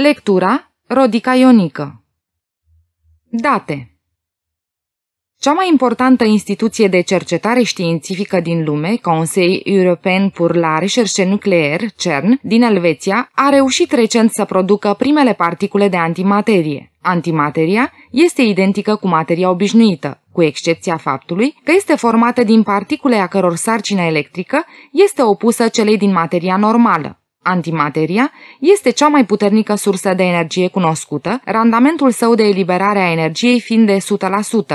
Lectura Rodica Ionică Date Cea mai importantă instituție de cercetare științifică din lume, Conseil European pour la Recherche Nucleaire, CERN, din Elveția, a reușit recent să producă primele particule de antimaterie. Antimateria este identică cu materia obișnuită, cu excepția faptului că este formată din particule a căror sarcina electrică este opusă celei din materia normală. Antimateria este cea mai puternică sursă de energie cunoscută, randamentul său de eliberare a energiei fiind de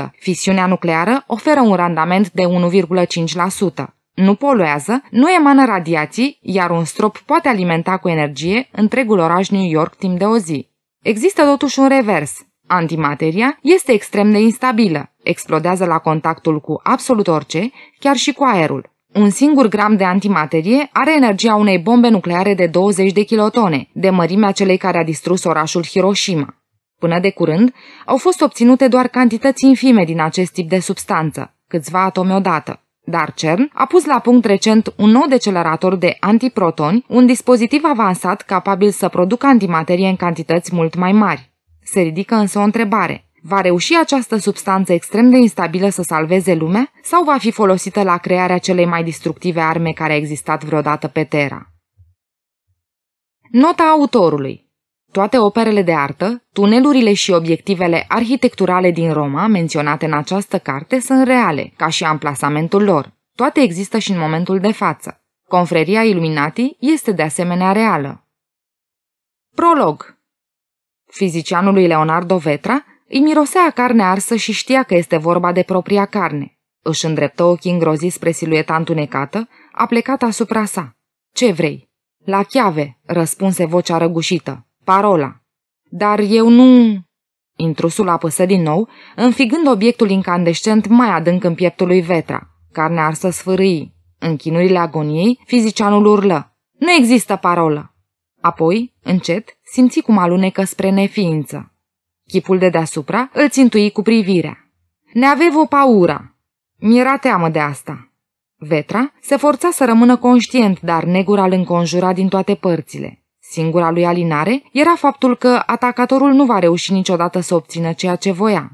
100%. Fisiunea nucleară oferă un randament de 1,5% nu poluează, nu emană radiații, iar un strop poate alimenta cu energie întregul oraș New York timp de o zi. Există totuși un revers. Antimateria este extrem de instabilă, explodează la contactul cu absolut orice, chiar și cu aerul. Un singur gram de antimaterie are energia unei bombe nucleare de 20 de kilotone, de mărimea celei care a distrus orașul Hiroshima. Până de curând, au fost obținute doar cantități infime din acest tip de substanță, câțiva atome odată. Dar CERN a pus la punct recent un nou decelerator de antiprotoni, un dispozitiv avansat capabil să producă antimaterie în cantități mult mai mari. Se ridică însă o întrebare. Va reuși această substanță extrem de instabilă să salveze lumea sau va fi folosită la crearea celei mai destructive arme care a existat vreodată pe Terra? Nota autorului toate operele de artă, tunelurile și obiectivele arhitecturale din Roma menționate în această carte sunt reale, ca și amplasamentul lor. Toate există și în momentul de față. Confreria Illuminati este de asemenea reală. Prolog Fizicianului Leonardo Vetra îi mirosea carne arsă și știa că este vorba de propria carne. Își îndreptă ochii îngrozit spre silueta întunecată, a plecat asupra sa. Ce vrei? La chiave, răspunse vocea răgușită. Parola. Dar eu nu... Intrusul apăsă din nou, înfigând obiectul incandescent mai adânc în pieptul lui Vetra. Carnea arsă sfârâi. În chinurile agoniei, fizicianul urlă. Nu există parolă. Apoi, încet, simți cum alunecă spre neființă. Chipul de deasupra îl țintui cu privirea. Ne o paura. Mi-era teamă de asta. Vetra se forța să rămână conștient, dar negura îl înconjura din toate părțile. Singura lui alinare era faptul că atacatorul nu va reuși niciodată să obțină ceea ce voia.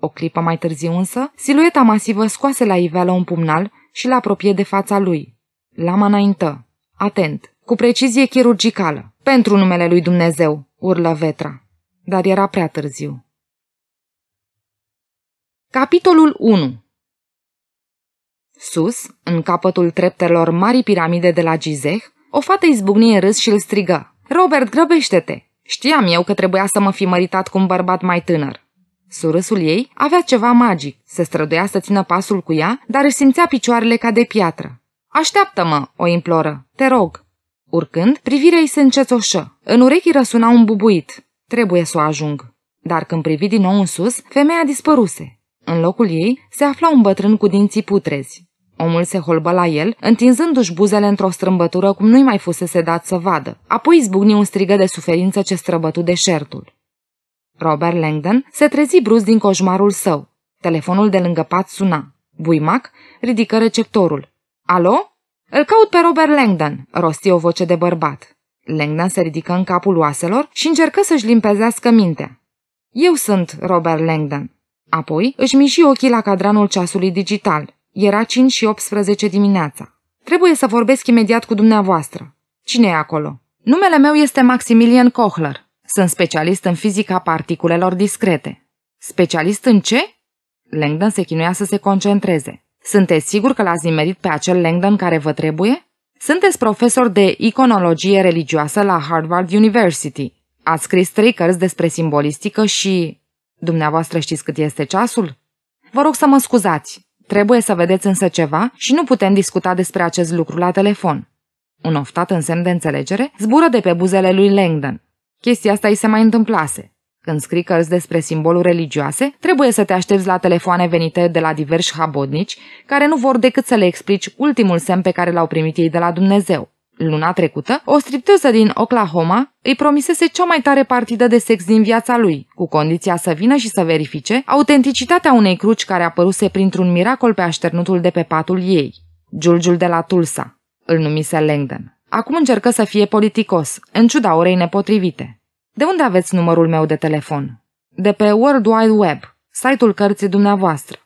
O clipă mai târziu însă, silueta masivă scoase la iveală un pumnal și la apropie de fața lui. Lama înaintă. Atent. Cu precizie chirurgicală. Pentru numele lui Dumnezeu, urlă Vetra dar era prea târziu. Capitolul 1 Sus, în capătul treptelor Marii Piramide de la Gizeh, o fată izbucni în râs și îl strigă. Robert, grăbește-te! Știam eu că trebuia să mă fi măritat cu un bărbat mai tânăr. Surâsul ei avea ceva magic, se străduia să țină pasul cu ea, dar își simțea picioarele ca de piatră. Așteaptă-mă, o imploră, te rog. Urcând, privirea ei se încețoșă. În urechi răsuna un bubuit. Trebuie să o ajung. Dar când privi din nou în sus, femeia dispăruse. În locul ei se afla un bătrân cu dinții putrezi. Omul se holbă la el, întinzându-și buzele într-o strâmbătură cum nu-i mai fusese dat să vadă. Apoi izbucni un strigă de suferință ce străbătu deșertul. Robert Langdon se trezi brusc din coșmarul său. Telefonul de lângă pat suna. Buimac ridică receptorul. Alo? Îl caut pe Robert Langdon, rosti o voce de bărbat. Langdon se ridică în capul oaselor și încercă să-și limpezească mintea. Eu sunt Robert Langdon. Apoi își miși ochii la cadranul ceasului digital. Era 5 și 18 dimineața. Trebuie să vorbesc imediat cu dumneavoastră. Cine e acolo? Numele meu este Maximilian Kohler. Sunt specialist în fizica particulelor discrete. Specialist în ce? Langdon se chinuia să se concentreze. Sunteți sigur că l-ați nimerit pe acel Langdon care vă trebuie? Sunteți profesor de iconologie religioasă la Harvard University. Ați scris trei cărți despre simbolistică și... Dumneavoastră știți cât este ceasul? Vă rog să mă scuzați. Trebuie să vedeți însă ceva și nu putem discuta despre acest lucru la telefon. Un oftat în semn de înțelegere zbură de pe buzele lui Langdon. Chestia asta îi se mai întâmplase. Când scrii cărți despre simboluri religioase, trebuie să te aștepți la telefoane venite de la diversi habodnici, care nu vor decât să le explici ultimul semn pe care l-au primit ei de la Dumnezeu. Luna trecută, o striptuză din Oklahoma îi promisese cea mai tare partidă de sex din viața lui, cu condiția să vină și să verifice autenticitatea unei cruci care apăruse printr-un miracol pe așternutul de pe patul ei. Giulgiul de la Tulsa, îl numise Langdon. Acum încercă să fie politicos, în ciuda orei nepotrivite. De unde aveți numărul meu de telefon? De pe World Wide Web, site-ul cărții dumneavoastră.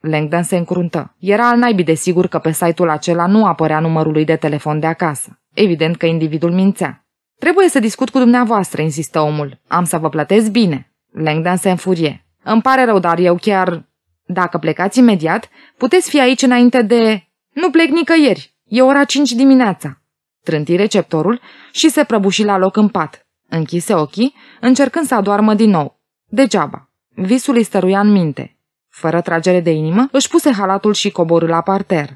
Langdon se încruntă. Era al naibii de sigur că pe site-ul acela nu apărea numărul lui de telefon de acasă. Evident că individul mințea. Trebuie să discut cu dumneavoastră, insistă omul. Am să vă plătesc bine. Langdon se înfurie. Îmi pare rău, dar eu chiar... Dacă plecați imediat, puteți fi aici înainte de... Nu plec nicăieri. E ora 5 dimineața. Trânti receptorul și se prăbuși la loc în pat, Închise ochii, încercând să adoarmă din nou. Degeaba. Visul îi stăruia în minte. Fără tragere de inimă, își puse halatul și coborul la parter.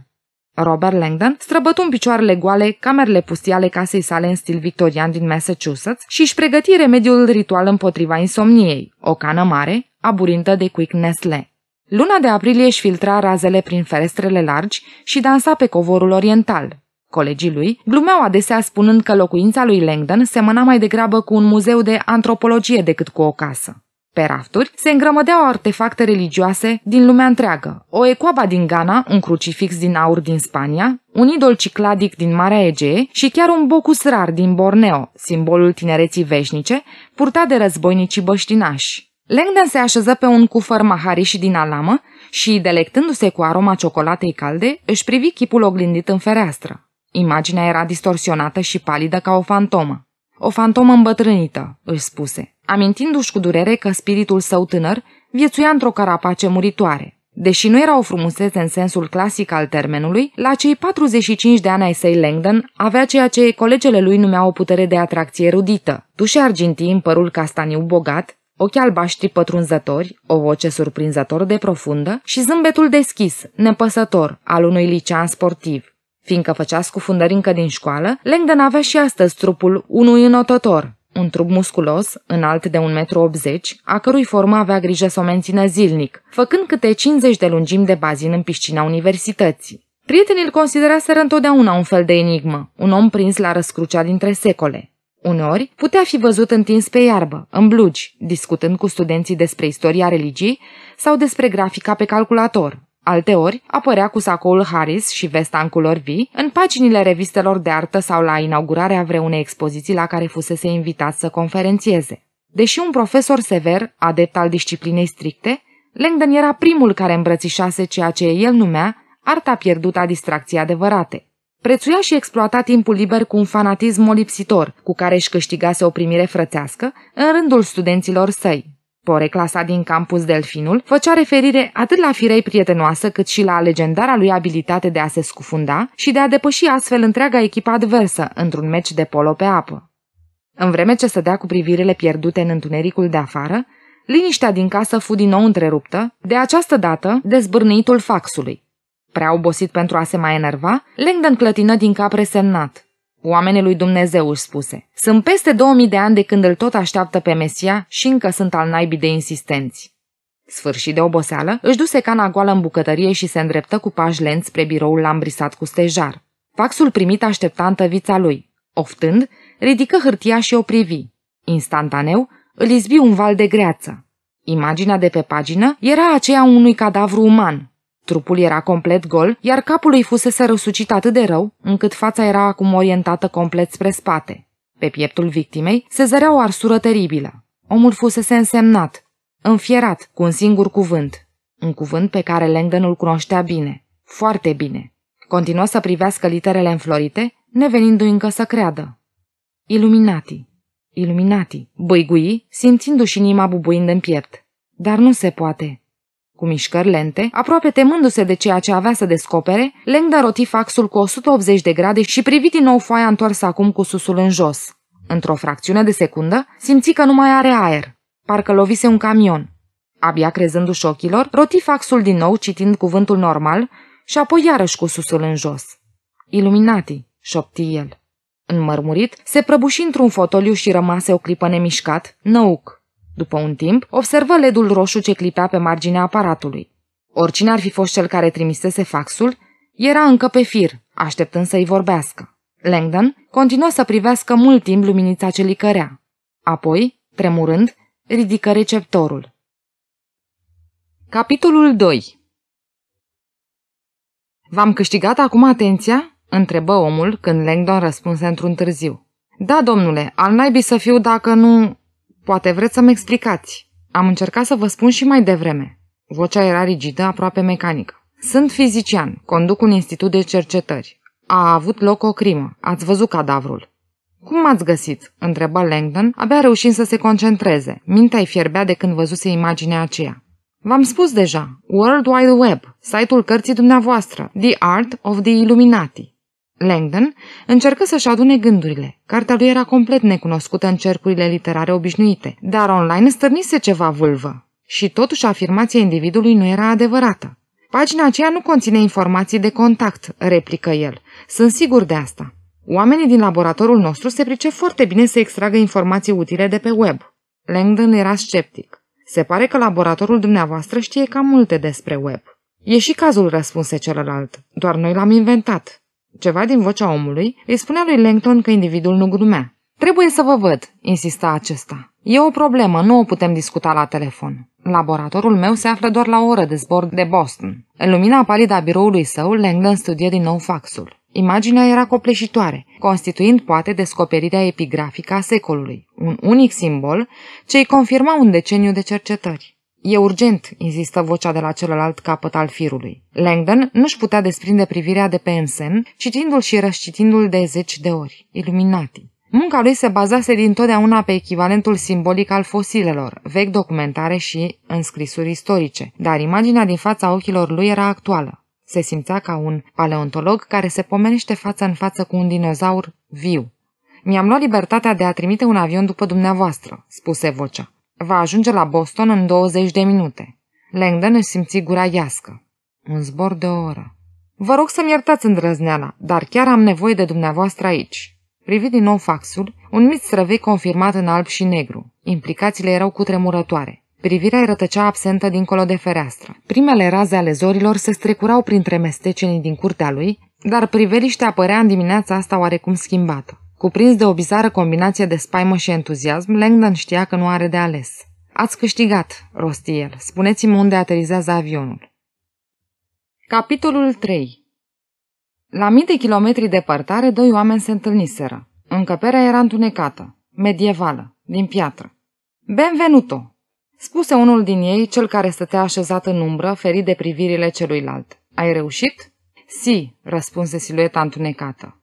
Robert Langdon străbătu în picioarele goale camerele pustii ale casei sale în stil victorian din Massachusetts și își pregăti remediul ritual împotriva insomniei, o cană mare, aburintă de Quick Nestle. Luna de aprilie își filtra razele prin ferestrele largi și dansa pe covorul oriental, colegii lui, glumeau adesea spunând că locuința lui Langdon semăna mai degrabă cu un muzeu de antropologie decât cu o casă. Pe rafturi se îngrămădeau artefacte religioase din lumea întreagă, o ecoaba din Ghana, un crucifix din aur din Spania, un idol cicladic din Marea Egee și chiar un bocus rar din Borneo, simbolul tinereții veșnice, purtat de războinicii băștinași. Langdon se așeză pe un cufăr și din alamă și, delectându-se cu aroma ciocolatei calde, își privi chipul oglindit în fereastră. Imaginea era distorsionată și palidă ca o fantomă. O fantomă îmbătrânită, își spuse, amintindu-și cu durere că spiritul său tânăr viețuia într-o carapace muritoare. Deși nu era o frumusețe în sensul clasic al termenului, la cei 45 de ani ai săi Langdon avea ceea ce colegele lui numeau o putere de atracție rudită. dușe argintii în părul castaniu bogat, ochi albaștri pătrunzători, o voce surprinzător de profundă și zâmbetul deschis, nepăsător, al unui licean sportiv. Fiindcă făcea încă din școală, Langdon avea și astăzi trupul unui înotător, un trup musculos, înalt de 1,80 m, a cărui formă avea grijă să o mențină zilnic, făcând câte 50 de lungimi de bazin în piscina universității. Prietenii îl consideraseră întotdeauna un fel de enigmă, un om prins la răscrucea dintre secole. Uneori, putea fi văzut întins pe iarbă, în blugi, discutând cu studenții despre istoria religiei sau despre grafica pe calculator, Alteori apărea cu sacoul Harris și vesta în culori vii, în paginile revistelor de artă sau la inaugurarea vreunei expoziții la care fusese invitat să conferențieze. Deși un profesor sever, adept al disciplinei stricte, Langdon era primul care îmbrățișase ceea ce el numea arta pierdută a distracției adevărate. Prețuia și exploata timpul liber cu un fanatism molipsitor, cu care își câștigase o primire frățească în rândul studenților săi, Porecla sa din campus Delfinul făcea referire atât la firei prietenoasă cât și la legendara lui abilitate de a se scufunda și de a depăși astfel întreaga echipă adversă într-un meci de polo pe apă. În vreme ce stădea cu privirile pierdute în întunericul de afară, liniștea din casă fu din nou întreruptă, de această dată de faxului. Prea obosit pentru a se mai enerva, Langdon clătină din cap resemnat. Oamenii lui Dumnezeu își spuse. Sunt peste 2000 de ani de când îl tot așteaptă pe Mesia și încă sunt al naibii de insistenți. Sfârșit de oboseală, își duse cana goală în bucătărie și se îndreptă cu pași lenți spre biroul lambrisat cu stejar. Faxul primit aștepta întăvița lui. Oftând, ridică hârtia și o privi. Instantaneu, îl izbi un val de greață. Imaginea de pe pagină era aceea unui cadavru uman, Trupul era complet gol, iar capul lui fusese răsucit atât de rău, încât fața era acum orientată complet spre spate. Pe pieptul victimei se zărea o arsură teribilă. Omul fusese însemnat, înfierat, cu un singur cuvânt. Un cuvânt pe care Langdon îl cunoștea bine, foarte bine. Continuă să privească literele înflorite, nevenindu-i încă să creadă. Iluminati, iluminati, băigui, simțindu-și inima bubuind în piept. Dar nu se poate. Cu mișcări lente, aproape temându-se de ceea ce avea să descopere, Lengda roti faxul cu 180 de grade și privi din nou foaia întoarsă acum cu susul în jos. Într-o fracțiune de secundă, simți că nu mai are aer. Parcă lovise un camion. Abia crezându-și ochilor, roti faxul din nou citind cuvântul normal și apoi iarăși cu susul în jos. Iluminati, șopti el. Înmărmurit, se prăbuși într-un fotoliu și rămase o clipă nemișcat, năuc. După un timp, observă ledul roșu ce clipea pe marginea aparatului. Oricine ar fi fost cel care trimisese faxul, era încă pe fir, așteptând să-i vorbească. Langdon continuă să privească mult timp luminița ce licărea. Apoi, tremurând, ridică receptorul. Capitolul 2 V-am câștigat acum atenția?" întrebă omul când Langdon răspunse într-un târziu. Da, domnule, al naibii să fiu dacă nu... Poate vreți să-mi explicați. Am încercat să vă spun și mai devreme. Vocea era rigidă, aproape mecanică. Sunt fizician, conduc un institut de cercetări. A avut loc o crimă, ați văzut cadavrul. Cum m-ați găsit?" Întreba Langdon, abia reușind să se concentreze. Mintea îi fierbea de când văzuse imaginea aceea. V-am spus deja, World Wide Web, site-ul cărții dumneavoastră, The Art of the Illuminati. Langdon încercă să-și adune gândurile. Cartea lui era complet necunoscută în cercurile literare obișnuite, dar online stârnise ceva vulvă. Și totuși afirmația individului nu era adevărată. Pagina aceea nu conține informații de contact, replică el. Sunt sigur de asta. Oamenii din laboratorul nostru se pricep foarte bine să extragă informații utile de pe web. Langdon era sceptic. Se pare că laboratorul dumneavoastră știe cam multe despre web. E și cazul, răspunse celălalt. Doar noi l-am inventat ceva din vocea omului, îi spunea lui Langton că individul nu glumea. Trebuie să vă văd, insista acesta. E o problemă, nu o putem discuta la telefon. Laboratorul meu se află doar la o oră de zbor de Boston. În lumina palidă a biroului său, Langdon studie din nou faxul. Imaginea era copleșitoare, constituind poate descoperirea epigrafică a secolului, un unic simbol ce îi confirma un deceniu de cercetări. E urgent, insistă vocea de la celălalt capăt al firului. Langdon nu-și putea desprinde privirea de pe Ensen, citindu-l și răscitindu-l de zeci de ori. Iluminati. Munca lui se bazase dintotdeauna pe echivalentul simbolic al fosilelor, vechi documentare și înscrisuri istorice, dar imaginea din fața ochilor lui era actuală. Se simțea ca un paleontolog care se pomenește față în față cu un dinozaur viu. Mi-am luat libertatea de a trimite un avion după dumneavoastră, spuse vocea. Va ajunge la Boston în 20 de minute. Langdon își simți gura iască. Un zbor de o oră. Vă rog să-mi iertați îndrăzneala, dar chiar am nevoie de dumneavoastră aici. Privi din nou faxul, un mic străvei confirmat în alb și negru. Implicațiile erau cutremurătoare. Privirea îi rătăcea absentă dincolo de fereastră. Primele raze ale zorilor se strecurau printre mestecenii din curtea lui, dar priveliștea părea în dimineața asta oarecum schimbată. Cuprins de o bizară combinație de spaimă și entuziasm, Langdon știa că nu are de ales. Ați câștigat, rosti el. Spuneți-mi unde aterizează avionul. Capitolul 3 La mii de kilometri departare, doi oameni se întâlniseră. Încăperea era întunecată, medievală, din piatră. Benvenuto, spuse unul din ei, cel care stătea așezat în umbră, ferit de privirile celuilalt. Ai reușit? Si, răspunse silueta întunecată.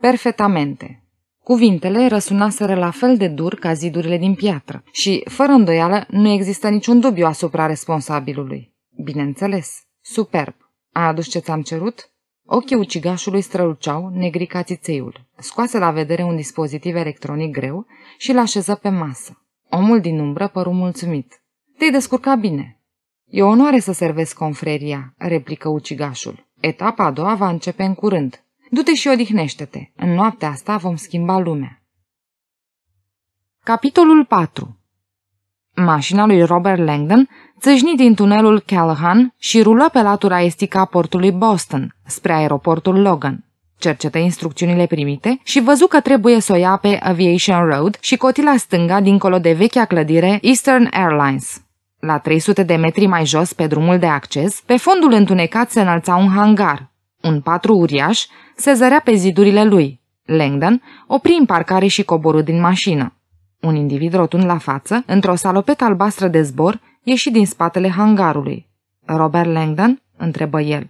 Perfectamente, Cuvintele răsunaseră la fel de dur ca zidurile din piatră și, fără îndoială, nu există niciun dubiu asupra responsabilului. Bineînțeles, superb. A adus ce ți-am cerut? Ochii ucigașului străluceau negri ca țițeiul. Scoase la vedere un dispozitiv electronic greu și l așeză pe masă. Omul din umbră păru mulțumit. Te-ai descurca bine. E onoare să servesc confreria, replică ucigașul. Etapa a doua va începe în curând. Du-te și odihnește-te. În noaptea asta vom schimba lumea. Capitolul 4 Mașina lui Robert Langdon țâșni din tunelul Callahan și rulă pe latura estică a portului Boston, spre aeroportul Logan. Cercetă instrucțiunile primite și văzu că trebuie să o ia pe Aviation Road și coti la stânga dincolo de vechea clădire Eastern Airlines. La 300 de metri mai jos, pe drumul de acces, pe fondul întunecat se înălța un hangar, un patru uriaș se zărea pe zidurile lui. Langdon opri în parcare și coborâ din mașină. Un individ rotund la față, într-o salopetă albastră de zbor, ieși din spatele hangarului. Robert Langdon? întrebă el.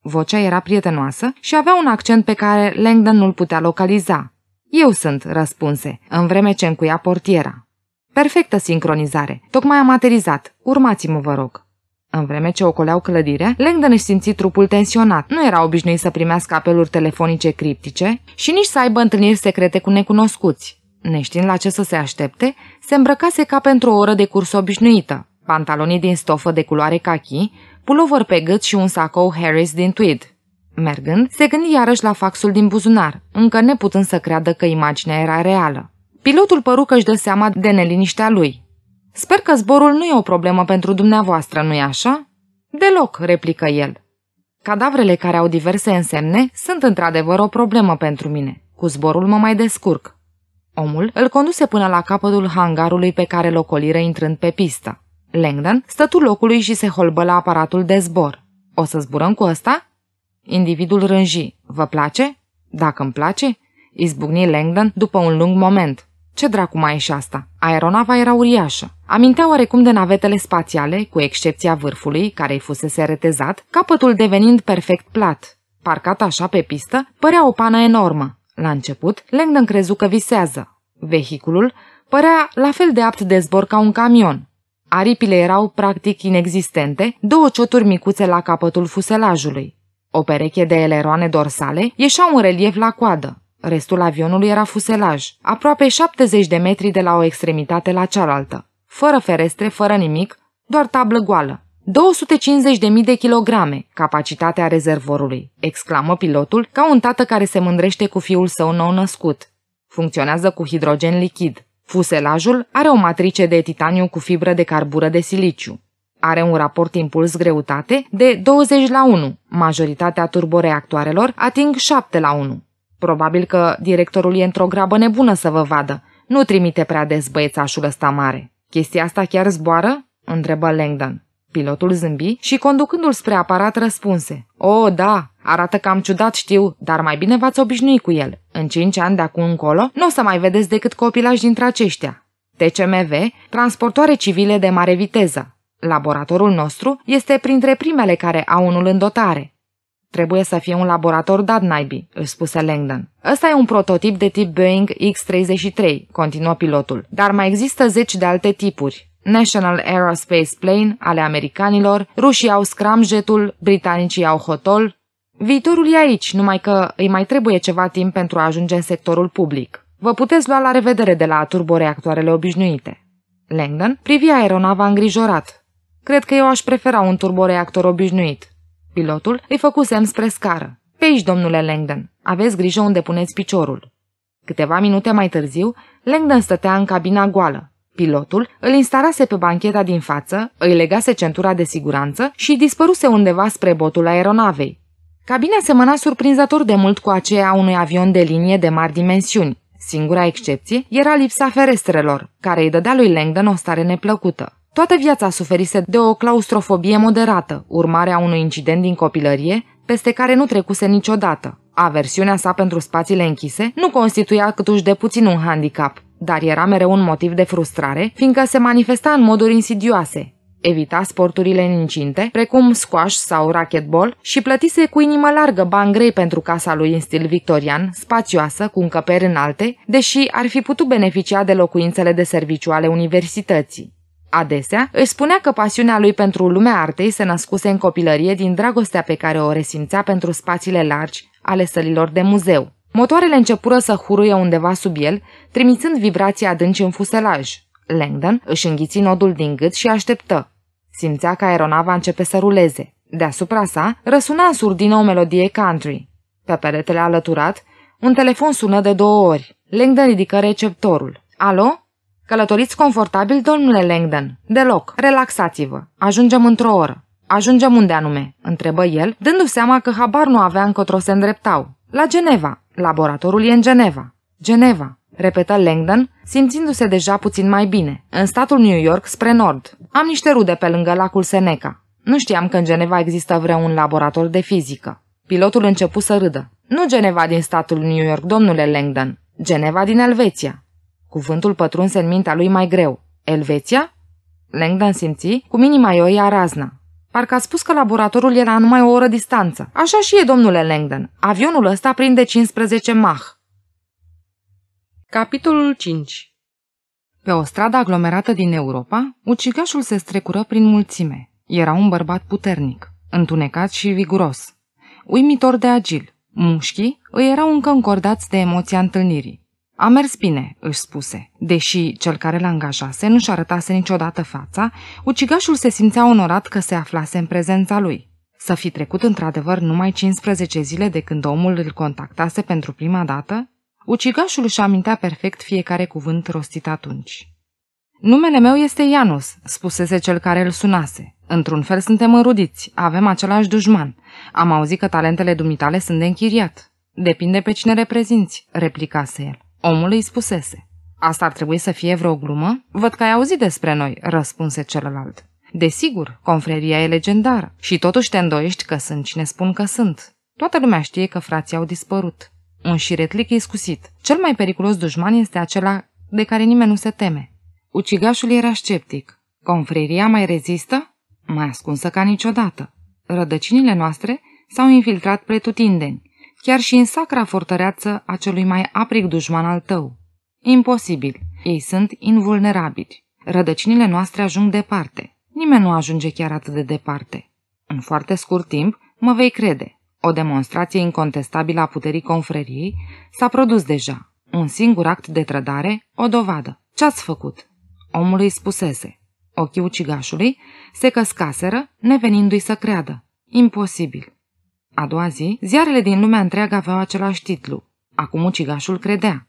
Vocea era prietenoasă și avea un accent pe care Langdon nu-l putea localiza. Eu sunt, răspunse, în vreme ce încuia portiera. Perfectă sincronizare. Tocmai am aterizat. Urmați-mă, vă rog. În vreme ce ocoleau clădirea, Langdon își simți trupul tensionat. Nu era obișnuit să primească apeluri telefonice criptice și nici să aibă întâlniri secrete cu necunoscuți. Neștiind la ce să se aștepte, se îmbrăcase ca pentru o oră de curs obișnuită. Pantalonii din stofă de culoare cachi, pulover pe gât și un sacou Harris din tweed. Mergând, se gândi iarăși la faxul din buzunar, încă neputând să creadă că imaginea era reală. Pilotul păru că își dă seama de neliniștea lui. Sper că zborul nu e o problemă pentru dumneavoastră, nu-i așa?" Deloc," replică el. Cadavrele care au diverse însemne sunt într-adevăr o problemă pentru mine. Cu zborul mă mai descurc." Omul îl conduse până la capătul hangarului pe care locoliră intrând pe pistă. Langdon stătu locului și se holbă la aparatul de zbor. O să zburăm cu ăsta?" Individul rânji. Vă place?" Dacă îmi place?" izbucni Langdon după un lung moment. Ce dracu mai e și asta? Aeronava era uriașă. Amintea oarecum de navetele spațiale, cu excepția vârfului, care îi fusese retezat, capătul devenind perfect plat. Parcat așa pe pistă, părea o pană enormă. La început, Langdon crezu că visează. Vehiculul părea la fel de apt de zbor ca un camion. Aripile erau practic inexistente, două cioturi micuțe la capătul fuselajului. O pereche de eleroane dorsale ieșeau în relief la coadă. Restul avionului era fuselaj, aproape 70 de metri de la o extremitate la cealaltă. Fără ferestre, fără nimic, doar tablă goală. 250.000 de kilograme, capacitatea rezervorului, exclamă pilotul ca un tată care se mândrește cu fiul său nou născut. Funcționează cu hidrogen lichid. Fuselajul are o matrice de titaniu cu fibră de carbură de siliciu. Are un raport impuls-greutate de 20 la 1. Majoritatea turboreactoarelor ating 7 la 1. Probabil că directorul e într-o grabă nebună să vă vadă. Nu trimite prea des băiețașul ăsta mare. Chestia asta chiar zboară? întrebă Langdon. Pilotul zâmbi și, conducându-l spre aparat, răspunse. O, da, arată cam ciudat, știu, dar mai bine v-ați obișnuit cu el. În cinci ani de acum încolo, nu o să mai vedeți decât copilași dintre aceștia. TCMV, transportoare civile de mare viteză. Laboratorul nostru este printre primele care au unul în dotare. Trebuie să fie un laborator dat naibii, își spuse Langdon. Ăsta e un prototip de tip Boeing X-33, continuă pilotul, dar mai există zeci de alte tipuri. National Aerospace Plane ale americanilor, rușii au scramjetul, britanicii au hotol. Viitorul e aici, numai că îi mai trebuie ceva timp pentru a ajunge în sectorul public. Vă puteți lua la revedere de la turboreactoarele obișnuite. Langdon privi aeronava îngrijorat. Cred că eu aș prefera un turboreactor obișnuit, Pilotul îi făcu semn spre scară. Pe aici, domnule Langdon, aveți grijă unde puneți piciorul. Câteva minute mai târziu, Langdon stătea în cabina goală. Pilotul îl instalase pe bancheta din față, îi legase centura de siguranță și dispăruse undeva spre botul aeronavei. Cabina semăna surprinzător de mult cu aceea unui avion de linie de mari dimensiuni. Singura excepție era lipsa ferestrelor, care îi dădea lui Langdon o stare neplăcută. Toată viața suferise de o claustrofobie moderată, urmarea unui incident din copilărie, peste care nu trecuse niciodată. Aversiunea sa pentru spațiile închise nu constituia câtuși de puțin un handicap, dar era mereu un motiv de frustrare, fiindcă se manifesta în moduri insidioase. Evita sporturile incinte, precum squash sau racquetball, și plătise cu inimă largă bani grei pentru casa lui în stil victorian, spațioasă, cu încăperi înalte, deși ar fi putut beneficia de locuințele de serviciu ale universității. Adesea își spunea că pasiunea lui pentru lumea artei se născuse în copilărie din dragostea pe care o resimțea pentru spațiile largi ale sălilor de muzeu. Motoarele începură să huruie undeva sub el, trimițând vibrații adânci în fuselaj. Langdon își înghiți nodul din gât și așteptă. Simțea că aeronava începe să ruleze. Deasupra sa răsuna în surdină o melodie country. Pe peretele alăturat, un telefon sună de două ori. Langdon ridică receptorul. Alo? Călătoriți confortabil, domnule Langdon. Deloc. Relaxați-vă. Ajungem într-o oră. Ajungem unde anume?" întrebă el, dându-și seama că habar nu avea încotro se îndreptau. La Geneva. Laboratorul e în Geneva. Geneva, repetă Langdon, simțindu-se deja puțin mai bine, în statul New York spre nord. Am niște rude pe lângă lacul Seneca. Nu știam că în Geneva există vreun laborator de fizică. Pilotul începu să râdă. Nu Geneva din statul New York, domnule Langdon. Geneva din Elveția. Cuvântul pătrunse în mintea lui mai greu. Elveția? Langdon simți cu minima ei a razna. Parcă a spus că laboratorul era numai o oră distanță. Așa și e, domnule Langdon. Avionul ăsta prinde 15 mah. Capitolul 5 Pe o stradă aglomerată din Europa, ucigașul se strecură prin mulțime. Era un bărbat puternic, întunecat și viguros. Uimitor de agil, mușchii îi erau încă încordați de emoția întâlnirii. A mers bine, își spuse. Deși cel care l-angajase nu-și arătase niciodată fața, ucigașul se simțea onorat că se aflase în prezența lui. Să fi trecut într-adevăr numai 15 zile de când omul îl contactase pentru prima dată? Ucigașul își amintea perfect fiecare cuvânt rostit atunci. Numele meu este Ianus, spusese cel care îl sunase. Într-un fel suntem înrudiți, avem același dușman. Am auzit că talentele dumitale sunt de închiriat. Depinde pe cine reprezinți, replicase el. Omul îi spusese. Asta ar trebui să fie vreo glumă? Văd că ai auzit despre noi, răspunse celălalt. Desigur, confreria e legendară și totuși te îndoiești că sunt cine spun că sunt. Toată lumea știe că frații au dispărut. Un șiretlic iscusit. Cel mai periculos dușman este acela de care nimeni nu se teme. Ucigașul era sceptic. Confreria mai rezistă? Mai ascunsă ca niciodată. Rădăcinile noastre s-au infiltrat pretutindeni chiar și în sacra fortăreață a celui mai aprig dușman al tău. Imposibil, ei sunt invulnerabili. Rădăcinile noastre ajung departe. Nimeni nu ajunge chiar atât de departe. În foarte scurt timp, mă vei crede. O demonstrație incontestabilă a puterii confreriei s-a produs deja. Un singur act de trădare, o dovadă. Ce-ați făcut? Omul îi spusese. Ochii ucigașului se căscaseră, nevenindu-i să creadă. Imposibil. A doua zi, ziarele din lumea întreagă aveau același titlu. Acum ucigașul credea.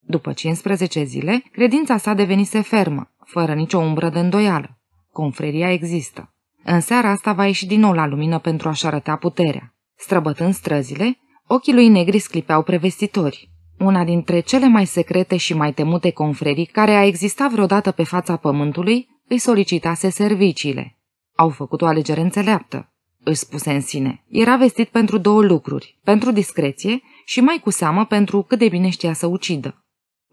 După 15 zile, credința sa devenise fermă, fără nicio umbră de îndoială. Confreria există. În seara asta va ieși din nou la lumină pentru a-și arăta puterea. Străbătând străzile, ochii lui negri sclipeau prevestitori. Una dintre cele mai secrete și mai temute confrerii care a existat vreodată pe fața pământului îi solicitase serviciile. Au făcut o alegere înțeleaptă își spuse în sine. Era vestit pentru două lucruri, pentru discreție și mai cu seamă pentru cât de bine știa să ucidă.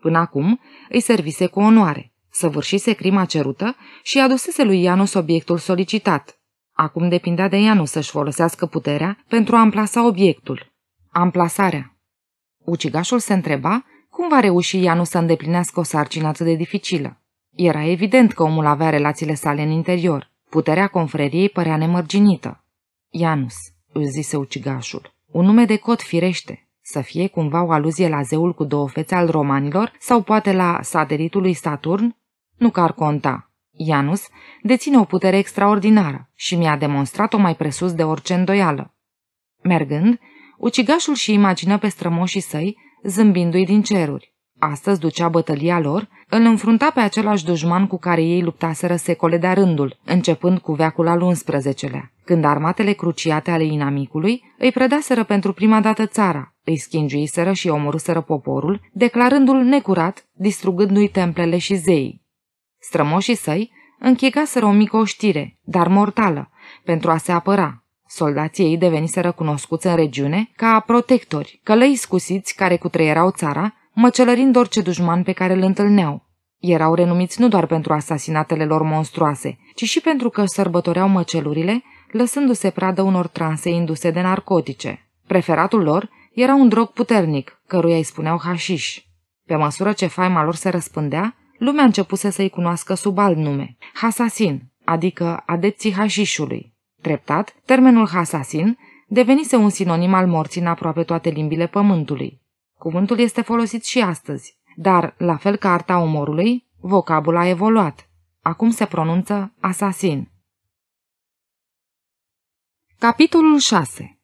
Până acum îi servise cu onoare, săvârșise crima cerută și adusese lui Ianus obiectul solicitat. Acum depindea de Ianus să-și folosească puterea pentru a amplasa obiectul. Amplasarea. Ucigașul se întreba cum va reuși Ianus să îndeplinească o sarcină atât de dificilă. Era evident că omul avea relațiile sale în interior. Puterea confreriei părea nemărginită. Ianus, îl zise ucigașul. Un nume de cot firește, să fie cumva o aluzie la zeul cu două fețe al romanilor sau poate la satelitul lui Saturn? Nu că ar conta. Ianus deține o putere extraordinară și mi-a demonstrat-o mai presus de orice îndoială. Mergând, ucigașul și imagină pe strămoșii săi zâmbindu-i din ceruri. Astăzi ducea bătălia lor îl înfrunta pe același dușman cu care ei luptaseră secole de-a rândul, începând cu veacul al XI-lea, când armatele cruciate ale inamicului îi predaseră pentru prima dată țara, îi schingiuiseră și omorâseră poporul, declarându-l necurat, distrugându-i templele și zeii. Strămoșii săi închigaseră o mică oștire, dar mortală, pentru a se apăra. Soldații ei deveniseră cunoscuți în regiune ca protectori, călăi scusiți care cutreierau țara măcelărind orice dușman pe care îl întâlneau. Erau renumiți nu doar pentru asasinatele lor monstruoase, ci și pentru că sărbătoreau măcelurile, lăsându-se pradă unor transe induse de narcotice. Preferatul lor era un drog puternic, căruia îi spuneau hașiș. Pe măsură ce faima lor se răspândea, lumea începuse să-i cunoască sub alt nume, hasasin, adică adepții hașișului. Treptat, termenul hasasin devenise un sinonim al morții în aproape toate limbile pământului. Cuvântul este folosit și astăzi, dar, la fel ca arta umorului, vocabul a evoluat. Acum se pronunță asasin. Capitolul 6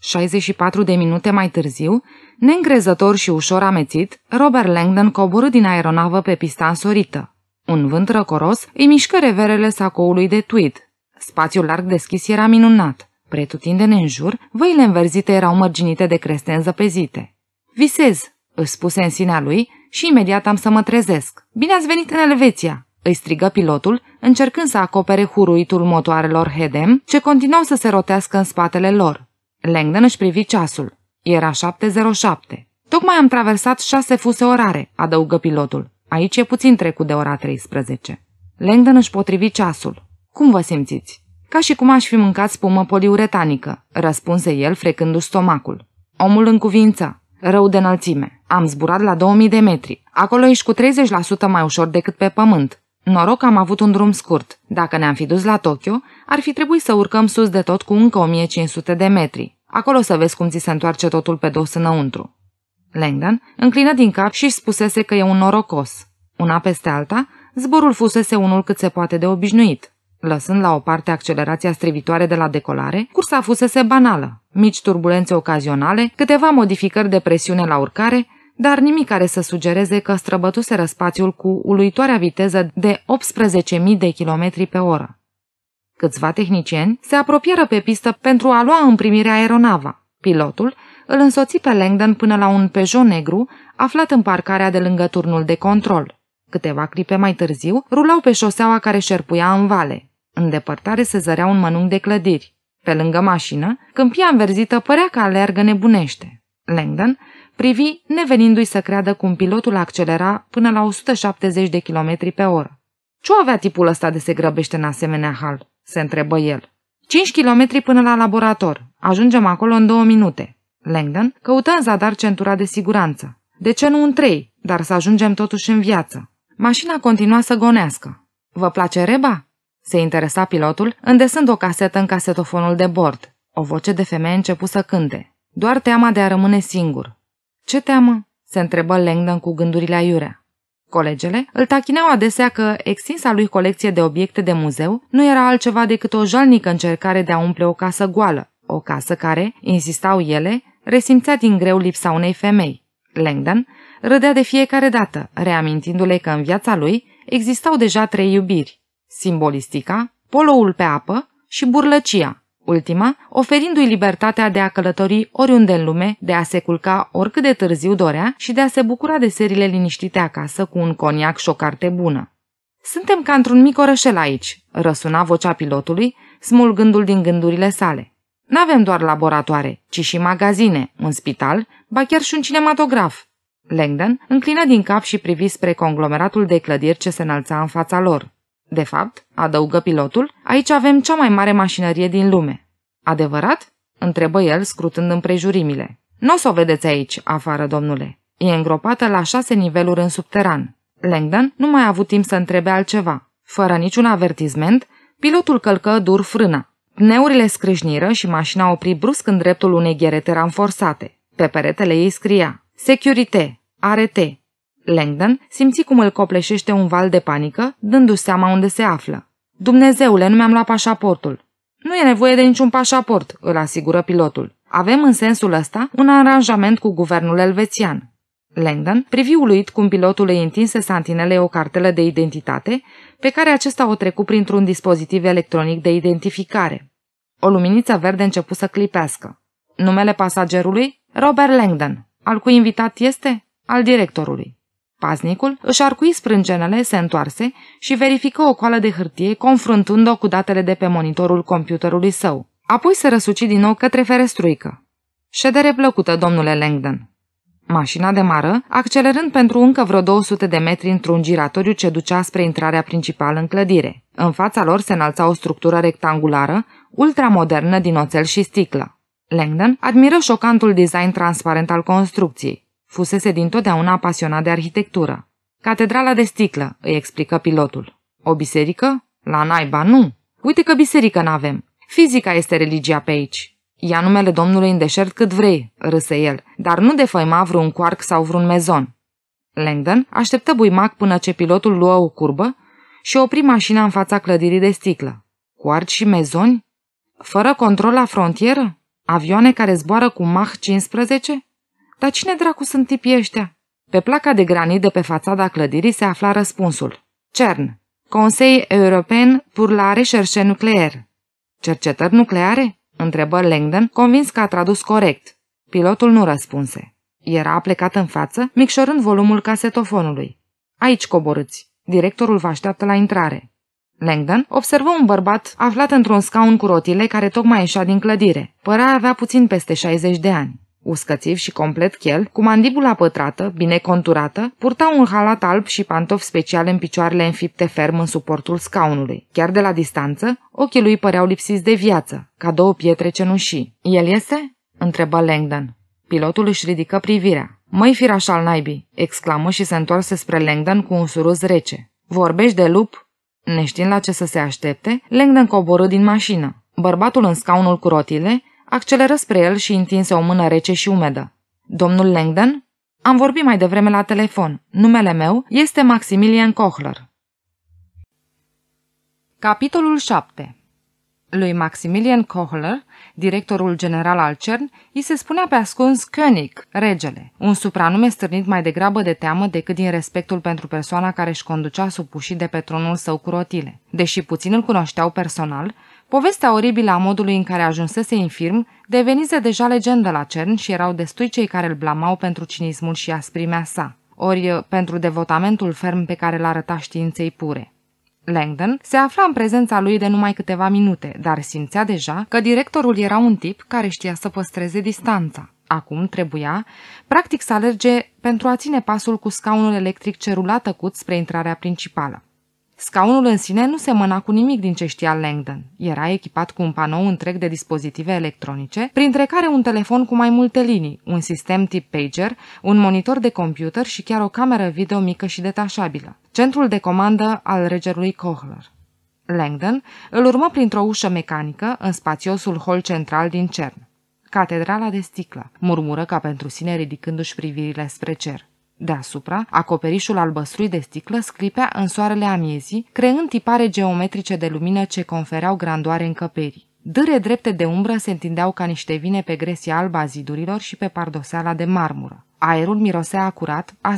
64 de minute mai târziu, neîngrezător și ușor amețit, Robert Langdon coborâ din aeronavă pe pista însorită. Un vânt răcoros îi mișcă reverele sacoului de tweed. Spațiul larg deschis era minunat. Pretutindeni în jur, văile înverzite erau mărginite de creste înzăpezite. Visez, își spuse în sinea lui și imediat am să mă trezesc. Bine ați venit în Elveția, îi strigă pilotul, încercând să acopere huruitul motoarelor Hedem, ce continuau să se rotească în spatele lor. Langdon își privi ceasul. Era 7.07. Tocmai am traversat șase fuse orare, adăugă pilotul. Aici e puțin trecut de ora 13. Langdon își potrivi ceasul. Cum vă simțiți? Ca și cum aș fi mâncat spumă poliuretanică, răspunse el frecându-și stomacul. Omul în cuvință. Rău de înălțime. Am zburat la 2000 de metri. Acolo ești cu 30% mai ușor decât pe pământ. Noroc am avut un drum scurt. Dacă ne-am fi dus la Tokyo, ar fi trebuit să urcăm sus de tot cu încă 1500 de metri. Acolo să vezi cum ți se întoarce totul pe dos înăuntru. Langdon înclină din cap și spusese că e un norocos. Una peste alta, zborul fusese unul cât se poate de obișnuit. Lăsând la o parte accelerația strivitoare de la decolare, cursa fusese banală mici turbulențe ocazionale, câteva modificări de presiune la urcare, dar nimic care să sugereze că străbătuseră spațiul cu uluitoarea viteză de 18.000 de km pe oră. Câțiva tehnicieni se apropieră pe pistă pentru a lua în primire aeronava. Pilotul îl însoți pe Langdon până la un Peugeot negru aflat în parcarea de lângă turnul de control. Câteva clipe mai târziu, rulau pe șoseaua care șerpuia în vale. În depărtare se zărea un mănânc de clădiri. Pe lângă mașină, câmpia înverzită părea că alergă nebunește. Langdon privi nevenindu-i să creadă cum pilotul accelera până la 170 de km pe oră. Ce avea tipul ăsta de se grăbește în asemenea hal? se întrebă el. 5 km până la laborator. Ajungem acolo în două minute. Langdon căută în zadar centura de siguranță. De ce nu în trei, dar să ajungem totuși în viață? Mașina continua să gonească. Vă place reba? se interesa pilotul, îndesând o casetă în casetofonul de bord. O voce de femeie începu să cânte. Doar teama de a rămâne singur. Ce teamă? se întrebă Langdon cu gândurile aiurea. Colegele îl tachineau adesea că extinsa lui colecție de obiecte de muzeu nu era altceva decât o jalnică încercare de a umple o casă goală, o casă care, insistau ele, resimțea din greu lipsa unei femei. Langdon râdea de fiecare dată, reamintindu-le că în viața lui existau deja trei iubiri simbolistica, poloul pe apă și burlăcia, ultima oferindu-i libertatea de a călători oriunde în lume, de a se culca oricât de târziu dorea și de a se bucura de serile liniștite acasă cu un coniac și o carte bună. Suntem ca într-un mic orășel aici, răsuna vocea pilotului, smulgându-l din gândurile sale. N-avem doar laboratoare, ci și magazine, un spital, ba chiar și un cinematograf. Langdon înclină din cap și privi spre conglomeratul de clădiri ce se înalța în fața lor. De fapt, adăugă pilotul, aici avem cea mai mare mașinărie din lume. Adevărat? întrebă el, scrutând împrejurimile. Nu o să o vedeți aici, afară, domnule. E îngropată la șase niveluri în subteran. Langdon nu mai a avut timp să întrebe altceva. Fără niciun avertizment, pilotul călcă dur frâna. Pneurile scrâșniră și mașina opri brusc în dreptul unei gherete ranforsate. Pe peretele ei scria Securite, arete, Langdon simți cum îl copleșește un val de panică, dându-și seama unde se află. Dumnezeule, nu mi-am luat pașaportul. Nu e nevoie de niciun pașaport, îl asigură pilotul. Avem în sensul ăsta un aranjament cu guvernul elvețian. Langdon privi uluit cum pilotul îi întinse santinelei o cartelă de identitate, pe care acesta o trecu printr-un dispozitiv electronic de identificare. O luminiță verde începu să clipească. Numele pasagerului? Robert Langdon. Al cui invitat este? Al directorului. Paznicul își arcui sprâncenele, se întoarse și verifică o coală de hârtie, confruntând-o cu datele de pe monitorul computerului său. Apoi se răsuci din nou către ferestruică. Ședere plăcută, domnule Langdon. Mașina demară, accelerând pentru încă vreo 200 de metri într-un giratoriu ce ducea spre intrarea principală în clădire. În fața lor se înalța o structură rectangulară, ultramodernă din oțel și sticlă. Langdon admiră șocantul design transparent al construcției fusese dintotdeauna pasionat de arhitectură. Catedrala de sticlă, îi explică pilotul. O biserică? La naiba, nu! Uite că biserică n-avem! Fizica este religia pe aici!" Ia numele Domnului în deșert cât vrei, râse el, dar nu defăima vreun coarc sau vreun mezon. Langdon așteptă buimac până ce pilotul luă o curbă și opri mașina în fața clădirii de sticlă. Coarci și mezoni? Fără control la frontieră? Avioane care zboară cu Mach 15? Dar cine dracu sunt tipii ăștia? Pe placa de granit de pe fațada clădirii se afla răspunsul. CERN. Conseil European pour la Recherche Nuclear. Cercetări nucleare? întrebă Langdon, convins că a tradus corect. Pilotul nu răspunse. Era plecat în față, micșorând volumul casetofonului. Aici coborâți. Directorul vă așteaptă la intrare. Langdon observă un bărbat aflat într-un scaun cu rotile care tocmai ieșea din clădire. Părea avea puțin peste 60 de ani uscățiv și complet chel, cu mandibula pătrată, bine conturată, purta un halat alb și pantofi speciale în picioarele înfipte ferm în suportul scaunului. Chiar de la distanță, ochii lui păreau lipsiți de viață, ca două pietre cenușii. El este?" întrebă Langdon. Pilotul își ridică privirea. Măi firaș al naibii!" exclamă și se întoarse spre Langdon cu un suruz rece. Vorbești de lup?" Neștiind la ce să se aștepte, Langdon coborâ din mașină. Bărbatul în scaunul cu rotile acceleră spre el și întinse o mână rece și umedă. Domnul Langdon? Am vorbit mai devreme la telefon. Numele meu este Maximilian Kochler. Capitolul 7 Lui Maximilian Kochler, directorul general al CERN, îi se spunea pe ascuns König, regele, un supranume stârnit mai degrabă de teamă decât din respectul pentru persoana care își conducea supușii de pe tronul său cu rotile. Deși puțin îl cunoșteau personal, Povestea oribilă a modului în care ajunsese infirm devenise deja legendă la CERN și erau destui cei care îl blamau pentru cinismul și asprimea sa, ori uh, pentru devotamentul ferm pe care l-arăta științei pure. Langdon se afla în prezența lui de numai câteva minute, dar simțea deja că directorul era un tip care știa să păstreze distanța. Acum trebuia, practic, să alerge pentru a ține pasul cu scaunul electric cerulat tăcut spre intrarea principală. Scaunul în sine nu semăna cu nimic din ce știa Langdon. Era echipat cu un panou întreg de dispozitive electronice, printre care un telefon cu mai multe linii, un sistem tip pager, un monitor de computer și chiar o cameră video mică și detașabilă. Centrul de comandă al regerului Kohler. Langdon îl urmă printr-o ușă mecanică în spațiosul hol central din CERN. Catedrala de sticlă, murmură ca pentru sine ridicându-și privirile spre cer. Deasupra, acoperișul albăstrui de sticlă sclipea în soarele amiezii, creând tipare geometrice de lumină ce confereau grandoare încăperii. Dâre drepte de umbră se întindeau ca niște vine pe gresia alba a zidurilor și pe pardoseala de marmură. Aerul mirosea acurat, a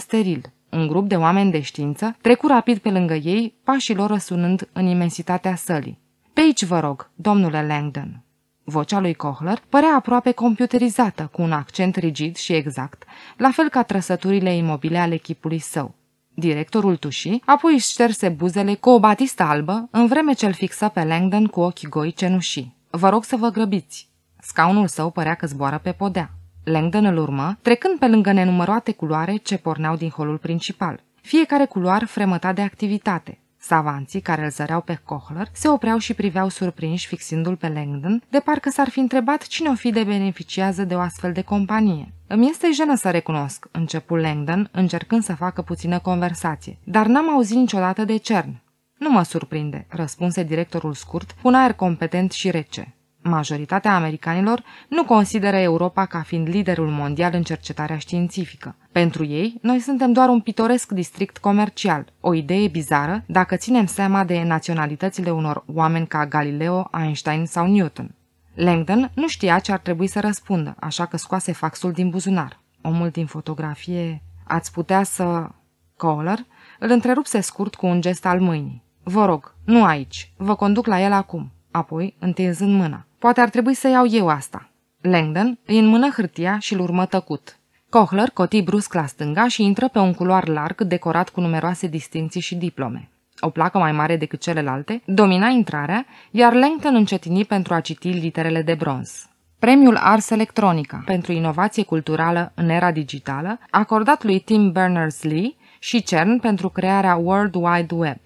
Un grup de oameni de știință trecu rapid pe lângă ei, pașii lor răsunând în imensitatea sălii. Pe aici vă rog, domnule Langdon. Vocea lui Kohler părea aproape computerizată, cu un accent rigid și exact, la fel ca trăsăturile imobile ale echipului său. Directorul tuși, apoi își șterse buzele cu o batistă albă, în vreme ce îl fixă pe Langdon cu ochi goi cenușii. Vă rog să vă grăbiți!" Scaunul său părea că zboară pe podea. Langdon îl urmă, trecând pe lângă nenumăroate culoare ce porneau din holul principal. Fiecare culoar fremăta de activitate. Savanții care îl zăreau pe Kohler se opreau și priveau surprinși fixindu-l pe Langdon, de parcă s-ar fi întrebat cine o fi de beneficiază de o astfel de companie. Îmi este jenă să recunosc, începu Langdon, încercând să facă puțină conversație, dar n-am auzit niciodată de CERN. Nu mă surprinde, răspunse directorul scurt, cu un aer competent și rece. Majoritatea americanilor nu consideră Europa ca fiind liderul mondial în cercetarea științifică. Pentru ei, noi suntem doar un pitoresc district comercial, o idee bizară dacă ținem seama de naționalitățile unor oameni ca Galileo, Einstein sau Newton. Langdon nu știa ce ar trebui să răspundă, așa că scoase faxul din buzunar. Omul din fotografie... Ați putea să... Kohler îl întrerupse scurt cu un gest al mâinii. Vă rog, nu aici. Vă conduc la el acum. Apoi, întinzând mâna. Poate ar trebui să iau eu asta. Langdon îi înmână hârtia și îl urmă tăcut. Cochler coti brusc la stânga și intră pe un culoar larg decorat cu numeroase distinții și diplome. O placă mai mare decât celelalte domina intrarea, iar Langdon încetini pentru a citi literele de bronz. Premiul Ars Electronica pentru inovație culturală în era digitală, acordat lui Tim Berners-Lee și CERN pentru crearea World Wide Web.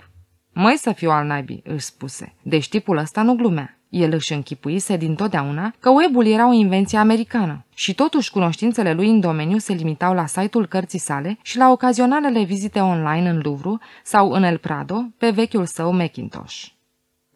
Măi să fiu al naibii, își spuse, deci tipul ăsta nu glumea. El își închipuise dintotdeauna că webul era o invenție americană și totuși cunoștințele lui în domeniu se limitau la site-ul cărții sale și la ocazionalele vizite online în Louvre sau în El Prado pe vechiul său Macintosh.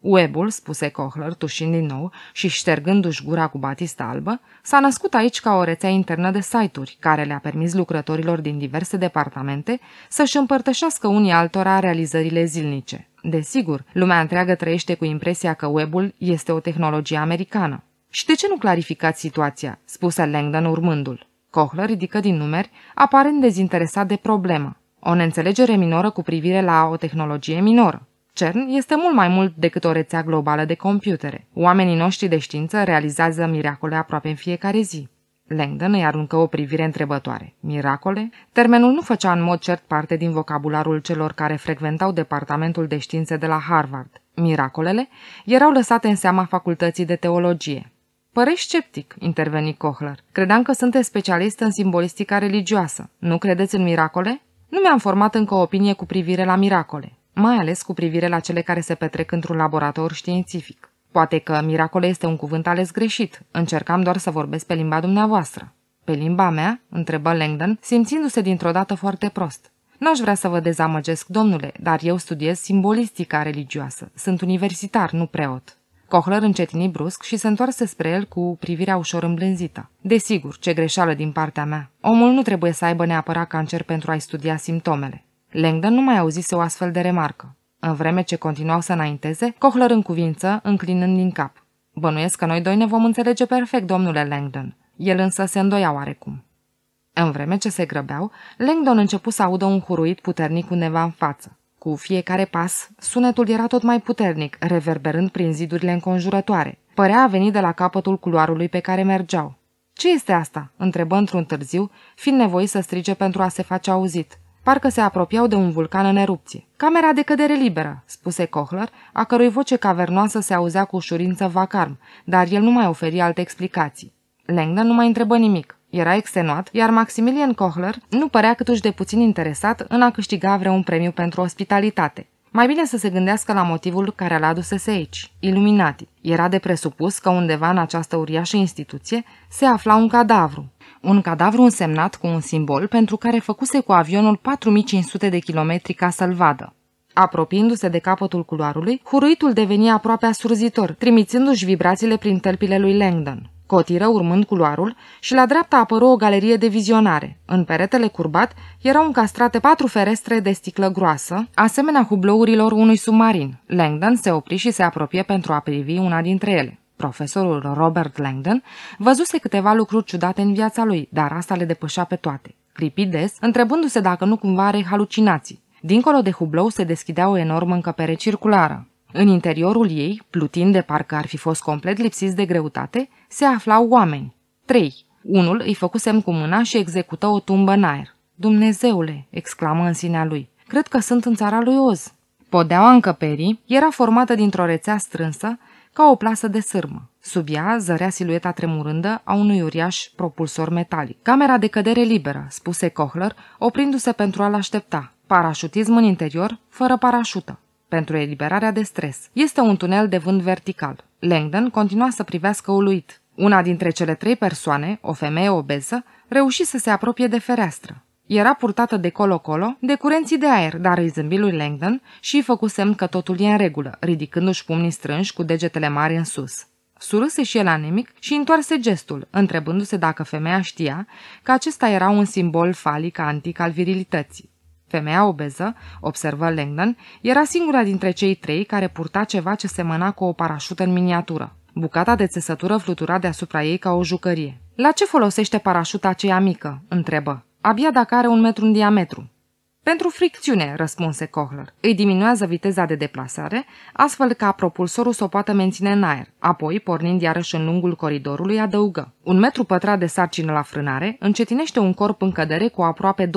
Webul, spuse Kohler, tușind din nou și ștergându-și gura cu batista albă, s-a născut aici ca o rețea internă de site-uri, care le-a permis lucrătorilor din diverse departamente să-și împărtășească unii altora realizările zilnice. Desigur, lumea întreagă trăiește cu impresia că webul este o tehnologie americană. Și de ce nu clarificați situația?" spuse Langdon urmândul. Kohler ridică din numeri, aparent dezinteresat de problemă. O neînțelegere minoră cu privire la o tehnologie minoră. CERN este mult mai mult decât o rețea globală de computere. Oamenii noștri de știință realizează miracole aproape în fiecare zi. Langdon îi aruncă o privire întrebătoare. Miracole? Termenul nu făcea în mod cert parte din vocabularul celor care frecventau departamentul de științe de la Harvard. Miracolele erau lăsate în seama facultății de teologie. Părești sceptic, interveni Kohler. Credeam că sunteți specialist în simbolistica religioasă. Nu credeți în miracole? Nu mi-am format încă o opinie cu privire la miracole mai ales cu privire la cele care se petrec într-un laborator științific. Poate că miracole este un cuvânt ales greșit, încercam doar să vorbesc pe limba dumneavoastră. Pe limba mea?" întrebă Langdon, simțindu-se dintr-o dată foarte prost. N-aș vrea să vă dezamăgesc, domnule, dar eu studiez simbolistica religioasă. Sunt universitar, nu preot." Cohler încetini brusc și se întoarse spre el cu privirea ușor îmblânzită. Desigur, ce greșeală din partea mea. Omul nu trebuie să aibă neapărat cancer pentru a-i studia simptomele. Langdon nu mai auzise o astfel de remarcă. În vreme ce continuau să înainteze, Cohler în cuvință, înclinând din cap. Bănuiesc că noi doi ne vom înțelege perfect, domnule Langdon. El însă se îndoia oarecum. În vreme ce se grăbeau, Langdon început să audă un huruit puternic undeva în față. Cu fiecare pas, sunetul era tot mai puternic, reverberând prin zidurile înconjurătoare. Părea a venit de la capătul culoarului pe care mergeau. Ce este asta?" întrebă într-un târziu, fiind nevoit să strige pentru a se face auzit parcă se apropiau de un vulcan în erupție. Camera de cădere liberă, spuse Kohler, a cărui voce cavernoasă se auzea cu ușurință vacarm, dar el nu mai oferi alte explicații. Langdon nu mai întrebă nimic. Era extenuat, iar Maximilian Kohler nu părea câtuși de puțin interesat în a câștiga vreun premiu pentru ospitalitate. Mai bine să se gândească la motivul care l-a să aici, Illuminati. Era de presupus că undeva în această uriașă instituție se afla un cadavru, un cadavru însemnat cu un simbol pentru care făcuse cu avionul 4500 de kilometri ca să-l vadă. Apropiindu-se de capătul culoarului, huruitul deveni aproape asurzitor, trimițându-și vibrațiile prin tălpile lui Langdon. Cotiră urmând culoarul și la dreapta apăru o galerie de vizionare. În peretele curbat erau încastrate patru ferestre de sticlă groasă, asemenea hublourilor unui submarin. Langdon se opri și se apropie pentru a privi una dintre ele profesorul Robert Langdon, văzuse câteva lucruri ciudate în viața lui, dar asta le depășea pe toate. Cripides întrebându-se dacă nu cumva are halucinații. Dincolo de hublou se deschidea o enormă încăpere circulară. În interiorul ei, plutind de parcă ar fi fost complet lipsiți de greutate, se aflau oameni. Trei. Unul îi făcu semn cu mâna și execută o tumbă în aer. Dumnezeule!" exclamă în sinea lui. Cred că sunt în țara lui Oz." Podeaua încăperii era formată dintr-o rețea strânsă ca o plasă de sârmă. Sub ea zărea silueta tremurândă a unui uriaș propulsor metalic. Camera de cădere liberă, spuse Kohler, oprindu-se pentru a-l aștepta. Parașutism în interior, fără parașută pentru eliberarea de stres. Este un tunel de vânt vertical. Langdon continua să privească uluit. Una dintre cele trei persoane, o femeie obeză, reuși să se apropie de fereastră. Era purtată de colo-colo de curenții de aer, dar îi zâmbi lui Langdon și îi făcu semn că totul e în regulă, ridicându-și pumnii strânși cu degetele mari în sus. Surâse și el anemic și întoarse gestul, întrebându-se dacă femeia știa că acesta era un simbol falic antic al virilității. Femeia obeză, observă Langdon, era singura dintre cei trei care purta ceva ce semăna cu o parașută în miniatură. Bucata de țesătură flutura deasupra ei ca o jucărie. La ce folosește parașuta aceea mică?" întrebă abia dacă are un metru în diametru. Pentru fricțiune, răspunse Kohler. Îi diminuează viteza de deplasare, astfel ca propulsorul să o poată menține în aer. Apoi, pornind iarăși în lungul coridorului, adăugă. Un metru pătrat de sarcină la frânare încetinește un corp în cădere cu aproape 20%.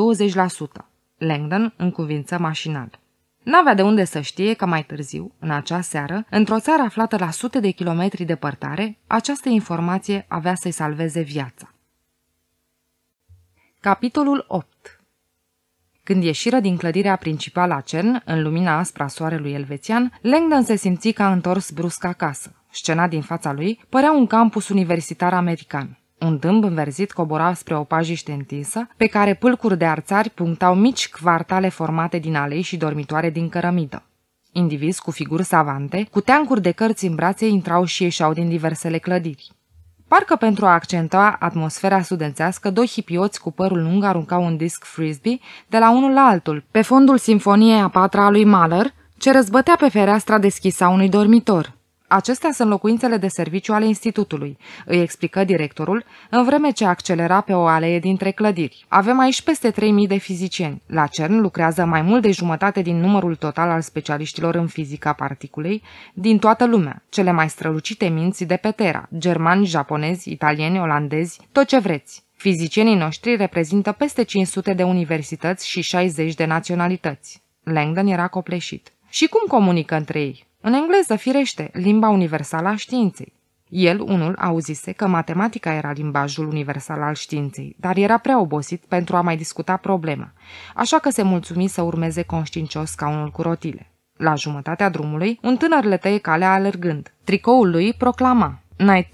Langdon încuvință mașinal. N-avea de unde să știe că mai târziu, în acea seară, într-o țară aflată la sute de kilometri departare, această informație avea să-i salveze viața. Capitolul 8 Când ieșiră din clădirea principală a CERN, în lumina aspra soarelui elvețian, Langdon se simți ca întors brusc acasă. Scena din fața lui părea un campus universitar american. Un dâmb înverzit cobora spre o pajiște întinsă, pe care pâlcuri de arțari punctau mici quartale formate din alei și dormitoare din cărămidă. Indivizi cu figuri savante, cu teancuri de cărți în brațe, intrau și ieșeau din diversele clădiri. Parcă pentru a accentua atmosfera studențească, doi hipioți cu părul lung aruncau un disc frisbee de la unul la altul, pe fondul simfoniei a patra a lui Mahler, ce răzbătea pe fereastra deschisă a unui dormitor. Acestea sunt locuințele de serviciu ale institutului, îi explică directorul, în vreme ce accelera pe o alee dintre clădiri. Avem aici peste 3.000 de fizicieni. La CERN lucrează mai mult de jumătate din numărul total al specialiștilor în fizica particulei din toată lumea, cele mai strălucite minți de pe Terra, germani, japonezi, italieni, olandezi, tot ce vreți. Fizicienii noștri reprezintă peste 500 de universități și 60 de naționalități. Langdon era copleșit. Și cum comunică între ei? În engleză, firește, limba universală a științei. El, unul, auzise că matematica era limbajul universal al științei, dar era prea obosit pentru a mai discuta problema, așa că se mulțumi să urmeze conștiincios scaunul cu rotile. La jumătatea drumului, un tânăr le tăie calea alergând. Tricoul lui proclama, N-ai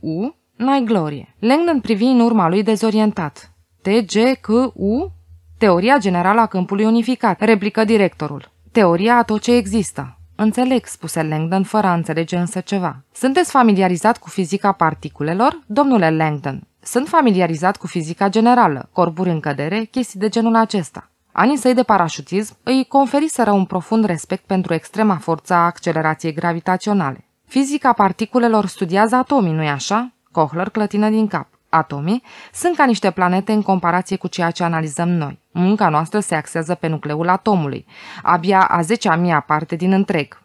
u n-ai glorie. Langdon privi în urma lui dezorientat. "T g u, Teoria generală a câmpului unificat, replică directorul. Teoria a tot ce există. Înțeleg, spuse Langdon, fără a înțelege însă ceva. Sunteți familiarizat cu fizica particulelor, domnule Langdon? Sunt familiarizat cu fizica generală, corburi în cădere, chestii de genul acesta. Anii săi de parașutism îi conferiseră un profund respect pentru extrema forță a accelerației gravitaționale. Fizica particulelor studiază atomii, nu-i așa? Kohler clătină din cap. Atomii sunt ca niște planete în comparație cu ceea ce analizăm noi. Munca noastră se axează pe nucleul atomului, abia a zecea mia parte din întreg.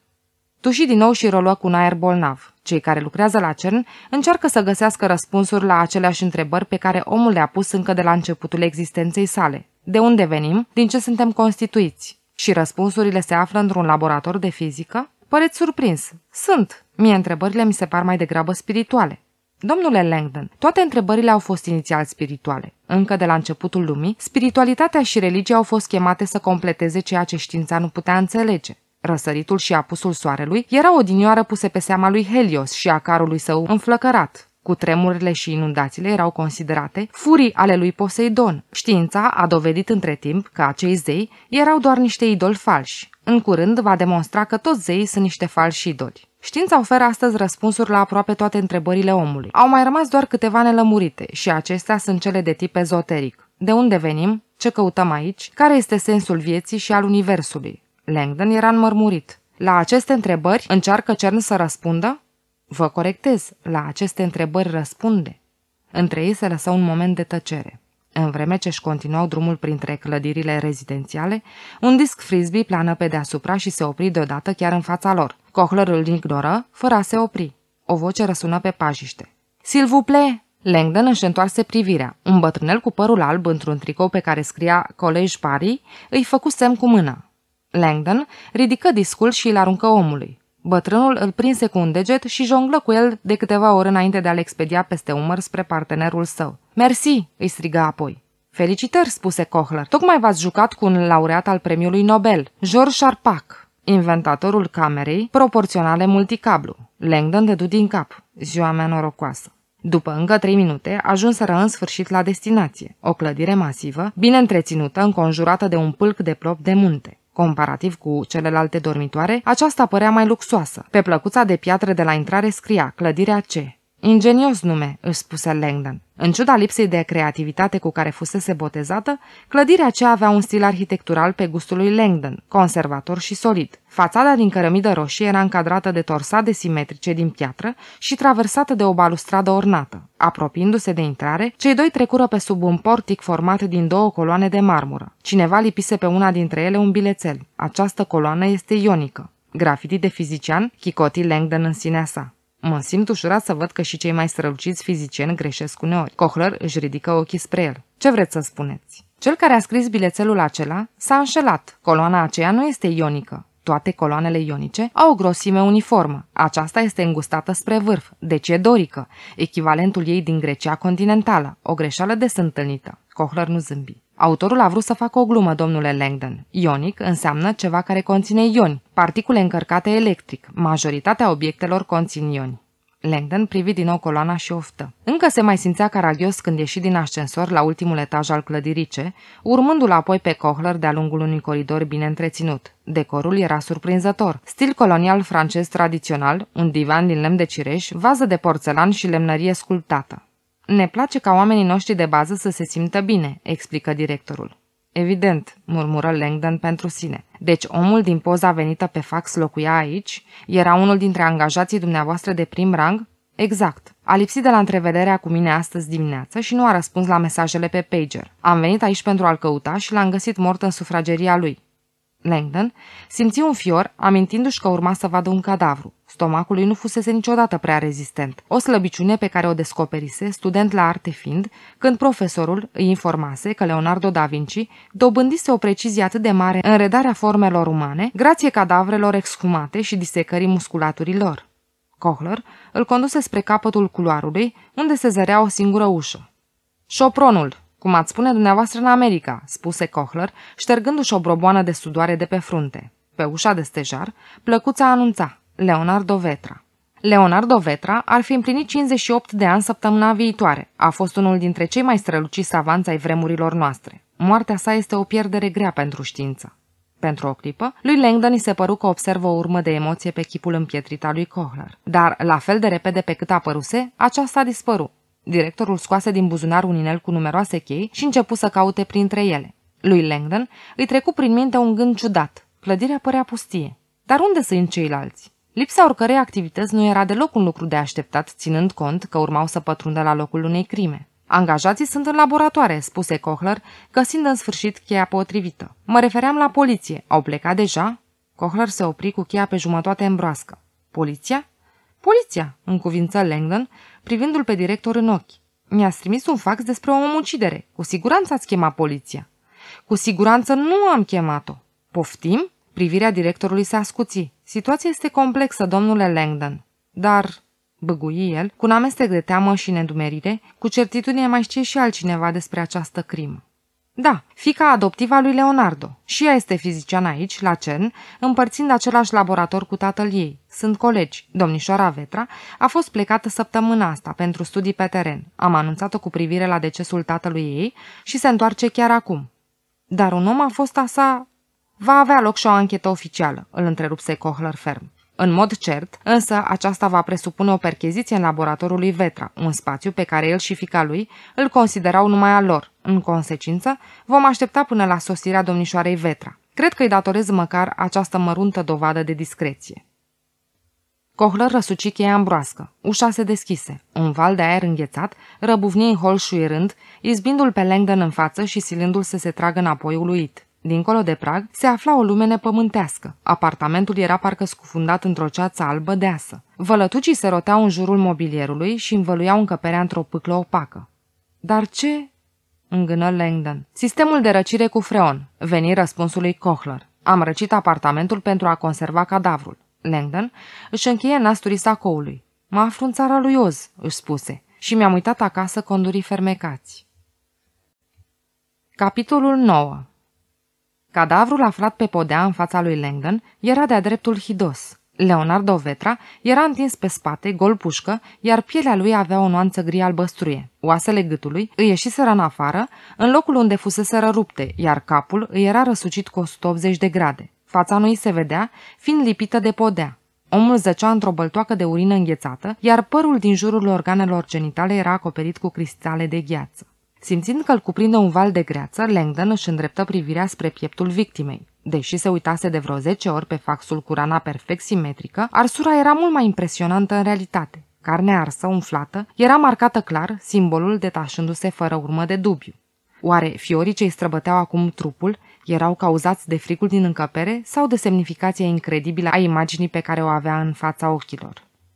Tu și din nou și roluă cu un aer bolnav. Cei care lucrează la CERN încearcă să găsească răspunsuri la aceleași întrebări pe care omul le-a pus încă de la începutul existenței sale. De unde venim? Din ce suntem constituiți? Și răspunsurile se află într-un laborator de fizică? Păreți surprins. Sunt. Mie întrebările mi se par mai degrabă spirituale. Domnule Langdon, toate întrebările au fost inițial spirituale. Încă de la începutul lumii, spiritualitatea și religia au fost chemate să completeze ceea ce știința nu putea înțelege. Răsăritul și apusul soarelui era odinioară puse pe seama lui Helios și a carului său înflăcărat, cu tremurile și inundațiile erau considerate furii ale lui Poseidon. Știința a dovedit între timp că acei zei erau doar niște idoli falși. În curând va demonstra că toți zeii sunt niște falși idoli. Știința oferă astăzi răspunsuri la aproape toate întrebările omului. Au mai rămas doar câteva nelămurite și acestea sunt cele de tip ezoteric. De unde venim? Ce căutăm aici? Care este sensul vieții și al universului? Langdon era înmărmurit. La aceste întrebări încearcă Cern să răspundă? Vă corectez, la aceste întrebări răspunde. Între ei se lăsă un moment de tăcere. În vreme ce își continuau drumul printre clădirile rezidențiale, un disc frisbee plană pe deasupra și se opri deodată chiar în fața lor. Cochler îl ignoră, fără a se opri. O voce răsună pe pajiște. Silvuple! Langdon își întoarse privirea. Un bătrânel cu părul alb într-un tricou pe care scria Colegi Paris îi făcu semn cu mâna. Langdon ridică discul și îl aruncă omului. Bătrânul îl prinse cu un deget și jonglă cu el de câteva ori înainte de a-l expedia peste umăr spre partenerul său. Mersi!" îi strigă apoi. Felicitări!" spuse Cochler. Tocmai v-ați jucat cu un laureat al premiului Nobel, George Sharpac. Inventatorul camerei, proporționale multicablu. Langdon dădu din cap. Ziua mea norocoasă. După încă trei minute, ajunseră în sfârșit la destinație, o clădire masivă, bine întreținută, înconjurată de un pâlc de plop de munte. Comparativ cu celelalte dormitoare, aceasta părea mai luxoasă. Pe plăcuța de piatră de la intrare scria clădirea C, Ingenios nume, își spuse Langdon. În ciuda lipsei de creativitate cu care fusese botezată, clădirea aceea avea un stil arhitectural pe gustul lui Langdon, conservator și solid. Fațada din cărămidă roșie era încadrată de torsade simetrice din piatră și traversată de o balustradă ornată. Apropiindu-se de intrare, cei doi trecură pe sub un portic format din două coloane de marmură. Cineva lipise pe una dintre ele un bilețel. Această coloană este ionică. Grafitii de fizician, chicotii Langdon în sinea sa. Mă simt ușurat să văd că și cei mai străluciți fizicieni greșesc uneori. Cohler își ridică ochii spre el. Ce vreți să spuneți? Cel care a scris bilețelul acela s-a înșelat. Coloana aceea nu este ionică. Toate coloanele ionice au o grosime uniformă. Aceasta este îngustată spre vârf, deci e dorică, echivalentul ei din Grecia continentală, o greșeală des întâlnită. Cohler nu zâmbi. Autorul a vrut să facă o glumă, domnule Langdon. Ionic înseamnă ceva care conține ioni, particule încărcate electric. Majoritatea obiectelor conțin ioni. Langdon privi din nou coloana și oftă. Încă se mai simțea caragios când ieși din ascensor la ultimul etaj al clădirice, urmându-l apoi pe Kohler de-a lungul unui coridor bine întreținut. Decorul era surprinzător. Stil colonial francez tradițional, un divan din lemn de cireș, vază de porțelan și lemnărie sculptată. Ne place ca oamenii noștri de bază să se simtă bine, explică directorul. Evident, murmură Langdon pentru sine. Deci omul din poza venită pe fax locuia aici? Era unul dintre angajații dumneavoastră de prim rang? Exact. A lipsit de la întrevederea cu mine astăzi dimineață și nu a răspuns la mesajele pe pager. Am venit aici pentru a-l căuta și l-am găsit mort în sufrageria lui. Langdon, simți un fior, amintindu-și că urma să vadă un cadavru. Stomacul lui nu fusese niciodată prea rezistent. O slăbiciune pe care o descoperise, student la arte fiind, când profesorul îi informase că Leonardo da Vinci dobândise o precizie atât de mare în redarea formelor umane, grație cadavrelor exhumate și disecării musculaturilor. kohler îl conduse spre capătul culoarului, unde se zărea o singură ușă. Șopronul, cum ați spune dumneavoastră în America, spuse Cochler, ștergându-și o broboană de sudoare de pe frunte. Pe ușa de stejar, plăcuța anunța Leonardo Vetra. Leonardo Vetra ar fi împlinit 58 de ani săptămâna viitoare. A fost unul dintre cei mai străluci savanți ai vremurilor noastre. Moartea sa este o pierdere grea pentru știință. Pentru o clipă, lui Langdon îi se păru că observă o urmă de emoție pe chipul împietrit al lui Kohler. Dar, la fel de repede pe cât apăruse, aceasta dispăru, Directorul scoase din buzunar un inel cu numeroase chei și începu să caute printre ele. Lui Langdon îi trecu prin minte un gând ciudat. Clădirea părea pustie. Dar unde sunt ceilalți? Lipsa oricărei activități nu era deloc un lucru de așteptat, ținând cont că urmau să pătrundă la locul unei crime. Angajații sunt în laboratoare, spuse Cochler, găsind în sfârșit cheia potrivită. Mă refeream la poliție. Au plecat deja? Cochler se opri cu cheia pe jumătate îmbroască. Poliția? Poliția, încuvință Langdon, privindu-l pe director în ochi. Mi-ați trimis un fax despre o omucidere. Cu siguranță ați chemat poliția. Cu siguranță nu am chemat-o. Poftim? Privirea directorului se ascuți. Situația este complexă, domnule Langdon. Dar, băgui el, cu un amestec de teamă și nedumerire, cu certitudine mai știe și altcineva despre această crimă. Da, fica a lui Leonardo. Și ea este fizician aici, la CERN, împărțind același laborator cu tatăl ei. Sunt colegi. Domnișoara Vetra a fost plecată săptămâna asta pentru studii pe teren. Am anunțat-o cu privire la decesul tatălui ei și se întoarce chiar acum. Dar un om a fost asa... Va avea loc și o anchetă oficială, îl întrerupse Kohler ferm. În mod cert, însă, aceasta va presupune o percheziție în laboratorul lui Vetra, un spațiu pe care el și fica lui îl considerau numai al lor. În consecință, vom aștepta până la sosirea domnișoarei Vetra. Cred că îi datorez măcar această măruntă dovadă de discreție. Cohlăr răsuci cheia ambroască. Ușa se deschise. Un val de aer înghețat răbuvni în hol șuierând, izbindu-l pe Langdon în față și silindu-l să se tragă înapoi uluit. Dincolo de prag se afla o lume nepământească. Apartamentul era parcă scufundat într-o ceață albă deasă. Vălătucii se roteau în jurul mobilierului și învăluiau încăperea într-o pâclă opacă. Dar ce? îngână Langdon. Sistemul de răcire cu freon, veni răspunsul lui Cochler. Am răcit apartamentul pentru a conserva cadavrul. Langdon își încheie nasturii sacoului. Mă aflu în țara lui Oz, își spuse, și mi-am uitat acasă condurii fermecați. Capitolul 9 Cadavrul aflat pe podea în fața lui Langdon era de-a dreptul hidos. Leonardo Vetra era întins pe spate, gol pușcă, iar pielea lui avea o nuanță gri albăstruie. Oasele gâtului îi ieșiseră în afară, în locul unde fusese rupte, iar capul îi era răsucit cu 180 de grade. Fața nu îi se vedea, fiind lipită de podea. Omul zăcea într-o băltoacă de urină înghețată, iar părul din jurul organelor genitale era acoperit cu cristale de gheață. Simțind că îl cuprinde un val de greață, Langdon își îndreptă privirea spre pieptul victimei. Deși se uitase de vreo 10 ori pe faxul cu rana perfect simetrică, arsura era mult mai impresionantă în realitate. Carnea arsă, umflată, era marcată clar, simbolul detașându-se fără urmă de dubiu. Oare fiorii ce străbăteau acum trupul erau cauzați de fricul din încăpere sau de semnificația incredibilă a imaginii pe care o avea în fața ochilor?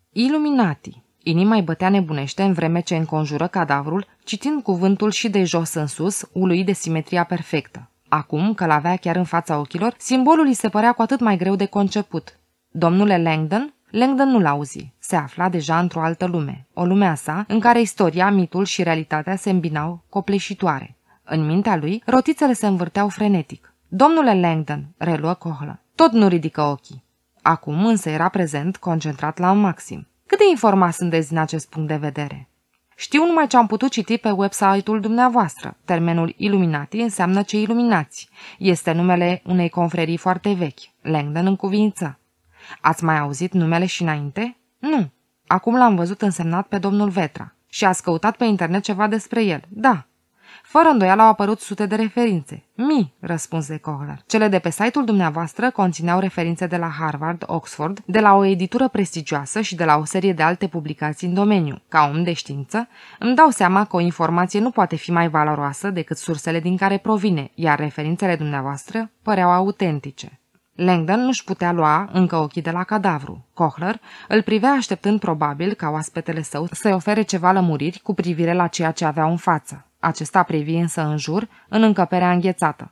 Iluminati Inima îi bătea nebunește în vreme ce înconjură cadavrul, citind cuvântul și de jos în sus, ului de simetria perfectă. Acum, că l-avea chiar în fața ochilor, simbolul îi se părea cu atât mai greu de conceput. Domnule Langdon? Langdon nu-l auzi. Se afla deja într-o altă lume, o lume a sa, în care istoria, mitul și realitatea se îmbinau copleșitoare. În mintea lui, rotițele se învârteau frenetic. Domnule Langdon, reluă Cohlă, tot nu ridică ochii. Acum însă era prezent, concentrat la un maxim. Cât de informat sunteți din acest punct de vedere? Știu numai ce am putut citi pe website-ul dumneavoastră. Termenul iluminati înseamnă cei iluminați. Este numele unei confrerii foarte vechi, Langdon în cuvință. Ați mai auzit numele și înainte? Nu. Acum l-am văzut însemnat pe domnul Vetra și ați căutat pe internet ceva despre el. Da, fără îndoială au apărut sute de referințe. Mii, răspunse Kohler. Cele de pe site-ul dumneavoastră conțineau referințe de la Harvard, Oxford, de la o editură prestigioasă și de la o serie de alte publicații în domeniu. Ca om de știință, îmi dau seama că o informație nu poate fi mai valoroasă decât sursele din care provine, iar referințele dumneavoastră păreau autentice. Langdon nu-și putea lua încă ochii de la cadavru. Kohler, îl privea așteptând probabil ca oaspetele său să-i ofere ceva lămuriri cu privire la ceea ce avea în față. Acesta privi însă în jur, în încăperea înghețată.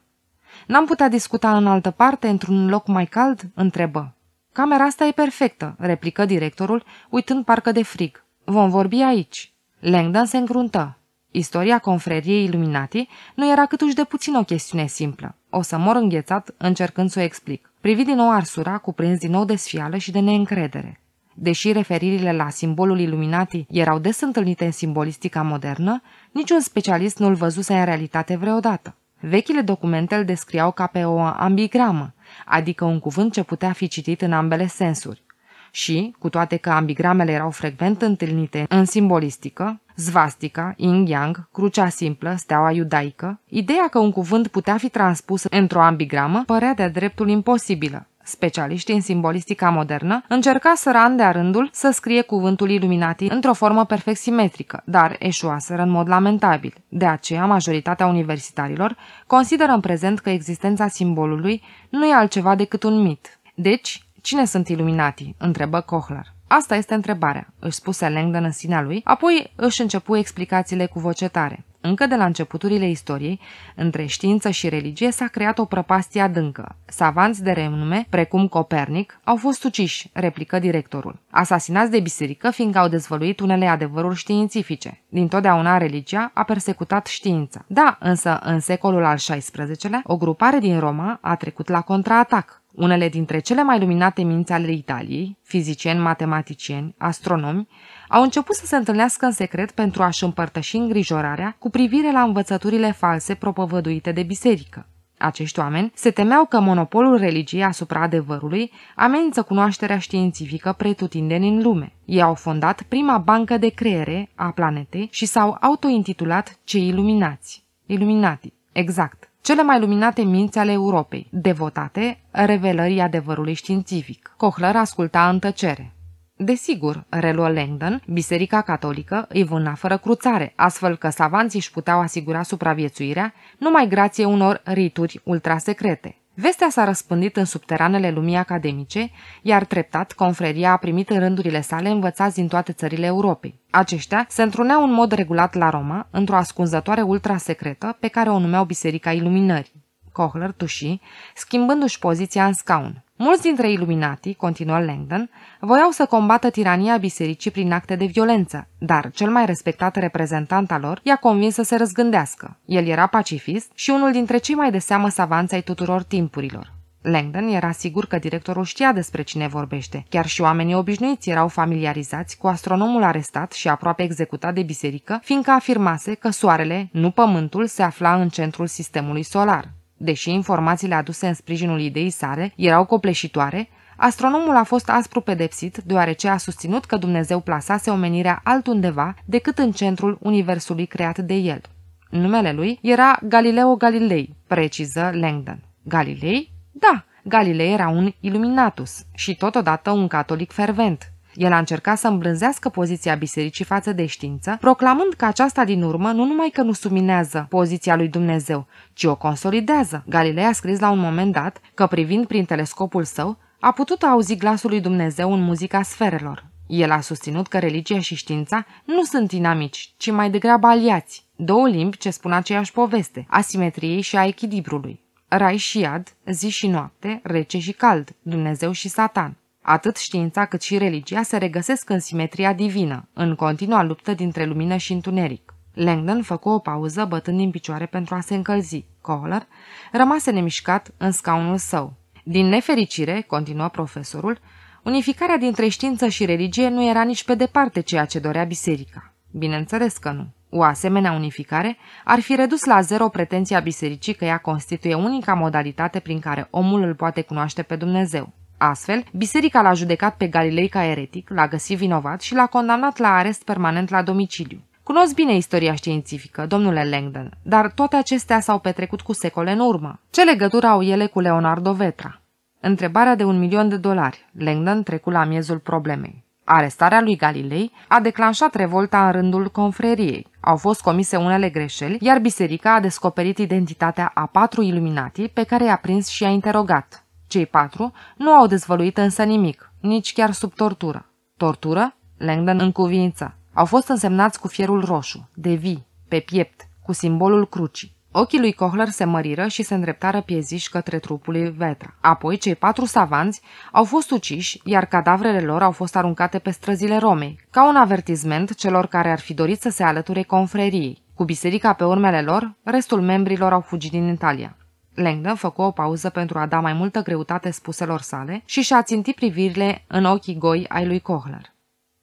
N-am putea discuta în altă parte, într-un loc mai cald?" întrebă. Camera asta e perfectă," replică directorul, uitând parcă de frig. Vom vorbi aici." Langdon se îngruntă. Istoria confreriei Illuminati nu era câtuși de puțin o chestiune simplă. O să mor înghețat încercând să o explic. Privi din nou arsura, cuprins din nou de sfială și de neîncredere. Deși referirile la simbolul iluminati erau des întâlnite în simbolistica modernă, niciun specialist nu-l văzuse în realitate vreodată. Vechile documente îl descriau ca pe o ambigramă, adică un cuvânt ce putea fi citit în ambele sensuri. Și, cu toate că ambigramele erau frecvent întâlnite în simbolistică, zvastica, yin-yang, crucea simplă, steaua iudaică, ideea că un cuvânt putea fi transpus într-o ambigramă părea de-a dreptul imposibilă specialiștii în simbolistica modernă, încerca Săran de-a rândul să scrie cuvântul Illuminati într-o formă perfect simetrică, dar eșuaseră în mod lamentabil. De aceea, majoritatea universitarilor consideră în prezent că existența simbolului nu e altceva decât un mit. Deci, cine sunt Illuminati? întrebă Kohler. Asta este întrebarea, își spuse Langdon în sinea lui, apoi își începu explicațiile cu voce tare. Încă de la începuturile istoriei, între știință și religie s-a creat o prăpastie adâncă. Savanți de renume, precum Copernic, au fost uciși, replică directorul. Asasinați de biserică, fiindcă au dezvăluit unele adevăruri științifice. Dintotdeauna religia a persecutat știința. Da, însă în secolul al XVI-lea, o grupare din Roma a trecut la contraatac. Unele dintre cele mai luminate minți ale Italiei, fizicieni, matematicieni, astronomi, au început să se întâlnească în secret pentru a-și împărtăși îngrijorarea cu privire la învățăturile false propovăduite de biserică. Acești oameni se temeau că monopolul religiei asupra adevărului amenință cunoașterea științifică pretutindeni în lume. Ei au fondat prima bancă de creere a planetei și s-au autointitulat cei iluminați. Iluminati, exact cele mai luminate minți ale Europei, devotate revelării adevărului științific. Cochler asculta în tăcere. Desigur, reluă Langdon, Biserica Catolică îi vâna fără cruțare, astfel că savanții își puteau asigura supraviețuirea numai grație unor rituri ultrasecrete. Vestea s-a răspândit în subteranele lumii academice, iar treptat, confreria a primit în rândurile sale învățați din toate țările Europei. Aceștia se întruneau în mod regulat la Roma, într-o ascunzătoare ultrasecretă pe care o numeau Biserica Iluminării. Kohler, tuși, schimbându-și poziția în scaun. Mulți dintre iluminati, continuă Langdon, voiau să combată tirania bisericii prin acte de violență, dar cel mai respectat reprezentant al lor i-a convins să se răzgândească. El era pacifist și unul dintre cei mai de seamă savanți ai tuturor timpurilor. Langdon era sigur că directorul știa despre cine vorbește. Chiar și oamenii obișnuiți erau familiarizați cu astronomul arestat și aproape executat de biserică, fiindcă afirmase că soarele, nu pământul, se afla în centrul sistemului solar. Deși informațiile aduse în sprijinul ideii sale erau copleșitoare, astronomul a fost aspru pedepsit deoarece a susținut că Dumnezeu plasase omenirea altundeva decât în centrul universului creat de el. Numele lui era Galileo Galilei, preciză Langdon. Galilei? Da, Galilei era un iluminatus și totodată un catolic fervent, el a încercat să îmbrânzească poziția bisericii față de știință, proclamând că aceasta din urmă nu numai că nu suminează poziția lui Dumnezeu, ci o consolidează. Galilei a scris la un moment dat că privind prin telescopul său, a putut auzi glasul lui Dumnezeu în muzica sferelor. El a susținut că religia și știința nu sunt inamici, ci mai degrabă aliați, două limbi ce spun aceeași poveste, a simetriei și a echilibrului. Rai și iad, zi și noapte, rece și cald, Dumnezeu și satan. Atât știința cât și religia se regăsesc în simetria divină, în continua luptă dintre lumină și întuneric. Langdon făcu o pauză bătând din picioare pentru a se încălzi. Kohler rămase nemișcat în scaunul său. Din nefericire, continuă profesorul, unificarea dintre știință și religie nu era nici pe departe ceea ce dorea biserica. Bineînțeles că nu. O asemenea unificare ar fi redus la zero pretenția bisericii că ea constituie unica modalitate prin care omul îl poate cunoaște pe Dumnezeu. Astfel, biserica l-a judecat pe Galilei ca eretic, l-a găsit vinovat și l-a condamnat la arest permanent la domiciliu. Cunosc bine istoria științifică, domnule Langdon, dar toate acestea s-au petrecut cu secole în urmă. Ce legătură au ele cu Leonardo Vetra? Întrebarea de un milion de dolari. Langdon trecu la miezul problemei. Arestarea lui Galilei a declanșat revolta în rândul confreriei. Au fost comise unele greșeli, iar biserica a descoperit identitatea a patru iluminati pe care i-a prins și i-a interogat. Cei patru nu au dezvăluit însă nimic, nici chiar sub tortură. Tortură? Langdon în cuvință. Au fost însemnați cu fierul roșu, de vii, pe piept, cu simbolul crucii. Ochii lui Kohler se măriră și se îndreptară pieziși către trupul lui Vetra. Apoi, cei patru savanți au fost uciși, iar cadavrele lor au fost aruncate pe străzile Romei, ca un avertisment celor care ar fi dorit să se alăture confreriei. Cu biserica pe urmele lor, restul membrilor au fugit din Italia. Langdon făcu o pauză pentru a da mai multă greutate spuselor sale și și-a țintit privirile în ochii goi ai lui Kohler.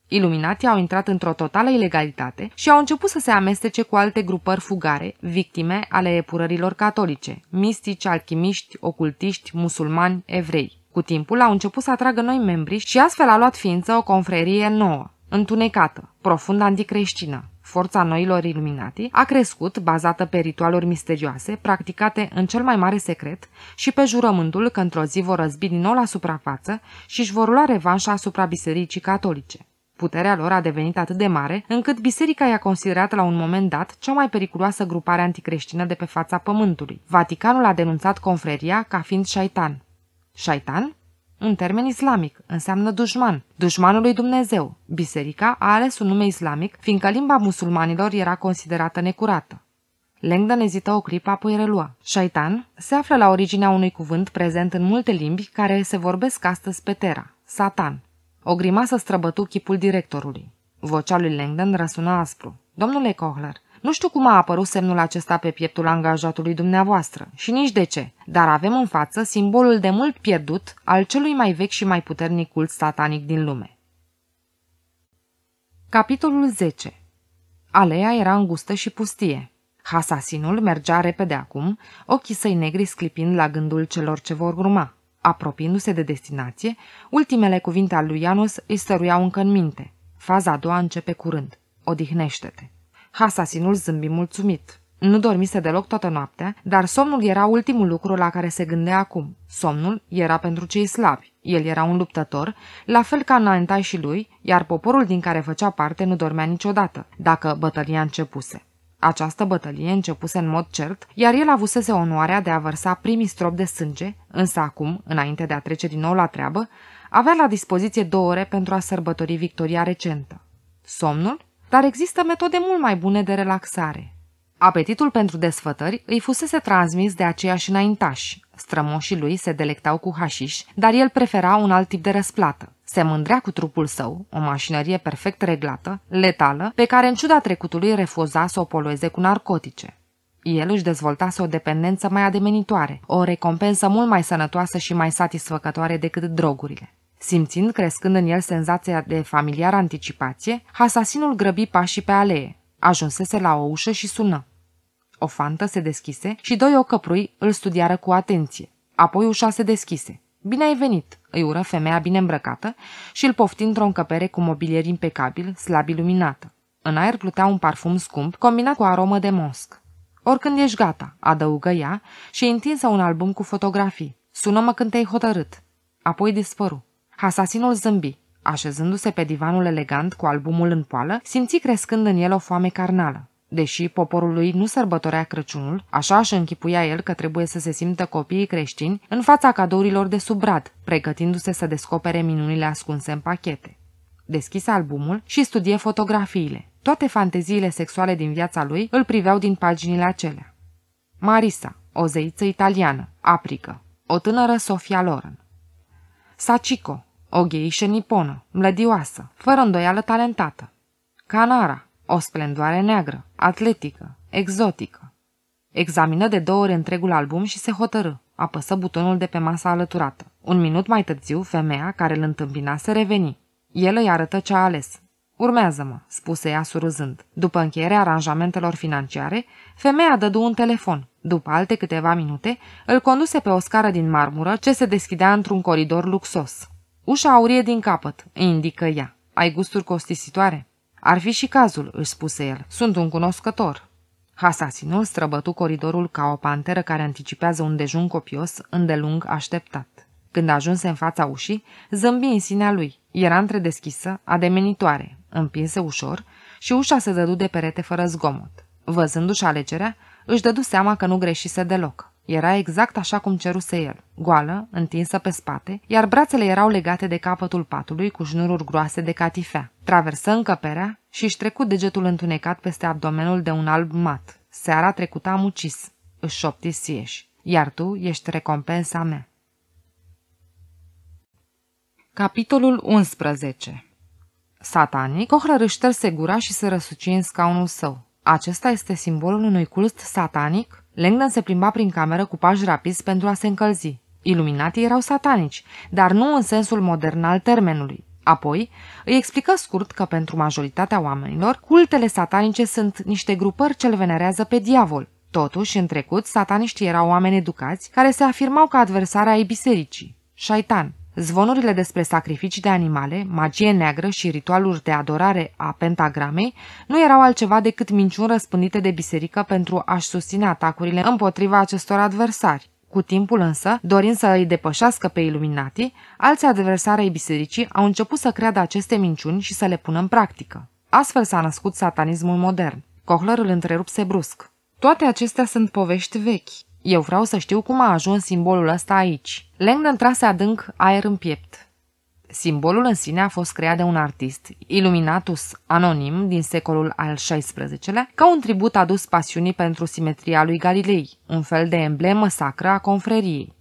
Iluminatii au intrat într-o totală ilegalitate și au început să se amestece cu alte grupări fugare, victime ale epurărilor catolice, mistici, alchimiști, ocultiști, musulmani, evrei. Cu timpul au început să atragă noi membri și astfel a luat ființă o confrerie nouă, întunecată, profund anticreștină forța noilor iluminati, a crescut, bazată pe ritualuri misterioase, practicate în cel mai mare secret și pe jurământul că într-o zi vor răzbi din nou la suprafață și își vor lua revanșa asupra bisericii catolice. Puterea lor a devenit atât de mare, încât biserica i-a considerat la un moment dat cea mai periculoasă grupare anticreștină de pe fața pământului. Vaticanul a denunțat confreria ca fiind șaitan. Șaitan? În termen islamic, înseamnă dușman, dușmanul lui Dumnezeu. Biserica a ales un nume islamic, fiindcă limba musulmanilor era considerată necurată. Langdon ezită o clipă, apoi relua. Shaitan se află la originea unui cuvânt prezent în multe limbi care se vorbesc astăzi pe Terra, Satan. O grimasă străbătu chipul directorului. Vocea lui Langdon răsuna aspru. Domnule Kohler, nu știu cum a apărut semnul acesta pe pieptul angajatului dumneavoastră și nici de ce, dar avem în față simbolul de mult pierdut al celui mai vechi și mai puternic cult satanic din lume. Capitolul 10 Aleia era îngustă și pustie. Hasasinul mergea repede acum, ochii săi negri sclipind la gândul celor ce vor urma. Apropiindu-se de destinație, ultimele cuvinte al lui Janus îi stăruiau încă în minte. Faza a doua începe curând. Odihnește-te! Hasasinul zâmbi mulțumit. Nu dormise deloc toată noaptea, dar somnul era ultimul lucru la care se gândea acum. Somnul era pentru cei slabi. El era un luptător, la fel ca înaintai și lui, iar poporul din care făcea parte nu dormea niciodată, dacă bătălia începuse. Această bătălie începuse în mod cert, iar el avusese onoarea de a vărsa primii strop de sânge, însă acum, înainte de a trece din nou la treabă, avea la dispoziție două ore pentru a sărbători victoria recentă. Somnul dar există metode mult mai bune de relaxare. Apetitul pentru desfătări îi fusese transmis de aceiași înaintași. Strămoșii lui se delectau cu hașiș, dar el prefera un alt tip de răsplată. Se mândrea cu trupul său, o mașinărie perfect reglată, letală, pe care în ciuda trecutului refuza să o polueze cu narcotice. El își dezvoltase o dependență mai ademenitoare, o recompensă mult mai sănătoasă și mai satisfăcătoare decât drogurile. Simțind crescând în el senzația de familiar anticipație, asasinul grăbi pașii pe alee. Ajunsese la o ușă și sună. O fantă se deschise și doi ocăprui îl studiară cu atenție. Apoi ușa se deschise. Bine ai venit, îi ură femeia bine îmbrăcată și îl pofti într-o încăpere cu mobilier impecabil, slab iluminată. În aer plutea un parfum scump, combinat cu aromă de mosc. Oricând ești gata, adăugă ea și întinsă un album cu fotografii. Sună-mă când te-ai hotărât. Apoi dispărut. Asasinul zâmbi. Așezându-se pe divanul elegant cu albumul în poală, simți crescând în el o foame carnală. Deși poporul lui nu sărbătorea Crăciunul, așa își închipuia el că trebuie să se simtă copiii creștini în fața cadourilor de sub brad, pregătindu-se să descopere minunile ascunse în pachete. Deschise albumul și studie fotografiile. Toate fanteziile sexuale din viața lui îl priveau din paginile acelea. Marisa, o zeiță italiană, aprică, o tânără Sofia Loren. Sacico, o gheișă niponă, mlădioasă, fără îndoială talentată. Canara, o splendoare neagră, atletică, exotică. Examină de două ori întregul album și se hotărâ. Apăsă butonul de pe masa alăturată. Un minut mai târziu, femeia care îl întâmpina se reveni. El îi arătă ce a ales. Urmează-mă, spuse ea surâzând. După încheierea aranjamentelor financiare, femeia dădu un telefon. După alte câteva minute, îl conduse pe o scară din marmură ce se deschidea într-un coridor luxos. Ușa aurie din capăt, indică ea. Ai gusturi costisitoare? Ar fi și cazul, își spuse el. Sunt un cunoscător. Hasasinul străbătu coridorul ca o panteră care anticipează un dejun copios, îndelung așteptat. Când ajunse în fața ușii, zâmbi în sinea lui. Era întredeschisă, ademenitoare, împinse ușor și ușa se dădu de perete fără zgomot. Văzându-și alegerea, își dădu seama că nu greșise deloc. Era exact așa cum ceruse el, goală, întinsă pe spate, iar brațele erau legate de capătul patului cu șnururi groase de catifea. Traversă încăperea și își trecut degetul întunecat peste abdomenul de un alb mat. Seara trecută am ucis, își șopti Sieș, iar tu ești recompensa mea. Capitolul 11 Satanic, Cohrăr își șterse gura și se răsuci în scaunul său. Acesta este simbolul unui cult satanic? Langdon se plimba prin cameră cu pași rapizi pentru a se încălzi. Iluminatii erau satanici, dar nu în sensul modern al termenului. Apoi, îi explică scurt că pentru majoritatea oamenilor, cultele satanice sunt niște grupări ce îl venerează pe diavol. Totuși, în trecut, sataniștii erau oameni educați care se afirmau ca adversari ai bisericii, șaitan. Zvonurile despre sacrificii de animale, magie neagră și ritualuri de adorare a pentagramei nu erau altceva decât minciuni răspândite de biserică pentru a-și susține atacurile împotriva acestor adversari. Cu timpul însă, dorind să îi depășească pe iluminati, alți adversari ai bisericii au început să creadă aceste minciuni și să le pună în practică. Astfel s-a născut satanismul modern. Cohler îl întrerupse brusc. Toate acestea sunt povești vechi, eu vreau să știu cum a ajuns simbolul ăsta aici. Langdon trase adânc aer în piept. Simbolul în sine a fost creat de un artist, Illuminatus Anonim, din secolul al XVI-lea, ca un tribut adus pasiunii pentru simetria lui Galilei, un fel de emblemă sacră a confreriei.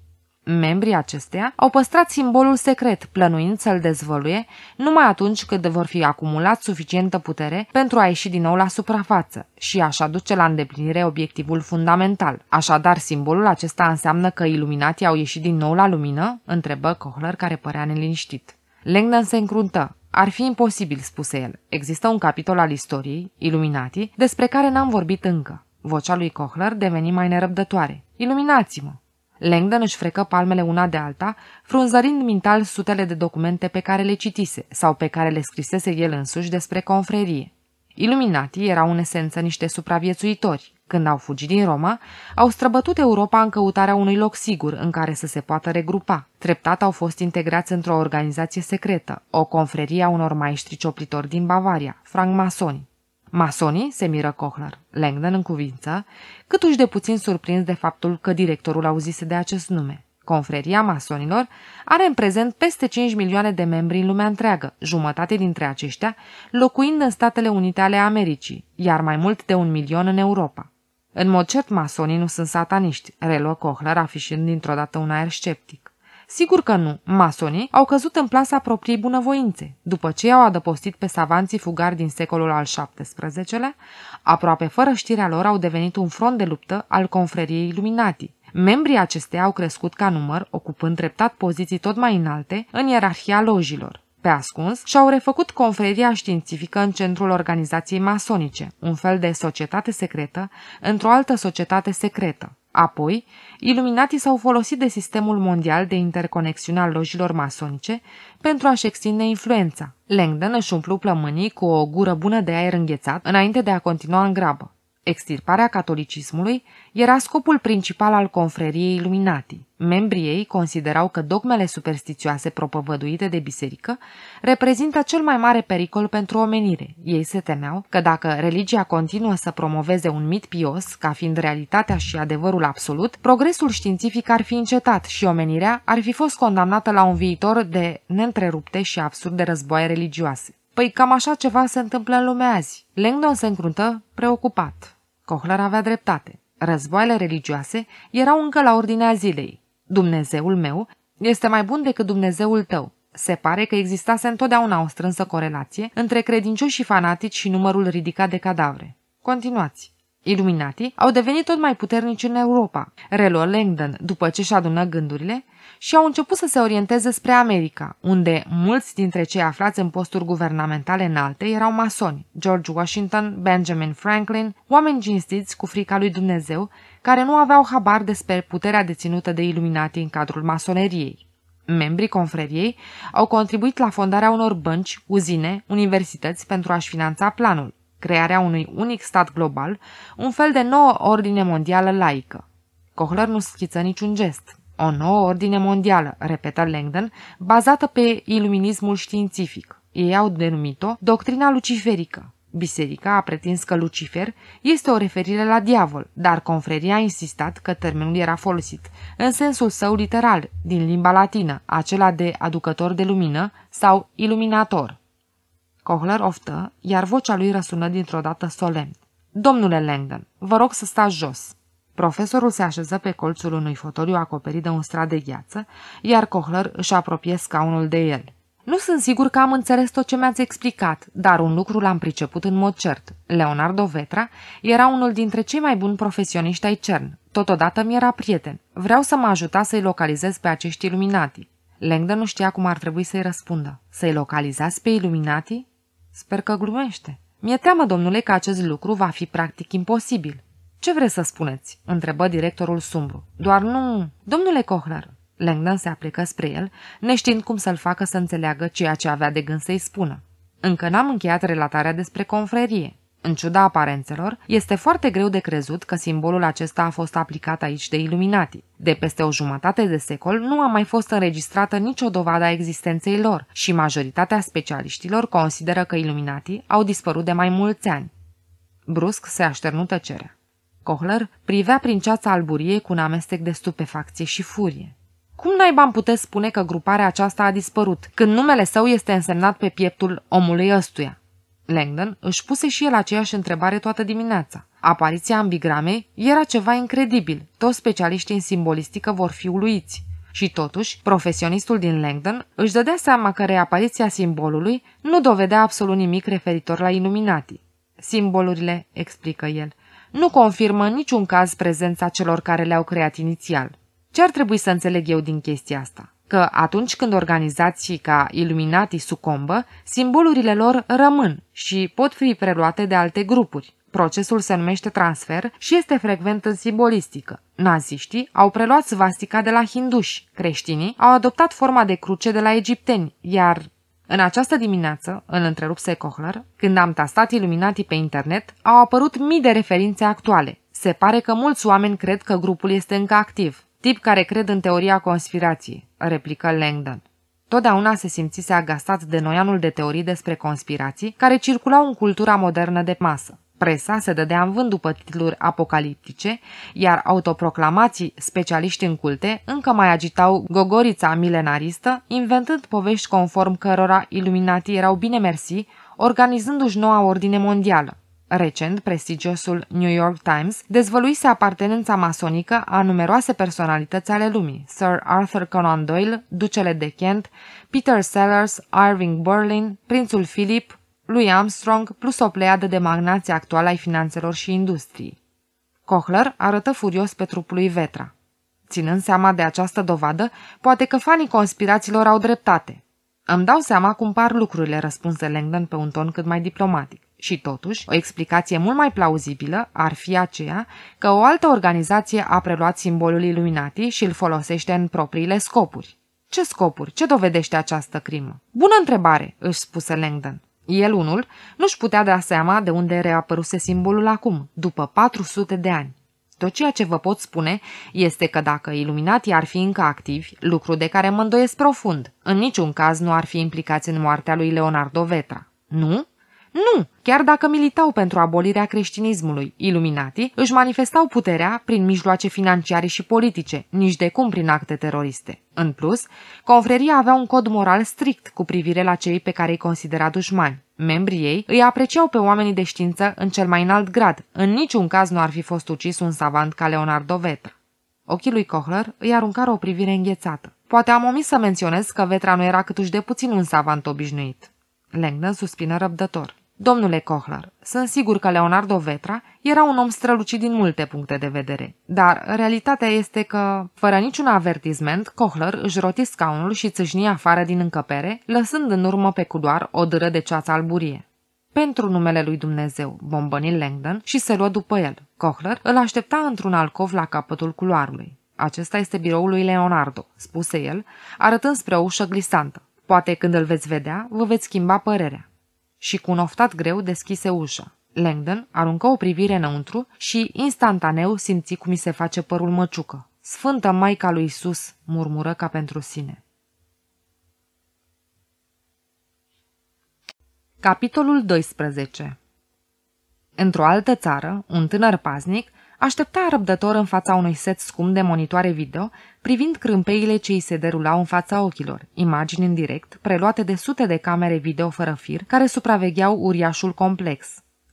Membrii acesteia au păstrat simbolul secret, plănuind să-l dezvăluie numai atunci când vor fi acumulat suficientă putere pentru a ieși din nou la suprafață și așa duce la îndeplinire obiectivul fundamental. Așadar, simbolul acesta înseamnă că iluminații au ieșit din nou la lumină? întrebă Kohler, care părea neliniștit. Langdon se încruntă. Ar fi imposibil, spuse el. Există un capitol al istoriei, Iluminati, despre care n-am vorbit încă. Vocea lui Kohler deveni mai nerăbdătoare. Iluminați-mă! Langdon își frecă palmele una de alta, frunzărind mental sutele de documente pe care le citise sau pe care le scrisese el însuși despre confrerie. Iluminatii erau în esență niște supraviețuitori. Când au fugit din Roma, au străbătut Europa în căutarea unui loc sigur în care să se poată regrupa. Treptat au fost integrați într-o organizație secretă, o confrerie a unor maestri cioplitori din Bavaria, francmasoni. Masonii, se miră Cochner, Langdon în cuvință, cât uși de puțin surprins de faptul că directorul auzise de acest nume. Confreria masonilor are în prezent peste 5 milioane de membri în lumea întreagă, jumătate dintre aceștia locuind în Statele Unite ale Americii, iar mai mult de un milion în Europa. În mod cert, masonii nu sunt sataniști, reluă Cochner, afișând dintr-o dată un aer sceptic. Sigur că nu. Masonii au căzut în plasa propriei bunăvoințe, după ce i-au adăpostit pe savanții fugari din secolul al XVII-lea, aproape fără știrea lor au devenit un front de luptă al confreriei Illuminati. Membrii acesteia au crescut ca număr, ocupând treptat poziții tot mai înalte în ierarhia lojilor. Pe ascuns, și-au refăcut conferia științifică în centrul organizației masonice, un fel de societate secretă, într-o altă societate secretă. Apoi, iluminatii s-au folosit de sistemul mondial de interconexiune al lojilor masonice pentru a-și extinde influența. Langdon își umplu plămânii cu o gură bună de aer înghețat înainte de a continua în grabă. Extirparea catolicismului era scopul principal al confreriei Illuminati. Membrii ei considerau că dogmele superstițioase propovăduite de biserică reprezintă cel mai mare pericol pentru omenire. Ei se temeau că dacă religia continuă să promoveze un mit pios ca fiind realitatea și adevărul absolut, progresul științific ar fi încetat și omenirea ar fi fost condamnată la un viitor de neîntrerupte și absurde războaie religioase. Păi cam așa ceva se întâmplă în lumea azi. Langdon se încruntă preocupat. Kohler avea dreptate. Războaiele religioase erau încă la ordinea zilei. Dumnezeul meu este mai bun decât Dumnezeul tău. Se pare că existase întotdeauna o strânsă corelație între credincioși și fanatici și numărul ridicat de cadavre. Continuați. Iluminatii au devenit tot mai puternici în Europa. Reluă Langdon, după ce și adună gândurile, și au început să se orienteze spre America, unde mulți dintre cei aflați în posturi guvernamentale înalte erau masoni, George Washington, Benjamin Franklin, oameni cinstiți cu frica lui Dumnezeu, care nu aveau habar despre puterea deținută de iluminati în cadrul masoneriei. Membrii confreriei au contribuit la fondarea unor bănci, uzine, universități pentru a-și finanța planul, crearea unui unic stat global, un fel de nouă ordine mondială laică. Kohler nu schiță niciun gest, o nouă ordine mondială, repetă Langdon, bazată pe iluminismul științific. Ei au denumit-o doctrina luciferică. Biserica a pretins că Lucifer este o referire la diavol, dar confreria a insistat că termenul era folosit în sensul său literal, din limba latină, acela de aducător de lumină sau iluminator. Kohler oftă, iar vocea lui răsună dintr-o dată solemn. Domnule Langdon, vă rog să stați jos. Profesorul se așeză pe colțul unui fotoliu acoperit de un strat de gheață, iar Kohler își apropie scaunul de el. Nu sunt sigur că am înțeles tot ce mi-ați explicat, dar un lucru l-am priceput în mod cert. Leonardo Vetra era unul dintre cei mai buni profesioniști ai CERN. Totodată mi era prieten. Vreau să mă ajuta să-i localizez pe acești iluminati. Langdon nu știa cum ar trebui să-i răspundă. Să-i localizați pe iluminati? Sper că glumește. Mi-e teamă, domnule, că acest lucru va fi practic imposibil. Ce vreți să spuneți?" întrebă directorul sumbru. Doar nu... Domnule Cochner!" Langdon se aplică spre el, neștiind cum să-l facă să înțeleagă ceea ce avea de gând să-i spună. Încă n-am încheiat relatarea despre confrerie. În ciuda aparențelor, este foarte greu de crezut că simbolul acesta a fost aplicat aici de Iluminati. De peste o jumătate de secol nu a mai fost înregistrată nicio dovadă a existenței lor și majoritatea specialiștilor consideră că Iluminati au dispărut de mai mulți ani. Brusc se așternu cerea. Cohler privea prin ceața alburie cu un amestec de stupefacție și furie. Cum n-ai bani puteți spune că gruparea aceasta a dispărut, când numele său este însemnat pe pieptul omului ăstuia? Langdon își puse și el aceeași întrebare toată dimineața. Apariția ambigramei era ceva incredibil, toți specialiștii în simbolistică vor fi uluiți. Și totuși, profesionistul din Langdon își dădea seama că reapariția simbolului nu dovedea absolut nimic referitor la iluminatii. Simbolurile, explică el, nu confirmă în niciun caz prezența celor care le-au creat inițial. Ce ar trebui să înțeleg eu din chestia asta? Că atunci când organizații ca Illuminati sucombă, simbolurile lor rămân și pot fi preluate de alte grupuri. Procesul se numește transfer și este frecvent în simbolistică. Naziștii au preluat svastica de la hinduși, creștinii au adoptat forma de cruce de la egipteni, iar în această dimineață, îl întrerupse Kohler, când am tastat iluminatii pe internet, au apărut mii de referințe actuale. Se pare că mulți oameni cred că grupul este încă activ. Tip care cred în teoria conspirației, replică Langdon. Totdeauna se simțise agasat de noianul de teorii despre conspirații care circulau în cultura modernă de masă presa se dădea în vânt după titluri apocaliptice, iar autoproclamații specialiști în culte încă mai agitau gogorița milenaristă, inventând povești conform cărora iluminatii erau bine mersi, organizându-și noua ordine mondială. Recent, prestigiosul New York Times dezvăluise apartenența masonică a numeroase personalități ale lumii, Sir Arthur Conan Doyle, ducele de Kent, Peter Sellers, Irving Berlin, prințul Philip, lui Armstrong plus o pleiadă de magnații actuali ai finanțelor și industriei. Kohler arătă furios pe trupul lui Vetra. Ținând seama de această dovadă, poate că fanii conspirațiilor au dreptate. Îmi dau seama cum par lucrurile, răspunse Langdon pe un ton cât mai diplomatic. Și totuși, o explicație mult mai plauzibilă ar fi aceea că o altă organizație a preluat simbolul Illuminati și îl folosește în propriile scopuri. Ce scopuri? Ce dovedește această crimă? Bună întrebare, își spuse Langdon. El unul nu-și putea da seama de unde reapăruse simbolul acum, după 400 de ani. Tot ceea ce vă pot spune este că dacă iluminatii ar fi încă activi, lucru de care mă îndoiesc profund, în niciun caz nu ar fi implicați în moartea lui Leonardo Vetra. Nu? Nu! Chiar dacă militau pentru abolirea creștinismului, iluminati își manifestau puterea prin mijloace financiare și politice, nici de cum prin acte teroriste. În plus, confreria avea un cod moral strict cu privire la cei pe care îi considera dușmani. Membrii ei îi apreciau pe oamenii de știință în cel mai înalt grad. În niciun caz nu ar fi fost ucis un savant ca Leonardo Vetra. Ochii lui Kohler îi aruncară o privire înghețată. Poate am omis să menționez că Vetra nu era câtuși de puțin un savant obișnuit. Langdon suspină răbdător. Domnule Cochlar, sunt sigur că Leonardo Vetra era un om strălucit din multe puncte de vedere, dar realitatea este că, fără niciun avertisment, Cochlar își roti scaunul și țâșni afară din încăpere, lăsând în urmă pe cudoar o dâră de ceață alburie. Pentru numele lui Dumnezeu, bombăni Langdon și se luă după el. Cochlar îl aștepta într-un alcov la capătul culoarului. Acesta este biroul lui Leonardo, spuse el, arătând spre o ușă glisantă. Poate când îl veți vedea, vă veți schimba părerea și cu un oftat greu deschise ușa. Langdon aruncă o privire înăuntru și instantaneu simți cum mi se face părul măciucă. Sfântă Maica lui Isus murmură ca pentru sine. Capitolul 12 Într-o altă țară, un tânăr paznic Aștepta răbdător în fața unui set scump de monitoare video, privind crâmpeile ce îi se derulau în fața ochilor, imagini în direct, preluate de sute de camere video fără fir, care supravegheau uriașul complex.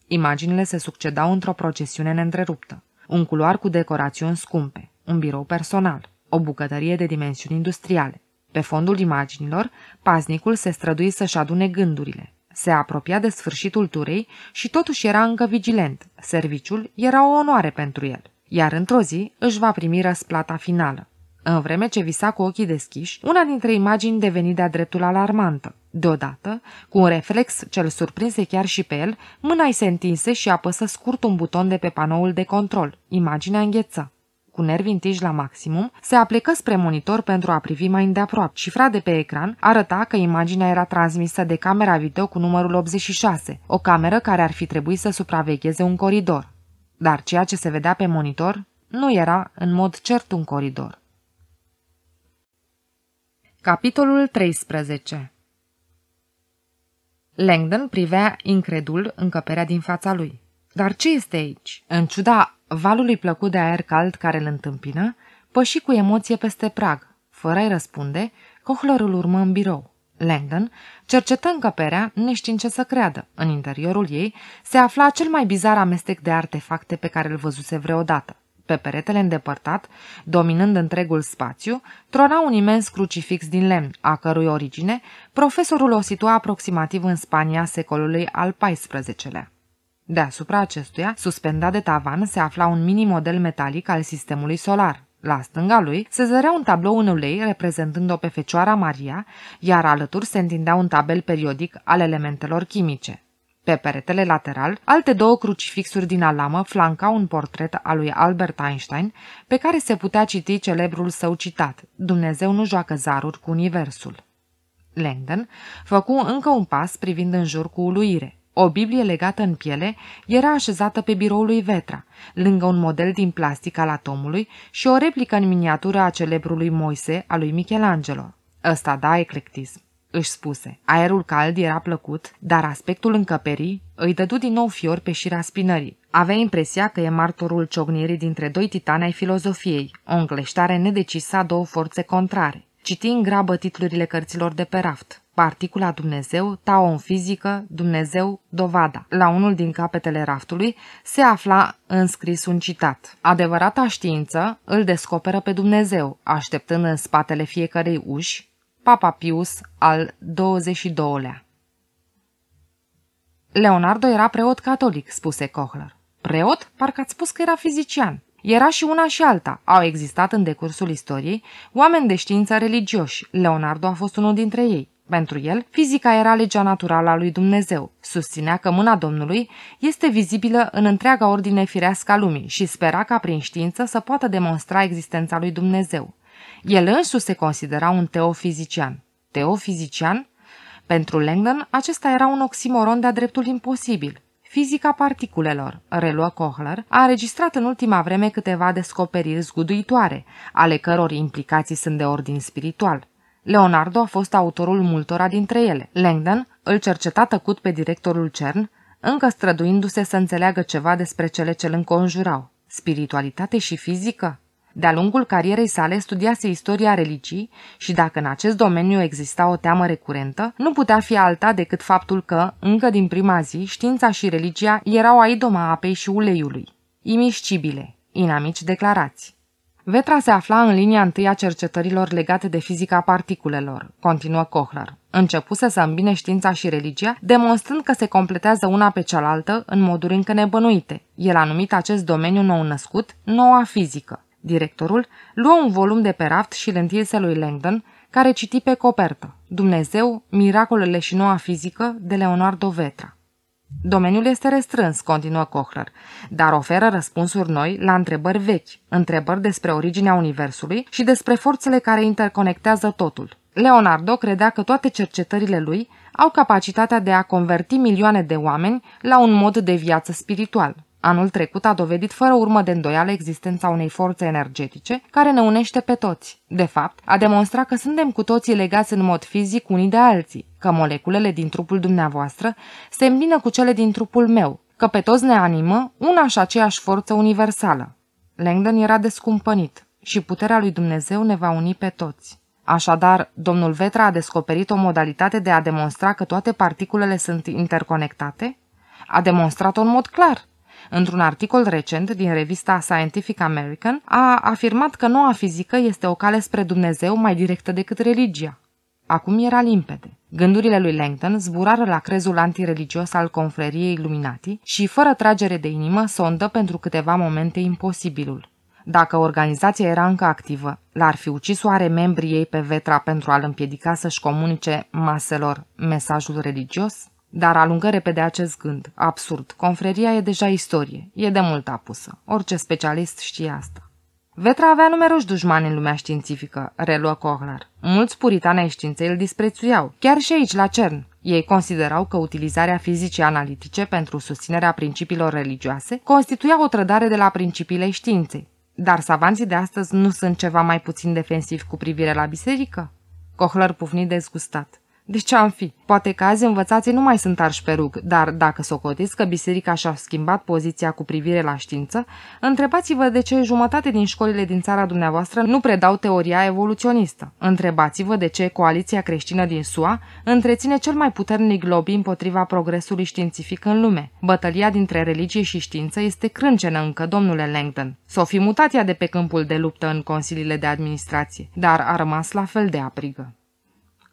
Imaginile se succedau într-o procesiune neîntreruptă. Un culoar cu decorațiuni scumpe, un birou personal, o bucătărie de dimensiuni industriale. Pe fondul imaginilor, paznicul se strădui să-și adune gândurile, se apropia de sfârșitul turei și totuși era încă vigilent. Serviciul era o onoare pentru el, iar într-o zi își va primi răsplata finală. În vreme ce visa cu ochii deschiși, una dintre imagini deveni de-a dreptul alarmantă. Deodată, cu un reflex ce-l surprinse chiar și pe el, mâna-i se întinse și apăsă scurt un buton de pe panoul de control. Imaginea îngheță cu nervi întiși la maximum, se aplecă spre monitor pentru a privi mai îndeaproape. Cifra de pe ecran arăta că imaginea era transmisă de camera video cu numărul 86, o cameră care ar fi trebuit să supravegheze un coridor. Dar ceea ce se vedea pe monitor nu era, în mod cert, un coridor. Capitolul 13 Langdon privea incredul încăperea din fața lui. Dar ce este aici? În ciuda Valului plăcut de aer cald care îl întâmpină, păși cu emoție peste prag. Fără a-i răspunde, cohlorul urmă în birou. Langdon cercetă încăperea, neștiind ce să creadă. În interiorul ei se afla cel mai bizar amestec de artefacte pe care îl văzuse vreodată. Pe peretele îndepărtat, dominând întregul spațiu, trona un imens crucifix din lemn, a cărui origine profesorul o situa aproximativ în Spania secolului al XIV-lea. Deasupra acestuia, suspendat de tavan, se afla un mini-model metalic al sistemului solar. La stânga lui se zărea un tablou în ulei reprezentând-o pe Fecioara Maria, iar alături se întindea un tabel periodic al elementelor chimice. Pe peretele lateral, alte două crucifixuri din alamă flancau un portret al lui Albert Einstein, pe care se putea citi celebrul său citat, Dumnezeu nu joacă zaruri cu universul. Langdon făcu încă un pas privind în jur cu uluire. O Biblie legată în piele era așezată pe biroul lui Vetra, lângă un model din plastic al atomului și o replică în miniatură a celebrului Moise a lui Michelangelo. Ăsta da eclectism, își spuse. Aerul cald era plăcut, dar aspectul încăperii îi dădu din nou fior pe șira spinării. Avea impresia că e martorul ciognirii dintre doi titani ai filozofiei, o îngleștare nedecisă a două forțe contrare. Citi în grabă titlurile cărților de pe raft particula Dumnezeu, Tao în fizică, Dumnezeu, dovada. La unul din capetele raftului se afla înscris un citat. Adevărata știință îl descoperă pe Dumnezeu, așteptând în spatele fiecărei uși Papa Pius al 22 lea Leonardo era preot catolic, spuse Kohler. Preot? Parcă ați spus că era fizician. Era și una și alta. Au existat în decursul istoriei oameni de știință religioși. Leonardo a fost unul dintre ei. Pentru el, fizica era legea naturală a lui Dumnezeu. Susținea că mâna Domnului este vizibilă în întreaga ordine firească a lumii și spera ca prin știință să poată demonstra existența lui Dumnezeu. El însuși se considera un teofizician. Teofizician? Pentru Langdon, acesta era un oximoron de-a dreptul imposibil. Fizica particulelor, reluă Kohler, a înregistrat în ultima vreme câteva descoperiri zguduitoare, ale căror implicații sunt de ordin spiritual. Leonardo a fost autorul multora dintre ele. Langdon îl cerceta tăcut pe directorul CERN, încă străduindu-se să înțeleagă ceva despre cele ce îl înconjurau. Spiritualitate și fizică? De-a lungul carierei sale studiase istoria religii și dacă în acest domeniu exista o teamă recurentă, nu putea fi alta decât faptul că, încă din prima zi, știința și religia erau aidoma apei și uleiului. Imiscibile, inamici declarați. Vetra se afla în linia întâi a cercetărilor legate de fizica particulelor, continuă Kohler. Începuse să îmbine știința și religia, demonstrând că se completează una pe cealaltă în moduri încă nebănuite. El a numit acest domeniu nou născut noua fizică. Directorul luă un volum de pe raft și lentilse lui Langdon, care citi pe copertă Dumnezeu, miracolele și noua fizică de Leonardo Vetra. Domeniul este restrâns, continuă Kohler, dar oferă răspunsuri noi la întrebări vechi, întrebări despre originea Universului și despre forțele care interconectează totul. Leonardo credea că toate cercetările lui au capacitatea de a converti milioane de oameni la un mod de viață spiritual. Anul trecut a dovedit fără urmă de îndoială existența unei forțe energetice care ne unește pe toți. De fapt, a demonstrat că suntem cu toții legați în mod fizic unii de alții, că moleculele din trupul dumneavoastră se îmbină cu cele din trupul meu, că pe toți ne animă una și aceeași forță universală. Langdon era descumpănit și puterea lui Dumnezeu ne va uni pe toți. Așadar, domnul Vetra a descoperit o modalitate de a demonstra că toate particulele sunt interconectate? A demonstrat-o în mod clar, Într-un articol recent din revista Scientific American, a afirmat că noua fizică este o cale spre Dumnezeu mai directă decât religia. Acum era limpede. Gândurile lui Langton zburară la crezul antireligios al confreriei Illuminati și, fără tragere de inimă, sondă pentru câteva momente imposibilul. Dacă organizația era încă activă, l-ar fi ucis oare membrii ei pe Vetra pentru a-l împiedica să-și comunice maselor mesajul religios? Dar alungă repede acest gând. Absurd. Confreria e deja istorie. E de mult apusă. Orice specialist știe asta. Vetra avea numeroși dușmani în lumea științifică, reluă Kohler. Mulți puritani ai științei îl disprețuiau, chiar și aici, la CERN. Ei considerau că utilizarea fizicii analitice pentru susținerea principiilor religioase constituia o trădare de la principiile științei. Dar savanții de astăzi nu sunt ceva mai puțin defensivi cu privire la biserică? Kohler pufni dezgustat. De deci ce am fi? Poate că azi învățații nu mai sunt arși pe rug, dar dacă socotiți că biserica și-a schimbat poziția cu privire la știință, întrebați-vă de ce jumătate din școlile din țara dumneavoastră nu predau teoria evoluționistă. Întrebați-vă de ce coaliția creștină din SUA întreține cel mai puternic lobby împotriva progresului științific în lume. Bătălia dintre religie și știință este crâncenă încă, domnule Langdon. S-o fi mutat ea de pe câmpul de luptă în consiliile de administrație, dar a rămas la fel de aprigă.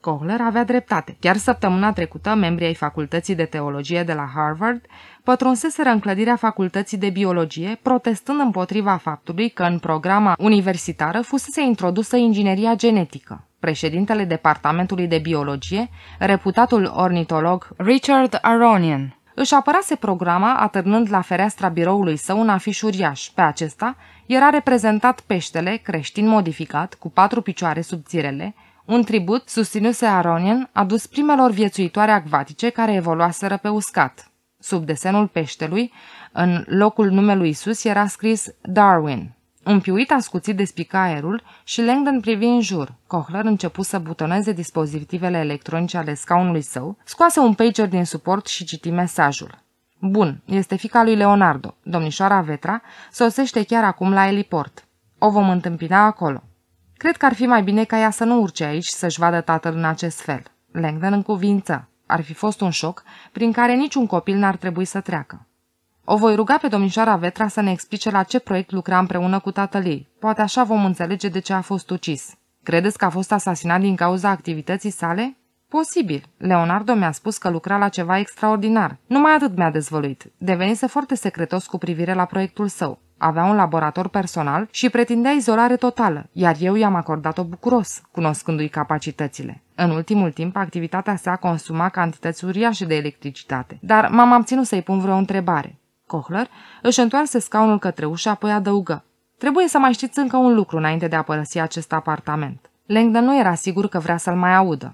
Kohler avea dreptate. Chiar săptămâna trecută, membrii ai Facultății de Teologie de la Harvard pătrunseseră în clădirea Facultății de Biologie, protestând împotriva faptului că în programa universitară fusese introdusă ingineria genetică. Președintele Departamentului de Biologie, reputatul ornitolog Richard Aronian, își apărase programa atârnând la fereastra biroului său un afiș uriaș. Pe acesta era reprezentat peștele creștin modificat, cu patru picioare subțirele, un tribut susținuse Aronian adus primelor viețuitoare acvatice care evoluaseră pe uscat. Sub desenul peștelui, în locul numelui sus, era scris Darwin. Un piuit ascuțit despica aerul și Langdon privi în jur. Cochler începu să butoneze dispozitivele electronice ale scaunului său, scoase un pager din suport și citi mesajul. Bun, este fica lui Leonardo. Domnișoara Vetra sosește chiar acum la eliport. O vom întâmpina acolo. Cred că ar fi mai bine ca ea să nu urce aici să-și vadă tatăl în acest fel. Langdon în cuvință. Ar fi fost un șoc prin care niciun copil n-ar trebui să treacă. O voi ruga pe domnișoara Vetra să ne explice la ce proiect lucra împreună cu tatăl ei. Poate așa vom înțelege de ce a fost ucis. Credeți că a fost asasinat din cauza activității sale? Posibil. Leonardo mi-a spus că lucra la ceva extraordinar. Numai atât mi-a dezvăluit. Devenise foarte secretos cu privire la proiectul său. Avea un laborator personal și pretindea izolare totală, iar eu i-am acordat-o bucuros, cunoscându-i capacitățile. În ultimul timp, activitatea sa consuma cantități uriașe de electricitate, dar m-am abținut să-i pun vreo întrebare. Kohler își întoarse scaunul către ușă, apoi adăugă. Trebuie să mai știți încă un lucru înainte de a părăsi acest apartament. Langdon nu era sigur că vrea să-l mai audă.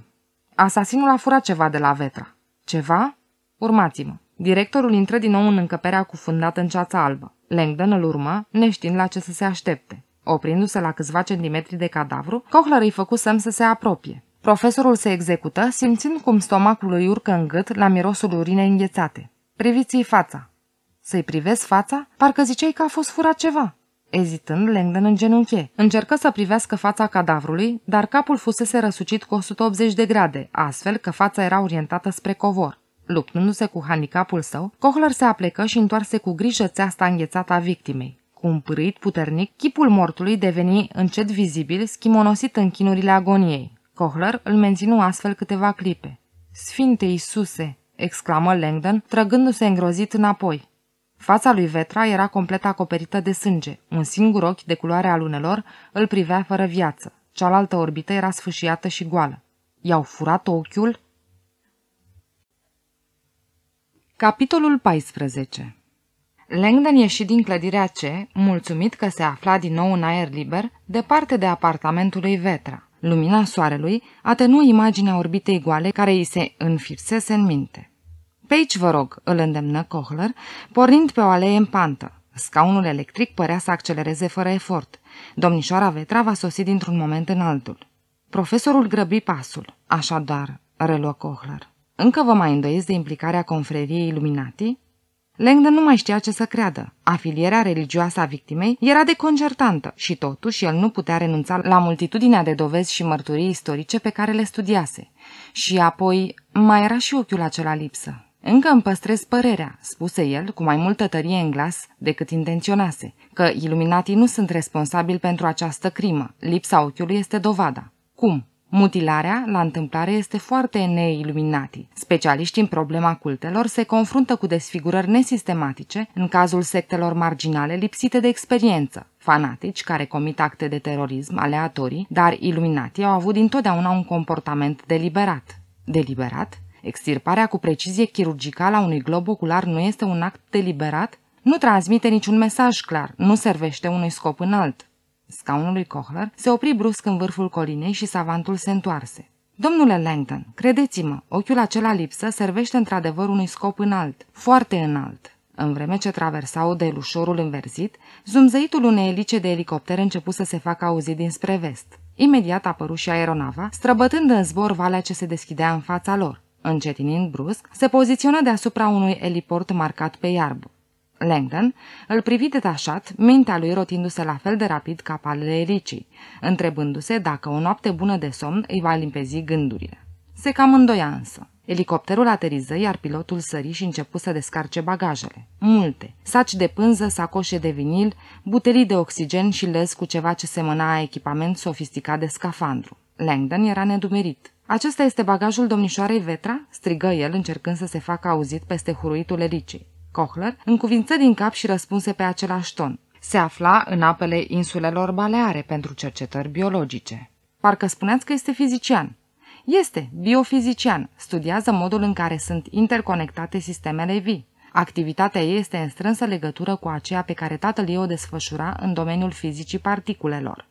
Asasinul a furat ceva de la Vetra. Ceva? Urmați-mă. Directorul intră din nou în încăperea cufundată în ceața albă. Langdon îl urmă, neștiind la ce să se aștepte. Oprindu-se la câțiva centimetri de cadavru, Cochler îi făcu semn să se apropie. Profesorul se execută, simțind cum stomacul îi urcă în gât la mirosul urinei înghețate. Priviți-i fața. Să-i privesc fața? Parcă ziceai că a fost furat ceva. Ezitând, Langdon genunche. Încercă să privească fața cadavrului, dar capul fusese răsucit cu 180 de grade, astfel că fața era orientată spre covor. Luptându-se cu handicapul său, Kohler se aplecă și întoarse cu grijă țeasta înghețată a victimei. Cu un pârâit puternic, chipul mortului deveni încet vizibil, schimonosit în chinurile agoniei. Kohler îl menținu astfel câteva clipe. Sfinte Iisuse!" exclamă Langdon, trăgându-se îngrozit înapoi. Fața lui Vetra era complet acoperită de sânge. Un singur ochi de culoare unelor îl privea fără viață. Cealaltă orbită era sfâșiată și goală. I-au furat ochiul? Capitolul 14 Langdon ieși din clădirea C, mulțumit că se afla din nou în aer liber, departe de apartamentul lui Vetra. Lumina soarelui atenu imaginea orbitei goale care îi se înfipsese în minte. Pe aici vă rog, îl îndemnă Kohler, pornind pe o alee în pantă. Scaunul electric părea să accelereze fără efort. Domnișoara Vetra va sosi dintr-un moment în altul. Profesorul grăbi pasul. Așadar, reluă Kohler. Încă vă mai îndoiesc de implicarea confreriei Illuminati? Langdon nu mai știa ce să creadă. Afilierea religioasă a victimei era deconcertantă și totuși el nu putea renunța la multitudinea de dovezi și mărturii istorice pe care le studiase. Și apoi mai era și ochiul acela lipsă, încă îmi păstrez părerea, spuse el cu mai multă tărie în glas decât intenționase, că iluminatii nu sunt responsabili pentru această crimă. Lipsa ochiului este dovada. Cum? Mutilarea la întâmplare este foarte neiluminati. Specialiștii în problema cultelor se confruntă cu desfigurări nesistematice în cazul sectelor marginale lipsite de experiență, fanatici care comit acte de terorism aleatorii, dar iluminatii au avut dintotdeauna un comportament deliberat. Deliberat? Extirparea cu precizie chirurgicală a unui glob ocular nu este un act deliberat? Nu transmite niciun mesaj clar, nu servește unui scop înalt. Scaunul lui Kohler se opri brusc în vârful colinei și savantul se întoarse. Domnule Langdon, credeți-mă, ochiul acela lipsă servește într-adevăr unui scop înalt, foarte înalt. În vreme ce traversau de lușorul înverzit, zumzăitul unei elice de elicopter început să se facă auzit dinspre vest. Imediat apăru și aeronava, străbătând în zbor valea ce se deschidea în fața lor. Încetinind brusc, se poziționă deasupra unui eliport marcat pe iarbă. Langdon îl privi detașat, mintea lui rotindu-se la fel de rapid ca palele ricii, întrebându-se dacă o noapte bună de somn îi va limpezi gândurile. Se cam îndoia însă. Elicopterul ateriză, iar pilotul sări și începu să descarce bagajele. Multe. Saci de pânză, sacoșe de vinil, butelii de oxigen și lez cu ceva ce semăna echipament sofisticat de scafandru. Langdon era nedumerit. Acesta este bagajul domnișoarei Vetra?" strigă el, încercând să se facă auzit peste huruitul ericii. Cochler încuvință din cap și răspunse pe același ton. Se afla în apele insulelor Baleare pentru cercetări biologice. Parcă spuneați că este fizician. Este biofizician, studiază modul în care sunt interconectate sistemele vii. Activitatea ei este în strânsă legătură cu aceea pe care tatăl ei o desfășura în domeniul fizicii particulelor.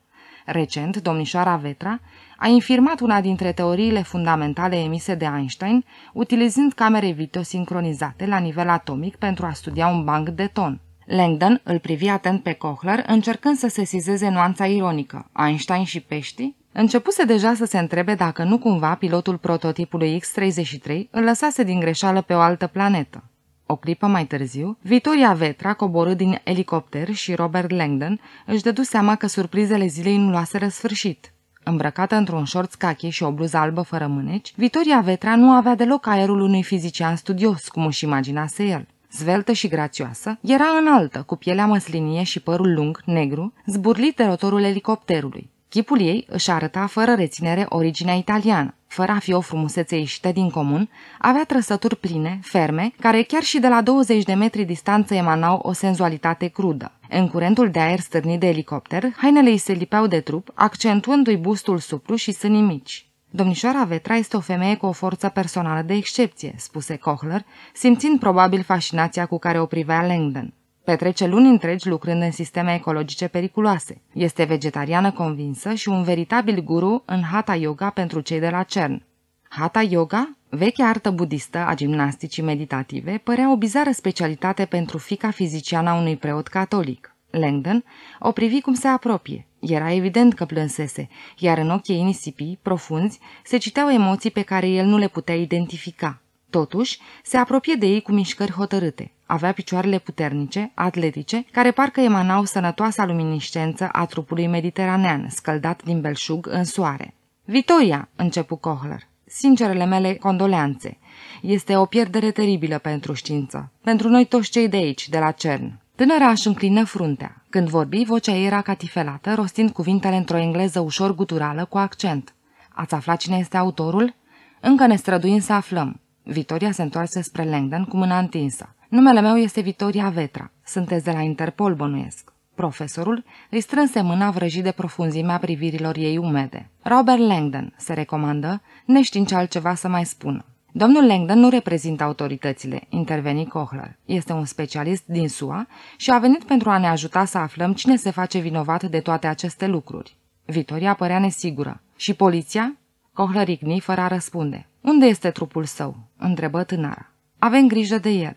Recent, domnișoara Vetra a infirmat una dintre teoriile fundamentale emise de Einstein, utilizând camere video sincronizate la nivel atomic pentru a studia un banc de ton. Langdon îl privi atent pe Kochler, încercând să se sizeze nuanța ironică. Einstein și Pești Începuse deja să se întrebe dacă nu cumva pilotul prototipului X-33 îl lăsase din greșeală pe o altă planetă. O clipă mai târziu, Vitoria Vetra coborâ din elicopter și Robert Langdon își dădu seama că surprizele zilei nu luaseră sfârșit. Îmbrăcată într-un șorț cache și o bluză albă fără mâneci, Vitoria Vetra nu avea deloc aerul unui fizician studios, cum își imaginase el. Zveltă și grațioasă, era înaltă, cu pielea măslinie și părul lung, negru, zburlit de rotorul elicopterului. Chipul ei își arăta fără reținere originea italiană. Fără a fi o frumusețe ieșită din comun, avea trăsături pline, ferme, care chiar și de la 20 de metri distanță emanau o senzualitate crudă. În curentul de aer stârnit de elicopter, hainele îi se lipeau de trup, accentuându-i bustul suplu și sânii mici. Domnișoara Vetra este o femeie cu o forță personală de excepție, spuse Kohler, simțind probabil fascinația cu care o privea Langdon. Petrece luni întregi lucrând în sisteme ecologice periculoase. Este vegetariană convinsă și un veritabil guru în Hatha Yoga pentru cei de la CERN. Hatha Yoga, vechea artă budistă a gimnasticii meditative, părea o bizară specialitate pentru fica fiziciana unui preot catolic. Langdon o privi cum se apropie. Era evident că plânsese, iar în ochii ei nisipii, profunzi, se citeau emoții pe care el nu le putea identifica. Totuși, se apropie de ei cu mișcări hotărâte. Avea picioarele puternice, atletice, care parcă emanau sănătoasa luminiscență a trupului mediteranean, scăldat din belșug în soare. Vitoria, începu Kohler. Sincerele mele condoleanțe. Este o pierdere teribilă pentru știință, pentru noi toți cei de aici, de la CERN. Tânăra își înclină fruntea. Când vorbi, vocea ei era catifelată, rostind cuvintele într-o engleză ușor guturală cu accent. Ați aflat cine este autorul? Încă ne străduim să aflăm. Vitoria se întoarce spre Langdon cu mâna întinsă. Numele meu este Vitoria Vetra. Sunteți de la Interpol, bănuiesc. Profesorul îi strânse mâna vrăjit de profunzimea privirilor ei umede. Robert Langdon, se recomandă, neștiind ce altceva să mai spună. Domnul Langdon nu reprezintă autoritățile, interveni Kohler. Este un specialist din SUA și a venit pentru a ne ajuta să aflăm cine se face vinovat de toate aceste lucruri. Vitoria părea nesigură. Și poliția? Kohler igni fără a răspunde. Unde este trupul său?" întrebă tânăra. Avem grijă de el."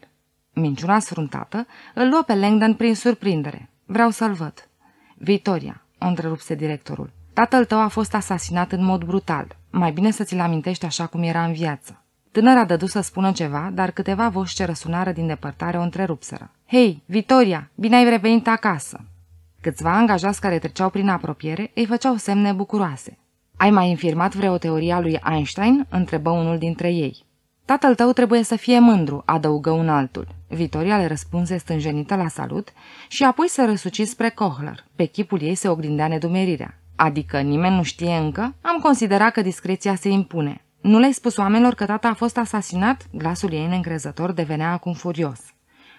Minciuna sfruntată îl luă pe Langdon prin surprindere. Vreau să-l văd." Vitoria, o întrerupse directorul. Tatăl tău a fost asasinat în mod brutal. Mai bine să ți-l amintești așa cum era în viață." Tânăra dădu să spună ceva, dar câteva voci ce răsunară din depărtare o întrerupseră. Hei, Vitoria, bine ai revenit acasă!" Câțiva angajați care treceau prin apropiere îi făceau semne bucuroase. Ai mai infirmat vreo teoria lui Einstein?" întrebă unul dintre ei. Tatăl tău trebuie să fie mândru," adăugă un altul. Vitoria le răspunse stânjenită la salut și apoi se răsuci spre Kohler. Pe chipul ei se oglindea nedumerirea. Adică nimeni nu știe încă? Am considerat că discreția se impune. Nu le-ai spus oamenilor că tata a fost asasinat? Glasul ei neîncrezător devenea acum furios.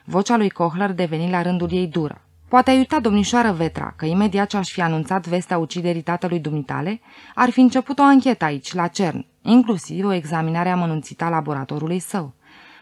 Vocea lui Kohler deveni la rândul ei dură. Poate ai uitat, domnișoară Vetra, că imediat ce aș fi anunțat vestea uciderii tatălui dumitale, ar fi început o anchetă aici, la CERN, inclusiv o examinare amănunțită a laboratorului său.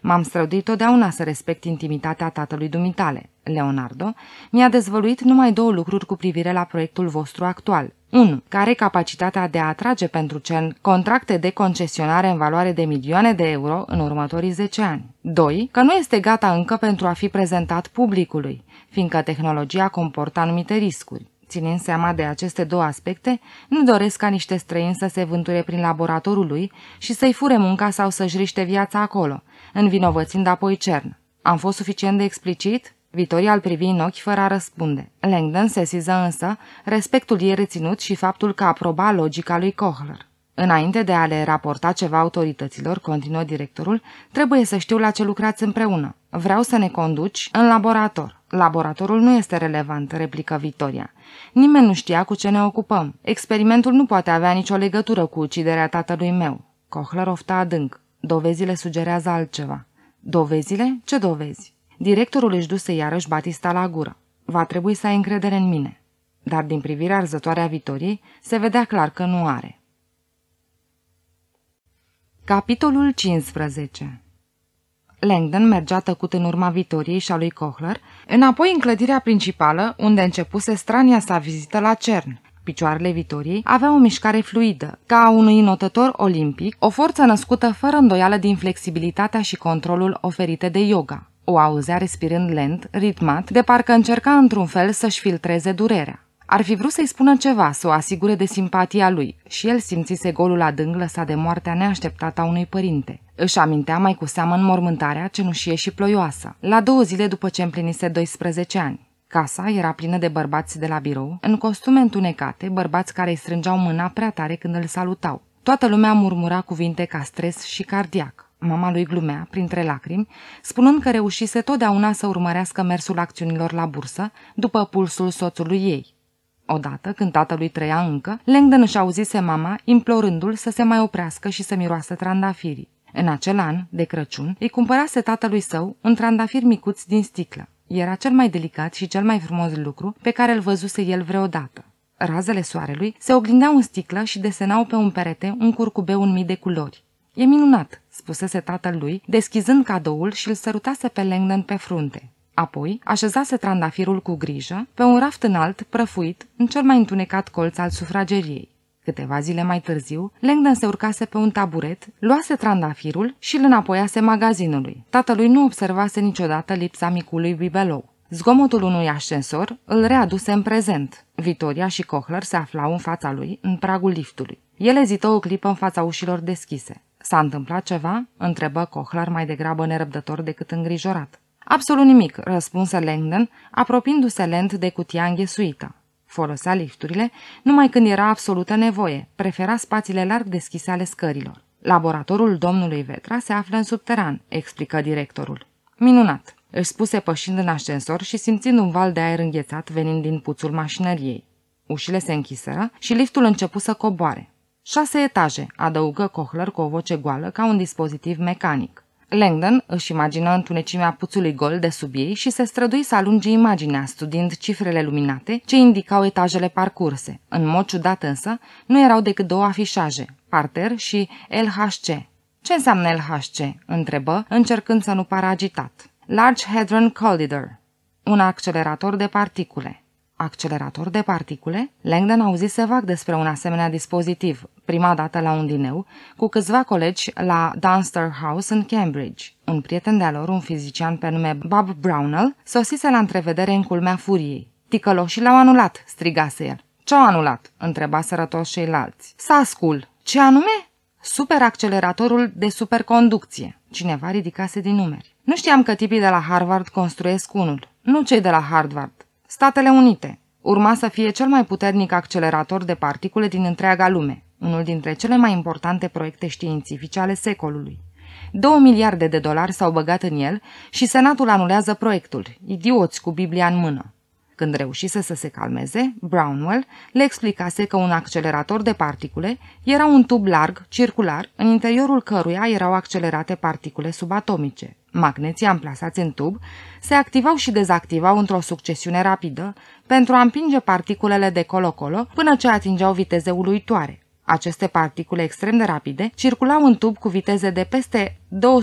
M-am străduit totdeauna să respect intimitatea tatălui dumitale. Leonardo mi-a dezvăluit numai două lucruri cu privire la proiectul vostru actual, 1. Care capacitatea de a atrage pentru CERN contracte de concesionare în valoare de milioane de euro în următorii 10 ani. 2. Că nu este gata încă pentru a fi prezentat publicului, fiindcă tehnologia comportă anumite riscuri. Ținând seama de aceste două aspecte, nu doresc ca niște străini să se vânture prin laboratorul lui și să-i fure munca sau să-și riște viața acolo, învinovățind apoi CERN. Am fost suficient de explicit? Vitoria îl privi în ochi fără a răspunde. Langdon sesiză însă respectul ei reținut și faptul că aproba logica lui Kohler. Înainte de a le raporta ceva autorităților, continuă directorul, trebuie să știu la ce lucrați împreună. Vreau să ne conduci în laborator. Laboratorul nu este relevant, replică Vitoria. Nimeni nu știa cu ce ne ocupăm. Experimentul nu poate avea nicio legătură cu uciderea tatălui meu. Kohler ofta adânc. Dovezile sugerează altceva. Dovezile? Ce dovezi? Directorul își duse iarăși Batista la gură. Va trebui să ai încredere în mine. Dar din privirea arzătoare a Vitoriei se vedea clar că nu are. Capitolul 15 Langdon mergea tăcut în urma Vitoriei și a lui Kohler, înapoi în clădirea principală, unde începuse strania sa vizită la CERN. Picioarele Vitoriei aveau o mișcare fluidă, ca a unui notător olimpic, o forță născută fără îndoială din flexibilitatea și controlul oferite de yoga. O auzea respirând lent, ritmat, de parcă încerca într-un fel să-și filtreze durerea. Ar fi vrut să-i spună ceva, să o asigure de simpatia lui și el simțise golul adânc lăsat de moartea neașteptată a unui părinte. Își amintea mai cu seamă în mormântarea cenușie și ploioasă, la două zile după ce împlinise 12 ani. Casa era plină de bărbați de la birou, în costume întunecate, bărbați care îi strângeau mâna prea tare când îl salutau. Toată lumea murmura cuvinte ca stres și cardiac. Mama lui glumea, printre lacrimi, spunând că reușise totdeauna să urmărească mersul acțiunilor la bursă, după pulsul soțului ei. Odată, când tatălui trăia încă, Langdon își auzise mama implorându-l să se mai oprească și să miroasă trandafirii. În acel an, de Crăciun, îi cumpărase tatălui său un trandafir micuț din sticlă. Era cel mai delicat și cel mai frumos lucru pe care îl văzuse el vreodată. Razele soarelui se oglindeau în sticlă și desenau pe un perete un curcubeu în mii de culori. E minunat, spusese tatălui, deschizând cadoul și îl sărutase pe Langdon pe frunte. Apoi așezase trandafirul cu grijă pe un raft înalt, prăfuit, în cel mai întunecat colț al sufrageriei. Câteva zile mai târziu, Langdon se urcase pe un taburet, luase trandafirul și îl înapoiase magazinului. Tatălui nu observase niciodată lipsa micului bibelou. Zgomotul unui ascensor îl readuse în prezent. Vitoria și Cochler se aflau în fața lui, în pragul liftului. El ezită o clipă în fața ușilor deschise. S-a întâmplat ceva?" întrebă Cochlar mai degrabă nerăbdător decât îngrijorat. Absolut nimic," răspunse Langdon, apropiindu-se lent de cutia înghesuită. Folosea lifturile numai când era absolută nevoie, prefera spațiile larg deschise ale scărilor. Laboratorul domnului Vetra se află în subteran, explică directorul. Minunat, își spuse pășind în ascensor și simțind un val de aer înghețat venind din puțul mașinăriei. Ușile se închiseră și liftul începu să coboare. Șase etaje, adăugă Kohler cu o voce goală ca un dispozitiv mecanic. Langdon își imagină întunecimea puțului gol de sub ei și se strădui să alunge imaginea, studiind cifrele luminate ce indicau etajele parcurse. În mod ciudat însă, nu erau decât două afișaje, parter și LHC. Ce înseamnă LHC? întrebă, încercând să nu pară agitat. Large Hadron Collider, un accelerator de particule accelerator de particule, Langdon auzise vag despre un asemenea dispozitiv, prima dată la un dineu, cu câțiva colegi la Dunster House în Cambridge. Un prieten de-a lor, un fizician pe nume Bob Brownell, sosise la întrevedere în culmea furiei. Ticăloșii l-au anulat, strigase el. Ce-au anulat? întrebaseră toți ceilalți. Sascul. Ce anume? Superacceleratorul de superconducție. Cineva ridicase din numeri. Nu știam că tipii de la Harvard construiesc unul. Nu cei de la Harvard, Statele Unite urma să fie cel mai puternic accelerator de particule din întreaga lume, unul dintre cele mai importante proiecte științifice ale secolului. Două miliarde de dolari s-au băgat în el și Senatul anulează proiectul, idioți cu Biblia în mână. Când reușise să se calmeze, Brownwell le explicase că un accelerator de particule era un tub larg, circular, în interiorul căruia erau accelerate particule subatomice. Magneții amplasați în tub se activau și dezactivau într-o succesiune rapidă pentru a împinge particulele de colo-colo până ce atingeau viteze uluitoare. Aceste particule extrem de rapide circulau în tub cu viteze de peste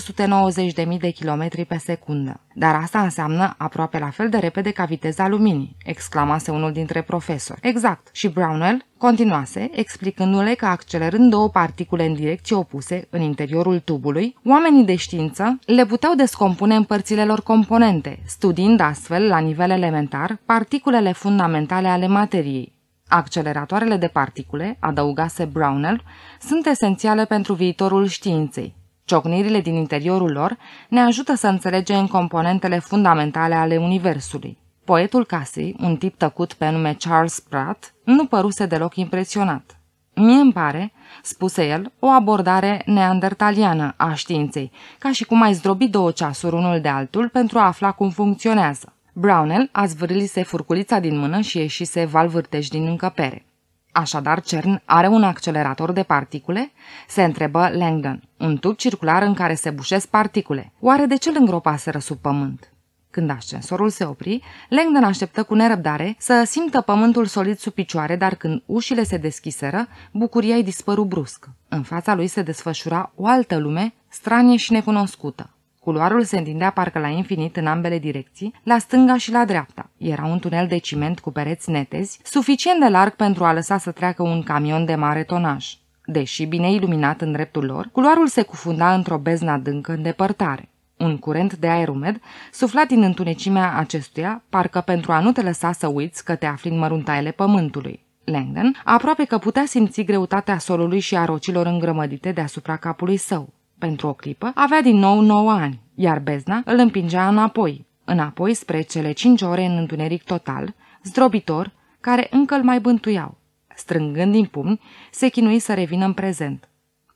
290.000 de km pe secundă. Dar asta înseamnă aproape la fel de repede ca viteza luminii, exclamase unul dintre profesori. Exact. Și Brownell continuase, explicându-le că accelerând două particule în direcții opuse în interiorul tubului, oamenii de știință le puteau descompune în părțile lor componente, studiind astfel, la nivel elementar, particulele fundamentale ale materiei, Acceleratoarele de particule, adăugase Brownell, sunt esențiale pentru viitorul științei. Ciocnirile din interiorul lor ne ajută să înțelegem componentele fundamentale ale Universului. Poetul casei, un tip tăcut pe nume Charles Pratt, nu păruse deloc impresionat. Mie îmi pare, spuse el, o abordare neandertaliană a științei, ca și cum ai zdrobi două ceasuri unul de altul pentru a afla cum funcționează. Brownell a zvârlise furculița din mână și ieșise vârtej din încăpere. Așadar, CERN are un accelerator de particule? Se întrebă Langdon. Un tub circular în care se bușesc particule. Oare de ce îl îngropaseră sub pământ? Când ascensorul se opri, Langdon așteptă cu nerăbdare să simtă pământul solid sub picioare, dar când ușile se deschiseră, bucuria îi dispăru brusc. În fața lui se desfășura o altă lume, stranie și necunoscută. Culoarul se întindea parcă la infinit în ambele direcții, la stânga și la dreapta. Era un tunel de ciment cu pereți netezi, suficient de larg pentru a lăsa să treacă un camion de mare tonaj. Deși bine iluminat în dreptul lor, culoarul se cufunda într-o beznă adâncă în depărtare. Un curent de aer umed suflat din întunecimea acestuia, parcă pentru a nu te lăsa să uiți că te afli în măruntaiele pământului. Langdon aproape că putea simți greutatea solului și a rocilor îngrămădite deasupra capului său pentru o clipă, avea din nou 9 ani, iar bezna îl împingea înapoi, înapoi spre cele cinci ore în întuneric total, zdrobitor, care încă îl mai bântuiau. Strângând din pumni, se chinui să revină în prezent.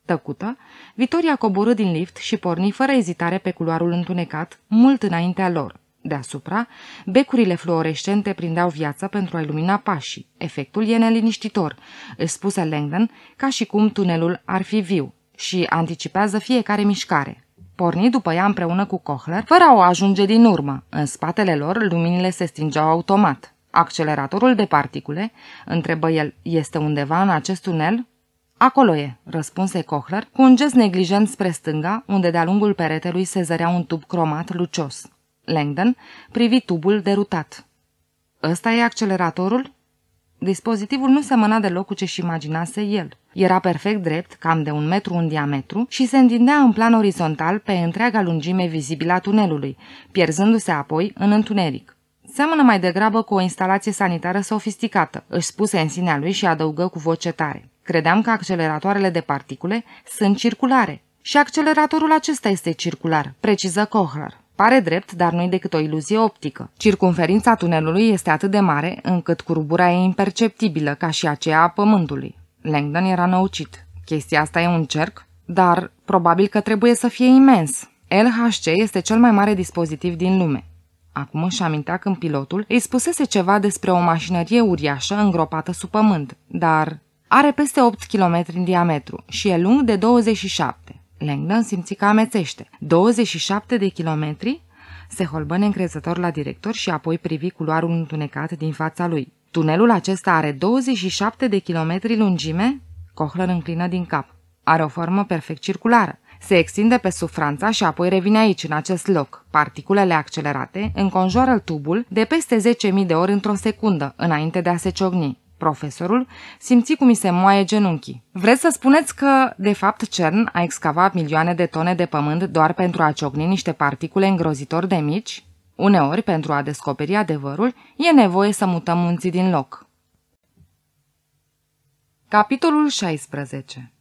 Tăcută, Vitoria coborâ din lift și porni fără ezitare pe culoarul întunecat, mult înaintea lor. Deasupra, becurile fluorescente prindeau viață pentru a ilumina pașii. Efectul e neliniștitor, își spuse Langdon, ca și cum tunelul ar fi viu și anticipează fiecare mișcare. Porni după ea împreună cu Kohler, fără a o ajunge din urmă. În spatele lor, luminile se stingeau automat. Acceleratorul de particule, întrebă el, este undeva în acest tunel? Acolo e, răspunse Kohler, cu un gest neglijent spre stânga, unde de-a lungul peretelui se zărea un tub cromat lucios. Langdon privi tubul derutat. Ăsta e acceleratorul?" Dispozitivul nu semăna deloc cu ce-și imaginase el. Era perfect drept, cam de un metru în diametru, și se întindea în plan orizontal pe întreaga lungime vizibilă a tunelului, pierzându-se apoi în întuneric. Seamănă mai degrabă cu o instalație sanitară sofisticată, își spuse în sinea lui și adăugă cu voce tare. Credeam că acceleratoarele de particule sunt circulare. Și acceleratorul acesta este circular, preciză Kohler. Pare drept, dar nu-i decât o iluzie optică. Circumferința tunelului este atât de mare încât curbura e imperceptibilă, ca și aceea a pământului. Langdon era năucit. Chestia asta e un cerc? Dar probabil că trebuie să fie imens. LHC este cel mai mare dispozitiv din lume. Acum își amintea când pilotul îi spusese ceva despre o mașinărie uriașă îngropată sub pământ, dar are peste 8 km în diametru și e lung de 27. Langdon simți că amețește. 27 de kilometri? Se holbăne încrezător la director și apoi privi culoarul întunecat din fața lui. Tunelul acesta are 27 de kilometri lungime? Cohlăr înclină din cap. Are o formă perfect circulară. Se extinde pe sufranța și apoi revine aici, în acest loc. Particulele accelerate înconjoară tubul de peste 10.000 de ori într-o secundă, înainte de a se ciogni. Profesorul simți cum mi se moaie genunchii. Vreți să spuneți că, de fapt, CERN a excavat milioane de tone de pământ doar pentru a ciocni niște particule îngrozitor de mici? Uneori, pentru a descoperi adevărul, e nevoie să mutăm munții din loc. Capitolul 16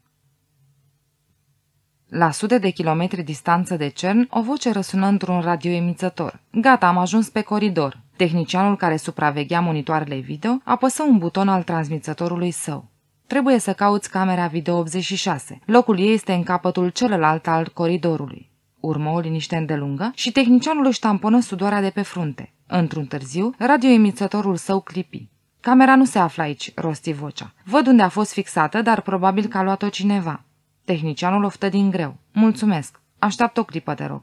la sute de kilometri distanță de cern, o voce răsună într-un radioemițător. Gata, am ajuns pe coridor. Tehnicianul care supraveghea monitoarele video apăsă un buton al transmițătorului său. Trebuie să cauți camera video 86. Locul ei este în capătul celălalt al coridorului. Urmă o liniște îndelungă și tehnicianul își tamponă sudoarea de pe frunte. Într-un târziu, radioemițătorul său clipi. Camera nu se află aici, rosti vocea. Văd unde a fost fixată, dar probabil că a luat-o cineva. Tehnicianul oftă din greu. Mulțumesc. Așteaptă o clipă, te rog.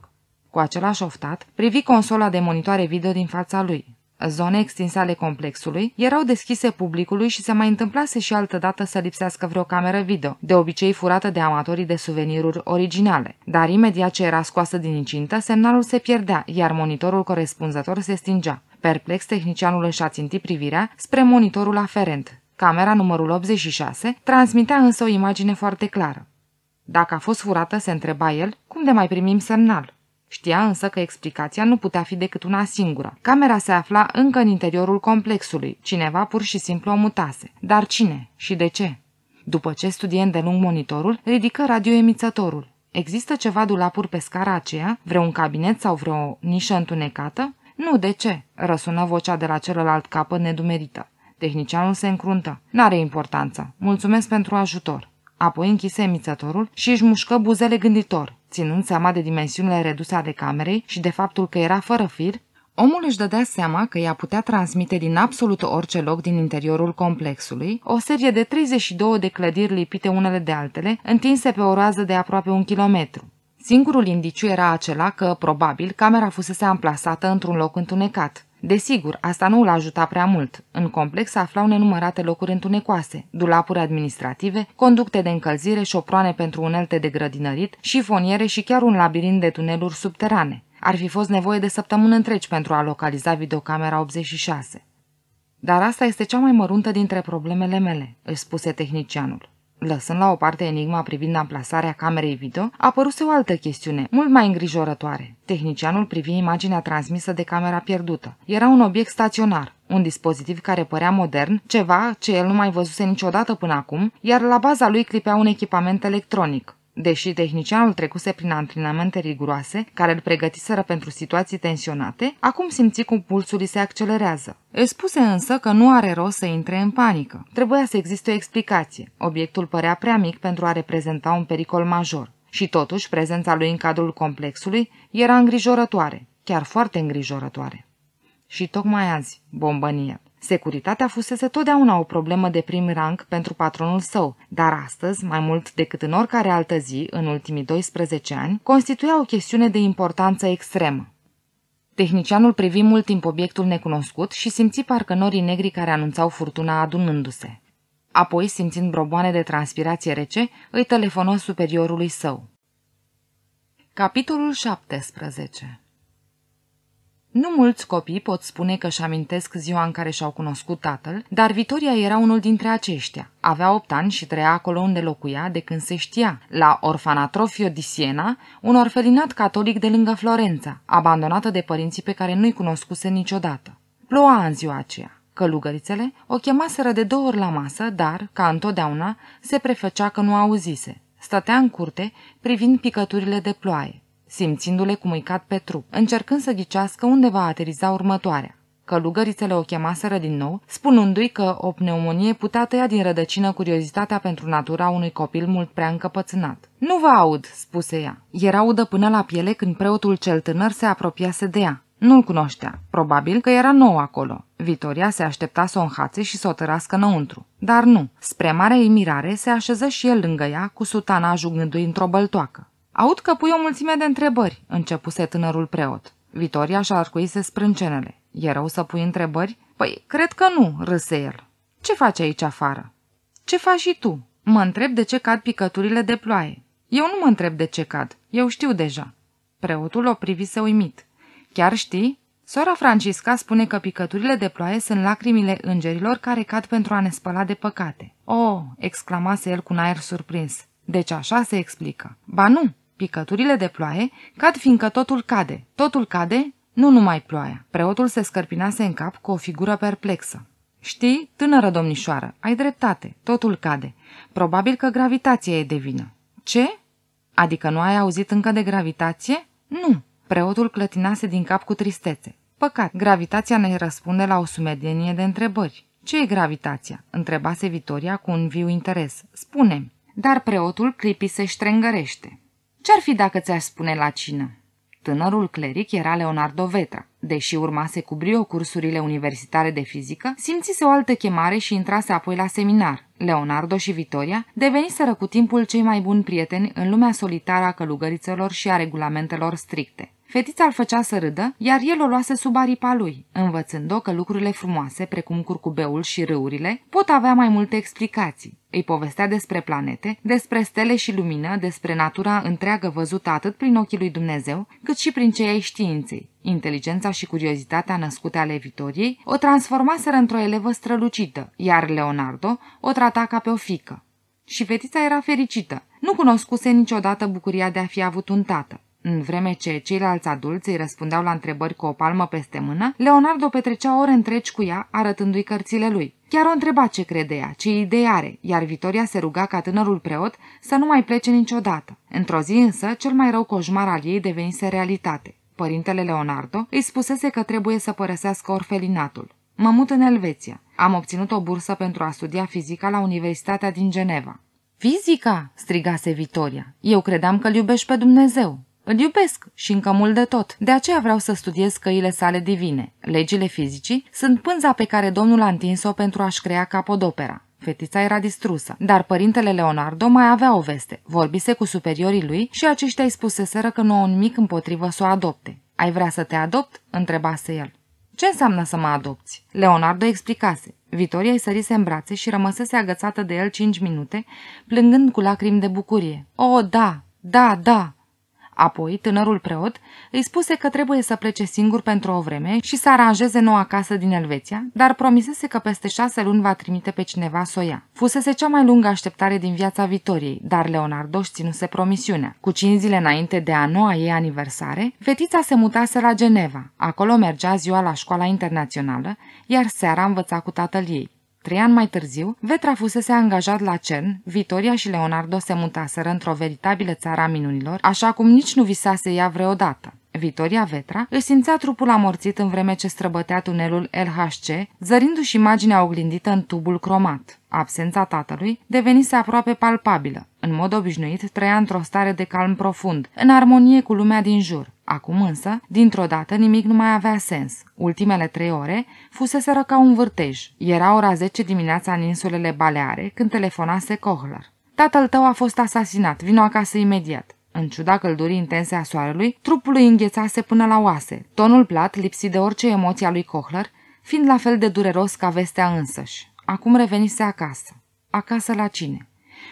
Cu același oftat, privi consola de monitoare video din fața lui. Zone extinse ale complexului erau deschise publicului și se mai întâmplase și altădată să lipsească vreo cameră video, de obicei furată de amatorii de suveniruri originale. Dar imediat ce era scoasă din incintă, semnalul se pierdea, iar monitorul corespunzător se stingea. Perplex, tehnicianul își a țintit privirea spre monitorul aferent. Camera numărul 86 transmitea însă o imagine foarte clară. Dacă a fost furată, se întreba el, cum de mai primim semnal? Știa însă că explicația nu putea fi decât una singură. Camera se afla încă în interiorul complexului. Cineva pur și simplu o mutase. Dar cine și de ce? După ce de lung monitorul, ridică radioemițătorul. Există ceva dulapuri pe scara aceea? Vreun cabinet sau vreo nișă întunecată? Nu, de ce? Răsună vocea de la celălalt capă, nedumerită. Tehnicianul se încruntă. N-are importanță. Mulțumesc pentru ajutor. Apoi închise emițătorul și își mușcă buzele gânditor, ținând seama de dimensiunile reduse ale camerei și de faptul că era fără fir, Omul își dădea seama că ea putea transmite din absolut orice loc din interiorul complexului o serie de 32 de clădiri lipite unele de altele, întinse pe o rază de aproape un kilometru. Singurul indiciu era acela că, probabil, camera fusese amplasată într-un loc întunecat. Desigur, asta nu l ajuta prea mult. În complex se aflau nenumărate locuri întunecoase, dulapuri administrative, conducte de încălzire, șoproane pentru unelte de grădinărit, șifoniere și chiar un labirint de tuneluri subterane. Ar fi fost nevoie de săptămâni întregi pentru a localiza videocamera 86. Dar asta este cea mai măruntă dintre problemele mele, își spuse tehnicianul. Lăsând la o parte enigma privind amplasarea camerei video, apăruse o altă chestiune, mult mai îngrijorătoare. Tehnicianul privi imaginea transmisă de camera pierdută. Era un obiect staționar, un dispozitiv care părea modern, ceva ce el nu mai văzuse niciodată până acum, iar la baza lui clipea un echipament electronic. Deși tehnicianul trecuse prin antrenamente riguroase, care îl pregătiseră pentru situații tensionate, acum simți cum pulsul îi se accelerează. Îi spuse însă că nu are rost să intre în panică. Trebuia să existe o explicație. Obiectul părea prea mic pentru a reprezenta un pericol major. Și totuși, prezența lui în cadrul complexului era îngrijorătoare, chiar foarte îngrijorătoare. Și tocmai azi, bombănie. Securitatea fusese totdeauna o problemă de prim rang pentru patronul său, dar astăzi, mai mult decât în oricare altă zi, în ultimii 12 ani, constituia o chestiune de importanță extremă. Tehnicianul privi mult timp obiectul necunoscut și simți parcă norii negri care anunțau furtuna adunându-se. Apoi, simțind broboane de transpirație rece, îi telefonă superiorului său. Capitolul 17 nu mulți copii pot spune că își amintesc ziua în care și-au cunoscut tatăl, dar Vitoria era unul dintre aceștia. Avea opt ani și trăia acolo unde locuia de când se știa, la Orfanatrofio di Siena, un orfelinat catolic de lângă Florența, abandonată de părinții pe care nu-i cunoscuse niciodată. Ploua în ziua aceea. Călugărițele o chemaseră de două ori la masă, dar, ca întotdeauna, se prefăcea că nu auzise. Stătea în curte, privind picăturile de ploaie simțindu-le cum îi cad pe trup, încercând să ghicească unde va ateriza următoarea. Călugărițele o chemaseră din nou, spunându-i că o pneumonie putea tăia din rădăcină curiozitatea pentru natura unui copil mult prea încăpățânat. Nu vă aud," spuse ea. Era udă până la piele când preotul cel tânăr se apropiase de ea. Nu-l cunoștea. Probabil că era nou acolo. Vitoria se aștepta să o înhațe și să o tărască înăuntru. Dar nu. Spre mare imirare se așeză și el lângă ea, cu sutana ajungându-i într-o băltoacă. Aud că pui o mulțime de întrebări, începuse tânărul preot. Vitoria și-a arcuise sprâncenele. E rău să pui întrebări? Păi, cred că nu, râse el. Ce faci aici afară? Ce faci și tu? Mă întreb de ce cad picăturile de ploaie. Eu nu mă întreb de ce cad, eu știu deja. Preotul o privise uimit. Chiar știi? Sora Francisca spune că picăturile de ploaie sunt lacrimile îngerilor care cad pentru a ne spăla de păcate. Oh, exclamase el cu un aer surprins. Deci așa se explică. Ba nu, Picăturile de ploaie cad fiindcă totul cade. Totul cade, nu numai ploaia. Preotul se scărpinase în cap cu o figură perplexă. Știi, tânără domnișoară, ai dreptate, totul cade. Probabil că gravitația e de vină. Ce? Adică nu ai auzit încă de gravitație? Nu. Preotul clătinase din cap cu tristețe. Păcat, gravitația ne răspunde la o sumedenie de întrebări. Ce e gravitația?" întrebase Vitoria cu un viu interes. Spune-mi. Dar preotul clipi se ștrengărește. Ce-ar fi dacă ți-aș spune la cină? Tânărul cleric era Leonardo Vetra. Deși urmase cu brio cursurile universitare de fizică, simțise o altă chemare și intrase apoi la seminar. Leonardo și Vitoria deveniseră cu timpul cei mai buni prieteni în lumea solitară a călugărițelor și a regulamentelor stricte. Fetița îl făcea să râdă, iar el o luase sub aripa lui, învățând-o că lucrurile frumoase, precum curcubeul și râurile, pot avea mai multe explicații. Îi povestea despre planete, despre stele și lumină, despre natura întreagă văzută atât prin ochii lui Dumnezeu, cât și prin cei ai științei. Inteligența și curiozitatea născute ale Vitoriei o transformaseră într-o elevă strălucită, iar Leonardo o trata ca pe o fică. Și fetița era fericită. Nu cunoscuse niciodată bucuria de a fi avut un tată. În vreme ce ceilalți adulți îi răspundeau la întrebări cu o palmă peste mână, Leonardo petrecea ore întregi cu ea, arătându-i cărțile lui. Chiar o întreba ce credea, ce idei are, iar Vitoria se ruga ca tânărul preot să nu mai plece niciodată. Într-o zi însă, cel mai rău coșmar al ei devenise realitate. Părintele Leonardo îi spusese că trebuie să părăsească orfelinatul. Mă mut în Elveția. Am obținut o bursă pentru a studia fizica la Universitatea din Geneva. Fizica!" strigase Vitoria. Eu credeam că-l iubești pe Dumnezeu." Îl iubesc și încă mult de tot. De aceea vreau să studiez căile sale divine. Legile fizicii sunt pânza pe care domnul a întins-o pentru a-și crea capodopera. Fetița era distrusă, dar părintele Leonardo mai avea o veste. Vorbise cu superiorii lui și aceștia îi spuseseră că nu au nimic împotrivă să o adopte. Ai vrea să te adopt?" întrebase el. Ce înseamnă să mă adopți?" Leonardo explicase. Vitoria îi sărise în brațe și rămăsese agățată de el cinci minute, plângând cu lacrimi de bucurie. O, da, da, da!" Apoi, tânărul preot îi spuse că trebuie să plece singur pentru o vreme și să aranjeze noua casă din Elveția, dar promisese că peste șase luni va trimite pe cineva să o ia. Fusese cea mai lungă așteptare din viața Vitoriei, dar Leonardo își ținuse promisiunea. Cu cinci zile înainte de a noua ei aniversare, fetița se mutase la Geneva. Acolo mergea ziua la școala internațională, iar seara învăța cu tatăl ei. Trei ani mai târziu, Vetra fusese angajat la CERN, Vitoria și Leonardo se mutaseră într-o veritabilă țară a minunilor, așa cum nici nu visase ea vreodată. Vitoria Vetra își simțea trupul amorțit în vreme ce străbătea tunelul LHC, zărindu-și imaginea oglindită în tubul cromat. Absența tatălui devenise aproape palpabilă. În mod obișnuit, trăia într-o stare de calm profund, în armonie cu lumea din jur. Acum însă, dintr-o dată, nimic nu mai avea sens. Ultimele trei ore fuseseră ca un vârtej. Era ora 10 dimineața în insulele Baleare, când telefonase Kohler. Tatăl tău a fost asasinat, vino acasă imediat. În ciuda căldurii intense a soarelui, trupul lui înghețase până la oase, tonul plat, lipsit de orice emoție a lui Cochler, fiind la fel de dureros ca vestea însăși. Acum revenise acasă. Acasă la cine?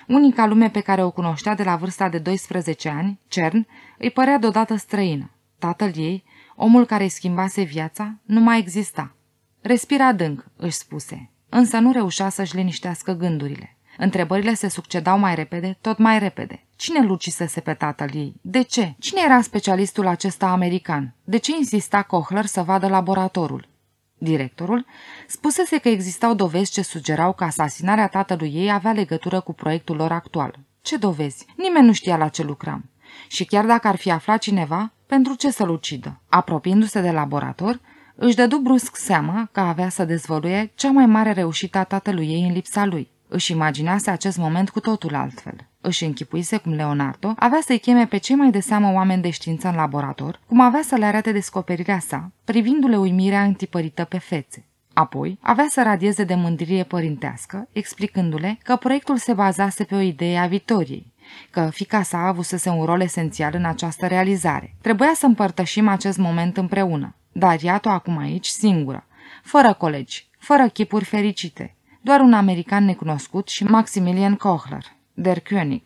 Unica lume pe care o cunoștea de la vârsta de 12 ani, Cern, îi părea deodată străină. Tatăl ei, omul care îi schimbase viața, nu mai exista. Respira adânc, își spuse, însă nu reușea să-și liniștească gândurile. Întrebările se succedau mai repede, tot mai repede. Cine lucisese pe tatăl ei? De ce? Cine era specialistul acesta american? De ce insista Kohler să vadă laboratorul? Directorul spusese că existau dovezi ce sugerau că asasinarea tatălui ei avea legătură cu proiectul lor actual. Ce dovezi? Nimeni nu știa la ce lucram. Și chiar dacă ar fi aflat cineva, pentru ce să-l ucidă? Apropiindu-se de laborator, își dădu brusc seama că avea să dezvăluie cea mai mare reușită a tatălui ei în lipsa lui. Își imaginase acest moment cu totul altfel își închipuise cum Leonardo avea să-i cheme pe cei mai de seamă oameni de știință în laborator, cum avea să le arate descoperirea sa, privindu-le uimirea întipărită pe fețe. Apoi, avea să radieze de mândrie părintească, explicându-le că proiectul se bazase pe o idee a Vitoriei, că fica sa avusese un rol esențial în această realizare. Trebuia să împărtășim acest moment împreună, dar iată acum aici singură, fără colegi, fără chipuri fericite, doar un american necunoscut și Maximilian Kochler. Der König.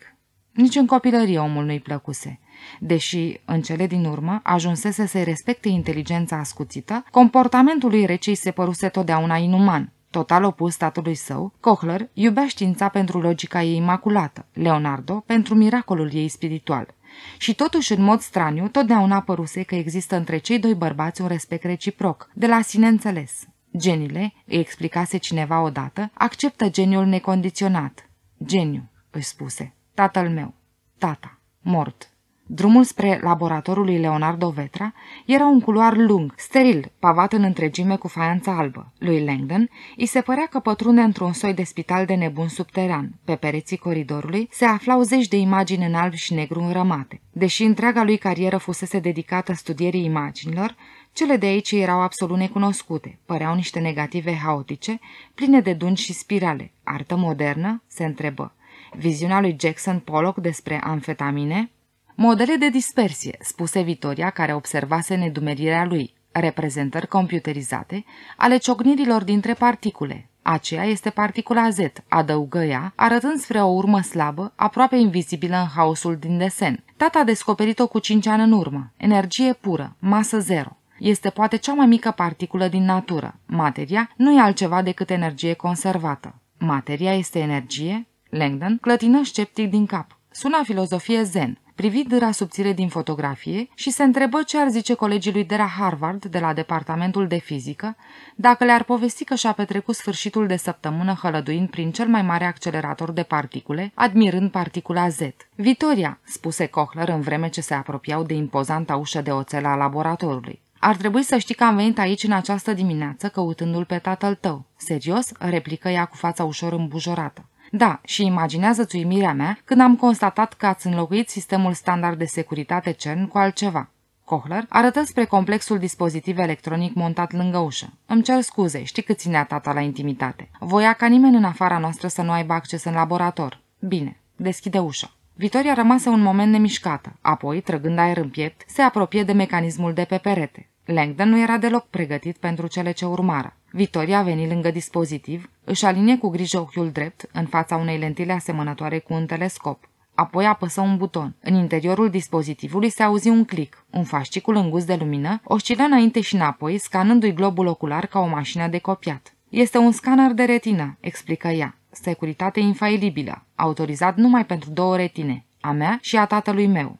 Nici în copilărie omul nu-i plăcuse. Deși, în cele din urmă, ajunsese să-i respecte inteligența ascuțită, comportamentul lui recei se păruse totdeauna inuman. Total opus statului său, Kohler iubea știința pentru logica ei imaculată, Leonardo pentru miracolul ei spiritual. Și totuși, în mod straniu, totdeauna păruse că există între cei doi bărbați un respect reciproc, de la sine înțeles. Genile, îi explicase cineva odată, acceptă geniul necondiționat. Geniu îi spuse. Tatăl meu. Tata. Mort. Drumul spre laboratorul lui Leonardo Vetra era un culoar lung, steril, pavat în întregime cu faianța albă. Lui Langdon îi se părea că pătrunde într-un soi de spital de nebun subteran. Pe pereții coridorului se aflau zeci de imagini în alb și negru înrămate. Deși întreaga lui carieră fusese dedicată studierii imaginilor, cele de aici erau absolut necunoscute, păreau niște negative haotice, pline de dungi și spirale. Artă modernă? se întrebă. Viziunea lui Jackson Pollock despre amfetamine? Modele de dispersie, spuse Vitoria, care observase nedumerirea lui, reprezentări computerizate ale ciocnirilor dintre particule. Aceea este particula Z, adăugă ea, arătând spre o urmă slabă, aproape invizibilă în haosul din desen. Tata a descoperit-o cu cinci ani în urmă. Energie pură, masă zero. Este poate cea mai mică particulă din natură. Materia nu e altceva decât energie conservată. Materia este energie, Langdon clătină sceptic din cap. Suna filozofie zen privi dâra subțire din fotografie și se întrebă ce ar zice colegii lui de la Harvard, de la departamentul de fizică, dacă le-ar povesti că și-a petrecut sfârșitul de săptămână hălăduind prin cel mai mare accelerator de particule, admirând particula Z. Vitoria, spuse Kochler în vreme ce se apropiau de impozanta ușă de oțel a laboratorului. Ar trebui să știi că am venit aici în această dimineață căutându-l pe tatăl tău. Serios? replică ea cu fața ușor îmbujorată. Da, și imaginează-ți uimirea mea când am constatat că ați înlocuit sistemul standard de securitate CERN cu altceva. Kohler, arătă spre complexul dispozitiv electronic montat lângă ușă. Îmi cer scuze, știi cât ținea tata la intimitate. Voia ca nimeni în afara noastră să nu aibă acces în laborator. Bine, deschide ușa. Vitoria rămase un moment nemișcată, apoi, trăgând aer în piept, se apropie de mecanismul de pe perete. Langdon nu era deloc pregătit pentru cele ce urmară. Victoria veni lângă dispozitiv, își alinie cu grijă ochiul drept în fața unei lentile asemănătoare cu un telescop. Apoi apăsă un buton. În interiorul dispozitivului se auzi un clic. Un fascicul îngust de lumină oscilă înainte și înapoi, scanându-i globul ocular ca o mașină de copiat. Este un scanner de retină, explică ea. Securitate infailibilă, autorizat numai pentru două retine, a mea și a tatălui meu.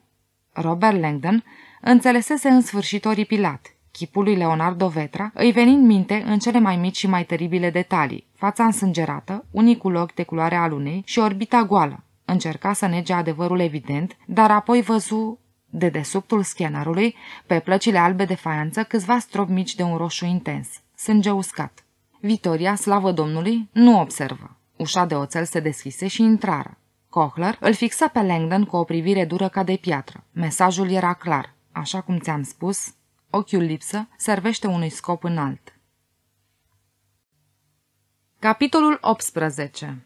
Robert Langdon înțelesese în sfârșit oripilat. Chipul lui Leonardo Vetra îi veni în minte în cele mai mici și mai teribile detalii, fața însângerată, unicul ochi de culoare lunei și orbita goală. Încerca să nege adevărul evident, dar apoi văzu de desubtul scannerului, pe plăcile albe de faianță, câțiva stropi mici de un roșu intens, sânge uscat. Vitoria, slavă Domnului, nu observă. Ușa de oțel se deschise și intrară. Cochler îl fixă pe Langdon cu o privire dură ca de piatră. Mesajul era clar. Așa cum ți-am spus, ochiul lipsă servește unui scop înalt. Capitolul 18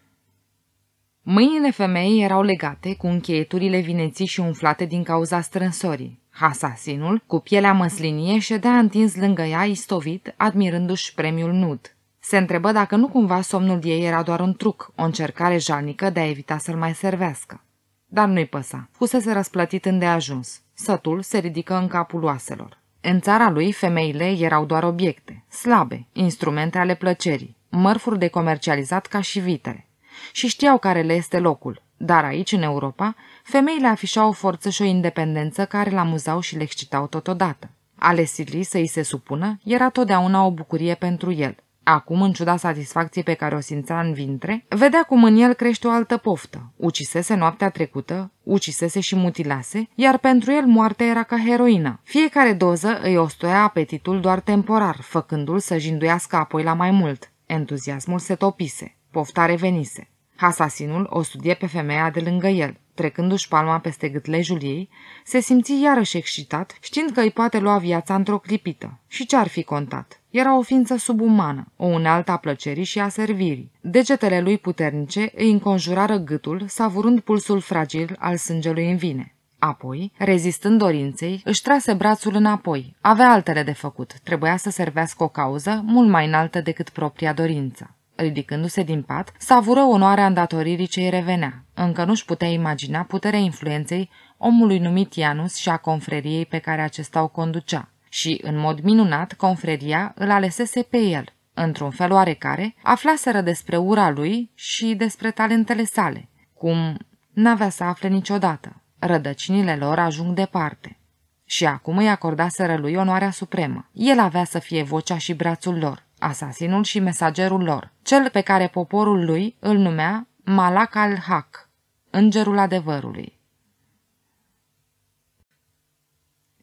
Mâinile femeii erau legate cu încheieturile vineții și umflate din cauza strânsorii. Asasinul, cu pielea măslinie, ședea întins lângă ea, istovit, admirându-și premiul nud. Se întrebă dacă nu cumva somnul ei era doar un truc, o încercare jalnică de a evita să-l mai servească. Dar nu-i păsa, fusese răsplătit îndeajuns. Sătul se ridică în capul oaselor. În țara lui, femeile erau doar obiecte, slabe, instrumente ale plăcerii, mărfuri de comercializat ca și vitele. Și știau care le este locul, dar aici, în Europa, femeile afișau o forță și o independență care îl amuzau și le excitau totodată. Ale să îi se supună era totdeauna o bucurie pentru el, Acum, în ciuda satisfacției pe care o simțea în vintre, vedea cum în el crește o altă poftă. Ucisese noaptea trecută, ucisese și mutilase, iar pentru el moartea era ca heroină. Fiecare doză îi ostoia apetitul doar temporar, făcându-l să jinduiască apoi la mai mult. Entuziasmul se topise, pofta revenise. Asasinul o studie pe femeia de lângă el. Trecându-și palma peste gâtlejul ei, se simți iarăși excitat, știind că îi poate lua viața într-o clipită. Și ce-ar fi contat? Era o ființă subumană, o unealtă a plăcerii și a servirii. Degetele lui puternice îi înconjurară gâtul, savurând pulsul fragil al sângelui în vine. Apoi, rezistând dorinței, își trase brațul înapoi. Avea altele de făcut, trebuia să servească o cauză mult mai înaltă decât propria dorință. Ridicându-se din pat, savură onoarea îndatoririi ce îi revenea. Încă nu-și putea imagina puterea influenței omului numit Ianus și a confreriei pe care acesta o conducea și, în mod minunat, confreria îl alesese pe el. Într-un fel oarecare, aflaseră despre ura lui și despre talentele sale, cum n-avea să afle niciodată. Rădăcinile lor ajung departe. Și acum îi acordaseră lui onoarea supremă. El avea să fie vocea și brațul lor, asasinul și mesagerul lor, cel pe care poporul lui îl numea Malak al hak îngerul adevărului.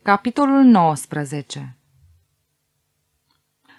Capitolul 19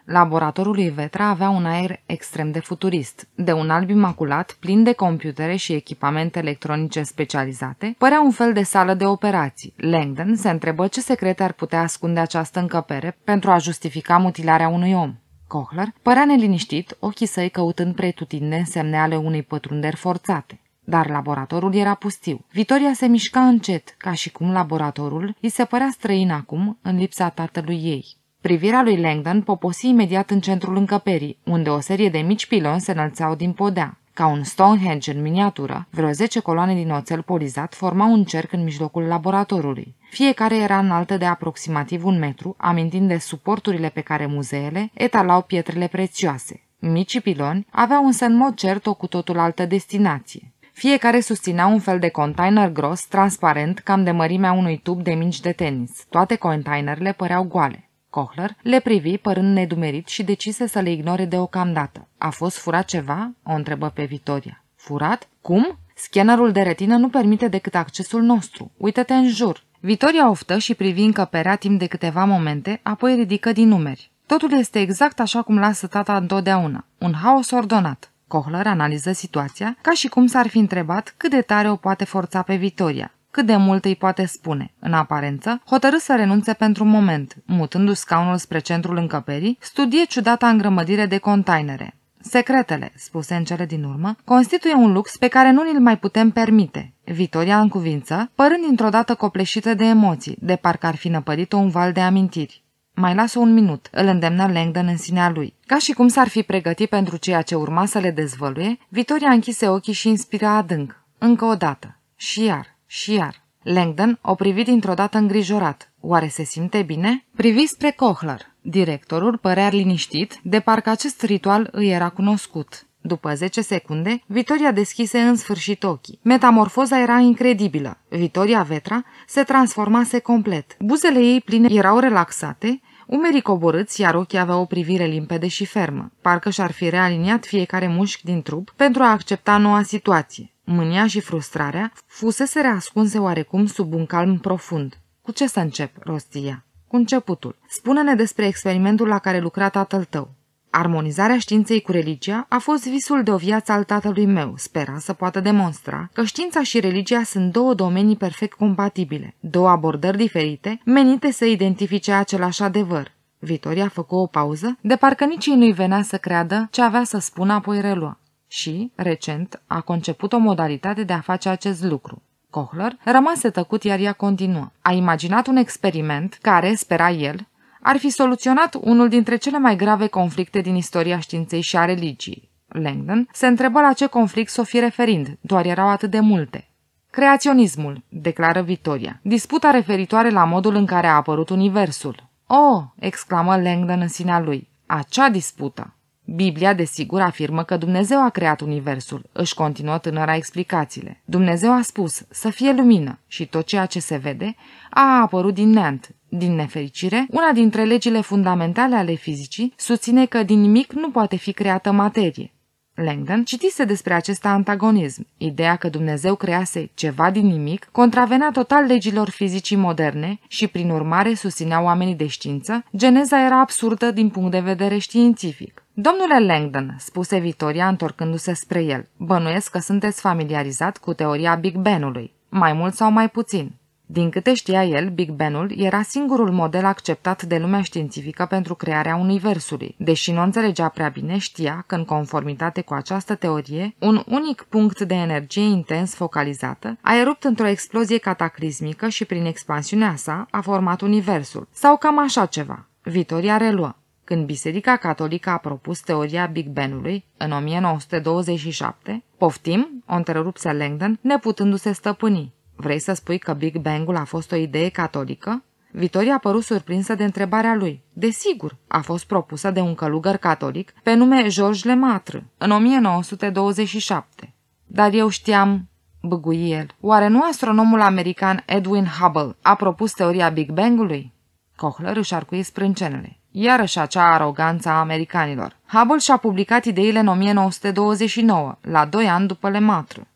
Laboratorul lui Vetra avea un aer extrem de futurist. De un alb imaculat, plin de computere și echipamente electronice specializate, părea un fel de sală de operații. Langdon se întrebă ce secrete ar putea ascunde această încăpere pentru a justifica mutilarea unui om. Cochler părea neliniștit, ochii săi căutând pretutinde semne ale unei pătrunderi forțate. Dar laboratorul era pustiu. Vitoria se mișca încet, ca și cum laboratorul îi se părea străin acum, în lipsa tatălui ei. Privirea lui Langdon poposi imediat în centrul încăperii, unde o serie de mici piloni se înălțau din podea. Ca un Stonehenge în miniatură, vreo 10 coloane din oțel polizat formau un cerc în mijlocul laboratorului. Fiecare era înaltă de aproximativ un metru, amintind de suporturile pe care muzeele etalau pietrele prețioase. Micii piloni aveau însă în mod cert o cu totul altă destinație. Fiecare susținea un fel de container gros, transparent, cam de mărimea unui tub de mingi de tenis. Toate containerele păreau goale. Kohler le privi părând nedumerit și decise să le ignore deocamdată. A fost furat ceva?" o întrebă pe Vitoria. Furat? Cum?" Scannerul de retină nu permite decât accesul nostru. Uită-te în jur." Vitoria oftă și privi încăperea timp de câteva momente, apoi ridică din numeri. Totul este exact așa cum lasă tata întotdeauna, un haos ordonat. Kohler analiză situația ca și cum s-ar fi întrebat cât de tare o poate forța pe Vitoria, cât de mult îi poate spune. În aparență, hotărâ să renunțe pentru un moment, mutându-și scaunul spre centrul încăperii, studie ciudata îngrămădire de containere. Secretele, spuse în cele din urmă, constituie un lux pe care nu ni-l mai putem permite. Vitoria în cuvință, părând dintr-o dată copleșită de emoții, de parcă ar fi năpărit-o un val de amintiri. Mai lasă un minut, îl îndemnă Langdon în sinea lui. Ca și cum s-ar fi pregătit pentru ceea ce urma să le dezvăluie, Vitoria închise ochii și inspira adânc, încă o dată. Și iar, și iar. Langdon o privi dintr-o dată îngrijorat. Oare se simte bine? Privi spre Kohler, Directorul părea liniștit, de parcă acest ritual îi era cunoscut. După 10 secunde, Vitoria deschise în sfârșit ochii. Metamorfoza era incredibilă. Vitoria Vetra se transformase complet. Buzele ei pline erau relaxate, umerii coborâți, iar ochii avea o privire limpede și fermă. Parcă și-ar fi realiniat fiecare mușchi din trup pentru a accepta noua situație. Mânia și frustrarea fusese reascunse oarecum sub un calm profund. Cu ce să încep, rostia? Cu începutul. Spune-ne despre experimentul la care lucra tatăl tău. Armonizarea științei cu religia a fost visul de o viață al tatălui meu, spera să poată demonstra că știința și religia sunt două domenii perfect compatibile, două abordări diferite, menite să identifice același adevăr. Vitoria făcu o pauză, de parcă nici ei nu-i venea să creadă ce avea să spună apoi relua. Și, recent, a conceput o modalitate de a face acest lucru. Kohler rămase tăcut, iar ea continuă. A imaginat un experiment care, spera el, ar fi soluționat unul dintre cele mai grave conflicte din istoria științei și a religii. Langdon se întrebă la ce conflict s-o fi referind, doar erau atât de multe. Creaționismul, declară Victoria, disputa referitoare la modul în care a apărut Universul. Oh, exclamă Langdon în sinea lui, acea dispută! Biblia, desigur, afirmă că Dumnezeu a creat Universul, își continuă tânăra explicațiile. Dumnezeu a spus să fie lumină și tot ceea ce se vede a apărut din neant, din nefericire, una dintre legile fundamentale ale fizicii susține că din nimic nu poate fi creată materie. Langdon citise despre acest antagonism. Ideea că Dumnezeu crease ceva din nimic contravenea total legilor fizicii moderne și, prin urmare, susținea oamenii de știință, geneza era absurdă din punct de vedere științific. Domnule Langdon, spuse Victoria întorcându-se spre el, bănuiesc că sunteți familiarizat cu teoria Big ben ului mai mult sau mai puțin. Din câte știa el, Big Ben-ul era singurul model acceptat de lumea științifică pentru crearea Universului. Deși nu înțelegea prea bine, știa că, în conformitate cu această teorie, un unic punct de energie intens focalizată a erupt într-o explozie cataclismică și, prin expansiunea sa, a format Universul. Sau cam așa ceva. Vitoria reluă. Când Biserica Catolică a propus teoria Big Ben-ului în 1927, poftim, o întrerupse Langdon, neputându-se stăpâni. Vrei să spui că Big Bang-ul a fost o idee catolică? Vitoria a părut surprinsă de întrebarea lui. Desigur, a fost propusă de un călugăr catolic pe nume George Lemaitre în 1927. Dar eu știam, băgui el, oare nu astronomul american Edwin Hubble a propus teoria Big Bang-ului? Cochler își arcui sprâncenele. Iarăși acea aroganță a americanilor. Hubble și-a publicat ideile în 1929, la doi ani după Lemaitre.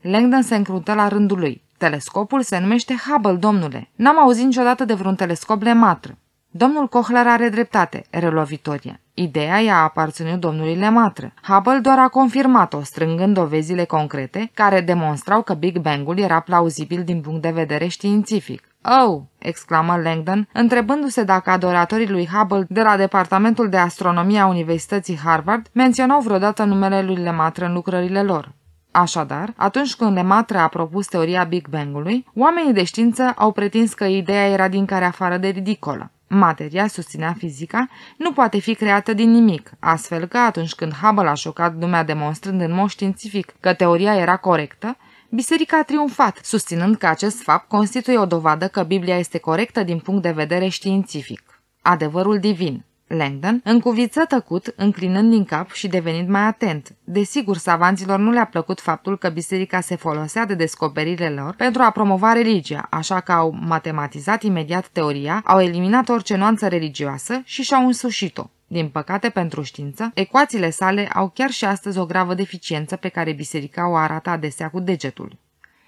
Langdon se încruntă la rândul lui. Telescopul se numește Hubble, domnule. N-am auzit niciodată de vreun telescop lematră. Domnul Cochler are dreptate, reluă Vitoria. Ideea i-a aparținut domnului Lematră. Hubble doar a confirmat-o, strângând dovezile concrete care demonstrau că Big Bang-ul era plauzibil din punct de vedere științific. Oh! exclamă Langdon, întrebându-se dacă adoratorii lui Hubble de la Departamentul de Astronomie a Universității Harvard menționau vreodată numele lui Lemaitre în lucrările lor. Așadar, atunci când Lemaitre a propus teoria Big Bang-ului, oamenii de știință au pretins că ideea era din care afară de ridicolă. Materia, susținea fizica, nu poate fi creată din nimic, astfel că atunci când Hubble a șocat lumea demonstrând în mod științific că teoria era corectă, Biserica a triumfat, susținând că acest fapt constituie o dovadă că Biblia este corectă din punct de vedere științific. Adevărul divin Langdon, încuviță tăcut, înclinând din cap și devenind mai atent. Desigur, savanților nu le-a plăcut faptul că biserica se folosea de descoperirile lor pentru a promova religia, așa că au matematizat imediat teoria, au eliminat orice nuanță religioasă și și-au însușit-o. Din păcate pentru știință, ecuațiile sale au chiar și astăzi o gravă deficiență pe care biserica o arată adesea cu degetul.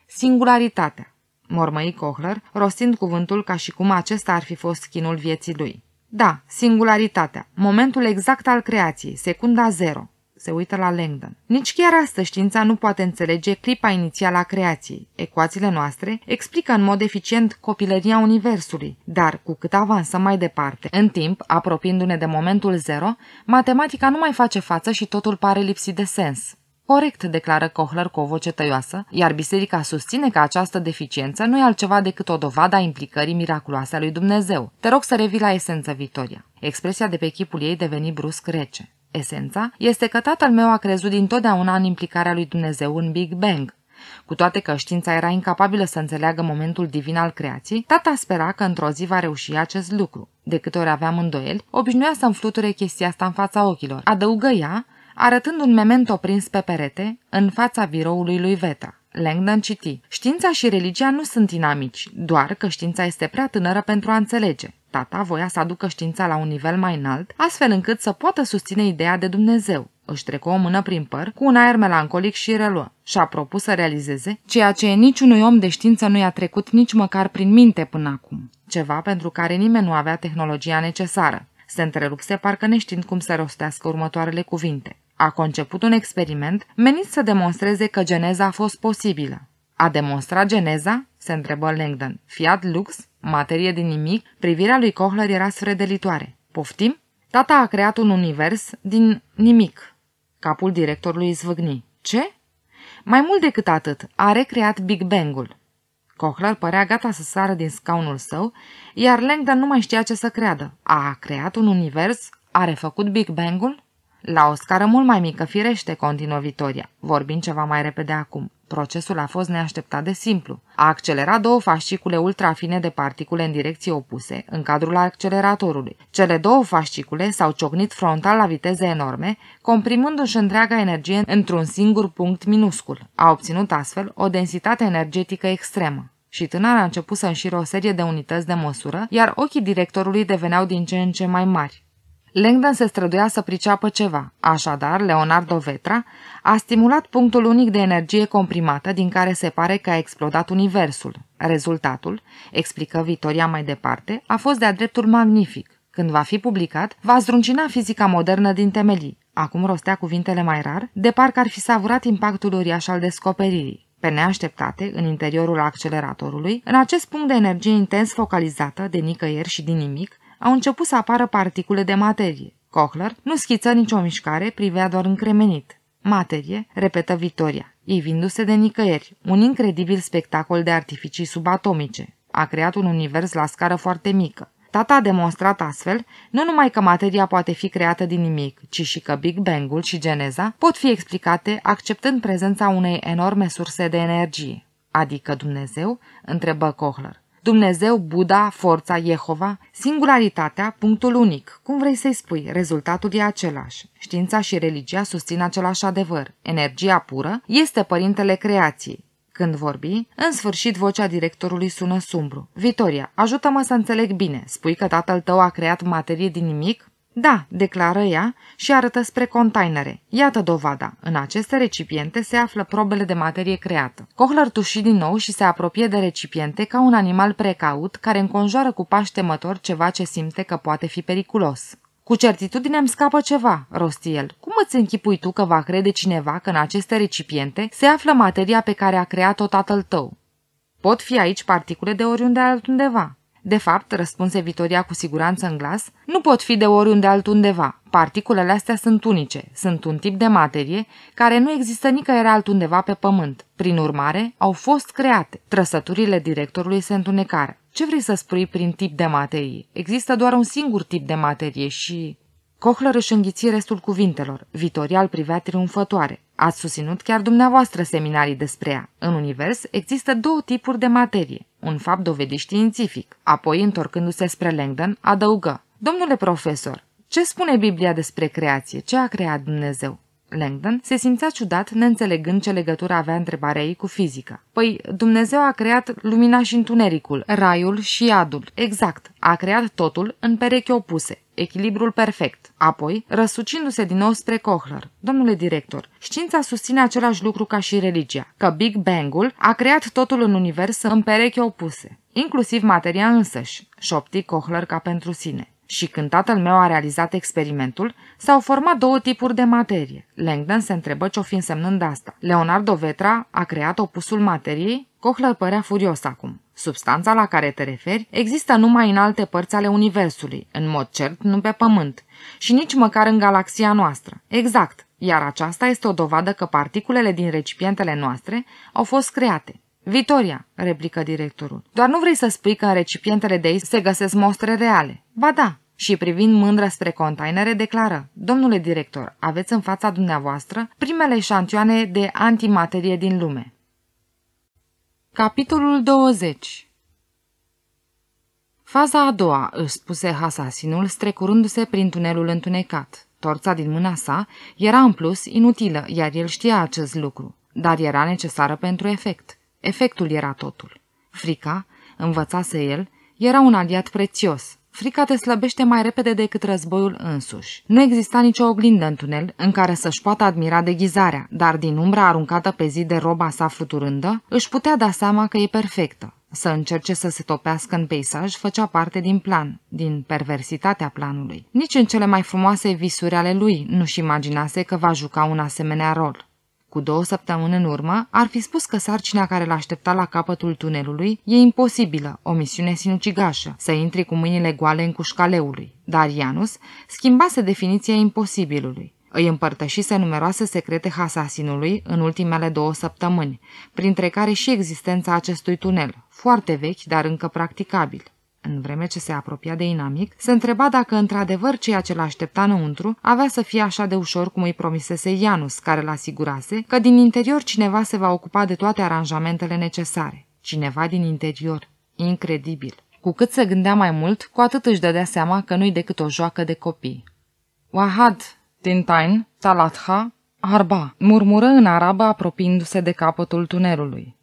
Singularitatea, mormăi Kohler, rostind cuvântul ca și cum acesta ar fi fost chinul vieții lui. Da, singularitatea, momentul exact al creației, secunda zero. Se uită la Langdon. Nici chiar asta știința nu poate înțelege clipa inițială a creației. Ecuațiile noastre explică în mod eficient copilăria Universului, dar cu cât avansăm mai departe, în timp, apropiindu-ne de momentul zero, matematica nu mai face față și totul pare lipsit de sens. Corect, declară Kohler cu o voce tăioasă, iar biserica susține că această deficiență nu e altceva decât o dovadă a implicării miraculoase a lui Dumnezeu. Te rog să revii la esență, Victoria. Expresia de pe chipul ei deveni brusc rece. Esența este că tatăl meu a crezut dintotdeauna în implicarea lui Dumnezeu în Big Bang. Cu toate că știința era incapabilă să înțeleagă momentul divin al creației, tata spera că într-o zi va reuși acest lucru. De câte ori aveam îndoieli, obișnuia să-mi fluture chestia asta în fața ochilor. Adăugă ea, arătând un memento prins pe perete, în fața viroului lui Veta. Langdon citi. Știința și religia nu sunt inamici, doar că știința este prea tânără pentru a înțelege. Tata voia să aducă știința la un nivel mai înalt, astfel încât să poată susține ideea de Dumnezeu. Își trecă o mână prin păr, cu un aer melancolic și reluă. Și-a propus să realizeze ceea ce niciunui om de știință nu i-a trecut nici măcar prin minte până acum. Ceva pentru care nimeni nu avea tehnologia necesară. Se întrerupse parcă neștiind cum să rostească următoarele cuvinte a conceput un experiment menit să demonstreze că geneza a fost posibilă. A demonstrat geneza? se întrebă Langdon. Fiat lux, materie din nimic, privirea lui Kohler era sfredelitoare. Poftim? Tata a creat un univers din nimic. Capul directorului zvâgni. Ce? Mai mult decât atât, a recreat Big Bang-ul. Kohler părea gata să sară din scaunul său, iar Langdon nu mai știa ce să creadă. A creat un univers? A refăcut Big Bang-ul? La o scară mult mai mică, firește, continuă Vitoria, vorbind ceva mai repede acum. Procesul a fost neașteptat de simplu. A accelerat două fascicule ultrafine de particule în direcții opuse, în cadrul acceleratorului. Cele două fascicule s-au ciocnit frontal la viteze enorme, comprimându-și întreaga energie într-un singur punct minuscul. A obținut astfel o densitate energetică extremă. Și tânăra a început să înșire o serie de unități de măsură, iar ochii directorului deveneau din ce în ce mai mari. Langdon se străduia să priceapă ceva, așadar Leonardo Vetra a stimulat punctul unic de energie comprimată din care se pare că a explodat universul. Rezultatul, explică Vitoria mai departe, a fost de-a dreptul magnific. Când va fi publicat, va zdruncina fizica modernă din temelii. Acum rostea cuvintele mai rar, de parcă ar fi savurat impactul uriaș al descoperirii. Pe neașteptate, în interiorul acceleratorului, în acest punct de energie intens focalizată de nicăieri și din nimic, au început să apară particule de materie. Cochler nu schiță nicio mișcare, privea doar încremenit. Materie, repetă Victoria, ivindu-se de nicăieri, un incredibil spectacol de artificii subatomice. A creat un univers la scară foarte mică. Tata a demonstrat astfel nu numai că materia poate fi creată din nimic, ci și că Big Bang-ul și geneza pot fi explicate acceptând prezența unei enorme surse de energie. Adică Dumnezeu? întrebă Cochler. Dumnezeu, Buddha, forța, Jehova, singularitatea, punctul unic, cum vrei să-i spui, rezultatul e același. Știința și religia susțin același adevăr. Energia pură este părintele creației. Când vorbi, în sfârșit vocea directorului sună sumbru. Vitoria, ajută-mă să înțeleg bine. Spui că tatăl tău a creat materie din nimic? Da, declară ea și arătă spre containere. Iată dovada. În aceste recipiente se află probele de materie creată. Kohler tuși din nou și se apropie de recipiente ca un animal precaut care înconjoară cu pași temători ceva ce simte că poate fi periculos. Cu certitudine îmi scapă ceva, rosti el. Cum îți închipui tu că va crede cineva că în aceste recipiente se află materia pe care a creat-o tatăl tău? Pot fi aici particule de oriunde altundeva. De fapt, răspunse Vitoria cu siguranță în glas, nu pot fi de oriunde altundeva. Particulele astea sunt unice, sunt un tip de materie care nu există nicăieri altundeva pe pământ. Prin urmare, au fost create. Trăsăturile directorului se întunecară. Ce vrei să spui prin tip de materie? Există doar un singur tip de materie și... Cochlăr își înghiți restul cuvintelor. Vitoria îl privea triumfătoare. Ați susținut chiar dumneavoastră seminarii despre ea. În univers există două tipuri de materie, un fapt dovedit științific. Apoi, întorcându-se spre Langdon, adăugă. Domnule profesor, ce spune Biblia despre creație? Ce a creat Dumnezeu? Langdon se simțea ciudat, neînțelegând ce legătură avea întrebarea ei cu fizica. Păi, Dumnezeu a creat lumina și întunericul, raiul și iadul. Exact, a creat totul în perechi opuse echilibrul perfect. Apoi, răsucindu-se din nou spre Kohler, Domnule director, știința susține același lucru ca și religia, că Big Bang-ul a creat totul în univers în pereche opuse, inclusiv materia însăși, șopti Kohler ca pentru sine. Și când tatăl meu a realizat experimentul, s-au format două tipuri de materie. Langdon se întrebă ce-o fi însemnând asta. Leonardo Vetra a creat opusul materiei? Kohler părea furios acum. Substanța la care te referi există numai în alte părți ale Universului, în mod cert nu pe Pământ, și nici măcar în galaxia noastră. Exact, iar aceasta este o dovadă că particulele din recipientele noastre au fost create. Vitoria, replică directorul, doar nu vrei să spui că în recipientele de aici se găsesc mostre reale. Ba da, și privind mândră spre containere, declară, Domnule director, aveți în fața dumneavoastră primele șantioane de antimaterie din lume. Capitolul 20 Faza a doua, își spuse asasinul, strecurându-se prin tunelul întunecat. Torța din mâna sa era în plus inutilă, iar el știa acest lucru, dar era necesară pentru efect. Efectul era totul. Frica, învățase el, era un aliat prețios, frica te slăbește mai repede decât războiul însuși. Nu exista nicio oglindă în tunel în care să-și poată admira deghizarea, dar din umbra aruncată pe zi de roba sa fluturândă, își putea da seama că e perfectă. Să încerce să se topească în peisaj făcea parte din plan, din perversitatea planului. Nici în cele mai frumoase visuri ale lui nu-și imaginase că va juca un asemenea rol cu două săptămâni în urmă, ar fi spus că sarcina care l-aștepta la capătul tunelului e imposibilă, o misiune sinucigașă, să intri cu mâinile goale în cușcaleului. Dar Ianus schimbase definiția imposibilului. Îi împărtășise numeroase secrete asasinului în ultimele două săptămâni, printre care și existența acestui tunel, foarte vechi, dar încă practicabil în vreme ce se apropia de inamic, se întreba dacă într-adevăr ceea ce l-aștepta înăuntru avea să fie așa de ușor cum îi promisese Ianus, care l-asigurase că din interior cineva se va ocupa de toate aranjamentele necesare. Cineva din interior. Incredibil. Cu cât se gândea mai mult, cu atât își dădea seama că nu-i decât o joacă de copii. Wahad, Tintain, Talatha, Arba, murmură în arabă apropiindu-se de capătul tunelului.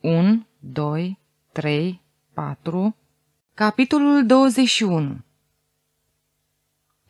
Un, doi, trei, patru, Capitolul 21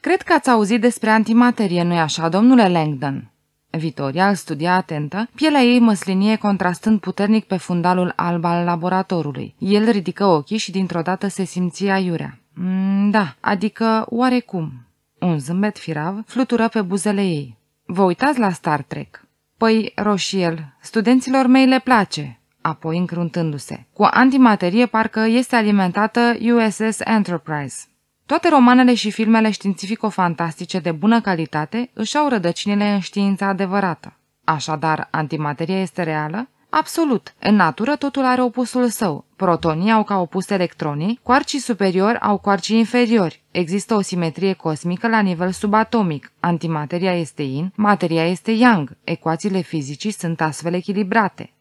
Cred că ați auzit despre antimaterie, nu-i așa, domnule Langdon? Vitoria îl studia atentă, pielea ei măslinie contrastând puternic pe fundalul alb al laboratorului. El ridică ochii și dintr-o dată se simție aiurea. Mm, da, adică oarecum. Un zâmbet firav flutură pe buzele ei. Vă uitați la Star Trek? Păi, Roșiel, studenților mei le place, apoi încruntându-se. Cu antimaterie parcă este alimentată USS Enterprise. Toate romanele și filmele științifico-fantastice de bună calitate își au rădăcinile în știința adevărată. Așadar, antimateria este reală? Absolut. În natură totul are opusul său. Protonii au ca opus electronii, coarcii superiori au coarcii inferiori. Există o simetrie cosmică la nivel subatomic. Antimateria este yin, materia este yang. Ecuațiile fizicii sunt astfel echilibrate.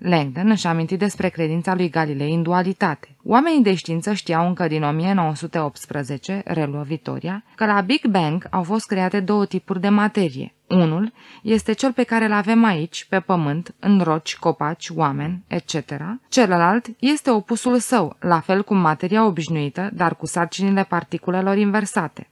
Langdon își aminti despre credința lui Galilei în dualitate. Oamenii de știință știau încă din 1918, reluă Vitoria că la Big Bang au fost create două tipuri de materie. Unul este cel pe care îl avem aici, pe pământ, în roci, copaci, oameni, etc. Celălalt este opusul său, la fel cum materia obișnuită, dar cu sarcinile particulelor inversate.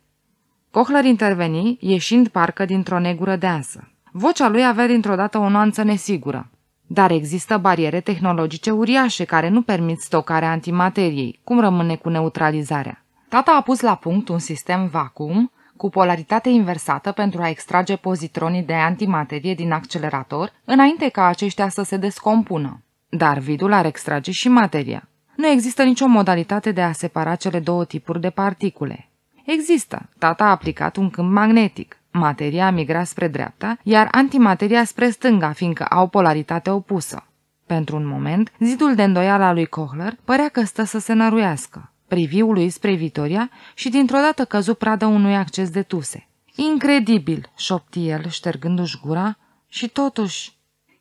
Cochler interveni, ieșind parcă dintr-o negură deasă. Vocea lui avea dintr-o dată o nuanță nesigură. Dar există bariere tehnologice uriașe care nu permit stocarea antimateriei. Cum rămâne cu neutralizarea? Tata a pus la punct un sistem vacuum cu polaritate inversată pentru a extrage pozitronii de antimaterie din accelerator, înainte ca aceștia să se descompună. Dar vidul ar extrage și materia. Nu există nicio modalitate de a separa cele două tipuri de particule. Există. Tata a aplicat un câmp magnetic materia migra spre dreapta, iar antimateria spre stânga, fiindcă au polaritate opusă. Pentru un moment, zidul de îndoială al lui Kohler părea că stă să se năruiască. Priviul lui spre Vitoria și dintr-o dată căzu pradă unui acces de tuse. Incredibil, șopti el, ștergându-și gura, și totuși...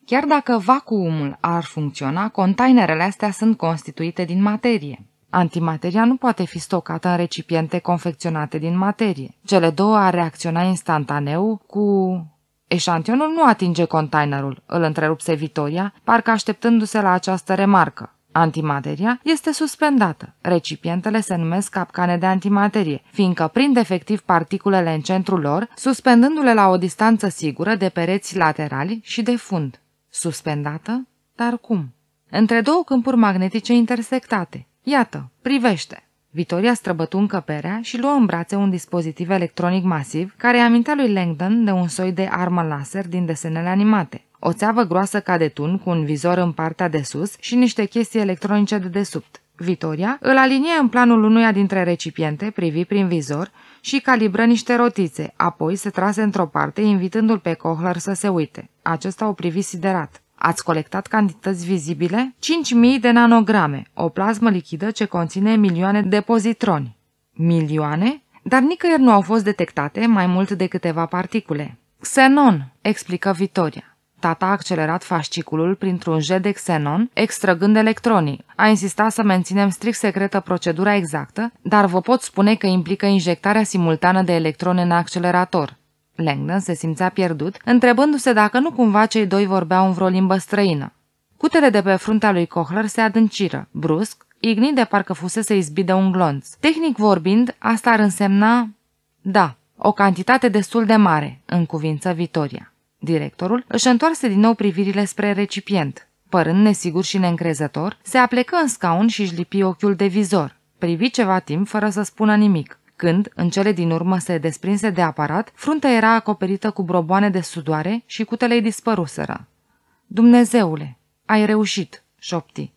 Chiar dacă vacuumul ar funcționa, containerele astea sunt constituite din materie. Antimateria nu poate fi stocată în recipiente confecționate din materie. Cele două ar reacționa instantaneu cu... Eșantionul nu atinge containerul, îl întrerupse Vitoria, parcă așteptându-se la această remarcă. Antimateria este suspendată. Recipientele se numesc capcane de antimaterie, fiindcă prind efectiv particulele în centrul lor, suspendându-le la o distanță sigură de pereți laterali și de fund. Suspendată? Dar cum? Între două câmpuri magnetice intersectate. Iată, privește! Vitoria străbătu încăperea și luă în brațe un dispozitiv electronic masiv care amintea lui Langdon de un soi de armă laser din desenele animate. O țeavă groasă ca de tun cu un vizor în partea de sus și niște chestii electronice de desubt. Vitoria îl alinie în planul unuia dintre recipiente, privi prin vizor și calibră niște rotițe, apoi se trase într-o parte, invitându-l pe Kohler să se uite. Acesta o privi siderat. Ați colectat cantități vizibile? 5.000 de nanograme, o plasmă lichidă ce conține milioane de pozitroni. Milioane? Dar nicăieri nu au fost detectate mai mult de câteva particule. Xenon, explică Vitoria. Tata a accelerat fasciculul printr-un jet de xenon, extrăgând electronii. A insistat să menținem strict secretă procedura exactă, dar vă pot spune că implică injectarea simultană de electroni în accelerator. Langdon se simțea pierdut, întrebându-se dacă nu cumva cei doi vorbeau în vreo limbă străină. Cutele de pe fruntea lui Kohler se adânciră, brusc, Igni de parcă fusese izbit de un glonț. Tehnic vorbind, asta ar însemna... Da, o cantitate destul de mare, în cuvință Vitoria. Directorul își întoarse din nou privirile spre recipient. Părând nesigur și neîncrezător, se aplecă în scaun și își lipi ochiul de vizor. Privi ceva timp fără să spună nimic. Când, în cele din urmă, se desprinse de aparat, fruntea era acoperită cu broboane de sudoare și cutele dispăruseră. Dumnezeule, ai reușit!" șopti.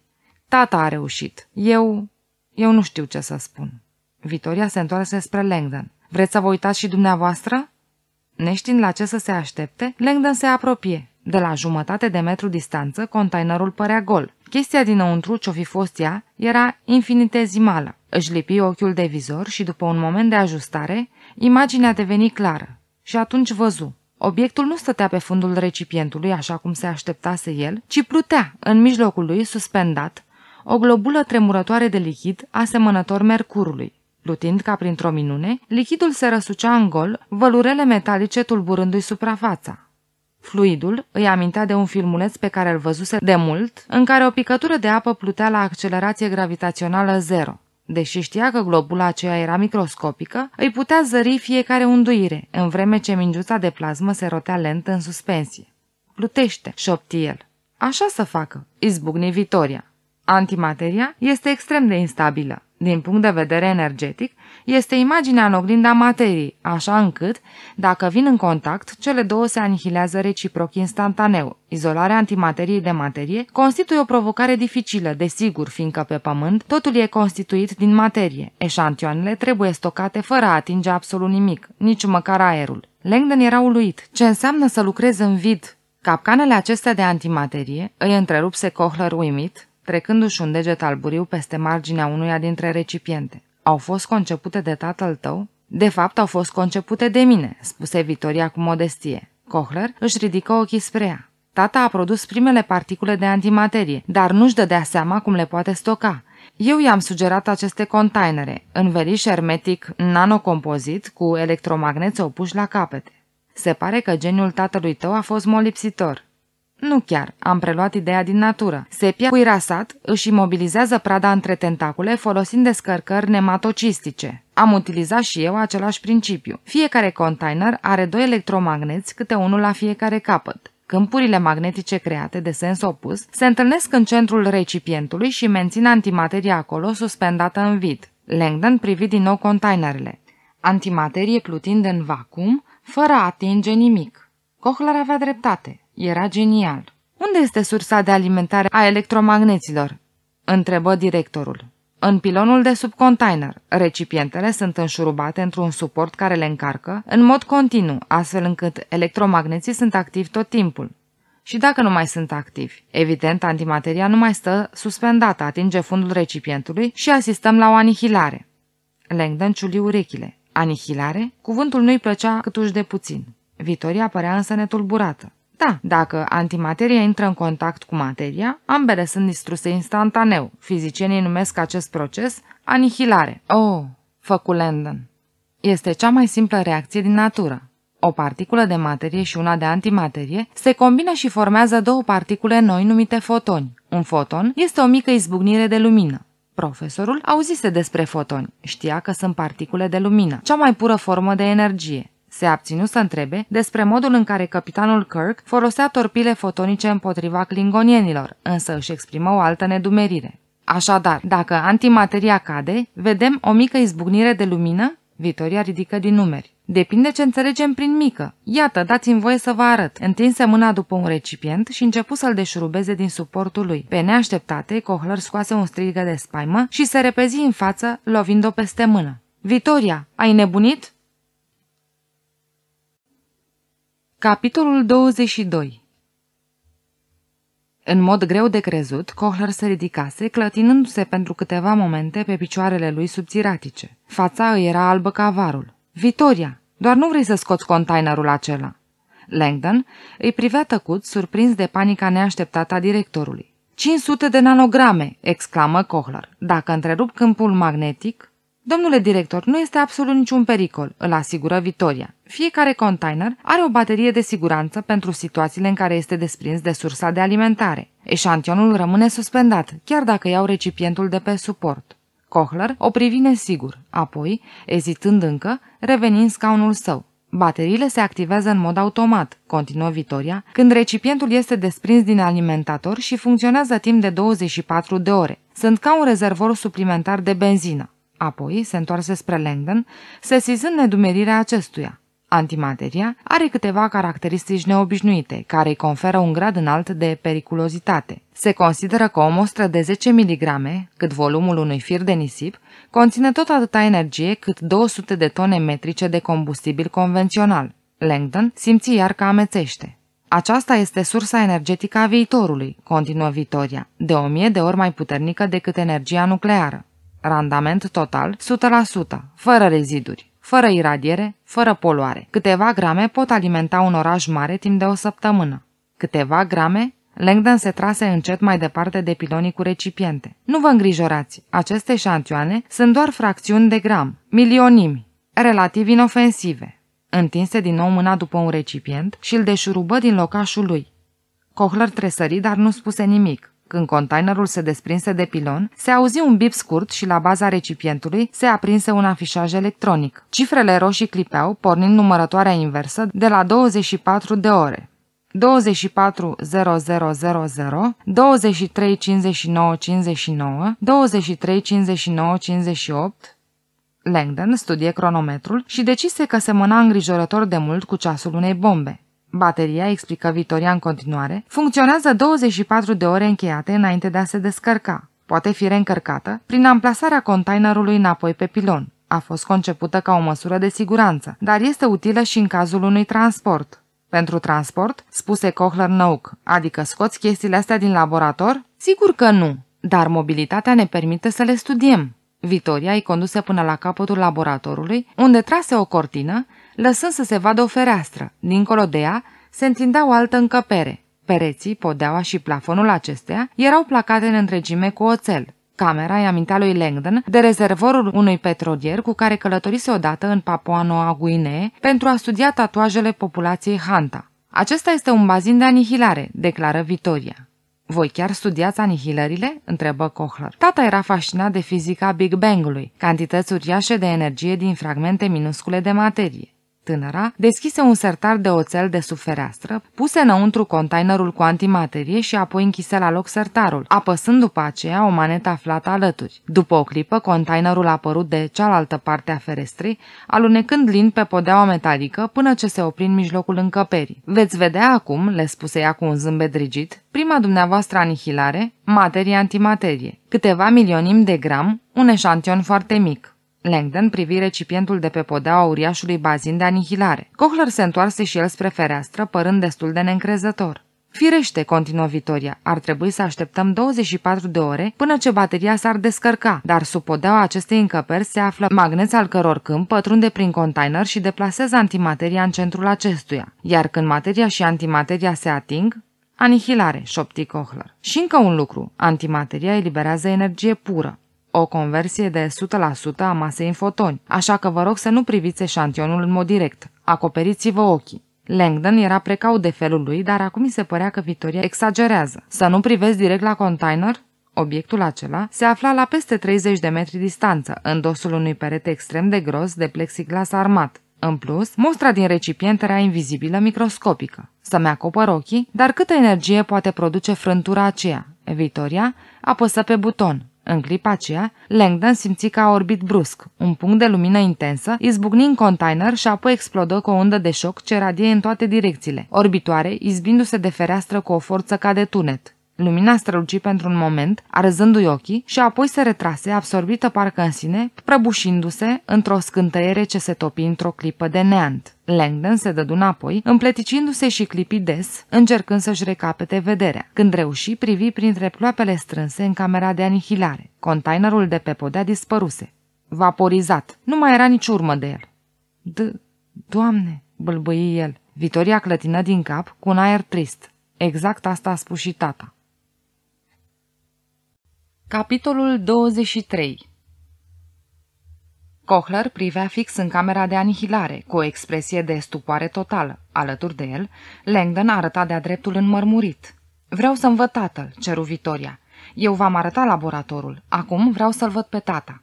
Tata a reușit. Eu... eu nu știu ce să spun." Vitoria se întoarse spre Langdon. Vreți să vă uitați și dumneavoastră?" Neștiind la ce să se aștepte, Langdon se apropie. De la jumătate de metru distanță, containerul părea gol. Chestia dinăuntru, ce-o fi fost ea, era infinitezimală. Își lipi ochiul de vizor și, după un moment de ajustare, imaginea deveni clară și atunci văzu. Obiectul nu stătea pe fundul recipientului, așa cum se așteptase el, ci plutea în mijlocul lui, suspendat, o globulă tremurătoare de lichid, asemănător mercurului. Plutind ca printr-o minune, lichidul se răsucea în gol, vălurele metalice tulburându-i suprafața. Fluidul îi amintea de un filmuleț pe care îl văzuse de mult, în care o picătură de apă plutea la accelerație gravitațională zero. Deși știa că globula aceea era microscopică, îi putea zări fiecare unduire, în vreme ce mingiuța de plasmă se rotea lent în suspensie. Plutește, șopti el. Așa să facă, izbucni Vitoria. Antimateria este extrem de instabilă. Din punct de vedere energetic, este imaginea în oglinda materii, așa încât, dacă vin în contact, cele două se anihilează reciproc instantaneu. Izolarea antimateriei de materie constituie o provocare dificilă, desigur, fiindcă pe pământ totul e constituit din materie. Eșantioanele trebuie stocate fără a atinge absolut nimic, nici măcar aerul. Langdon era uluit. Ce înseamnă să lucrezi în vid? Capcanele acestea de antimaterie îi întrerupse Kohler uimit, trecându-și un deget alburiu peste marginea unuia dintre recipiente. Au fost concepute de tatăl tău? De fapt, au fost concepute de mine, spuse Vitoria cu modestie. Cochler își ridică ochii spre ea. Tata a produs primele particule de antimaterie, dar nu-și dădea seama cum le poate stoca. Eu i-am sugerat aceste containere, înveliș hermetic nanocompozit cu electromagneți opuși la capete. Se pare că geniul tatălui tău a fost molipsitor. Nu chiar, am preluat ideea din natură. Sepia cuirasat își imobilizează prada între tentacule folosind descărcări nematocistice. Am utilizat și eu același principiu. Fiecare container are doi electromagneți, câte unul la fiecare capăt. Câmpurile magnetice create de sens opus se întâlnesc în centrul recipientului și mențin antimateria acolo suspendată în vid. Langdon privi din nou containerele. Antimaterie plutind în vacuum, fără a atinge nimic. Cochler avea dreptate. Era genial. Unde este sursa de alimentare a electromagneților? Întrebă directorul. În pilonul de sub container, recipientele sunt înșurubate într-un suport care le încarcă în mod continuu, astfel încât electromagneții sunt activi tot timpul. Și dacă nu mai sunt activi, evident, antimateria nu mai stă suspendată, atinge fundul recipientului și asistăm la o anihilare. Langdon ciuli urechile. Anihilare? Cuvântul nu-i plăcea cât uși de puțin. Vitoria părea însă netulburată. Da, dacă antimateria intră în contact cu materia, ambele sunt distruse instantaneu. Fizicienii numesc acest proces anihilare. Oh, făcu Landon. Este cea mai simplă reacție din natură. O particulă de materie și una de antimaterie se combină și formează două particule noi numite fotoni. Un foton este o mică izbucnire de lumină. Profesorul auzise despre fotoni, știa că sunt particule de lumină, cea mai pură formă de energie. Se abținu să întrebe despre modul în care capitanul Kirk folosea torpile fotonice împotriva klingonienilor, însă își exprimă o altă nedumerire. Așadar, dacă antimateria cade, vedem o mică izbucnire de lumină? Vitoria ridică din numeri. Depinde ce înțelegem prin mică. Iată, dați-mi voie să vă arăt. Întinse mâna după un recipient și începu să-l deșurubeze din suportul lui. Pe neașteptate, Cohler scoase un strigă de spaimă și se repezi în față, lovind-o peste mână. Vitoria, ai nebunit? Capitolul 22 În mod greu de crezut, Kohler se ridicase, clătinându-se pentru câteva momente pe picioarele lui subțiratice. Fața îi era albă ca varul. Vitoria, doar nu vrei să scoți containerul acela. Langdon îi privea tăcut, surprins de panica neașteptată a directorului. 500 de nanograme!" exclamă Kohler. Dacă întrerup câmpul magnetic, Domnule director, nu este absolut niciun pericol, îl asigură Vitoria. Fiecare container are o baterie de siguranță pentru situațiile în care este desprins de sursa de alimentare. Eșantionul rămâne suspendat, chiar dacă iau recipientul de pe suport. Cochler o privi sigur, apoi, ezitând încă, revenind scaunul său. Bateriile se activează în mod automat, continuă Vitoria, când recipientul este desprins din alimentator și funcționează timp de 24 de ore. Sunt ca un rezervor suplimentar de benzină. Apoi se întoarse spre Langdon, sesizând nedumerirea acestuia. Antimateria are câteva caracteristici neobișnuite, care îi conferă un grad înalt de periculozitate. Se consideră că o mostră de 10 mg, cât volumul unui fir de nisip, conține tot atâta energie cât 200 de tone metrice de combustibil convențional. Langdon simți iar că amețește. Aceasta este sursa energetică a viitorului, continuă Vitoria, de o mie de ori mai puternică decât energia nucleară. Randament total 100%, fără reziduri, fără iradiere, fără poluare. Câteva grame pot alimenta un oraș mare timp de o săptămână. Câteva grame Langdon se trase încet mai departe de pilonii cu recipiente. Nu vă îngrijorați, aceste șantioane sunt doar fracțiuni de gram, milionimi, relativ inofensive. Întinse din nou mâna după un recipient și îl deșurubă din locașul lui. Cochlăr tresări, dar nu spuse nimic. Când containerul se desprinse de pilon, se auzi un bip scurt și la baza recipientului se aprinse un afișaj electronic. Cifrele roșii clipeau, pornind numărătoarea inversă, de la 24 de ore. 24.0000, 23.59.59, 23.59.58, Langdon studie cronometrul și decise că semăna îngrijorător de mult cu ceasul unei bombe. Bateria, explică Vitoria în continuare, funcționează 24 de ore încheiate înainte de a se descărca. Poate fi reîncărcată prin amplasarea containerului înapoi pe pilon. A fost concepută ca o măsură de siguranță, dar este utilă și în cazul unui transport. Pentru transport, spuse Cochler Nouk, adică scoți chestiile astea din laborator? Sigur că nu, dar mobilitatea ne permite să le studiem. Vitoria îi conduse până la capătul laboratorului, unde trase o cortină lăsând să se vadă o fereastră. Dincolo de ea se întindea o altă încăpere. Pereții, podeaua și plafonul acesteia erau placate în întregime cu oțel. Camera îi amintea lui Langdon de rezervorul unui petrolier cu care călătorise odată în Papua Noua Guinee pentru a studia tatuajele populației Hanta. Acesta este un bazin de anihilare, declară Vitoria. Voi chiar studiați anihilările? întrebă Kohler. Tata era fascinat de fizica Big Bang-ului, cantități uriașe de energie din fragmente minuscule de materie tânăra deschise un sertar de oțel de sub fereastră, puse înăuntru containerul cu antimaterie și apoi închise la loc sertarul, apăsând după aceea o manetă aflată alături. După o clipă, containerul a apărut de cealaltă parte a ferestrei, alunecând lin pe podeaua metalică până ce se opri în mijlocul încăperii. Veți vedea acum, le spuse ea cu un zâmbet rigid, prima dumneavoastră anihilare, materie-antimaterie, câteva milionim de gram, un eșantion foarte mic. Langdon privi recipientul de pe podea uriașului bazin de anihilare. Cochler se întoarse și el spre fereastră, părând destul de neîncrezător. Firește, continuă Vitoria, ar trebui să așteptăm 24 de ore până ce bateria s-ar descărca, dar sub podeaua acestei încăperi se află magneți al căror câmp pătrunde prin container și deplasează antimateria în centrul acestuia, iar când materia și antimateria se ating, anihilare, șopti Cochler. Și încă un lucru, antimateria eliberează energie pură o conversie de 100% a masei în fotoni, așa că vă rog să nu priviți eșantionul în mod direct. Acoperiți-vă ochii. Langdon era precaut de felul lui, dar acum mi se părea că Victoria exagerează. Să nu priveți direct la container? Obiectul acela se afla la peste 30 de metri distanță, în dosul unui perete extrem de gros de plexiglas armat. În plus, mostra din recipient era invizibilă microscopică. Să-mi acopăr ochii, dar câtă energie poate produce frântura aceea? Victoria apăsă pe buton. În clipa aceea, Langdon simți că a orbit brusc. Un punct de lumină intensă izbucni în container și apoi explodă cu o undă de șoc ce radie în toate direcțiile, orbitoare, izbindu-se de fereastră cu o forță ca de tunet. Lumina străluci pentru un moment, arăzându-i ochii, și apoi se retrase, absorbită parcă în sine, prăbușindu-se într-o scântăiere ce se topi într-o clipă de neant. Langdon se dădu înapoi, împleticindu-se și clipi des, încercând să-și recapete vederea. Când reuși, privi printre ploapele strânse în camera de anihilare. Containerul de pe podea dispăruse. Vaporizat. Nu mai era nici urmă de el. D Doamne!" bâlbâi el. Vitoria clătină din cap cu un aer trist. Exact asta a spus și tata. Capitolul 23 Cochler privea fix în camera de anihilare, cu o expresie de stupoare totală. Alături de el, Langdon arăta de-a dreptul înmărmurit. Vreau să-mi văd tatăl," ceru Vitoria. Eu v-am arătat laboratorul. Acum vreau să-l văd pe tata."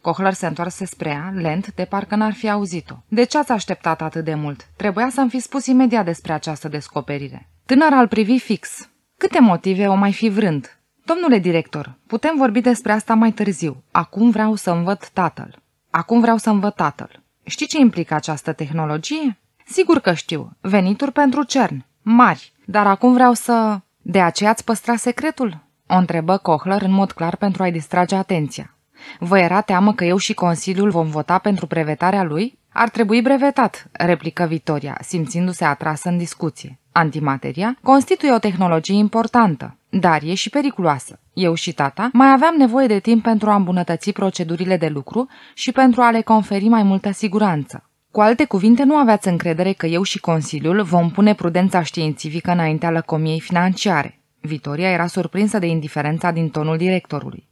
Cochler se întoarse spre ea, lent, de parcă n-ar fi auzit-o. De ce ați așteptat atât de mult? Trebuia să-mi fi spus imediat despre această descoperire." Tânăr al privi fix. Câte motive o mai fi vrând?" Domnule director, putem vorbi despre asta mai târziu. Acum vreau să mi văd tatăl. Acum vreau să mi văd tatăl. Știi ce implică această tehnologie? Sigur că știu. Venituri pentru cern. Mari. Dar acum vreau să... De aceea ați păstra secretul? O întrebă Cochler în mod clar pentru a-i distrage atenția. Vă era teamă că eu și Consiliul vom vota pentru prevetarea lui? Ar trebui brevetat, replică Vitoria, simțindu-se atrasă în discuție. Antimateria constituie o tehnologie importantă, dar e și periculoasă. Eu și tata mai aveam nevoie de timp pentru a îmbunătăți procedurile de lucru și pentru a le conferi mai multă siguranță. Cu alte cuvinte, nu aveați încredere că eu și Consiliul vom pune prudența științifică înaintea lăcomiei financiare. Vitoria era surprinsă de indiferența din tonul directorului.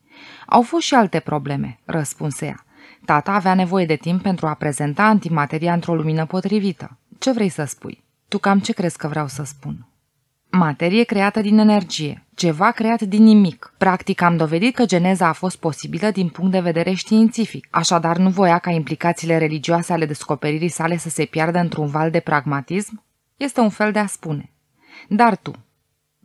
Au fost și alte probleme, răspunse ea. Tata avea nevoie de timp pentru a prezenta antimateria într-o lumină potrivită. Ce vrei să spui? Tu cam ce crezi că vreau să spun? Materie creată din energie, ceva creat din nimic. Practic am dovedit că geneza a fost posibilă din punct de vedere științific, așadar nu voia ca implicațiile religioase ale descoperirii sale să se piardă într-un val de pragmatism? Este un fel de a spune. Dar tu,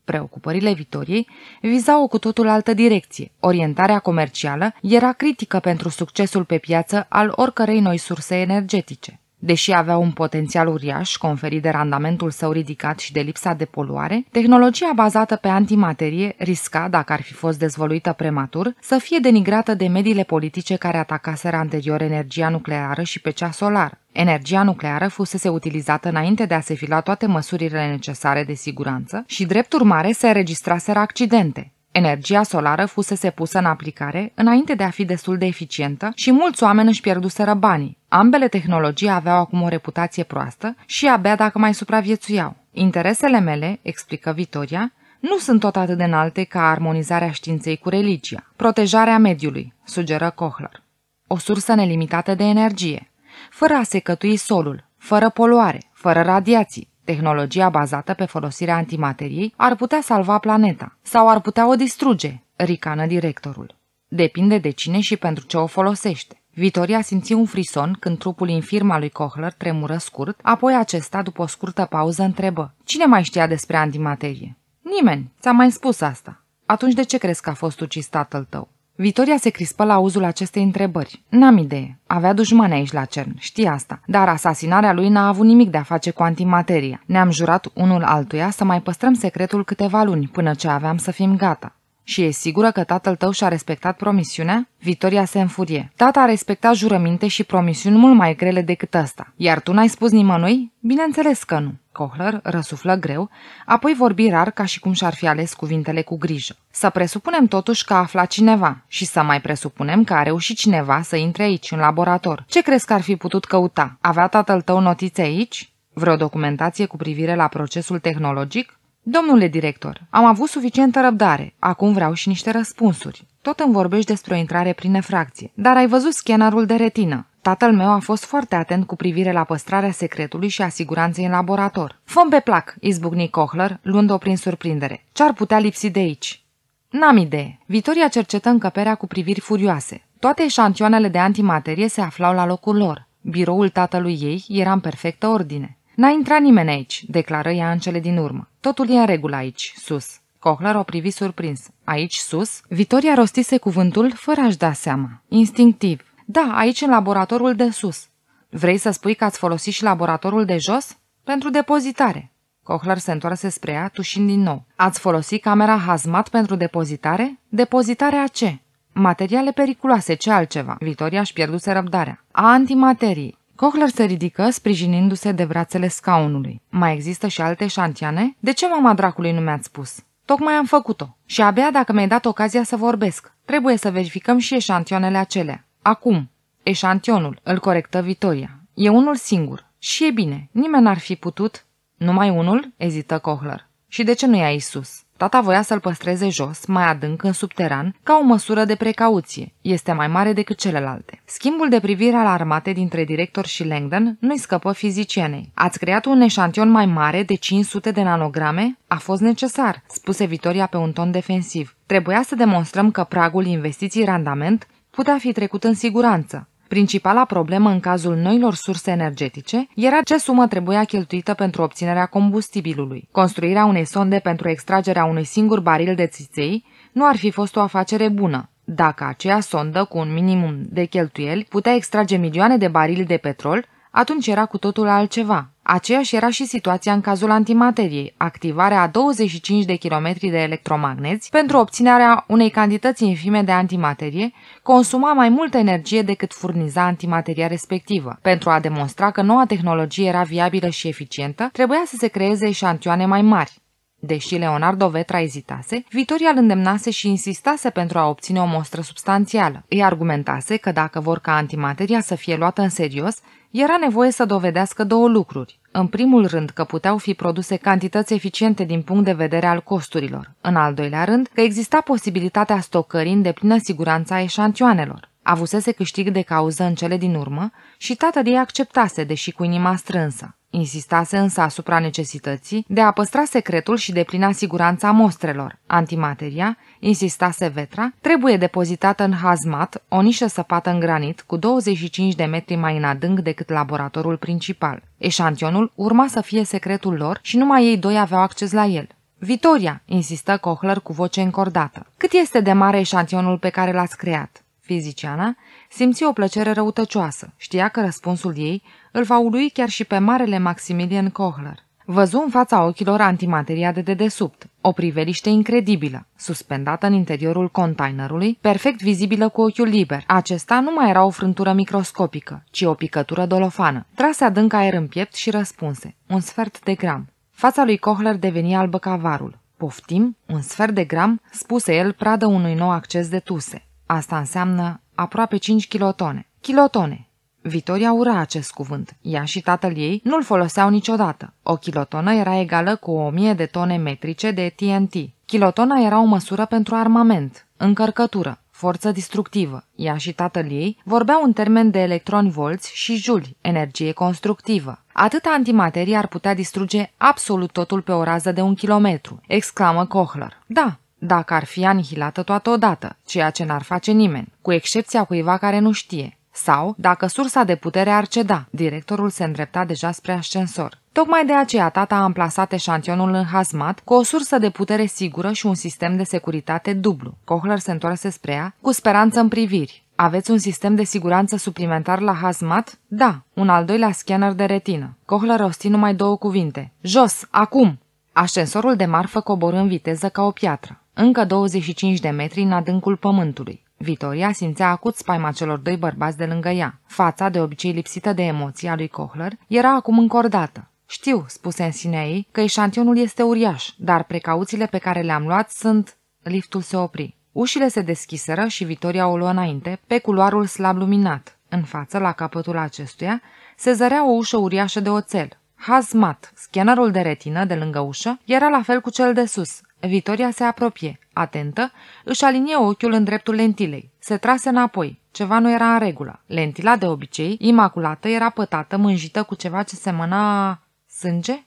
preocupările Vitoriei vizau cu totul altă direcție. Orientarea comercială era critică pentru succesul pe piață al oricărei noi surse energetice. Deși avea un potențial uriaș conferit de randamentul său ridicat și de lipsa de poluare, tehnologia bazată pe antimaterie risca, dacă ar fi fost dezvoluită prematur, să fie denigrată de mediile politice care atacaseră anterior energia nucleară și pe cea solară. Energia nucleară fusese utilizată înainte de a se fi luat toate măsurile necesare de siguranță și, drept urmare, se înregistraseră accidente. Energia solară fusese pusă în aplicare înainte de a fi destul de eficientă și mulți oameni își pierduseră banii. Ambele tehnologii aveau acum o reputație proastă și abia dacă mai supraviețuiau. Interesele mele, explică Vitoria, nu sunt tot atât de înalte ca armonizarea științei cu religia. Protejarea mediului, sugeră Kohler. O sursă nelimitată de energie, fără a secătui solul, fără poluare, fără radiații. Tehnologia bazată pe folosirea antimateriei ar putea salva planeta sau ar putea o distruge, ricană directorul. Depinde de cine și pentru ce o folosește. Vitoria simți un frison când trupul infirm al lui Kohler tremură scurt, apoi acesta, după o scurtă pauză, întrebă Cine mai știa despre antimaterie?" Nimeni, ți a mai spus asta." Atunci de ce crezi că a fost ucis tatăl tău?" Vitoria se crispă la uzul acestei întrebări. N-am idee. Avea dușmani aici la CERN, știi asta. Dar asasinarea lui n-a avut nimic de a face cu antimateria. Ne-am jurat unul altuia să mai păstrăm secretul câteva luni, până ce aveam să fim gata. Și e sigură că tatăl tău și-a respectat promisiunea? Victoria se înfurie. Tata a respectat jurăminte și promisiuni mult mai grele decât asta. Iar tu n-ai spus nimănui? Bineînțeles că nu. Kohler răsuflă greu, apoi vorbi rar ca și cum și-ar fi ales cuvintele cu grijă. Să presupunem totuși că a aflat cineva și să mai presupunem că a reușit cineva să intre aici, în laborator. Ce crezi că ar fi putut căuta? Avea tatăl tău notițe aici? Vreo documentație cu privire la procesul tehnologic? Domnule director, am avut suficientă răbdare. Acum vreau și niște răspunsuri. Tot îmi vorbești despre o intrare prin efracție, dar ai văzut scannerul de retină. Tatăl meu a fost foarte atent cu privire la păstrarea secretului și a siguranței în laborator. Fom pe plac, izbucni Cochler, luând-o prin surprindere. Ce-ar putea lipsi de aici? N-am idee. Vitoria cercetă încăperea cu priviri furioase. Toate eșantioanele de antimaterie se aflau la locul lor. Biroul tatălui ei era în perfectă ordine. N-a intrat nimeni aici," declară ea în cele din urmă. Totul e în regulă aici, sus." Cochlar o privi surprins. Aici, sus, Vitoria rostise cuvântul fără a-și da seama. Instinctiv. Da, aici, în laboratorul de sus. Vrei să spui că ați folosit și laboratorul de jos? Pentru depozitare. Cochlar se întoarse spre ea, tușind din nou. Ați folosit camera hazmat pentru depozitare? Depozitare a ce? Materiale periculoase, ce altceva? Vitoria își pierduse răbdarea. A antimaterii. Cochler se ridică, sprijinindu-se de brațele scaunului. Mai există și alte șantiane? De ce mama dracului nu mi-ați spus? Tocmai am făcut-o. Și abia dacă mi-ai dat ocazia să vorbesc. Trebuie să verificăm și eșantioanele acelea. Acum. Eșantionul. Îl corectă Vitoria. E unul singur. Și e bine. Nimeni n-ar fi putut... Numai unul? Ezită Cochler. Și de ce nu e aici sus? Tata voia să-l păstreze jos, mai adânc, în subteran, ca o măsură de precauție. Este mai mare decât celelalte. Schimbul de privire al armate dintre director și Langdon nu-i scăpă fizicienei. Ați creat un eșantion mai mare de 500 de nanograme? A fost necesar, spuse Vitoria pe un ton defensiv. Trebuia să demonstrăm că pragul investiții-randament putea fi trecut în siguranță. Principala problemă în cazul noilor surse energetice era ce sumă trebuia cheltuită pentru obținerea combustibilului. Construirea unei sonde pentru extragerea unui singur baril de țiței nu ar fi fost o afacere bună, dacă aceea sondă, cu un minimum de cheltuieli, putea extrage milioane de barili de petrol, atunci era cu totul altceva, Aceeași era și situația în cazul antimateriei, activarea a 25 de kilometri de electromagneți pentru obținerea unei cantități infime de antimaterie, consuma mai multă energie decât furniza antimateria respectivă. Pentru a demonstra că noua tehnologie era viabilă și eficientă, trebuia să se creeze eșantioane mai mari. Deși Leonardo Vetra ezitase, Vitoria îl îndemnase și insistase pentru a obține o mostră substanțială. Îi argumentase că dacă vor ca antimateria să fie luată în serios, era nevoie să dovedească două lucruri. În primul rând că puteau fi produse cantități eficiente din punct de vedere al costurilor. În al doilea rând că exista posibilitatea stocării în deplină siguranță a eșantioanelor. Avusese câștig de cauză în cele din urmă și tatăl ei acceptase, deși cu inima strânsă. Insistase însă asupra necesității de a păstra secretul și plina siguranța mostrelor. Antimateria, insistase Vetra, trebuie depozitată în hazmat, o nișă săpată în granit, cu 25 de metri mai în adânc decât laboratorul principal. Eșantionul urma să fie secretul lor și numai ei doi aveau acces la el. Vitoria, insistă Cochler cu voce încordată. Cât este de mare eșantionul pe care l-ați creat? Fiziciana simți o plăcere răutăcioasă. Știa că răspunsul ei îl va ului chiar și pe marele Maximilian Kohler. Văzu în fața ochilor antimateria de dedesubt, o priveliște incredibilă, suspendată în interiorul containerului, perfect vizibilă cu ochiul liber. Acesta nu mai era o frântură microscopică, ci o picătură dolofană. Trase adânc aer în piept și răspunse. Un sfert de gram. Fața lui Kohler deveni albă ca varul. Poftim? Un sfert de gram? Spuse el, pradă unui nou acces de tuse. Asta înseamnă aproape 5 kilotone. Kilotone, Vitoria ura acest cuvânt. Ea și tatăl ei nu-l foloseau niciodată. O kilotonă era egală cu o mie de tone metrice de TNT. Kilotona era o măsură pentru armament, încărcătură, forță distructivă. Ea și tatăl ei vorbeau în termen de electroni volți și juli, energie constructivă. Atâta antimaterie ar putea distruge absolut totul pe o rază de un kilometru, exclamă Kohler. Da, dacă ar fi anihilată toată odată, ceea ce n-ar face nimeni, cu excepția cuiva care nu știe sau dacă sursa de putere ar ceda. Directorul se îndrepta deja spre ascensor. Tocmai de aceea tata a amplasat eșantionul în hazmat cu o sursă de putere sigură și un sistem de securitate dublu. Kohler se întoarse spre ea cu speranță în priviri. Aveți un sistem de siguranță suplimentar la hazmat? Da, un al doilea scanner de retină. Kohler rosti numai două cuvinte. Jos, acum! Ascensorul de marfă coborând în viteză ca o piatră încă 25 de metri în adâncul pământului. Vitoria simțea acut spaima celor doi bărbați de lângă ea. Fața, de obicei lipsită de emoția lui Kohler, era acum încordată. Știu, spuse în sine ei, că eșantionul este uriaș, dar precauțiile pe care le-am luat sunt... Liftul se opri. Ușile se deschiseră și Vitoria o luă înainte, pe culoarul slab luminat. În față, la capătul acestuia, se zărea o ușă uriașă de oțel. Hazmat, scannerul de retină de lângă ușă, era la fel cu cel de sus, Vitoria se apropie. Atentă, își alinie ochiul în dreptul lentilei. Se trase înapoi. Ceva nu era în regulă. Lentila, de obicei, imaculată, era pătată, mânjită cu ceva ce semăna... sânge?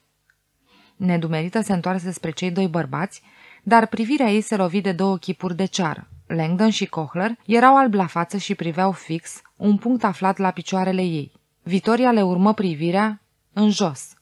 Nedumerită se întoarse spre cei doi bărbați, dar privirea ei se lovi de două chipuri de ceară. Langdon și Cochler erau alb la față și priveau fix un punct aflat la picioarele ei. Vitoria le urmă privirea în jos.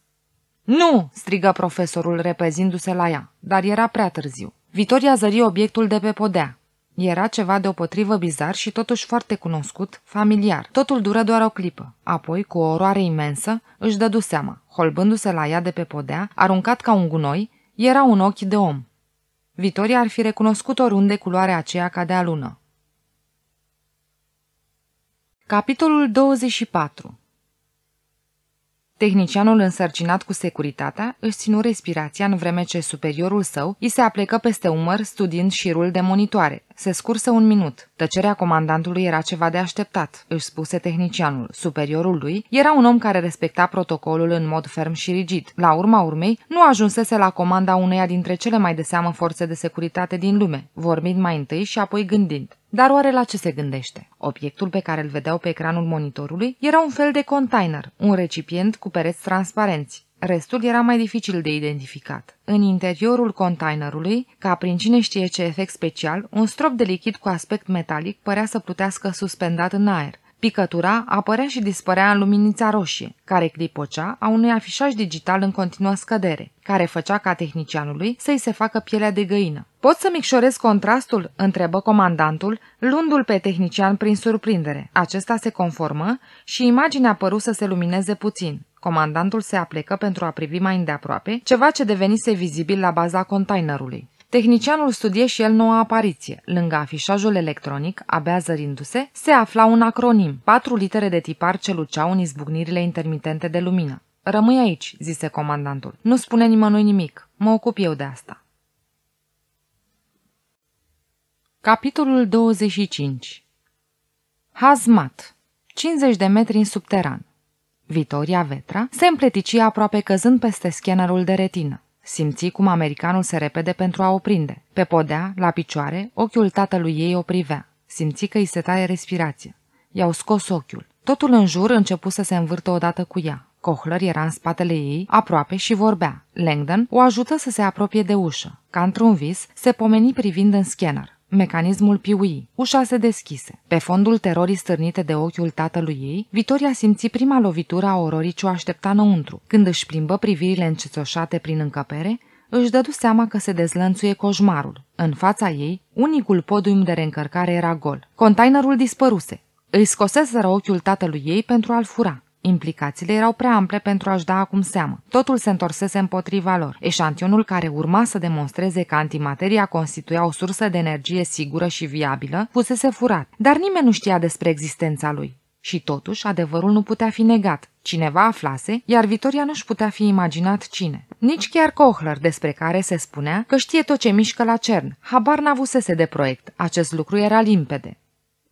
Nu!" striga profesorul repezindu-se la ea, dar era prea târziu. Vitoria zări obiectul de pe podea. Era ceva deopotrivă bizar și totuși foarte cunoscut, familiar. Totul dură doar o clipă. Apoi, cu o oroare imensă, își dădu seama. Holbându-se la ea de pe podea, aruncat ca un gunoi, era un ochi de om. Vitoria ar fi recunoscut oriunde culoarea aceea ca de alună. Capitolul 24 Tehnicianul însărcinat cu securitatea își ținu respirația în vreme ce superiorul său îi se aplecă peste umăr studiind șirul de monitoare. Se scursă un minut. Tăcerea comandantului era ceva de așteptat, își spuse tehnicianul. Superiorul lui era un om care respecta protocolul în mod ferm și rigid. La urma urmei, nu ajunsese la comanda uneia dintre cele mai de seamă forțe de securitate din lume, vorbind mai întâi și apoi gândind. Dar oare la ce se gândește? Obiectul pe care îl vedeau pe ecranul monitorului era un fel de container, un recipient cu pereți transparenți. Restul era mai dificil de identificat. În interiorul containerului, ca prin cine știe ce efect special, un strop de lichid cu aspect metalic părea să plutească suspendat în aer. Picătura apărea și dispărea în luminița roșie, care clipocea a unui afișaj digital în continuă scădere, care făcea ca tehnicianului să-i se facă pielea de găină. Pot să micșorez contrastul?" întrebă comandantul, luându-l pe tehnician prin surprindere. Acesta se conformă și imaginea păru să se lumineze puțin. Comandantul se aplecă pentru a privi mai îndeaproape, ceva ce devenise vizibil la baza containerului. Tehnicianul studie și el noua apariție. Lângă afișajul electronic, abia zărindu-se, se afla un acronim, patru litere de tipar ce luceau în izbucnirile intermitente de lumină. Rămâi aici, zise comandantul. Nu spune nimănui nimic. Mă ocup eu de asta. Capitolul 25 Hazmat 50 de metri în subteran Vitoria Vetra se împletici aproape căzând peste scanerul de retină. Simți cum americanul se repede pentru a o prinde. Pe podea, la picioare, ochiul tatălui ei o privea. Simți că îi se taie respirația. I-au scos ochiul. Totul în jur început să se învârtă odată cu ea. Cohler era în spatele ei, aproape și vorbea. Langdon o ajută să se apropie de ușă. Ca într-un vis, se pomeni privind în scanner. Mecanismul piui. Ușa se deschise. Pe fondul terorii stârnite de ochiul tatălui ei, Vitoria simți prima lovitură a ororii ce o aștepta înăuntru. Când își plimbă privirile încețoșate prin încăpere, își dădu seama că se dezlănțuie coșmarul. În fața ei, unicul podium de reîncărcare era gol. Containerul dispăruse. Îi scoseseră ochiul tatălui ei pentru a-l fura. Implicațiile erau prea ample pentru a-și da acum seamă. Totul se întorsese împotriva lor. Eșantionul care urma să demonstreze că antimateria constituia o sursă de energie sigură și viabilă fusese furat, dar nimeni nu știa despre existența lui. Și totuși, adevărul nu putea fi negat. Cineva aflase, iar Vitoria nu-și putea fi imaginat cine. Nici chiar Kohler, despre care se spunea că știe tot ce mișcă la CERN. Habar n-avusese de proiect. Acest lucru era limpede.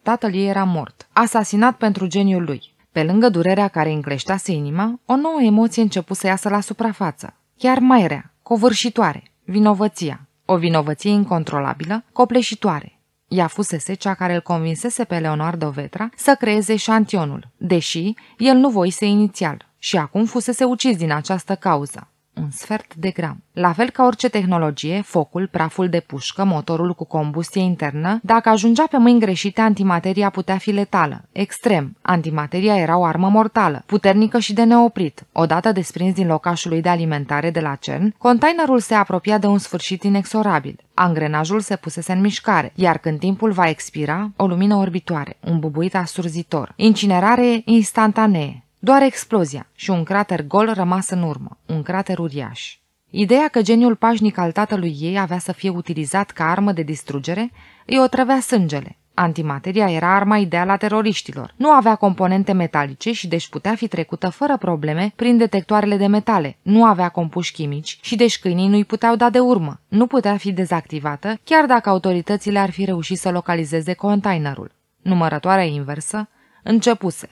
Tatăl ei era mort, asasinat pentru geniul lui. Pe lângă durerea care încleștase inima, o nouă emoție începu să iasă la suprafață, chiar mai rea, covârșitoare, vinovăția, o vinovăție incontrolabilă, copleșitoare. Ea fusese cea care îl convinsese pe Leonardo Vetra să creeze șantionul, deși el nu voise inițial și acum fusese ucis din această cauză un sfert de gram. La fel ca orice tehnologie, focul, praful de pușcă, motorul cu combustie internă, dacă ajungea pe mâini greșite, antimateria putea fi letală. Extrem, antimateria era o armă mortală, puternică și de neoprit. Odată desprins din locașul lui de alimentare de la CERN, containerul se apropia de un sfârșit inexorabil. Angrenajul se pusese în mișcare, iar când timpul va expira, o lumină orbitoare, un bubuit asurzitor, incinerare instantanee, doar explozia și un crater gol rămas în urmă, un crater uriaș. Ideea că geniul pașnic al tatălui ei avea să fie utilizat ca armă de distrugere îi otrăvea sângele. Antimateria era arma ideală a teroriștilor. Nu avea componente metalice și deci putea fi trecută fără probleme prin detectoarele de metale. Nu avea compuși chimici și deci câinii nu-i puteau da de urmă. Nu putea fi dezactivată chiar dacă autoritățile ar fi reușit să localizeze containerul. Numărătoarea inversă începuse.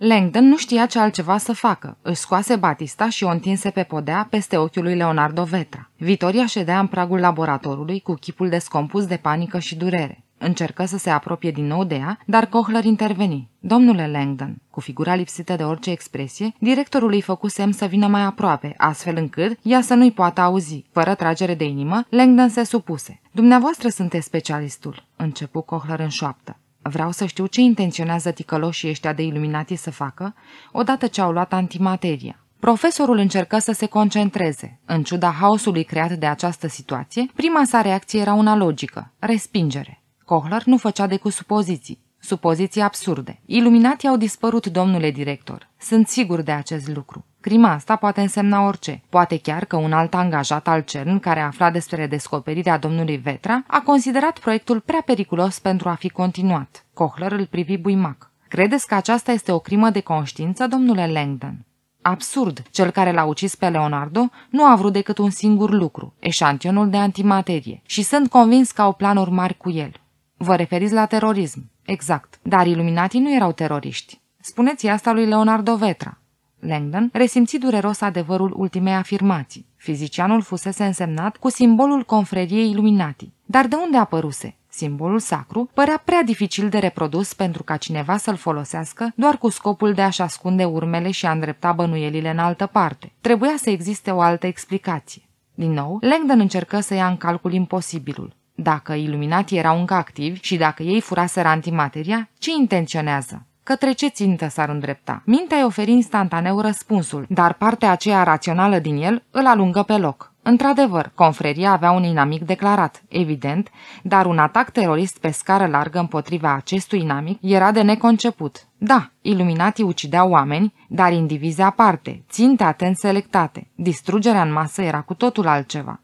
Langdon nu știa ce altceva să facă. Își scoase Batista și o întinse pe podea peste ochiul lui Leonardo Vetra. Vitoria ședea în pragul laboratorului cu chipul descompus de panică și durere. Încercă să se apropie din nou de ea, dar Cochler interveni. Domnule Langdon, cu figura lipsită de orice expresie, directorul îi făcu semn să vină mai aproape, astfel încât ea să nu-i poată auzi. Fără tragere de inimă, Langdon se supuse. Dumneavoastră sunteți specialistul, începu Cochler în șoaptă. Vreau să știu ce intenționează ticăloșii ăștia de iluminati să facă, odată ce au luat antimateria. Profesorul încercă să se concentreze. În ciuda haosului creat de această situație, prima sa reacție era una logică, respingere. Kohler nu făcea decât supoziții, supoziții absurde. Iluminatii au dispărut, domnule director. Sunt sigur de acest lucru. Crima asta poate însemna orice. Poate chiar că un alt angajat al CERN, care afla despre descoperirea domnului Vetra, a considerat proiectul prea periculos pentru a fi continuat. Cochler îl privi buimac. Credeți că aceasta este o crimă de conștiință, domnule Langdon? Absurd! Cel care l-a ucis pe Leonardo nu a vrut decât un singur lucru, eșantionul de antimaterie, și sunt convins că au planuri mari cu el. Vă referiți la terorism, exact, dar iluminatii nu erau teroriști. Spuneți asta lui Leonardo Vetra. Langdon resimți dureros adevărul ultimei afirmații. Fizicianul fusese însemnat cu simbolul confreriei Illuminati. Dar de unde apăruse? Simbolul sacru părea prea dificil de reprodus pentru ca cineva să-l folosească doar cu scopul de a-și ascunde urmele și a îndrepta bănuielile în altă parte. Trebuia să existe o altă explicație. Din nou, Langdon încercă să ia în calcul imposibilul. Dacă iluminatii erau încă activi și dacă ei furaseră antimateria, ce intenționează? către ce țintă s-ar îndrepta. Mintea îi oferi instantaneu răspunsul, dar partea aceea rațională din el îl alungă pe loc. Într-adevăr, confreria avea un inamic declarat, evident, dar un atac terorist pe scară largă împotriva acestui inamic era de neconceput. Da, iluminatii ucideau oameni, dar indivizi aparte, ținte atent selectate. Distrugerea în masă era cu totul altceva.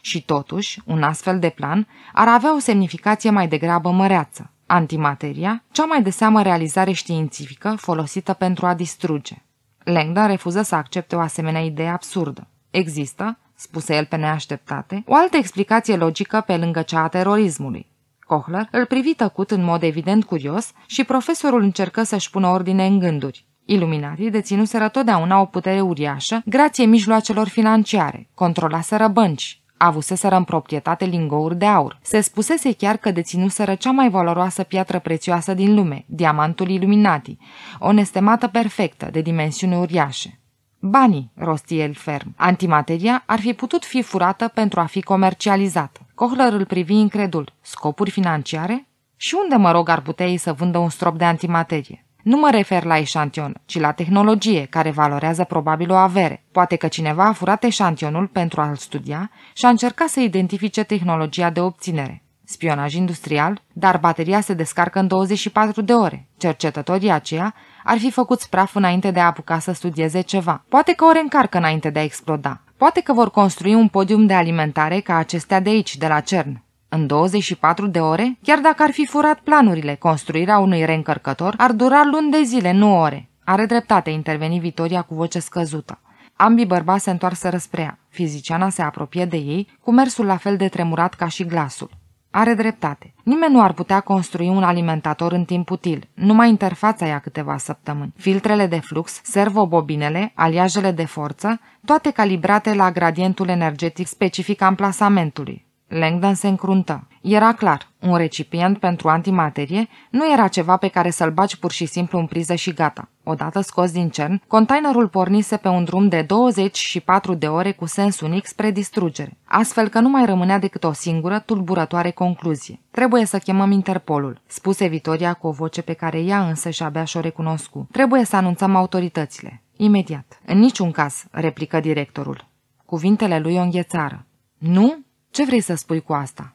Și totuși, un astfel de plan ar avea o semnificație mai degrabă măreață antimateria, cea mai de seamă realizare științifică folosită pentru a distruge. Langdon refuză să accepte o asemenea idee absurdă. Există, spuse el pe neașteptate, o altă explicație logică pe lângă cea a terorismului. Kohler îl privi tăcut în mod evident curios și profesorul încercă să-și pună ordine în gânduri. Iluminatii deținuseră totdeauna o putere uriașă grație mijloacelor financiare, controlaseră bănci, Avuseseră în proprietate lingouri de aur. Se spusese chiar că deținuseră cea mai valoroasă piatră prețioasă din lume, diamantul Illuminati, o nestemată perfectă, de dimensiuni uriașe. Banii, rosti el ferm. Antimateria ar fi putut fi furată pentru a fi comercializată. Kohler îl privi incredul. Scopuri financiare? Și unde, mă rog, ar putea ei să vândă un strop de antimaterie? Nu mă refer la eșantion, ci la tehnologie, care valorează probabil o avere. Poate că cineva a furat eșantionul pentru a-l studia și a încercat să identifice tehnologia de obținere. Spionaj industrial, dar bateria se descarcă în 24 de ore. Cercetătorii aceia ar fi făcut praf înainte de a apuca să studieze ceva. Poate că o reîncarcă înainte de a exploda. Poate că vor construi un podium de alimentare ca acestea de aici, de la CERN. În 24 de ore, chiar dacă ar fi furat planurile, construirea unui reîncărcător ar dura luni de zile, nu ore. Are dreptate, interveni Vitoria cu voce scăzută. Ambii bărbați se întoarseră spre ea. Fiziciana se apropie de ei, cu mersul la fel de tremurat ca și glasul. Are dreptate. Nimeni nu ar putea construi un alimentator în timp util, numai interfața ia câteva săptămâni. Filtrele de flux, servobobinele, aliajele de forță, toate calibrate la gradientul energetic specific amplasamentului. Langdon se încruntă. Era clar, un recipient pentru antimaterie nu era ceva pe care să-l baci pur și simplu în priză și gata. Odată scos din cern, containerul pornise pe un drum de 24 de ore cu sens unic spre distrugere, astfel că nu mai rămânea decât o singură, tulburătoare concluzie. Trebuie să chemăm Interpolul, spuse Vitoria cu o voce pe care ea însă și abia și-o recunoscu. Trebuie să anunțăm autoritățile. Imediat. În niciun caz, replică directorul. Cuvintele lui o înghețară. Nu? Ce vrei să spui cu asta?"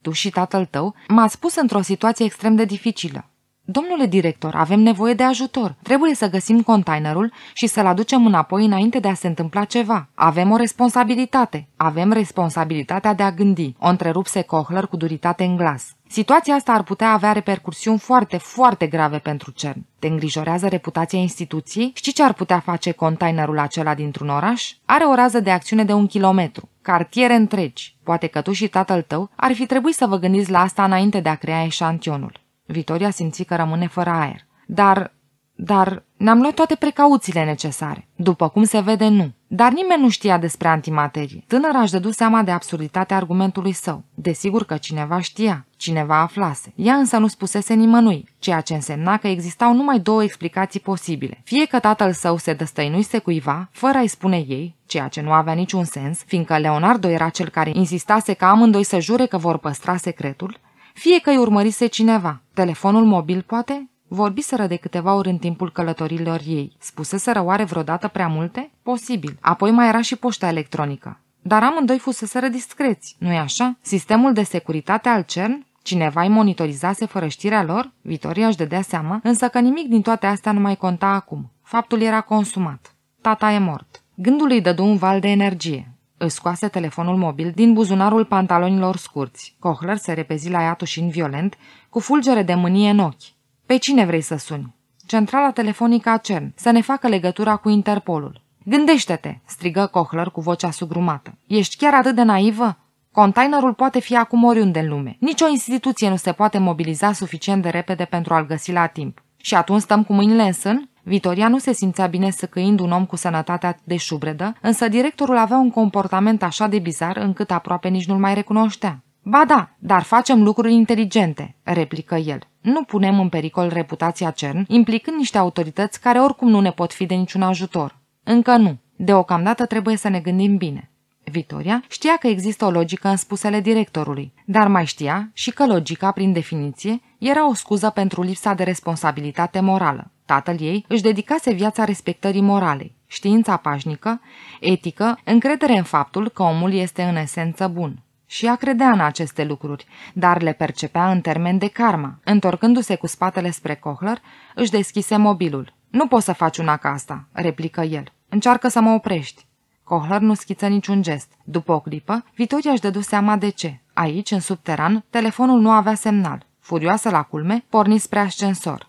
Tu și tatăl tău m-ați pus într-o situație extrem de dificilă. Domnule director, avem nevoie de ajutor. Trebuie să găsim containerul și să-l aducem înapoi înainte de a se întâmpla ceva. Avem o responsabilitate. Avem responsabilitatea de a gândi. O întrerupse Kohler cu duritate în glas. Situația asta ar putea avea repercursiuni foarte, foarte grave pentru CERN. Te îngrijorează reputația instituției? Știi ce ar putea face containerul acela dintr-un oraș? Are o rază de acțiune de un kilometru, cartiere întregi. Poate că tu și tatăl tău ar fi trebuit să vă gândiți la asta înainte de a crea eșantionul. Vitoria simți că rămâne fără aer. Dar, dar ne-am luat toate precauțiile necesare. După cum se vede, nu. Dar nimeni nu știa despre antimaterie. Tânăra își dădu seama de absurditatea argumentului său. Desigur că cineva știa, cineva aflase. Ea însă nu spusese nimănui, ceea ce însemna că existau numai două explicații posibile. Fie că tatăl său se dăstăinuise cuiva, fără a-i spune ei, ceea ce nu avea niciun sens, fiindcă Leonardo era cel care insistase ca amândoi să jure că vor păstra secretul, fie că îi urmărise cineva, telefonul mobil poate, Vorbiseră de câteva ori în timpul călătorilor ei. Spuseseră oare vreodată prea multe? Posibil. Apoi mai era și poșta electronică. Dar amândoi fuseseră discreți, nu-i așa? Sistemul de securitate al CERN Cineva îi monitorizase fără știrea lor? Vitoria își dădea seama, însă că nimic din toate astea nu mai conta acum. Faptul era consumat. Tata e mort. Gândul îi dădu un val de energie. Își scoase telefonul mobil din buzunarul pantalonilor scurți. Cochler se repezi la iatușin violent, cu fulgere de mânie în ochi. Pe cine vrei să suni? Centrala telefonică a CERN, să ne facă legătura cu Interpolul. Gândește-te, strigă cochlăr cu vocea sugrumată. Ești chiar atât de naivă? Containerul poate fi acum oriunde în lume. Nici o instituție nu se poate mobiliza suficient de repede pentru a-l găsi la timp. Și atunci stăm cu mâinile în sân? Vitoria nu se simțea bine săcăind un om cu sănătatea de șubredă, însă directorul avea un comportament așa de bizar încât aproape nici nu-l mai recunoștea. Ba da, dar facem lucruri inteligente, replică el. Nu punem în pericol reputația CERN, implicând niște autorități care oricum nu ne pot fi de niciun ajutor. Încă nu. Deocamdată trebuie să ne gândim bine. Victoria știa că există o logică în spusele directorului, dar mai știa și că logica, prin definiție, era o scuză pentru lipsa de responsabilitate morală. Tatăl ei își dedicase viața respectării moralei, știința pașnică, etică, încredere în faptul că omul este în esență bun. Și ea credea în aceste lucruri, dar le percepea în termen de karma. Întorcându-se cu spatele spre Kohler, își deschise mobilul. Nu poți să faci una ca asta," replică el. Încearcă să mă oprești." Kohler nu schiță niciun gest. După o clipă, Vitoria își dădu seama de ce. Aici, în subteran, telefonul nu avea semnal. Furioasă la culme, porni spre ascensor.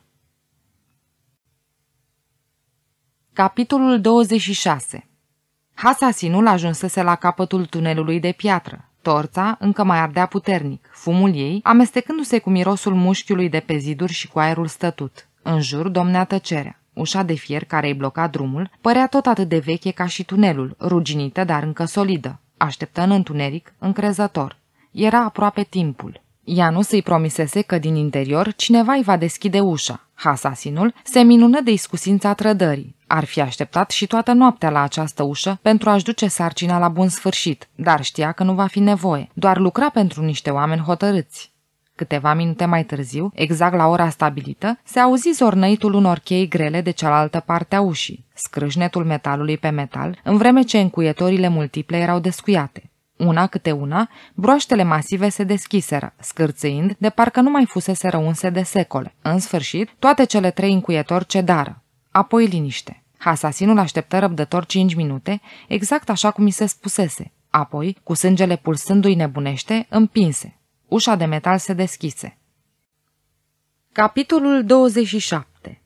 Capitolul 26 Hasasinul ajunsese la capătul tunelului de piatră. Torța încă mai ardea puternic, fumul ei amestecându-se cu mirosul mușchiului de pe ziduri și cu aerul stătut. În jur domnea tăcerea. Ușa de fier care îi bloca drumul părea tot atât de veche ca și tunelul, ruginită, dar încă solidă. Așteptă în întuneric, încrezător. Era aproape timpul. să-i promisese că din interior cineva îi va deschide ușa. Hasasinul se minună de iscusința trădării. Ar fi așteptat și toată noaptea la această ușă pentru a-și duce sarcina la bun sfârșit, dar știa că nu va fi nevoie, doar lucra pentru niște oameni hotărâți. Câteva minute mai târziu, exact la ora stabilită, se auzi zornăitul unor chei grele de cealaltă parte a ușii, scrâșnetul metalului pe metal, în vreme ce încuietorile multiple erau descuiate. Una câte una, broaștele masive se deschiseră, scârțâind de parcă nu mai fusese răunse de secole. În sfârșit, toate cele trei încuietori cedară. Apoi liniște. Asasinul așteptă răbdător cinci minute, exact așa cum i se spusese. Apoi, cu sângele pulsându-i nebunește, împinse. Ușa de metal se deschise. Capitolul 27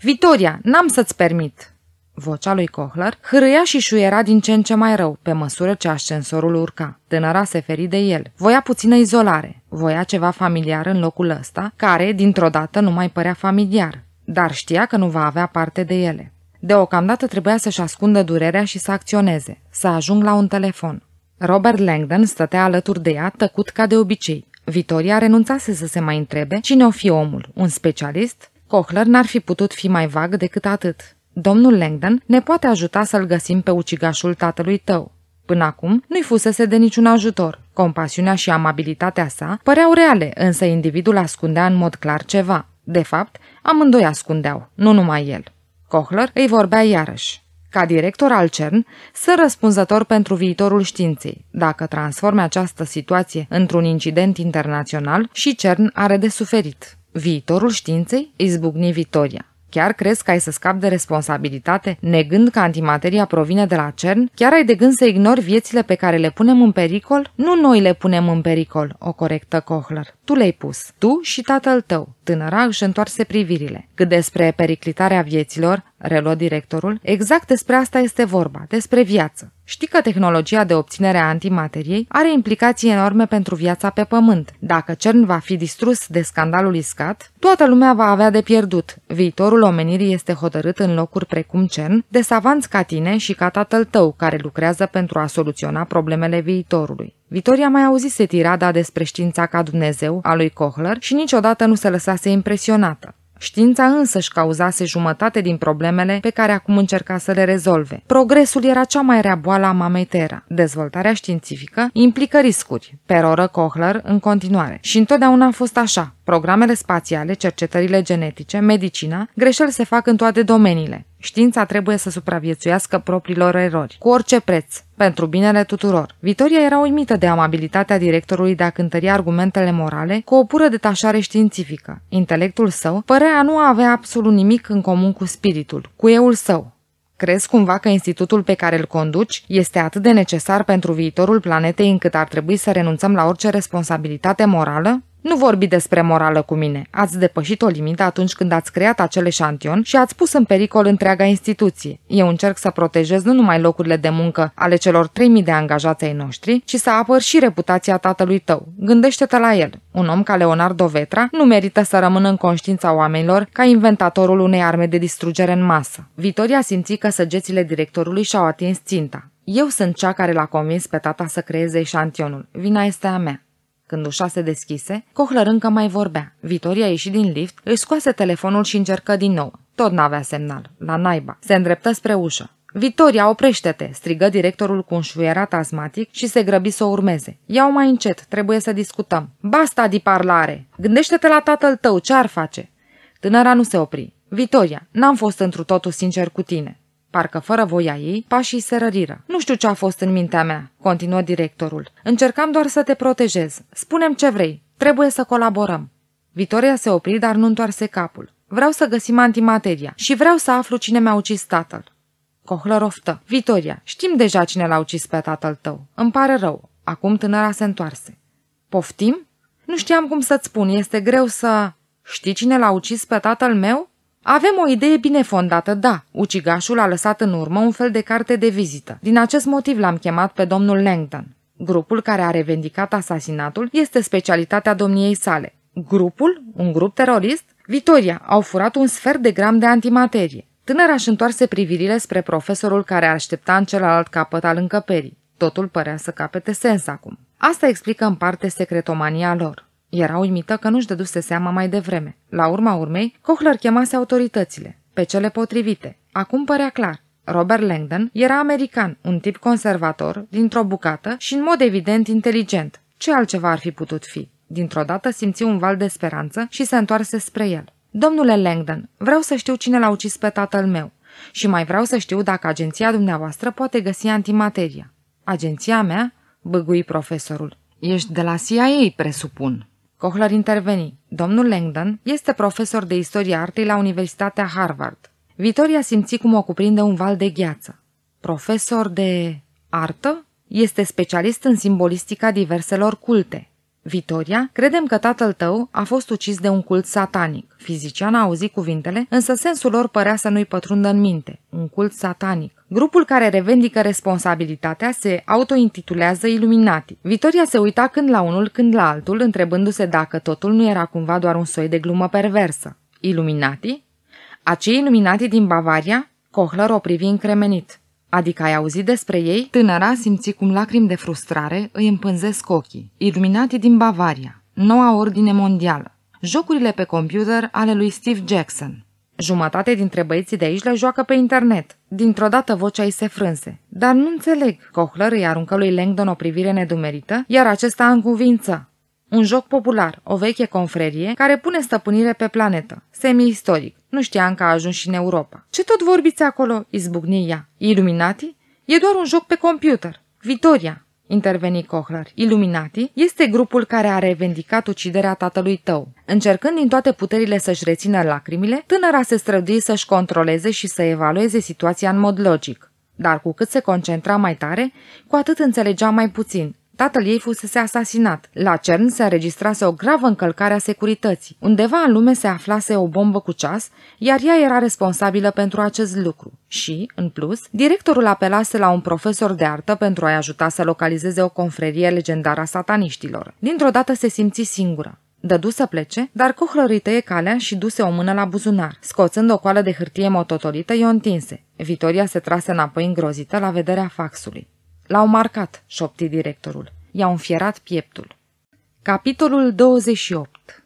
Vitoria, n-am să-ți permit!" Vocea lui Kohler hârâia și șuiera din ce în ce mai rău, pe măsură ce ascensorul urca. Tânăra se feri de el. Voia puțină izolare. Voia ceva familiar în locul ăsta, care, dintr-o dată, nu mai părea familiar. Dar știa că nu va avea parte de ele. Deocamdată trebuia să-și ascundă durerea și să acționeze, să ajung la un telefon. Robert Langdon stătea alături de ea, tăcut ca de obicei. Vitoria renunțase să se mai întrebe cine o fi omul, un specialist? Cochler n-ar fi putut fi mai vag decât atât. Domnul Langdon ne poate ajuta să-l găsim pe ucigașul tatălui tău. Până acum nu-i fusese de niciun ajutor. Compasiunea și amabilitatea sa păreau reale, însă individul ascundea în mod clar ceva. De fapt, amândoi ascundeau, nu numai el. Kohler îi vorbea iarăși. Ca director al CERN, să răspunzător pentru viitorul științei. Dacă transforme această situație într-un incident internațional, și CERN are de suferit. Viitorul științei izbucni victoria. Chiar crezi că ai să scapi de responsabilitate, negând că antimateria provine de la CERN? Chiar ai de gând să ignori viețile pe care le punem în pericol? Nu noi le punem în pericol, o corectă Kohler. Tu le-ai pus, tu și tatăl tău. Tânăra își întoarse privirile. Cât despre periclitarea vieților, reluă directorul, exact despre asta este vorba, despre viață. Știi că tehnologia de obținere a antimateriei are implicații enorme pentru viața pe Pământ. Dacă CERN va fi distrus de scandalul iscat, toată lumea va avea de pierdut. Viitorul omenirii este hotărât în locuri precum CERN de savanți ca tine și ca tatăl tău care lucrează pentru a soluționa problemele viitorului. Vitoria mai auzise tirada despre știința ca Dumnezeu a lui Kohler și niciodată nu se lăsase impresionată. Știința însă își cauzase jumătate din problemele pe care acum încerca să le rezolve. Progresul era cea mai rea boală a mamei Terra. Dezvoltarea științifică implică riscuri, peroră Kohler în continuare. Și întotdeauna a fost așa. Programele spațiale, cercetările genetice, medicina, greșeli se fac în toate domeniile. Știința trebuie să supraviețuiască propriilor erori, cu orice preț, pentru binele tuturor. Vitoria era uimită de amabilitatea directorului de a cântări argumentele morale cu o pură detașare științifică. Intelectul său părea nu avea absolut nimic în comun cu spiritul, cu euul său, Crezi cumva că institutul pe care îl conduci este atât de necesar pentru viitorul planetei încât ar trebui să renunțăm la orice responsabilitate morală? Nu vorbi despre morală cu mine. Ați depășit o limită atunci când ați creat acel eșantion și ați pus în pericol întreaga instituție. Eu încerc să protejez nu numai locurile de muncă ale celor 3000 de angajați ai noștri, ci să apăr și reputația tatălui tău. Gândește-te la el. Un om ca Leonardo Vetra nu merită să rămână în conștiința oamenilor ca inventatorul unei arme de distrugere în masă. Vitoria simți că săgețile directorului și-au atins ținta. Eu sunt cea care l-a convins pe tata să creeze eșantionul. Vina este a mea. Când ușa se deschise, Cohler încă mai vorbea. Vitoria ieși din lift, își scoase telefonul și încercă din nou. Tot n-avea semnal. La naiba. Se îndreptă spre ușă. Vitoria, oprește-te!" strigă directorul cu un șuierat asmatic și se grăbi să o urmeze. Iau mai încet, trebuie să discutăm." Basta di parlare! Gândește-te la tatăl tău, ce ar face?" Tânăra nu se opri. Vitoria, n-am fost întru totul sincer cu tine. Parcă fără voia ei, pașii se răriră. Nu știu ce a fost în mintea mea, continuă directorul. Încercam doar să te protejez. Spunem ce vrei. Trebuie să colaborăm. Vitoria se opri, dar nu întoarse capul. Vreau să găsim antimateria și vreau să aflu cine mi-a ucis tatăl. Cohlă roftă. Vitoria, știm deja cine l-a ucis pe tatăl tău. Îmi pare rău. Acum tânăra se întoarse. Poftim? Nu știam cum să-ți spun, este greu să... Știi cine l-a ucis pe tatăl meu? Avem o idee bine fondată, da. Ucigașul a lăsat în urmă un fel de carte de vizită. Din acest motiv l-am chemat pe domnul Langdon. Grupul care a revendicat asasinatul este specialitatea domniei sale. Grupul? Un grup terorist? Vitoria, au furat un sfert de gram de antimaterie. Tânăra își întoarse privirile spre profesorul care aștepta în celălalt capăt al încăperii. Totul părea să capete sens acum. Asta explică în parte secretomania lor. Era uimită că nu-și dăduse seama mai devreme. La urma urmei, Hochler chemase autoritățile, pe cele potrivite. Acum părea clar. Robert Langdon era american, un tip conservator, dintr-o bucată și în mod evident inteligent. Ce altceva ar fi putut fi? Dintr-o dată simți un val de speranță și se întoarse spre el. Domnule Langdon, vreau să știu cine l-a ucis pe tatăl meu și mai vreau să știu dacă agenția dumneavoastră poate găsi antimateria. Agenția mea? Băgui profesorul. Ești de la CIA, presupun. Kohler interveni. Domnul Langdon este profesor de istorie artei la Universitatea Harvard. Vitoria simți cum o cuprinde un val de gheață. Profesor de... artă? Este specialist în simbolistica diverselor culte. Vitoria, credem că tatăl tău a fost ucis de un cult satanic. Fizician a auzit cuvintele, însă sensul lor părea să nu-i pătrundă în minte. Un cult satanic. Grupul care revendică responsabilitatea se autointitulează Illuminati. Vitoria se uita când la unul, când la altul, întrebându-se dacă totul nu era cumva doar un soi de glumă perversă. Illuminati? Acei Illuminati din Bavaria? Kohler o privi încremenit. Adică ai auzit despre ei? Tânăra simți cum lacrimi de frustrare îi împânzesc ochii. Iluminati din Bavaria. Noua ordine mondială. Jocurile pe computer ale lui Steve Jackson. Jumătate dintre băieții de aici le joacă pe internet. Dintr-o dată vocea ei se frânse. Dar nu înțeleg. Cochlăr îi aruncă lui Langdon o privire nedumerită, iar acesta în cuvință. Un joc popular, o veche confrerie, care pune stăpânire pe planetă. Semi-istoric. Nu știam că a ajuns și în Europa. Ce tot vorbiți acolo? Izbucni ea. Illuminati? E doar un joc pe computer. Vitoria, interveni Cochler. Illuminati este grupul care a revendicat uciderea tatălui tău. Încercând din toate puterile să-și rețină lacrimile, tânăra se strădui să-și controleze și să evalueze situația în mod logic. Dar cu cât se concentra mai tare, cu atât înțelegea mai puțin. Tatăl ei fusese asasinat. La CERN se înregistrase o gravă încălcare a securității. Undeva în lume se aflase o bombă cu ceas, iar ea era responsabilă pentru acest lucru. Și, în plus, directorul apelase la un profesor de artă pentru a-i ajuta să localizeze o confrerie legendară a sataniștilor. Dintr-o dată se simți singură. Dădu să plece, dar cu îi tăie calea și duse o mână la buzunar. Scoțând o coală de hârtie mototolită, i-o întinse. Vitoria se trase înapoi îngrozită la vederea faxului. L-au marcat, șopti directorul. I-au înfierat pieptul. Capitolul 28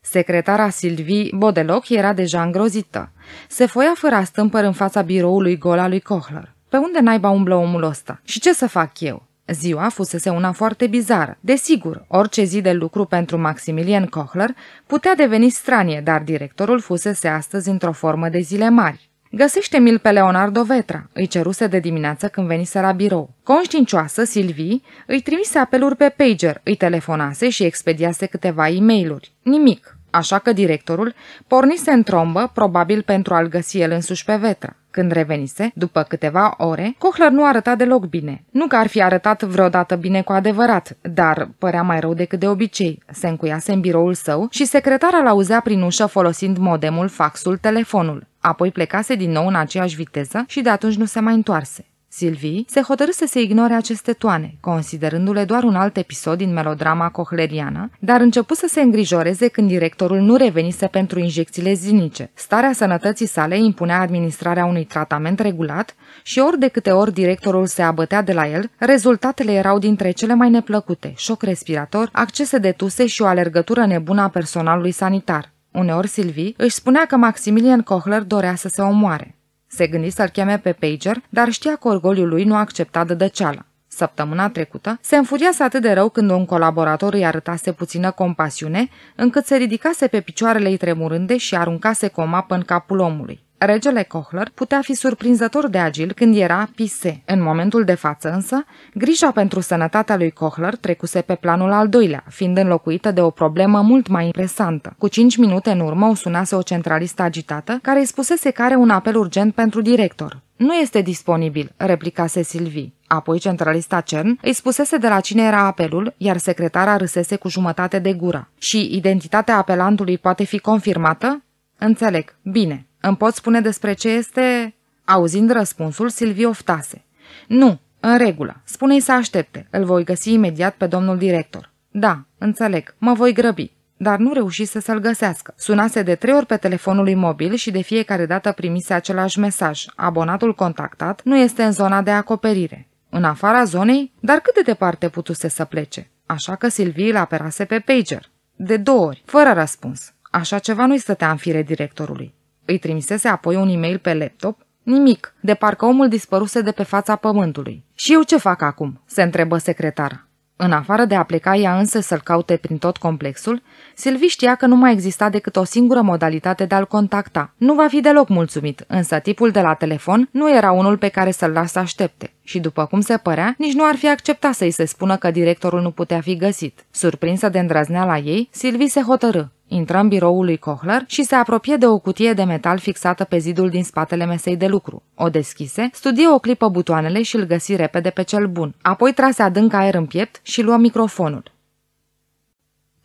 Secretara Silvii Bodeloc era deja îngrozită. Se foia fără stâmpăr în fața biroului gol al lui Kohler. Pe unde naiba umblă omul ăsta? Și ce să fac eu? Ziua fusese una foarte bizară. Desigur, orice zi de lucru pentru Maximilian Kohler putea deveni stranie, dar directorul fusese astăzi într-o formă de zile mari. Găsește-mi-l pe Leonardo Vetra, îi ceruse de dimineață când venise la birou. Conștiincioasă, Silvi îi trimise apeluri pe pager, îi telefonase și expediase câteva e-mail-uri. Nimic așa că directorul pornise în trombă, probabil pentru a-l găsi el însuși pe vetră. Când revenise, după câteva ore, Cochler nu arăta deloc bine. Nu că ar fi arătat vreodată bine cu adevărat, dar părea mai rău decât de obicei. Se încuiase în biroul său și secretara l-auzea prin ușă folosind modemul, faxul, telefonul. Apoi plecase din nou în aceeași viteză și de atunci nu se mai întoarse. Sylvie se hotărâ să se ignore aceste toane, considerându-le doar un alt episod din melodrama cohleriană, dar începu să se îngrijoreze când directorul nu revenise pentru injecțiile zilnice. Starea sănătății sale impunea administrarea unui tratament regulat și ori de câte ori directorul se abătea de la el, rezultatele erau dintre cele mai neplăcute, șoc respirator, accese de tuse și o alergătură nebună a personalului sanitar. Uneori Sylvie își spunea că Maximilian Kohler dorea să se omoare. Se gândi să-l cheme pe Pager, dar știa că orgoliul lui nu accepta de dăceală. Săptămâna trecută se înfuriase atât de rău când un colaborator îi arătase puțină compasiune, încât se ridicase pe picioarele ei tremurânde și aruncase cu o mapă în capul omului. Regele Kohler putea fi surprinzător de agil când era pise. În momentul de față însă, grija pentru sănătatea lui Kohler trecuse pe planul al doilea, fiind înlocuită de o problemă mult mai impresantă. Cu cinci minute în urmă o sunase o centralistă agitată care îi spusese că are un apel urgent pentru director. Nu este disponibil, replicase Sylvie. Apoi centralista CERN îi spusese de la cine era apelul, iar secretara râsese cu jumătate de gură. Și identitatea apelantului poate fi confirmată? Înțeleg. Bine. Îmi pot spune despre ce este?" Auzind răspunsul, Silviu oftase. Nu, în regulă. Spune-i să aștepte. Îl voi găsi imediat pe domnul director. Da, înțeleg. Mă voi grăbi." Dar nu reușise să-l găsească. Sunase de trei ori pe telefonul mobil și de fiecare dată primise același mesaj. Abonatul contactat nu este în zona de acoperire. În afara zonei, dar cât de departe putuse să plece? Așa că Silvii îl aperase pe pager. De două ori, fără răspuns. Așa ceva nu-i stătea în fire directorului. Îi trimisese apoi un e-mail pe laptop? Nimic, de parcă omul dispăruse de pe fața pământului. Și eu ce fac acum?" se întrebă secretara. În afară de a pleca ea însă să-l caute prin tot complexul, Silvi știa că nu mai exista decât o singură modalitate de a-l contacta. Nu va fi deloc mulțumit, însă tipul de la telefon nu era unul pe care să-l lasă să aștepte și, după cum se părea, nici nu ar fi acceptat să-i se spună că directorul nu putea fi găsit. Surprinsă de îndrăzneala ei, Silvi se hotărâ. Intră în biroul lui Kohler și se apropie de o cutie de metal fixată pe zidul din spatele mesei de lucru. O deschise, studie o clipă butoanele și îl găsi repede pe cel bun. Apoi trase adânc aer în piept și luă microfonul.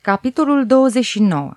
Capitolul 29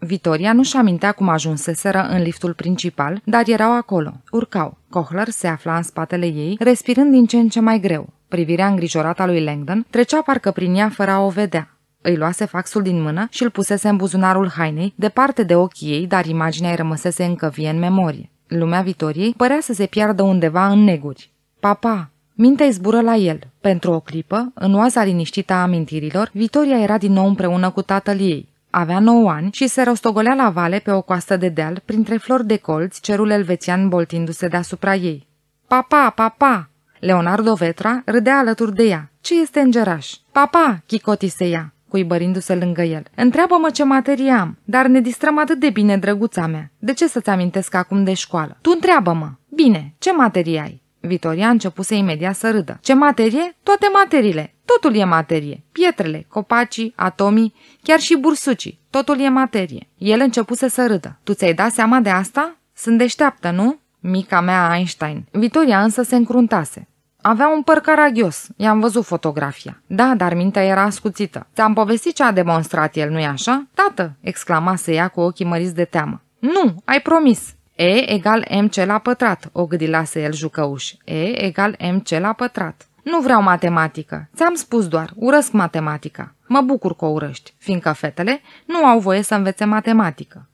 Vitoria nu și amintea cum ajunseseră în liftul principal, dar erau acolo. Urcau. Kohler se afla în spatele ei, respirând din ce în ce mai greu. Privirea îngrijorată a lui Langdon trecea parcă prin ea fără a o vedea. Îi luase faxul din mână și îl pusese în buzunarul hainei, departe de ochii ei, dar imaginea îi rămăsese încă vie în memorie. Lumea Vitoriei părea să se piardă undeva în neguri. Papa! Mintea îi zbură la el. Pentru o clipă, în oaza liniștită a amintirilor, Vitoria era din nou împreună cu tatăl ei. Avea 9 ani și se rostogolea la vale pe o coastă de deal, printre flori de colți, cerul elvețian boltindu-se deasupra ei. Papa, papa! Leonardo Vetra râdea alături de ea. Ce este îngeraș? Papa, chicotise ea cuibărindu-se lângă el. Întreabă-mă ce materie am, dar ne distrăm atât de bine, drăguța mea. De ce să-ți amintesc acum de școală? Tu întreabă-mă. Bine, ce materie ai? Vitoria începuse imediat să râdă. Ce materie? Toate materiile. Totul e materie. Pietrele, copacii, atomii, chiar și bursucii. Totul e materie. El începuse să râdă. Tu ți-ai dat seama de asta? Sunt deșteaptă, nu? Mica mea Einstein. Vitoria însă se încruntase. Avea un păr caragios, i-am văzut fotografia. Da, dar mintea era ascuțită. Ți-am povestit ce a demonstrat el, nu-i așa? Tată, exclamase ea cu ochii măriți de teamă. Nu, ai promis. E egal MC la pătrat, o gâdilase el jucăuș. E egal MC la pătrat. Nu vreau matematică. Ți-am spus doar, urăsc matematica. Mă bucur că o urăști, fiindcă fetele nu au voie să învețe matematică.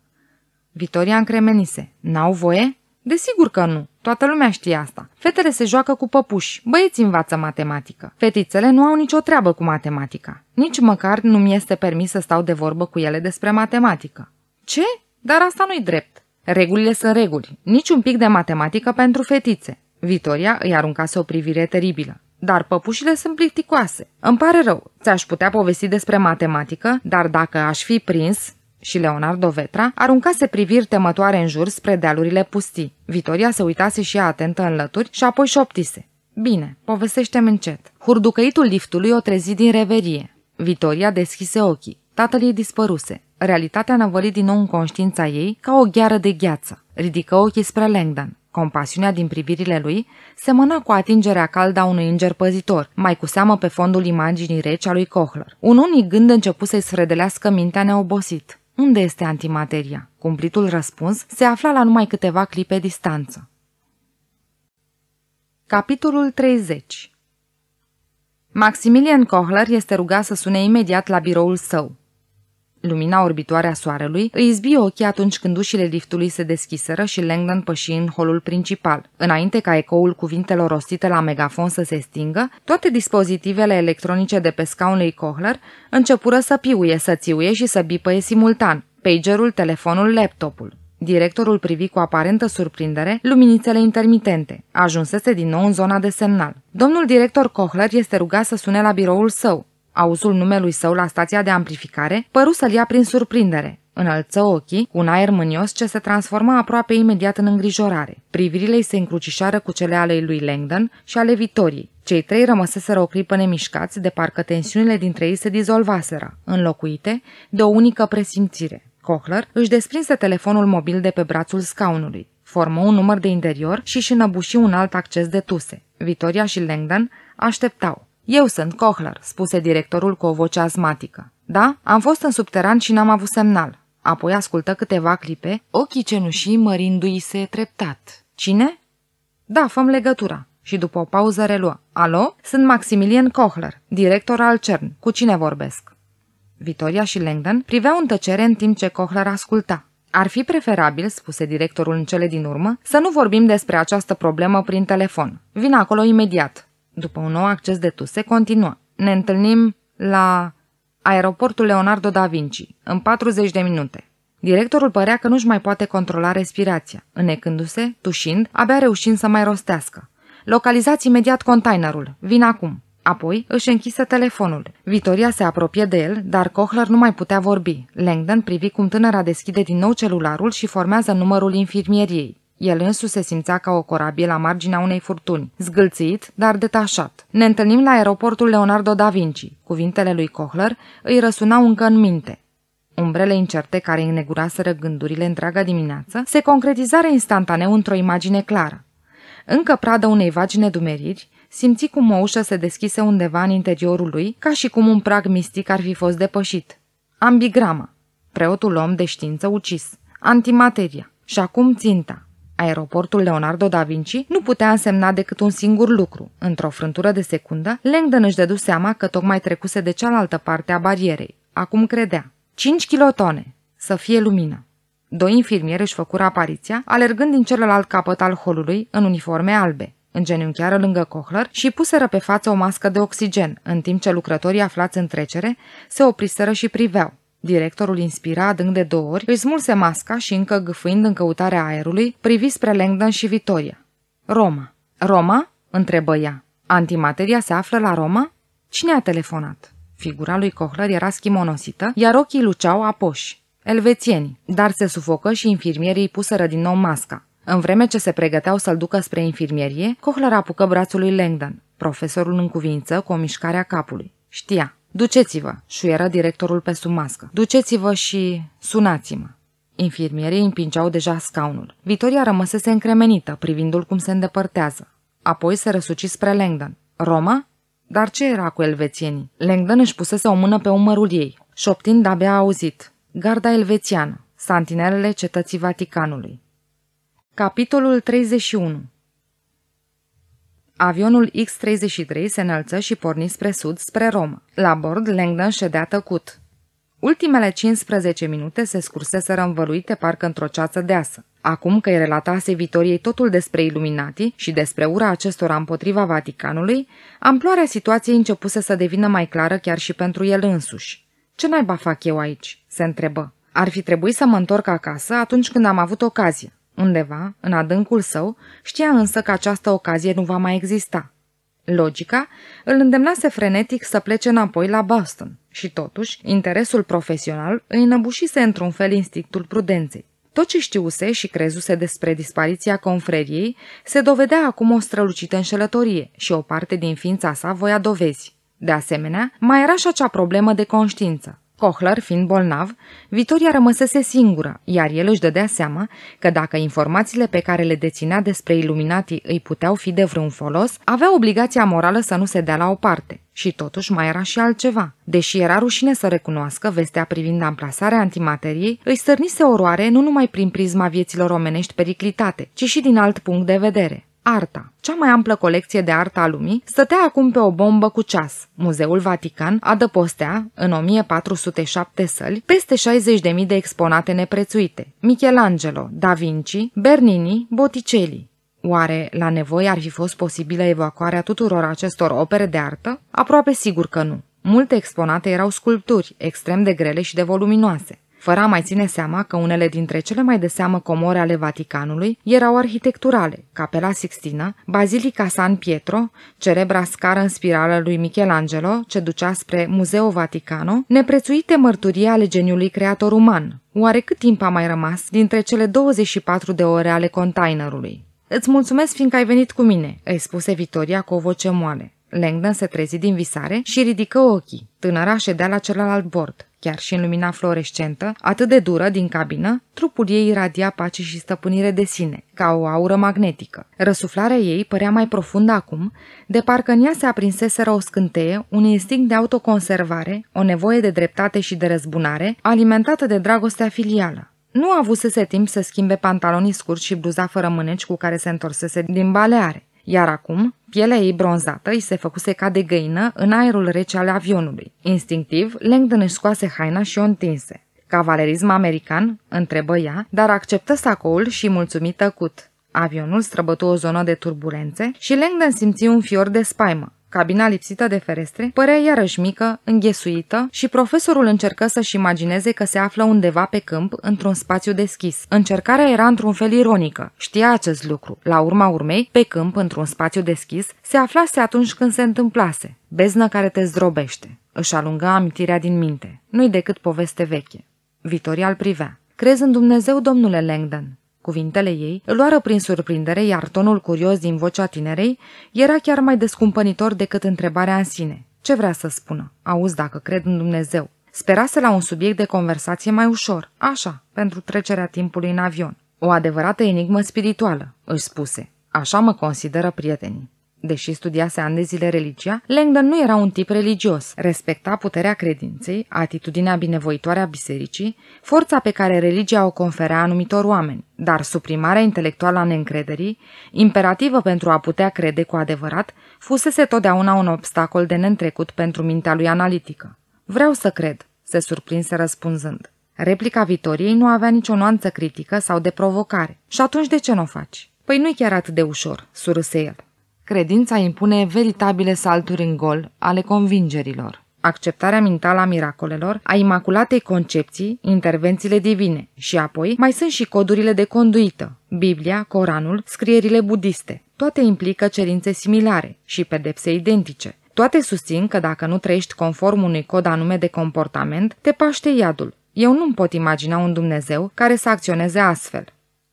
Vitoria încremenise. N-au voie? Desigur că nu. Toată lumea știe asta. Fetele se joacă cu păpuși, băieții învață matematică. Fetițele nu au nicio treabă cu matematica. Nici măcar nu mi este permis să stau de vorbă cu ele despre matematică. Ce? Dar asta nu-i drept. Regulile sunt reguli, nici un pic de matematică pentru fetițe. Vitoria îi aruncase o privire teribilă. Dar păpușile sunt plicticoase. Îmi pare rău, ți-aș putea povesti despre matematică, dar dacă aș fi prins, și Leonardo Vetra aruncase priviri temătoare în jur spre dealurile pustii. Vitoria se uitase și ea atentă în lături și apoi șoptise. Bine, povestește-mi încet. Hurducăitul liftului o trezi din reverie. Vitoria deschise ochii. Tatăl ei dispăruse. Realitatea năvăli din nou în conștiința ei ca o gheară de gheață. Ridică ochii spre Langdon. Compasiunea din privirile lui semăna cu atingerea caldă a unui înger păzitor, mai cu seamă pe fondul imaginii rece a lui Kohler. Un unic gând început să-i sfredelească mintea neobosit. Unde este antimateria? Cumplitul răspuns se afla la numai câteva clipe distanță. Capitolul 30 Maximilian Kohler este rugat să sune imediat la biroul său lumina orbitoare a soarelui, îi izbi ochii atunci când ușile liftului se deschiseră și Langdon păși în holul principal. Înainte ca ecoul cuvintelor rostite la megafon să se stingă, toate dispozitivele electronice de pe scaunul lui Kohler începură să piuie, să țiuie și să bipăie simultan, pagerul, telefonul, laptopul. Directorul privi cu aparentă surprindere luminițele intermitente. Ajunsese din nou în zona de semnal. Domnul director Kohler este rugat să sune la biroul său. Auzul numelui său la stația de amplificare păru să-l ia prin surprindere. Înălță ochii, cu un aer mânios ce se transforma aproape imediat în îngrijorare. Privirile se încrucișară cu cele ale lui Langdon și ale Vitorii. Cei trei rămăseseră o clipă nemișcați, de parcă tensiunile dintre ei se dizolvaseră, înlocuite de o unică presimțire. Cochler își desprinse telefonul mobil de pe brațul scaunului, formă un număr de interior și își înăbuși un alt acces de tuse. Vitoria și Langdon așteptau. Eu sunt Cochler, spuse directorul cu o voce asmatică. Da, am fost în subteran și n-am avut semnal. Apoi ascultă câteva clipe, ochii cenușii mărindu-i se treptat. Cine? Da, făm legătura. Și după o pauză reluă. Alo? Sunt Maximilian Cochler, director al CERN. Cu cine vorbesc? Vitoria și Langdon priveau în tăcere în timp ce Cochler asculta. Ar fi preferabil, spuse directorul în cele din urmă, să nu vorbim despre această problemă prin telefon. Vin acolo imediat. După un nou acces de tuse, continuă. Ne întâlnim la aeroportul Leonardo da Vinci, în 40 de minute. Directorul părea că nu-și mai poate controla respirația. Înecându-se, tușind, abia reușind să mai rostească. Localizați imediat containerul. Vin acum. Apoi își închise telefonul. Vitoria se apropie de el, dar Cochler nu mai putea vorbi. Langdon privi cum tânăra deschide din nou celularul și formează numărul infirmieriei. El însu se simțea ca o corabie la marginea unei furtuni, zgâlțit, dar detașat. Ne întâlnim la aeroportul Leonardo da Vinci. Cuvintele lui Kohler îi răsunau încă în minte. Umbrele incerte care înneguraseră gândurile întreaga dimineață se concretizare instantaneu într-o imagine clară. Încă pradă unei vagi nedumeriri, simți cum o ușă se deschise undeva în interiorul lui, ca și cum un prag mistic ar fi fost depășit. Ambigrama. Preotul om de știință ucis. Antimateria. Și acum ținta. Aeroportul Leonardo da Vinci nu putea însemna decât un singur lucru. Într-o frântură de secundă, Langdon își dădu seama că tocmai trecuse de cealaltă parte a barierei. Acum credea. 5 kilotone. Să fie lumină. Doi infirmieri își făcură apariția, alergând din celălalt capăt al holului în uniforme albe genunchiară lângă Cochler și puseră pe față o mască de oxigen, în timp ce lucrătorii aflați în trecere se opriseră și priveau. Directorul inspira dând de două ori, îi smulse masca și încă gâfâind în căutarea aerului, privi spre Langdon și Vitoria. Roma. Roma? întrebă ea. Antimateria se află la Roma? Cine a telefonat? Figura lui Cohler era schimonosită, iar ochii luceau apoși. Elvețieni, dar se sufocă și infirmierii puseră din nou masca. În vreme ce se pregăteau să-l ducă spre infirmierie, Cohler apucă brațul lui Langdon, profesorul în cuvință, cu o mișcare a capului. Știa, Duceți-vă, șuieră directorul pe sub mască. Duceți-vă și sunați-mă. Infirmierii împingeau deja scaunul. Vitoria rămăsese încremenită, privindu-l cum se îndepărtează. Apoi se răsuci spre Langdon. Roma? Dar ce era cu elvețienii? Langdon își pusese o mână pe umărul ei. Șoptind, abia a auzit. Garda elvețiană. Santinelele cetății Vaticanului. Capitolul 31 Avionul X-33 se înălță și porni spre sud, spre Roma. La bord, Langdon ședea tăcut. Ultimele 15 minute se scurseseră învăluite parcă într-o ceață deasă. Acum că îi relatase Vitoriei totul despre iluminati și despre ura acestora împotriva Vaticanului, amploarea situației începuse să devină mai clară chiar și pentru el însuși. Ce naiba fac eu aici?" se întrebă. Ar fi trebuit să mă întorc acasă atunci când am avut ocazie. Undeva, în adâncul său, știa însă că această ocazie nu va mai exista. Logica îl îndemnase frenetic să plece înapoi la Boston și totuși interesul profesional îi înăbușise într-un fel instinctul prudenței. Tot ce știuse și crezuse despre dispariția confreriei se dovedea acum o strălucită înșelătorie și o parte din ființa sa voia dovezi. De asemenea, mai era și acea problemă de conștiință. Cochler fiind bolnav, Vitoria rămăsese singură, iar el își dădea seama că dacă informațiile pe care le deținea despre iluminatii îi puteau fi de vreun folos, avea obligația morală să nu se dea la o parte. Și totuși mai era și altceva. Deși era rușine să recunoască vestea privind amplasarea antimateriei, îi stârnise oroare nu numai prin prisma vieților omenești periclitate, ci și din alt punct de vedere. Arta. Cea mai amplă colecție de artă a lumii stătea acum pe o bombă cu ceas. Muzeul Vatican adăpostea, în 1407 săli, peste 60.000 de exponate neprețuite. Michelangelo, Da Vinci, Bernini, Botticelli. Oare la nevoie ar fi fost posibilă evacuarea tuturor acestor opere de artă? Aproape sigur că nu. Multe exponate erau sculpturi, extrem de grele și de voluminoase fără a mai ține seama că unele dintre cele mai de seamă comore ale Vaticanului erau arhitecturale, Capela Sixtina, Bazilica San Pietro, cerebra scară în spirală lui Michelangelo, ce ducea spre Muzeul Vaticano, neprețuite mărturii ale geniului creator uman. Oare cât timp a mai rămas dintre cele 24 de ore ale containerului? Îți mulțumesc fiindcă ai venit cu mine, îi spuse Vitoria cu o voce moale. Langdon se trezi din visare și ridică ochii. Tânăra ședea la celălalt bord, chiar și în lumina fluorescentă, atât de dură din cabină, trupul ei radia pace și stăpânire de sine, ca o aură magnetică. Răsuflarea ei părea mai profundă acum, de parcă în ea se aprinseseră o scânteie, un instinct de autoconservare, o nevoie de dreptate și de răzbunare, alimentată de dragostea filială. Nu avusese timp să schimbe pantalonii scurți și bluza fără mâneci cu care se întorsese din baleare. Iar acum, pielea ei bronzată îi se făcuse ca de găină în aerul rece al avionului. Instinctiv, Langdon își scoase haina și o întinse. Cavalerism american?" întrebă ea, dar acceptă sacoul și mulțumită cut. Avionul străbătu o zonă de turbulențe și Langdon simți un fior de spaimă. Cabina lipsită de ferestre părea iarăși mică, înghesuită și profesorul încercă să-și imagineze că se află undeva pe câmp, într-un spațiu deschis. Încercarea era într-un fel ironică. Știa acest lucru. La urma urmei, pe câmp, într-un spațiu deschis, se aflase atunci când se întâmplase. Beznă care te zdrobește. Își alungă amintirea din minte. Nu-i decât poveste veche. Vitoria îl privea. Crezi în Dumnezeu, domnule Langdon?" Cuvintele ei îl luară prin surprindere, iar tonul curios din vocea tinerei era chiar mai descumpănitor decât întrebarea în sine. Ce vrea să spună? Auzi dacă cred în Dumnezeu. Sperase la un subiect de conversație mai ușor, așa, pentru trecerea timpului în avion. O adevărată enigmă spirituală, își spuse. Așa mă consideră prietenii. Deși studiase ani de zile religia, Langdon nu era un tip religios. Respecta puterea credinței, atitudinea binevoitoare a bisericii, forța pe care religia o conferea anumitor oameni, dar suprimarea intelectuală a neîncrederii, imperativă pentru a putea crede cu adevărat, fusese totdeauna un obstacol de neîntrecut pentru mintea lui analitică. Vreau să cred, se surprinse răspunzând. Replica Vitoriei nu avea nicio nuanță critică sau de provocare. Și atunci de ce nu o faci? Păi nu-i chiar atât de ușor, surâse el. Credința impune veritabile salturi în gol ale convingerilor acceptarea mentală a miracolelor, a imaculatei concepții, intervențiile divine și apoi mai sunt și codurile de conduită, Biblia, Coranul, scrierile budiste. Toate implică cerințe similare și pedepse identice. Toate susțin că dacă nu trăiești conform unui cod anume de comportament, te paște iadul. Eu nu-mi pot imagina un Dumnezeu care să acționeze astfel.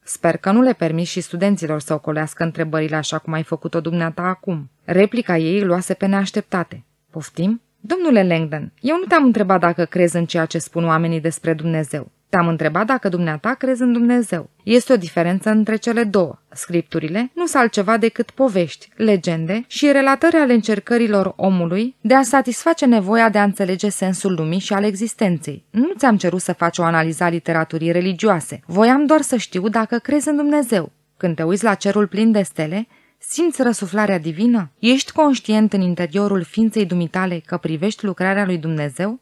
Sper că nu le permiți și studenților să ocolească întrebările așa cum ai făcut-o dumneata acum. Replica ei luase pe neașteptate. Poftim? Domnule Langdon, eu nu te-am întrebat dacă crezi în ceea ce spun oamenii despre Dumnezeu. Te-am întrebat dacă dumneata crezi în Dumnezeu. Este o diferență între cele două. Scripturile nu sunt altceva decât povești, legende și relatări ale încercărilor omului de a satisface nevoia de a înțelege sensul lumii și al existenței. Nu ți-am cerut să faci o analiză a literaturii religioase. Voiam doar să știu dacă crezi în Dumnezeu. Când te uiți la cerul plin de stele, Simți răsuflarea divină? Ești conștient în interiorul ființei dumitale că privești lucrarea lui Dumnezeu?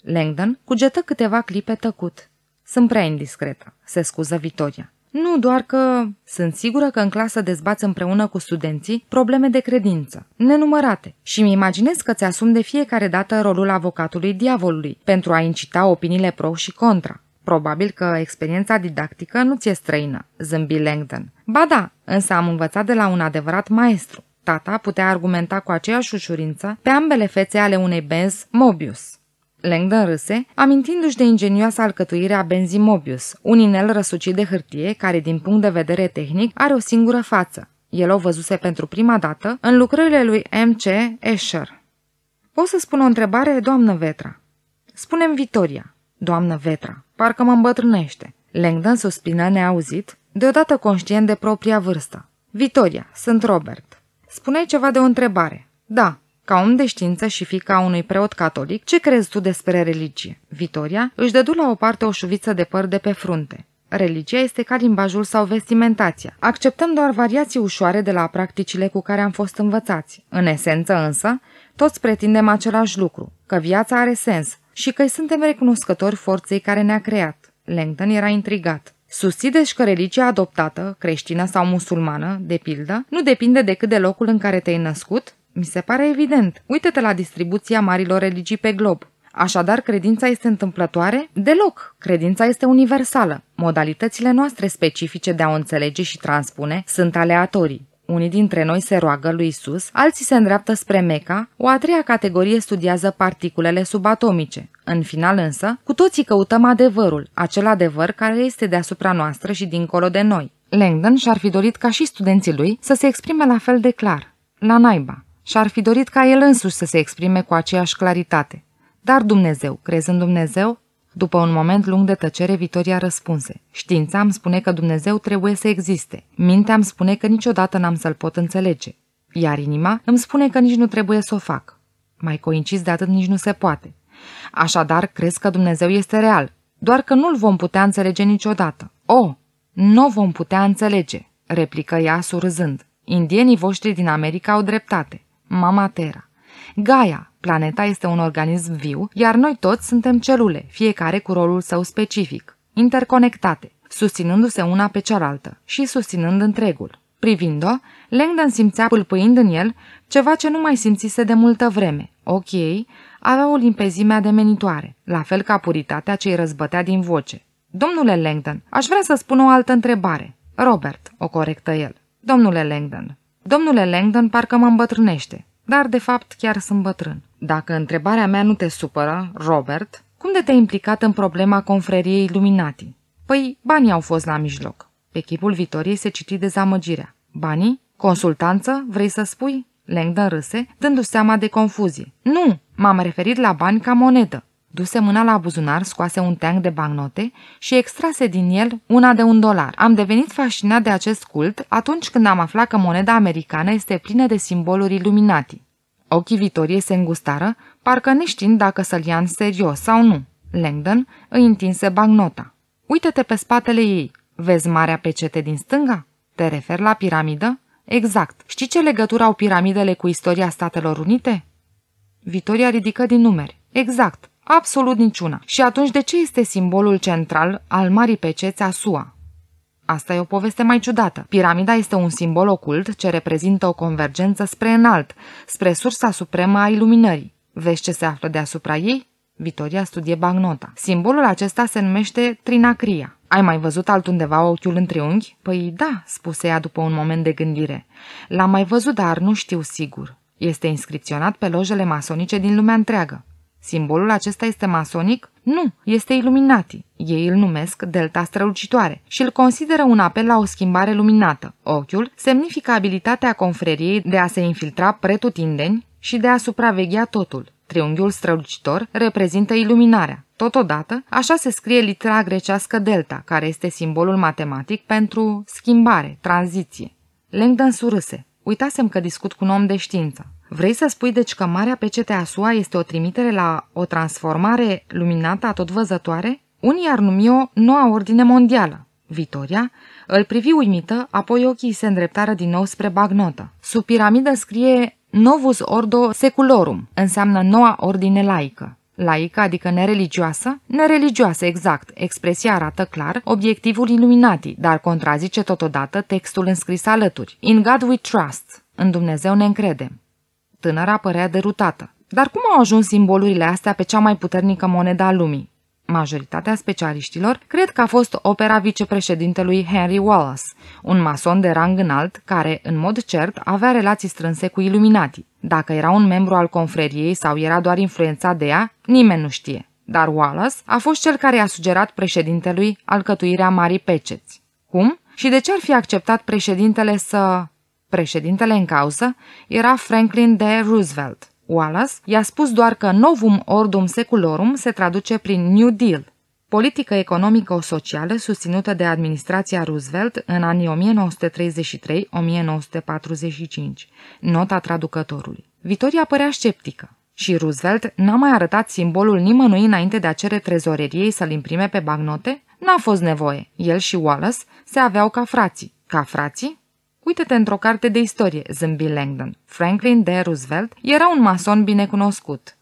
Langdon cugetă câteva clipe tăcut. Sunt prea indiscretă, se scuză Victoria. Nu, doar că sunt sigură că în clasă dezbați împreună cu studenții probleme de credință, nenumărate, și îmi imaginez că ți asum de fiecare dată rolul avocatului diavolului pentru a incita opiniile pro și contra. Probabil că experiența didactică nu ți-e străină, zâmbi Langdon. Ba da, însă am învățat de la un adevărat maestru. Tata putea argumenta cu aceeași ușurință pe ambele fețe ale unei benz Mobius. Langdon râse, amintindu-și de ingenioasa alcătuire a benzii Mobius, un inel răsucit de hârtie care, din punct de vedere tehnic, are o singură față. El o văzuse pentru prima dată în lucrările lui M.C. Escher. O să spun o întrebare, doamnă Vetra? Spune-mi Vitoria. Doamnă Vetra, parcă mă îmbătrânește. Langdon suspină neauzit, deodată conștient de propria vârstă. Vitoria, sunt Robert. Spuneai ceva de o întrebare. Da, ca om de știință și fica unui preot catolic, ce crezi tu despre religie? Vitoria își dădu la o parte o șuviță de păr de pe frunte. Religia este ca limbajul sau vestimentația. Acceptăm doar variații ușoare de la practicile cu care am fost învățați. În esență însă, toți pretindem același lucru, că viața are sens și că suntem recunoscători forței care ne-a creat. Langdon era intrigat. Susții că religia adoptată, creștină sau musulmană, de pildă, nu depinde decât de locul în care te-ai născut? Mi se pare evident. Uită-te la distribuția marilor religii pe glob. Așadar, credința este întâmplătoare? Deloc! Credința este universală. Modalitățile noastre specifice de a o înțelege și transpune sunt aleatorii. Unii dintre noi se roagă lui Isus, alții se îndreaptă spre Meca, o a treia categorie studiază particulele subatomice. În final însă, cu toții căutăm adevărul, acel adevăr care este deasupra noastră și dincolo de noi. Langdon și-ar fi dorit ca și studenții lui să se exprime la fel de clar. La naiba! și-ar fi dorit ca el însuși să se exprime cu aceeași claritate. Dar Dumnezeu, crezând Dumnezeu, după un moment lung de tăcere, Vitoria răspunse. Știința îmi spune că Dumnezeu trebuie să existe. Mintea îmi spune că niciodată n-am să-l pot înțelege. Iar inima îmi spune că nici nu trebuie să o fac. Mai coincis de atât nici nu se poate. Așadar, crezi că Dumnezeu este real, doar că nu-l vom putea înțelege niciodată. O, nu vom putea înțelege, replică ea surzând. Indienii voștri din America au dreptate mama Terra. Gaia, planeta, este un organism viu, iar noi toți suntem celule, fiecare cu rolul său specific, interconectate, susținându-se una pe cealaltă și susținând întregul. Privind-o, Langdon simțea pâlpâind în el ceva ce nu mai simțise de multă vreme. Ochii avea o limpezime ademenitoare, la fel ca puritatea ce îi răzbătea din voce. Domnule Langdon, aș vrea să spun o altă întrebare. Robert, o corectă el. Domnule Langdon, Domnule Langdon parcă mă îmbătrânește, dar de fapt chiar sunt bătrân. Dacă întrebarea mea nu te supără, Robert, cum de te-ai implicat în problema confreriei Illuminati? Păi, banii au fost la mijloc. Pe chipul Vitoriei se citi dezamăgirea. Banii? Consultanță? Vrei să spui? Langdon râse, dându se seama de confuzie. Nu, m-am referit la bani ca monedă. Duse mâna la buzunar, scoase un teanc de bagnote și extrase din el una de un dolar. Am devenit fascinat de acest cult atunci când am aflat că moneda americană este plină de simboluri iluminati. Ochii Vitoriei se îngustară, parcă neștiind dacă să-l ia în serios sau nu. Langdon îi întinse bagnota. Uită-te pe spatele ei. Vezi marea pecete din stânga? Te referi la piramidă? Exact. Știi ce legătură au piramidele cu istoria Statelor Unite? Vitoria ridică din numeri. Exact. Absolut niciuna. Și atunci de ce este simbolul central al Marii Peceți a SUA? Asta e o poveste mai ciudată. Piramida este un simbol ocult ce reprezintă o convergență spre înalt, spre sursa supremă a iluminării. Vezi ce se află deasupra ei? Vitoria studie bagnota. Simbolul acesta se numește trinacria. Ai mai văzut altundeva ochiul în triunghi? Păi da, spuse ea după un moment de gândire. L-am mai văzut, dar nu știu sigur. Este inscripționat pe lojele masonice din lumea întreagă. Simbolul acesta este masonic? Nu, este Illuminati. Ei îl numesc delta strălucitoare și îl consideră un apel la o schimbare luminată. Ochiul semnifică abilitatea confreriei de a se infiltra pretutindeni și de a supraveghea totul. Triunghiul strălucitor reprezintă iluminarea. Totodată, așa se scrie litera grecească delta, care este simbolul matematic pentru schimbare, tranziție. Langdon surâse. Uitasem că discut cu un om de știință. Vrei să spui deci că Marea Pecete a Sua este o trimitere la o transformare luminată a tot văzătoare? Unii ar numi-o noua ordine mondială. Vitoria îl privi uimită, apoi ochii se îndreptară din nou spre bagnotă. Sub piramidă scrie Novus Ordo Seculorum, înseamnă noua ordine laică laică, adică nereligioasă? Nereligioasă, exact. Expresia arată clar obiectivul iluminatii, dar contrazice totodată textul înscris alături. In God we trust. În Dumnezeu ne încredem. Tânăra părea derutată. Dar cum au ajuns simbolurile astea pe cea mai puternică monedă a lumii? Majoritatea specialiștilor cred că a fost opera vicepreședintelui Henry Wallace, un mason de rang înalt care, în mod cert, avea relații strânse cu iluminatii. Dacă era un membru al confreriei sau era doar influențat de ea, nimeni nu știe. Dar Wallace a fost cel care a sugerat președintelui alcătuirea Marii Peceți. Cum? Și de ce ar fi acceptat președintele să... Președintele în cauză era Franklin D. Roosevelt. Wallace i-a spus doar că Novum Ordum Seculorum se traduce prin New Deal. Politică economică socială susținută de administrația Roosevelt în anii 1933-1945. Nota traducătorului. Vitoria părea sceptică și Roosevelt n-a mai arătat simbolul nimănui înainte de a cere trezoreriei să-l imprime pe bagnote? N-a fost nevoie. El și Wallace se aveau ca frații. Ca frații? Uită-te într-o carte de istorie, zâmbi Langdon. Franklin D. Roosevelt era un mason binecunoscut.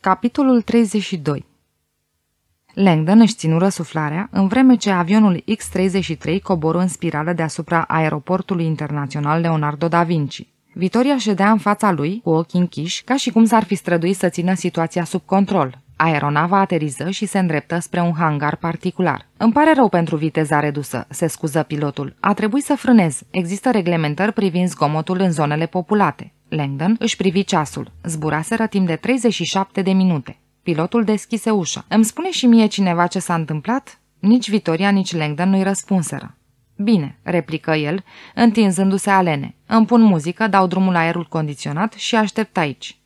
Capitolul 32 Langdon își ținură suflarea în vreme ce avionul X-33 coboră în spirală deasupra aeroportului internațional Leonardo da Vinci. Vitoria ședea în fața lui, cu ochii închiși, ca și cum s-ar fi străduit să țină situația sub control, Aeronava ateriză și se îndreptă spre un hangar particular. Îmi pare rău pentru viteza redusă, se scuză pilotul. A trebuit să frânez. Există reglementări privind zgomotul în zonele populate. Langdon își privi ceasul. Zburaseră timp de 37 de minute. Pilotul deschise ușa. Îmi spune și mie cineva ce s-a întâmplat? Nici Vitoria, nici Langdon nu-i răspunseră. Bine, replică el, întinzându-se alene. Îmi pun muzică, dau drumul la aerul condiționat și aștept aici.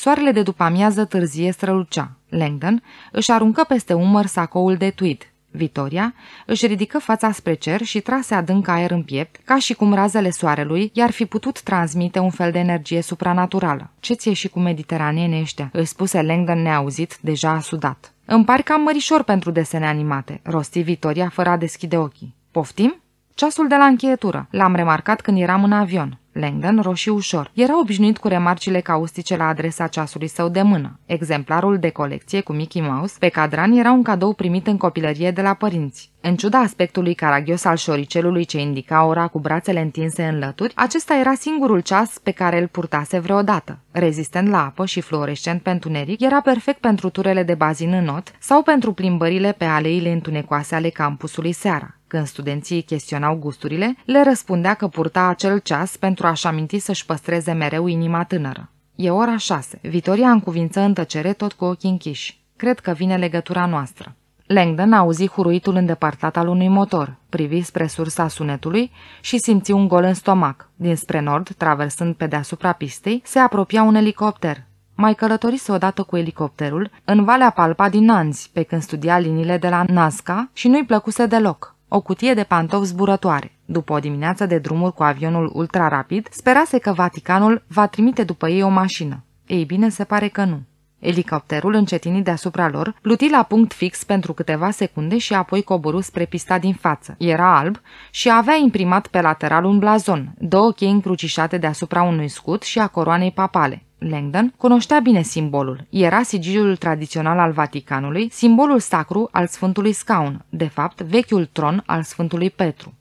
Soarele de după amiază târzie strălucea. Langdon își aruncă peste umăr sacoul de tweed. Vitoria își ridică fața spre cer și trase adânc aer în piept, ca și cum razele soarelui i-ar fi putut transmite un fel de energie supranaturală. Ce ție și cu mediteraneene ăștia?" își spuse Langdon neauzit, deja sudat. Îmi pare cam mărișor pentru desene animate," rosti Vitoria fără a deschide ochii. Poftim?" Ceasul de la încheietură. L-am remarcat când eram în avion. Langdon roșii ușor. Era obișnuit cu remarcile caustice la adresa ceasului său de mână. Exemplarul de colecție cu Mickey Mouse pe cadran era un cadou primit în copilărie de la părinți. În ciuda aspectului caragios al șoricelului ce indica ora cu brațele întinse în lături, acesta era singurul ceas pe care îl purtase vreodată. Rezistent la apă și fluorescent pentru întuneric, era perfect pentru turele de bazin în not sau pentru plimbările pe aleile întunecoase ale campusului seara. Când studenții chestionau gusturile, le răspundea că purta acel ceas pentru pentru a-și aminti să-și păstreze mereu inima tânără. E ora șase. Vitoria încuvință în tăcere tot cu ochii închiși. Cred că vine legătura noastră. Langdon auzi huruitul îndepărtat al unui motor, privi spre sursa sunetului și simți un gol în stomac. Dinspre nord, traversând pe deasupra pistei, se apropia un elicopter. Mai călătorise odată cu elicopterul în Valea Palpa din Anzi, pe când studia liniile de la Nazca și nu-i plăcuse deloc o cutie de pantofi zburătoare. După o dimineață de drumuri cu avionul ultrarapid, sperase că Vaticanul va trimite după ei o mașină. Ei bine, se pare că nu. Elicopterul încetini deasupra lor, pluti la punct fix pentru câteva secunde și apoi coborâ spre pista din față. Era alb și avea imprimat pe lateral un blazon, două chei încrucișate deasupra unui scut și a coroanei papale. Langdon, cunoștea bine simbolul. Era sigiliul tradițional al Vaticanului, simbolul sacru al Sfântului Scaun, de fapt vechiul tron al Sfântului Petru.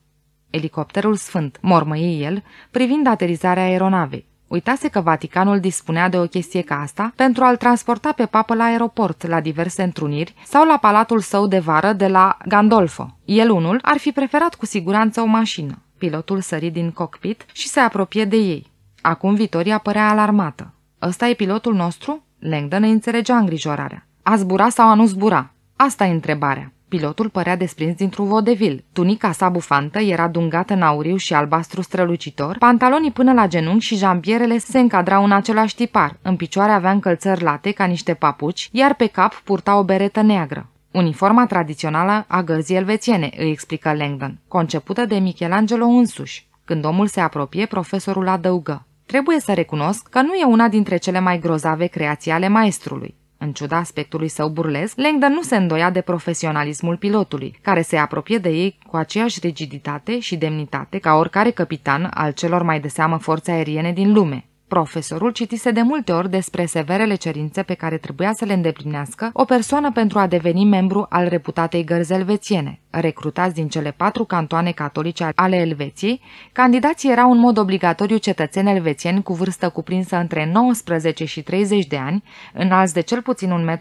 Elicopterul sfânt, mormăie el, privind aterizarea aeronavei. Uitase că Vaticanul dispunea de o chestie ca asta pentru a-l transporta pe papă la aeroport, la diverse întruniri sau la palatul său de vară de la Gandolfo. El unul ar fi preferat cu siguranță o mașină. Pilotul sări din cockpit și se apropie de ei. Acum Vitoria părea alarmată. Ăsta e pilotul nostru?" Langdon ne înțelegea îngrijorarea. A zbura sau a nu zbura? Asta e întrebarea. Pilotul părea desprins dintr-un vodevil. Tunica sa bufantă era dungată în auriu și albastru strălucitor, pantalonii până la genunchi și jambierele se încadrau în același tipar. În picioare avea încălțări late ca niște papuci, iar pe cap purta o beretă neagră. Uniforma tradițională a gărzii elvețiene, îi explică Langdon, concepută de Michelangelo însuși. Când omul se apropie, profesorul adăugă. Trebuie să recunosc că nu e una dintre cele mai grozave creații ale maestrului. În ciuda aspectului său burlesc, Langdon nu se îndoia de profesionalismul pilotului, care se apropie de ei cu aceeași rigiditate și demnitate ca oricare capitan al celor mai de seamă forțe aeriene din lume. Profesorul citise de multe ori despre severele cerințe pe care trebuia să le îndeplinească o persoană pentru a deveni membru al reputatei gărzi elvețiene, recrutați din cele patru cantoane catolice ale Elveției, candidații erau în mod obligatoriu cetățeni elvețieni cu vârstă cuprinsă între 19 și 30 de ani, înalți de cel puțin 1,70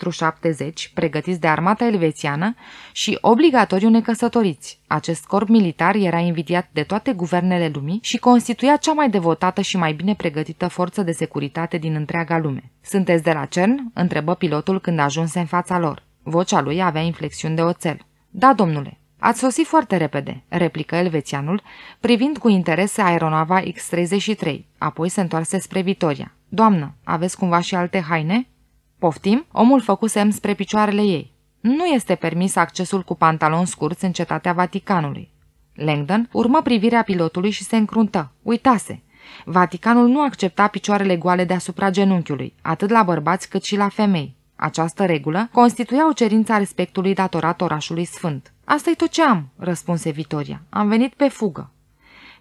m, pregătiți de armata elvețiană și obligatoriu necăsătoriți. Acest corp militar era invidiat de toate guvernele lumii și constituia cea mai devotată și mai bine pregătită forță de securitate din întreaga lume. Sunteți de la CERN? întrebă pilotul când ajunse în fața lor. Vocea lui avea inflexiuni de oțel. Da, domnule, Ați sosit foarte repede, replică elvețianul, privind cu interes aeronava X-33, apoi se întoarse spre Vitoria. Doamnă, aveți cumva și alte haine?" Poftim?" Omul făcu semn spre picioarele ei. Nu este permis accesul cu pantaloni scurți în cetatea Vaticanului. Langdon urmă privirea pilotului și se încruntă. Uitase. Vaticanul nu accepta picioarele goale deasupra genunchiului, atât la bărbați cât și la femei. Această regulă constituia o cerință a respectului datorat orașului sfânt asta e tot ce am, răspunse Vitoria. Am venit pe fugă.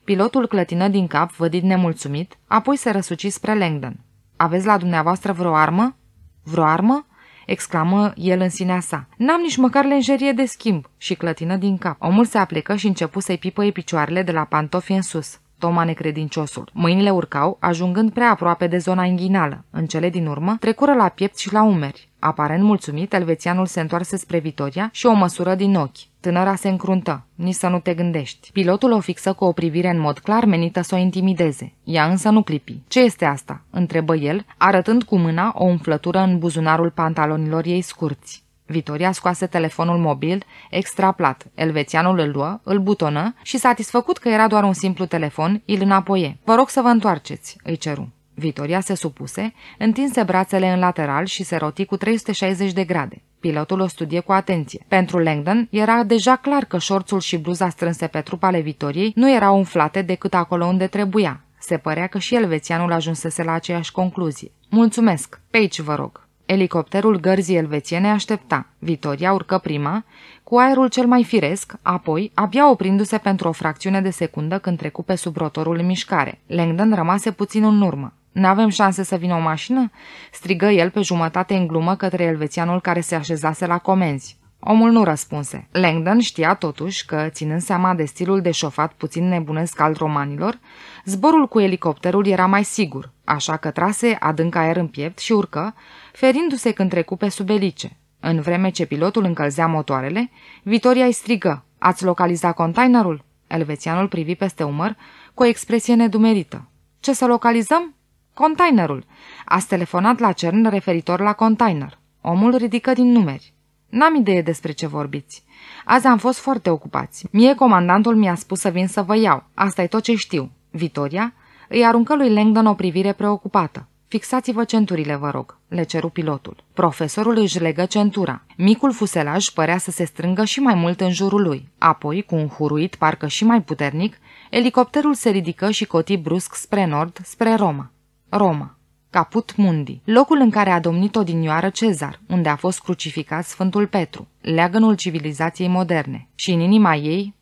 Pilotul clătină din cap, vădit nemulțumit, apoi se răsuci spre Langdon. Aveți la dumneavoastră vreo armă?" Vreo armă?" exclamă el în sinea sa. N-am nici măcar lenjerie de schimb și clătină din cap. Omul se aplecă și începu să-i pipăie picioarele de la pantofi în sus. Toma necredinciosul. Mâinile urcau, ajungând prea aproape de zona inghinală. În cele din urmă, trecură la piept și la umeri. Aparent mulțumit, elvețianul se întoarse spre Vitoria și o măsură din ochi. Tânăra se încruntă. Nici să nu te gândești. Pilotul o fixă cu o privire în mod clar menită să o intimideze. Ea însă nu clipi. Ce este asta?" întrebă el, arătând cu mâna o umflătură în buzunarul pantalonilor ei scurți. Vitoria scoase telefonul mobil, extraplat. Elvețianul îl luă, îl butonă și, satisfăcut că era doar un simplu telefon, îl înapoie. Vă rog să vă întoarceți," îi ceru. Vitoria se supuse, întinse brațele în lateral și se roti cu 360 de grade. Pilotul o studie cu atenție. Pentru Langdon era deja clar că șorțul și bluza strânse pe trup ale Vitoriei nu erau umflate decât acolo unde trebuia. Se părea că și elvețianul ajunsese la aceeași concluzie. Mulțumesc! Pe aici vă rog! Elicopterul gărzii elvețiene aștepta. Vitoria urcă prima, cu aerul cel mai firesc, apoi, abia oprindu-se pentru o fracțiune de secundă când trecu pe sub rotorul în mișcare. Langdon rămase puțin în urmă. N-avem șanse să vină o mașină?" strigă el pe jumătate în glumă către elvețianul care se așezase la comenzi. Omul nu răspunse. Langdon știa totuși că, ținând seama de stilul de șofat puțin nebunesc al romanilor, zborul cu elicopterul era mai sigur, așa că trase adânc aer în piept și urcă, ferindu-se când trecu pe subelice. În vreme ce pilotul încălzea motoarele, Vitoria îi strigă, Ați localizat containerul?" Elvețianul privi peste umăr cu o expresie nedumerită. Ce să localizăm?" Containerul. Ați telefonat la CERN referitor la container. Omul ridică din numeri. N-am idee despre ce vorbiți. Azi am fost foarte ocupați. Mie comandantul mi-a spus să vin să vă iau. Asta e tot ce știu. Vitoria îi aruncă lui Langdon o privire preocupată. Fixați-vă centurile, vă rog, le ceru pilotul. Profesorul își legă centura. Micul fuselaj părea să se strângă și mai mult în jurul lui. Apoi, cu un huruit parcă și mai puternic, elicopterul se ridică și coti brusc spre nord, spre Roma. Roma. Caput Mundi, locul în care a domnit odinioară Cezar, unde a fost crucificat Sfântul Petru, leagănul civilizației moderne, și în inima ei,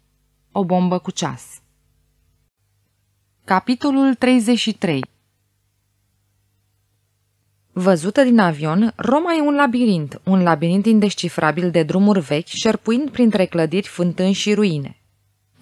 o bombă cu ceas. Capitolul 33 Văzută din avion, Roma e un labirint, un labirint indescifrabil de drumuri vechi, șerpuind printre clădiri, fântâni și ruine.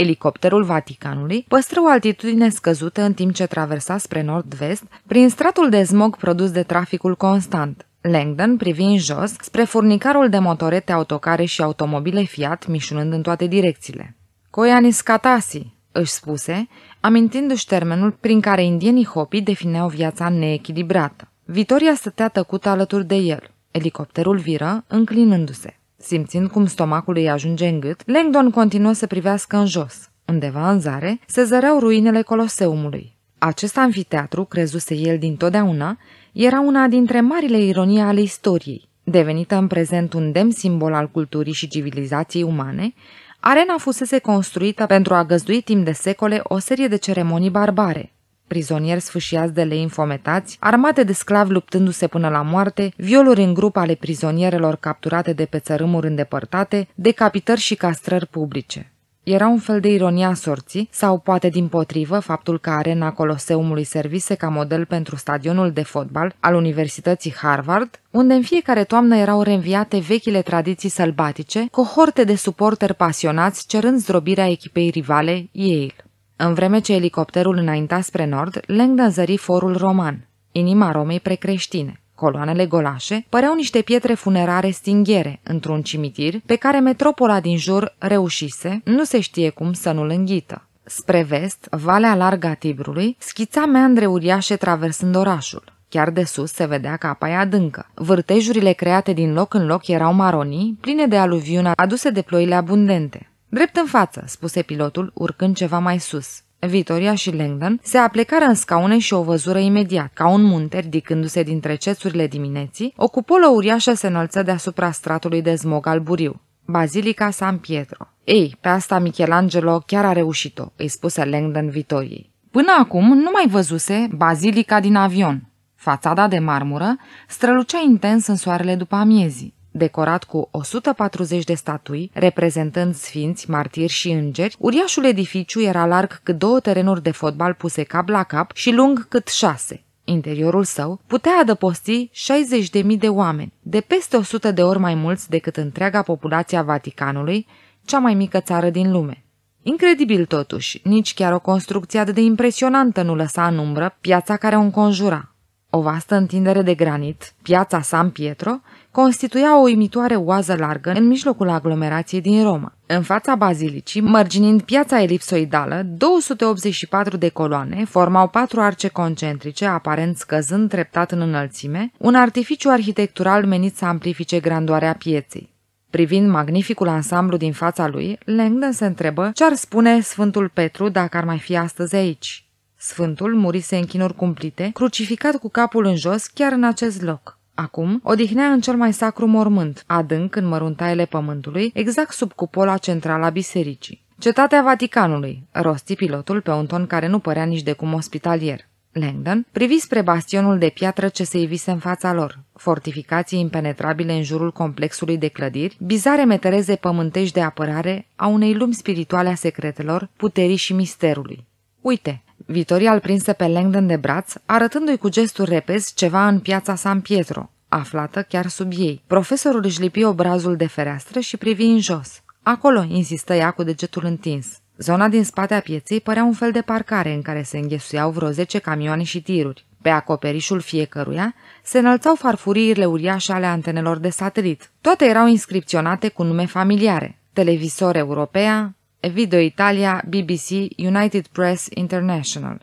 Elicopterul Vaticanului păstră o altitudine scăzută în timp ce traversa spre nord-vest, prin stratul de smog produs de traficul constant. Langdon privind jos spre furnicarul de motorete, autocare și automobile Fiat, mișunând în toate direcțiile. Coianis Catasi, își spuse, amintindu-și termenul prin care indienii Hopi defineau viața neechilibrată. Vitoria stătea tăcută alături de el. Elicopterul viră, înclinându-se. Simțind cum stomacul îi ajunge în gât, Langdon continuă să privească în jos. Undeva în zare se zăreau ruinele Coloseumului. Acest anfiteatru, crezuse el dintotdeauna, era una dintre marile ironii ale istoriei. Devenită în prezent un demn simbol al culturii și civilizației umane, arena fusese construită pentru a găzdui timp de secole o serie de ceremonii barbare, prizonieri sfâșiați de lei infometați, armate de sclavi luptându-se până la moarte, violuri în grup ale prizonierelor capturate de pe țărâmuri îndepărtate, decapitări și castrări publice. Era un fel de ironia sorții, sau poate din potrivă faptul că arena Coloseumului servise ca model pentru stadionul de fotbal al Universității Harvard, unde în fiecare toamnă erau reînviate vechile tradiții sălbatice, cohorte de suporteri pasionați cerând zdrobirea echipei rivale Yale. În vreme ce elicopterul înainta spre nord, Langdon zări forul roman, inima Romei precreștine. Coloanele golașe păreau niște pietre funerare stinghere într-un cimitir pe care metropola din jur reușise, nu se știe cum să nu-l înghită. Spre vest, valea largă a Tibrului schița meandre uriașe traversând orașul. Chiar de sus se vedea apa e adâncă. Vârtejurile create din loc în loc erau maronii, pline de aluviuna aduse de ploile abundente. Drept în față, spuse pilotul, urcând ceva mai sus. Vitoria și Langdon se aplecară în scaune și o văzură imediat, ca un munte ridicându-se dintre cețurile dimineții, o cupolă uriașă se înălță deasupra stratului de smog alburiu. Bazilica San Pietro. Ei, pe asta Michelangelo chiar a reușit-o, îi spuse Langdon Vitoriei. Până acum nu mai văzuse bazilica din avion. Fațada de marmură strălucea intens în soarele după amiezii. Decorat cu 140 de statui, reprezentând sfinți, martiri și îngeri, uriașul edificiu era larg cât două terenuri de fotbal puse cap la cap și lung cât șase. Interiorul său putea adăposti 60.000 de oameni, de peste 100 de ori mai mulți decât întreaga populație a Vaticanului, cea mai mică țară din lume. Incredibil totuși, nici chiar o construcție atât de impresionantă nu lăsa în umbră piața care o înconjura. O vastă întindere de granit, piața San Pietro, constituia o imitoare oază largă în mijlocul aglomerației din Roma. În fața bazilicii, mărginind piața elipsoidală, 284 de coloane formau patru arce concentrice, aparent scăzând treptat în înălțime, un artificiu arhitectural menit să amplifice grandoarea pieței. Privind magnificul ansamblu din fața lui, Langdon se întrebă ce ar spune Sfântul Petru dacă ar mai fi astăzi aici. Sfântul murise în chinuri cumplite, crucificat cu capul în jos chiar în acest loc. Acum, odihnea în cel mai sacru mormânt, adânc în măruntaiele pământului, exact sub cupola centrală a bisericii. Cetatea Vaticanului, rosti pilotul pe un ton care nu părea nici de cum ospitalier. Langdon privi spre bastionul de piatră ce se ivise în fața lor, fortificații impenetrabile în jurul complexului de clădiri, bizare metereze pământești de apărare a unei lumi spirituale a secretelor, puterii și misterului. Uite, Vitoria îl prinse pe Langdon de braț, arătându-i cu gesturi repezi ceva în piața San Pietro, aflată chiar sub ei. Profesorul își lipi obrazul de fereastră și privi în jos. Acolo, insistă ea cu degetul întins. Zona din spatea pieței părea un fel de parcare în care se înghesuiau vreo zece camioane și tiruri. Pe acoperișul fiecăruia se înălțau farfuriile uriașe ale antenelor de satelit. Toate erau inscripționate cu nume familiare. Televisor Europea, Video Italia, BBC, United Press International.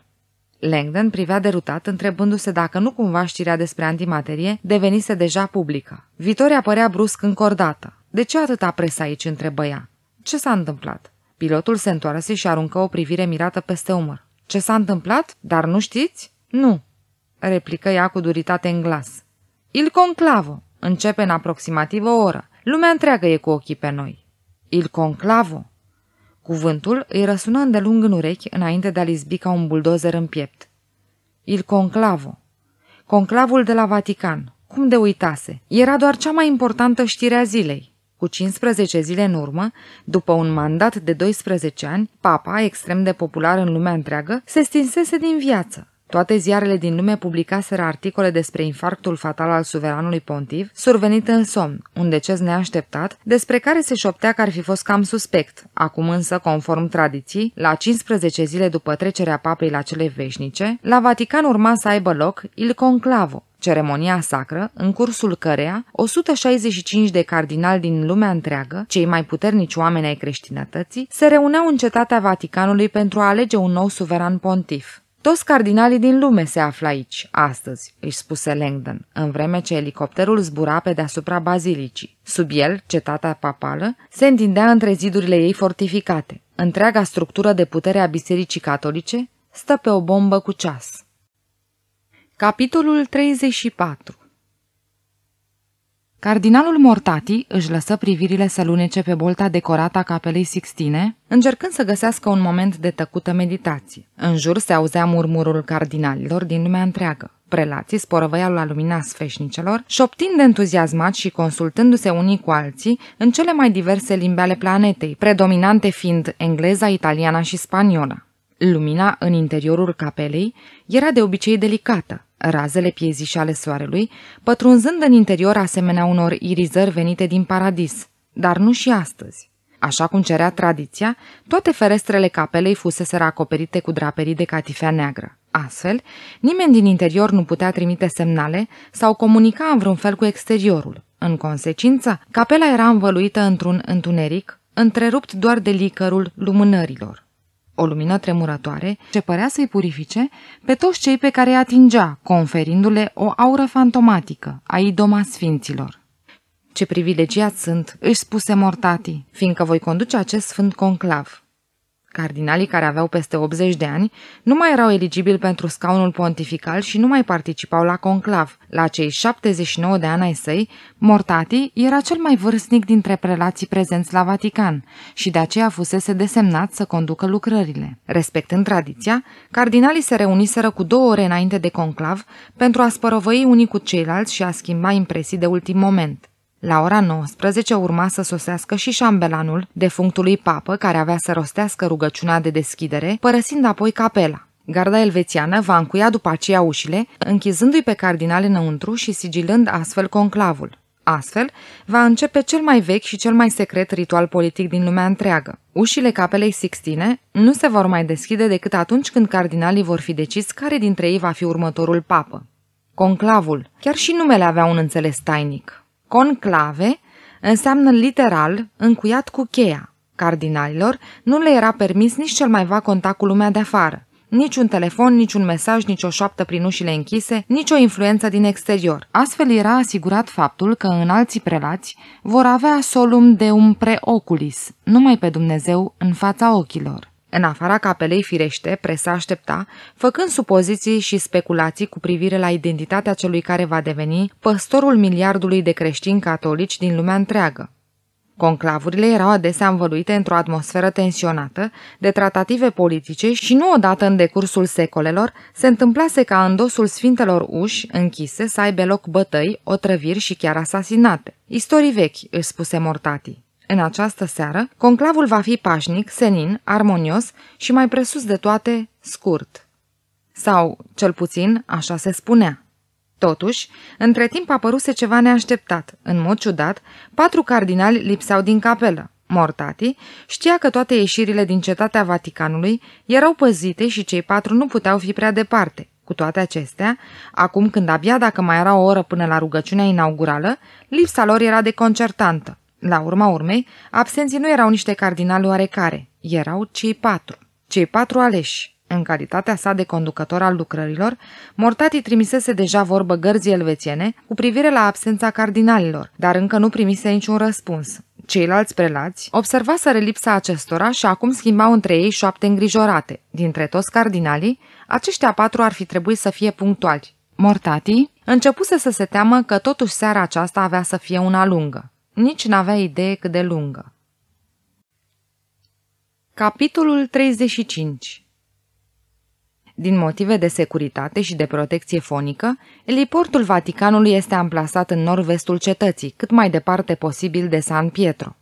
Langdon privea derutat, întrebându-se dacă nu cumva știrea despre antimaterie devenise deja publică. Vitoria părea brusc încordată. De ce atâta presă aici?" întrebă ea. Ce s-a întâmplat?" Pilotul se întoarse și aruncă o privire mirată peste umăr. Ce s-a întâmplat? Dar nu știți?" Nu," replică ea cu duritate în glas. Il conclavo. Începe în aproximativ o oră. Lumea întreagă e cu ochii pe noi. Il conclavo. Cuvântul îi răsună îndelung în urechi înainte de a-l izbi ca un buldozer în piept. Il conclavo. Conclavul de la Vatican. Cum de uitase? Era doar cea mai importantă știre a zilei. Cu 15 zile în urmă, după un mandat de 12 ani, papa, extrem de popular în lumea întreagă, se stinsese din viață. Toate ziarele din lume publicaseră articole despre infarctul fatal al suveranului pontiv, survenit în somn, un deces neașteptat, despre care se șoptea că ar fi fost cam suspect. Acum însă, conform tradiții, la 15 zile după trecerea papei la cele veșnice, la Vatican urma să aibă loc il conclavo, ceremonia sacră, în cursul căreia 165 de cardinali din lumea întreagă, cei mai puternici oameni ai creștinătății, se reuneau în cetatea Vaticanului pentru a alege un nou suveran pontif. Toți cardinalii din lume se află aici, astăzi, își spuse Langdon, în vreme ce elicopterul zbura pe deasupra bazilicii. Sub el, cetatea papală se întindea între zidurile ei fortificate. Întreaga structură de putere a Bisericii Catolice stă pe o bombă cu ceas. Capitolul 34 Cardinalul Mortati își lăsă privirile să lunece pe bolta decorată a capelei Sixtine, încercând să găsească un moment de tăcută meditație. În jur se auzea murmurul cardinalilor din lumea întreagă. Prelații sporăvăiau la lumina sfeșnicelor, șoptind entuziasmat și consultându-se unii cu alții în cele mai diverse limbi ale planetei, predominante fiind engleza, italiana și spaniola. Lumina în interiorul capelei era de obicei delicată, razele piezișe ale soarelui, pătrunzând în interior asemenea unor irizări venite din paradis, dar nu și astăzi. Așa cum cerea tradiția, toate ferestrele capelei fusese acoperite cu draperii de catifea neagră. Astfel, nimeni din interior nu putea trimite semnale sau comunica în vreun fel cu exteriorul. În consecință, capela era învăluită într-un întuneric, întrerupt doar de licărul lumânărilor o lumină tremurătoare, ce părea să-i purifice pe toți cei pe care îi atingea, conferindu-le o aură fantomatică a idoma sfinților. Ce privilegiat sunt, își spuse Mortati, fiindcă voi conduce acest sfânt conclav. Cardinalii care aveau peste 80 de ani nu mai erau eligibili pentru scaunul pontifical și nu mai participau la conclav. La cei 79 de ani ai săi, Mortati era cel mai vârstnic dintre prelații prezenți la Vatican și de aceea fusese desemnat să conducă lucrările. Respectând tradiția, cardinalii se reuniseră cu două ore înainte de conclav pentru a spărovăi unii cu ceilalți și a schimba impresii de ultim moment. La ora 19 urma să sosească și șambelanul defunctului papă care avea să rostească rugăciunea de deschidere, părăsind apoi capela. Garda elvețiană va încuia după aceea ușile, închizându-i pe cardinal înăuntru și sigilând astfel conclavul. Astfel, va începe cel mai vechi și cel mai secret ritual politic din lumea întreagă. Ușile capelei Sixtine nu se vor mai deschide decât atunci când cardinalii vor fi decis care dintre ei va fi următorul papă. Conclavul, chiar și numele avea un înțeles tainic. Conclave înseamnă literal încuiat cu cheia. Cardinalilor nu le era permis nici cel mai va contact cu lumea de afară. Nici un telefon, nici un mesaj, nici o șoaptă prin ușile închise, nici o influență din exterior. Astfel era asigurat faptul că în alții prelați vor avea solum de un preoculis, numai pe Dumnezeu în fața ochilor. În afara capelei firește, presa aștepta, făcând supoziții și speculații cu privire la identitatea celui care va deveni păstorul miliardului de creștini catolici din lumea întreagă. Conclavurile erau adesea învăluite într-o atmosferă tensionată de tratative politice și nu odată în decursul secolelor se întâmplase ca în dosul sfintelor uși închise să aibă loc bătăi, otrăviri și chiar asasinate. Istorii vechi, își spuse Mortati în această seară, conclavul va fi pașnic, senin, armonios și mai presus de toate, scurt. Sau, cel puțin, așa se spunea. Totuși, între timp apăruse ceva neașteptat. În mod ciudat, patru cardinali lipseau din capelă. Mortati știa că toate ieșirile din cetatea Vaticanului erau păzite și cei patru nu puteau fi prea departe. Cu toate acestea, acum când abia dacă mai era o oră până la rugăciunea inaugurală, lipsa lor era deconcertantă. La urma urmei, absenții nu erau niște cardinali oarecare, erau cei patru. Cei patru aleși. În calitatea sa de conducător al lucrărilor, Mortati trimisese deja vorbă gărzii elvețiene cu privire la absența cardinalilor, dar încă nu primise niciun răspuns. Ceilalți prelați observaseră lipsa acestora și acum schimbau între ei șoapte îngrijorate. Dintre toți cardinalii, aceștia patru ar fi trebuit să fie punctuali. Mortati începuse să se teamă că totuși seara aceasta avea să fie una lungă. Nici n-avea idee cât de lungă. Capitolul 35 Din motive de securitate și de protecție fonică, eliportul Vaticanului este amplasat în nord-vestul cetății, cât mai departe posibil de San Pietro.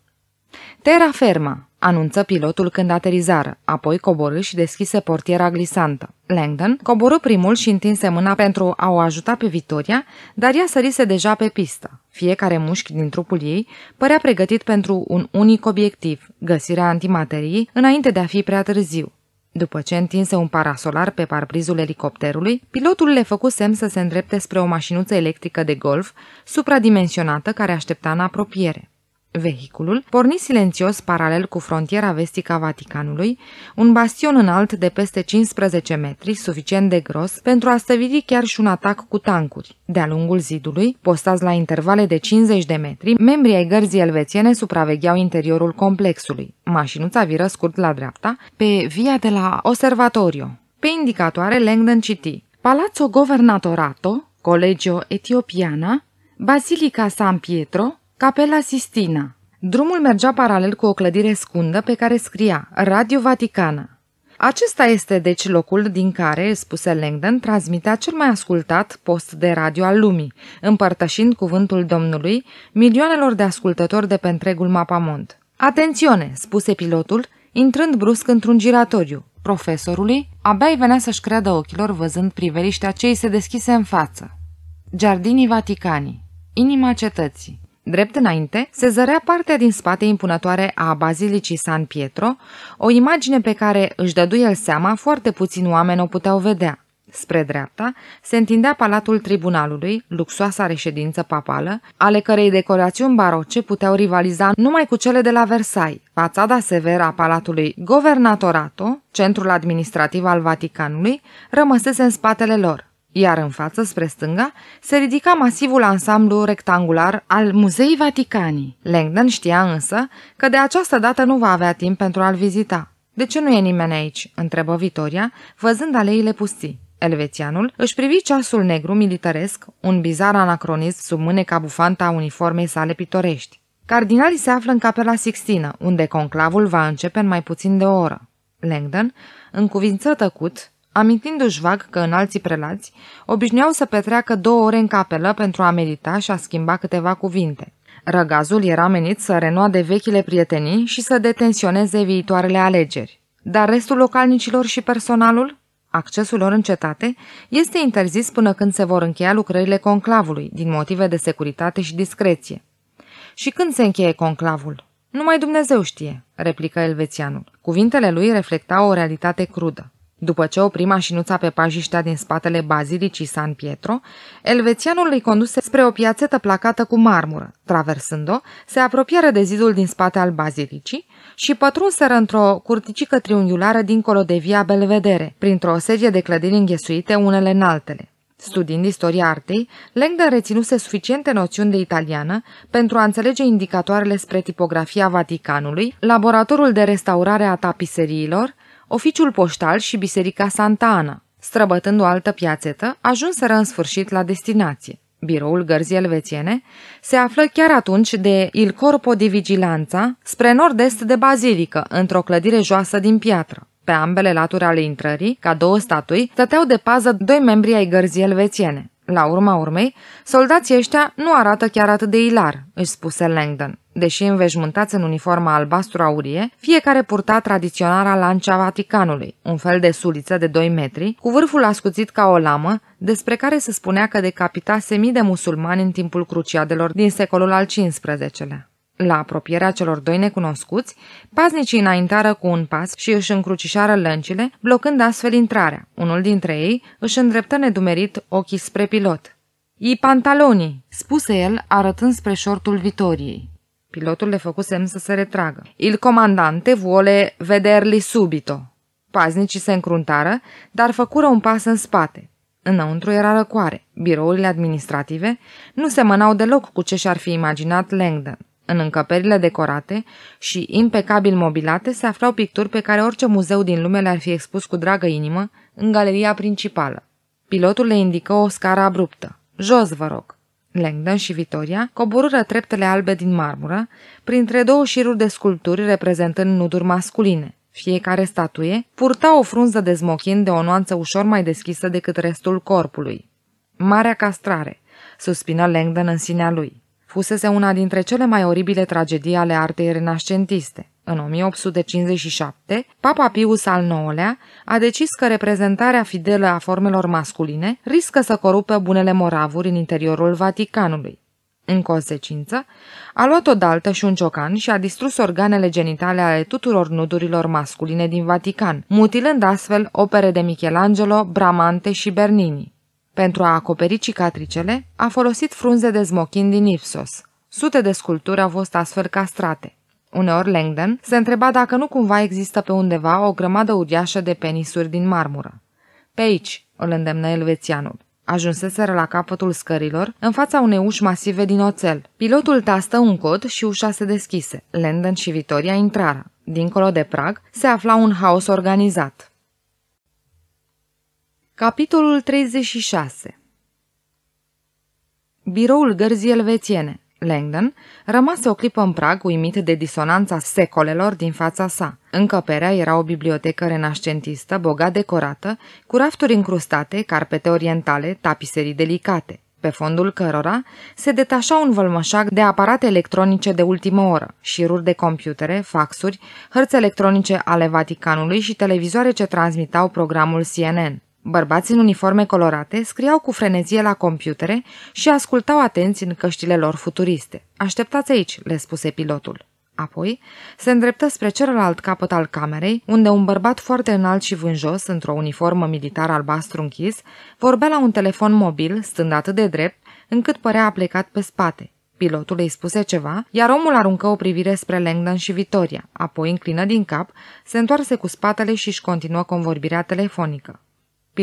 Terra Ferma, anunță pilotul când aterizară, apoi coborâ și deschise portiera glisantă. Langdon coborâ primul și întinse mâna pentru a o ajuta pe Victoria, dar ea sărise deja pe pistă. Fiecare mușchi din trupul ei părea pregătit pentru un unic obiectiv, găsirea antimateriei, înainte de a fi prea târziu. După ce întinse un parasolar pe parbrizul elicopterului, pilotul le făcu semn să se îndrepte spre o mașinuță electrică de golf, supradimensionată, care aștepta în apropiere. Vehiculul porni silențios paralel cu frontiera vestică a Vaticanului, un bastion înalt de peste 15 metri, suficient de gros, pentru a stăvili chiar și un atac cu tancuri. De-a lungul zidului, postați la intervale de 50 de metri, membrii ai gărzii elvețiene supravegheau interiorul complexului. Mașinuța viră scurt la dreapta, pe via de la Observatorio. Pe indicatoare Langdon citi Palazzo Governatorato, Colegio Etiopiana, Basilica San Pietro, Capela Sistina Drumul mergea paralel cu o clădire scundă pe care scria Radio Vaticana. Acesta este deci locul din care, spuse Langdon, transmitea cel mai ascultat post de radio al lumii, împărtășind cuvântul Domnului milioanelor de ascultători de pe întregul mapamont. Atențione, spuse pilotul, intrând brusc într-un giratoriu. Profesorului abia îi venea să-și creadă ochilor văzând priveliștea ce îi se deschise în față. Giardinii Vaticanii, inima cetății. Drept înainte, se zărea partea din spate impunătoare a bazilicii San Pietro, o imagine pe care își dădu el seama foarte puțini oameni o puteau vedea. Spre dreapta se întindea palatul tribunalului, luxoasa reședință papală, ale cărei decorațiuni baroce puteau rivaliza numai cu cele de la Versailles. Fațada severă a palatului Governatorato, centrul administrativ al Vaticanului, rămăsese în spatele lor iar în față, spre stânga, se ridica masivul ansamblu rectangular al Muzei Vaticanii. Langdon știa însă că de această dată nu va avea timp pentru a-l vizita. De ce nu e nimeni aici?" întrebă Vitoria, văzând aleile pustii. Elvețianul își privi ceasul negru militaresc, un bizar anacronism sub mâneca bufanta uniformei sale pitorești. Cardinalii se află în capela Sixtină, unde conclavul va începe în mai puțin de o oră. Langdon, în cuvință tăcut, Amintindu-și vag că în alții prelați obișnuiau să petreacă două ore în capelă pentru a medita și a schimba câteva cuvinte. Răgazul era menit să renoade vechile prietenii și să detensioneze viitoarele alegeri. Dar restul localnicilor și personalul? Accesul lor în cetate este interzis până când se vor încheia lucrările conclavului, din motive de securitate și discreție. Și când se încheie conclavul? Numai Dumnezeu știe, replică elvețianul. Cuvintele lui reflectau o realitate crudă. După ce opri mașinuța pe pajiștea din spatele bazilicii San Pietro, elvețianul îi conduse spre o piațetă placată cu marmură. Traversând-o, se apropiară de zidul din spate al bazilicii și pătrunseră într-o curticică triunghiulară dincolo de via Belvedere, printr-o serie de clădiri înghesuite unele în altele. Studiind istoria artei, Langdon reținuse suficiente noțiuni de italiană pentru a înțelege indicatoarele spre tipografia Vaticanului, laboratorul de restaurare a tapiseriilor, oficiul poștal și biserica Santa Ana. Străbătând o altă piațetă, ajunseră în sfârșit la destinație. Biroul gărzii elvețiene se află chiar atunci de Il Corpo di Vigilanza, spre nord-est de bazilică, într-o clădire joasă din piatră. Pe ambele laturi ale intrării, ca două statui, stăteau de pază doi membri ai gărzii elvețiene. La urma urmei, soldații ăștia nu arată chiar atât de ilar, își spuse Langdon. Deși înveșmântați în uniforma albastru-aurie, fiecare purta tradiționala lancea Vaticanului, un fel de suliță de 2 metri, cu vârful ascuțit ca o lamă, despre care se spunea că decapitase mii de musulmani în timpul cruciadelor din secolul al XV-lea. La apropierea celor doi necunoscuți, paznicii înaintară cu un pas și își încrucișară lăncile, blocând astfel intrarea. Unul dintre ei își îndreptă nedumerit ochii spre pilot. I pantalonii!" spuse el, arătând spre șortul Vitoriei. Pilotul le făcu semn să se retragă. Il comandante vuole vederli subito!" Paznicii se încruntară, dar făcură un pas în spate. Înăuntru era răcoare. Birourile administrative nu semănau deloc cu ce și-ar fi imaginat Langdon. În încăperile decorate și impecabil mobilate se aflau picturi pe care orice muzeu din lume le-ar fi expus cu dragă inimă în galeria principală. Pilotul le indică o scară abruptă. Jos, vă rog! Langdon și Vitoria coborâră treptele albe din marmură, printre două șiruri de sculpturi reprezentând nuduri masculine. Fiecare statuie purta o frunză de smochin de o nuanță ușor mai deschisă decât restul corpului. Marea castrare, suspină Langdon în sinea lui. Fusese una dintre cele mai oribile tragedii ale artei renascentiste. În 1857, Papa Pius al IX-lea a decis că reprezentarea fidelă a formelor masculine riscă să corupe bunele moravuri în interiorul Vaticanului. În consecință, a luat o daltă și un ciocan și a distrus organele genitale ale tuturor nudurilor masculine din Vatican, mutilând astfel opere de Michelangelo, Bramante și Bernini. Pentru a acoperi cicatricele, a folosit frunze de smochin din Ipsos. Sute de sculpturi au fost astfel castrate. Uneori Langdon se întreba dacă nu cumva există pe undeva o grămadă uriașă de penisuri din marmură. Pe aici, îl îndemnă elvețianul. Ajunseseră la capătul scărilor, în fața unei uși masive din oțel. Pilotul tastă un cod și ușa se deschise. Landon și Vitoria intrară. Dincolo de prag se afla un haos organizat. Capitolul 36 Biroul gărzii elvețiene, Langdon, rămase o clipă în prag uimit de disonanța secolelor din fața sa. Încăperea era o bibliotecă renascentistă, bogat decorată, cu rafturi încrustate, carpete orientale, tapiserii delicate pe fondul cărora se detașa un vălmășac de aparate electronice de ultimă oră, șiruri de computere, faxuri, hărți electronice ale Vaticanului și televizoare ce transmitau programul CNN. Bărbații în uniforme colorate scriau cu frenezie la computere și ascultau atenți în căștile lor futuriste. Așteptați aici, le spuse pilotul. Apoi se îndreptă spre celălalt capăt al camerei, unde un bărbat foarte înalt și vânjos, într-o uniformă militară albastru închis, vorbea la un telefon mobil, stând atât de drept, încât părea plecat pe spate. Pilotul îi spuse ceva, iar omul aruncă o privire spre Langdon și Vitoria, apoi înclină din cap, se întoarse cu spatele și își continuă convorbirea telefonică.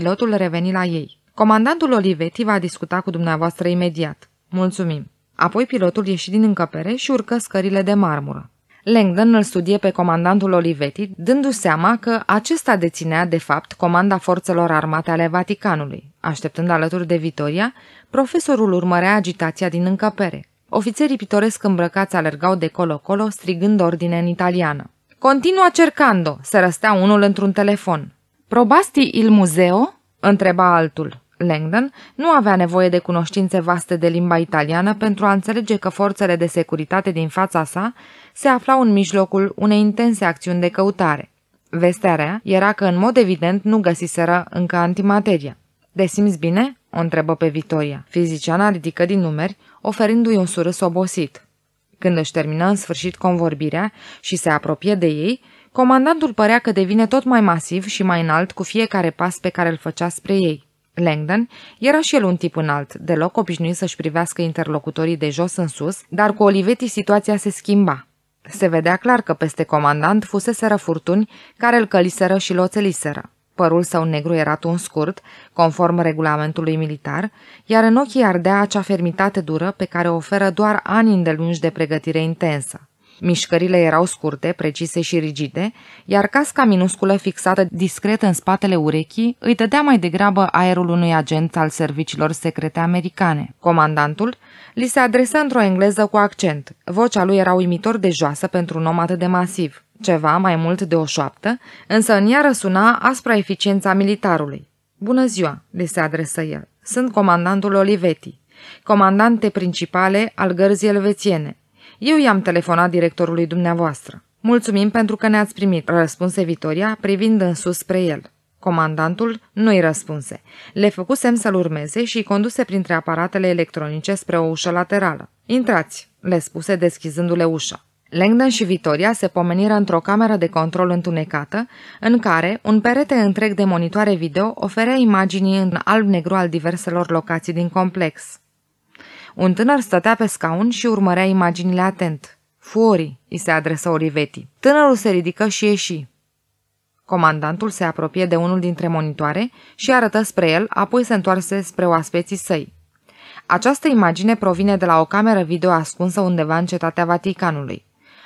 Pilotul reveni la ei. Comandantul Olivetti va discuta cu dumneavoastră imediat. Mulțumim. Apoi pilotul ieși din încăpere și urcă scările de marmură. Langdon îl studie pe comandantul Olivetti, dându se seama că acesta deținea, de fapt, comanda forțelor armate ale Vaticanului. Așteptând alături de Vitoria, profesorul urmărea agitația din încăpere. Ofițerii pitoresc îmbrăcați alergau de colo-colo, strigând ordine în italiană. Continua cercando, se răstea unul într-un telefon. Probasti il muzeo?" întreba altul. Langdon nu avea nevoie de cunoștințe vaste de limba italiană pentru a înțelege că forțele de securitate din fața sa se aflau în mijlocul unei intense acțiuni de căutare. Vestea rea era că, în mod evident, nu găsiseră încă antimateria. De simți bine?" o întrebă pe Victoria. Fiziciana ridică din numeri, oferindu-i un surâs obosit. Când își termină în sfârșit convorbirea și se apropie de ei, Comandantul părea că devine tot mai masiv și mai înalt cu fiecare pas pe care îl făcea spre ei. Langdon era și el un tip înalt, deloc obișnuit să-și privească interlocutorii de jos în sus, dar cu Olivetti situația se schimba. Se vedea clar că peste comandant fuseseră furtuni care îl căliseră și loțeliseră. Părul său negru era un scurt, conform regulamentului militar, iar în ochii ardea acea fermitate dură pe care o oferă doar ani îndelungi de pregătire intensă. Mișcările erau scurte, precise și rigide, iar casca minusculă fixată discret în spatele urechii îi dădea mai degrabă aerul unui agent al serviciilor secrete americane. Comandantul li se adresă într-o engleză cu accent. Vocea lui era uimitor de joasă pentru un om atât de masiv. Ceva mai mult de o șoaptă, însă în ea răsuna aspra eficiența militarului. Bună ziua, li se adresă el. Sunt comandantul Olivetti, comandante principale al gărzii elvețiene. Eu i-am telefonat directorului dumneavoastră. Mulțumim pentru că ne-ați primit, răspunse Vitoria, privind în sus spre el. Comandantul nu-i răspunse. Le făcusem să-l urmeze și îi conduse printre aparatele electronice spre o ușă laterală. Intrați, le spuse deschizându-le ușa. Langdon și Vitoria se pomeniră într-o cameră de control întunecată, în care un perete întreg de monitoare video oferea imagini în alb-negru al diverselor locații din complex. Un tânăr stătea pe scaun și urmărea imaginile atent. Fuori, îi se adresă Oliveti. Tânărul se ridică și ieși. Comandantul se apropie de unul dintre monitoare și arătă spre el, apoi se întoarse spre oaspeții săi. Această imagine provine de la o cameră video ascunsă undeva în cetatea Vaticanului.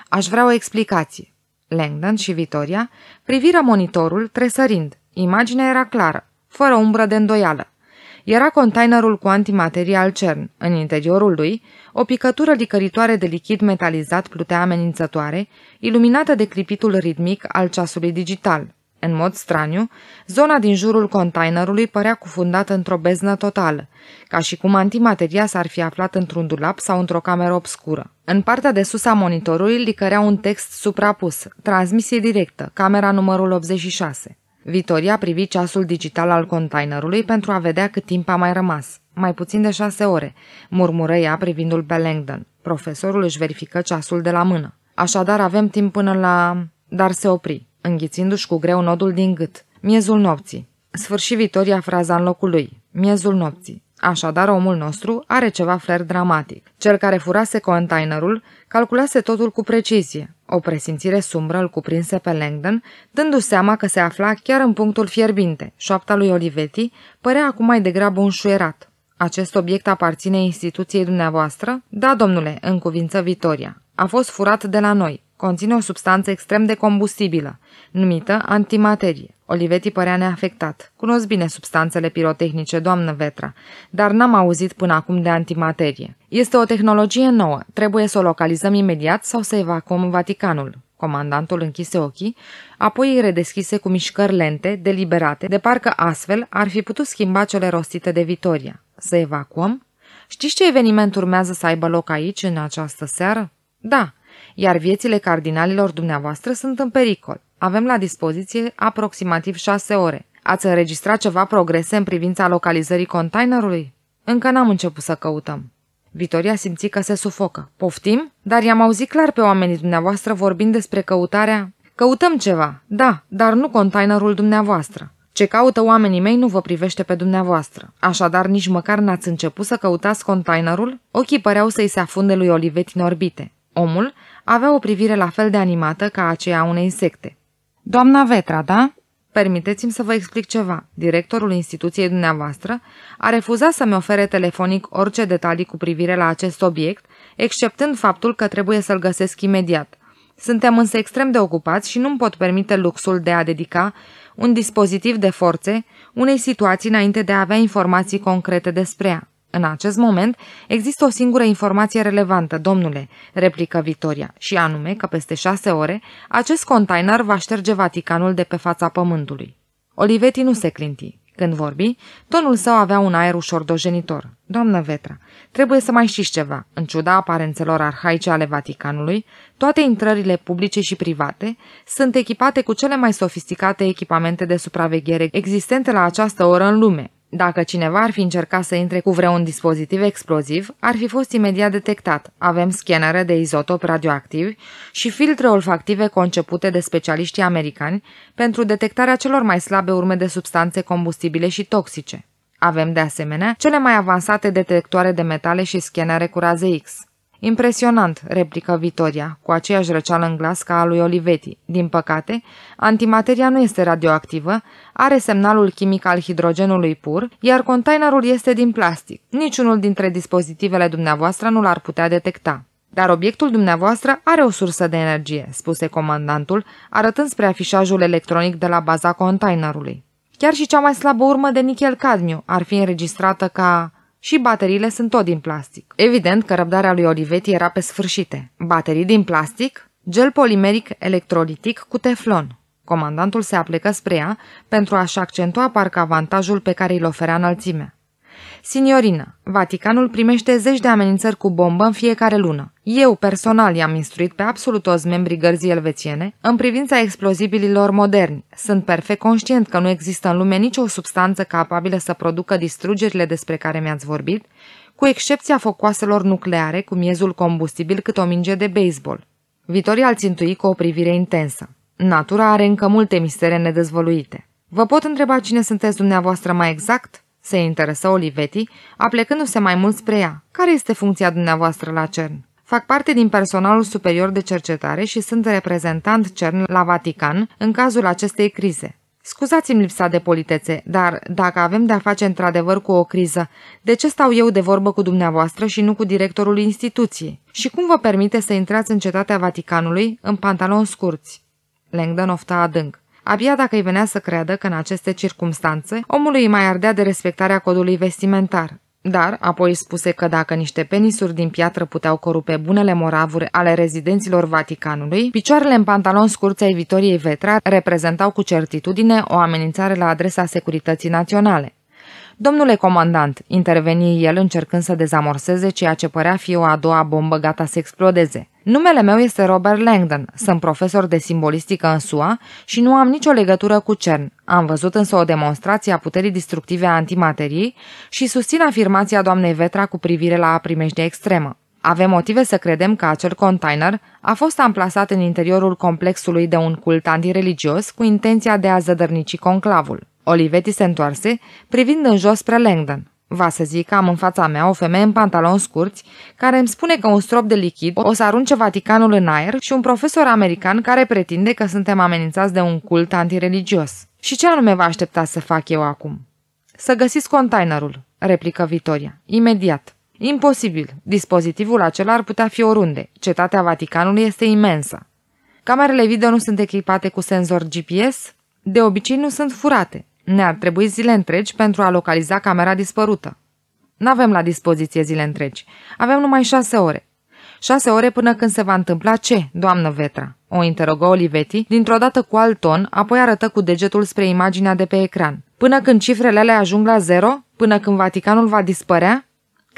Aș vrea o explicație. Langdon și Vitoria priviră monitorul tresărind. Imaginea era clară, fără umbră de îndoială era containerul cu antimateria al CERN. În interiorul lui, o picătură licăritoare de lichid metalizat plutea amenințătoare, iluminată de clipitul ritmic al ceasului digital. În mod straniu, zona din jurul containerului părea cufundată într-o beznă totală, ca și cum antimateria s-ar fi aflat într-un dulap sau într-o cameră obscură. În partea de sus a monitorului licărea un text suprapus, transmisie directă, camera numărul 86. Vitoria privi ceasul digital al containerului pentru a vedea cât timp a mai rămas. Mai puțin de șase ore, murmură ea privindul pe Langdon. Profesorul își verifică ceasul de la mână. Așadar avem timp până la... Dar se opri, înghițindu-și cu greu nodul din gât. Miezul nopții. Sfârși Vitoria fraza în locul lui. Miezul nopții. Așadar, omul nostru are ceva fler dramatic. Cel care furase containerul calculase totul cu precizie, o presimțire sumbră îl cuprinse pe Langdon, dându seama că se afla chiar în punctul fierbinte. Șoapta lui Olivetti părea acum mai degrabă un șuierat. Acest obiect aparține instituției dumneavoastră? Da, domnule, în cuvință Vitoria. A fost furat de la noi. Conține o substanță extrem de combustibilă numită antimaterie. Olivetti părea neafectat. Cunosc bine substanțele pirotehnice, doamnă Vetra, dar n-am auzit până acum de antimaterie. Este o tehnologie nouă, trebuie să o localizăm imediat sau să evacuăm Vaticanul. Comandantul închise ochii, apoi îi redeschise cu mișcări lente, deliberate, de parcă astfel ar fi putut schimba cele rostite de Vitoria. Să evacuăm? Știți ce eveniment urmează să aibă loc aici în această seară? Da, iar viețile cardinalilor dumneavoastră sunt în pericol. Avem la dispoziție aproximativ șase ore. Ați înregistrat ceva progrese în privința localizării containerului? Încă n-am început să căutăm. Vitoria simți că se sufocă. Poftim? Dar i-am auzit clar pe oamenii dumneavoastră vorbind despre căutarea... Căutăm ceva, da, dar nu containerul dumneavoastră. Ce caută oamenii mei nu vă privește pe dumneavoastră. Așadar, nici măcar n-ați început să căutați containerul? Ochii păreau să-i se afunde lui Olivet în orbite. Omul avea o privire la fel de animată ca aceea unei insecte. Doamna Vetra, da? Permiteți-mi să vă explic ceva. Directorul instituției dumneavoastră a refuzat să-mi ofere telefonic orice detalii cu privire la acest obiect, exceptând faptul că trebuie să-l găsesc imediat. Suntem însă extrem de ocupați și nu-mi pot permite luxul de a dedica un dispozitiv de forțe unei situații înainte de a avea informații concrete despre ea. În acest moment există o singură informație relevantă, domnule, replică Victoria, și anume că peste șase ore acest container va șterge Vaticanul de pe fața pământului. Olivetti nu se clinti. Când vorbi, tonul său avea un aer ușor dojenitor. Doamnă Vetra, trebuie să mai știți ceva. În ciuda aparențelor arhaice ale Vaticanului, toate intrările publice și private sunt echipate cu cele mai sofisticate echipamente de supraveghere existente la această oră în lume, dacă cineva ar fi încercat să intre cu vreun dispozitiv exploziv, ar fi fost imediat detectat. Avem scanere de izotop radioactiv și filtre olfactive concepute de specialiștii americani pentru detectarea celor mai slabe urme de substanțe combustibile și toxice. Avem, de asemenea, cele mai avansate detectoare de metale și scanere cu raze X. Impresionant, replică Vitoria, cu aceeași răceală în glas ca a lui Olivetti. Din păcate, antimateria nu este radioactivă, are semnalul chimic al hidrogenului pur, iar containerul este din plastic. Niciunul dintre dispozitivele dumneavoastră nu l-ar putea detecta. Dar obiectul dumneavoastră are o sursă de energie, spuse comandantul, arătând spre afișajul electronic de la baza containerului. Chiar și cea mai slabă urmă de nichel-cadmiu ar fi înregistrată ca și bateriile sunt tot din plastic. Evident că răbdarea lui Olivetti era pe sfârșite. Baterii din plastic, gel polimeric electrolitic cu teflon. Comandantul se aplecă spre ea pentru a-și accentua parcă avantajul pe care îl oferea înălțimea. Signorina, Vaticanul primește zeci de amenințări cu bombă în fiecare lună. Eu personal i-am instruit pe absolut toți membrii gărzii elvețiene în privința explozibililor moderni. Sunt perfect conștient că nu există în lume nicio substanță capabilă să producă distrugerile despre care mi-ați vorbit, cu excepția focoaselor nucleare cu miezul combustibil cât o minge de baseball. Vitoria al țintui cu o privire intensă. Natura are încă multe mistere nedezvăluite. Vă pot întreba cine sunteți dumneavoastră mai exact? se interesă Olivetti, aplecându-se mai mult spre ea. Care este funcția dumneavoastră la CERN? Fac parte din personalul superior de cercetare și sunt reprezentant CERN la Vatican în cazul acestei crize. Scuzați-mi lipsa de politețe, dar dacă avem de-a face într-adevăr cu o criză, de ce stau eu de vorbă cu dumneavoastră și nu cu directorul instituției? Și cum vă permite să intrați în cetatea Vaticanului în pantaloni scurți? Langdon ofta adânc. Abia dacă îi venea să creadă că în aceste circumstanțe omului îi mai ardea de respectarea codului vestimentar, dar apoi spuse că dacă niște penisuri din piatră puteau corupe bunele moravuri ale rezidenților Vaticanului, picioarele în pantalon scurți ai Vitoriei Vetra reprezentau cu certitudine o amenințare la adresa securității naționale. Domnule comandant, interveni el încercând să dezamorseze ceea ce părea fi o a doua bombă gata să explodeze. Numele meu este Robert Langdon, sunt profesor de simbolistică în SUA și nu am nicio legătură cu CERN. Am văzut însă o demonstrație a puterii destructive a antimateriei și susțin afirmația doamnei Vetra cu privire la primejdea extremă. Avem motive să credem că acel container a fost amplasat în interiorul complexului de un cult antireligios cu intenția de a zădărnici conclavul. Olivetti se întoarse, privind în jos spre Langdon. Va să zic că am în fața mea o femeie în pantaloni scurți care îmi spune că un strop de lichid o să arunce Vaticanul în aer și un profesor american care pretinde că suntem amenințați de un cult antireligios. Și ce anume va aștepta să fac eu acum? Să găsiți containerul, replică Vitoria. Imediat. Imposibil. Dispozitivul acela ar putea fi oriunde. Cetatea Vaticanului este imensă. Camerele video nu sunt echipate cu senzor GPS? De obicei nu sunt furate. Ne-ar trebui zile întregi pentru a localiza camera dispărută. N-avem la dispoziție zile întregi. Avem numai șase ore. Șase ore până când se va întâmpla ce, doamnă Vetra? O interogă Olivetti, dintr-o dată cu alt ton, apoi arătă cu degetul spre imaginea de pe ecran. Până când cifrele alea ajung la zero? Până când Vaticanul va dispărea?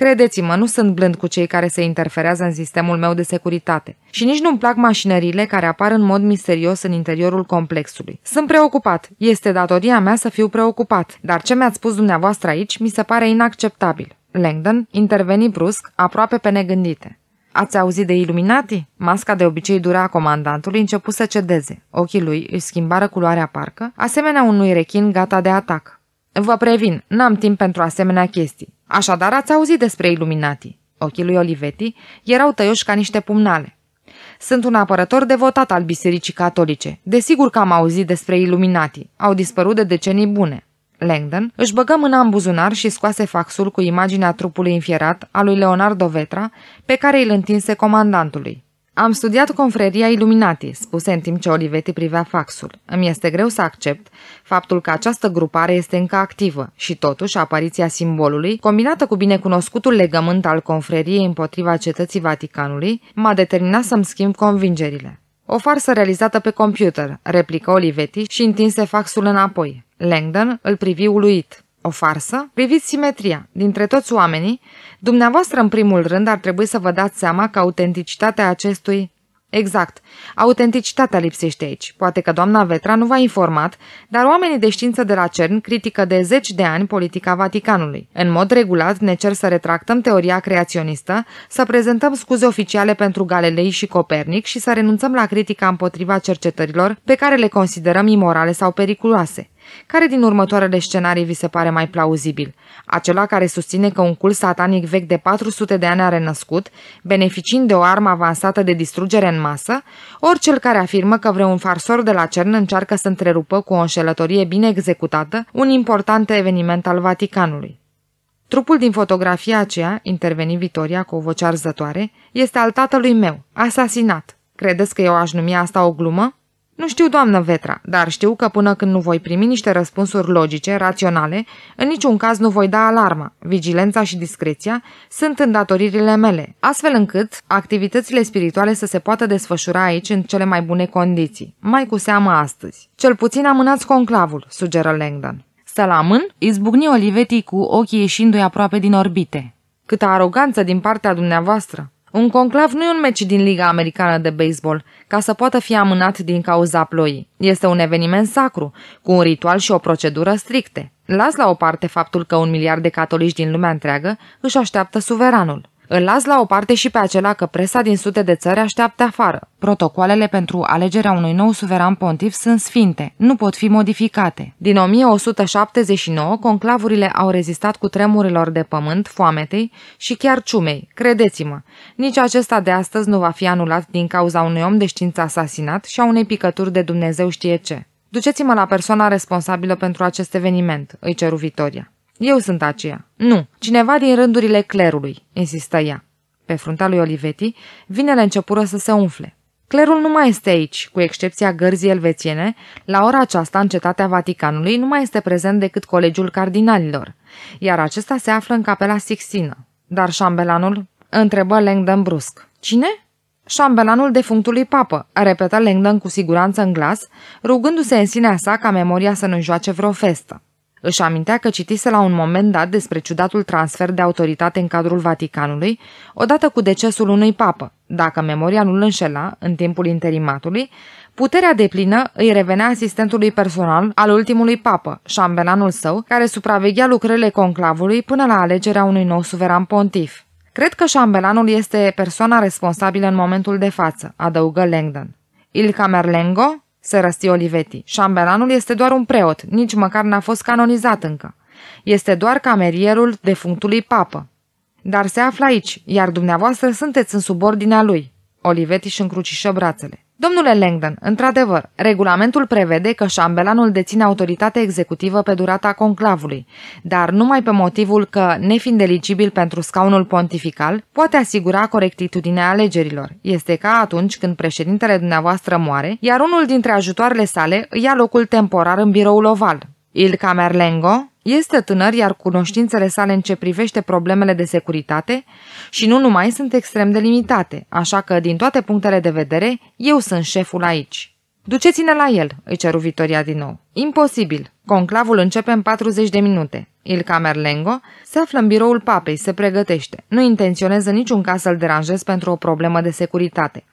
Credeți-mă, nu sunt blând cu cei care se interferează în sistemul meu de securitate. Și nici nu-mi plac mașinările care apar în mod misterios în interiorul complexului. Sunt preocupat. Este datoria mea să fiu preocupat. Dar ce mi-ați spus dumneavoastră aici mi se pare inacceptabil. Langdon interveni brusc, aproape pe negândite. Ați auzit de iluminati? Masca de obicei dura a comandantului început să cedeze. Ochii lui își schimbară culoarea parcă, asemenea unui rechin gata de atac. Vă previn, n-am timp pentru asemenea chestii. Așadar ați auzit despre iluminati. Ochii lui Olivetti erau tăioși ca niște pumnale. Sunt un apărător devotat al bisericii catolice. Desigur că am auzit despre iluminati. Au dispărut de decenii bune. Langdon își băgă mâna în buzunar și scoase faxul cu imaginea trupului înfierat a lui Leonardo Vetra, pe care îl întinse comandantului. Am studiat confreria Illuminati, spuse în timp ce Olivetti privea faxul. Îmi este greu să accept faptul că această grupare este încă activă și totuși apariția simbolului, combinată cu binecunoscutul legământ al confreriei împotriva cetății Vaticanului, m-a determinat să-mi schimb convingerile. O farsă realizată pe computer, replică Olivetti și întinse faxul înapoi. Langdon îl privi uluit. O farsă? Priviți simetria. Dintre toți oamenii, dumneavoastră în primul rând ar trebui să vă dați seama că autenticitatea acestui... Exact. Autenticitatea lipsește aici. Poate că doamna Vetra nu v-a informat, dar oamenii de știință de la CERN critică de zeci de ani politica Vaticanului. În mod regulat ne cer să retractăm teoria creaționistă, să prezentăm scuze oficiale pentru Galilei și Copernic și să renunțăm la critica împotriva cercetărilor pe care le considerăm imorale sau periculoase. Care din următoarele scenarii vi se pare mai plauzibil? Acela care susține că un cult satanic vechi de 400 de ani a renăscut, beneficiind de o armă avansată de distrugere în masă, ori cel care afirmă că vreun farsor de la CERN încearcă să întrerupă cu o înșelătorie bine executată un important eveniment al Vaticanului. Trupul din fotografia aceea, interveni Vitoria cu o voce arzătoare, este al tatălui meu, asasinat. Credeți că eu aș numi asta o glumă? Nu știu, doamnă Vetra, dar știu că până când nu voi primi niște răspunsuri logice, raționale, în niciun caz nu voi da alarma. Vigilența și discreția sunt îndatoririle mele, astfel încât activitățile spirituale să se poată desfășura aici în cele mai bune condiții, mai cu seamă astăzi. Cel puțin amânați conclavul, sugeră Langdon. să la mân, Izbucni Olivetii cu ochii ieșindu-i aproape din orbite. Câtă aroganță din partea dumneavoastră! Un conclav nu e un meci din Liga Americană de Baseball, ca să poată fi amânat din cauza ploii. Este un eveniment sacru, cu un ritual și o procedură stricte. Las la o parte faptul că un miliard de catolici din lumea întreagă își așteaptă suveranul. Îl las la o parte și pe acela că presa din sute de țări așteaptă afară. Protocoalele pentru alegerea unui nou suveran pontif sunt sfinte, nu pot fi modificate. Din 1179, conclavurile au rezistat cu tremurilor de pământ, foametei și chiar ciumei, credeți-mă. Nici acesta de astăzi nu va fi anulat din cauza unui om de știință asasinat și a unei picături de Dumnezeu știe ce. Duceți-mă la persoana responsabilă pentru acest eveniment, îi ceru Vitoria. Eu sunt aceea. Nu, cineva din rândurile clerului, insistă ea. Pe frunta lui Olivetti, vinele începură să se umfle. Clerul nu mai este aici, cu excepția gărzii elvețiene, la ora aceasta în cetatea Vaticanului nu mai este prezent decât colegiul cardinalilor, iar acesta se află în capela Sixtină. Dar șambelanul întrebă Langdon brusc. Cine? Șambelanul defunctului papă, repetă Langdon cu siguranță în glas, rugându-se în sinea sa ca memoria să nu joace vreo festă. Își amintea că citise la un moment dat despre ciudatul transfer de autoritate în cadrul Vaticanului, odată cu decesul unui papă. Dacă memoria nu-l înșela, în timpul interimatului, puterea deplină îi revenea asistentului personal al ultimului papă, șambelanul său, care supraveghea lucrările conclavului până la alegerea unui nou suveran pontif. Cred că șambelanul este persoana responsabilă în momentul de față, adăugă Langdon. Il Camerlengo, se răsti Oliveti. Șambelanul este doar un preot, nici măcar n-a fost canonizat încă. Este doar camerierul defunctului papă. Dar se află aici, iar dumneavoastră sunteți în subordinea lui. Oliveti își încrucișă brațele. Domnule Langdon, într-adevăr, regulamentul prevede că șambelanul deține autoritate executivă pe durata conclavului, dar numai pe motivul că, nefiind eligibil pentru scaunul pontifical, poate asigura corectitudinea alegerilor. Este ca atunci când președintele dumneavoastră moare, iar unul dintre ajutoarele sale ia locul temporar în biroul oval. Il Camerlengo este tânăr, iar cunoștințele sale în ce privește problemele de securitate și nu numai sunt extrem de limitate, așa că, din toate punctele de vedere, eu sunt șeful aici. Duceți-ne la el, îi ceru Vitoria din nou. Imposibil. Conclavul începe în 40 de minute. Il Camerlengo se află în biroul papei, se pregătește. Nu intenționez în niciun caz să-l deranjez pentru o problemă de securitate.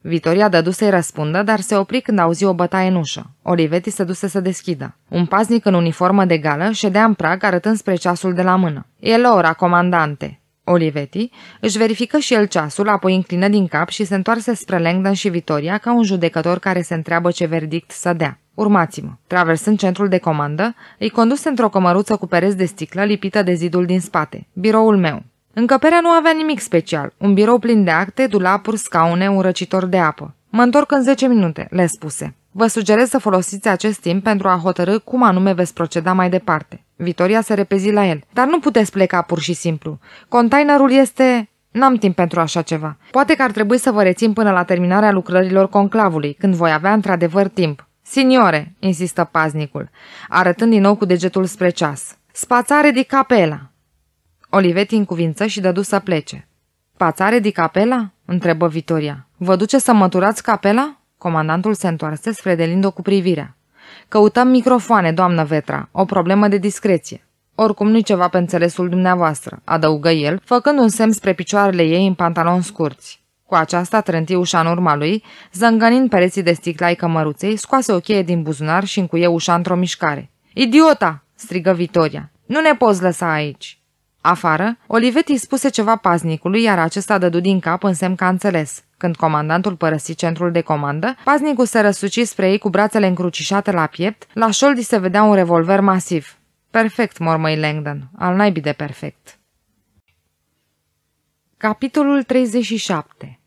Vitoria dădu să-i răspundă, dar se opri când auzi o bătaie în ușă. Olivetti se duse să deschidă. Un paznic în uniformă de gală ședea în prag arătând spre ceasul de la mână. E ora, comandante!" Olivetti își verifică și el ceasul, apoi înclină din cap și se întoarse spre Langdon și Vitoria ca un judecător care se întreabă ce verdict să dea. Urmați-mă. Traversând centrul de comandă, îi conduse într-o cămăruță cu pereți de sticlă lipită de zidul din spate, biroul meu. Încăperea nu avea nimic special, un birou plin de acte, dulapuri, scaune, un răcitor de apă. Mă întorc în 10 minute, le spuse. Vă sugerez să folosiți acest timp pentru a hotărâ cum anume veți proceda mai departe. Vitoria se repezi la el. Dar nu puteți pleca pur și simplu. Containerul este... N-am timp pentru așa ceva. Poate că ar trebui să vă rețin până la terminarea lucrărilor conclavului, când voi avea într-adevăr timp. Signore, insistă paznicul, arătând din nou cu degetul spre ceas. Spațare de capela. Olivetti încuvință și dădu să plece. Spațare de capela? întrebă Vitoria. Vă duce să măturați capela? Comandantul se întoarse sfredelind-o cu privirea. Căutăm microfoane, doamnă Vetra, o problemă de discreție. Oricum nu-i ceva pe înțelesul dumneavoastră, adăugă el, făcând un semn spre picioarele ei în pantaloni scurți. Cu aceasta trânti ușa în urma lui, zângănind pereții de sticla ai cămăruței, scoase o cheie din buzunar și încuie ușa într-o mișcare. Idiota!" strigă Vitoria. Nu ne poți lăsa aici!" Afară, Olivetti spuse ceva paznicului, iar acesta dădu din cap în semn că a înțeles. Când comandantul părăsi centrul de comandă, paznicul se răsuci spre ei cu brațele încrucișate la piept, la șoldi se vedea un revolver masiv. Perfect, mormăi Langdon, al naibii de perfect. Capitolul 37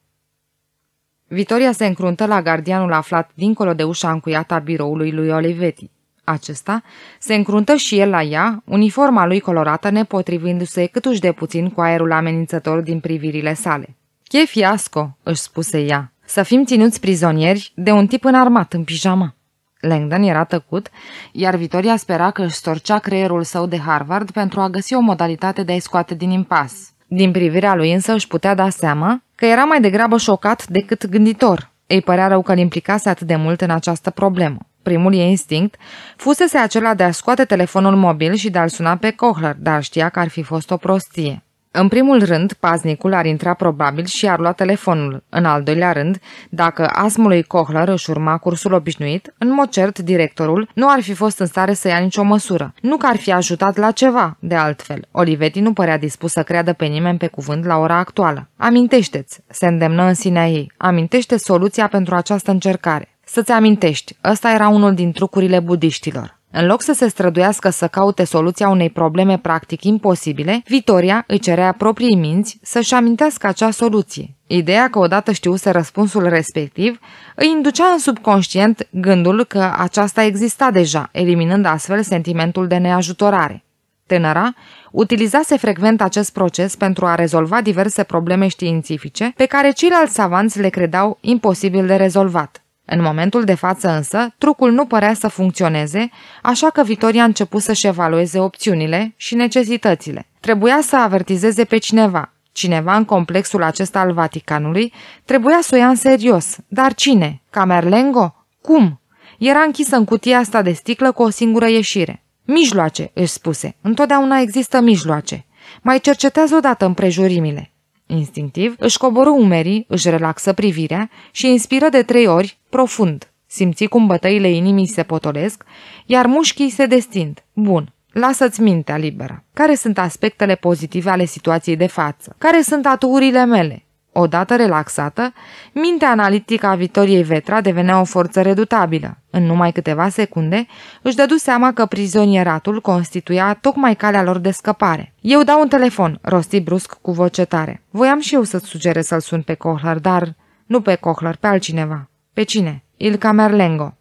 Vitoria se încruntă la gardianul aflat dincolo de ușa încuiată a biroului lui Olivetti. Acesta se încruntă și el la ea, uniforma lui colorată nepotrivindu-se câtuși de puțin cu aerul amenințător din privirile sale. Ce fiasco, își spuse ea, să fim ținuți prizonieri de un tip înarmat în pijama. Langdon era tăcut, iar Vitoria spera că își storcea creierul său de Harvard pentru a găsi o modalitate de a-i scoate din impas. Din privirea lui însă își putea da seama că era mai degrabă șocat decât gânditor. Ei părea rău că îl implicase atât de mult în această problemă. Primul ei instinct fusese acela de a scoate telefonul mobil și de a-l suna pe Cochler, dar știa că ar fi fost o prostie. În primul rând, paznicul ar intra probabil și ar lua telefonul. În al doilea rând, dacă asmului Kohler își urma cursul obișnuit, în mod cert, directorul nu ar fi fost în stare să ia nicio măsură. Nu că ar fi ajutat la ceva, de altfel. Olivetti nu părea dispus să creadă pe nimeni pe cuvânt la ora actuală. Amintește-ți, se îndemnă în sinea ei, amintește soluția pentru această încercare. Să-ți amintești, ăsta era unul din trucurile budiștilor. În loc să se străduiască să caute soluția unei probleme practic imposibile, Vitoria îi cerea proprii minți să-și amintească acea soluție. Ideea că odată știuse răspunsul respectiv îi inducea în subconștient gândul că aceasta exista deja, eliminând astfel sentimentul de neajutorare. Tânăra utilizase frecvent acest proces pentru a rezolva diverse probleme științifice pe care ceilalți savanți le credeau imposibil de rezolvat. În momentul de față însă, trucul nu părea să funcționeze, așa că Vitoria a început să-și evalueze opțiunile și necesitățile. Trebuia să avertizeze pe cineva. Cineva în complexul acesta al Vaticanului trebuia să o ia în serios. Dar cine? Camerlengo? Cum? Era închisă în cutia asta de sticlă cu o singură ieșire. Mijloace, își spuse. Întotdeauna există mijloace. Mai cercetează odată împrejurimile. Instinctiv, își coboră umerii, își relaxă privirea și inspiră de trei ori, profund. Simți cum bătăile inimii se potolesc, iar mușchii se destind. Bun, lasă-ți mintea liberă. Care sunt aspectele pozitive ale situației de față? Care sunt atuurile mele? Odată relaxată, mintea analitică a Vitoriei Vetra devenea o forță redutabilă. În numai câteva secunde, își dădu seama că prizonieratul constituia tocmai calea lor de scăpare. Eu dau un telefon, rosti brusc cu voce tare. Voiam și eu să-ți sugere să-l sun pe Cohler, dar... Nu pe Cohler, pe altcineva. Pe cine? Ilka Merlengo.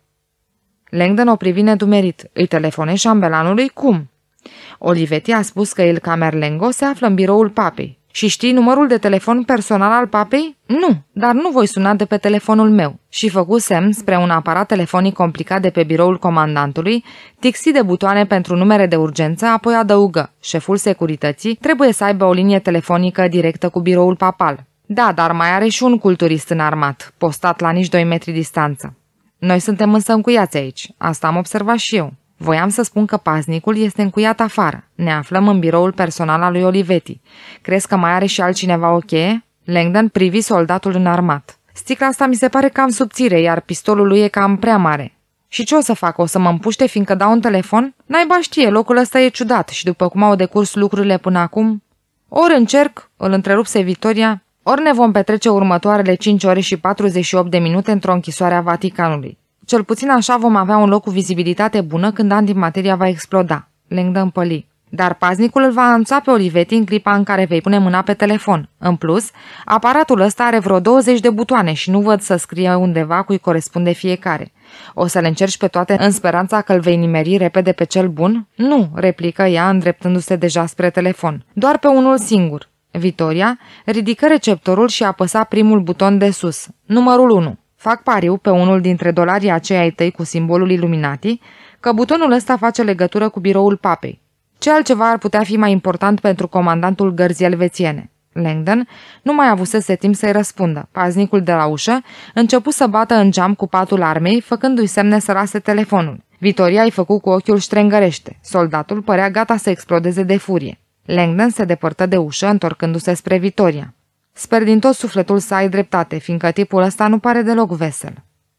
Langdon o privine dumerit. Îi telefone șambelanului cum? Olivetti a spus că Ilka Merlengo se află în biroul papei. Și știi numărul de telefon personal al papei? Nu, dar nu voi suna de pe telefonul meu. Și făcu semn spre un aparat telefonic complicat de pe biroul comandantului, tixi de butoane pentru numere de urgență, apoi adăugă. Șeful securității trebuie să aibă o linie telefonică directă cu biroul papal. Da, dar mai are și un culturist înarmat, postat la nici 2 metri distanță. Noi suntem însă încuiați aici, asta am observat și eu. Voiam să spun că paznicul este încuiat afară. Ne aflăm în biroul personal al lui Olivetti. Crezi că mai are și altcineva o cheie? Langdon privi soldatul înarmat. Sticla asta mi se pare cam subțire, iar pistolul lui e cam prea mare. Și ce o să fac? O să mă împuște fiindcă dau un telefon? Naiba știe, locul ăsta e ciudat și după cum au decurs lucrurile până acum... Ori încerc, îl întrerupse Vitoria, ori ne vom petrece următoarele 5 ore și 48 de minute într-o închisoare a Vaticanului. Cel puțin așa vom avea un loc cu vizibilitate bună când antimateria va exploda. Lengdă păli. Dar paznicul îl va anța pe Olivetti în clipa în care vei pune mâna pe telefon. În plus, aparatul ăsta are vreo 20 de butoane și nu văd să scrie undeva cui corespunde fiecare. O să le încerci pe toate în speranța că îl vei nimeri repede pe cel bun? Nu, replică ea îndreptându-se deja spre telefon. Doar pe unul singur. Vitoria ridică receptorul și apăsa primul buton de sus, numărul 1. Fac pariu pe unul dintre dolarii aceia ai tăi cu simbolul Illuminati că butonul ăsta face legătură cu biroul papei. Ce altceva ar putea fi mai important pentru comandantul gărzii elvețiene? Langdon nu mai avusese timp să-i răspundă. Paznicul de la ușă începu să bată în geam cu patul armei, făcându-i semne să lase telefonul. Vitoria i-a făcut cu ochiul ștrengărește. Soldatul părea gata să explodeze de furie. Langdon se depărtă de ușă, întorcându-se spre Vitoria. Sper din tot sufletul să ai dreptate, fiindcă tipul ăsta nu pare deloc vesel.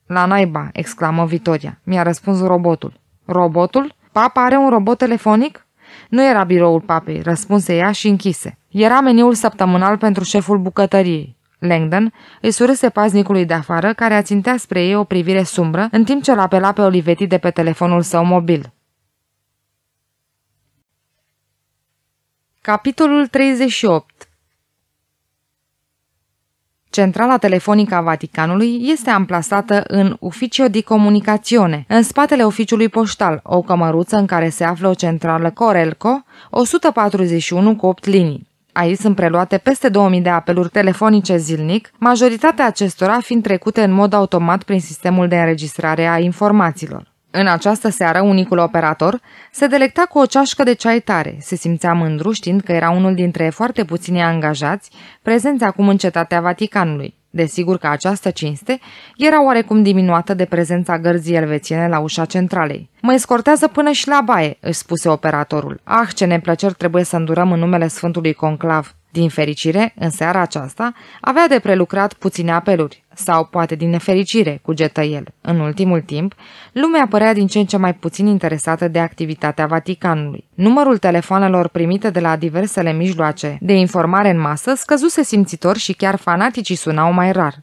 La naiba, exclamă Vitoria. Mi-a răspuns robotul. Robotul? Papa are un robot telefonic? Nu era biroul papei, răspunse ea și închise. Era meniul săptămânal pentru șeful bucătăriei. Langdon îi surâse paznicului de afară, care a țintea spre ei o privire sumbră, în timp ce l apela pe Olivetti de pe telefonul său mobil. Capitolul 38 Centrala telefonică a Vaticanului este amplasată în Ufficio di Comunicazione, în spatele oficiului poștal, o cămăruță în care se află o centrală Corelco, 141 cu 8 linii. Aici sunt preluate peste 2000 de apeluri telefonice zilnic, majoritatea acestora fiind trecute în mod automat prin sistemul de înregistrare a informațiilor. În această seară, unicul operator se delecta cu o ceașcă de ceai tare, se simțea mândru știind că era unul dintre foarte puțini angajați prezenți acum în cetatea Vaticanului. Desigur că această cinste era oarecum diminuată de prezența gărzii elvețiene la ușa centralei. Mă escortează până și la baie, își spuse operatorul. Ah, ce neplăceri trebuie să îndurăm în numele Sfântului Conclav. Din fericire, în seara aceasta, avea de prelucrat puține apeluri, sau poate din nefericire, cugetă el. În ultimul timp, lumea părea din ce în ce mai puțin interesată de activitatea Vaticanului. Numărul telefoanelor primite de la diversele mijloace de informare în masă scăzuse simțitor și chiar fanaticii sunau mai rar.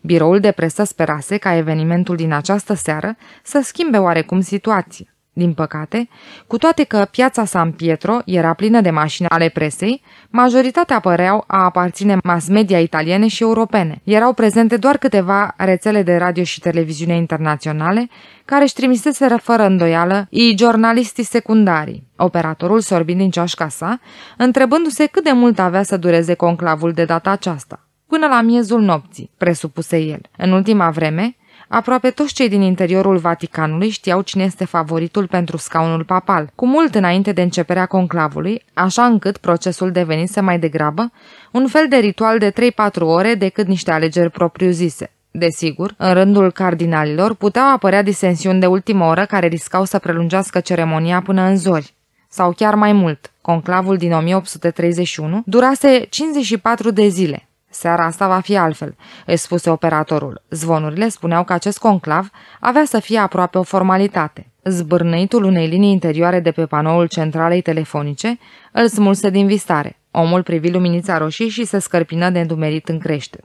Biroul de presă sperase ca evenimentul din această seară să schimbe oarecum situația. Din păcate, cu toate că piața San Pietro era plină de mașini ale presei, majoritatea păreau a aparține mass media italiene și europene. Erau prezente doar câteva rețele de radio și televiziune internaționale, care își trimiseseră fără îndoială i jurnalistii secundari, operatorul sorbind din ceașca sa, întrebându-se cât de mult avea să dureze conclavul de data aceasta. Până la miezul nopții, presupuse el. În ultima vreme, Aproape toți cei din interiorul Vaticanului știau cine este favoritul pentru scaunul papal, cu mult înainte de începerea conclavului, așa încât procesul devenise mai degrabă un fel de ritual de 3-4 ore decât niște alegeri propriu-zise. Desigur, în rândul cardinalilor puteau apărea disensiuni de ultimă oră care riscau să prelungească ceremonia până în zori, sau chiar mai mult. Conclavul din 1831 durase 54 de zile, Seara asta va fi altfel, îi spuse operatorul. Zvonurile spuneau că acest conclav avea să fie aproape o formalitate. Zbârnăitul unei linii interioare de pe panoul centralei telefonice îl smulse din vistare. Omul privi luminița roșie și se scărpină de îndumerit în creștet.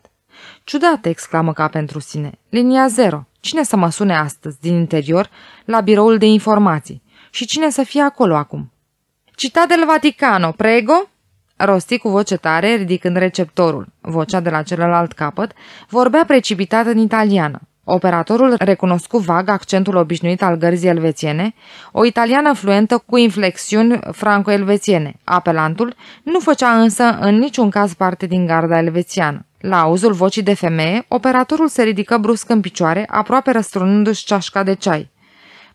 Ciudat, exclamă ca pentru sine. Linia zero. Cine să mă sune astăzi, din interior, la biroul de informații? Și cine să fie acolo acum? Cita del Vaticano, prego? Rosti cu voce tare, ridicând receptorul, vocea de la celălalt capăt, vorbea precipitat în italiană. Operatorul recunoscu vag accentul obișnuit al gărzii elvețiene, o italiană fluentă cu inflexiuni franco-elvețiene. Apelantul nu făcea însă în niciun caz parte din garda elvețiană. La auzul vocii de femeie, operatorul se ridică brusc în picioare, aproape răstrunându-și ceașca de ceai.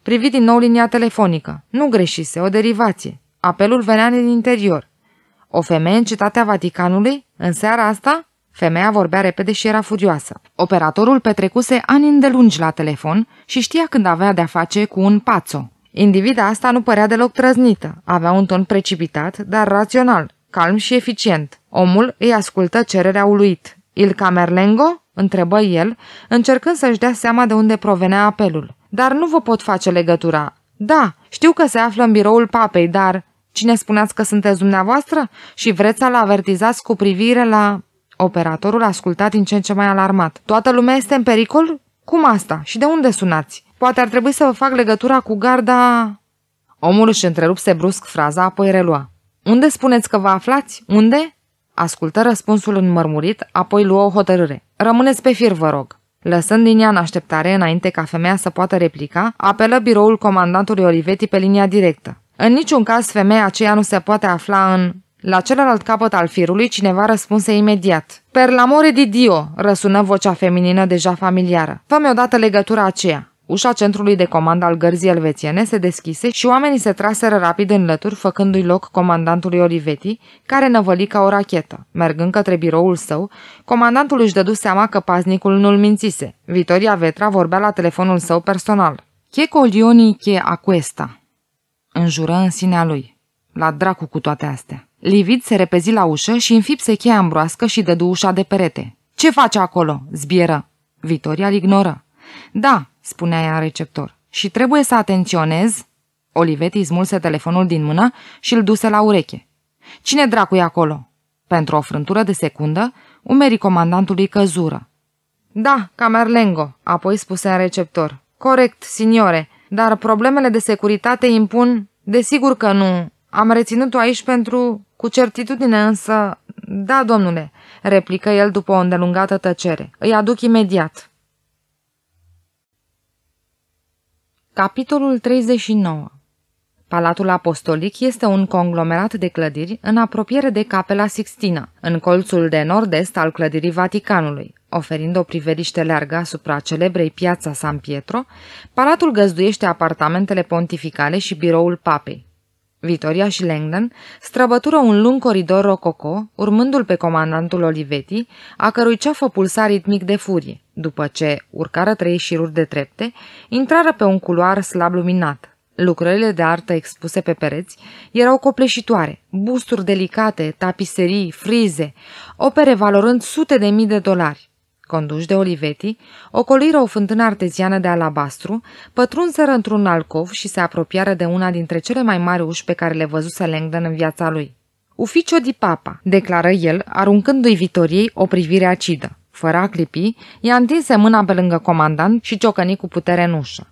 Privi din nou linia telefonică. Nu greșise, o derivație. Apelul venea din interior. O femeie în citatea Vaticanului? În seara asta? Femeia vorbea repede și era furioasă. Operatorul petrecuse ani îndelungi la telefon și știa când avea de-a face cu un pațo. Individa asta nu părea deloc trăznită, avea un ton precipitat, dar rațional, calm și eficient. Omul îi ascultă cererea uluit. Il Camerlengo? întrebă el, încercând să-și dea seama de unde provenea apelul. Dar nu vă pot face legătura. Da, știu că se află în biroul papei, dar... Cine spuneați că sunteți dumneavoastră și vreți să-l avertizați cu privire la... Operatorul ascultat din ce în ce mai alarmat. Toată lumea este în pericol? Cum asta? Și de unde sunați? Poate ar trebui să vă fac legătura cu garda... Omul își întrerupse brusc fraza, apoi relua. Unde spuneți că vă aflați? Unde? Ascultă răspunsul înmărmurit, apoi luă o hotărâre. Rămâneți pe fir, vă rog. Lăsând linia în așteptare înainte ca femeia să poată replica, apelă biroul comandantului Olivetti pe linia directă. În niciun caz femeia aceea nu se poate afla în... La celălalt capăt al firului cineva răspunse imediat. Per l'amore di Dio, răsună vocea feminină deja familiară. Fă-mi odată legătura aceea. Ușa centrului de comandă al gărzii elvețiene se deschise și oamenii se traseră rapid în lături, făcându-i loc comandantului Oliveti, care năvăli ca o rachetă. Mergând către biroul său, comandantul își dădu seama că paznicul nu-l mințise. Vitoria Vetra vorbea la telefonul său personal. Che coglioni che a înjură în sinea lui. La dracu cu toate astea. Livid se repezi la ușă și înfipse cheia ambroască și dădu ușa de perete. Ce face acolo?" zbieră. Vitoria îl ignoră. Da," spunea ea receptor. Și trebuie să atenționez." Olivetti smulse telefonul din mână și îl duse la ureche. Cine dracu e acolo?" Pentru o frântură de secundă, umerii comandantului căzură. Da, Camerlengo," apoi spuse în receptor. Corect, signore. Dar problemele de securitate impun, desigur că nu. Am reținut-o aici pentru, cu certitudine însă, da, domnule, replică el după o îndelungată tăcere. Îi aduc imediat. Capitolul 39 Palatul Apostolic este un conglomerat de clădiri în apropiere de Capela Sixtina, în colțul de nord-est al clădirii Vaticanului oferind o priveliște largă asupra celebrei piața San Pietro, palatul găzduiește apartamentele pontificale și biroul papei. Vitoria și Langdon străbătură un lung coridor rococo, urmându-l pe comandantul Olivetti, a cărui ceafă pulsa ritmic de furie, după ce urcară trei șiruri de trepte, intrară pe un culoar slab luminat. Lucrările de artă expuse pe pereți erau copleșitoare, busturi delicate, tapiserii, frize, opere valorând sute de mii de dolari conduși de Olivetti, ocoliră o fântână arteziană de alabastru, pătrunseră într-un alcov și se apropiară de una dintre cele mai mari uși pe care le văzuse Langdon în viața lui. Uficio di papa, declară el, aruncându-i Vitoriei o privire acidă. Fără a clipi, i-a întinse mâna pe lângă comandant și ciocăni cu putere în ușă.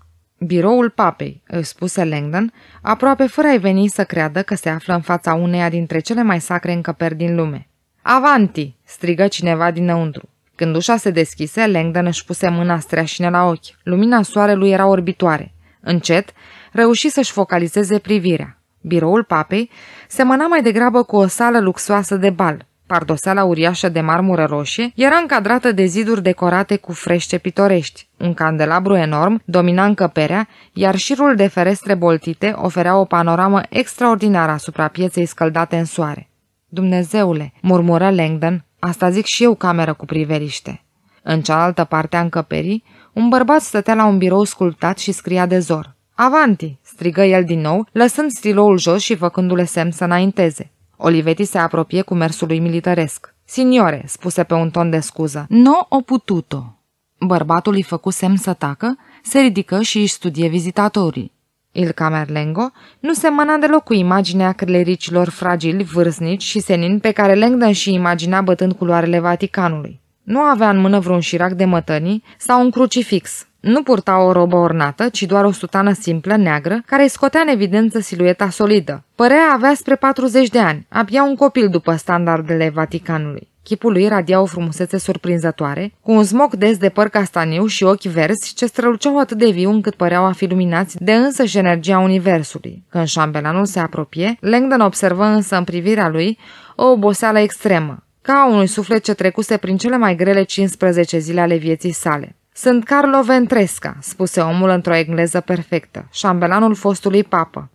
Biroul papei, îi spuse Langdon, aproape fără a-i veni să creadă că se află în fața uneia dintre cele mai sacre încăperi din lume. Avanti!" strigă cineva dinăuntru. Când ușa se deschise, Langdon își puse mâna streașină la ochi. Lumina soarelui era orbitoare. Încet, reuși să-și focalizeze privirea. Biroul papei semăna mai degrabă cu o sală luxoasă de bal. Pardoseala uriașă de marmură roșie era încadrată de ziduri decorate cu frește pitorești. Un candelabru enorm domina încăperea, iar șirul de ferestre boltite oferea o panoramă extraordinară asupra pieței scăldate în soare. Dumnezeule, murmură Langdon, Asta zic și eu cameră cu priveliște. În cealaltă parte a încăperii, un bărbat stătea la un birou sculptat și scria de zor. Avanti!" strigă el din nou, lăsând stiloul jos și făcându-le semn să înainteze. Olivetti se apropie cu mersul lui militaresc. Signore, spuse pe un ton de scuză, no o pututo. Bărbatul îi făcu semn să tacă, se ridică și își studie vizitatorii. Il Camerlengo, nu semăna deloc cu imaginea clericilor fragili, vârstnici și senin pe care Langdon și imagina bătând culoarele Vaticanului. Nu avea în mână vreun șirac de mătănii sau un crucifix. Nu purta o robă ornată, ci doar o sutană simplă, neagră, care îi scotea în evidență silueta solidă. Părea avea spre 40 de ani, abia un copil după standardele Vaticanului. Chipul lui radia o frumusețe surprinzătoare, cu un smoc des de păr castaniu și ochi verzi ce străluceau atât de viu încât păreau a fi luminați de însăși energia universului. Când șambelanul se apropie, Langdon observă însă în privirea lui o oboseală extremă, ca a unui suflet ce trecuse prin cele mai grele 15 zile ale vieții sale. Sunt Carlo Ventresca," spuse omul într-o engleză perfectă, șambelanul fostului papă.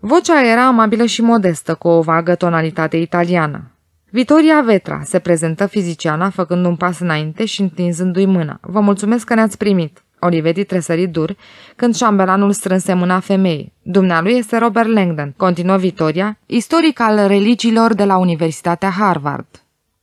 Vocea era amabilă și modestă, cu o vagă tonalitate italiană. Vitoria Vetra se prezentă fiziciana făcând un pas înainte și întinzându-i mâna. Vă mulțumesc că ne-ați primit. Olivetti tresări dur când șambelanul strânse mâna femeii. Dumnealui este Robert Langdon, continuă Vitoria, istoric al religiilor de la Universitatea Harvard.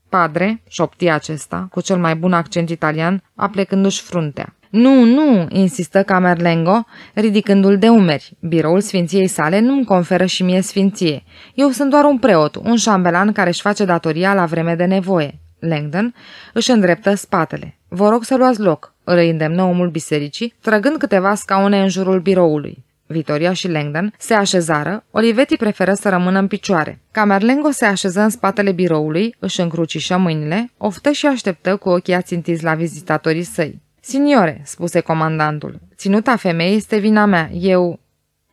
Padre, șopti acesta, cu cel mai bun accent italian, aplecându-și fruntea. Nu, nu, insistă Camerlengo, ridicându-l de umeri. Biroul sfinției sale nu-mi conferă și mie sfinție. Eu sunt doar un preot, un șambelan care își face datoria la vreme de nevoie. Langdon își îndreptă spatele. Vă rog să luați loc, îl îndemnă omul bisericii, trăgând câteva scaune în jurul biroului. Vitoria și Langdon se așezară, Olivetti preferă să rămână în picioare. Camerlengo se așeză în spatele biroului, își încrucișă mâinile, oftă și așteptă cu ochii ațintiți la vizitatorii săi. Signore, spuse comandantul, ținuta femeii este vina mea, eu...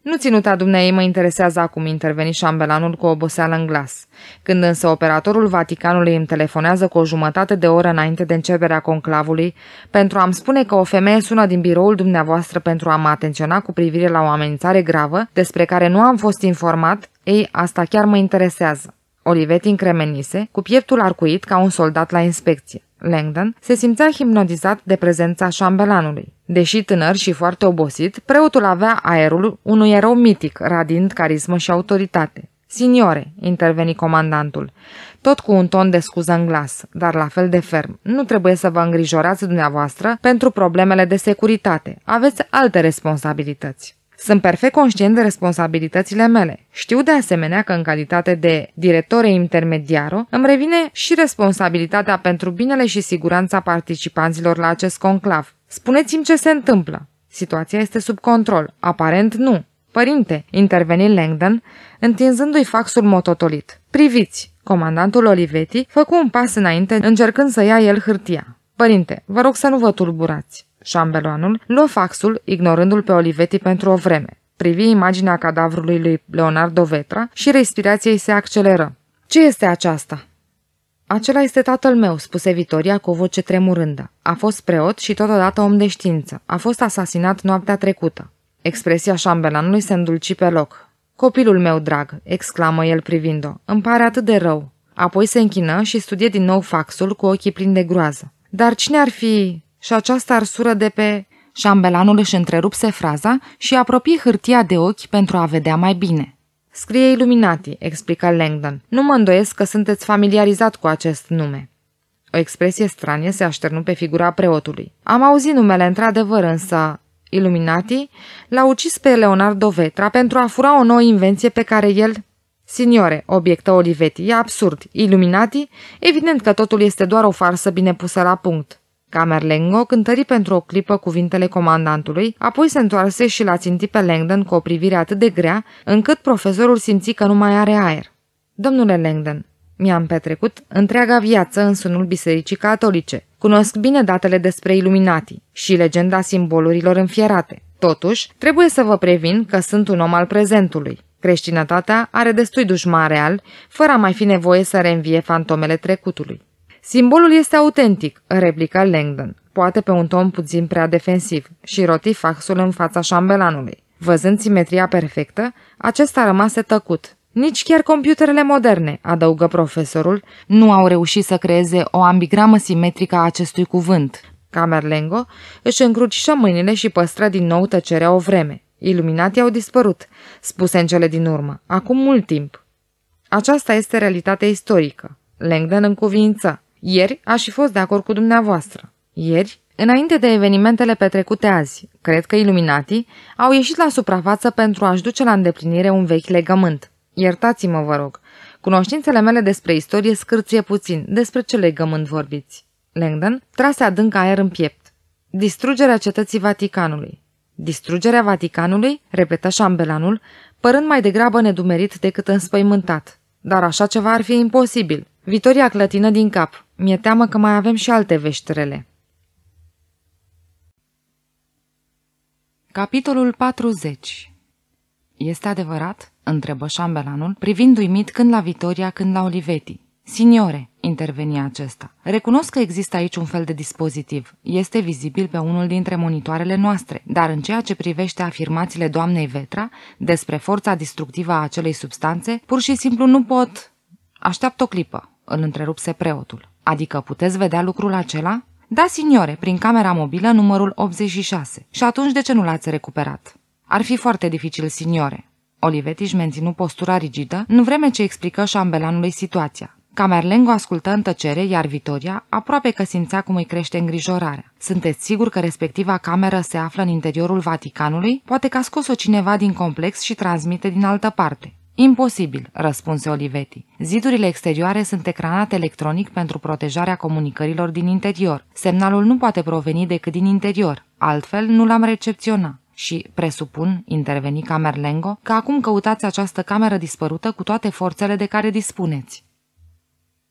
Nu ținuta dumneai mă interesează acum, interveni șambelanul cu oboseală în glas. Când însă operatorul Vaticanului îmi telefonează cu o jumătate de oră înainte de începerea conclavului, pentru a-mi spune că o femeie sună din biroul dumneavoastră pentru a mă atenționa cu privire la o amenințare gravă despre care nu am fost informat, ei, asta chiar mă interesează. Olivetti încremenise, cu pieptul arcuit ca un soldat la inspecție. Langdon, se simțea hipnotizat de prezența șambelanului. Deși tânăr și foarte obosit, preotul avea aerul unui erou mitic, radind carismă și autoritate. Signore, interveni comandantul, tot cu un ton de scuză în glas, dar la fel de ferm. Nu trebuie să vă îngrijorați dumneavoastră pentru problemele de securitate. Aveți alte responsabilități. Sunt perfect conștient de responsabilitățile mele. Știu de asemenea că în calitate de directore intermediar, îmi revine și responsabilitatea pentru binele și siguranța participanților la acest conclav. Spuneți-mi ce se întâmplă. Situația este sub control. Aparent nu. Părinte, interveni Langdon, întinzându-i faxul mototolit. Priviți! Comandantul Olivetti făcu un pas înainte, încercând să ia el hârtia. Părinte, vă rog să nu vă tulburați. Șambelanul luă faxul, ignorându-l pe Olivetti pentru o vreme. Privi imaginea cadavrului lui Leonardo Vetra și respirația îi se acceleră. Ce este aceasta?" Acela este tatăl meu," spuse Vitoria cu o voce tremurândă. A fost preot și totodată om de știință. A fost asasinat noaptea trecută." Expresia șambelanului se îndulci pe loc. Copilul meu drag," exclamă el privind-o, îmi pare atât de rău." Apoi se închină și studie din nou faxul cu ochii plini de groază. Dar cine ar fi și această arsură de pe... Șambelanul își întrerupse fraza și apropie hârtia de ochi pentru a vedea mai bine. Scrie Illuminati, explică Langdon. Nu mă îndoiesc că sunteți familiarizat cu acest nume. O expresie stranie se așternu pe figura preotului. Am auzit numele într-adevăr, însă... Illuminati l-a ucis pe Leonardo Vetra pentru a fura o nouă invenție pe care el... Signore, obiectă Olivetti, e absurd. Illuminati? Evident că totul este doar o farsă bine pusă la punct. Camerlengo cântări pentru o clipă cuvintele comandantului, apoi se întoarse și l-a țintit pe Langdon cu o privire atât de grea, încât profesorul simți că nu mai are aer. Domnule Langdon, mi-am petrecut întreaga viață în sunul bisericii catolice. Cunosc bine datele despre iluminati și legenda simbolurilor înfierate. Totuși, trebuie să vă previn că sunt un om al prezentului. Creștinătatea are destui dușman real, fără a mai fi nevoie să reînvie fantomele trecutului. Simbolul este autentic, replică Langdon, poate pe un ton puțin prea defensiv, și roti faxul în fața șambelanului. Văzând simetria perfectă, acesta rămase tăcut. Nici chiar computerele moderne, adăugă profesorul, nu au reușit să creeze o ambigramă simetrică a acestui cuvânt. Camerlengo își încrucișă mâinile și păstră din nou tăcerea o vreme. Iluminatii au dispărut, spuse în cele din urmă, acum mult timp. Aceasta este realitatea istorică. Langdon în cuvință. Ieri aș fi fost de acord cu dumneavoastră. Ieri, înainte de evenimentele petrecute azi, cred că iluminatii au ieșit la suprafață pentru a-și duce la îndeplinire un vechi legământ. Iertați-mă, vă rog. Cunoștințele mele despre istorie scârție puțin. Despre ce legământ vorbiți? Langdon trase adânc aer în piept. Distrugerea cetății Vaticanului. Distrugerea Vaticanului, repetă șambelanul, părând mai degrabă nedumerit decât înspăimântat. Dar așa ceva ar fi imposibil. Vitoria clătină din cap. Mi-e teamă că mai avem și alte vești Capitolul 40 Este adevărat? întrebă șambelanul, privind uimit când la Vitoria, când la Olivetti. Signore, interveni acesta, recunosc că există aici un fel de dispozitiv. Este vizibil pe unul dintre monitoarele noastre, dar în ceea ce privește afirmațiile doamnei Vetra despre forța distructivă a acelei substanțe, pur și simplu nu pot... Așteaptă o clipă, îl întrerupse preotul. Adică puteți vedea lucrul acela? Da, signore, prin camera mobilă numărul 86. Și atunci de ce nu l-ați recuperat? Ar fi foarte dificil, signore. Olivetti își menținu postura rigidă, în vreme ce explică șambelanului situația. Camerlengo ascultă în tăcere, iar Vitoria aproape că simțea cum îi crește îngrijorarea. Sunteți sigur că respectiva cameră se află în interiorul Vaticanului? Poate că a scos-o cineva din complex și transmite din altă parte. Imposibil, răspunse Olivetti. Zidurile exterioare sunt ecranate electronic pentru protejarea comunicărilor din interior. Semnalul nu poate proveni decât din interior, altfel nu l-am recepționat. Și, presupun, interveni Camerlengo, că acum căutați această cameră dispărută cu toate forțele de care dispuneți.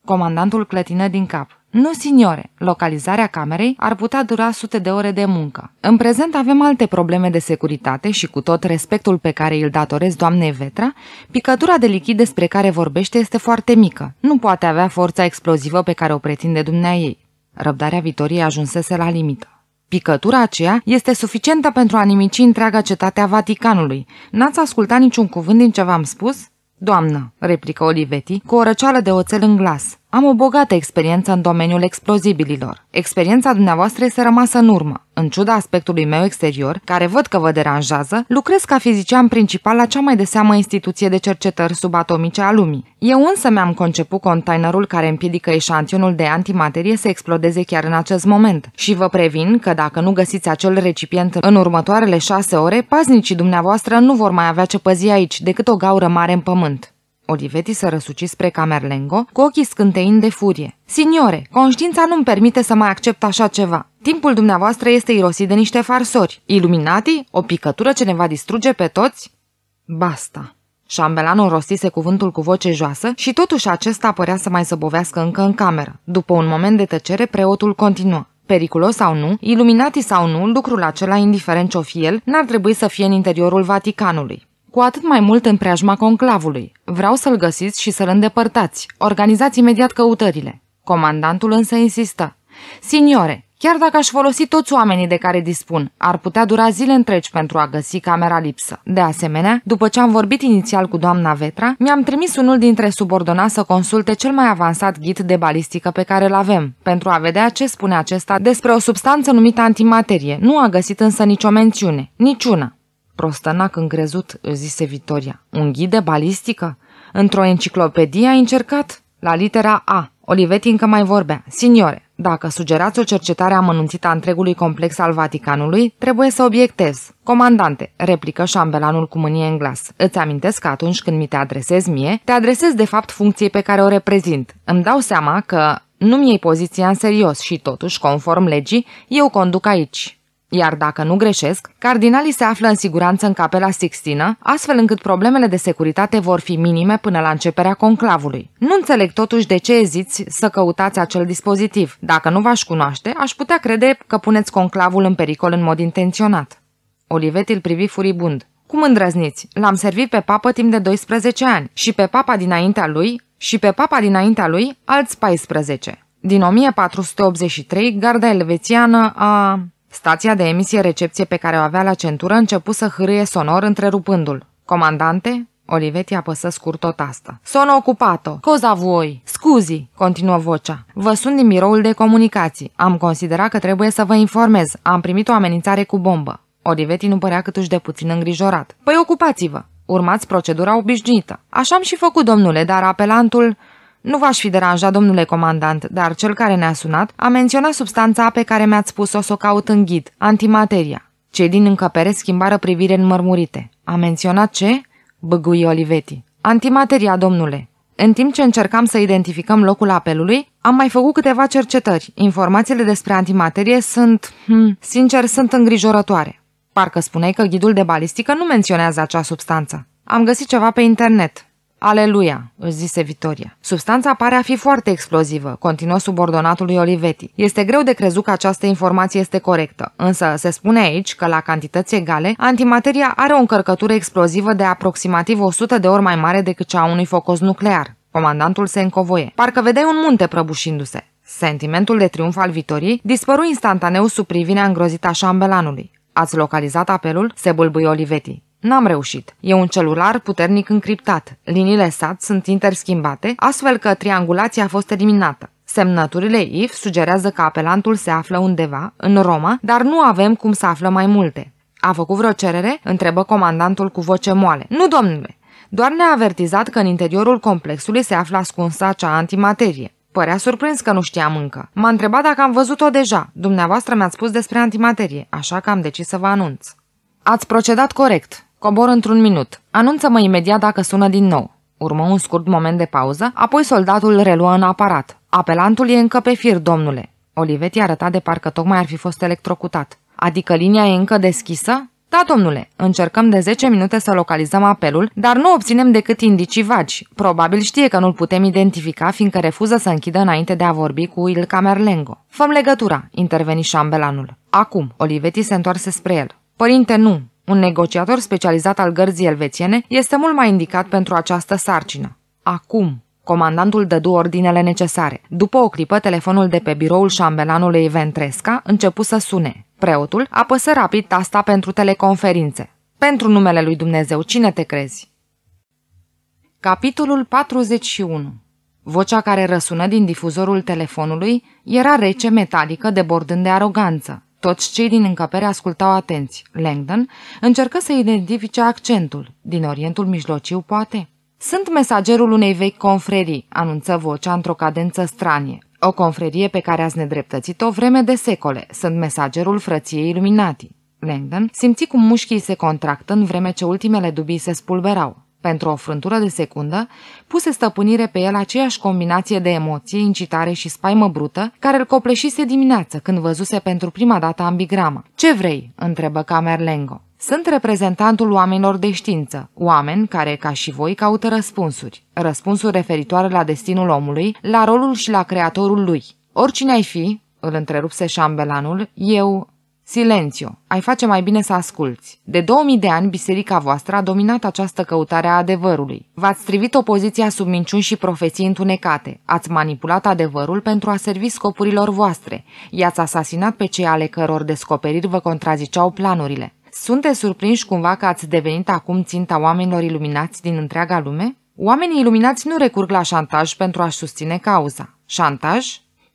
Comandantul clătină din cap. Nu, signore, localizarea camerei ar putea dura sute de ore de muncă. În prezent avem alte probleme de securitate și cu tot respectul pe care îl datorez doamnei Vetra, picătura de lichid despre care vorbește este foarte mică. Nu poate avea forța explozivă pe care o pretinde dumnea ei. Răbdarea Vitoriei ajunsese la limită. Picătura aceea este suficientă pentru a nimici întreaga cetate a Vaticanului. N-ați ascultat niciun cuvânt din ce v-am spus? Doamnă, replică Olivetti, cu o răceală de oțel în glas. Am o bogată experiență în domeniul explozibililor. Experiența dumneavoastră este rămasă în urmă. În ciuda aspectului meu exterior, care văd că vă deranjează, lucrez ca fizician principal la cea mai de seamă instituție de cercetări subatomice a lumii. Eu însă mi-am conceput containerul care împiedică eșantionul de antimaterie să explodeze chiar în acest moment. Și vă previn că dacă nu găsiți acel recipient în următoarele șase ore, paznicii dumneavoastră nu vor mai avea ce păzi aici decât o gaură mare în pământ. Olivetti se răsuci spre Camerlengo, cu ochii scânteind de furie. Signore, conștiința nu-mi permite să mai accept așa ceva. Timpul dumneavoastră este irosit de niște farsori. Iluminati, o picătură ce ne va distruge pe toți? Basta. Șambelanul rostise cuvântul cu voce joasă și totuși acesta părea să mai zăbovească încă în cameră. După un moment de tăcere, preotul continuă. Periculos sau nu, iluminati sau nu, lucrul acela, indiferent ce-o fi el, n-ar trebui să fie în interiorul Vaticanului. Cu atât mai mult în preajma conclavului. Vreau să-l găsiți și să-l îndepărtați. Organizați imediat căutările. Comandantul însă insistă. Signore, chiar dacă aș folosi toți oamenii de care dispun, ar putea dura zile întregi pentru a găsi camera lipsă. De asemenea, după ce am vorbit inițial cu doamna Vetra, mi-am trimis unul dintre subordonați să consulte cel mai avansat ghid de balistică pe care îl avem, pentru a vedea ce spune acesta despre o substanță numită antimaterie. Nu a găsit însă nicio mențiune, niciuna. Prostănac îngrezut, își zise Vitoria. Un ghid de balistică? Într-o enciclopedie ai încercat? La litera A. Olivetti încă mai vorbea. Signore, dacă sugerați o cercetare amănunțită a întregului complex al Vaticanului, trebuie să obiectez. Comandante, replică șambelanul cu mânie în glas. Îți amintesc că atunci când mi te adresez mie, te adresez de fapt funcției pe care o reprezint. Îmi dau seama că nu-mi iei poziția în serios și totuși, conform legii, eu conduc aici. Iar dacă nu greșesc, cardinalii se află în siguranță în capela Sixtină, astfel încât problemele de securitate vor fi minime până la începerea conclavului. Nu înțeleg totuși de ce eziți să căutați acel dispozitiv. Dacă nu v-aș cunoaște, aș putea crede că puneți conclavul în pericol în mod intenționat. Olivet îl privi furibund. Cum îndrăzniți? L-am servit pe papă timp de 12 ani și pe papa dinaintea lui și pe papa dinaintea lui alți 14. Din 1483, garda elvețiană a... Stația de emisie recepție pe care o avea la centură început să hârâie sonor întrerupându-l. Comandante? Olivetti apăsă scurt o tastă. Sono ocupato. Cosa voi? Scuzi, continuă vocea. Vă sunt din biroul de comunicații. Am considerat că trebuie să vă informez. Am primit o amenințare cu bombă. Olivetti nu părea cât de puțin îngrijorat. Păi ocupați-vă. Urmați procedura obișnuită. Așa am și făcut, domnule, dar apelantul... Nu v-aș fi deranjat, domnule comandant, dar cel care ne-a sunat a menționat substanța pe care mi-ați spus-o să o caut în ghid, antimateria. Cei din încăpere schimbară privire în mărmurite. A menționat ce? Băgui Oliveti. Antimateria, domnule. În timp ce încercam să identificăm locul apelului, am mai făcut câteva cercetări. Informațiile despre antimaterie sunt, hmm, sincer, sunt îngrijorătoare. Parcă spuneai că ghidul de balistică nu menționează acea substanță. Am găsit ceva pe internet. Aleluia, își zise Vitoria. Substanța pare a fi foarte explozivă, continuă subordonatul lui Olivetti. Este greu de crezut că această informație este corectă, însă se spune aici că la cantități egale, antimateria are o încărcătură explozivă de aproximativ 100 de ori mai mare decât cea a unui focos nuclear. Comandantul se încovoie. Parcă vedeai un munte prăbușindu-se. Sentimentul de triumf al Vitoriei dispăru instantaneu sub privirea îngrozită a șambelanului. Ați localizat apelul? se bâlbâi Olivetti. N-am reușit. E un celular puternic încriptat. Liniile SAT sunt interschimbate, astfel că triangulația a fost eliminată. Semnăturile IF sugerează că apelantul se află undeva, în Roma, dar nu avem cum să aflăm mai multe. A făcut vreo cerere? Întrebă comandantul cu voce moale. Nu, domnule! Doar ne-a avertizat că în interiorul complexului se află ascunsă acea antimaterie. Părea surprins că nu știam încă. M-a întrebat dacă am văzut-o deja. Dumneavoastră mi-ați spus despre antimaterie, așa că am decis să vă anunț. Ați procedat corect, Cobor într-un minut. Anunță-mă imediat dacă sună din nou. Urmă un scurt moment de pauză, apoi soldatul reluă în aparat. Apelantul e încă pe fir, domnule. Olivetti arăta de parcă tocmai ar fi fost electrocutat. Adică linia e încă deschisă? Da, domnule, încercăm de 10 minute să localizăm apelul, dar nu obținem decât indicii vagi. Probabil știe că nu-l putem identifica, fiindcă refuză să închidă înainte de a vorbi cu Il Camerlengo. Făm legătura, interveni șambelanul. Acum, Olivetti se întoarse spre el. Părinte, nu, un negociator specializat al gărzii elvețiene este mult mai indicat pentru această sarcină. Acum, Comandantul dădu ordinele necesare. După o clipă, telefonul de pe biroul șambelanului Ventresca începu să sune. Preotul apăsă rapid tasta pentru teleconferințe. Pentru numele lui Dumnezeu, cine te crezi? Capitolul 41 Vocea care răsună din difuzorul telefonului era rece, metalică, debordând de aroganță. Toți cei din încăpere ascultau atenți. Langdon încercă să identifice accentul. Din Orientul Mijlociu, poate? Sunt mesagerul unei vechi confrerii, anunță vocea într-o cadență stranie. O confrerie pe care ați nedreptățit-o vreme de secole. Sunt mesagerul frăției Illuminati. Langdon simți cum mușchii se contractă în vreme ce ultimele dubii se spulberau. Pentru o frântură de secundă, puse stăpânire pe el aceeași combinație de emoție, incitare și spaimă brută, care îl copleșise dimineață când văzuse pentru prima dată ambigrama. Ce vrei?" întrebă Camerlengo. Sunt reprezentantul oamenilor de știință, oameni care, ca și voi, caută răspunsuri. Răspunsuri referitoare la destinul omului, la rolul și la creatorul lui. Oricine ai fi, îl întrerupse șambelanul, eu, Silențiu, ai face mai bine să asculți. De 2000 de ani, biserica voastră a dominat această căutare a adevărului. V-ați strivit opoziția sub minciuni și profeții întunecate. Ați manipulat adevărul pentru a servi scopurilor voastre. I-ați asasinat pe cei ale căror descoperiri vă contraziceau planurile. Sunteți surprinși cumva că ați devenit acum ținta oamenilor iluminați din întreaga lume? Oamenii iluminați nu recurg la șantaj pentru a-și susține cauza. Șantaj?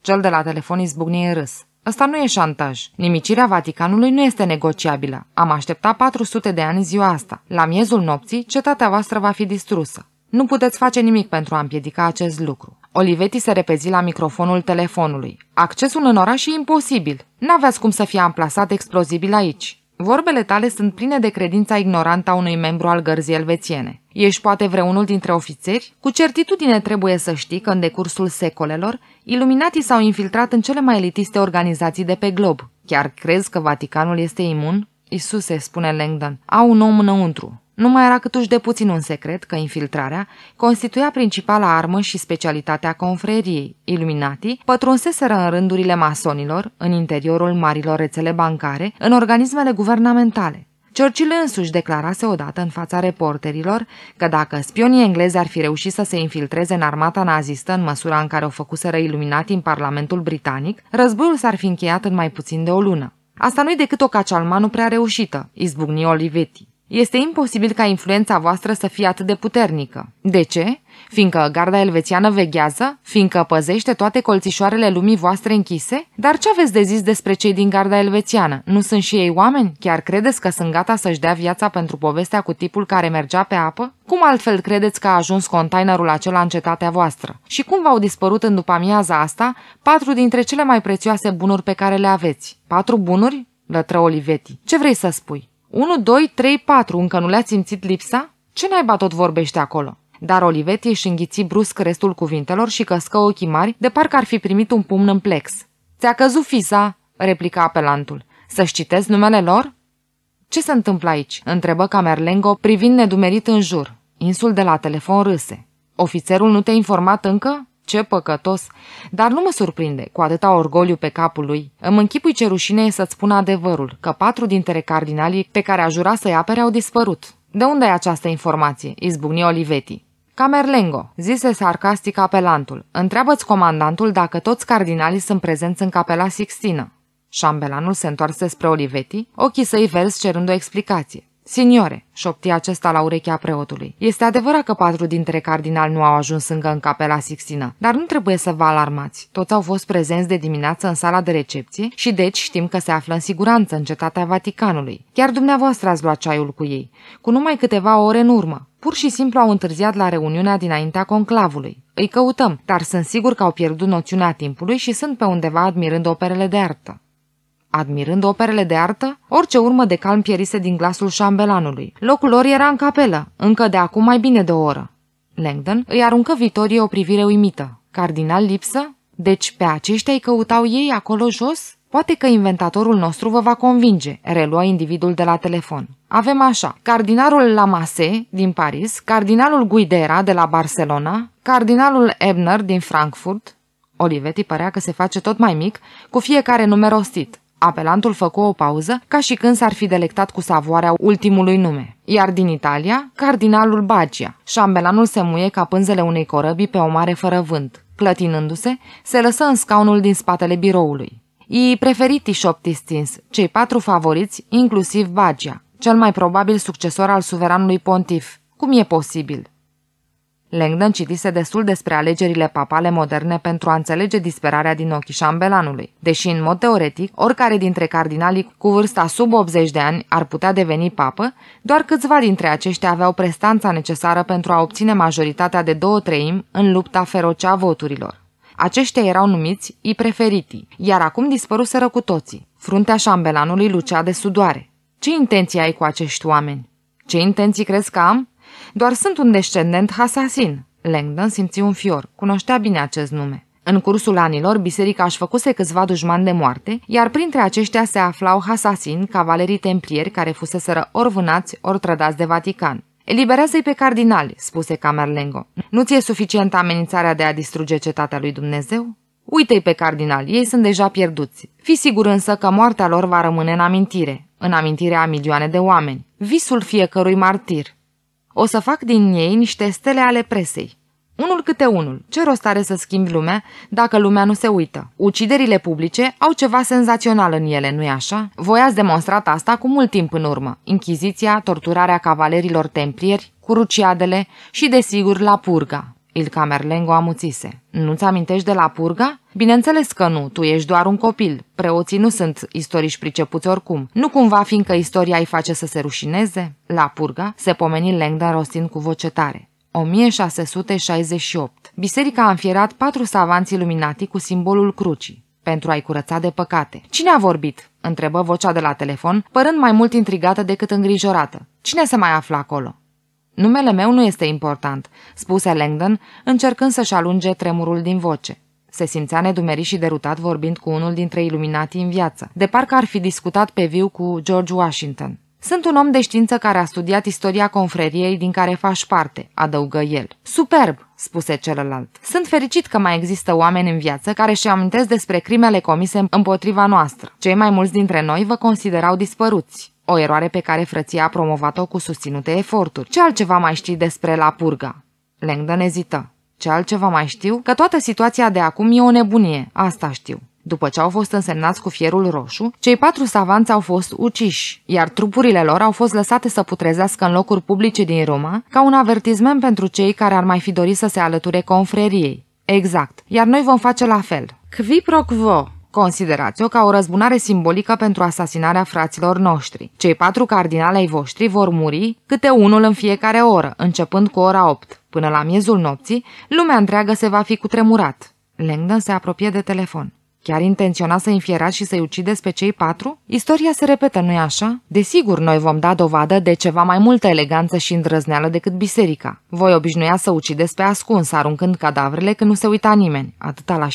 Cel de la telefon izbucnie în râs. Asta nu e șantaj. Nimicirea Vaticanului nu este negociabilă. Am așteptat 400 de ani ziua asta. La miezul nopții, cetatea voastră va fi distrusă. Nu puteți face nimic pentru a împiedica acest lucru. Olivetti se repezi la microfonul telefonului. Accesul în oraș e imposibil. N-aveați cum să fie amplasat explozibil aici. Vorbele tale sunt pline de credința ignorantă a unui membru al gărzii elvețiene. Ești poate vreunul dintre ofițeri? Cu certitudine trebuie să știi că în decursul secolelor, iluminatii s-au infiltrat în cele mai elitiste organizații de pe glob. Chiar crezi că Vaticanul este imun? Isuse, spune Langdon, au un om înăuntru. Nu mai era câtuși de puțin un secret că infiltrarea constituia principala armă și specialitatea confreriei. Iluminati pătrunseseră în rândurile masonilor, în interiorul marilor rețele bancare, în organismele guvernamentale. Churchill însuși declarase odată în fața reporterilor că dacă spionii englezi ar fi reușit să se infiltreze în armata nazistă în măsura în care o făcuseră iluminati în Parlamentul Britanic, războiul s-ar fi încheiat în mai puțin de o lună. Asta nu-i decât o cacealmană prea reușită, izbucni Olivetti. Este imposibil ca influența voastră să fie atât de puternică. De ce? Fiindcă garda elvețiană veghează, fiindcă păzește toate colțișoarele lumii voastre închise? Dar ce aveți de zis despre cei din garda elvețiană? Nu sunt și ei oameni? Chiar credeți că sunt gata să-și dea viața pentru povestea cu tipul care mergea pe apă? Cum altfel credeți că a ajuns containerul acela în cetatea voastră? Și cum v-au dispărut în după amiaza asta patru dintre cele mai prețioase bunuri pe care le aveți? Patru bunuri? Lătră Oliveti. Ce vrei să spui? 1, 2, 3, 4, încă nu le a simțit lipsa? Ce naiba tot vorbește acolo? Dar Olivetti își înghiți brusc restul cuvintelor și căscă ochii mari, de parcă ar fi primit un pumn în plex. Ți-a căzut fisa?" replica apelantul. Să-și citesc numele lor?" Ce se întâmplă aici?" întrebă Camerlengo, privind nedumerit în jur. Insul de la telefon râse. Ofițerul nu te-a informat încă?" Ce păcătos! Dar nu mă surprinde, cu atâta orgoliu pe capul lui. Îmi închipui ce rușine e să-ți spun adevărul, că patru dintre cardinalii pe care a jurat să-i apere au dispărut. De unde e această informație?" izbucni Olivetti. Camerlengo, zise sarcastic apelantul, întreabă-ți comandantul dacă toți cardinalii sunt prezenți în capela Sixtină. Șambelanul se întoarse spre Olivetti, ochii săi verzi cerând o explicație. Signore, șopti acesta la urechea preotului, este adevărat că patru dintre cardinali nu au ajuns încă în capela Sixtină, dar nu trebuie să vă alarmați. Toți au fost prezenți de dimineață în sala de recepție și deci știm că se află în siguranță în cetatea Vaticanului. Chiar dumneavoastră ați luat ceaiul cu ei, cu numai câteva ore în urmă. Pur și simplu au întârziat la reuniunea dinaintea conclavului. Îi căutăm, dar sunt sigur că au pierdut noțiunea timpului și sunt pe undeva admirând operele de artă. Admirând operele de artă, orice urmă de calm pierise din glasul șambelanului. Locul lor era în capelă, încă de acum mai bine de o oră. Langdon îi aruncă Vitorie o privire uimită. Cardinal lipsă? Deci pe aceștia îi căutau ei acolo jos? Poate că inventatorul nostru vă va convinge, relua individul de la telefon. Avem așa, cardinalul Lamasse din Paris, cardinalul Guidera de la Barcelona, cardinalul Ebner din Frankfurt, Olivetti părea că se face tot mai mic cu fiecare nume rostit. Apelantul făcu o pauză, ca și când s-ar fi delectat cu savoarea ultimului nume. Iar din Italia, cardinalul Bagia. Șambelanul se muie ca pânzele unei corăbii pe o mare fără vânt. Clătinându-se, se lăsă în scaunul din spatele biroului. I preferiti șopti stins, cei patru favoriți, inclusiv Bagia, cel mai probabil succesor al suveranului pontif. Cum e posibil? Langdon citise destul despre alegerile papale moderne pentru a înțelege disperarea din ochii șambelanului, deși în mod teoretic, oricare dintre cardinalii cu vârsta sub 80 de ani ar putea deveni papă, doar câțiva dintre aceștia aveau prestanța necesară pentru a obține majoritatea de două treimi în lupta feroce a voturilor. Aceștia erau numiți i preferiti, iar acum dispăruseră cu toții. Fruntea șambelanului lucea de sudoare. Ce intenții ai cu acești oameni? Ce intenții crezi că am? Doar sunt un descendent hasasin. Langdon simți un fior, cunoștea bine acest nume. În cursul anilor, biserica aș făcuse câțiva dușmani de moarte, iar printre aceștia se aflau hasasin, cavalerii templieri care fuseseră ori vânați, ori trădați de Vatican. Eliberează-i pe cardinali, spuse Camerlengo. Nu ți-e suficientă amenințarea de a distruge cetatea lui Dumnezeu? Uite-i pe cardinali, ei sunt deja pierduți. Fi sigur însă că moartea lor va rămâne în amintire, în amintirea a milioane de oameni, visul fiecărui martir. O să fac din ei niște stele ale presei. Unul câte unul. Ce rost are să schimbi lumea dacă lumea nu se uită? Uciderile publice au ceva senzațional în ele, nu-i așa? Voi ați demonstrat asta cu mult timp în urmă. Inchiziția, torturarea cavalerilor templieri, cruciadele și, desigur, la purga. Ilka Merlengo amuțise. Nu-ți amintești de la purga? Bineînțeles că nu, tu ești doar un copil. Preoții nu sunt istorici pricepuți oricum. Nu cumva fiindcă istoria îi face să se rușineze? La purga se pomeni Lengda rostind cu voce tare. 1668. Biserica a înfierat patru savanți iluminati cu simbolul crucii pentru a-i curăța de păcate. Cine a vorbit? întrebă vocea de la telefon, părând mai mult intrigată decât îngrijorată. Cine se mai află acolo? Numele meu nu este important, spuse Langdon, încercând să-și alunge tremurul din voce. Se simțea nedumerit și derutat vorbind cu unul dintre iluminatii în viață, de parcă ar fi discutat pe viu cu George Washington. Sunt un om de știință care a studiat istoria confreriei din care faci parte, adăugă el. Superb, spuse celălalt. Sunt fericit că mai există oameni în viață care își amintesc despre crimele comise împotriva noastră. Cei mai mulți dintre noi vă considerau dispăruți o eroare pe care frăția a promovat-o cu susținute eforturi. Ce altceva mai știi despre la purga? Langdon ezită. Ce altceva mai știu? Că toată situația de acum e o nebunie, asta știu. După ce au fost însemnați cu fierul roșu, cei patru savanți au fost uciși, iar trupurile lor au fost lăsate să putrezească în locuri publice din Roma, ca un avertisment pentru cei care ar mai fi dorit să se alăture confreriei. Exact. Iar noi vom face la fel. Kvi pro quo. Considerați-o ca o răzbunare simbolică pentru asasinarea fraților noștri. Cei patru cardinali ai voștri vor muri câte unul în fiecare oră, începând cu ora 8. Până la miezul nopții, lumea întreagă se va fi cutremurat. Langdon se apropie de telefon. Chiar intenționa să i și să-i ucideți pe cei patru? Istoria se repetă, nu-i așa? Desigur, noi vom da dovadă de ceva mai multă eleganță și îndrăzneală decât biserica. Voi obișnuia să ucideți pe ascuns, aruncând cadavrele când nu se uita nimeni, atâta la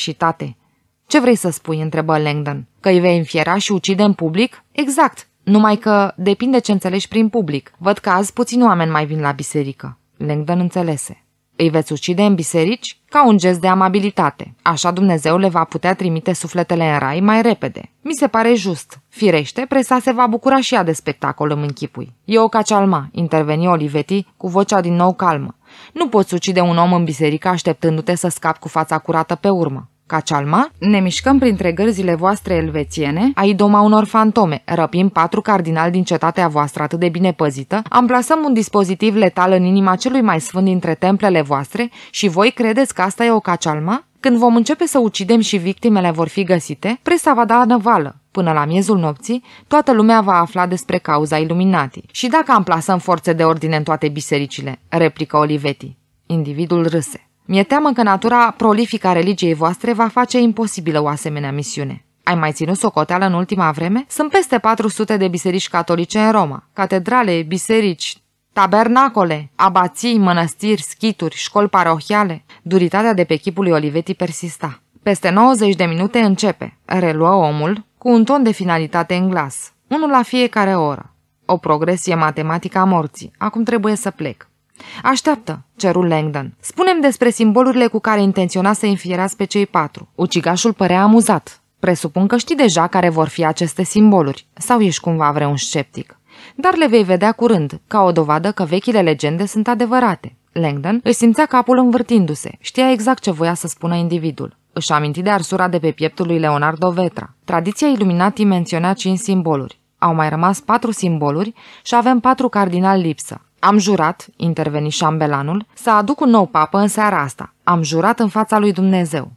ce vrei să spui?" întrebă Langdon. Că îi vei înfiera și ucide în public?" Exact, numai că depinde ce înțelegi prin public. Văd că azi puțini oameni mai vin la biserică." Langdon înțelese. Îi veți ucide în biserici? Ca un gest de amabilitate. Așa Dumnezeu le va putea trimite sufletele în rai mai repede. Mi se pare just. Firește, presa se va bucura și ea de spectacol, în închipui. E o cacealma, interveni Oliveti cu vocea din nou calmă. Nu poți ucide un om în biserică așteptându-te să scapi cu fața curată pe urmă. Ca cealma, ne mișcăm printre gărzile voastre elvețiene, ai doma unor fantome, răpim patru cardinali din cetatea voastră atât de bine păzită, amplasăm un dispozitiv letal în inima celui mai sfânt dintre templele voastre și voi credeți că asta e o cacealma? Când vom începe să ucidem și victimele vor fi găsite, presa va da anăvală. Până la miezul nopții, toată lumea va afla despre cauza iluminatii. Și dacă amplasăm forțe de ordine în toate bisericile, replică Olivetti. Individul râse. Mi-e teamă că natura prolifică a religiei voastre va face imposibilă o asemenea misiune. Ai mai ținut socoteală în ultima vreme? Sunt peste 400 de biserici catolice în Roma. Catedrale, biserici, tabernacole, abații, mănăstiri, schituri, școli parohiale. Duritatea de pe chipul lui Olivetti persista. Peste 90 de minute începe, reluă omul, cu un ton de finalitate în glas. Unul la fiecare oră. O progresie matematică a morții. Acum trebuie să plec. Așteaptă, cerul Langdon. Spunem despre simbolurile cu care intenționa să înfierați pe cei patru. Ucigașul părea amuzat. Presupun că știi deja care vor fi aceste simboluri. Sau ești cumva vreun sceptic? Dar le vei vedea curând, ca o dovadă că vechile legende sunt adevărate. Langdon își simțea capul învârtindu-se. Știa exact ce voia să spună individul. Își aminti de arsura de pe pieptul lui Leonardo Vetra. Tradiția Iluminatii menționa cinci simboluri. Au mai rămas patru simboluri și avem patru cardinali lipsă. Am jurat, interveni șambelanul, să aduc un nou papă în seara asta. Am jurat în fața lui Dumnezeu.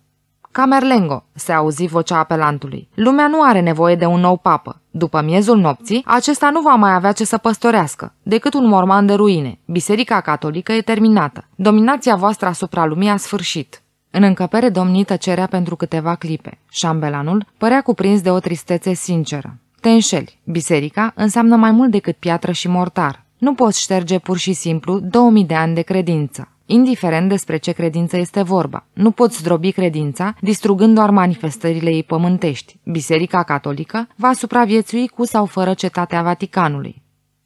Camerlengo, se auzi vocea apelantului. Lumea nu are nevoie de un nou papă. După miezul nopții, acesta nu va mai avea ce să păstorească, decât un morman de ruine. Biserica catolică e terminată. Dominația voastră asupra lumii a sfârșit. În încăpere domnită cerea pentru câteva clipe. Șambelanul părea cuprins de o tristețe sinceră. Te înșeli. Biserica înseamnă mai mult decât piatră și mortar. Nu poți șterge pur și simplu 2000 de ani de credință. Indiferent despre ce credință este vorba, nu poți zdrobi credința distrugând doar manifestările ei pământești. Biserica Catolică va supraviețui cu sau fără cetatea Vaticanului.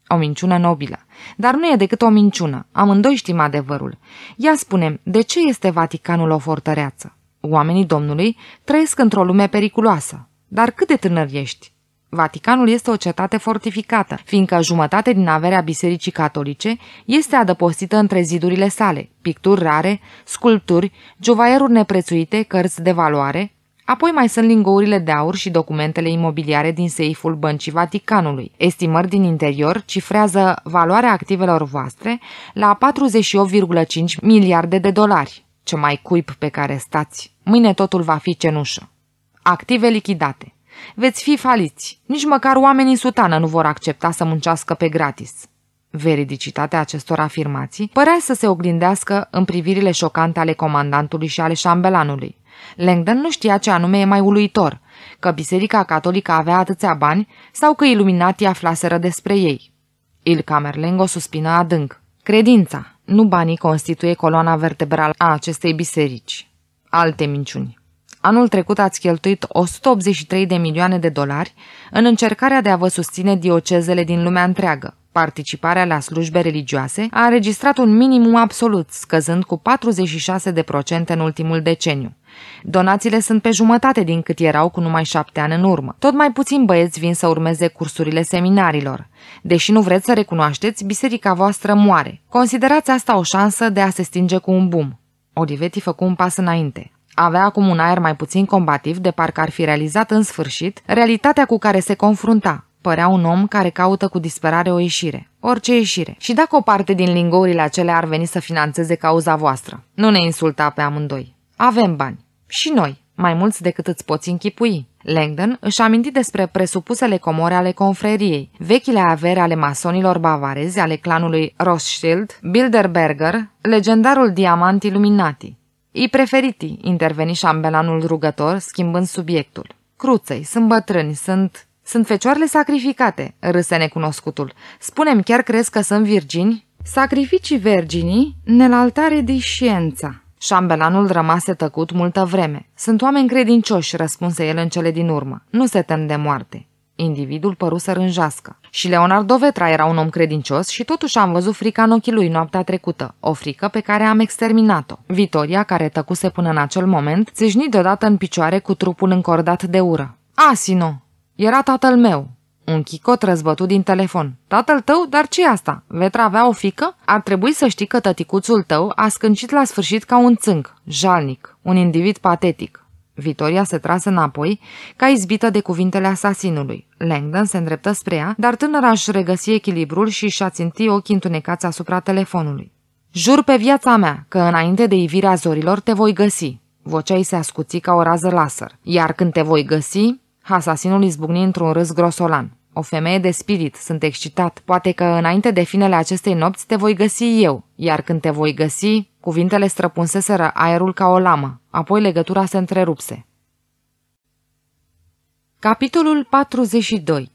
O minciună nobilă. Dar nu e decât o minciună. Amândoi știm adevărul. Ia spunem, de ce este Vaticanul o fortăreață? Oamenii Domnului trăiesc într-o lume periculoasă. Dar cât de tânăr ești? Vaticanul este o cetate fortificată, fiindcă jumătate din averea Bisericii Catolice este adăpostită între zidurile sale, picturi rare, sculpturi, giovaieruri neprețuite, cărți de valoare, apoi mai sunt lingourile de aur și documentele imobiliare din seiful Băncii Vaticanului. Estimări din interior cifrează valoarea activelor voastre la 48,5 miliarde de dolari. Ce mai cuib pe care stați! Mâine totul va fi cenușă. Active lichidate Veți fi faliți. Nici măcar oamenii sutană nu vor accepta să muncească pe gratis. Veridicitatea acestor afirmații părea să se oglindească în privirile șocante ale comandantului și ale șambelanului. Langdon nu știa ce anume e mai uluitor, că Biserica Catolică avea atâția bani sau că iluminatii aflaseră despre ei. Il Camerlengo suspină adânc. Credința, nu banii constituie coloana vertebrală a acestei biserici. Alte minciuni. Anul trecut ați cheltuit 183 de milioane de dolari în încercarea de a vă susține diocezele din lumea întreagă. Participarea la slujbe religioase a înregistrat un minimum absolut, scăzând cu 46% în ultimul deceniu. Donațiile sunt pe jumătate din cât erau cu numai șapte ani în urmă. Tot mai puțin băieți vin să urmeze cursurile seminarilor. Deși nu vreți să recunoașteți, biserica voastră moare. Considerați asta o șansă de a se stinge cu un boom. Olivetti făcu un pas înainte avea acum un aer mai puțin combativ de parcă ar fi realizat în sfârșit realitatea cu care se confrunta. Părea un om care caută cu disperare o ieșire. Orice ieșire. Și dacă o parte din lingourile acelea ar veni să financeze cauza voastră? Nu ne insulta pe amândoi. Avem bani. Și noi. Mai mulți decât îți poți închipui. Langdon își aminti despre presupusele comore ale confreriei, vechile avere ale masonilor bavarezi ale clanului Rothschild, Bilderberger, legendarul diamant Illuminati. I preferiti, interveni șambelanul rugător, schimbând subiectul. Cruței, sunt bătrâni, sunt... Sunt fecioarele sacrificate, râse necunoscutul. Spunem chiar crezi că sunt virgini? Sacrificii verginii, altare de știința. Șambelanul rămase tăcut multă vreme. Sunt oameni credincioși, răspunse el în cele din urmă. Nu se tem de moarte. Individul păru să rânjească. Și Leonardo Vetra era un om credincios și totuși am văzut frica în ochii lui noaptea trecută, o frică pe care am exterminat-o. Vitoria, care tăcuse până în acel moment, țâșni deodată în picioare cu trupul încordat de ură. Asino! Era tatăl meu, un chicot răzbătut din telefon. Tatăl tău? Dar ce asta? Vetra avea o fică? Ar trebui să știi că tăticuțul tău a scâncit la sfârșit ca un țânc, jalnic, un individ patetic. Vitoria se trase înapoi, ca izbită de cuvintele asasinului. Langdon se îndreptă spre ea, dar tânăra își regăsi echilibrul și și-a ținti ochii întunecați asupra telefonului. Jur pe viața mea că înainte de ivirea zorilor te voi găsi. Vocea ei se ascuți ca o rază laser, iar când te voi găsi, asasinul izbucni într-un râs grosolan. O femeie de spirit, sunt excitat. Poate că înainte de finele acestei nopți te voi găsi eu, iar când te voi găsi, cuvintele străpunseseră aerul ca o lamă, apoi legătura se întrerupse. Capitolul 42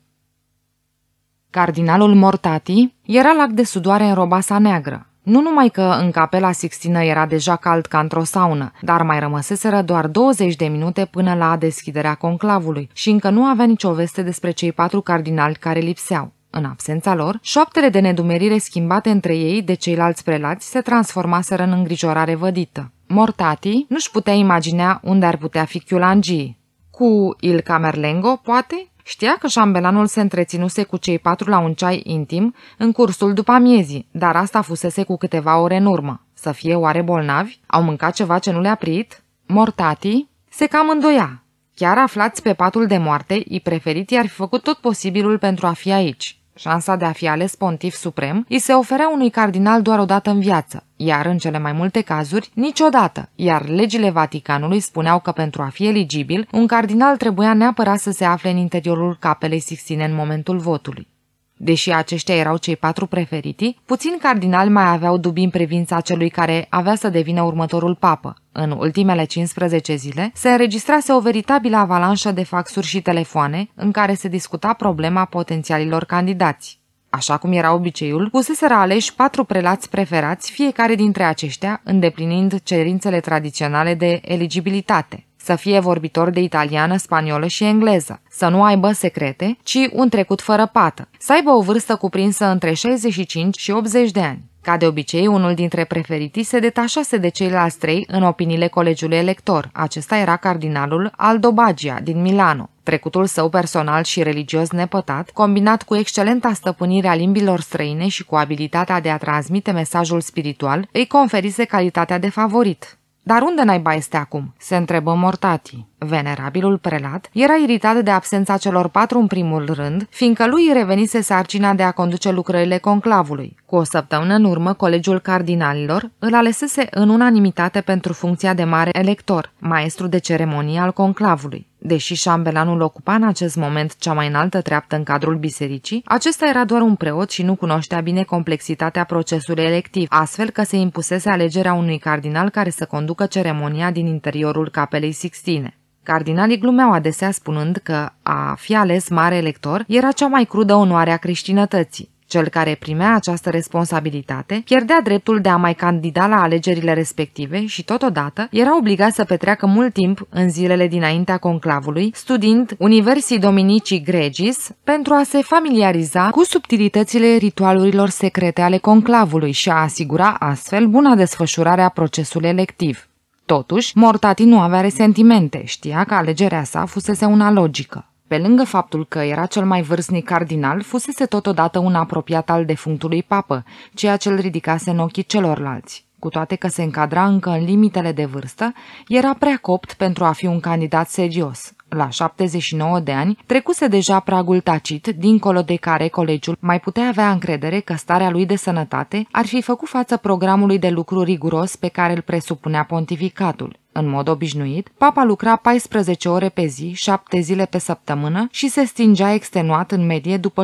Cardinalul Mortati era lac de sudoare în roba sa neagră. Nu numai că în capela Sixtină era deja cald ca într-o saună, dar mai rămăseseră doar 20 de minute până la deschiderea conclavului și încă nu avea nicio veste despre cei patru cardinali care lipseau. În absența lor, șoaptele de nedumerire schimbate între ei de ceilalți prelați se transformaseră în îngrijorare vădită. Mortati nu-și putea imagina unde ar putea fi Chiulangii. Cu Il Camerlengo, poate? Știa că șambelanul se întreținuse cu cei patru la un ceai intim în cursul după amiezii, dar asta fusese cu câteva ore în urmă. Să fie oare bolnavi? Au mâncat ceva ce nu le-a prit? Mortati? Se cam îndoia. Chiar aflați pe patul de moarte, i preferit i-ar fi făcut tot posibilul pentru a fi aici. Șansa de a fi ales pontif suprem îi se oferea unui cardinal doar o dată în viață, iar în cele mai multe cazuri, niciodată, iar legile Vaticanului spuneau că pentru a fi eligibil, un cardinal trebuia neapărat să se afle în interiorul capelei Sixtine în momentul votului. Deși aceștia erau cei patru preferiti, puțin cardinali mai aveau dubii în privința celui care avea să devină următorul papă. În ultimele 15 zile se înregistrase o veritabilă avalanșă de faxuri și telefoane în care se discuta problema potențialilor candidați. Așa cum era obiceiul, puseseră aleși patru prelați preferați, fiecare dintre aceștia îndeplinind cerințele tradiționale de eligibilitate să fie vorbitor de italiană, spaniolă și engleză, să nu aibă secrete, ci un trecut fără pată, să aibă o vârstă cuprinsă între 65 și 80 de ani. Ca de obicei, unul dintre preferitii se detașase de ceilalți trei în opiniile colegiului elector. Acesta era cardinalul Aldo Bagia din Milano. Trecutul său personal și religios nepătat, combinat cu excelenta stăpânire a limbilor străine și cu abilitatea de a transmite mesajul spiritual, îi conferise calitatea de favorit. Dar unde naiba este acum?" se întrebă Mortati. Venerabilul prelat era iritat de absența celor patru în primul rând, fiindcă lui revenise sarcina de a conduce lucrările conclavului. Cu o săptămână în urmă, Colegiul Cardinalilor îl alesese în unanimitate pentru funcția de mare elector, maestru de ceremonie al conclavului. Deși șambelanul ocupa în acest moment cea mai înaltă treaptă în cadrul bisericii, acesta era doar un preot și nu cunoștea bine complexitatea procesului electiv, astfel că se impusese alegerea unui cardinal care să conducă ceremonia din interiorul capelei Sixtine. Cardinalii glumeau adesea spunând că a fi ales mare elector era cea mai crudă onoare a creștinătății. Cel care primea această responsabilitate pierdea dreptul de a mai candida la alegerile respective și totodată era obligat să petreacă mult timp în zilele dinaintea conclavului, studiind Universii Dominicii Gregis pentru a se familiariza cu subtilitățile ritualurilor secrete ale conclavului și a asigura astfel buna desfășurare a procesului electiv. Totuși, Mortati nu avea resentimente, știa că alegerea sa fusese una logică. Pe lângă faptul că era cel mai vârstnic cardinal, fusese totodată un apropiat al defunctului papă, ceea ce îl ridicase în ochii celorlalți. Cu toate că se încadra încă în limitele de vârstă, era prea copt pentru a fi un candidat serios la 79 de ani, trecuse deja pragul tacit, dincolo de care colegiul mai putea avea încredere că starea lui de sănătate ar fi făcut față programului de lucru riguros pe care îl presupunea pontificatul. În mod obișnuit, papa lucra 14 ore pe zi, 7 zile pe săptămână și se stingea extenuat în medie după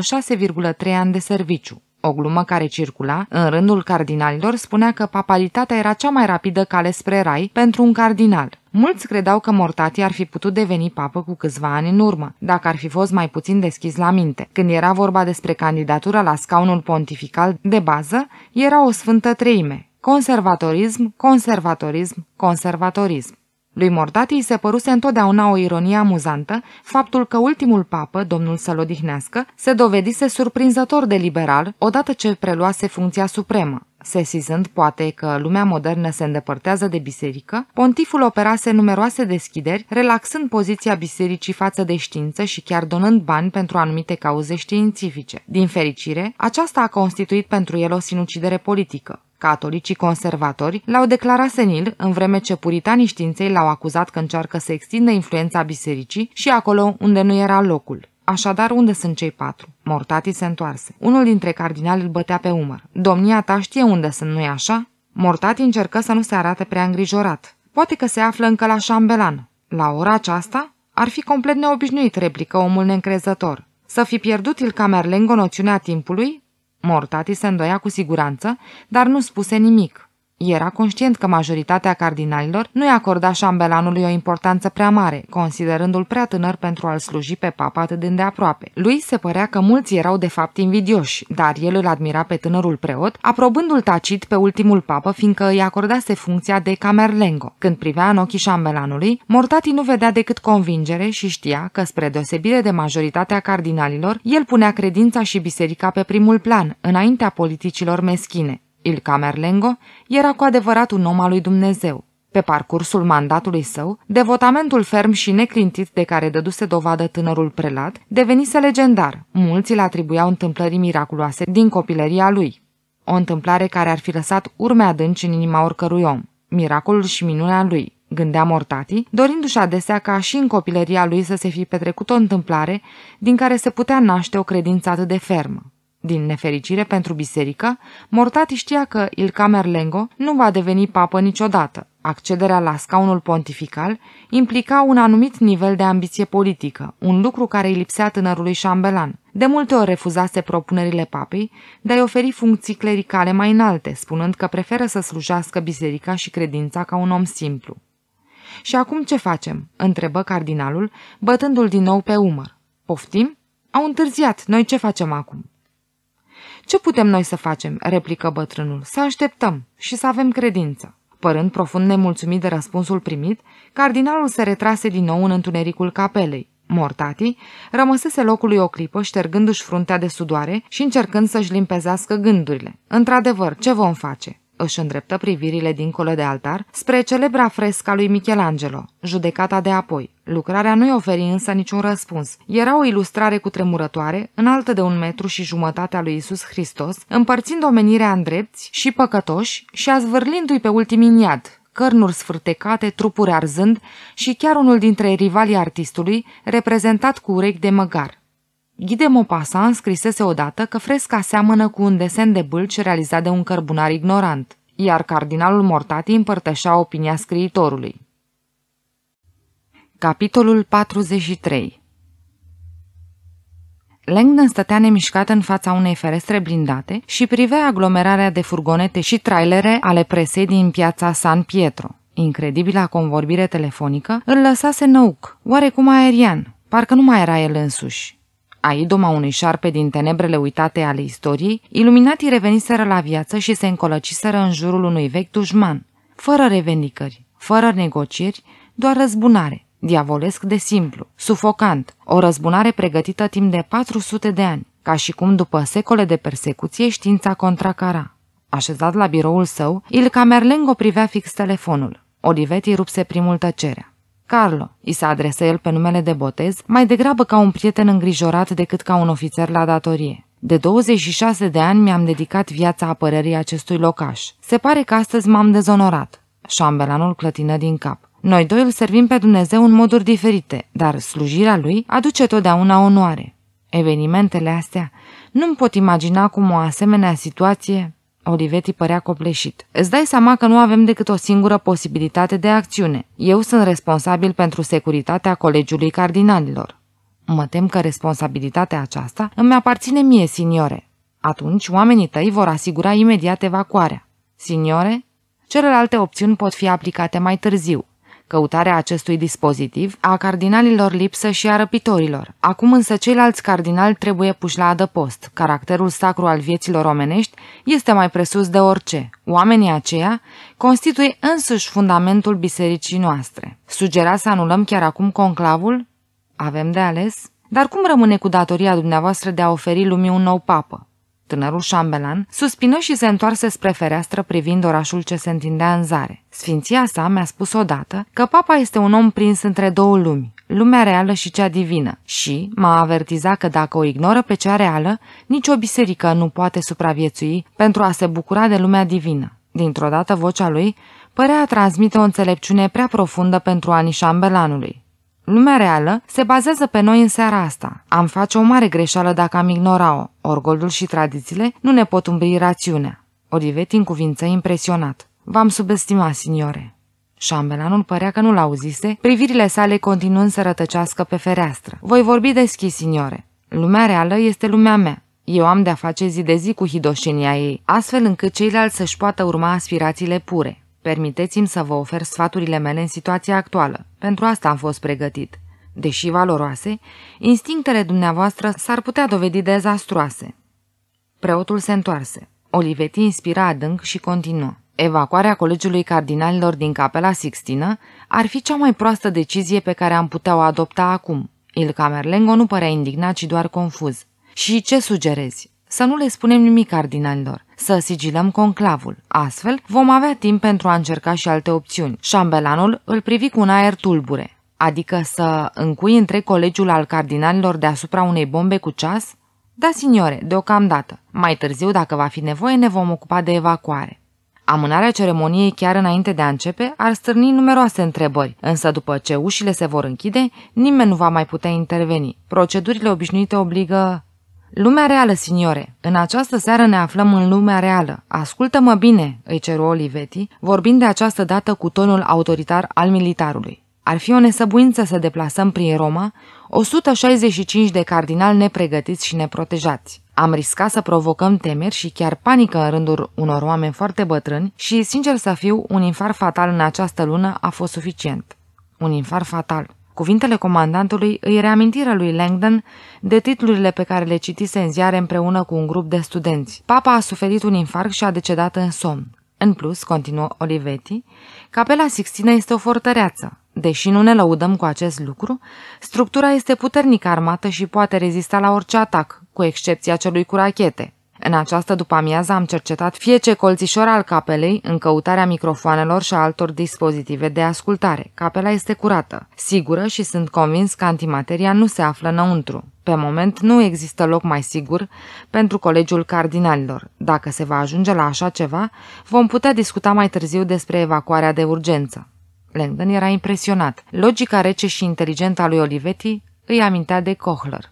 6,3 ani de serviciu. O glumă care circula în rândul cardinalilor spunea că papalitatea era cea mai rapidă cale spre rai pentru un cardinal. Mulți credeau că Mortati ar fi putut deveni papă cu câțiva ani în urmă, dacă ar fi fost mai puțin deschis la minte. Când era vorba despre candidatura la scaunul pontifical de bază, era o sfântă treime. Conservatorism, conservatorism, conservatorism. Lui Mortati îi se păruse întotdeauna o ironie amuzantă faptul că ultimul papă, domnul să-l odihnească, se dovedise surprinzător de liberal odată ce preluase funcția supremă. Sesizând poate că lumea modernă se îndepărtează de biserică, pontiful operase numeroase deschideri, relaxând poziția bisericii față de știință și chiar donând bani pentru anumite cauze științifice. Din fericire, aceasta a constituit pentru el o sinucidere politică. Catolicii conservatori l-au declarat senil, în vreme ce puritanii științei l-au acuzat că încearcă să extindă influența bisericii și acolo unde nu era locul. Așadar, unde sunt cei patru? Mortati se întoarse. Unul dintre cardinali îl bătea pe umăr. Domnia ta știe unde sunt, nu-i așa? Mortati încercă să nu se arate prea îngrijorat. Poate că se află încă la șambelan. La ora aceasta? Ar fi complet neobișnuit, replică omul neîncrezător. Să fi pierdut il Camerlengo noțiunea timpului? Mortati se îndoia cu siguranță, dar nu spuse nimic. Era conștient că majoritatea cardinalilor nu-i acorda șambelanului o importanță prea mare, considerându-l prea tânăr pentru a-l sluji pe papa atât de îndeaproape. Lui se părea că mulți erau de fapt invidioși, dar el îl admira pe tânărul preot, aprobându-l tacit pe ultimul papă, fiindcă îi acordase funcția de camerlengo. Când privea în ochii șambelanului, Mortati nu vedea decât convingere și știa că, spre deosebire de majoritatea cardinalilor, el punea credința și biserica pe primul plan, înaintea politicilor meschine. Il Camerlengo era cu adevărat un om al lui Dumnezeu. Pe parcursul mandatului său, devotamentul ferm și neclintit de care dăduse dovadă tânărul prelat devenise legendar. Mulți îl atribuiau întâmplării miraculoase din copilăria lui. O întâmplare care ar fi lăsat urme adânci în inima oricărui om. Miracolul și minunea lui, gândea Mortati, dorindu-și adesea ca și în copilăria lui să se fi petrecut o întâmplare din care se putea naște o credință atât de fermă. Din nefericire pentru biserică, Mortati știa că Il Camerlengo nu va deveni papă niciodată. Accederea la scaunul pontifical implica un anumit nivel de ambiție politică, un lucru care îi lipsea tânărului șambelan. De multe ori refuzase propunerile papei de a-i oferi funcții clericale mai înalte, spunând că preferă să slujească biserica și credința ca un om simplu. Și acum ce facem?" întrebă cardinalul, bătându-l din nou pe umăr. Poftim? Au întârziat, noi ce facem acum?" Ce putem noi să facem?" replică bătrânul. Să așteptăm și să avem credință." Părând profund nemulțumit de răspunsul primit, cardinalul se retrase din nou în întunericul capelei. Mortati rămăsese locului o clipă, ștergându-și fruntea de sudoare și încercând să-și limpezească gândurile. Într-adevăr, ce vom face? Își îndreptă privirile dincolo de altar spre celebra fresca lui Michelangelo, judecata de apoi. Lucrarea nu-i oferi însă niciun răspuns. Era o ilustrare cu tremurătoare, înaltă de un metru și jumătate a lui Isus Hristos, împărțind omenirea în drepți și păcătoși și azvârlindu-i pe ultimii iad, cărnuri sfârtecate, trupuri arzând și chiar unul dintre rivalii artistului, reprezentat cu urechi de măgar. Guy de Maupassant scrisese odată că fresca seamănă cu un desen de bâlci realizat de un cărbunar ignorant, iar cardinalul Mortati împărtășea opinia scriitorului. Capitolul 43 Langdon stătea nemișcat în fața unei ferestre blindate și privea aglomerarea de furgonete și trailere ale presei din piața San Pietro. Incredibila convorbire telefonică îl lăsase năuc, oarecum aerian, parcă nu mai era el însuși. idoma unui șarpe din tenebrele uitate ale istoriei, iluminatii reveniseră la viață și se încolăciseră în jurul unui vechi dușman, fără revendicări, fără negocieri, doar răzbunare, diavolesc de simplu, sufocant, o răzbunare pregătită timp de 400 de ani, ca și cum după secole de persecuție știința contracara. Așezat la biroul său, Il Camerlengo privea fix telefonul. Olivetti rupse primul tăcerea. Carlo, i se adresă el pe numele de botez, mai degrabă ca un prieten îngrijorat decât ca un ofițer la datorie. De 26 de ani mi-am dedicat viața apărării acestui locaș. Se pare că astăzi m-am dezonorat. Șambelanul clătină din cap. Noi doi îl servim pe Dumnezeu în moduri diferite, dar slujirea lui aduce totdeauna onoare. Evenimentele astea nu-mi pot imagina cum o asemenea situație... Oliveti părea copleșit. Îți dai seama că nu avem decât o singură posibilitate de acțiune. Eu sunt responsabil pentru securitatea colegiului cardinalilor. Mă tem că responsabilitatea aceasta îmi aparține mie, signore. Atunci, oamenii tăi vor asigura imediat evacuarea. Signore, celelalte opțiuni pot fi aplicate mai târziu. Căutarea acestui dispozitiv a cardinalilor lipsă și a răpitorilor. Acum însă ceilalți cardinali trebuie puși la adăpost. Caracterul sacru al vieților omenești este mai presus de orice. Oamenii aceia constituie însuși fundamentul bisericii noastre. Sugera să anulăm chiar acum conclavul? Avem de ales? Dar cum rămâne cu datoria dumneavoastră de a oferi lumii un nou papă? Tânărul șambelan suspină și se întoarse spre fereastră privind orașul ce se întindea în zare. Sfinția sa mi-a spus odată că papa este un om prins între două lumi, lumea reală și cea divină, și m-a avertizat că dacă o ignoră pe cea reală, nicio biserică nu poate supraviețui pentru a se bucura de lumea divină. Dintr-o dată vocea lui părea a transmite o înțelepciune prea profundă pentru anii șambelanului. Lumea reală se bazează pe noi în seara asta. Am face o mare greșeală dacă am ignora-o. Orgolul și tradițiile nu ne pot umbri rațiunea. Olivet în cuvință impresionat. V-am subestimat, signore. Șambelanul părea că nu-l auzise, privirile sale continuând să rătăcească pe fereastră. Voi vorbi deschis, signore. Lumea reală este lumea mea. Eu am de-a face zi de zi cu hidoșenia ei, astfel încât ceilalți să-și poată urma aspirațiile pure. Permiteți-mi să vă ofer sfaturile mele în situația actuală. Pentru asta am fost pregătit. Deși valoroase, instinctele dumneavoastră s-ar putea dovedi dezastruoase. Preotul se întoarse. Olivetti inspira adânc și continuă. Evacuarea Colegiului Cardinalilor din Capela Sixtină ar fi cea mai proastă decizie pe care am putea o adopta acum. Il Camerlengo nu părea indignat, ci doar confuz. Și ce sugerezi? Să nu le spunem nimic cardinalilor să sigilăm conclavul. Astfel, vom avea timp pentru a încerca și alte opțiuni. Șambelanul îl privi cu un aer tulbure. Adică să încui între colegiul al cardinalilor deasupra unei bombe cu ceas? Da, signore, deocamdată. Mai târziu, dacă va fi nevoie, ne vom ocupa de evacuare. Amânarea ceremoniei chiar înainte de a începe ar stârni numeroase întrebări, însă după ce ușile se vor închide, nimeni nu va mai putea interveni. Procedurile obișnuite obligă Lumea reală, signore. În această seară ne aflăm în lumea reală. Ascultă-mă bine, îi ceru Olivetti, vorbind de această dată cu tonul autoritar al militarului. Ar fi o nesăbuință să deplasăm prin Roma 165 de cardinali nepregătiți și neprotejați. Am riscat să provocăm temeri și chiar panică în rândul unor oameni foarte bătrâni și, sincer să fiu, un infar fatal în această lună a fost suficient. Un infar fatal. Cuvintele comandantului îi reamintiră lui Langdon de titlurile pe care le citise în ziare împreună cu un grup de studenți. Papa a suferit un infarct și a decedat în somn. În plus, continuă Olivetti, capela Sixtina este o fortăreață. Deși nu ne lăudăm cu acest lucru, structura este puternic armată și poate rezista la orice atac, cu excepția celui cu rachete. În această după-amiază am cercetat fie ce colțișor al capelei în căutarea microfoanelor și a altor dispozitive de ascultare. Capela este curată, sigură și sunt convins că antimateria nu se află înăuntru. Pe moment nu există loc mai sigur pentru Colegiul Cardinalilor. Dacă se va ajunge la așa ceva, vom putea discuta mai târziu despre evacuarea de urgență. Langdon era impresionat. Logica rece și inteligentă a lui Olivetti îi amintea de Kohler.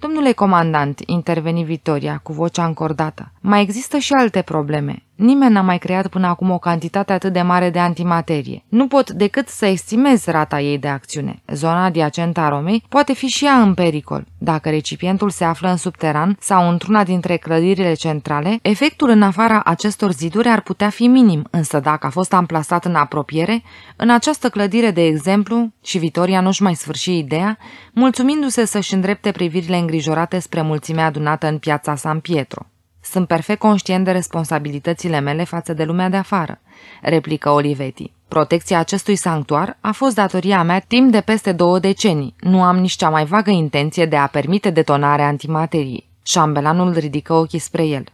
Domnule comandant, interveni Vitoria cu vocea încordată, mai există și alte probleme. Nimeni n-a mai creat până acum o cantitate atât de mare de antimaterie. Nu pot decât să estimez rata ei de acțiune. Zona adiacentă a Romei poate fi și ea în pericol. Dacă recipientul se află în subteran sau într-una dintre clădirile centrale, efectul în afara acestor ziduri ar putea fi minim, însă dacă a fost amplasat în apropiere, în această clădire, de exemplu, și Vitoria nu-și mai sfârși ideea, mulțumindu-se să-și îndrepte privirile îngrijorate spre mulțimea adunată în piața San Pietro. Sunt perfect conștient de responsabilitățile mele față de lumea de afară, replică Olivetti. Protecția acestui sanctuar a fost datoria mea timp de peste două decenii. Nu am nici cea mai vagă intenție de a permite detonarea antimateriei. Șambelanul ridică ochii spre el.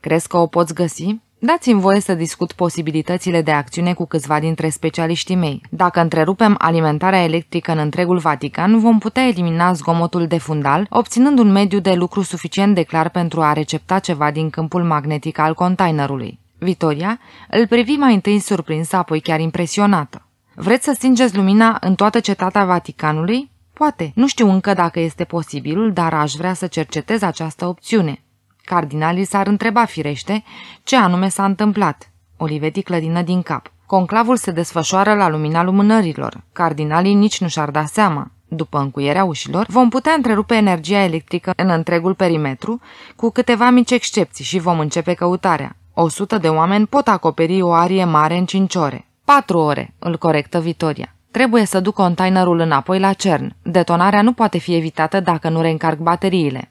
Crezi că o poți găsi? Dați-mi voie să discut posibilitățile de acțiune cu câțiva dintre specialiștii mei. Dacă întrerupem alimentarea electrică în întregul Vatican, vom putea elimina zgomotul de fundal, obținând un mediu de lucru suficient de clar pentru a recepta ceva din câmpul magnetic al containerului. Vitoria îl privi mai întâi surprinsă, apoi chiar impresionată. Vreți să stingeți lumina în toată cetatea Vaticanului? Poate. Nu știu încă dacă este posibil, dar aș vrea să cercetez această opțiune. Cardinalii s-ar întreba firește ce anume s-a întâmplat. Olivetti clădină din cap. Conclavul se desfășoară la lumina lumânărilor. Cardinalii nici nu și-ar da seama. După încuierea ușilor, vom putea întrerupe energia electrică în întregul perimetru, cu câteva mici excepții și vom începe căutarea. O sută de oameni pot acoperi o arie mare în cinci ore. Patru ore, îl corectă Vitoria. Trebuie să duc containerul înapoi la CERN. Detonarea nu poate fi evitată dacă nu reîncarc bateriile.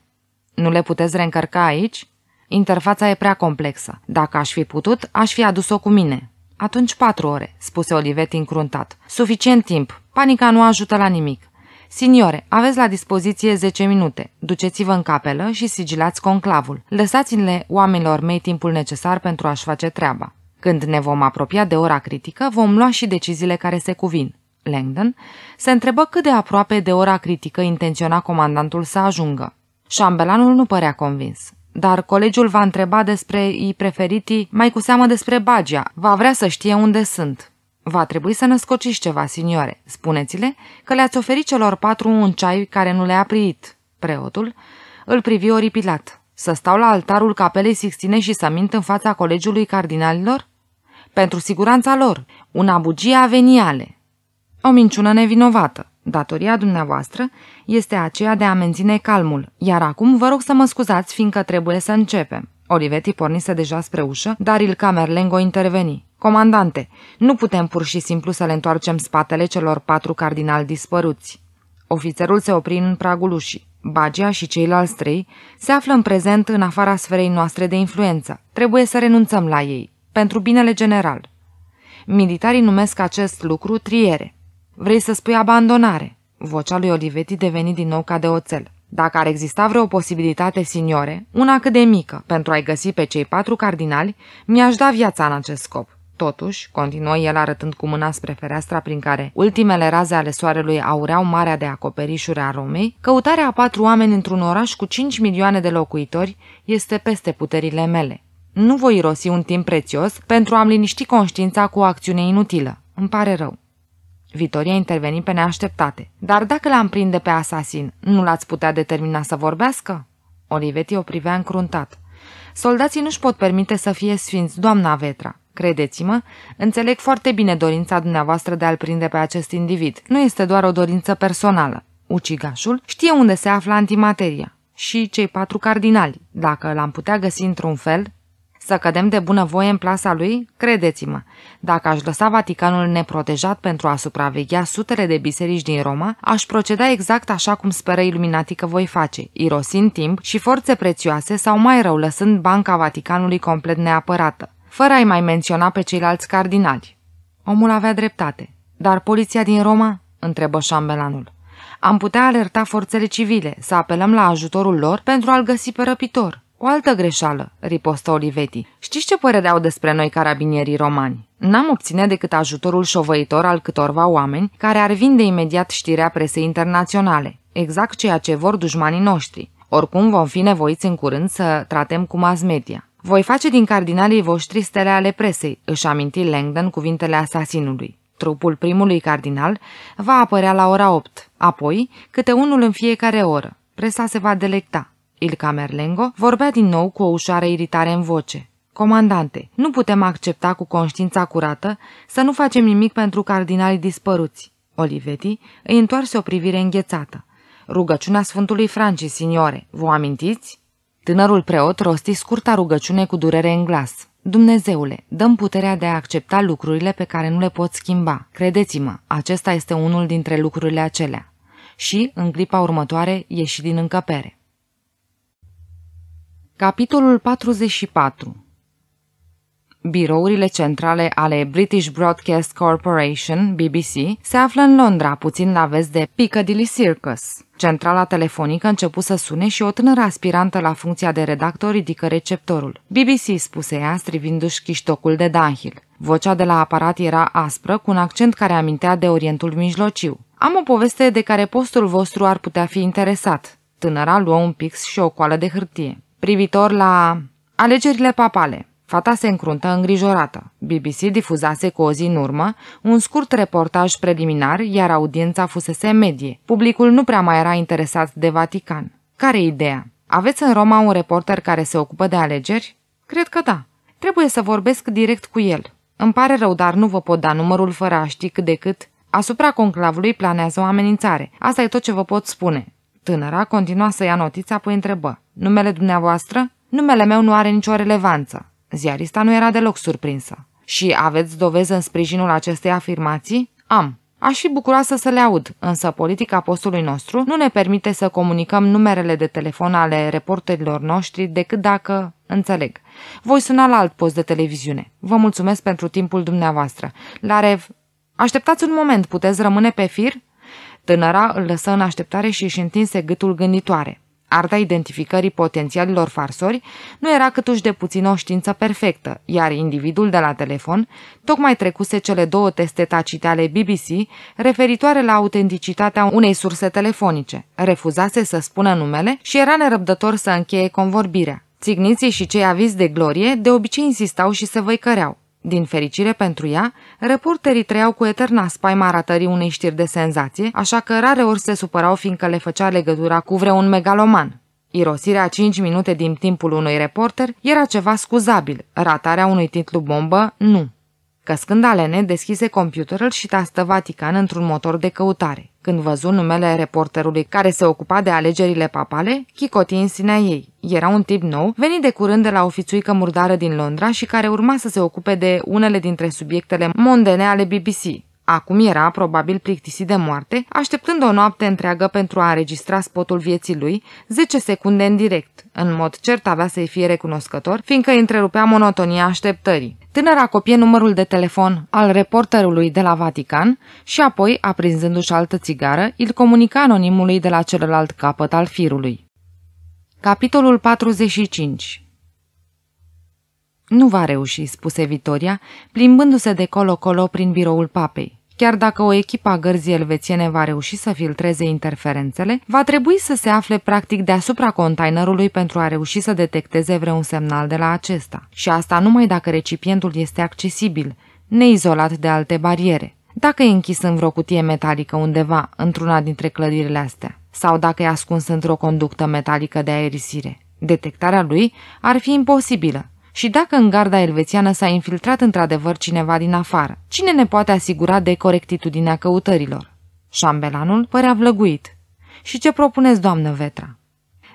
Nu le puteți reîncărca aici? Interfața e prea complexă. Dacă aș fi putut, aș fi adus-o cu mine. Atunci patru ore, spuse Olivet încruntat. Suficient timp. Panica nu ajută la nimic. Signore, aveți la dispoziție 10 minute. Duceți-vă în capelă și sigilați conclavul. Lăsați-le oamenilor mei timpul necesar pentru a-și face treaba. Când ne vom apropia de ora critică, vom lua și deciziile care se cuvin. Langdon se întrebă cât de aproape de ora critică intenționa comandantul să ajungă. Șambelanul nu părea convins, dar colegiul va întreba despre ei preferitii, mai cu seamă despre Bagia, va vrea să știe unde sunt. Va trebui să născociți ceva, signore. Spuneți-le că le-ați oferit celor patru un ceai care nu le-a priit. Preotul îl privi oripilat. Să stau la altarul capelei Sixtine și să mint în fața colegiului cardinalilor? Pentru siguranța lor, una bugie aveniale. O minciună nevinovată. Datoria dumneavoastră este aceea de a menține calmul, iar acum vă rog să mă scuzați, fiindcă trebuie să începem." Olivetti pornise deja spre ușă, dar il Camerlengo interveni. Comandante, nu putem pur și simplu să le întoarcem spatele celor patru cardinali dispăruți." Ofițerul se opri în pragul ușii. Bagia și ceilalți trei se află în prezent în afara sferei noastre de influență. Trebuie să renunțăm la ei, pentru binele general. Militarii numesc acest lucru triere. Vrei să spui abandonare?" Vocea lui Olivetti deveni din nou ca de oțel. Dacă ar exista vreo posibilitate, signore, una cât de mică, pentru a-i găsi pe cei patru cardinali, mi-aș da viața în acest scop. Totuși, continuă el arătând cu mâna spre fereastra prin care ultimele raze ale soarelui aureau marea de acoperișuri a Romei, căutarea a patru oameni într-un oraș cu 5 milioane de locuitori este peste puterile mele. Nu voi irosi un timp prețios pentru a-mi liniști conștiința cu o acțiune inutilă. Îmi pare rău. Vitoria interveni pe neașteptate. Dar dacă l-am prinde pe asasin, nu l-ați putea determina să vorbească? Olivetti o privea încruntat. Soldații nu-și pot permite să fie sfinți, doamna Vetra. Credeți-mă, înțeleg foarte bine dorința dumneavoastră de a-l prinde pe acest individ. Nu este doar o dorință personală. Ucigașul știe unde se află antimateria și cei patru cardinali. Dacă l-am putea găsi într-un fel, să cădem de bunăvoie în plasa lui? Credeți-mă, dacă aș lăsa Vaticanul neprotejat pentru a supraveghea sutele de biserici din Roma, aș proceda exact așa cum speră iluminatii că voi face, irosind timp și forțe prețioase sau mai rău lăsând Banca Vaticanului complet neapărată, fără a-i mai menționa pe ceilalți cardinali. Omul avea dreptate. Dar poliția din Roma? întrebă șambelanul. Am putea alerta forțele civile, să apelăm la ajutorul lor pentru a-l găsi pe răpitor. O altă greșeală, ripostă Oliveti. Știți ce părere au despre noi carabinierii romani? N-am obține decât ajutorul șovăitor al câtorva oameni care ar vinde imediat știrea presei internaționale, exact ceea ce vor dușmanii noștri. Oricum vom fi nevoiți în curând să tratăm cu mass media. Voi face din cardinalii voștri stele ale presei, își aminti Langdon cuvintele asasinului. Trupul primului cardinal va apărea la ora 8, apoi câte unul în fiecare oră. Presa se va delecta. Il Camerlengo vorbea din nou cu o ușoară iritare în voce. Comandante, nu putem accepta cu conștiința curată să nu facem nimic pentru cardinalii dispăruți. Olivetti îi întoarse o privire înghețată. Rugăciunea Sfântului Francis, signore, vă amintiți? Tânărul preot rosti scurta rugăciune cu durere în glas. Dumnezeule, dăm puterea de a accepta lucrurile pe care nu le pot schimba. Credeți-mă, acesta este unul dintre lucrurile acelea. Și, în clipa următoare, ieși din încăpere. Capitolul 44 Birourile centrale ale British Broadcast Corporation, BBC, se află în Londra, puțin la vest de Piccadilly Circus. Centrala telefonică început să sune și o tânără aspirantă la funcția de redactor ridică receptorul. BBC spuse ea, strivindu-și chiștocul de Dunhill. Vocea de la aparat era aspră, cu un accent care amintea de Orientul Mijlociu. Am o poveste de care postul vostru ar putea fi interesat. Tânăra luă un pix și o coală de hârtie privitor la alegerile papale. Fata se încruntă îngrijorată. BBC difuzase cu o zi în urmă un scurt reportaj preliminar, iar audiența fusese medie. Publicul nu prea mai era interesat de Vatican. Care ideea? Aveți în Roma un reporter care se ocupă de alegeri? Cred că da. Trebuie să vorbesc direct cu el. Îmi pare rău, dar nu vă pot da numărul fără a ști cât de cât. Asupra conclavului planează o amenințare. Asta e tot ce vă pot spune. Tânăra continua să ia notițe, apoi întrebă. Numele dumneavoastră? Numele meu nu are nicio relevanță. Ziarista nu era deloc surprinsă. Și aveți dovezi în sprijinul acestei afirmații? Am. Aș fi bucuroasă să le aud, însă politica postului nostru nu ne permite să comunicăm numerele de telefon ale reporterilor noștri decât dacă înțeleg. Voi suna la alt post de televiziune. Vă mulțumesc pentru timpul dumneavoastră. La rev... Așteptați un moment, puteți rămâne pe fir? Tânăra îl lăsă în așteptare și își întinse gâtul gânditoare. Arta identificării potențialilor farsori nu era câtuși de puțin o știință perfectă, iar individul de la telefon tocmai trecuse cele două teste tacite ale BBC referitoare la autenticitatea unei surse telefonice. Refuzase să spună numele și era nerăbdător să încheie convorbirea. Țigniții și cei avizi de glorie de obicei insistau și se văicăreau. Din fericire pentru ea, reporterii trăiau cu eterna spaima ratării unei știri de senzație, așa că rare ori se supărau fiindcă le făcea legătura cu vreun megaloman. Irosirea 5 minute din timpul unui reporter era ceva scuzabil, ratarea unui titlu bombă nu. Căscând alene, deschise computerul și tastă Vatican într-un motor de căutare. Când văzu numele reporterului care se ocupa de alegerile papale, chicoti în sinea ei. Era un tip nou, venit de curând de la o fițuică murdară din Londra și care urma să se ocupe de unele dintre subiectele mondene ale BBC. Acum era probabil plictisit de moarte, așteptând o noapte întreagă pentru a înregistra spotul vieții lui, 10 secunde în direct. În mod cert avea să-i fie recunoscător, fiindcă întrerupea monotonia așteptării. Tânăra copie numărul de telefon al reporterului de la Vatican și apoi, aprinzându-și altă țigară, îl comunica anonimului de la celălalt capăt al firului. Capitolul 45 Nu va reuși, spuse Vitoria, plimbându-se de colo-colo prin biroul papei. Chiar dacă o echipă a gărzii elvețiene va reuși să filtreze interferențele, va trebui să se afle practic deasupra containerului pentru a reuși să detecteze vreun semnal de la acesta. Și asta numai dacă recipientul este accesibil, neizolat de alte bariere. Dacă e închis în vreo cutie metalică undeva, într-una dintre clădirile astea, sau dacă e ascuns într-o conductă metalică de aerisire. Detectarea lui ar fi imposibilă, și dacă în garda elvețiană s-a infiltrat într-adevăr cineva din afară. Cine ne poate asigura de corectitudinea căutărilor? Șambelanul părea vlăguit. Și ce propuneți, doamnă Vetra?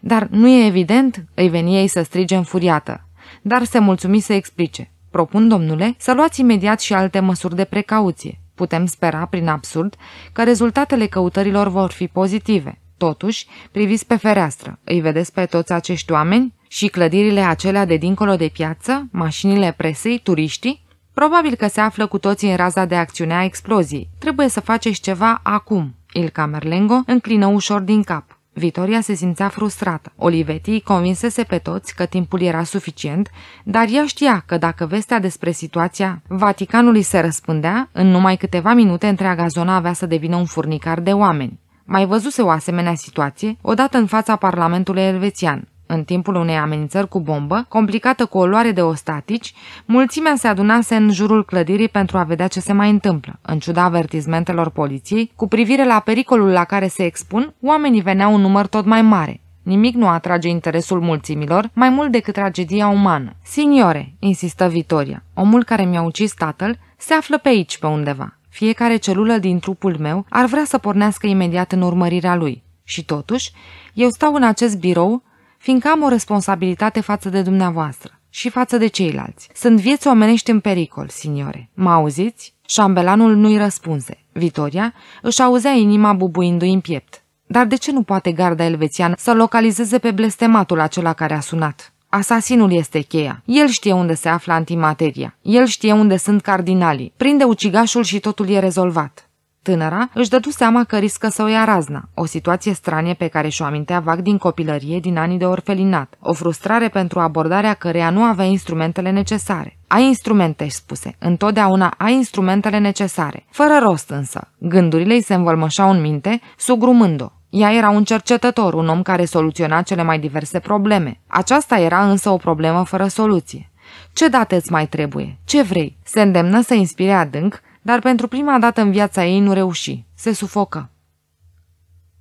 Dar nu e evident, îi veni ei să strige înfuriată, dar se mulțumi să explice. Propun, domnule, să luați imediat și alte măsuri de precauție. Putem spera, prin absurd, că rezultatele căutărilor vor fi pozitive. Totuși, priviți pe fereastră, îi vedeți pe toți acești oameni? Și clădirile acelea de dincolo de piață, mașinile presei, turiștii? Probabil că se află cu toții în raza de acțiune a exploziei. Trebuie să faceți ceva acum. Il Camerlengo înclină ușor din cap. Vitoria se simțea frustrată. Olivetti convinsese pe toți că timpul era suficient, dar ea știa că dacă vestea despre situația Vaticanului se răspândea, în numai câteva minute întreaga zonă avea să devină un furnicar de oameni. Mai văzuse o asemenea situație odată în fața Parlamentului elvețian. În timpul unei amenințări cu bombă, complicată cu o luare de ostatici, mulțimea se adunase în jurul clădirii pentru a vedea ce se mai întâmplă. În ciuda avertizmentelor poliției, cu privire la pericolul la care se expun, oamenii veneau un număr tot mai mare. Nimic nu atrage interesul mulțimilor mai mult decât tragedia umană. Signore, insistă Vitoria, omul care mi-a ucis tatăl se află pe aici pe undeva. Fiecare celulă din trupul meu ar vrea să pornească imediat în urmărirea lui. Și totuși, eu stau în acest birou fiindcă am o responsabilitate față de dumneavoastră și față de ceilalți. Sunt vieți omenești în pericol, signore. Mă auziți? Șambelanul nu-i răspunse. Vitoria își auzea inima bubuindu-i în piept. Dar de ce nu poate garda elvețian să localizeze pe blestematul acela care a sunat? Asasinul este cheia. El știe unde se află antimateria. El știe unde sunt cardinalii. Prinde ucigașul și totul e rezolvat. Tânăra își dădu seama că riscă să o ia razna, o situație stranie pe care și-o amintea vag din copilărie din anii de orfelinat, o frustrare pentru abordarea căreia nu avea instrumentele necesare. Ai instrumente, își spuse. Întotdeauna ai instrumentele necesare. Fără rost însă. Gândurile îi se învălmășau în minte, sugrumând-o. Ea era un cercetător, un om care soluționa cele mai diverse probleme. Aceasta era însă o problemă fără soluție. Ce date îți mai trebuie? Ce vrei? Se îndemnă să inspire adânc, dar pentru prima dată în viața ei nu reuși. Se sufocă.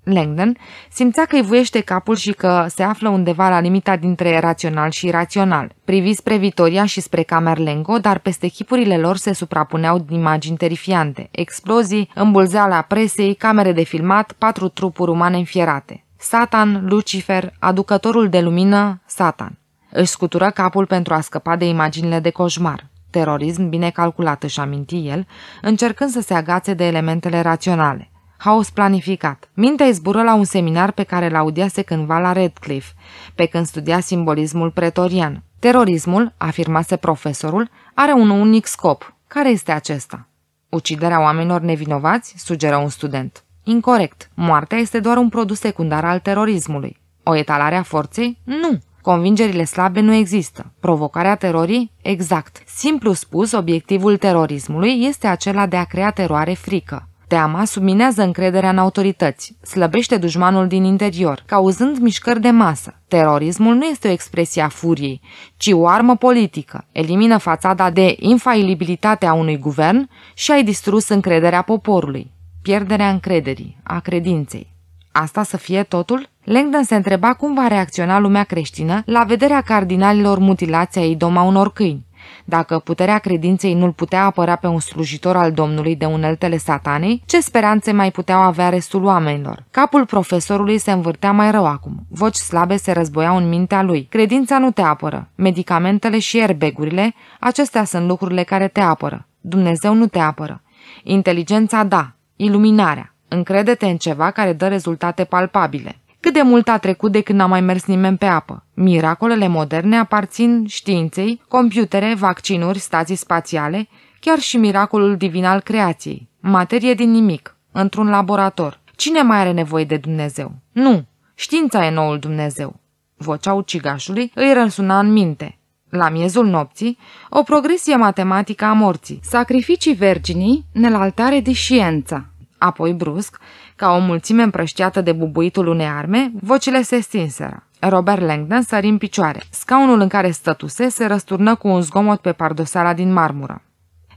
Langdon simțea că îi vuiește capul și că se află undeva la limita dintre rațional și irațional. Privi spre Vitoria și spre Camerlengo, dar peste chipurile lor se suprapuneau imagini terifiante. Explozii, îmbulzeala presei, camere de filmat, patru trupuri umane înfierate. Satan, Lucifer, aducătorul de lumină, Satan. Își scutură capul pentru a scăpa de imaginile de coșmar terorism bine calculat, își aminti el, încercând să se agațe de elementele raționale. Haos planificat. Mintea zbură la un seminar pe care l audiase cândva la Redcliffe, pe când studia simbolismul pretorian. Terorismul, afirmase profesorul, are un unic scop. Care este acesta? Uciderea oamenilor nevinovați, sugeră un student. Incorect. Moartea este doar un produs secundar al terorismului. O etalare a forței? Nu. Convingerile slabe nu există. Provocarea terorii? Exact. Simplu spus, obiectivul terorismului este acela de a crea teroare frică. Teama subminează încrederea în autorități, slăbește dușmanul din interior, cauzând mișcări de masă. Terorismul nu este o expresie a furiei, ci o armă politică. Elimină fațada de infailibilitate a unui guvern și ai distrus încrederea poporului. Pierderea încrederii, a credinței asta să fie totul? Langdon se întreba cum va reacționa lumea creștină la vederea cardinalilor mutilați ai doma unor câini. Dacă puterea credinței nu-l putea apăra pe un slujitor al Domnului de uneltele satanei, ce speranțe mai puteau avea restul oamenilor? Capul profesorului se învârtea mai rău acum. Voci slabe se războiau în mintea lui. Credința nu te apără. Medicamentele și erbegurile, acestea sunt lucrurile care te apără. Dumnezeu nu te apără. Inteligența, da. Iluminarea încredete în ceva care dă rezultate palpabile. Cât de mult a trecut de când n-a mai mers nimeni pe apă? Miracolele moderne aparțin științei, computere, vaccinuri, stații spațiale, chiar și miracolul divin al creației. Materie din nimic, într-un laborator. Cine mai are nevoie de Dumnezeu? Nu, știința e noul Dumnezeu. Vocea ucigașului îi răsuna în minte. La miezul nopții, o progresie matematică a morții. Sacrificii verginii, nelaltare de știința. Apoi, brusc, ca o mulțime împrăștiată de bubuitul unei arme, vocile se stinseră. Robert Langdon sări în picioare. Scaunul în care stătuse se răsturnă cu un zgomot pe pardoseala din marmură.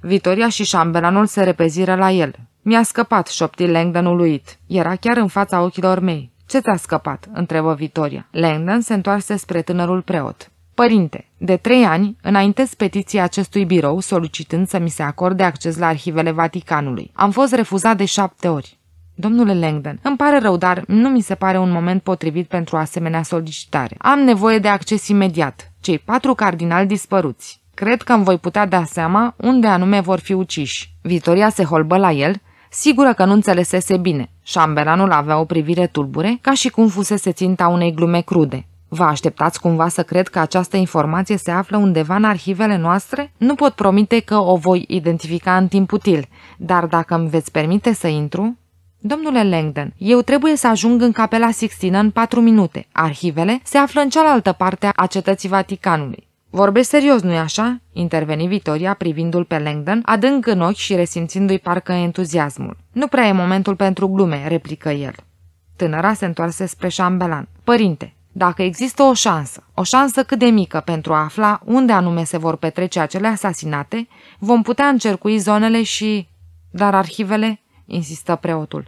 Vitoria și șambelanul se repeziră la el. Mi-a scăpat, șopti Langdon uluit. Era chiar în fața ochilor mei. Ce ți-a scăpat?" întrebă Vitoria. Langdon se întoarse spre tânărul preot. Părinte, de trei ani înaintez petiția acestui birou solicitând să mi se acorde acces la arhivele Vaticanului. Am fost refuzat de șapte ori. Domnule Langdon, îmi pare rău, dar nu mi se pare un moment potrivit pentru asemenea solicitare. Am nevoie de acces imediat. Cei patru cardinali dispăruți. Cred că îmi voi putea da seama unde anume vor fi uciși. Vitoria se holbă la el, sigură că nu înțelesese bine. Șamberanul avea o privire tulbure, ca și cum fusese ținta unei glume crude. Vă așteptați cumva să cred că această informație se află undeva în arhivele noastre? Nu pot promite că o voi identifica în timp util, dar dacă îmi veți permite să intru... Domnule Langdon, eu trebuie să ajung în capela Sixtină în patru minute. Arhivele se află în cealaltă parte a cetății Vaticanului. Vorbești serios, nu-i așa?" interveni Vitoria privindu-l pe Langdon, adânc în ochi și resimțindu-i parcă entuziasmul. Nu prea e momentul pentru glume," replică el. Tânăra se întoarse spre șambelan. Părinte, dacă există o șansă, o șansă cât de mică pentru a afla unde anume se vor petrece acele asasinate, vom putea încercui zonele și... Dar arhivele? insistă preotul.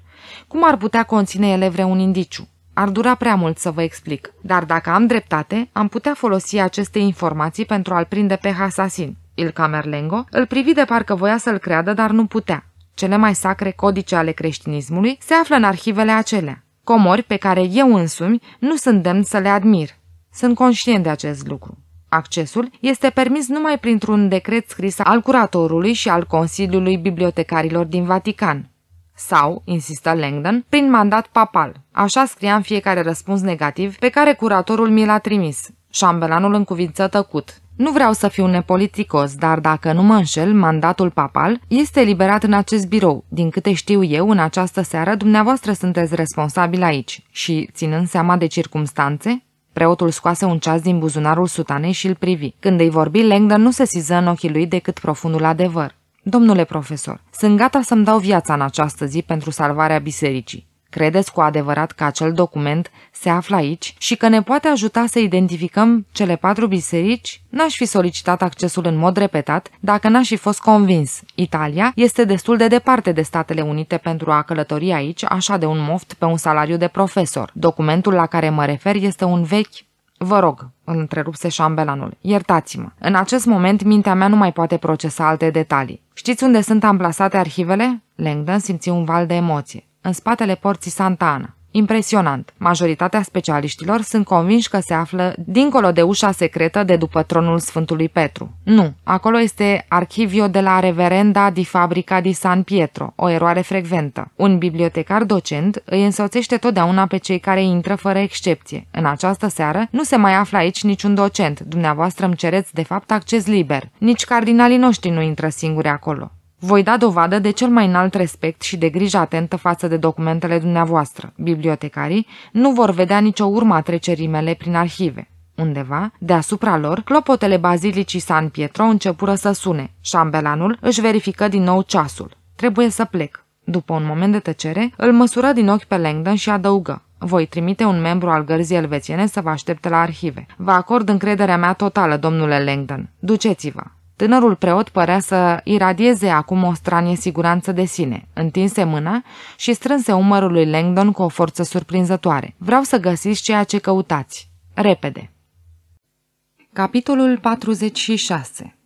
Cum ar putea conține ele vreun indiciu? Ar dura prea mult să vă explic, dar dacă am dreptate, am putea folosi aceste informații pentru a-l prinde pe asasin. Il Camerlengo îl privi de parcă voia să-l creadă, dar nu putea. Cele mai sacre codice ale creștinismului se află în arhivele acelea. Comori pe care eu însumi nu sunt demn să le admir. Sunt conștient de acest lucru. Accesul este permis numai printr-un decret scris al curatorului și al Consiliului Bibliotecarilor din Vatican. Sau, insistă Langdon, prin mandat papal. Așa scria în fiecare răspuns negativ pe care curatorul mi l-a trimis. Șambelanul încuvință tăcut. Nu vreau să fiu nepoliticos, dar dacă nu mă înșel, mandatul papal este liberat în acest birou. Din câte știu eu, în această seară, dumneavoastră sunteți responsabil aici. Și, ținând seama de circumstanțe, Preotul scoase un ceas din buzunarul sutanei și îl privi. Când îi vorbi, Langdon nu se siză în ochii lui decât profundul adevăr. Domnule profesor, sunt gata să-mi dau viața în această zi pentru salvarea bisericii. Credeți cu adevărat că acel document se află aici și că ne poate ajuta să identificăm cele patru biserici? N-aș fi solicitat accesul în mod repetat dacă n-aș fi fost convins. Italia este destul de departe de Statele Unite pentru a călători aici așa de un moft pe un salariu de profesor. Documentul la care mă refer este un vechi Vă rog, îl întrerupse șambelanul, iertați-mă. În acest moment, mintea mea nu mai poate procesa alte detalii. Știți unde sunt amplasate arhivele? Langdon simți un val de emoție în spatele porții Santa Ana. Impresionant! Majoritatea specialiștilor sunt convinși că se află dincolo de ușa secretă de după tronul Sfântului Petru. Nu, acolo este Archivio de la Reverenda di Fabrica di San Pietro, o eroare frecventă. Un bibliotecar docent îi însoțește totdeauna pe cei care intră fără excepție. În această seară nu se mai află aici niciun docent, dumneavoastră îmi cereți de fapt acces liber. Nici cardinalii noștri nu intră singuri acolo. Voi da dovadă de cel mai înalt respect și de grijă atentă față de documentele dumneavoastră. Bibliotecarii nu vor vedea nicio urmă a trecerii mele prin arhive. Undeva, deasupra lor, clopotele bazilicii San Pietro începură să sune. Șambelanul își verifică din nou ceasul. Trebuie să plec. După un moment de tăcere, îl măsură din ochi pe Langdon și adăugă. Voi trimite un membru al gărzii elvețiene să vă aștepte la arhive. Vă acord încrederea mea totală, domnule Langdon. Duceți-vă! Tânărul preot părea să iradieze acum o stranie siguranță de sine. Întinse mâna și strânse umărul lui Langdon cu o forță surprinzătoare. Vreau să găsiți ceea ce căutați. Repede. Capitolul 46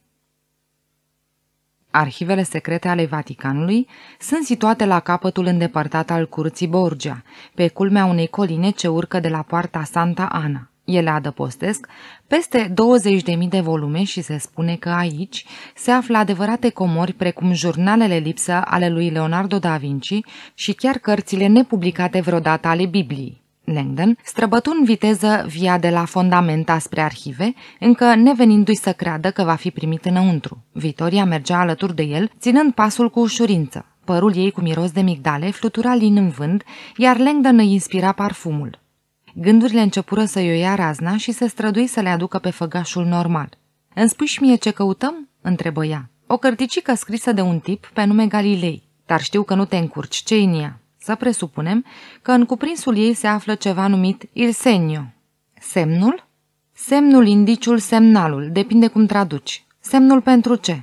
Arhivele secrete ale Vaticanului sunt situate la capătul îndepărtat al curții Borgia, pe culmea unei coline ce urcă de la poarta Santa Ana. Ele adăpostesc peste 20.000 de volume și se spune că aici se află adevărate comori precum jurnalele lipsă ale lui Leonardo da Vinci și chiar cărțile nepublicate vreodată ale Bibliei. Langdon străbătu în viteză via de la fondamenta spre arhive, încă nevenindu-i să creadă că va fi primit înăuntru. Vitoria mergea alături de el, ținând pasul cu ușurință. Părul ei cu miros de migdale flutura lin în vânt, iar Langdon îi inspira parfumul. Gândurile începură să-i o ia razna și se strădui să le aducă pe făgașul normal. Îmi spui și mie ce căutăm?" întrebă ea. O cărticică scrisă de un tip pe nume Galilei. Dar știu că nu te încurci, ce în ea? Să presupunem că în cuprinsul ei se află ceva numit il senio. Semnul? Semnul, indiciul, semnalul, depinde cum traduci. Semnul pentru ce?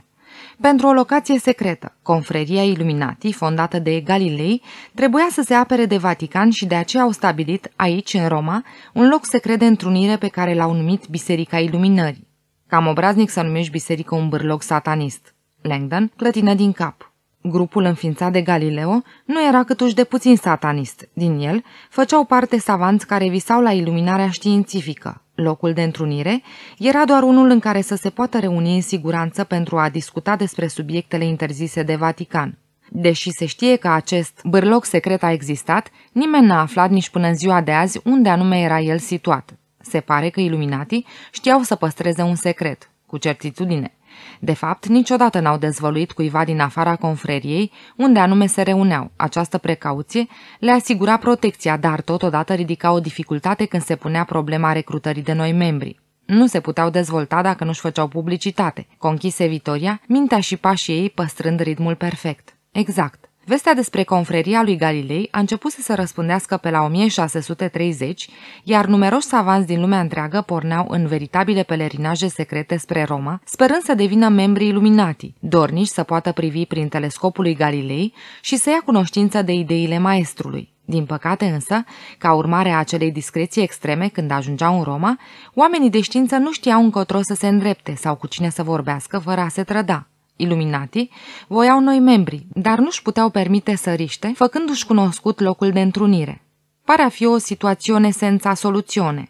pentru o locație secretă. Confreria Illuminati, fondată de Galilei, trebuia să se apere de Vatican și de aceea au stabilit, aici, în Roma, un loc secret de întrunire pe care l-au numit Biserica Iluminării. Cam obraznic să numești biserică un bârloc satanist. Langdon clătină din cap. Grupul înființat de Galileo nu era câtuși de puțin satanist. Din el făceau parte savanți care visau la iluminarea științifică. Locul de întrunire era doar unul în care să se poată reuni în siguranță pentru a discuta despre subiectele interzise de Vatican. Deși se știe că acest bârloc secret a existat, nimeni n-a aflat nici până în ziua de azi unde anume era el situat. Se pare că iluminatii știau să păstreze un secret, cu certitudine. De fapt, niciodată n-au dezvăluit cuiva din afara confreriei unde anume se reuneau. Această precauție le asigura protecția, dar totodată ridica o dificultate când se punea problema recrutării de noi membri nu se puteau dezvolta dacă nu-și făceau publicitate, conchise Vitoria, mintea și pașii ei păstrând ritmul perfect. Exact. Vestea despre confreria lui Galilei a început să se răspândească pe la 1630, iar numeroși savanți din lumea întreagă porneau în veritabile pelerinaje secrete spre Roma, sperând să devină membri iluminati, dornici să poată privi prin telescopul lui Galilei și să ia cunoștință de ideile maestrului. Din păcate însă, ca urmare a acelei discreții extreme când ajungeau în Roma, oamenii de știință nu știau încotro să se îndrepte sau cu cine să vorbească fără a se trăda. Iluminati, voiau noi membri, dar nu-și puteau permite să riște, făcându-și cunoscut locul de întrunire. Pare a fi o situație senza soluțione.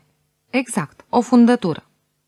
Exact, o fundătură.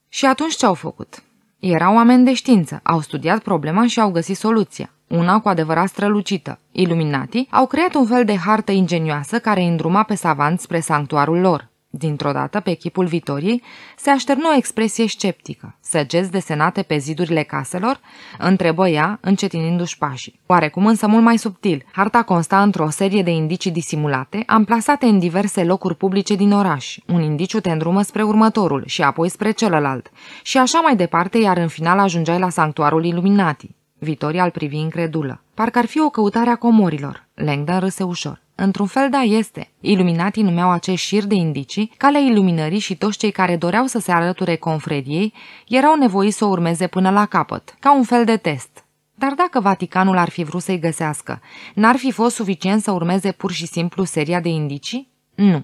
Și atunci ce au făcut? Erau oameni de știință, au studiat problema și au găsit soluția. Una cu adevărat strălucită. Iluminati au creat un fel de hartă ingenioasă care îndruma pe savant spre sanctuarul lor. Dintr-o dată, pe chipul Vitoriei, se așternu o expresie sceptică, săgeți desenate pe zidurile caselor, întrebă ea, încetinindu-și pașii. Oarecum însă mult mai subtil, harta consta într-o serie de indicii disimulate, amplasate în diverse locuri publice din oraș. Un indiciu te îndrumă spre următorul și apoi spre celălalt. Și așa mai departe, iar în final ajungeai la sanctuarul Illuminati. Vitoria îl privi incredulă. Parcă ar fi o căutare a comorilor. Langdon râse ușor. Într-un fel, da, este. Iluminatii numeau acest șir de indicii, calea iluminării și toți cei care doreau să se alăture confrediei erau nevoiți să o urmeze până la capăt, ca un fel de test. Dar dacă Vaticanul ar fi vrut să-i găsească, n-ar fi fost suficient să urmeze pur și simplu seria de indicii? Nu.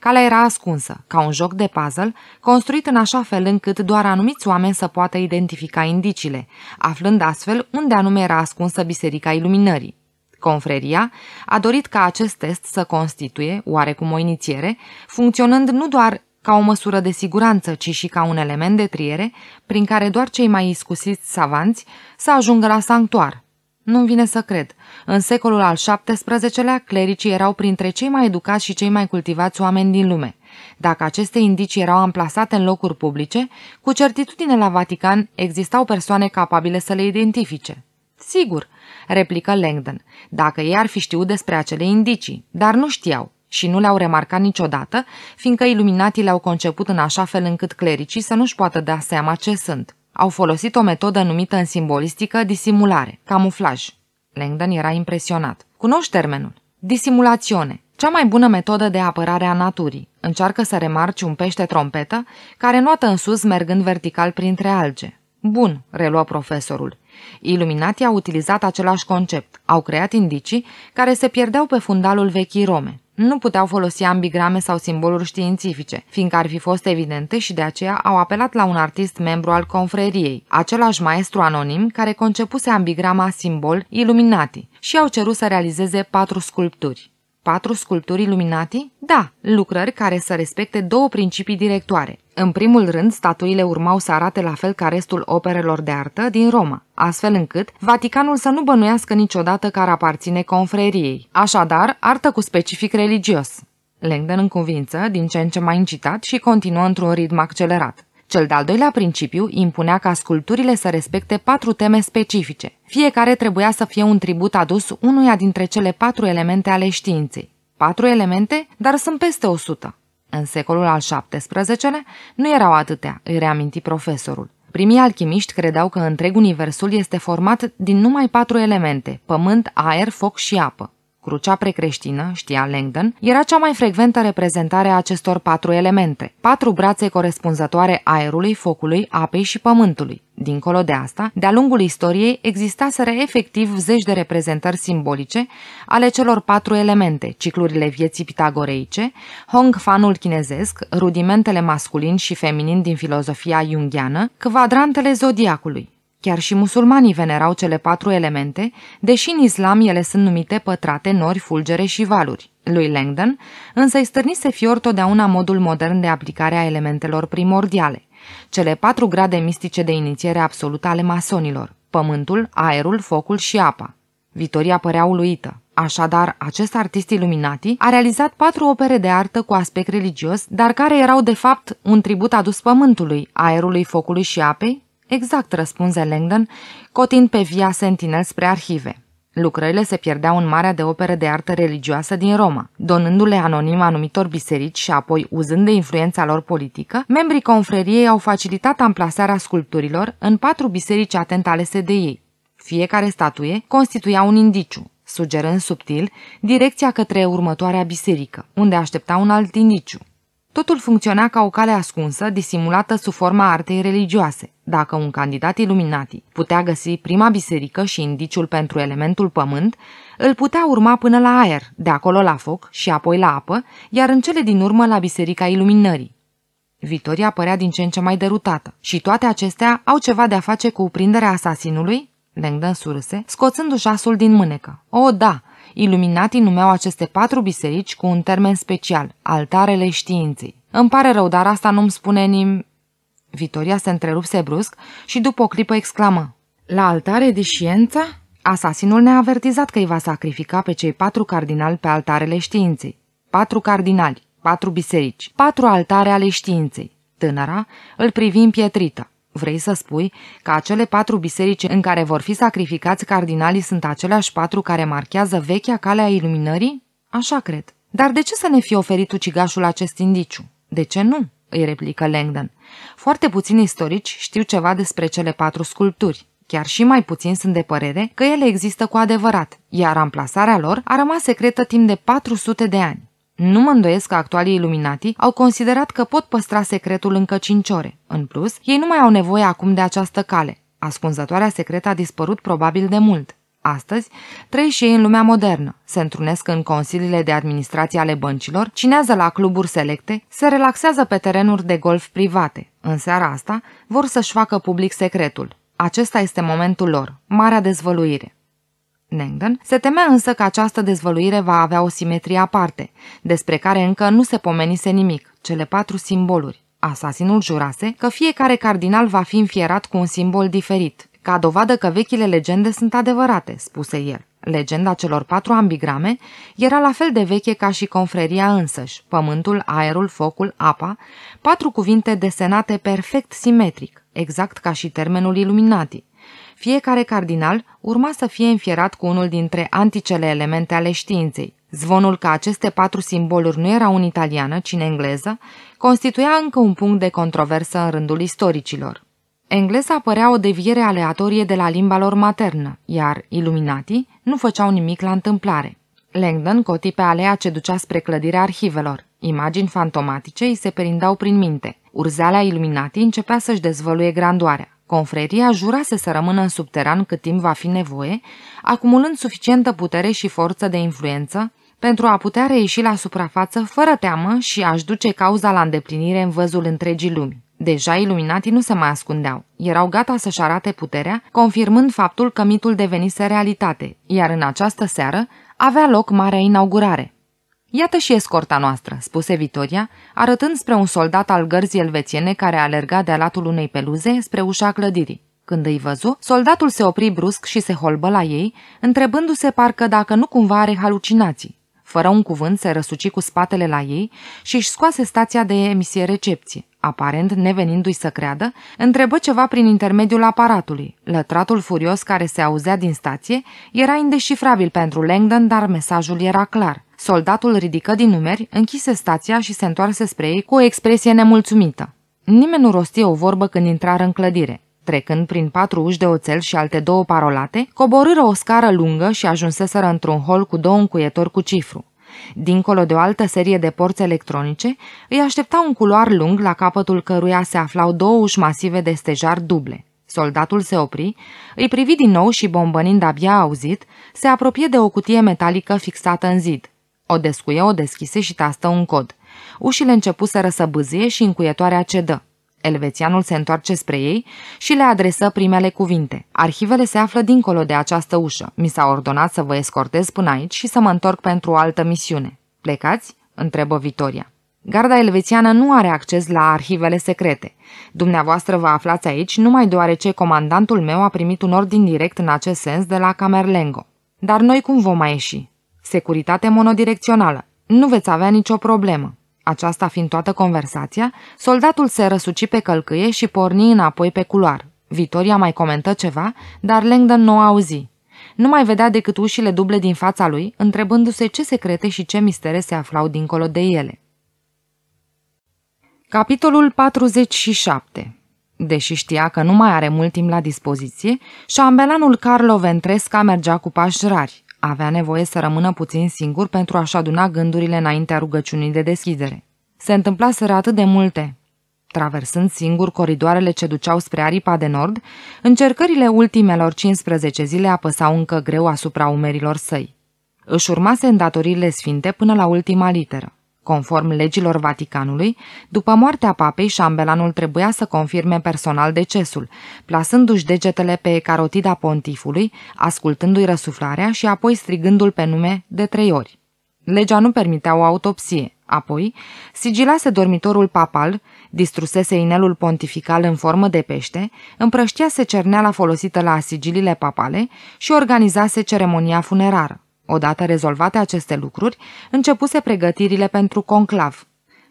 Calea era ascunsă, ca un joc de puzzle, construit în așa fel încât doar anumiți oameni să poată identifica indiciile, aflând astfel unde anume era ascunsă Biserica Iluminării. Confreria a dorit ca acest test să constituie, oarecum o inițiere, funcționând nu doar ca o măsură de siguranță, ci și ca un element de triere, prin care doar cei mai iscusiți savanți să ajungă la sanctuar. Nu-mi vine să cred. În secolul al XVII-lea, clericii erau printre cei mai educați și cei mai cultivați oameni din lume. Dacă aceste indicii erau amplasate în locuri publice, cu certitudine la Vatican existau persoane capabile să le identifice. Sigur, replică Langdon, dacă ei ar fi știut despre acele indicii, dar nu știau și nu le-au remarcat niciodată, fiindcă iluminatii le-au conceput în așa fel încât clericii să nu-și poată da seama ce sunt. Au folosit o metodă numită în simbolistică disimulare, camuflaj. Langdon era impresionat. Cunoști termenul? Disimulațiune. Cea mai bună metodă de apărare a naturii. Încearcă să remarci un pește trompetă care noată în sus mergând vertical printre alge. Bun, reluă profesorul. Iluminatii au utilizat același concept. Au creat indicii care se pierdeau pe fundalul vechii Rome. Nu puteau folosi ambigrame sau simboluri științifice, fiindcă ar fi fost evidente și de aceea au apelat la un artist membru al confreriei, același maestru anonim care concepuse ambigrama simbol Illuminati și au cerut să realizeze patru sculpturi patru sculpturi iluminati? Da, lucrări care să respecte două principii directoare. În primul rând, statuile urmau să arate la fel ca restul operelor de artă din Roma, astfel încât Vaticanul să nu bănuiască niciodată că ar aparține confreriei. Așadar, artă cu specific religios. Langdon în cuvință, din ce în ce mai incitat și continuă într-un ritm accelerat. Cel de-al doilea principiu impunea ca sculpturile să respecte patru teme specifice. Fiecare trebuia să fie un tribut adus unuia dintre cele patru elemente ale științei. Patru elemente, dar sunt peste 100. În secolul al XVII-lea nu erau atâtea, îi reaminti profesorul. Primii alchimiști credeau că întreg universul este format din numai patru elemente, pământ, aer, foc și apă crucea precreștină, știa Langdon, era cea mai frecventă reprezentare a acestor patru elemente, patru brațe corespunzătoare aerului, focului, apei și pământului. Dincolo de asta, de-a lungul istoriei existaseră efectiv zeci de reprezentări simbolice ale celor patru elemente, ciclurile vieții pitagoreice, Hong Fanul chinezesc, rudimentele masculin și feminin din filozofia junghiană, quadrantele zodiacului. Chiar și musulmanii venerau cele patru elemente, deși în islam ele sunt numite pătrate, nori, fulgere și valuri. Lui Langdon însă îi stârnise fior totdeauna modul modern de aplicare a elementelor primordiale, cele patru grade mistice de inițiere absolută ale masonilor, pământul, aerul, focul și apa. Vitoria părea uluită. Așadar, acest artist iluminati a realizat patru opere de artă cu aspect religios, dar care erau de fapt un tribut adus pământului, aerului, focului și apei, Exact, răspunse Langdon, cotind pe via Sentinel spre arhive. Lucrările se pierdeau în marea de opere de artă religioasă din Roma, donându-le anonim anumitor biserici și apoi, uzând de influența lor politică, membrii confreriei au facilitat amplasarea sculpturilor în patru biserici atent alese de ei. Fiecare statuie constituia un indiciu, sugerând subtil direcția către următoarea biserică, unde aștepta un alt indiciu. Totul funcționa ca o cale ascunsă, disimulată sub forma artei religioase. Dacă un candidat iluminati putea găsi prima biserică și indiciul pentru elementul pământ, îl putea urma până la aer, de acolo la foc și apoi la apă, iar în cele din urmă la Biserica Iluminării. Vitoria părea din ce în ce mai derutată și toate acestea au ceva de a face cu prinderea asasinului? Langdon surse, scoțându-și asul din mânecă. O, da, Iluminatii numeau aceste patru biserici cu un termen special, altarele științei. Îmi pare rău, dar asta nu-mi spune nim... Vitoria se întrerupse brusc și după o clipă exclamă. La altare de știință? Asasinul ne-a avertizat că îi va sacrifica pe cei patru cardinali pe altarele științei. Patru cardinali, patru biserici, patru altare ale științei. Tânăra îl privi pietrită. Vrei să spui că acele patru biserici în care vor fi sacrificați cardinalii sunt aceleași patru care marchează vechea cale a iluminării? Așa cred. Dar de ce să ne fie oferit ucigașul acest indiciu? De ce nu? îi replică Langdon. Foarte puțini istorici știu ceva despre cele patru sculpturi. Chiar și mai puțin sunt de părere că ele există cu adevărat, iar amplasarea lor a rămas secretă timp de 400 de ani. Nu mă îndoiesc că actualii iluminati au considerat că pot păstra secretul încă cinci ore. În plus, ei nu mai au nevoie acum de această cale. Ascunzătoarea secretă a dispărut probabil de mult. Astăzi, trei și ei în lumea modernă, se întrunesc în consiliile de administrație ale băncilor, cinează la cluburi selecte, se relaxează pe terenuri de golf private. În seara asta vor să-și facă public secretul. Acesta este momentul lor, marea dezvăluire. Nengden, se temea însă că această dezvăluire va avea o simetrie aparte, despre care încă nu se pomenise nimic, cele patru simboluri. Asasinul jurase că fiecare cardinal va fi înfierat cu un simbol diferit, ca dovadă că vechile legende sunt adevărate, spuse el. Legenda celor patru ambigrame era la fel de veche ca și confreria însăși, pământul, aerul, focul, apa, patru cuvinte desenate perfect simetric, exact ca și termenul iluminati. Fiecare cardinal urma să fie înfierat cu unul dintre anticele elemente ale științei. Zvonul că aceste patru simboluri nu erau în italiană, ci în engleză, constituia încă un punct de controversă în rândul istoricilor. Engleza părea o deviere aleatorie de la limba lor maternă, iar iluminati nu făceau nimic la întâmplare. Langdon coti pe alea ce ducea spre clădirea arhivelor. Imagini fantomatice îi se perindau prin minte. Urzeala iluminati începea să-și dezvăluie grandoarea. Confreria jurase să rămână în subteran cât timp va fi nevoie, acumulând suficientă putere și forță de influență pentru a putea reieși la suprafață fără teamă și a-și duce cauza la îndeplinire în văzul întregii lumi. Deja iluminatii nu se mai ascundeau, erau gata să-și arate puterea, confirmând faptul că mitul devenise realitate, iar în această seară avea loc marea inaugurare. Iată și escorta noastră, spuse Vitoria, arătând spre un soldat al gărzii elvețiene care alerga de latul unei peluze spre ușa clădirii. Când îi văzu, soldatul se opri brusc și se holbă la ei, întrebându-se parcă dacă nu cumva are halucinații. Fără un cuvânt se răsuci cu spatele la ei și își scoase stația de emisie recepție. Aparent, nevenindu-i să creadă, întrebă ceva prin intermediul aparatului. Lătratul furios care se auzea din stație era indeșifrabil pentru Langdon, dar mesajul era clar. Soldatul ridică din numeri, închise stația și se întoarse spre ei cu o expresie nemulțumită. Nimeni nu rostie o vorbă când intrară în clădire. Trecând prin patru uși de oțel și alte două parolate, coborâră o scară lungă și ajunseseră într-un hol cu două încuietori cu cifru. Dincolo de o altă serie de porți electronice, îi aștepta un culoar lung la capătul căruia se aflau două uși masive de stejar duble. Soldatul se opri, îi privi din nou și, bombănind abia auzit, se apropie de o cutie metalică fixată în zid. O descuie, o deschise și tastă un cod. Ușile începuseră să bâzie și încuietoarea cedă. Elvețianul se întoarce spre ei și le adresă primele cuvinte. Arhivele se află dincolo de această ușă. Mi s-a ordonat să vă escortez până aici și să mă întorc pentru o altă misiune. Plecați? întrebă Vitoria. Garda elvețiană nu are acces la arhivele secrete. Dumneavoastră vă aflați aici numai deoarece comandantul meu a primit un ordin direct în acest sens de la Camerlengo. Dar noi cum vom mai ieși? Securitate monodirecțională. Nu veți avea nicio problemă. Aceasta fiind toată conversația, soldatul se răsuci pe călcâie și porni înapoi pe culoar. Vitoria mai comentă ceva, dar Langdon nu auzi. Nu mai vedea decât ușile duble din fața lui, întrebându-se ce secrete și ce mistere se aflau dincolo de ele. Capitolul 47 Deși știa că nu mai are mult timp la dispoziție, șambelanul Carlo Ventresca mergea cu pași rari. Avea nevoie să rămână puțin singur pentru a-și aduna gândurile înaintea rugăciunii de deschidere. Se întâmpla să atât de multe. Traversând singur coridoarele ce duceau spre aripa de nord, încercările ultimelor 15 zile apăsau încă greu asupra umerilor săi. Își urmase îndatoririle sfinte până la ultima literă. Conform legilor Vaticanului, după moartea papei, șambelanul trebuia să confirme personal decesul, plasându-și degetele pe carotida pontifului, ascultându-i răsuflarea și apoi strigându-l pe nume de trei ori. Legea nu permitea o autopsie. Apoi, sigilase dormitorul papal, distrusese inelul pontifical în formă de pește, împrăștiase cerneala folosită la sigiliile papale și organizase ceremonia funerară. Odată rezolvate aceste lucruri, începuse pregătirile pentru conclav.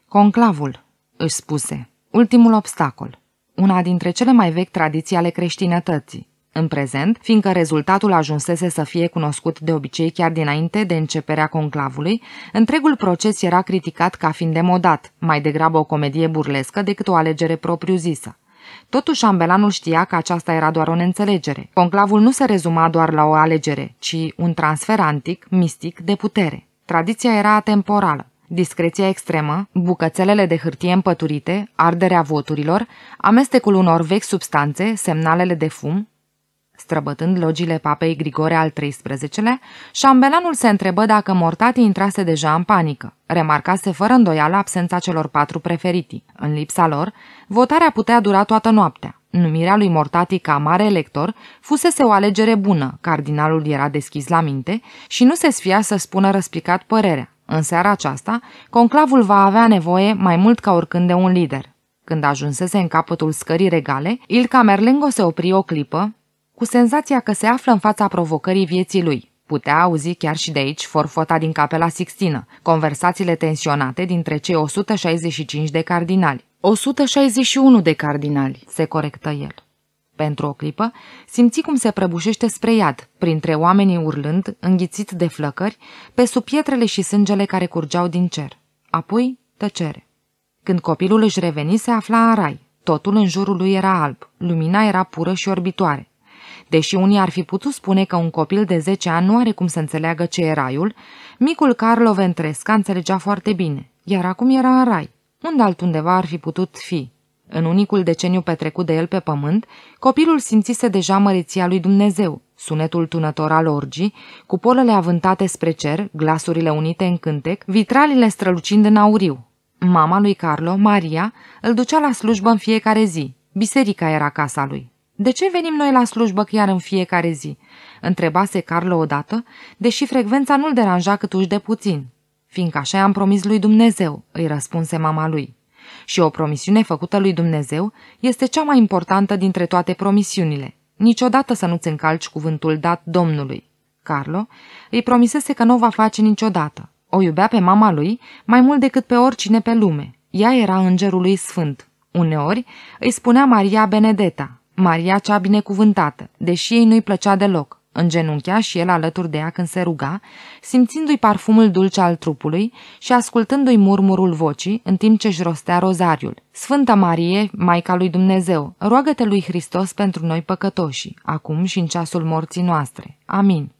Conclavul, își spuse, ultimul obstacol, una dintre cele mai vechi tradiții ale creștinătății. În prezent, fiindcă rezultatul ajunsese să fie cunoscut de obicei chiar dinainte de începerea conclavului, întregul proces era criticat ca fiind demodat, mai degrabă o comedie burlescă decât o alegere propriu-zisă. Totuși, ambelanul știa că aceasta era doar o neînțelegere. Conclavul nu se rezuma doar la o alegere, ci un transfer antic, mistic, de putere. Tradiția era atemporală. Discreția extremă, bucățelele de hârtie împăturite, arderea voturilor, amestecul unor vechi substanțe, semnalele de fum, străbătând logile papei Grigore al XIII-lea, șambelanul se întrebă dacă Mortati intrase deja în panică. Remarcase fără îndoială absența celor patru preferiti. În lipsa lor, votarea putea dura toată noaptea. Numirea lui Mortati ca mare elector fusese o alegere bună, cardinalul era deschis la minte și nu se sfia să spună răspicat părerea. În seara aceasta, conclavul va avea nevoie mai mult ca oricând de un lider. Când ajunsese în capătul scării regale, Il Camerlengo se opri o clipă, cu senzația că se află în fața provocării vieții lui. Putea auzi chiar și de aici forfota din capela Sixtină, conversațiile tensionate dintre cei 165 de cardinali. 161 de cardinali, se corectă el. Pentru o clipă, simți cum se prăbușește spre iad, printre oamenii urlând, înghițit de flăcări, pe sub pietrele și sângele care curgeau din cer. Apoi, tăcere. Când copilul își reveni, se afla în rai. Totul în jurul lui era alb, lumina era pură și orbitoare. Deși unii ar fi putut spune că un copil de 10 ani nu are cum să înțeleagă ce e raiul, micul Carlo Ventresca înțelegea foarte bine, iar acum era în rai. Unde altundeva ar fi putut fi? În unicul deceniu petrecut de el pe pământ, copilul simțise deja măreția lui Dumnezeu, sunetul tunător al orgii, cu polele avântate spre cer, glasurile unite în cântec, vitralile strălucind în auriu. Mama lui Carlo, Maria, îl ducea la slujbă în fiecare zi. Biserica era casa lui. De ce venim noi la slujbă chiar în fiecare zi?" întrebase Carlo odată, deși frecvența nu-l deranja cât uși de puțin. Fiindcă așa am promis lui Dumnezeu," îi răspunse mama lui. Și o promisiune făcută lui Dumnezeu este cea mai importantă dintre toate promisiunile. Niciodată să nu-ți încalci cuvântul dat Domnului. Carlo îi promisese că nu o va face niciodată. O iubea pe mama lui mai mult decât pe oricine pe lume. Ea era îngerul lui sfânt. Uneori îi spunea Maria Benedetta. Maria cea binecuvântată, deși ei nu-i plăcea deloc, îngenunchea și el alături de ea când se ruga, simțindu-i parfumul dulce al trupului și ascultându-i murmurul vocii în timp ce își rostea rozariul. Sfânta Marie, Maica lui Dumnezeu, roagă-te lui Hristos pentru noi păcătoși, acum și în ceasul morții noastre. Amin.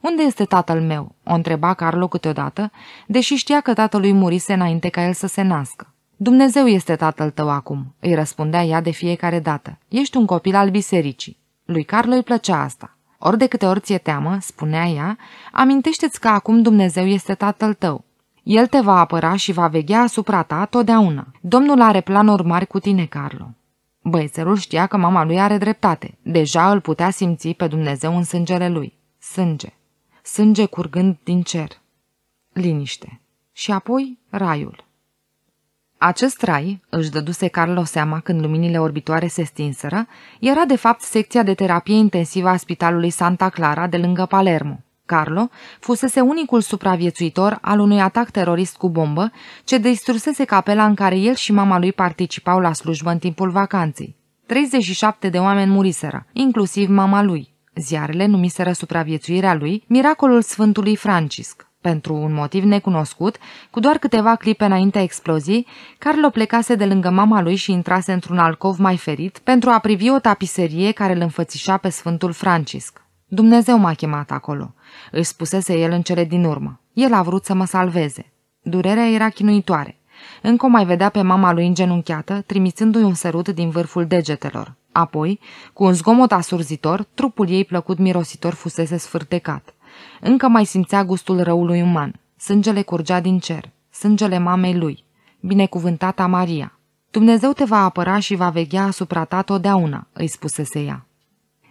Unde este tatăl meu?" o întreba Carlo câteodată, deși știa că tatălui murise înainte ca el să se nască. Dumnezeu este tatăl tău acum, îi răspundea ea de fiecare dată. Ești un copil al bisericii. Lui Carlo îi plăcea asta. Ori de câte ori ți-e teamă, spunea ea, amintește-ți că acum Dumnezeu este tatăl tău. El te va apăra și va veghea asupra ta totdeauna. Domnul are planuri mari cu tine, Carlo. Băiețelul știa că mama lui are dreptate. Deja îl putea simți pe Dumnezeu în sângele lui. Sânge. Sânge curgând din cer. Liniște. Și apoi raiul. Acest rai, își dăduse Carlo seama când luminile orbitoare se stinseră, era de fapt secția de terapie intensivă a spitalului Santa Clara de lângă Palermo. Carlo fusese unicul supraviețuitor al unui atac terorist cu bombă ce distrusese capela în care el și mama lui participau la slujbă în timpul vacanței. 37 de oameni muriseră, inclusiv mama lui. Ziarele numiseră supraviețuirea lui miracolul Sfântului Francisc. Pentru un motiv necunoscut, cu doar câteva clipe înaintea explozii, Carlo plecase de lângă mama lui și intrase într-un alcov mai ferit pentru a privi o tapiserie care îl înfățișa pe Sfântul Francisc. Dumnezeu m-a chemat acolo, își spusese el în cele din urmă. El a vrut să mă salveze. Durerea era chinuitoare. Încă o mai vedea pe mama lui îngenunchiată, trimițându-i un sărut din vârful degetelor. Apoi, cu un zgomot asurzitor, trupul ei plăcut mirositor fusese sfârtecat. Încă mai simțea gustul răului uman. Sângele curgea din cer, sângele mamei lui, binecuvântata Maria. Dumnezeu te va apăra și va veghea asupra ta totdeauna, îi spusese ea.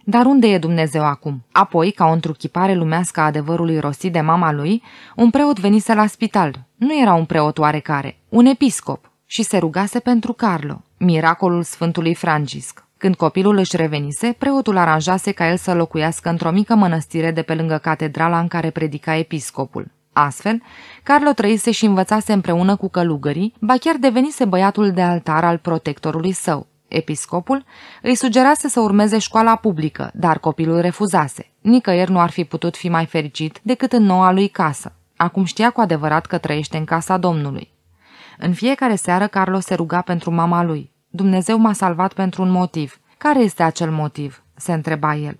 Dar unde e Dumnezeu acum? Apoi, ca o întruchipare lumească a adevărului rostit de mama lui, un preot venise la spital. Nu era un preot oarecare, un episcop, și se rugase pentru Carlo, miracolul Sfântului Francisc. Când copilul își revenise, preotul aranjase ca el să locuiască într-o mică mănăstire de pe lângă catedrala în care predica episcopul. Astfel, Carlo trăise și învățase împreună cu călugării, ba chiar devenise băiatul de altar al protectorului său. Episcopul îi sugerase să urmeze școala publică, dar copilul refuzase. Nicăieri nu ar fi putut fi mai fericit decât în noua lui casă. Acum știa cu adevărat că trăiește în casa Domnului. În fiecare seară, Carlo se ruga pentru mama lui. Dumnezeu m-a salvat pentru un motiv. Care este acel motiv?" se întreba el.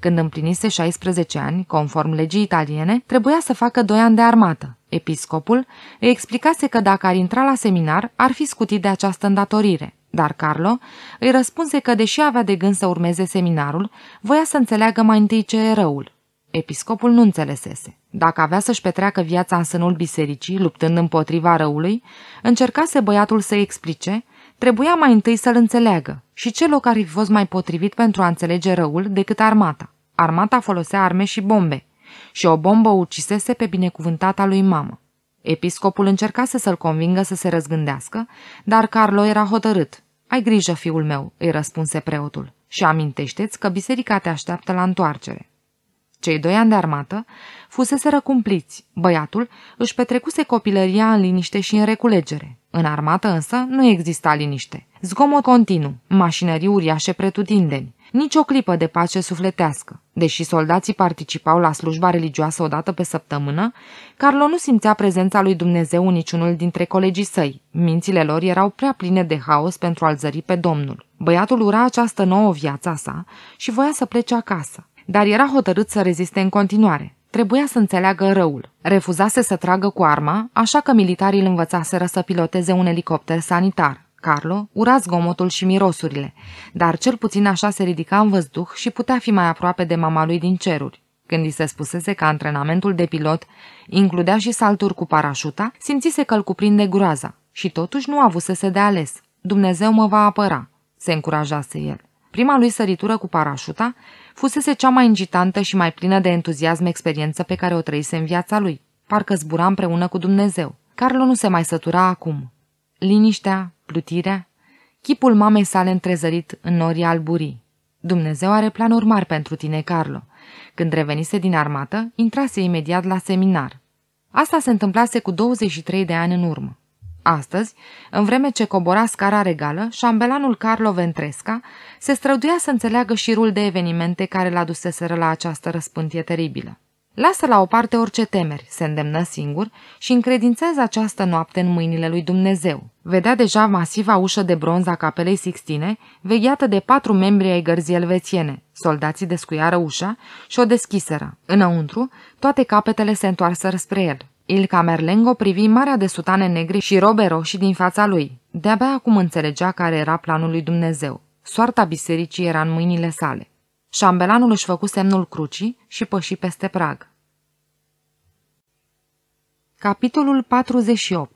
Când împlinise 16 ani, conform legii italiene, trebuia să facă 2 ani de armată. Episcopul îi explicase că dacă ar intra la seminar, ar fi scutit de această îndatorire. Dar Carlo îi răspunse că, deși avea de gând să urmeze seminarul, voia să înțeleagă mai întâi ce e răul. Episcopul nu înțelesese. Dacă avea să-și petreacă viața în sânul bisericii, luptând împotriva răului, încercase băiatul să-i explice Trebuia mai întâi să-l înțeleagă și ce loc ar fi fost mai potrivit pentru a înțelege răul decât armata. Armata folosea arme și bombe și o bombă ucisese pe binecuvântata lui mamă. Episcopul încerca să-l convingă să se răzgândească, dar Carlo era hotărât. Ai grijă, fiul meu," îi răspunse preotul, și amintește-ți că biserica te așteaptă la întoarcere." Cei doi ani de armată fuseseră cumpliți. Băiatul își petrecuse copilăria în liniște și în reculegere. În armată însă nu exista liniște. Zgomot continuu, mașinării uriașe pretutindeni, nici o clipă de pace sufletească. Deși soldații participau la slujba religioasă o dată pe săptămână, Carlo nu simțea prezența lui Dumnezeu în niciunul dintre colegii săi. Mințile lor erau prea pline de haos pentru a-l zări pe Domnul. Băiatul ura această nouă viața sa și voia să plece acasă, dar era hotărât să reziste în continuare trebuia să înțeleagă răul. Refuzase să tragă cu arma, așa că militarii îl învățaseră să piloteze un elicopter sanitar. Carlo ura zgomotul și mirosurile, dar cel puțin așa se ridica în văzduh și putea fi mai aproape de mama lui din ceruri. Când i se spusese că antrenamentul de pilot includea și salturi cu parașuta, simțise că îl cuprinde groaza și totuși nu avusese de ales. Dumnezeu mă va apăra, se încurajase el. Prima lui săritură cu parașuta fusese cea mai incitantă și mai plină de entuziasm experiență pe care o trăise în viața lui. Parcă zbura împreună cu Dumnezeu. Carlo nu se mai sătura acum. Liniștea, plutirea, chipul mamei sale întrezărit în norii alburii. Dumnezeu are planuri mari pentru tine, Carlo. Când revenise din armată, intrase imediat la seminar. Asta se întâmplase cu 23 de ani în urmă. Astăzi, în vreme ce cobora scara regală, șambelanul Carlo Ventresca se străduia să înțeleagă șirul de evenimente care l-a duseseră la această răspântie teribilă. Lasă la o parte orice temeri, se îndemnă singur și încredințează această noapte în mâinile lui Dumnezeu. Vedea deja masiva ușă de bronz a capelei Sixtine, vegheată de patru membri ai gărzii elvețiene. Soldații descuiară ușa și o deschiseră. Înăuntru, toate capetele se întoarseră spre el. Il Camerlengo privi marea de sutane negri și robe roșii din fața lui. De-abia acum înțelegea care era planul lui Dumnezeu. Soarta bisericii era în mâinile sale. Șambelanul își făcu semnul crucii și păși peste prag. Capitolul 48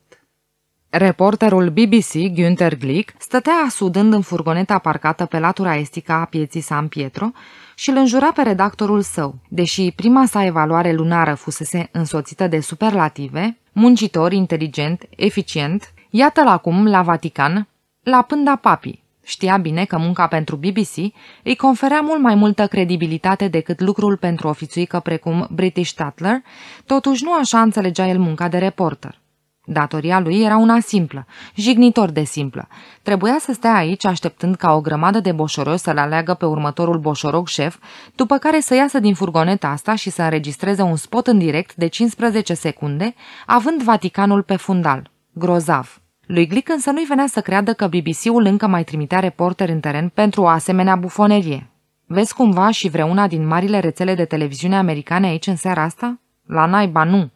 Reporterul BBC, Günther Glick, stătea asudând în furgoneta parcată pe latura estică a pieții San Pietro și îl înjura pe redactorul său. Deși prima sa evaluare lunară fusese însoțită de superlative, muncitor, inteligent, eficient, iată-l acum la Vatican, la pânda papii. Știa bine că munca pentru BBC îi conferea mult mai multă credibilitate decât lucrul pentru ofițuică precum British Tatler, totuși nu așa înțelegea el munca de reporter. Datoria lui era una simplă, jignitor de simplă. Trebuia să stea aici așteptând ca o grămadă de boșoroi să-l aleagă pe următorul boșorog șef, după care să iasă din furgoneta asta și să înregistreze un spot în direct de 15 secunde, având Vaticanul pe fundal. Grozav. Lui Glic însă nu-i venea să creadă că BBC-ul încă mai trimitea reporteri în teren pentru o asemenea bufonerie. Vezi cumva și vreuna din marile rețele de televiziune americane aici în seara asta? La naiba nu!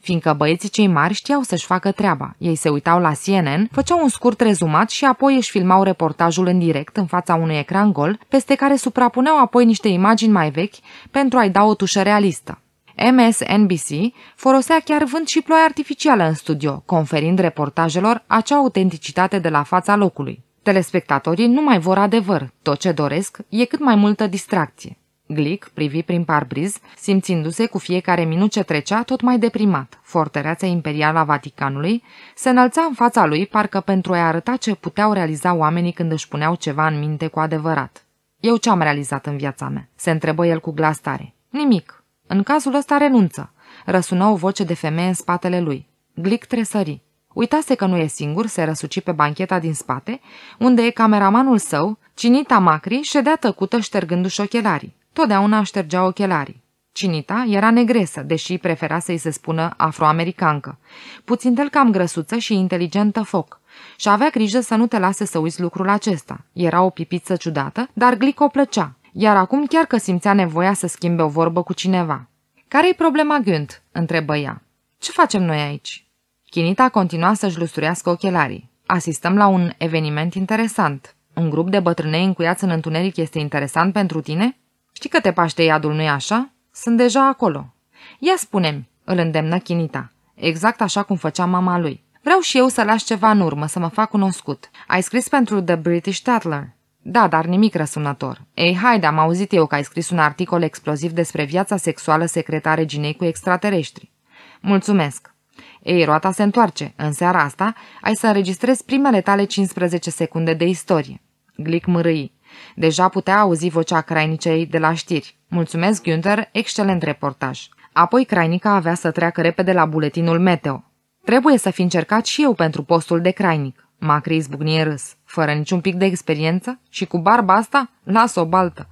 Fiindcă băieții cei mari știau să-și facă treaba. Ei se uitau la CNN, făceau un scurt rezumat și apoi își filmau reportajul în direct în fața unui ecran gol, peste care suprapuneau apoi niște imagini mai vechi pentru a-i da o tușă realistă. MSNBC folosea chiar vânt și ploaie artificială în studio, conferind reportajelor acea autenticitate de la fața locului. Telespectatorii nu mai vor adevăr, tot ce doresc e cât mai multă distracție. Glic privi prin parbriz, simțindu-se cu fiecare minut ce trecea tot mai deprimat. Fortăreața imperială a Vaticanului se înălța în fața lui parcă pentru a-i arăta ce puteau realiza oamenii când își puneau ceva în minte cu adevărat. Eu ce am realizat în viața mea?" se întrebă el cu glas tare. Nimic. În cazul ăsta renunță." Răsună o voce de femeie în spatele lui. Glic tresări. Uitase că nu e singur, se răsuci pe bancheta din spate, unde e cameramanul său, Cinita Macri, ședea tăcută ștergându-și ochelarii. Totdeauna ștergea ochelarii. Cinita era negresă, deși prefera să-i se spună afroamericancă. Puțintel cam grăsuță și inteligentă foc. Și avea grijă să nu te lase să uiți lucrul acesta. Era o pipiță ciudată, dar o plăcea, iar acum chiar că simțea nevoia să schimbe o vorbă cu cineva. Care-i problema Gând?" întrebă ea. Ce facem noi aici?" Chinita continua să-și lustruiască ochelarii. Asistăm la un eveniment interesant. Un grup de bătrânei încuiați în întuneric este interesant pentru tine?" Știi că te paște iadul, nu-i așa? Sunt deja acolo. Ia spune-mi, îl îndemnă Chinita, exact așa cum făcea mama lui. Vreau și eu să las ceva în urmă, să mă fac cunoscut. Ai scris pentru The British Tatler. Da, dar nimic răsunător. Ei, haide, am auzit eu că ai scris un articol exploziv despre viața sexuală secretă a reginei cu extraterestri. Mulțumesc. Ei, roata se întoarce. În seara asta ai să înregistrezi primele tale 15 secunde de istorie. Glic mărâi. Deja putea auzi vocea crainicei de la știri. Mulțumesc, Günther, excelent reportaj. Apoi crainica avea să treacă repede la buletinul meteo. Trebuie să fi încercat și eu pentru postul de crainic. Macri izbucni în râs. Fără niciun pic de experiență și cu barba asta, las o baltă.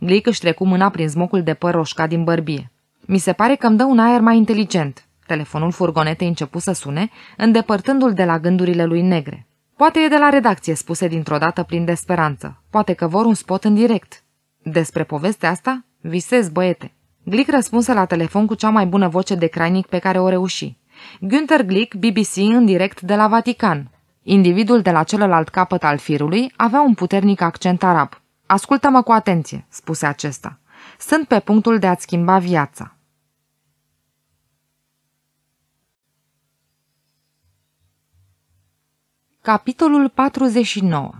Glic își trecu mâna prin smocul de păr roșcat din bărbie. Mi se pare că îmi dă un aer mai inteligent. Telefonul furgonetei începu să sune, îndepărtându-l de la gândurile lui negre. Poate e de la redacție, spuse dintr-o dată plin de speranță. Poate că vor un spot în direct. Despre povestea asta? Visez, băiete. Glick răspunse la telefon cu cea mai bună voce de crainic pe care o reuși. Günther Glick, BBC, în direct de la Vatican. Individul de la celălalt capăt al firului avea un puternic accent arab. Ascultă-mă cu atenție, spuse acesta. Sunt pe punctul de a-ți schimba viața. Capitolul 49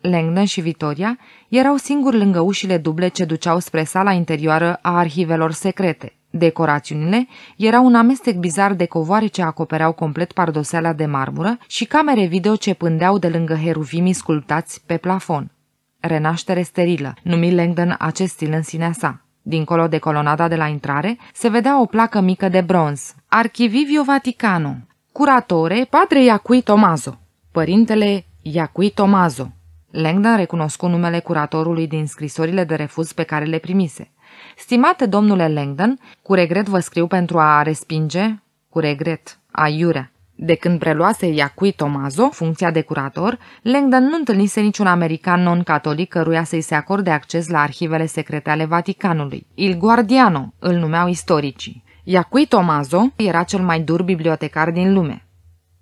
Langdon și Vitoria erau singuri lângă ușile duble ce duceau spre sala interioară a arhivelor secrete. Decorațiunile erau un amestec bizar de covoare ce acopereau complet pardoseala de marmură și camere video ce pândeau de lângă heruvimii sculptați pe plafon. Renaștere sterilă, numi Langdon acest stil în sinea sa. Dincolo de colonada de la intrare, se vedea o placă mică de bronz, Archivivio Vaticano, curatore padre Iacui Tomazo, părintele Iacui Tomazo. Langdon recunoscu numele curatorului din scrisorile de refuz pe care le primise. Stimate domnule Langdon, cu regret vă scriu pentru a respinge, cu regret, aiurea. De când preluase Iacui Tomazo funcția de curator, Langdon nu întâlnise niciun american non-catolic căruia să-i se acorde acces la arhivele secrete ale Vaticanului. Il Guardiano îl numeau istoricii. Iacui Tomazo era cel mai dur bibliotecar din lume.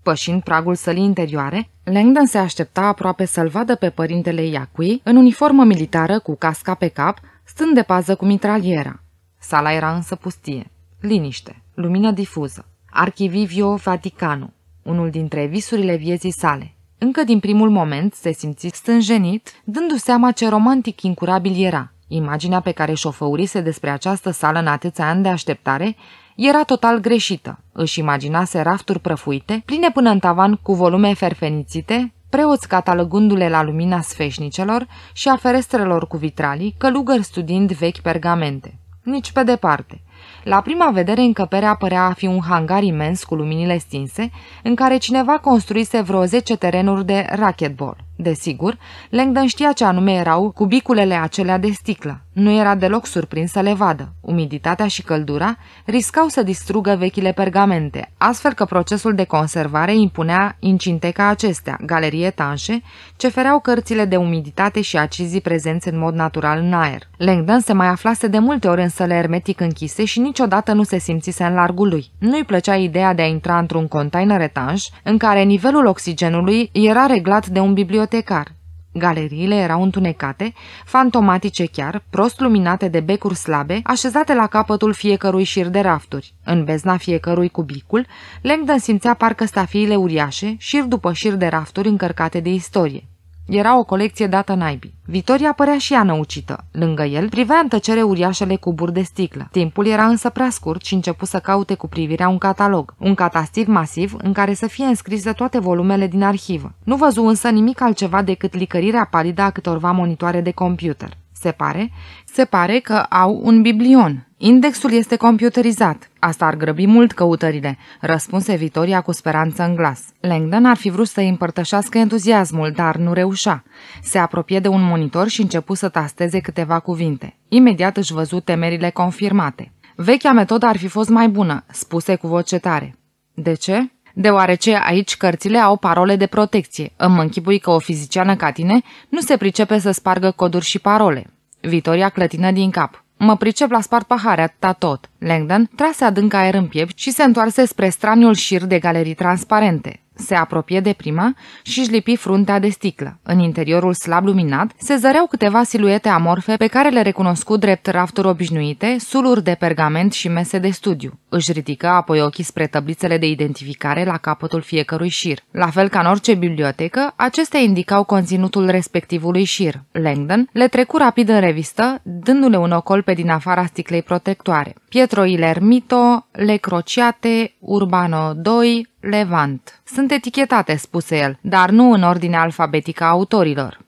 Pășind pragul sălii interioare, Langdon se aștepta aproape să-l vadă pe părintele Iacui în uniformă militară cu casca pe cap, stând de pază cu mitraliera. Sala era însă pustie. Liniște, lumină difuză. Archivivio Vaticano, unul dintre visurile vieții sale. Încă din primul moment se simți stânjenit, dându seama ce romantic incurabil era – Imaginea pe care și-o făurise despre această sală în atâția ani de așteptare era total greșită. Își imaginase rafturi prăfuite, pline până în tavan cu volume ferfenițite, preoți catalogându-le la lumina sfeșnicelor și a ferestrelor cu vitralii, călugări studiind vechi pergamente. Nici pe departe. La prima vedere, încăperea părea a fi un hangar imens cu luminile stinse, în care cineva construise vreo 10 terenuri de racquetball. Desigur, Langdon știa ce anume erau cubiculele acelea de sticlă. Nu era deloc surprins să le vadă. Umiditatea și căldura riscau să distrugă vechile pergamente, astfel că procesul de conservare impunea incinteca acestea, galerie etanșe, ce fereau cărțile de umiditate și acizii prezenți în mod natural în aer. Langdon se mai aflase de multe ori în săle ermetic închise și niciodată nu se simțise în largul lui. Nu-i plăcea ideea de a intra într-un container etanș în care nivelul oxigenului era reglat de un bibliotecar bibliotecar. Galeriile erau întunecate, fantomatice chiar, prost luminate de becuri slabe, așezate la capătul fiecărui șir de rafturi. În bezna fiecărui cubicul, Langdon simțea parcă stafiile uriașe, șir după șir de rafturi încărcate de istorie. Era o colecție dată naibii. Vitoria părea și ea năucită. Lângă el privea în tăcere uriașele cuburi de sticlă. Timpul era însă prea scurt și începu să caute cu privirea un catalog. Un catastiv masiv în care să fie înscrise toate volumele din arhivă. Nu văzu însă nimic altceva decât licărirea palidă a câtorva monitoare de computer. Se pare? Se pare că au un biblion. Indexul este computerizat. Asta ar grăbi mult căutările, răspunse Vitoria cu speranță în glas. Langdon ar fi vrut să îi împărtășească entuziasmul, dar nu reușea. Se apropie de un monitor și începu să tasteze câteva cuvinte. Imediat își văzu temerile confirmate. Vechea metodă ar fi fost mai bună, spuse cu voce tare. De ce? deoarece aici cărțile au parole de protecție. Îmi închipui că o fiziciană ca tine nu se pricepe să spargă coduri și parole. Vitoria clătină din cap. Mă pricep la spart pahare, atâta tot. Langdon trase adânc aer în piept și se întoarse spre straniul șir de galerii transparente. Se apropie de prima și își lipi fruntea de sticlă. În interiorul slab luminat se zăreau câteva siluete amorfe pe care le recunoscu drept rafturi obișnuite, suluri de pergament și mese de studiu. Își ridică apoi ochii spre tablițele de identificare la capătul fiecărui șir. La fel ca în orice bibliotecă, acestea indicau conținutul respectivului șir. Langdon le trecu rapid în revistă, dându-le un ocol pe din afara sticlei protectoare. Pietro Ilermito, Ermito, Crociate, Urbano 2, Levant. Sunt etichetate, spuse el, dar nu în ordine alfabetică a autorilor.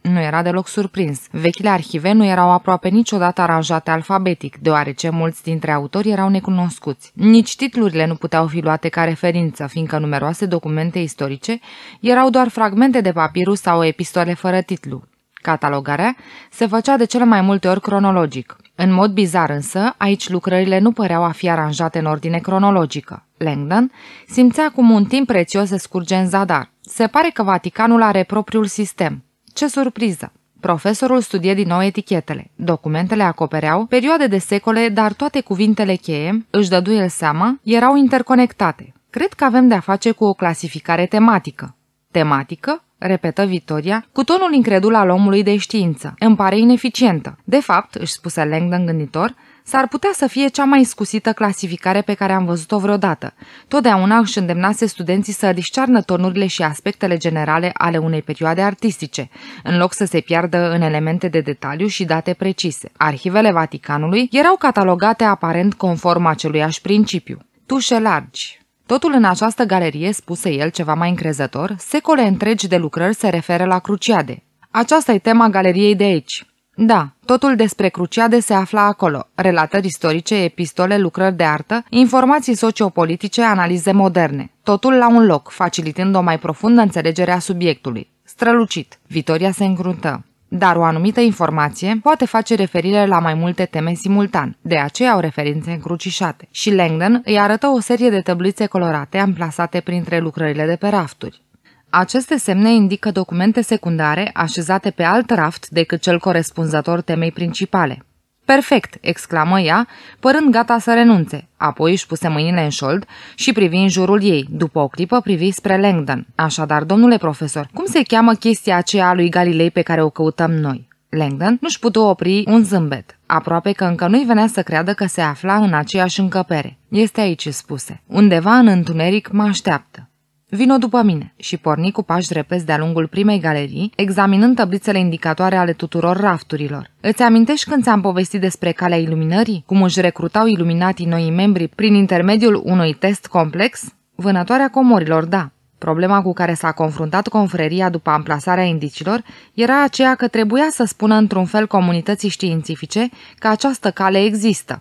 Nu era deloc surprins. Vechile arhive nu erau aproape niciodată aranjate alfabetic, deoarece mulți dintre autori erau necunoscuți. Nici titlurile nu puteau fi luate ca referință, fiindcă numeroase documente istorice erau doar fragmente de papirus sau epistole fără titlu. Catalogarea se făcea de cele mai multe ori cronologic. În mod bizar însă, aici lucrările nu păreau a fi aranjate în ordine cronologică. Langdon, simțea cum un timp prețios se scurge în zadar. Se pare că Vaticanul are propriul sistem. Ce surpriză! Profesorul studie din nou etichetele. Documentele acopereau perioade de secole, dar toate cuvintele cheie, își dădu el seama, erau interconectate. Cred că avem de-a face cu o clasificare tematică. Tematică? repetă Vitoria, cu tonul incredul al omului de știință. Îmi pare ineficientă. De fapt, își spuse Langdon gânditor, S-ar putea să fie cea mai scusită clasificare pe care am văzut-o vreodată. Totdeauna își îndemnase studenții să discearnă tonurile și aspectele generale ale unei perioade artistice, în loc să se piardă în elemente de detaliu și date precise. Arhivele Vaticanului erau catalogate aparent conform aceluiași principiu. Tușe largi, Totul în această galerie, spuse el ceva mai încrezător, secole întregi de lucrări se referă la cruciade. Aceasta e tema galeriei de aici. Da, totul despre Cruciade se afla acolo. Relatări istorice, epistole, lucrări de artă, informații sociopolitice, analize moderne. Totul la un loc, facilitând o mai profundă înțelegere a subiectului. Strălucit. Vitoria se încruntă dar o anumită informație poate face referire la mai multe teme simultan, de aceea au referințe încrucișate. Și Langdon îi arătă o serie de tăblițe colorate amplasate printre lucrările de pe rafturi. Aceste semne indică documente secundare așezate pe alt raft decât cel corespunzător temei principale. Perfect, exclamă ea, părând gata să renunțe. Apoi își puse mâinile în șold și privi în jurul ei. După o clipă privi spre Langdon. Așadar, domnule profesor, cum se cheamă chestia aceea a lui Galilei pe care o căutăm noi? Langdon nu-și putu opri un zâmbet, aproape că încă nu-i venea să creadă că se afla în aceeași încăpere. Este aici, spuse. Undeva în întuneric mă așteaptă. Vino după mine și porni cu pași repezi de-a lungul primei galerii, examinând tablițele indicatoare ale tuturor rafturilor. Îți amintești când ți-am povestit despre calea iluminării? Cum își recrutau iluminatii noii membri prin intermediul unui test complex? Vânătoarea comorilor, da. Problema cu care s-a confruntat confreria după amplasarea indicilor era aceea că trebuia să spună într-un fel comunității științifice că această cale există.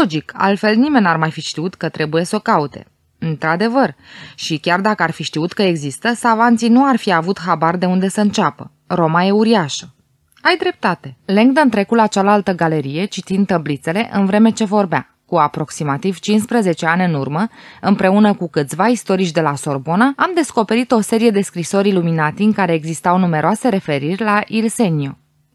Logic, altfel nimeni n-ar mai fi știut că trebuie să o caute. Într-adevăr, și chiar dacă ar fi știut că există, savanții nu ar fi avut habar de unde să înceapă. Roma e uriașă. Ai dreptate. Langdon trecu la cealaltă galerie, citind tăblițele, în vreme ce vorbea. Cu aproximativ 15 ani în urmă, împreună cu câțiva istorici de la Sorbona, am descoperit o serie de scrisori iluminati în care existau numeroase referiri la Il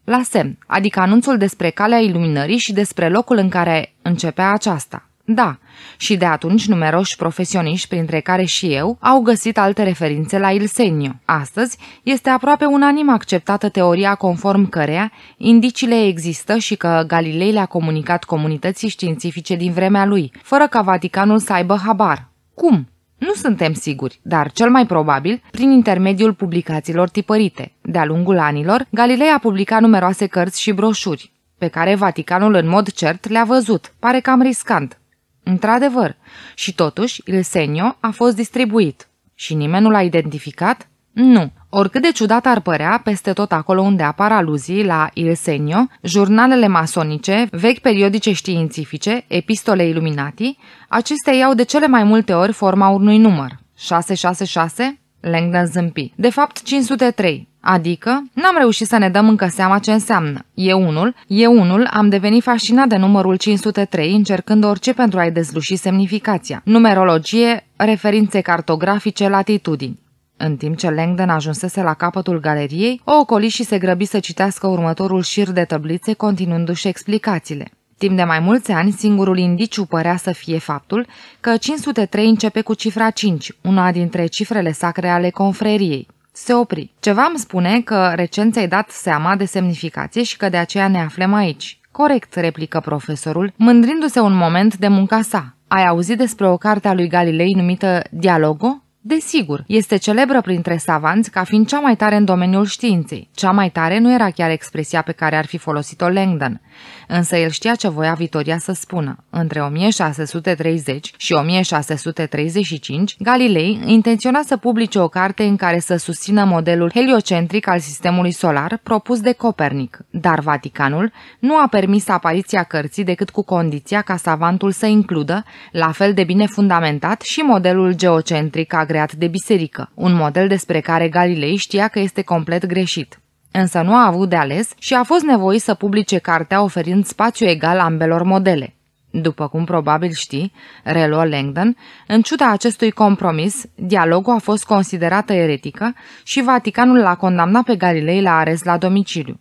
La semn, adică anunțul despre calea iluminării și despre locul în care începea aceasta. Da, și de atunci numeroși profesioniști, printre care și eu, au găsit alte referințe la Senio. Astăzi este aproape unanim acceptată teoria conform căreia indiciile există și că Galilei le-a comunicat comunității științifice din vremea lui, fără ca Vaticanul să aibă habar. Cum? Nu suntem siguri, dar cel mai probabil prin intermediul publicațiilor tipărite. De-a lungul anilor, Galilei a publicat numeroase cărți și broșuri, pe care Vaticanul în mod cert le-a văzut. Pare cam riscant. Într-adevăr, și totuși Il Senio a fost distribuit. Și nimeni nu l-a identificat? Nu. Oricât de ciudat ar părea, peste tot acolo unde apar aluzii la Il Senio, jurnalele masonice, vechi periodice științifice, epistole iluminati, acestea iau de cele mai multe ori forma unui număr. 666? Langdon zâmpi. De fapt, 503. Adică, n-am reușit să ne dăm încă seama ce înseamnă. E unul, e unul, am devenit fascinat de numărul 503, încercând orice pentru a-i dezluși semnificația. Numerologie, referințe cartografice, latitudini. În timp ce Langdon ajunsese la capătul galeriei, o ocoli și se grăbi să citească următorul șir de tăblițe, continuându-și explicațiile. Timp de mai mulți ani, singurul indiciu părea să fie faptul că 503 începe cu cifra 5, una dintre cifrele sacre ale confreriei se opri. Ceva îmi spune că recent ai dat seama de semnificație și că de aceea ne aflăm aici. Corect, replică profesorul, mândrindu-se un moment de munca sa. Ai auzit despre o carte a lui Galilei numită Dialogo? Desigur, este celebră printre savanți ca fiind cea mai tare în domeniul științei. Cea mai tare nu era chiar expresia pe care ar fi folosit-o Langdon însă el știa ce voia Vitoria să spună. Între 1630 și 1635, Galilei intenționa să publice o carte în care să susțină modelul heliocentric al sistemului solar propus de Copernic, dar Vaticanul nu a permis apariția cărții decât cu condiția ca savantul să includă, la fel de bine fundamentat, și modelul geocentric agreat de biserică, un model despre care Galilei știa că este complet greșit însă nu a avut de ales și a fost nevoit să publice cartea oferind spațiu egal ambelor modele. După cum probabil știi, reluă Langdon, în ciuda acestui compromis, dialogul a fost considerată eretică și Vaticanul l-a condamnat pe Galilei la arest la domiciliu.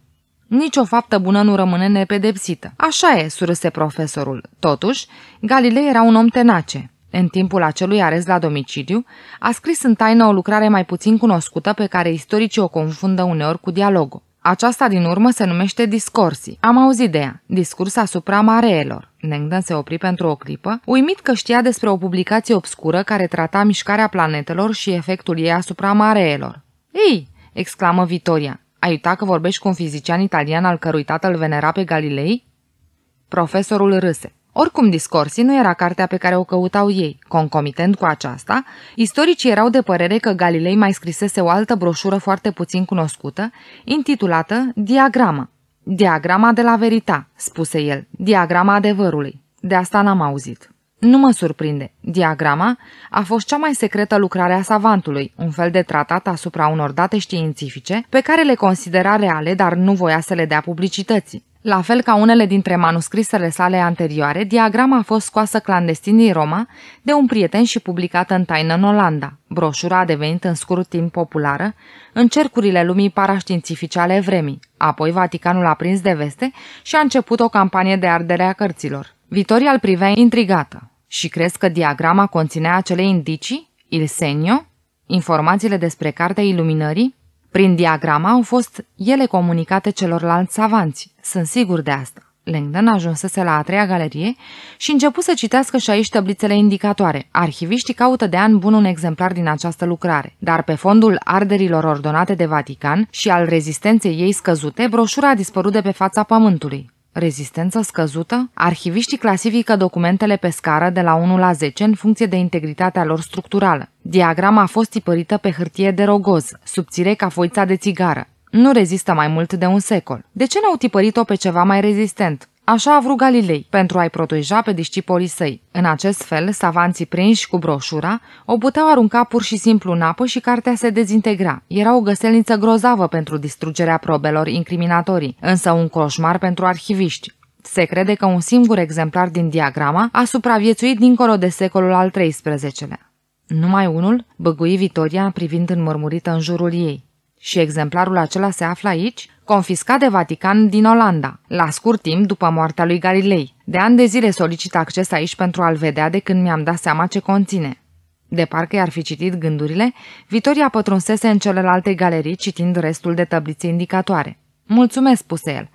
Nici o faptă bună nu rămâne nepedepsită. Așa e, surâse profesorul. Totuși, Galilei era un om tenace. În timpul acelui arest la domiciliu, a scris în taină o lucrare mai puțin cunoscută pe care istoricii o confundă uneori cu dialogul. Aceasta din urmă se numește discorsii. Am auzit de ea, discurs asupra mareelor. Langdon se opri pentru o clipă, uimit că știa despre o publicație obscură care trata mișcarea planetelor și efectul ei asupra mareelor. Ei!" exclamă Vitoria. Ai uitat că vorbești cu un fizician italian al cărui tatăl venera pe Galilei?" Profesorul râse. Oricum, discorsii nu era cartea pe care o căutau ei. Concomitent cu aceasta, istoricii erau de părere că Galilei mai scrisese o altă broșură foarte puțin cunoscută, intitulată Diagrama. Diagrama de la verita, spuse el, diagrama adevărului. De asta n-am auzit. Nu mă surprinde. Diagrama a fost cea mai secretă lucrare a savantului, un fel de tratat asupra unor date științifice pe care le considera reale, dar nu voia să le dea publicității. La fel ca unele dintre manuscrisele sale anterioare, diagrama a fost scoasă clandestin din Roma de un prieten și publicată în taină în Olanda. Broșura a devenit în scurt timp populară în cercurile lumii paraștiințifice ale vremii. Apoi Vaticanul a prins de veste și a început o campanie de ardere a cărților. Vitoria îl privea intrigată. Și crezi că diagrama conținea acele indicii? Il senio? Informațiile despre Cartea Iluminării? Prin diagrama au fost ele comunicate celorlalți savanți, sunt sigur de asta. Langdon ajunsese la a treia galerie și începu să citească și aici tăblițele indicatoare. Arhiviștii caută de an bun un exemplar din această lucrare, dar pe fondul arderilor ordonate de Vatican și al rezistenței ei scăzute, broșura a dispărut de pe fața pământului. Rezistență scăzută? Arhiviștii clasifică documentele pe scară de la 1 la 10 în funcție de integritatea lor structurală. Diagrama a fost tipărită pe hârtie de rogoz, subțire ca foița de țigară. Nu rezistă mai mult de un secol. De ce n-au tipărit-o pe ceva mai rezistent? Așa a vrut Galilei, pentru a-i proteja pe discipolii săi. În acest fel, savanții prinși cu broșura o puteau arunca pur și simplu în apă și cartea se dezintegra. Era o găselniță grozavă pentru distrugerea probelor incriminatorii, însă un coșmar pentru arhiviști. Se crede că un singur exemplar din diagrama a supraviețuit dincolo de secolul al XIII-lea. Numai unul băgui Vitoria privind înmărmurită în jurul ei. Și exemplarul acela se află aici? confiscat de Vatican din Olanda, la scurt timp după moartea lui Galilei. De ani de zile solicit acces aici pentru a-l vedea de când mi-am dat seama ce conține. De parcă i-ar fi citit gândurile, Vitoria pătrunsese în celelalte galerii citind restul de tablițe indicatoare. Mulțumesc, spuse el.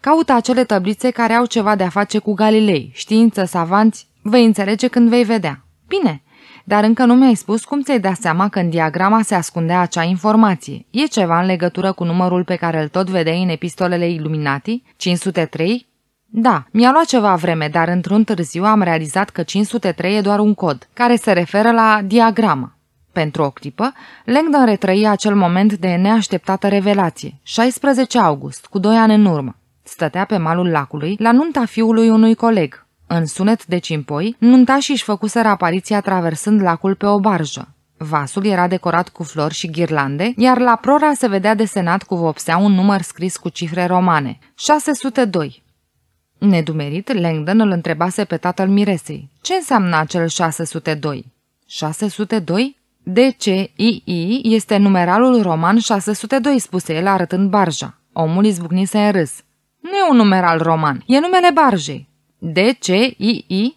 Caută acele tablițe care au ceva de a face cu Galilei, știință, savanți, vei înțelege când vei vedea. Bine, dar încă nu mi-ai spus cum ți-ai dat seama că în diagrama se ascundea acea informație. E ceva în legătură cu numărul pe care îl tot vedeai în epistolele Illuminati? 503? Da, mi-a luat ceva vreme, dar într-un târziu am realizat că 503 e doar un cod, care se referă la diagramă. Pentru o clipă, Langdon retrăi acel moment de neașteptată revelație, 16 august, cu doi ani în urmă. Stătea pe malul lacului, la nunta fiului unui coleg, în sunet de cimpoi, nuntașii își făcuseră apariția traversând lacul pe o barjă. Vasul era decorat cu flori și ghirlande, iar la prora se vedea desenat cu vopsea un număr scris cu cifre romane, 602. Nedumerit, Langdon îl întrebase pe tatăl miresei. Ce înseamnă acel 602? 602? DCII este numeralul roman 602, spuse el arătând barja. Omul izbucnise în râs. Nu e un numeral roman, e numele barjei. D C I I.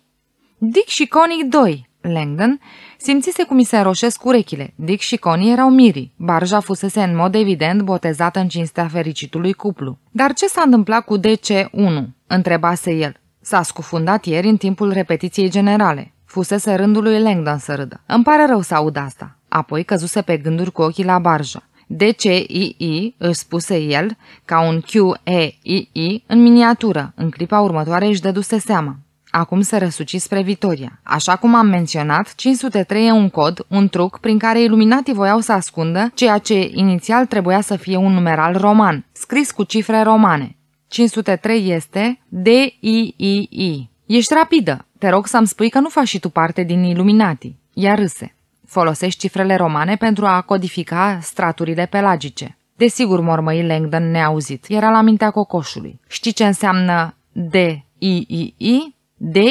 Dick și Connie 2, Langdon, simțise cum i se roșesc urechile. Dick și Connie erau miri. Barja fusese în mod evident botezată în cinstea fericitului cuplu. Dar ce s-a întâmplat cu DC1? întrebase el. S-a scufundat ieri în timpul repetiției generale. Fusese rândul lui Langdon să râdă. Îmi pare rău să aud asta. Apoi căzuse pe gânduri cu ochii la barjă. DCII, își spuse el, ca un QEII în miniatură. În clipa următoare își dăduse seama. Acum se răsuci spre Vitoria. Așa cum am menționat, 503 e un cod, un truc prin care iluminatii voiau să ascundă ceea ce inițial trebuia să fie un numeral roman, scris cu cifre romane. 503 este DIII. Ești rapidă, te rog să-mi spui că nu faci și tu parte din iluminatii. Ea râse. Folosești cifrele romane pentru a codifica straturile pelagice. Desigur, mormăi Langdon neauzit. Era la mintea cocoșului. Știi ce înseamnă D-I-I-I?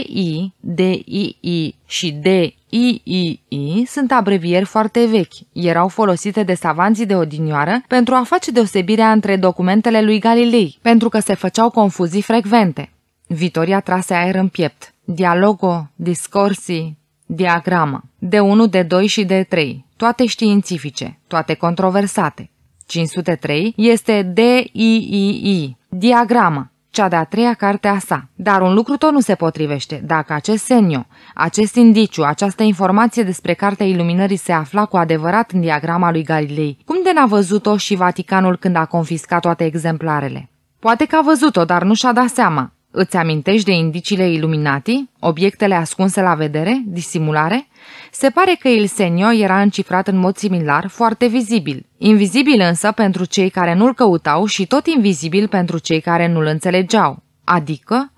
i DII și D-I-I-I sunt abrevieri foarte vechi. Erau folosite de savanții de odinioară pentru a face deosebirea între documentele lui Galilei, pentru că se făceau confuzii frecvente. Vitoria trase aer în piept. Dialogo, discorsii, Diagramă. De 1, de 2 și de 3. Toate științifice, toate controversate. 503 este DIII. Diagramă. Cea de-a treia carte a sa. Dar un lucru tot nu se potrivește. Dacă acest senio, acest indiciu, această informație despre Cartea Iluminării se afla cu adevărat în diagrama lui Galilei, cum de n-a văzut-o și Vaticanul când a confiscat toate exemplarele? Poate că a văzut-o, dar nu și-a dat seama. Îți amintești de indiciile iluminati? Obiectele ascunse la vedere? Disimulare? Se pare că Il Senio era încifrat în mod similar, foarte vizibil. Invizibil însă pentru cei care nu-l căutau și tot invizibil pentru cei care nu-l înțelegeau. Adică?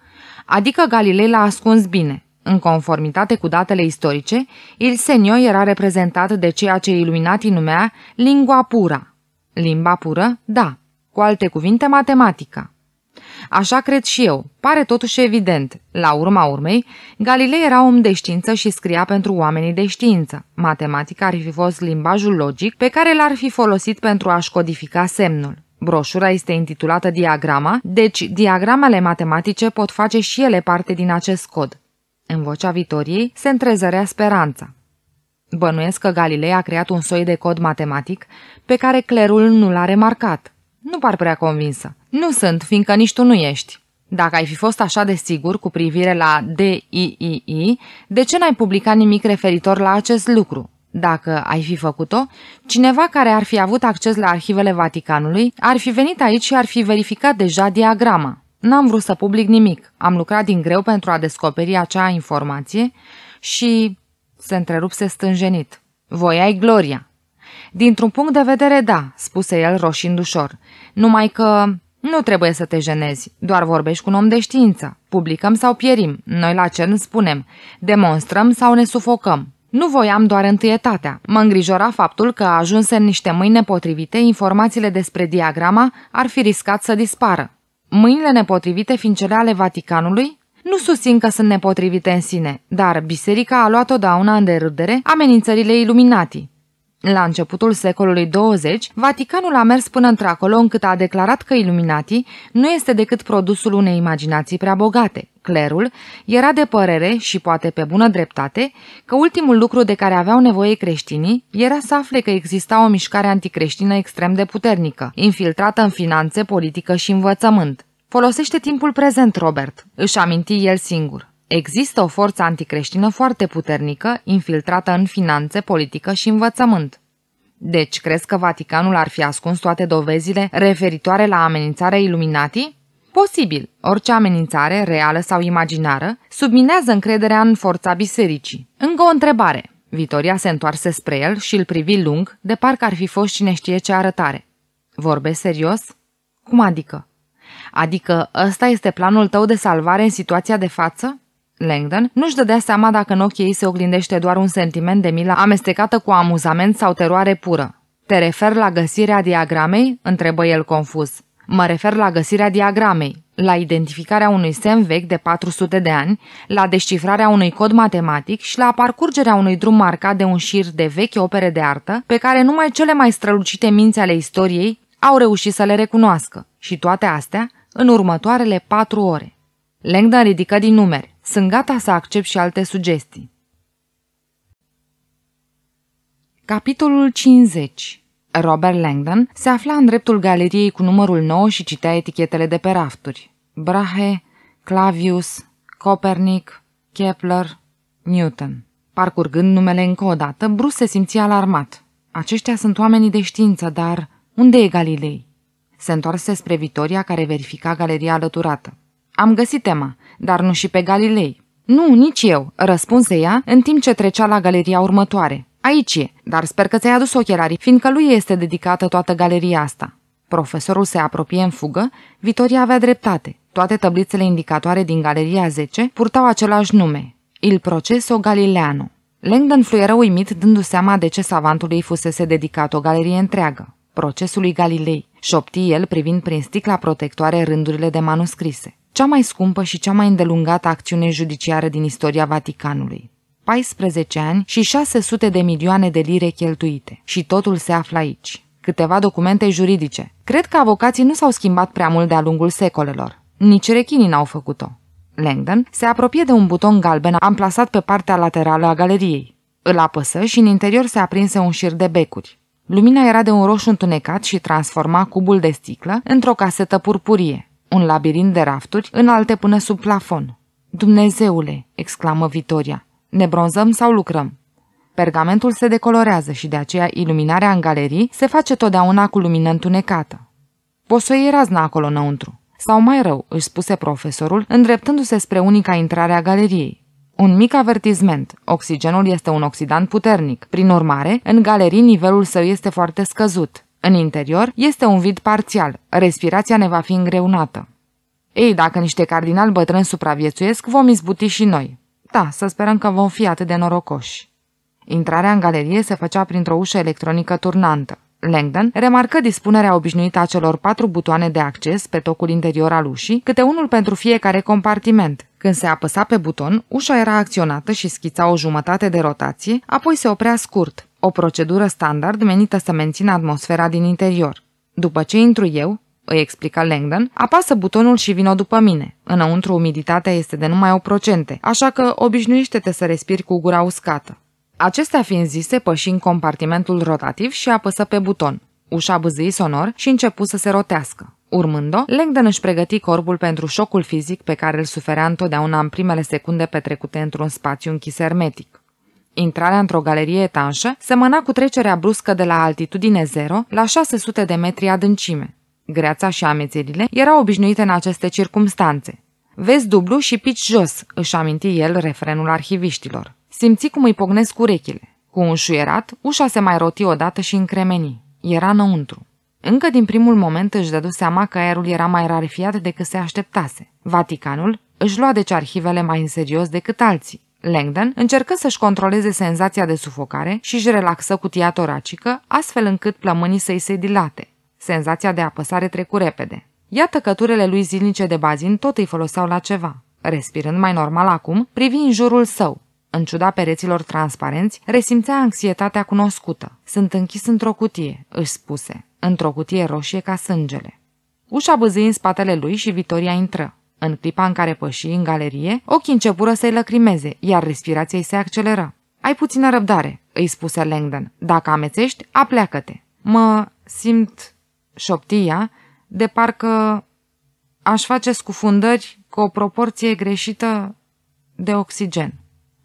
Adică Galilei l-a ascuns bine. În conformitate cu datele istorice, Il Senio era reprezentat de ceea ce Iluminati numea lingua pura. Limba pură? Da. Cu alte cuvinte, matematica. Așa cred și eu. Pare totuși evident. La urma urmei, Galilei era om de știință și scria pentru oamenii de știință. Matematica ar fi fost limbajul logic pe care l-ar fi folosit pentru a-și codifica semnul. Broșura este intitulată Diagrama, deci diagramele matematice pot face și ele parte din acest cod. În vocea Vitoriei se întrezărea speranța. Bănuiesc că Galilei a creat un soi de cod matematic pe care clerul nu l-a remarcat. Nu par prea convinsă. Nu sunt, fiindcă nici tu nu ești. Dacă ai fi fost așa de sigur cu privire la DIII, de ce n-ai publicat nimic referitor la acest lucru? Dacă ai fi făcut-o, cineva care ar fi avut acces la arhivele Vaticanului ar fi venit aici și ar fi verificat deja diagrama. N-am vrut să public nimic, am lucrat din greu pentru a descoperi acea informație și... se întrerupse stânjenit. Voiai gloria. Dintr-un punct de vedere, da, spuse el roșind ușor, numai că nu trebuie să te jenezi, doar vorbești cu un om de știință. Publicăm sau pierim, noi la CERN spunem, demonstrăm sau ne sufocăm. Nu voiam doar întâietatea. Mă îngrijora faptul că, ajunse în niște mâini nepotrivite, informațiile despre diagrama ar fi riscat să dispară. Mâinile nepotrivite fiind cele ale Vaticanului, nu susțin că sunt nepotrivite în sine, dar biserica a luat o dauna în derâdere amenințările iluminatii. La începutul secolului 20, Vaticanul a mers până într-acolo încât a declarat că Illuminati nu este decât produsul unei imaginații prea bogate. Clerul era de părere, și poate pe bună dreptate, că ultimul lucru de care aveau nevoie creștinii era să afle că exista o mișcare anticreștină extrem de puternică, infiltrată în finanțe, politică și învățământ. Folosește timpul prezent, Robert, își aminti el singur. Există o forță anticreștină foarte puternică, infiltrată în finanțe, politică și învățământ. Deci, crezi că Vaticanul ar fi ascuns toate dovezile referitoare la amenințarea Iluminati? Posibil, orice amenințare, reală sau imaginară, subminează încrederea în forța bisericii. Încă o întrebare. Vitoria se întoarse spre el și îl privi lung, de parcă ar fi fost cine știe ce arătare. Vorbesc serios? Cum adică? Adică ăsta este planul tău de salvare în situația de față? Langdon nu-și dădea seama dacă în ochii ei se oglindește doar un sentiment de milă amestecată cu amuzament sau teroare pură. Te refer la găsirea diagramei?" întrebă el confuz. Mă refer la găsirea diagramei, la identificarea unui semn vechi de 400 de ani, la descifrarea unui cod matematic și la parcurgerea unui drum marcat de un șir de vechi opere de artă, pe care numai cele mai strălucite minți ale istoriei au reușit să le recunoască, și toate astea în următoarele patru ore. Langdon ridică din numeri. Sunt gata să accept și alte sugestii. Capitolul 50 Robert Langdon se afla în dreptul galeriei cu numărul 9 și citea etichetele de pe rafturi. Brahe, Clavius, Copernic, Kepler, Newton. Parcurgând numele încă o dată, Bruce se simțea alarmat. Aceștia sunt oamenii de știință, dar unde e Galilei? Se întoarse spre Vitoria, care verifica galeria alăturată. Am găsit tema dar nu și pe Galilei. Nu, nici eu, răspunse ea, în timp ce trecea la galeria următoare. Aici e, dar sper că ți-ai adus ochelarii, fiindcă lui este dedicată toată galeria asta. Profesorul se apropie în fugă, Vitoria avea dreptate. Toate tablițele indicatoare din galeria 10 purtau același nume, Il Proceso galileano. Langdon fluieră uimit dându seama de ce savantului fusese dedicat o galerie întreagă, procesului Galilei, șopti el privind prin sticla protectoare rândurile de manuscrise cea mai scumpă și cea mai îndelungată acțiune judiciară din istoria Vaticanului. 14 ani și 600 de milioane de lire cheltuite. Și totul se află aici. Câteva documente juridice. Cred că avocații nu s-au schimbat prea mult de-a lungul secolelor. Nici rechinii n-au făcut-o. Langdon se apropie de un buton galben amplasat pe partea laterală a galeriei. Îl apăsă și în interior se aprinse un șir de becuri. Lumina era de un roșu întunecat și transforma cubul de sticlă într-o casetă purpurie un labirint de rafturi, înalte până sub plafon. Dumnezeule, exclamă Vitoria, ne bronzăm sau lucrăm? Pergamentul se decolorează și de aceea iluminarea în galerii se face totdeauna cu lumină întunecată. era razna acolo înăuntru. Sau mai rău, își spuse profesorul, îndreptându-se spre unica intrare a galeriei. Un mic avertisment. Oxigenul este un oxidant puternic. Prin urmare, în galerii nivelul său este foarte scăzut. În interior este un vid parțial, respirația ne va fi îngreunată. Ei, dacă niște cardinali bătrâni supraviețuiesc, vom izbuti și noi. Da, să sperăm că vom fi atât de norocoși. Intrarea în galerie se făcea printr-o ușă electronică turnantă. Langdon remarcă dispunerea obișnuită a celor patru butoane de acces pe tocul interior al ușii, câte unul pentru fiecare compartiment. Când se apăsa pe buton, ușa era acționată și schița o jumătate de rotație, apoi se oprea scurt. O procedură standard menită să mențină atmosfera din interior. După ce intru eu, îi explică Langdon, apasă butonul și vino după mine. Înăuntru umiditatea este de numai o procente, așa că obișnuiește te să respiri cu gura uscată. Acestea fiind zise, păși în compartimentul rotativ și apăsă pe buton. Ușa băzâi sonor și începu să se rotească. Urmând-o, Langdon își pregăti corpul pentru șocul fizic pe care îl suferea întotdeauna în primele secunde petrecute într-un spațiu închis hermetic. Intrarea într-o galerie etanșă semăna cu trecerea bruscă de la altitudine 0 la 600 de metri adâncime. Greața și amețelile erau obișnuite în aceste circumstanțe. Vezi dublu și pici jos, își aminti el refrenul arhiviștilor. Simți cum îi pognesc urechile. Cu un șuierat, ușa se mai roti odată și încremeni. Era înăuntru. Încă din primul moment își dădu seama că aerul era mai rarefiat decât se așteptase. Vaticanul își lua deci arhivele mai în serios decât alții. Langdon, încercând să-și controleze senzația de sufocare și își relaxă cutia toracică, astfel încât plămânii să-i se dilate. Senzația de apăsare trecu repede. Iată căturele lui zilnice de bazin tot îi foloseau la ceva. Respirând mai normal acum, privi în jurul său. În ciuda pereților transparenți, resimțea anxietatea cunoscută. Sunt închis într-o cutie, își spuse, într-o cutie roșie ca sângele. Ușa băzâi în spatele lui și Vitoria intră. În clipa în care păși în galerie, ochii începură să-i lăcrimeze, iar respirația îi se accelera. Ai puțină răbdare," îi spuse Langdon. Dacă amețești, apleacă-te." Mă simt," șoptia, de parcă aș face scufundări cu o proporție greșită de oxigen.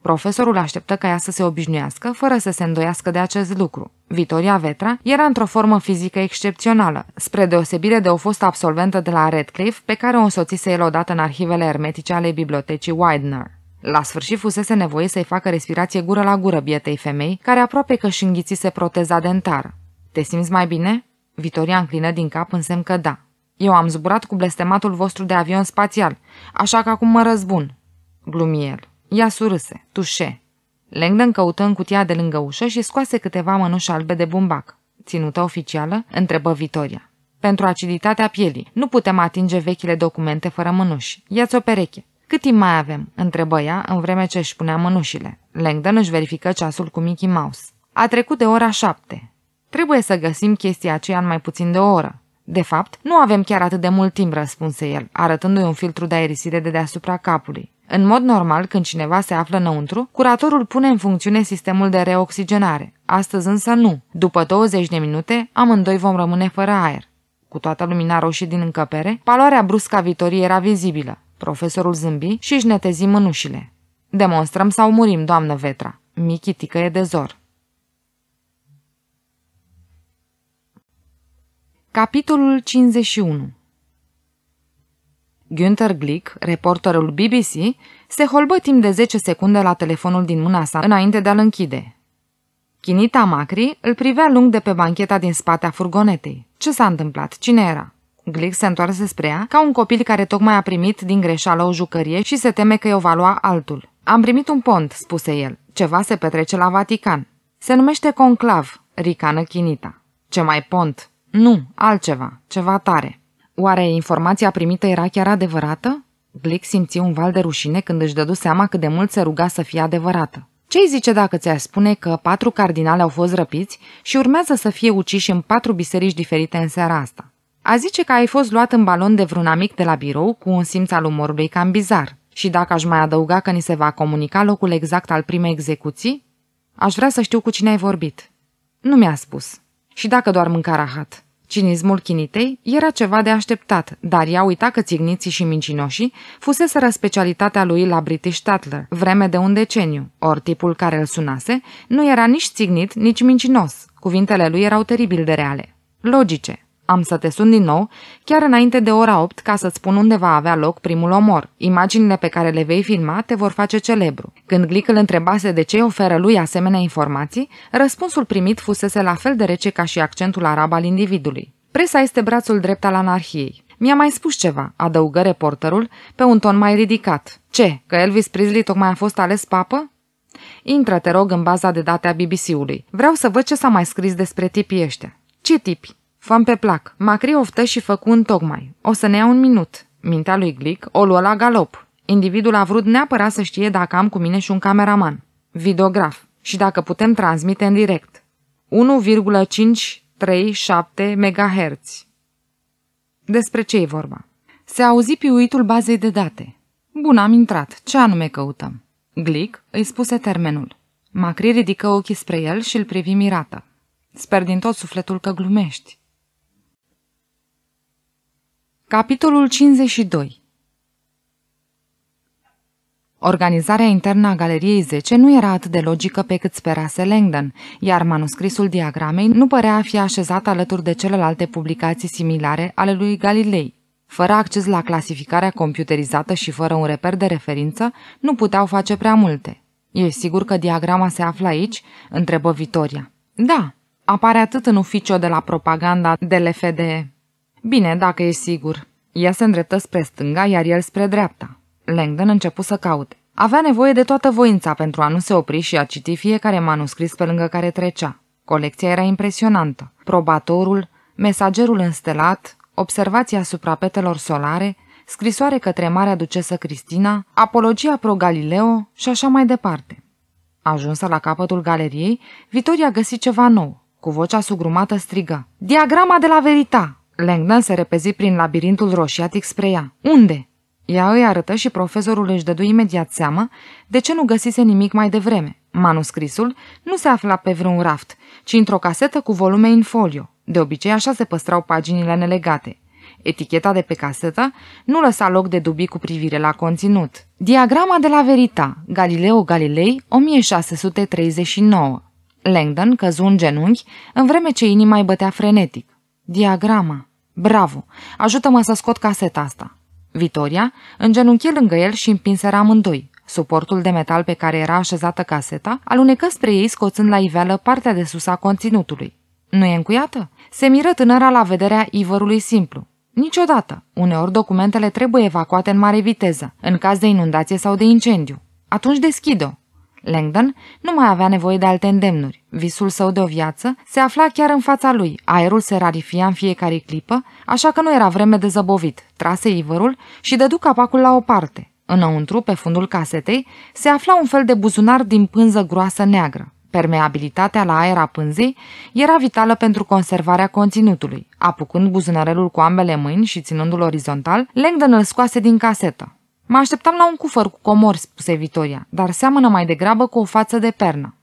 Profesorul așteptă ca ea să se obișnuiască, fără să se îndoiască de acest lucru. Vitoria Vetra era într-o formă fizică excepțională, spre deosebire de o fostă absolventă de la Redcliffe, pe care o însoțise el odată în arhivele ermetice ale bibliotecii Widener. La sfârșit fusese nevoie să-i facă respirație gură la gură bietei femei, care aproape că și înghițise proteza dentară. Te simți mai bine?" Vitoria înclină din cap în semn că da. Eu am zburat cu blestematul vostru de avion spațial, așa că acum mă răzbun." Glumi el. Ea surâse, tușe. Langdon căută în cutia de lângă ușă și scoase câteva mănuși albe de bumbac. Ținută oficială, întrebă Vitoria. Pentru aciditatea pielii, nu putem atinge vechile documente fără mânuși. Ia-ți o pereche. Cât timp mai avem? întrebă ea în vreme ce își punea mânușile. Langdon își verifică ceasul cu Mickey Mouse. A trecut de ora șapte. Trebuie să găsim chestia aceea în mai puțin de o oră. De fapt, nu avem chiar atât de mult timp, răspunse el, arătându-i un filtru de aerisire de deasupra capului. În mod normal, când cineva se află înăuntru, curatorul pune în funcțiune sistemul de reoxigenare. Astăzi însă nu. După 20 de minute, amândoi vom rămâne fără aer. Cu toată lumina roșie din încăpere, paloarea bruscă a Vitorii era vizibilă. Profesorul zâmbi și își netezi mânușile. Demonstrăm sau murim, doamnă Vetra. Michitică e de zor. Capitolul 51 Günther Glick, reporterul BBC, se holbă timp de 10 secunde la telefonul din mâna sa înainte de a-l închide. Chinita Macri îl privea lung de pe bancheta din spatea furgonetei. Ce s-a întâmplat? Cine era? Glick se întoarse spre ea ca un copil care tocmai a primit din greșeală o jucărie și se teme că i-o va lua altul. Am primit un pont, spuse el. Ceva se petrece la Vatican. Se numește conclav, ricană Chinita. Ce mai pont? Nu, altceva, ceva tare. Oare informația primită era chiar adevărată? Glick simți un val de rușine când își dădu seama cât de mult se ruga să fie adevărată. Ce-i zice dacă ți a spune că patru cardinali au fost răpiți și urmează să fie uciși în patru biserici diferite în seara asta? A zice că ai fost luat în balon de vreun amic de la birou cu un simț al umorului cam bizar. Și dacă aș mai adăuga că ni se va comunica locul exact al primei execuții, aș vrea să știu cu cine ai vorbit. Nu mi-a spus. Și dacă doar mânca rahat. Cinismul chinitei era ceva de așteptat, dar ea uita că țigniții și mincinoșii fuseseră specialitatea lui la British Tatler, vreme de un deceniu, ori tipul care îl sunase nu era nici țignit, nici mincinos. Cuvintele lui erau teribil de reale. Logice, am să te sun din nou, chiar înainte de ora 8, ca să-ți spun unde va avea loc primul omor. Imaginile pe care le vei filma te vor face celebru. Când Glic îl întrebase de ce oferă lui asemenea informații, răspunsul primit fusese la fel de rece ca și accentul arab al individului. Presa este brațul drept al anarhiei. Mi-a mai spus ceva, adăugă reporterul, pe un ton mai ridicat. Ce, că Elvis Presley tocmai a fost ales papă? Intră, te rog, în baza de date a BBC-ului. Vreau să văd ce s-a mai scris despre tipii ăștia. Ce tipi? Făm pe plac. Macri oftă și făcu un tocmai. O să ne ia un minut. Mintea lui Glic o luă la galop. Individul a vrut neapărat să știe dacă am cu mine și un cameraman, videograf, și dacă putem transmite în direct. 1,537 MHz. Despre ce e vorba? Se auzi piuitul bazei de date. Bun, am intrat. Ce anume căutăm? Glic îi spuse termenul. Macri ridică ochii spre el și îl privi mirată. Sper din tot sufletul că glumești. Capitolul 52 Organizarea internă a Galeriei 10 nu era atât de logică pe cât sperase Langdon, iar manuscrisul diagramei nu părea a fi așezat alături de celelalte publicații similare ale lui Galilei. Fără acces la clasificarea computerizată și fără un reper de referință, nu puteau face prea multe. E sigur că diagrama se află aici?" întrebă Vitoria. Da, apare atât în oficiu de la propaganda de LFDE, Bine, dacă e sigur. Ea se îndreptă spre stânga, iar el spre dreapta. Langdon începu să caute. Avea nevoie de toată voința pentru a nu se opri și a citi fiecare manuscris pe lângă care trecea. Colecția era impresionantă. Probatorul, mesagerul înstelat, observația asupra petelor solare, scrisoare către Marea Ducesă Cristina, apologia pro Galileo și așa mai departe. Ajunsă la capătul galeriei, Vitoria găsi ceva nou. Cu vocea sugrumată striga, Diagrama de la Verita! Langdon se repezi prin labirintul roșiatic spre ea. Unde? Ea îi arătă și profesorul își dădu imediat seama de ce nu găsise nimic mai devreme. Manuscrisul nu se afla pe vreun raft, ci într-o casetă cu volume în folio. De obicei așa se păstrau paginile nelegate. Eticheta de pe casetă nu lăsa loc de dubii cu privire la conținut. Diagrama de la Verita, Galileo Galilei, 1639. Langdon căzu în genunchi în vreme ce inima îi bătea frenetic. Diagrama. Bravo! Ajută-mă să scot caseta asta. Vitoria îngenunchi lângă el și împinsera amândoi. Suportul de metal pe care era așezată caseta alunecă spre ei scoțând la iveală partea de sus a conținutului. Nu e încuiată? Se miră tânăra la vederea ivărului simplu. Niciodată. Uneori documentele trebuie evacuate în mare viteză, în caz de inundație sau de incendiu. Atunci deschid-o. Langdon nu mai avea nevoie de alte îndemnuri. Visul său de o viață se afla chiar în fața lui. Aerul se rarifia în fiecare clipă, așa că nu era vreme de zăbovit. Trase ivărul și dădu capacul la o parte. Înăuntru, pe fundul casetei, se afla un fel de buzunar din pânză groasă neagră. Permeabilitatea la aer a pânzei era vitală pentru conservarea conținutului. Apucând buzunarelul cu ambele mâini și ținându-l orizontal, Langdon îl scoase din casetă. Mă așteptam la un cufăr cu comori, spuse Vitoria, dar seamănă mai degrabă cu o față de pernă.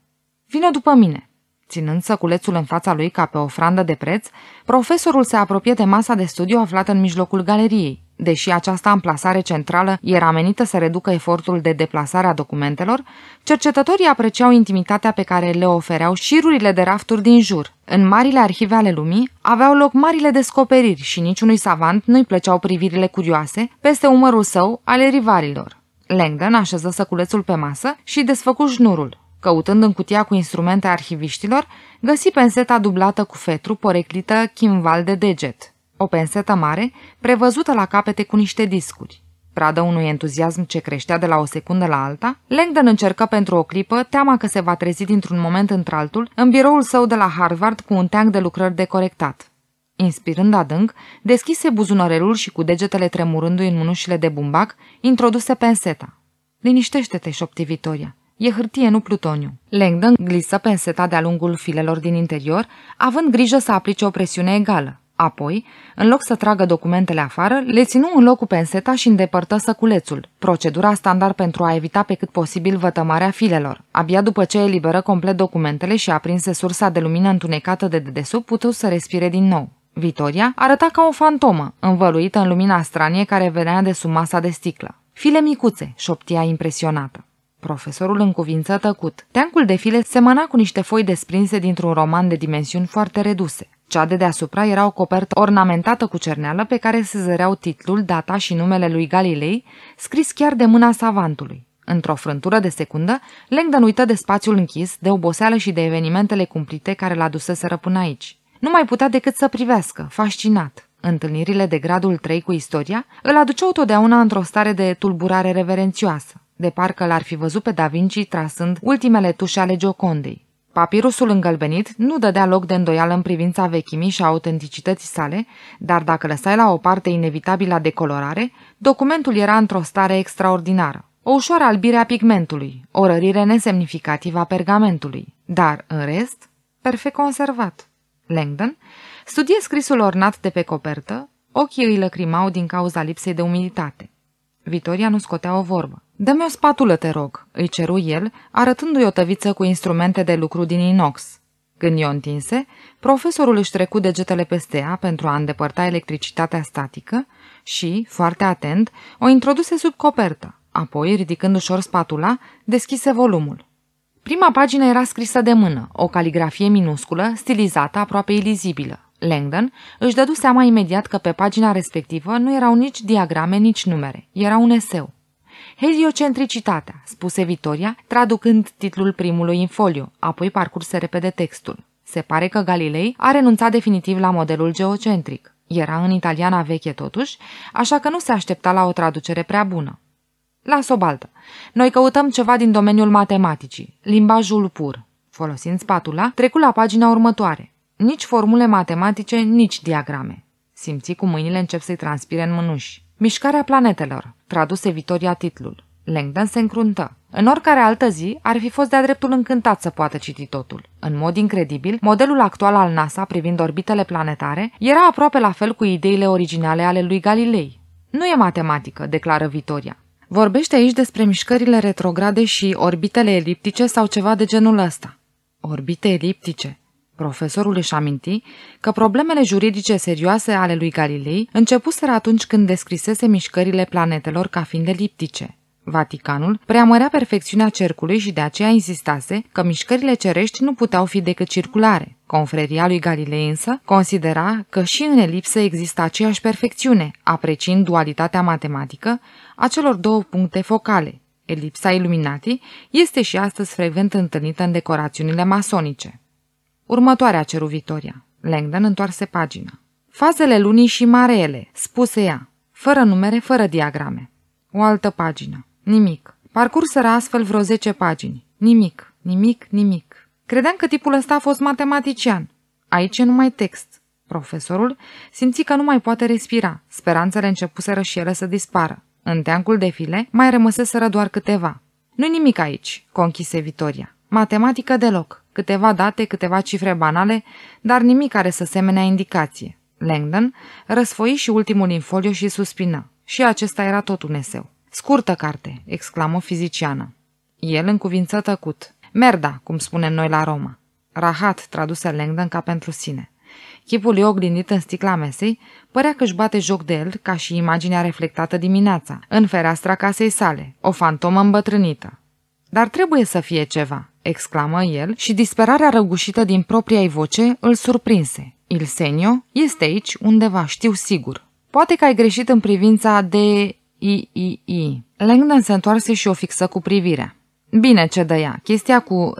Vino după mine. Ținând săculețul în fața lui ca pe ofrandă de preț, profesorul se apropie de masa de studiu aflată în mijlocul galeriei. Deși această amplasare centrală era menită să reducă efortul de deplasare a documentelor, cercetătorii apreciau intimitatea pe care le ofereau șirurile de rafturi din jur. În marile arhive ale lumii aveau loc marile descoperiri și niciunui savant nu-i plăceau privirile curioase peste umărul său ale rivalilor. Langdon așeză săculețul pe masă și desfăcu șnurul. Căutând în cutia cu instrumente arhiviștilor, găsi penseta dublată cu fetru poreclită chimval de deget. O pensetă mare, prevăzută la capete cu niște discuri. Pradă unui entuziasm ce creștea de la o secundă la alta, Langdon încercă pentru o clipă, teama că se va trezi dintr-un moment într-altul, în biroul său de la Harvard cu un teanc de lucrări decorectat. Inspirând adânc, deschise buzunărelul și cu degetele tremurându-i în mânușile de bumbac, introduse penseta. Liniștește-te, șopti Vitoria. E hârtie, nu plutoniu. Langdon glisă penseta de-a lungul filelor din interior, având grijă să aplice o presiune egală. Apoi, în loc să tragă documentele afară, le ținu în loc cu penseta și îndepărtă săculețul, procedura standard pentru a evita pe cât posibil vătămarea filelor. Abia după ce eliberă complet documentele și aprinse sursa de lumină întunecată de dedesubt, putu să respire din nou. Vitoria arăta ca o fantomă, învăluită în lumina stranie care venea de sub masa de sticlă. File micuțe, șoptia impresionată. Profesorul în cuvință tăcut. Teancul de file semăna cu niște foi desprinse dintr-un roman de dimensiuni foarte reduse. Cea de deasupra era o copertă ornamentată cu cerneală pe care se zăreau titlul, data și numele lui Galilei, scris chiar de mâna savantului. Într-o frântură de secundă, Langdon uită de spațiul închis, de oboseală și de evenimentele cumplite care l-a duseseră până aici. Nu mai putea decât să privească, fascinat. Întâlnirile de gradul 3 cu istoria îl aduceau totdeauna într-o stare de tulburare reverențioasă, de parcă l-ar fi văzut pe Da Vinci trasând ultimele tușe ale Giocondei. Papirusul îngălbenit nu dădea loc de îndoială în privința vechimii și a autenticității sale, dar dacă lăsai la o parte inevitabila decolorare, documentul era într-o stare extraordinară. O ușoară albire a pigmentului, o rărire nesemnificativă a pergamentului, dar, în rest, perfect conservat. Langdon studie scrisul ornat de pe copertă, ochii îi lăcrimau din cauza lipsei de umiditate. Vitoria nu scotea o vorbă. Dă-mi o spatulă, te rog," îi ceru el, arătându-i o tăviță cu instrumente de lucru din inox. Când i-o întinse, profesorul își trecu degetele peste ea pentru a îndepărta electricitatea statică și, foarte atent, o introduse sub copertă. Apoi, ridicând ușor spatula, deschise volumul. Prima pagină era scrisă de mână, o caligrafie minusculă, stilizată, aproape ilizibilă. Langdon își dădu seama imediat că pe pagina respectivă nu erau nici diagrame, nici numere. Era un eseu. Heliocentricitatea, spuse Vitoria, traducând titlul primului în foliu, apoi parcurse repede textul. Se pare că Galilei a renunțat definitiv la modelul geocentric. Era în italiana veche totuși, așa că nu se aștepta la o traducere prea bună. La o baltă. Noi căutăm ceva din domeniul matematicii, limbajul pur. Folosind spatula, trecu la pagina următoare. Nici formule matematice, nici diagrame. Simți cum mâinile încep să-i transpire în mânuși. Mișcarea planetelor, traduse Vitoria titlul. Langdon se încruntă. În oricare altă zi, ar fi fost de-a dreptul încântat să poată citi totul. În mod incredibil, modelul actual al NASA privind orbitele planetare era aproape la fel cu ideile originale ale lui Galilei. Nu e matematică, declară Vitoria. Vorbește aici despre mișcările retrograde și orbitele eliptice sau ceva de genul ăsta. Orbite eliptice. Profesorul își aminti că problemele juridice serioase ale lui Galilei începuseră atunci când descrisese mișcările planetelor ca fiind eliptice. Vaticanul preamărea perfecțiunea cercului și de aceea insistase că mișcările cerești nu puteau fi decât circulare. Confreria lui Galilei însă considera că și în elipsă există aceeași perfecțiune, apreciind dualitatea matematică a celor două puncte focale. Elipsa Illuminati este și astăzi frecvent întâlnită în decorațiunile masonice. Următoarea ceru Vitoria. Langdon întoarse pagina. Fazele lunii și mareele, spuse ea, fără numere, fără diagrame. O altă pagină. Nimic. Parcursera astfel vreo 10 pagini. Nimic, nimic, nimic. Credeam că tipul ăsta a fost matematician. Aici e numai text. Profesorul simți că nu mai poate respira. Speranțele începuseră și ele să dispară. În teancul de file mai rămăseseră doar câteva. nu nimic aici, conchise Vitoria. Matematică deloc. Câteva date, câteva cifre banale, dar nimic care să semenea indicație. Langdon răsfoi și ultimul din folio și suspină. Și acesta era tot un eseu. Scurtă carte, exclamă fiziciană. El încuvință tăcut. Merda, cum spunem noi la Roma. Rahat, traduse Langdon ca pentru sine. Chipul lui oglindit în sticla mesei părea că își bate joc de el ca și imaginea reflectată dimineața, în fereastra casei sale, o fantomă îmbătrânită. Dar trebuie să fie ceva exclamă el și disperarea răgușită din propria ei voce îl surprinse. Il senio este aici undeva, știu sigur. Poate că ai greșit în privința de... I, I, I. Langdon se întoarse și o fixă cu privirea. Bine, ce dă ea. Chestia cu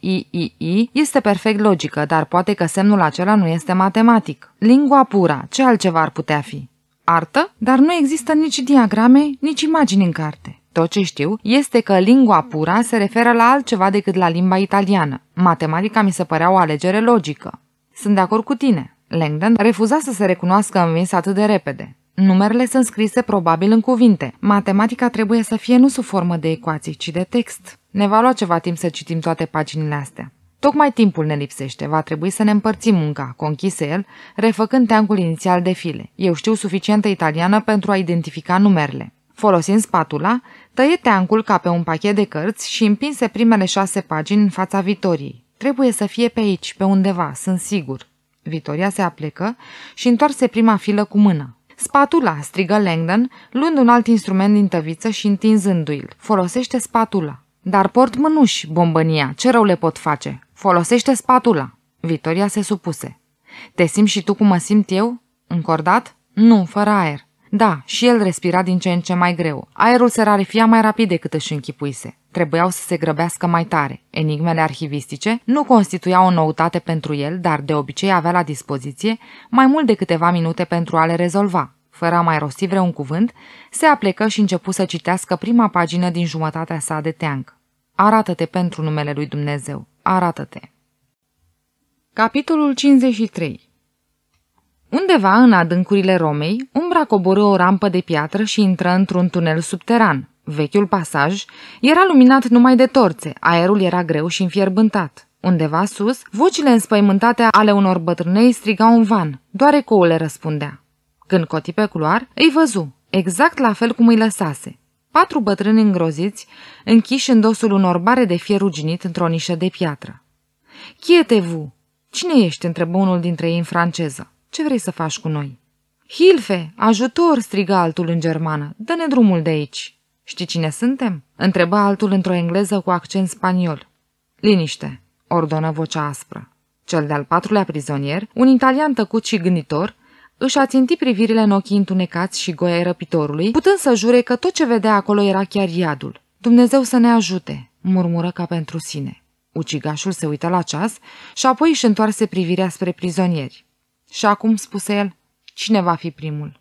i i i este perfect logică, dar poate că semnul acela nu este matematic. Lingua pura, ce altceva ar putea fi? Artă? Dar nu există nici diagrame, nici imagini în carte. Tot ce știu este că lingua pura se referă la altceva decât la limba italiană. Matematica mi se părea o alegere logică. Sunt de acord cu tine. Langdon refuza să se recunoască învins atât de repede. Numerele sunt scrise probabil în cuvinte. Matematica trebuie să fie nu sub formă de ecuații, ci de text. Ne va lua ceva timp să citim toate paginile astea. Tocmai timpul ne lipsește, va trebui să ne împărțim munca, conchise el, refăcând teancul inițial de file. Eu știu suficientă italiană pentru a identifica numerele. Folosind spatula, Tăie teancul ca pe un pachet de cărți și împinse primele șase pagini în fața Vitoriei. Trebuie să fie pe aici, pe undeva, sunt sigur. Vitoria se aplecă și întoarse prima filă cu mână. Spatula, strigă Langdon, luând un alt instrument din tăviță și întinzându-l. Folosește spatula. Dar port mânuși, bombănia, ce rău le pot face? Folosește spatula. Vitoria se supuse. Te simți și tu cum mă simt eu? Încordat? Nu, fără aer. Da, și el respira din ce în ce mai greu. Aerul se rarefia mai rapid decât își închipuise. Trebuiau să se grăbească mai tare. Enigmele arhivistice nu constituiau o noutate pentru el, dar de obicei avea la dispoziție mai mult de câteva minute pentru a le rezolva. Fără a mai rosti vreun cuvânt, se aplecă și începu să citească prima pagină din jumătatea sa de teanc. Arată-te pentru numele lui Dumnezeu. Arată-te. Capitolul 53 Undeva în adâncurile Romei, Umbra coborâ o rampă de piatră și intră într-un tunel subteran. Vechiul pasaj era luminat numai de torțe, aerul era greu și înfierbântat. Undeva sus, vocile înspăimântate ale unor bătrânei strigau în van, doar ecoul le răspundea. Când coti pe culoar, îi văzu, exact la fel cum îi lăsase. Patru bătrâni îngroziți, închiși în dosul unor bare de fier ruginit într-o nișă de piatră. Chietevu! Cine ești?" întrebă unul dintre ei în franceză. Ce vrei să faci cu noi?" Hilfe, ajutor!" strigă altul în germană. Dă-ne drumul de aici!" Știi cine suntem?" întrebă altul într-o engleză cu accent spaniol. Liniște!" ordonă vocea aspră. Cel de-al patrulea prizonier, un italian tăcut și gânditor, își a țintit privirile în ochii întunecați și goia răpitorului, putând să jure că tot ce vedea acolo era chiar iadul. Dumnezeu să ne ajute!" murmură ca pentru sine. Ucigașul se uită la ceas și apoi își întoarse privirea spre prizonieri. Și acum, spuse el, cine va fi primul?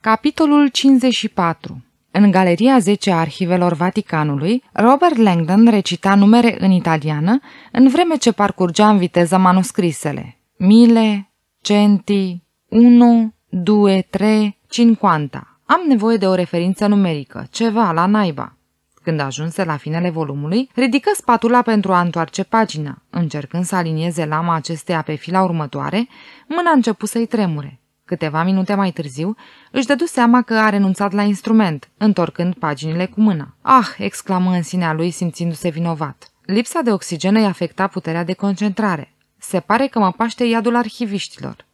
Capitolul 54 În Galeria 10 a Arhivelor Vaticanului, Robert Langdon recita numere în italiană, în vreme ce parcurgea în viteză manuscrisele. Mile, centi, 1, 2, 3, 50. Am nevoie de o referință numerică, ceva la naiba. Când ajunse la finele volumului, ridică spatula pentru a întoarce pagina. Încercând să alinieze lama acesteia pe fila următoare, mâna a început să-i tremure. Câteva minute mai târziu, își dădu seama că a renunțat la instrument, întorcând paginile cu mâna. Ah, exclamă în sinea lui, simțindu-se vinovat. Lipsa de oxigen îi afecta puterea de concentrare. Se pare că mă paște iadul arhiviștilor.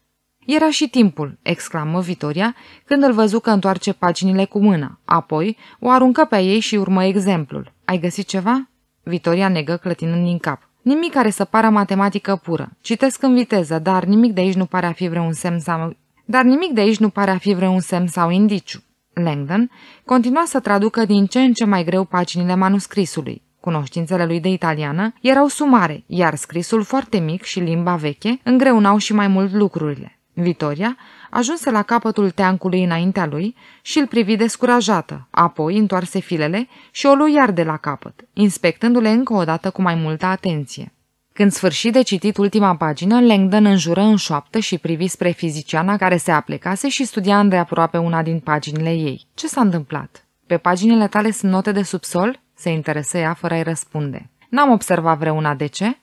Era și timpul, exclamă Vitoria, când îl văzu că întoarce paginile cu mâna. Apoi o aruncă pe ei și urmă exemplul. Ai găsit ceva? Vitoria negă clătinând din cap. Nimic care să pară matematică pură. Citesc în viteză, dar nimic de aici nu pare a fi vreun semn sau... Dar nimic de aici nu pare a fi vreun semn sau indiciu. Langdon continua să traducă din ce în ce mai greu paginile manuscrisului. Cunoștințele lui de italiană erau sumare, iar scrisul foarte mic și limba veche îngreunau și mai mult lucrurile. Vitoria ajunse la capătul teancului înaintea lui și îl privi descurajată, apoi întoarse filele și o luiar iar de la capăt, inspectându-le încă o dată cu mai multă atenție. Când sfârși de citit ultima pagină, Langdon înjură în șoaptă și privi spre fiziciana care se aplecase și studia îndeaproape una din paginile ei. Ce s-a întâmplat? Pe paginile tale sunt note de subsol? Se interesă ea fără a-i răspunde. N-am observat vreuna de ce?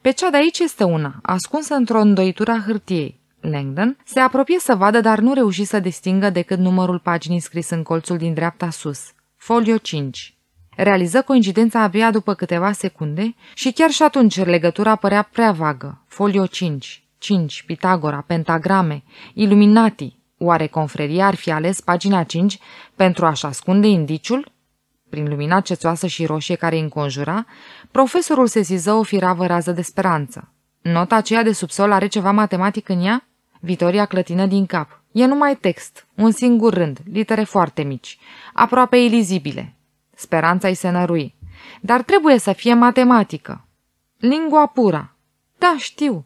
Pe cea de aici este una, ascunsă într-o îndoitură a hârtiei. Langdon, se apropie să vadă, dar nu reuși să distingă decât numărul paginii scris în colțul din dreapta sus. Folio 5. Realiză coincidența abia după câteva secunde și chiar și atunci legătura părea prea vagă. Folio 5. 5. Pitagora, pentagrame, iluminati. Oare confreria ar fi ales pagina 5 pentru a-și ascunde indiciul? Prin lumina cețoasă și roșie care îi înconjura, profesorul ziză o firavă rază de speranță. Nota aceea de subsol are ceva matematic în ea? Vitoria clătină din cap. E numai text, un singur rând, litere foarte mici, aproape ilizibile. Speranța îi se nărui. Dar trebuie să fie matematică. Lingua pura. Da, știu.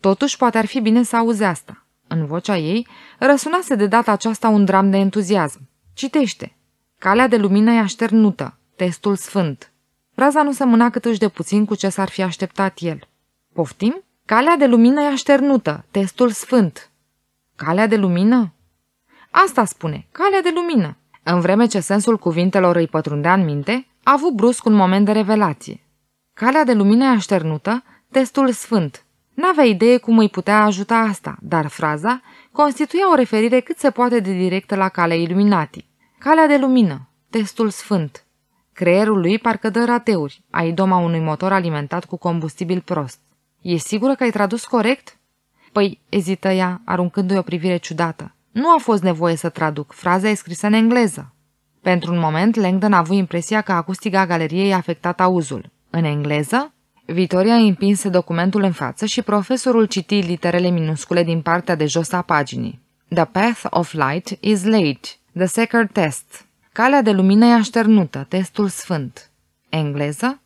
Totuși poate ar fi bine să auzi asta. În vocea ei răsunase de data aceasta un dram de entuziasm. Citește. Calea de lumină e așternută, testul sfânt. Raza nu mâna cât își de puțin cu ce s-ar fi așteptat el. Poftim? Calea de lumină e așternută, testul sfânt. Calea de lumină? Asta spune, calea de lumină. În vreme ce sensul cuvintelor îi pătrundea în minte, a avut brusc un moment de revelație. Calea de lumină e așternută, testul sfânt. N-avea idee cum îi putea ajuta asta, dar fraza constituia o referire cât se poate de directă la calea iluminatii. Calea de lumină, testul sfânt. Creierul lui parcă dă rateuri, a idoma unui motor alimentat cu combustibil prost. E sigură că ai tradus corect?" Păi, ezită ea, aruncându-i o privire ciudată. Nu a fost nevoie să traduc, fraza e scrisă în engleză. Pentru un moment, Langdon a avut impresia că acustica galeriei a afectat auzul. În engleză? Vitoria împinse documentul în față și profesorul citi literele minuscule din partea de jos a paginii. The path of light is laid. The sacred test. Calea de lumină e așternută, testul sfânt. Engleză?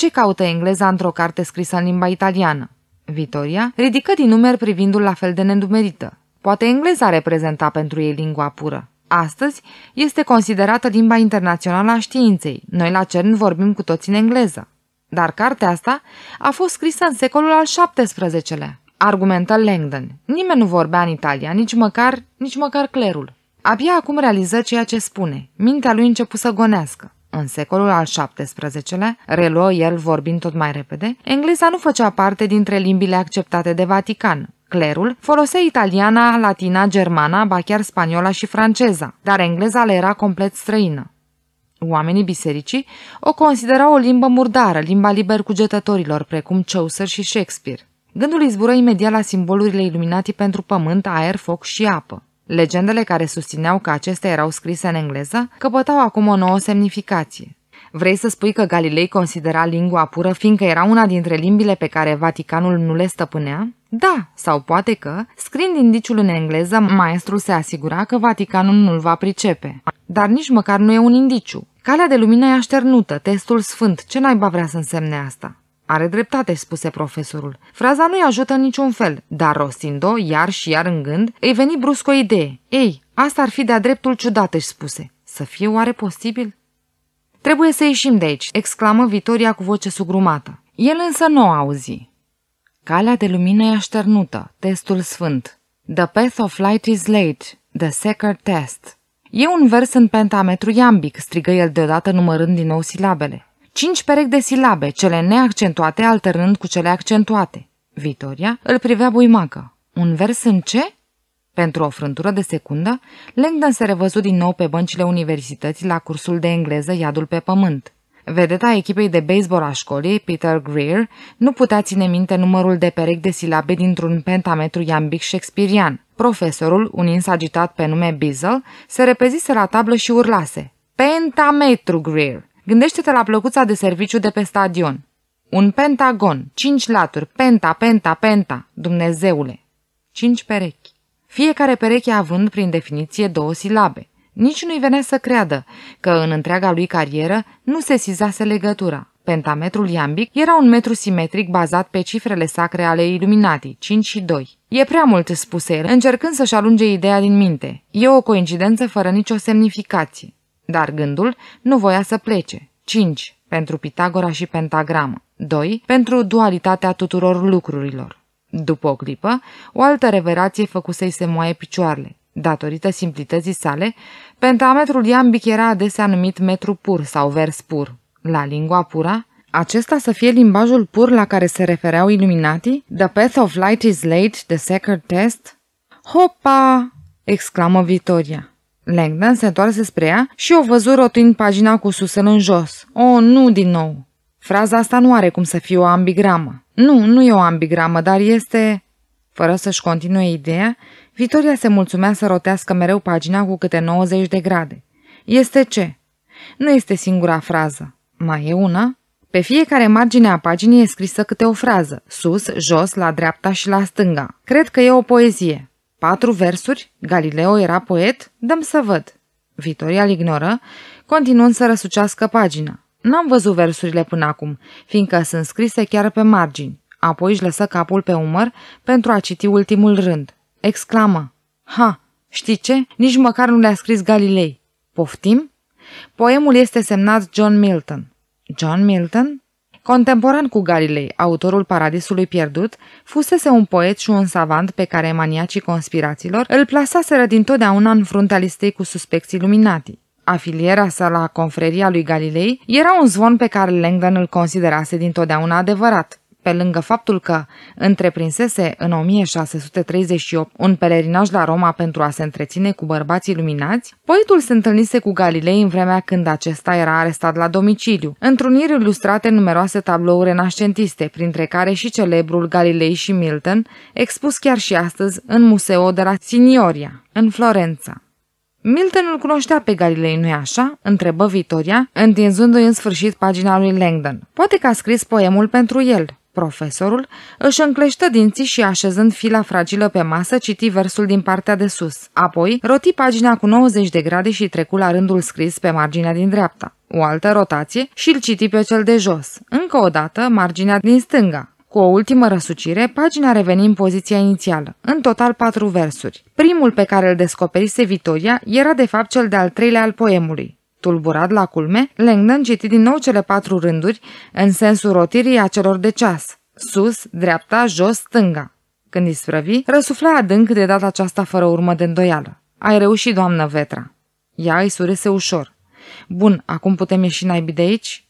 Ce caută engleza într-o carte scrisă în limba italiană? Vitoria ridică din numer privindul la fel de nedumerită. Poate engleza reprezenta pentru ei lingua pură. Astăzi este considerată limba internațională a științei. Noi la CERN vorbim cu toți în engleză. Dar cartea asta a fost scrisă în secolul al XVII-lea, argumentă Langdon. Nimeni nu vorbea în Italia, nici măcar, nici măcar clerul. Abia acum realiză ceea ce spune. Mintea lui început să gonească. În secolul al XVII-lea, reluă el vorbind tot mai repede, engleza nu făcea parte dintre limbile acceptate de Vatican, Clerul folosea italiana, latina, germana, ba chiar spaniola și franceza, dar engleza le era complet străină. Oamenii bisericii o considerau o limbă murdară, limba liber cugetătorilor, precum Chaucer și Shakespeare. Gândul izbură imediat la simbolurile iluminate pentru pământ, aer, foc și apă. Legendele care susțineau că acestea erau scrise în engleză căpătau acum o nouă semnificație. Vrei să spui că Galilei considera lingua pură fiindcă era una dintre limbile pe care Vaticanul nu le stăpânea? Da, sau poate că, scriind indiciul în engleză, maestrul se asigura că Vaticanul nu-l va pricepe. Dar nici măcar nu e un indiciu. Calea de lumină e așternută, testul sfânt, ce naiba vrea să însemne asta? Are dreptate, spuse profesorul. Fraza nu-i ajută în niciun fel, dar rostind-o, iar și iar în gând, îi veni brusc o idee. Ei, asta ar fi de-a dreptul ciudat, își spuse. Să fie oare posibil? Trebuie să ieșim de aici, exclamă Vitoria cu voce sugrumată. El însă nu o auzi. Calea de lumină e așternută, testul sfânt. The path of light is laid, the sacred test. E un vers în pentametru iambic, strigă el deodată numărând din nou silabele. Cinci perechi de silabe, cele neaccentuate alternând cu cele accentuate. Vitoria îl privea buimacă. Un vers în ce? Pentru o frântură de secundă, Langdon se revăzut din nou pe băncile universității la cursul de engleză Iadul pe pământ. Vedeta echipei de baseball a școlii, Peter Greer, nu putea ține minte numărul de perechi de silabe dintr-un pentametru iambic shakespearian. Profesorul, un agitat pe nume Bizzle, se repezise la tablă și urlase. Pentametru Greer! Gândește-te la plăcuța de serviciu de pe stadion. Un pentagon, cinci laturi, penta, penta, penta, Dumnezeule. Cinci perechi. Fiecare pereche având, prin definiție, două silabe. Nici nu-i venea să creadă că în întreaga lui carieră nu se sizase legătura. Pentametrul iambic era un metru simetric bazat pe cifrele sacre ale iluminatii, 5 și 2. E prea mult, spuse el, încercând să-și alunge ideea din minte. E o coincidență fără nicio semnificație dar gândul nu voia să plece. 5. Pentru Pitagora și pentagramă. 2. Pentru dualitatea tuturor lucrurilor. După o clipă, o altă revelație făcu să-i se moaie picioarele. Datorită simplității sale, pentametrul iambic era adesea numit metru pur sau vers pur. La lingua pura, acesta să fie limbajul pur la care se refereau iluminatii? The path of light is laid, the sacred test? Hopa! exclamă Vitoria. Langdon se întoarse spre ea și o văzu rotind pagina cu susel în jos. O, oh, nu din nou! Fraza asta nu are cum să fie o ambigramă. Nu, nu e o ambigramă, dar este... Fără să-și continue ideea, Vitoria se mulțumea să rotească mereu pagina cu câte 90 de grade. Este ce? Nu este singura frază. Mai e una? Pe fiecare margine a paginii e scrisă câte o frază, sus, jos, la dreapta și la stânga. Cred că e o poezie. Patru versuri? Galileo era poet? Dăm să văd. Vitoria îl ignoră, continuând să răsucească pagina. N-am văzut versurile până acum, fiindcă sunt scrise chiar pe margini. Apoi își lăsă capul pe umăr pentru a citi ultimul rând. Exclamă. Ha, știi ce? Nici măcar nu le-a scris Galilei. Poftim? Poemul este semnat John Milton. John Milton? Contemporan cu Galilei, autorul Paradisului Pierdut, fusese un poet și un savant pe care maniacii conspirațiilor îl plasaseră dintotdeauna în fruntea listei cu suspecții iluminati. Afilierea sa la confreria lui Galilei era un zvon pe care Langdon îl considerase dintotdeauna adevărat. Pe lângă faptul că întreprinsese în 1638 un pelerinaj la Roma pentru a se întreține cu bărbații luminați, poetul se întâlnise cu Galilei în vremea când acesta era arestat la domiciliu. Întruniri ilustrate în numeroase tablouri renascentiste, printre care și celebrul Galilei și Milton, expus chiar și astăzi în Museo de la Signoria, în Florența. Milton îl cunoștea pe Galilei, nu-i așa? întrebă Vitoria, întinzându-i în sfârșit pagina lui Langdon. Poate că a scris poemul pentru el. Profesorul își încleștă dinții și, așezând fila fragilă pe masă, citi versul din partea de sus. Apoi, roti pagina cu 90 de grade și trecu la rândul scris pe marginea din dreapta. O altă rotație și îl citi pe cel de jos. Încă o dată, marginea din stânga. Cu o ultimă răsucire, pagina reveni în poziția inițială, în total patru versuri. Primul pe care îl descoperise Vitoria era de fapt cel de-al treilea al poemului. Tulburat la culme, Langdon citi din nou cele patru rânduri în sensul rotirii acelor de ceas. Sus, dreapta, jos, stânga. Când isprăvi, răsufla adânc de data aceasta fără urmă de îndoială. Ai reușit, doamnă Vetra. Ea îi surese ușor. Bun, acum putem ieși naibii de aici?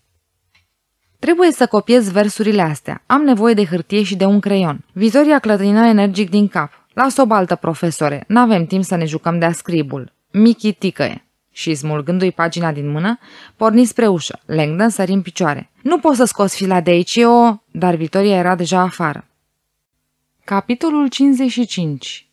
Trebuie să copiez versurile astea. Am nevoie de hârtie și de un creion. Vizoria clătina energic din cap. Las o baltă, profesore. N-avem timp să ne jucăm de-a scribul. Michi ticăie și, smulgându-i pagina din mână, porni spre ușă. Langdon sări în picioare. Nu poți să scoți fila de aici, o... Dar Vitoria era deja afară. Capitolul 55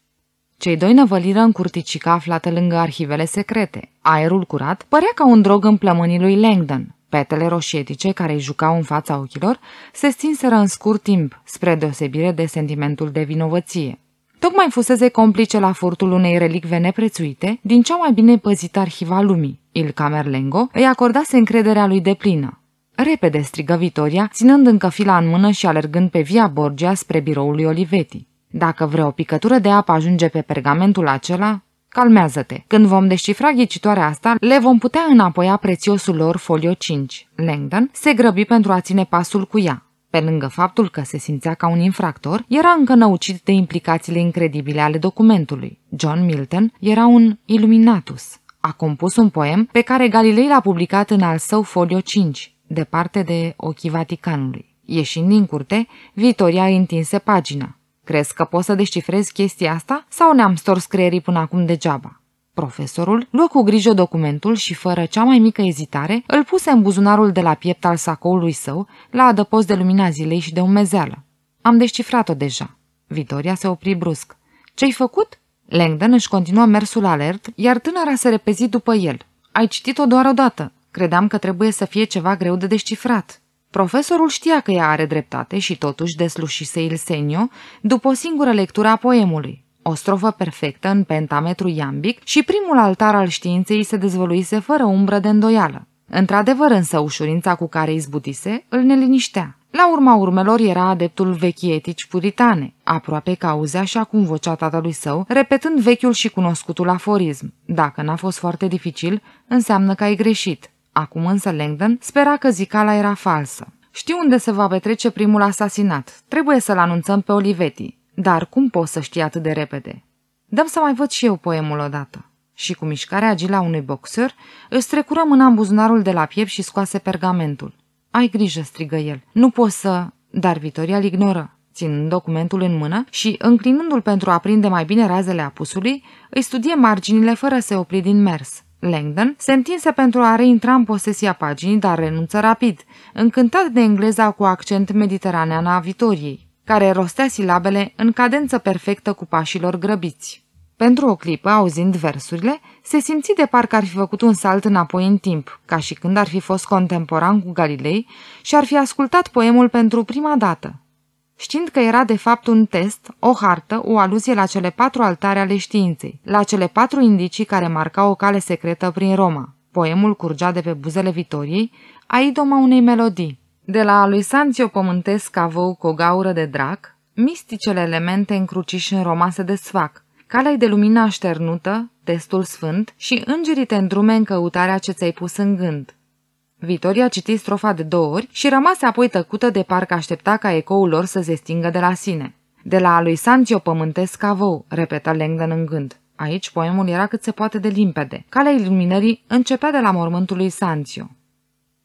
cei doi năvăliră în curticica aflată lângă arhivele secrete. Aerul curat părea ca un drog în plămânii lui Langdon. Petele roșietice care îi jucau în fața ochilor se stinseră în scurt timp, spre deosebire de sentimentul de vinovăție. Tocmai fusese complice la furtul unei relicve neprețuite din cea mai bine păzită arhiva lumii. Il Camerlengo îi acordase încrederea lui deplină. Repede strigă Vitoria, ținând încă fila în mână și alergând pe via Borgia spre biroul lui Olivetti. Dacă vreo picătură de apă ajunge pe pergamentul acela, calmează-te. Când vom descifra ghicitoarea asta, le vom putea înapoia prețiosul lor folio 5. Langdon se grăbi pentru a ține pasul cu ea. Pe lângă faptul că se simțea ca un infractor, era încă năucit de implicațiile incredibile ale documentului. John Milton era un Illuminatus. A compus un poem pe care Galilei l-a publicat în al său folio 5, departe de ochii Vaticanului. Ieșind din curte, Vitoria întinse pagina. Crezi că poți să descifrezi chestia asta sau ne-am stors creierii până acum degeaba? Profesorul luă cu grijă documentul și, fără cea mai mică ezitare, îl puse în buzunarul de la piept al sacoului său, la adăpost de lumina zilei și de umezeală. Am descifrat-o deja. Vitoria se opri brusc. Ce-ai făcut? Langdon își continuă mersul alert, iar tânăra se repezi după el. Ai citit-o doar odată. Credeam că trebuie să fie ceva greu de descifrat. Profesorul știa că ea are dreptate și totuși deslușise Ilsenio după o singură lectură a poemului o strofă perfectă în pentametru iambic și primul altar al științei se dezvăluise fără umbră de îndoială. Într-adevăr însă ușurința cu care izbutise îl neliniștea. La urma urmelor era adeptul vechii etici puritane, aproape că auzea și acum vocea tatălui său, repetând vechiul și cunoscutul aforism. Dacă n-a fost foarte dificil, înseamnă că ai greșit. Acum însă Langdon spera că zicala era falsă. Știu unde se va petrece primul asasinat. Trebuie să-l anunțăm pe Olivetti. Dar cum poți să știi atât de repede? Dăm să mai văd și eu poemul odată. Și cu mișcarea agilă unui boxer, îl trecură mâna în buzunarul de la piept și scoase pergamentul. Ai grijă, strigă el. Nu poți să... Dar Vitoria îl ignoră. Ținând documentul în mână și, înclinându-l pentru a prinde mai bine razele apusului, îi studie marginile fără să opri din mers. Langdon se întinse pentru a reintra în posesia paginii, dar renunță rapid, încântat de engleza cu accent mediteranean a Vitoriei care rostea silabele în cadență perfectă cu pașilor grăbiți. Pentru o clipă, auzind versurile, se simți de parcă ar fi făcut un salt înapoi în timp, ca și când ar fi fost contemporan cu Galilei și ar fi ascultat poemul pentru prima dată. Știind că era de fapt un test, o hartă, o aluzie la cele patru altare ale științei, la cele patru indicii care marcau o cale secretă prin Roma. Poemul curgea de pe buzele Vitoriei, idoma unei melodii. De la lui Sanzio Pământesc avou cu o gaură de drac, misticele elemente încruciși în romase de sfac, calea de lumina așternută, testul sfânt și îngerii te îndrume în căutarea ce ți-ai pus în gând. Vitoria citi strofa de două ori și rămase apoi tăcută de parcă aștepta ca ecoul lor să se stingă de la sine. De la lui Sancio pământesc avou, repeta Langdon în gând. Aici poemul era cât se poate de limpede. Calea iluminării începea de la mormântul lui Sancio.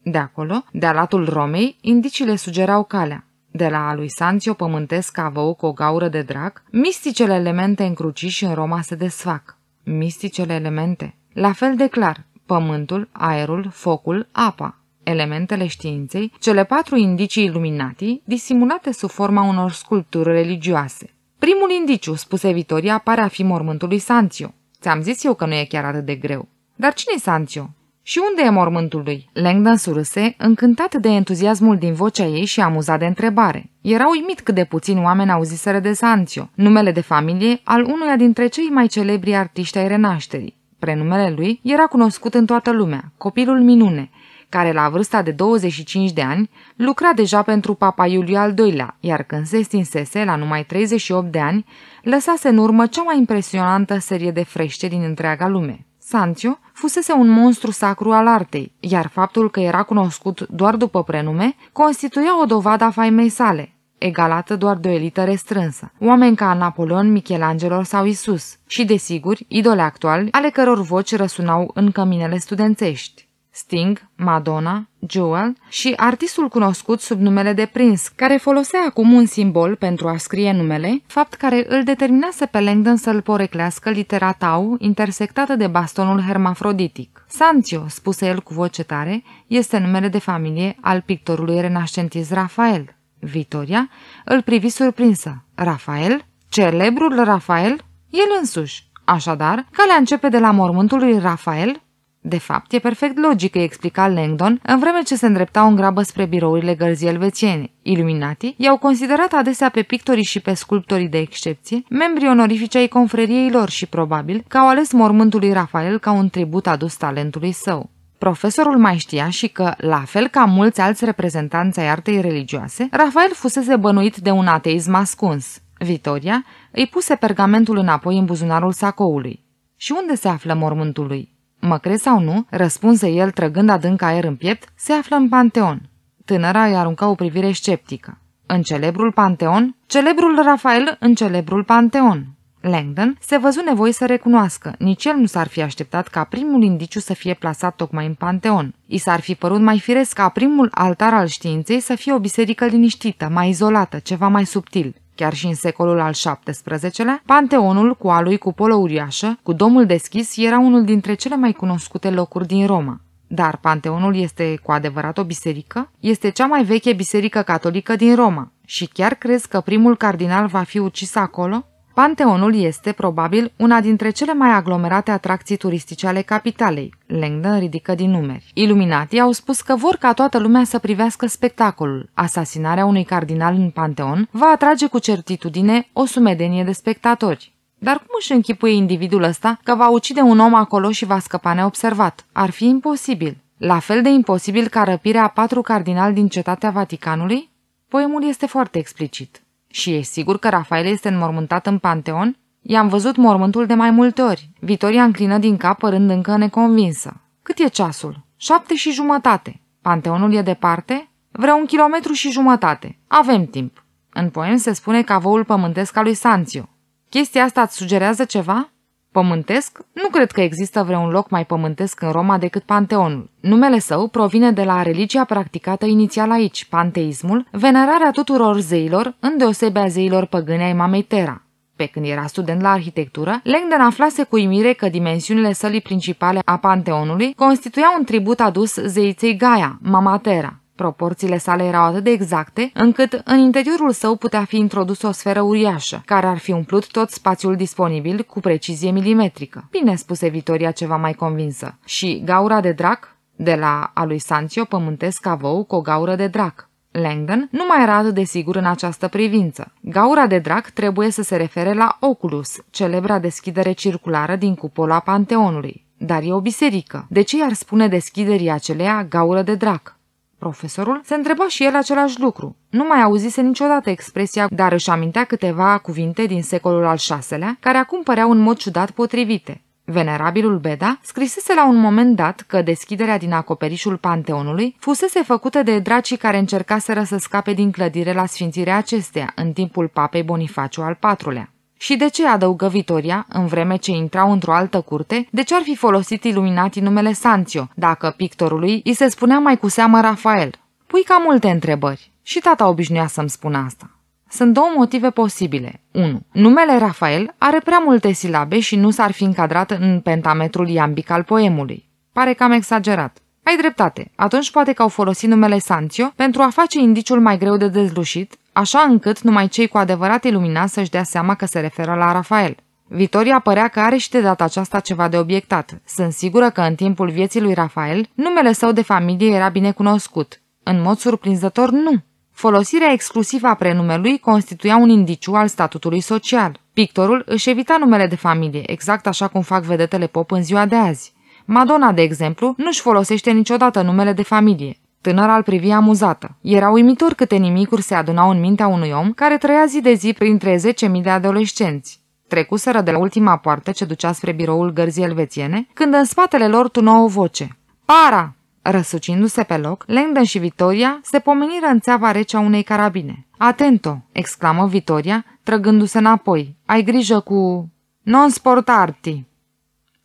De acolo, de alatul Romei, indiciile sugerau calea. De la a lui Sanțio pământesc avău cu o gaură de drac, misticele elemente încruciși în Roma se desfac. Misticele elemente. La fel de clar, pământul, aerul, focul, apa, elementele științei, cele patru indicii iluminati, disimulate sub forma unor sculpturi religioase. Primul indiciu, spuse Vitoria, pare a fi mormântul lui Sanțio. Ți-am zis eu că nu e chiar atât de greu. Dar cine e Sanțio? Și unde e mormântul lui?" Langdon surâse, încântat de entuziasmul din vocea ei și amuzat de întrebare. Era uimit cât de puțin oameni auziseră de Sanțio, numele de familie al unuia dintre cei mai celebri artiști ai renașterii. Prenumele lui era cunoscut în toată lumea, copilul minune, care la vârsta de 25 de ani lucra deja pentru papa Iuliu al II-lea, iar când se stinsese la numai 38 de ani, lăsase în urmă cea mai impresionantă serie de frește din întreaga lume. Sancio fusese un monstru sacru al artei, iar faptul că era cunoscut doar după prenume constituia o dovadă a faimei sale, egalată doar de o elită restrânsă, oameni ca Napoleon, Michelangelo sau Isus și, desigur, idole actuali ale căror voci răsunau în căminele studențești. Sting, Madonna, Jewel și artistul cunoscut sub numele de Prince, care folosea acum un simbol pentru a scrie numele, fapt care îl determinase pe Langdon să-l poreclească litera tau intersectată de bastonul hermafroditic. Sanțio, spuse el cu voce tare, este numele de familie al pictorului renascentist Rafael. Vitoria îl privi surprinsă. Rafael? Celebrul Rafael? El însuși. Așadar, calea începe de la mormântul lui Rafael de fapt, e perfect logic, îi explica Langdon, în vreme ce se îndreptau în grabă spre birourile gărzii elvețiene. Iluminati i-au considerat adesea pe pictorii și pe sculptorii de excepție, membri onorifice ai confreriei lor și probabil că au ales mormântul lui Rafael ca un tribut adus talentului său. Profesorul mai știa și că, la fel ca mulți alți reprezentanți ai artei religioase, Rafael fusese bănuit de un ateism ascuns. Vitoria îi puse pergamentul înapoi în buzunarul sacoului. Și unde se află mormântul lui? mă crezi sau nu, răspunse el trăgând adânc aer în piept, se află în Panteon. Tânăra îi arunca o privire sceptică. În celebrul Panteon? Celebrul Rafael în celebrul Panteon. Langdon se văzu nevoie să recunoască, nici el nu s-ar fi așteptat ca primul indiciu să fie plasat tocmai în Panteon. I s-ar fi părut mai firesc ca primul altar al științei să fie o biserică liniștită, mai izolată, ceva mai subtil. Chiar și în secolul al XVII-lea, Panteonul cu a lui cupolă uriașă, cu domul deschis, era unul dintre cele mai cunoscute locuri din Roma. Dar Panteonul este cu adevărat o biserică? Este cea mai veche biserică catolică din Roma. Și chiar crezi că primul cardinal va fi ucis acolo? Panteonul este, probabil, una dintre cele mai aglomerate atracții turistice ale capitalei. Langdon ridică din numeri. Iluminatii au spus că vor ca toată lumea să privească spectacolul. Asasinarea unui cardinal în Panteon va atrage cu certitudine o sumedenie de spectatori. Dar cum își închipuie individul ăsta că va ucide un om acolo și va scăpa neobservat? Ar fi imposibil. La fel de imposibil ca răpirea a patru cardinali din cetatea Vaticanului? Poemul este foarte explicit. Și e sigur că Rafael este înmormântat în Panteon? I-am văzut mormântul de mai multe ori. Vitoria înclină din cap, părând încă neconvinsă. Cât e ceasul? Șapte și jumătate. Panteonul e departe? Vreo un kilometru și jumătate. Avem timp. În poem se spune cavoul pământesc al lui Sanțiu. Chestia asta îți sugerează ceva? Pământesc? Nu cred că există vreun loc mai pământesc în Roma decât Panteonul. Numele său provine de la religia practicată inițial aici, panteismul, venerarea tuturor zeilor, îndeosebe a zeilor păgâne ai mamei Terra. Pe când era student la arhitectură, Langdon aflase cu imire că dimensiunile sălii principale a Panteonului constituiau un tribut adus zeiței Gaia, mama Terra. Proporțiile sale erau atât de exacte, încât în interiorul său putea fi introdusă o sferă uriașă, care ar fi umplut tot spațiul disponibil cu precizie milimetrică. Bine spuse Vitoria ceva mai convinsă. Și gaura de drac, de la a lui Sancio pământesc cavou cu o gaură de drac. Langdon nu mai era atât de sigur în această privință. Gaura de drac trebuie să se refere la Oculus, celebra deschidere circulară din cupola Panteonului. Dar e o biserică. De ce i-ar spune deschiderii acelea gaură de drac? Profesorul se întreba și el același lucru. Nu mai auzise niciodată expresia, dar își amintea câteva cuvinte din secolul al VI-lea, care acum păreau în mod ciudat potrivite. Venerabilul Beda scrisese la un moment dat că deschiderea din acoperișul Panteonului fusese făcută de dracii care încercaseră să scape din clădire la sfințirea acesteia în timpul papei Bonifaciu al IV-lea. Și de ce, adăugă Vitoria, în vreme ce intrau într-o altă curte, de ce ar fi folosit iluminati numele Sancio, dacă pictorului îi se spunea mai cu seamă Rafael? Pui ca multe întrebări. Și tata obișnuia să-mi spună asta. Sunt două motive posibile. 1. Numele Rafael are prea multe silabe și nu s-ar fi încadrat în pentametrul iambic al poemului. Pare cam exagerat. Ai dreptate, atunci poate că au folosit numele Sancio pentru a face indiciul mai greu de dezlușit, așa încât numai cei cu adevărat iluminați să-și dea seama că se referă la Rafael. Vitoria părea că are și de data aceasta ceva de obiectat. Sunt sigură că în timpul vieții lui Rafael, numele său de familie era bine cunoscut. În mod surprinzător, nu. Folosirea exclusivă a prenumelui constituia un indiciu al statutului social. Pictorul își evita numele de familie, exact așa cum fac vedetele pop în ziua de azi. Madonna, de exemplu, nu-și folosește niciodată numele de familie. Tânăra îl privi amuzată. Era uimitor câte nimicuri se adunau în mintea unui om care trăia zi de zi printre 10.000 de adolescenți. Trecuseră de la ultima poartă ce ducea spre biroul gărzii elvețiene, când în spatele lor tună o voce. Para! Răsucindu-se pe loc, Langdon și Vitoria se pomeniră în țeava rece a unei carabine. Atento! exclamă Vitoria, trăgându-se înapoi. Ai grijă cu... Non sportarti!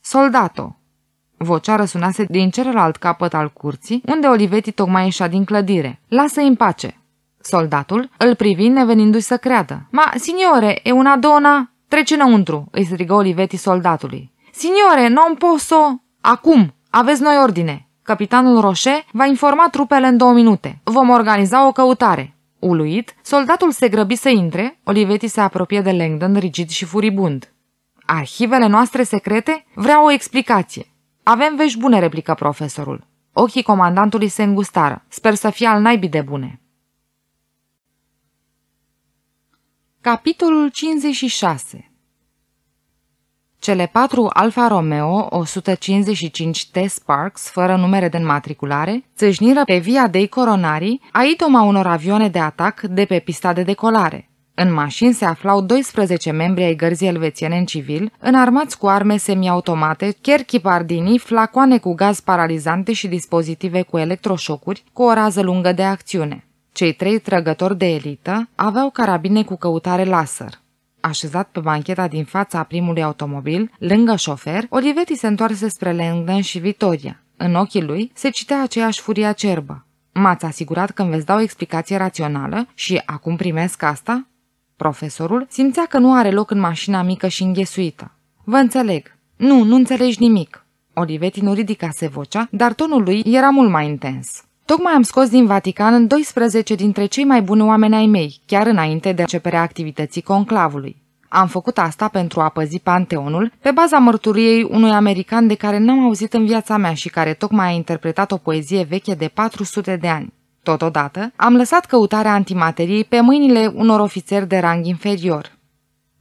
Soldato! Vocea răsunase din celălalt capăt al curții, unde Olivetti tocmai ieșea din clădire. Lasă-i în pace! Soldatul îl privi nevenindu-și să creadă. Ma, signore, e una dona! Treci înăuntru!" îi strigă Olivetti soldatului. Signore, non posso! Acum! Aveți noi ordine! Capitanul Roșe va informa trupele în două minute. Vom organiza o căutare. Uluit, soldatul se grăbi să intre, Olivetti se apropie de Langdon rigid și furibund. Arhivele noastre secrete? Vreau o explicație. Avem vești bune, replică profesorul. Ochii comandantului se îngustară. Sper să fie al naibii de bune. Capitolul 56 Cele patru Alfa Romeo 155 T Sparks, fără numere de înmatriculare, țâșniră pe via dei coronarii, aitoma unor avioane de atac de pe pista de decolare. În mașini se aflau 12 membri ai gărzii elvețiene în civil, înarmați cu arme semiautomate, chiar chipardinii, flacoane cu gaz paralizante și dispozitive cu electroșocuri, cu o rază lungă de acțiune. Cei trei trăgători de elită aveau carabine cu căutare laser. Așezat pe bancheta din fața primului automobil, lângă șofer, Olivetti se întoarse spre Langdon și Vitoria. În ochii lui se citea aceeași furia cerbă. M-ați asigurat că îmi veți da o explicație rațională și acum primesc asta? Profesorul simțea că nu are loc în mașina mică și înghesuită. Vă înțeleg. Nu, nu înțelegi nimic. Olivetti nu ridicase vocea, dar tonul lui era mult mai intens. Tocmai am scos din Vatican 12 dintre cei mai buni oameni ai mei, chiar înainte de începerea activității conclavului. Am făcut asta pentru a păzi Panteonul, pe baza mărturiei unui american de care n-am auzit în viața mea și care tocmai a interpretat o poezie veche de 400 de ani. Totodată, am lăsat căutarea antimateriei pe mâinile unor ofițeri de rang inferior.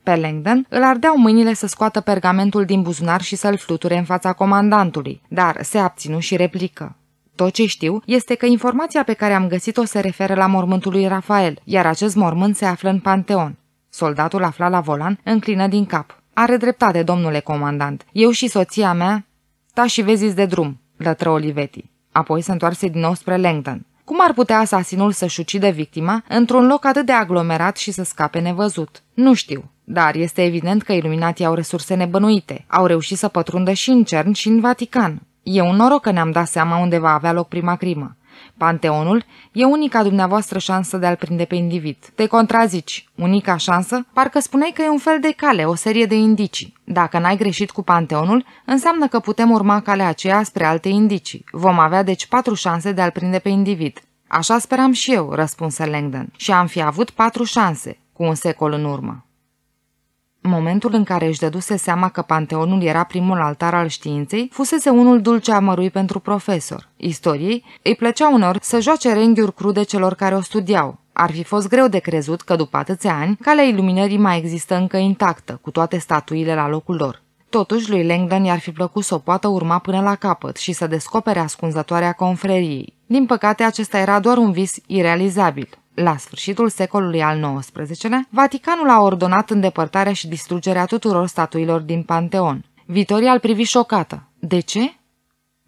Pe Langdon îl ardeau mâinile să scoată pergamentul din buzunar și să-l fluture în fața comandantului, dar se abținu și replică. Tot ce știu este că informația pe care am găsit-o se referă la mormântul lui Rafael, iar acest mormânt se află în Panteon. Soldatul afla la volan, înclină din cap. Are dreptate, domnule comandant. Eu și soția mea... Ta și vezi de drum, lătră Oliveti. Apoi se întoarse din nou spre Langdon. Cum ar putea asasinul să-și ucide victima într-un loc atât de aglomerat și să scape nevăzut? Nu știu, dar este evident că iluminatii au resurse nebănuite. Au reușit să pătrundă și în Cern și în Vatican. E un noroc că ne-am dat seama unde va avea loc prima crimă. Panteonul e unica dumneavoastră șansă de a-l prinde pe individ. Te contrazici. Unica șansă? Parcă spuneai că e un fel de cale, o serie de indicii. Dacă n-ai greșit cu Panteonul, înseamnă că putem urma calea aceea spre alte indicii. Vom avea deci patru șanse de a-l prinde pe individ. Așa speram și eu, răspunse Langdon, și am fi avut patru șanse, cu un secol în urmă. Momentul în care își dăduse seama că Panteonul era primul altar al științei, fusese unul dulce amărui pentru profesor. Istoriei îi plăcea unor să joace renghiuri crude celor care o studiau, ar fi fost greu de crezut că după atâția ani, calea iluminării mai există încă intactă, cu toate statuile la locul lor. Totuși, lui Langdon i-ar fi plăcut să o poată urma până la capăt și să descopere ascunzătoarea confreriei. Din păcate, acesta era doar un vis irealizabil. La sfârșitul secolului al XIX-lea, Vaticanul a ordonat îndepărtarea și distrugerea tuturor statuilor din Panteon. Vitoria îl privi șocată. De ce?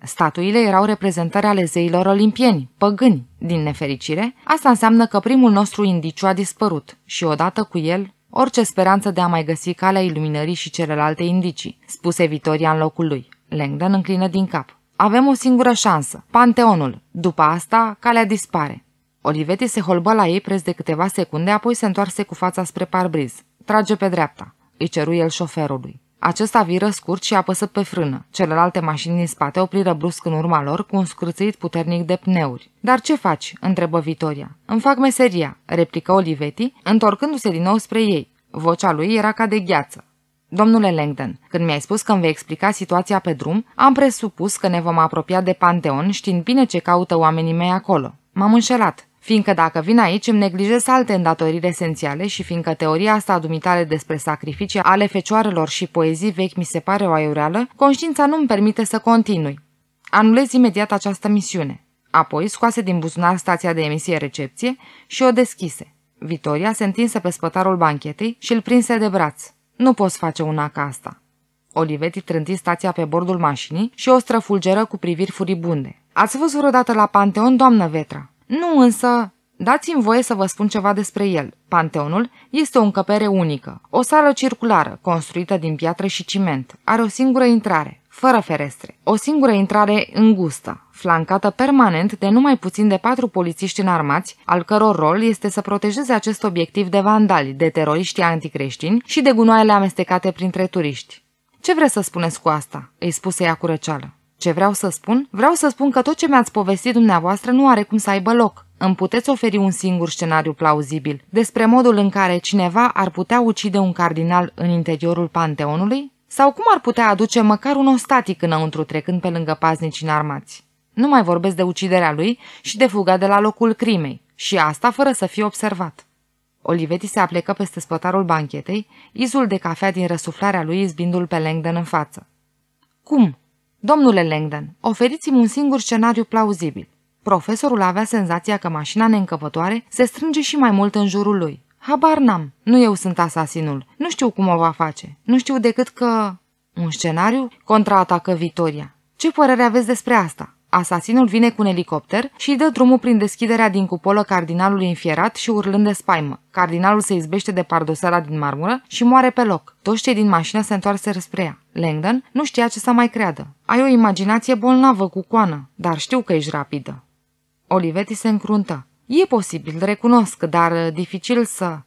Statuile erau reprezentări ale zeilor olimpieni, păgâni, din nefericire. Asta înseamnă că primul nostru indiciu a dispărut și odată cu el orice speranță de a mai găsi calea iluminării și celelalte indicii, spuse Vitoria în locul lui. Langdon înclină din cap. Avem o singură șansă, Panteonul. După asta, calea dispare. Oliveti se holbă la ei preț de câteva secunde, apoi se întoarse cu fața spre parbriz. Trage pe dreapta, îi ceru el șoferului. Acesta viră scurt și apăsă pe frână. Celelalte mașini din spate opriră brusc în urma lor cu un scârțâit puternic de pneuri. Dar ce faci?" întrebă Vitoria. Îmi fac meseria," replică Olivetti, întorcându-se din nou spre ei. Vocea lui era ca de gheață. Domnule Langdon, când mi-ai spus că îmi vei explica situația pe drum, am presupus că ne vom apropia de Panteon știind bine ce caută oamenii mei acolo. M-am înșelat fiindcă dacă vin aici îmi neglijez alte îndatoriri esențiale și fiindcă teoria asta a dumitale despre sacrificii ale fecioarelor și poezii vechi mi se pare o aiureală, conștiința nu-mi permite să continui. Anulez imediat această misiune. Apoi scoase din buzunar stația de emisie-recepție și o deschise. Vitoria se întinse pe spătarul banchetei și îl prinse de braț. Nu poți face una ca asta. Olivetti trânti stația pe bordul mașinii și o străfulgeră cu priviri furibunde. Ați văzut vreodată la Panteon, doamnă Vetra?" Nu însă... Dați-mi voie să vă spun ceva despre el. Panteonul este o încăpere unică, o sală circulară, construită din piatră și ciment. Are o singură intrare, fără ferestre, o singură intrare îngustă, flancată permanent de numai puțin de patru polițiști înarmați, al căror rol este să protejeze acest obiectiv de vandali, de teroriști anticreștini și de gunoaiele amestecate printre turiști. Ce vreți să spuneți cu asta?" îi spuse ea cu răceală. Ce vreau să spun? Vreau să spun că tot ce mi-ați povestit dumneavoastră nu are cum să aibă loc. Îmi puteți oferi un singur scenariu plauzibil despre modul în care cineva ar putea ucide un cardinal în interiorul Panteonului? Sau cum ar putea aduce măcar un ostatic înăuntru trecând pe lângă paznici înarmați? Nu mai vorbesc de uciderea lui și de fuga de la locul crimei, și asta fără să fie observat. Olivetti se aplecă peste spătarul banchetei, izul de cafea din răsuflarea lui izbindu-l pe Langdon în față. Cum? Domnule Langdon, oferiți-mi un singur scenariu plauzibil. Profesorul avea senzația că mașina neîncăpătoare se strânge și mai mult în jurul lui. Habar n-am. Nu eu sunt asasinul. Nu știu cum o va face. Nu știu decât că... Un scenariu contraatacă Vitoria. Ce părere aveți despre asta? Asasinul vine cu un elicopter și îi dă drumul prin deschiderea din cupolă cardinalului înfierat și urlând de spaimă. Cardinalul se izbește de pardosela din marmură și moare pe loc. Toți cei din mașină se întoarce spre ea. Langdon nu știa ce să mai creadă. Ai o imaginație bolnavă cu coană, dar știu că ești rapidă. Olivetti se încruntă. E posibil, recunosc, dar dificil să...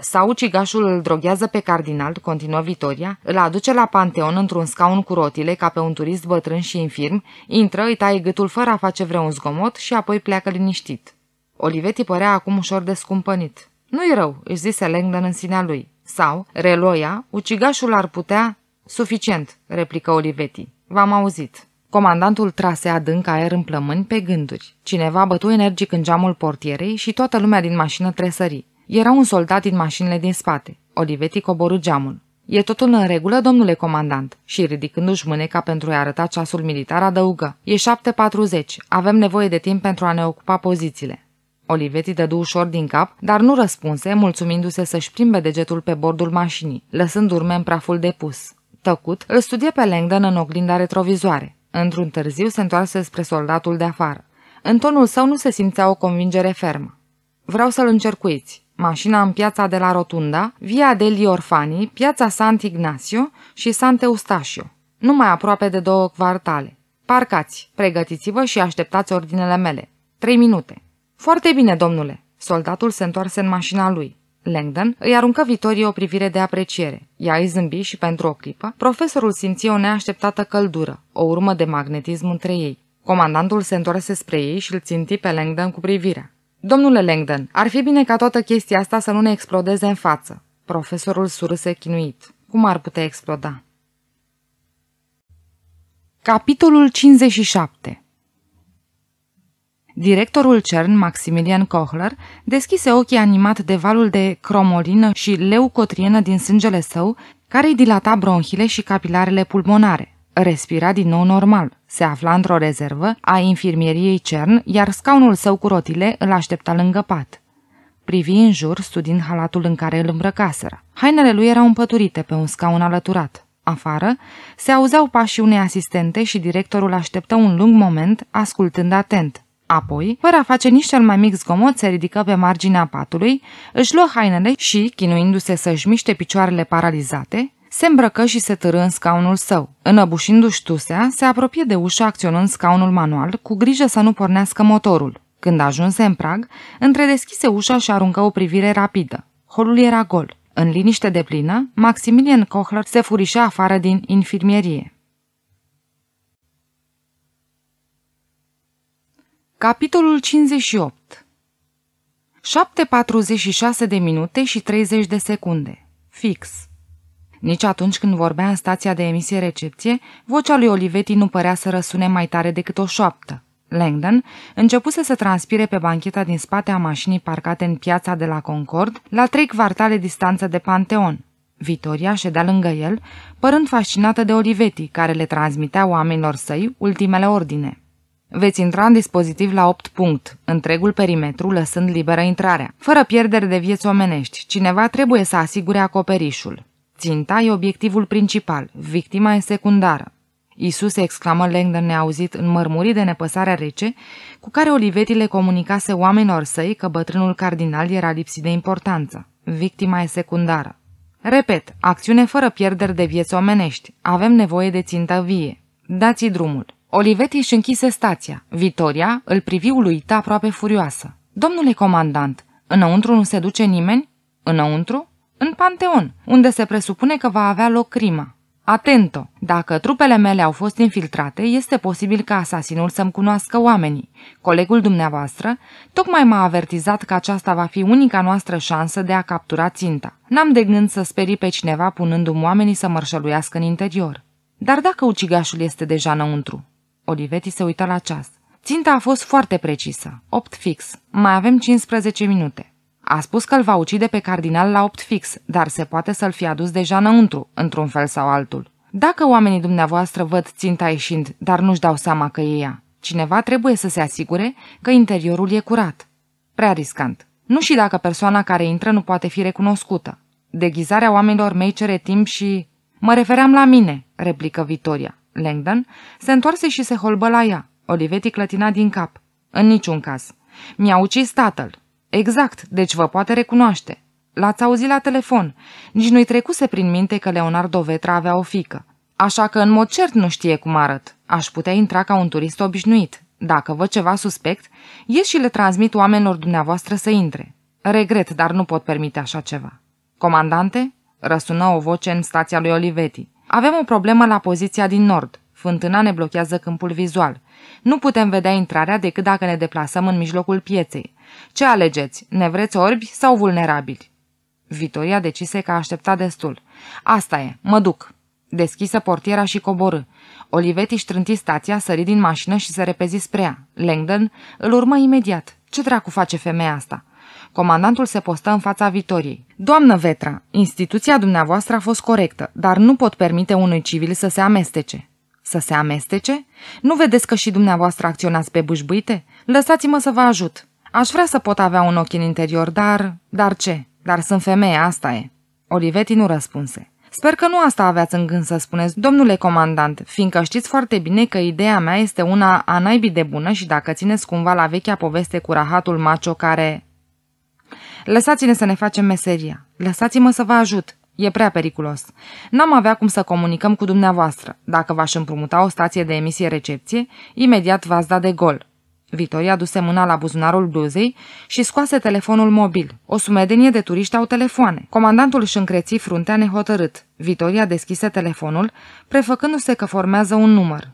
Sau ucigașul îl droghează pe cardinal, continuă Vitoria, îl aduce la panteon într-un scaun cu rotile ca pe un turist bătrân și infirm, intră, îi taie gâtul fără a face vreun zgomot și apoi pleacă liniștit. Oliveti părea acum ușor descumpănit. Nu-i rău, își zise Langdon în sinea lui. Sau, reloia, ucigașul ar putea... Suficient, replică Oliveti. V-am auzit. Comandantul trase adânc aer în plămâni pe gânduri. Cineva bătu energic în geamul portierei și toată lumea din mașină tresări. Era un soldat din mașinile din spate. Olivetti coboru geamul. E totul în regulă, domnule comandant?" și ridicându-și mâneca pentru a-i arăta ceasul militar, adăugă. E 7.40. Avem nevoie de timp pentru a ne ocupa pozițiile." Olivetti dădu ușor din cap, dar nu răspunse, mulțumindu-se să-și plimbe degetul pe bordul mașinii, lăsând urme în praful depus. Tăcut, îl studie pe Langdon în oglinda retrovizoare. Într-un târziu se întoarse spre soldatul de afară. În tonul său nu se simțea o convingere fermă. Vreau să-l încercuiți mașina în piața de la Rotunda, Via degli Orfani, piața Ignacio și Eustachio, numai aproape de două quartale. Parcați, pregătiți-vă și așteptați ordinele mele. Trei minute. Foarte bine, domnule. Soldatul se întoarse în mașina lui. Langdon îi aruncă Vitorie o privire de apreciere. Ea îi zâmbi și pentru o clipă, profesorul simți o neașteptată căldură, o urmă de magnetism între ei. Comandantul se întoarse spre ei și îl ținti pe Langdon cu privirea. Domnule Langdon, ar fi bine ca toată chestia asta să nu ne explodeze în față. Profesorul surâse chinuit. Cum ar putea exploda? Capitolul 57 Directorul CERN, Maximilian Kohler, deschise ochii animat de valul de cromolină și leucotrienă din sângele său, care îi dilata bronhile și capilarele pulmonare. Respira din nou normal. Se afla într-o rezervă a infirmieriei CERN, iar scaunul său cu rotile îl aștepta lângă pat. Privi în jur, studiind halatul în care îl îmbrăcaseră. Hainele lui erau împăturite pe un scaun alăturat. Afară, se auzeau pașii unei asistente și directorul așteptă un lung moment, ascultând atent. Apoi, fără a face nici cel mai mic zgomot, se ridică pe marginea patului, își luă hainele și, chinuindu-se să-și miște picioarele paralizate, se îmbrăcă și se târâ în scaunul său. Înăbușindu-și tusea, se apropie de ușă acționând scaunul manual, cu grijă să nu pornească motorul. Când ajunse în prag, întredeschise ușa și aruncă o privire rapidă. Holul era gol. În liniște de plină, Maximilian Kohler se furișea afară din infirmierie. Capitolul 58 7.46 de minute și 30 de secunde. Fix. Nici atunci când vorbea în stația de emisie-recepție, vocea lui Olivetti nu părea să răsune mai tare decât o șoaptă. Langdon începuse să transpire pe bancheta din spate a mașinii parcate în piața de la Concord, la trei quartale distanță de Panteon. Vitoria ședea lângă el, părând fascinată de Olivetti, care le transmitea oamenilor săi ultimele ordine. Veți intra în dispozitiv la 8 punct, întregul perimetru lăsând liberă intrarea. Fără pierdere de vieți omenești, cineva trebuie să asigure acoperișul. Ținta e obiectivul principal, victima e secundară. Isus exclamă Langdon neauzit mărmurii de nepăsarea rece, cu care Olivetti le comunicase oamenilor săi că bătrânul cardinal era lipsit de importanță. Victima e secundară. Repet, acțiune fără pierderi de vieți omenești. Avem nevoie de țintă vie. Dați-i drumul. Olivetti își închise stația. Vitoria îl privi uluită aproape furioasă. Domnule comandant, înăuntru nu se duce nimeni? Înăuntru? în Panteon, unde se presupune că va avea loc crima. Atento! Dacă trupele mele au fost infiltrate, este posibil ca asasinul să-mi cunoască oamenii. Colegul dumneavoastră tocmai m-a avertizat că aceasta va fi unica noastră șansă de a captura ținta. N-am de gând să sperii pe cineva punându-mi oamenii să mărșăluiască în interior. Dar dacă ucigașul este deja înăuntru? Olivetti se uită la ceas. Ținta a fost foarte precisă, 8 fix. Mai avem 15 minute. A spus că îl va ucide pe cardinal la opt fix, dar se poate să-l fi adus deja înăuntru, într-un fel sau altul. Dacă oamenii dumneavoastră văd ținta ieșind, dar nu-și dau seama că e ea, cineva trebuie să se asigure că interiorul e curat. Prea riscant. Nu și dacă persoana care intră nu poate fi recunoscută. Deghizarea oamenilor mei cere timp și... Mă refeream la mine, replică Vitoria. Langdon se întoarse și se holbă la ea. Olivetti clătina din cap. În niciun caz. Mi-a ucis tatăl. Exact, deci vă poate recunoaște. L-ați auzit la telefon. Nici nu-i trecuse prin minte că Leonardo Vetra avea o fică. Așa că în mod cert nu știe cum arăt. Aș putea intra ca un turist obișnuit. Dacă văd ceva suspect, ies și le transmit oamenilor dumneavoastră să intre. Regret, dar nu pot permite așa ceva. Comandante? Răsună o voce în stația lui Olivetti. Avem o problemă la poziția din nord. Fântâna ne blochează câmpul vizual. Nu putem vedea intrarea decât dacă ne deplasăm în mijlocul pieței. Ce alegeți, nevreți orbi sau vulnerabili? Vitoria decise că aștepta destul. Asta e, mă duc. Deschise portiera și coborâ. Olivetti strânti stația, sări din mașină și se repezi spre ea. Langdon îl urmă imediat. Ce dracu face femeia asta? Comandantul se postă în fața Vitoriei. Doamnă Vetra, instituția dumneavoastră a fost corectă, dar nu pot permite unui civil să se amestece. Să se amestece? Nu vedeți că și dumneavoastră acționați pe bâșbâite? Lăsați-mă să vă ajut. Aș vrea să pot avea un ochi în interior, dar... Dar ce? Dar sunt femeie, asta e." Olivetti nu răspunse. Sper că nu asta aveați în gând să spuneți, domnule comandant, fiindcă știți foarte bine că ideea mea este una a naibii de bună și dacă țineți cumva la vechea poveste cu rahatul macio care... Lăsați-ne să ne facem meseria. Lăsați-mă să vă ajut. E prea periculos. N-am avea cum să comunicăm cu dumneavoastră. Dacă v-aș împrumuta o stație de emisie-recepție, imediat v-ați da de gol. Vitoria duse mâna la buzunarul bluzei și scoase telefonul mobil. O sumedenie de turiști au telefoane. Comandantul își încreți fruntea nehotărât. Vitoria deschise telefonul, prefăcându-se că formează un număr.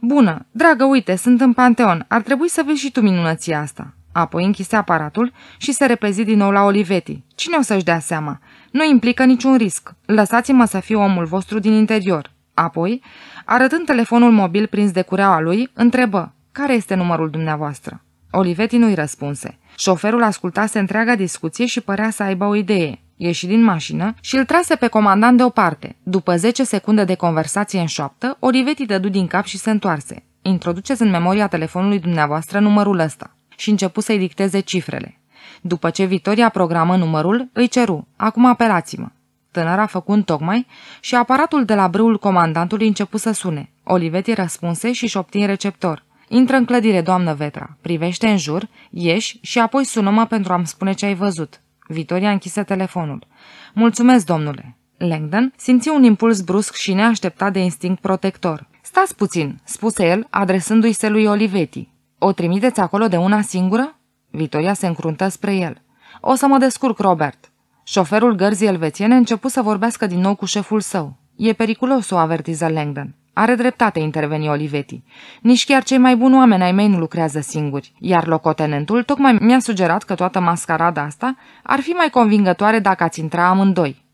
Bună, dragă, uite, sunt în Panteon. Ar trebui să vezi și tu minunăția asta. Apoi închise aparatul și se repezi din nou la Olivetti. Cine o să-și dea seama? Nu implică niciun risc. Lăsați-mă să fiu omul vostru din interior. Apoi, arătând telefonul mobil prins de cureaua lui, întrebă care este numărul dumneavoastră?" Olivetti nu-i răspunse. Șoferul ascultase întreaga discuție și părea să aibă o idee. Ieși din mașină și îl trase pe comandant deoparte. După 10 secunde de conversație în șoaptă, Olivetti dădu din cap și se întoarse. Introduceți în memoria telefonului dumneavoastră numărul ăsta și începu să-i dicteze cifrele. După ce Vitoria programă numărul, îi ceru, acum apelați-mă. Tânăra făcut tocmai și aparatul de la brâul comandantului începu să sune. Olivetti răspunse și șopti în receptor. Intră în clădire, doamnă Vetra, privește în jur, ieși și apoi sună-mă pentru a-mi spune ce ai văzut. Vitoria închise telefonul. Mulțumesc, domnule. Langdon simți un impuls brusc și neașteptat de instinct protector. Stați puțin, spuse el, adresându-i se lui Olivetti. O trimiteți acolo de una singură? Vitoria se încruntă spre el. O să mă descurc, Robert. Șoferul gărzii elvețiene început să vorbească din nou cu șeful său. E periculos, o avertiză Langdon. Are dreptate, interveni Oliveti. Nici chiar cei mai buni oameni ai mei nu lucrează singuri, iar locotenentul tocmai mi-a sugerat că toată mascarada asta ar fi mai convingătoare dacă ați intra amândoi.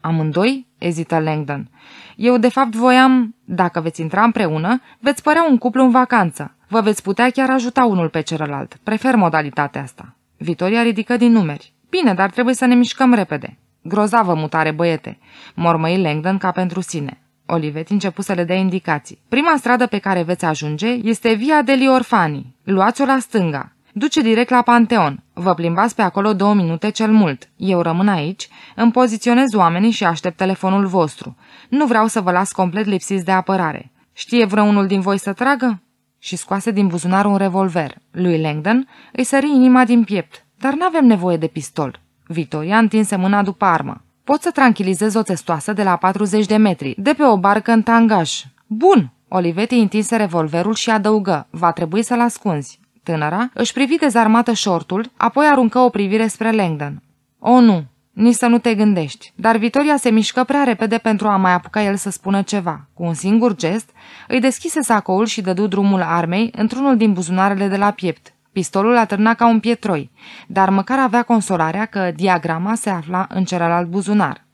Amândoi? ezită Langdon. Eu, de fapt, voiam, dacă veți intra împreună, veți părea un cuplu în vacanță. Vă veți putea chiar ajuta unul pe celălalt. Prefer modalitatea asta. Vitoria ridică din numeri. Bine, dar trebuie să ne mișcăm repede. Grozavă mutare, băiete, mormăi Langdon ca pentru sine. Olivet începu să le dea indicații. Prima stradă pe care veți ajunge este Via degli Orfani. Luați-o la stânga. Duce direct la Panteon. Vă plimbați pe acolo două minute cel mult. Eu rămân aici, îmi poziționez oamenii și aștept telefonul vostru. Nu vreau să vă las complet lipsiți de apărare. Știe vreunul din voi să tragă?" Și scoase din buzunar un revolver. Lui Langdon îi sări inima din piept. Dar n-avem nevoie de pistol." Vitoria întinse mâna după armă. Pot să tranquilizez o testoasă de la 40 de metri, de pe o barcă în tangaj. Bun! Olivetti întinse revolverul și adăugă. Va trebui să-l ascunzi. Tânăra își privi dezarmată șortul, apoi aruncă o privire spre Langdon. O, nu! Nici să nu te gândești. Dar Vitoria se mișcă prea repede pentru a mai apuca el să spună ceva. Cu un singur gest, îi deschise sacoul și dădu drumul armei într-unul din buzunarele de la piept. Pistolul atârna ca un pietroi, dar măcar avea consolarea că diagrama se afla în celălalt buzunar.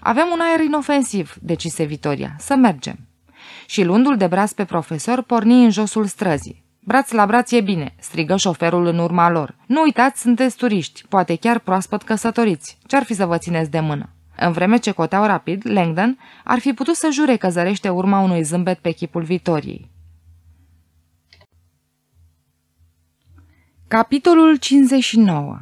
Avem un aer inofensiv, decise Vitoria, să mergem. Și lundul de braț pe profesor, porni în josul străzii. Braț la braț e bine, strigă șoferul în urma lor. Nu uitați, sunteți turiști, poate chiar proaspăt căsătoriți. Ce-ar fi să vă țineți de mână? În vreme ce coteau rapid, Langdon ar fi putut să jure că zărește urma unui zâmbet pe chipul Vitoriei. Capitolul 59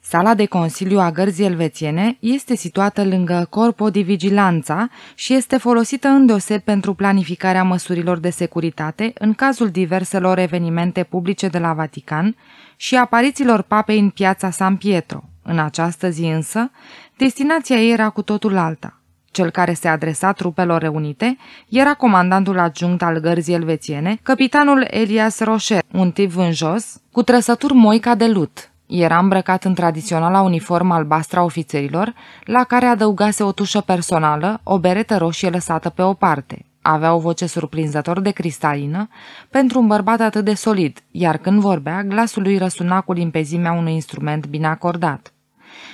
Sala de Consiliu a Gărzii Elvețiene este situată lângă Corpo de Vigilanța și este folosită îndeoseb pentru planificarea măsurilor de securitate în cazul diverselor evenimente publice de la Vatican și aparițiilor papei în piața San Pietro. În această zi însă, destinația ei era cu totul alta. Cel care se adresa trupelor reunite era comandantul adjunct al gărzii elvețiene, capitanul Elias Rocher, un tip vânjos, cu trăsături ca de lut. Era îmbrăcat în tradiționala uniformă albastră a ofițerilor, la care adăugase o tușă personală, o beretă roșie lăsată pe o parte. Avea o voce surprinzător de cristalină pentru un bărbat atât de solid, iar când vorbea, glasul lui răsuna cu limpezimea unui instrument bine acordat.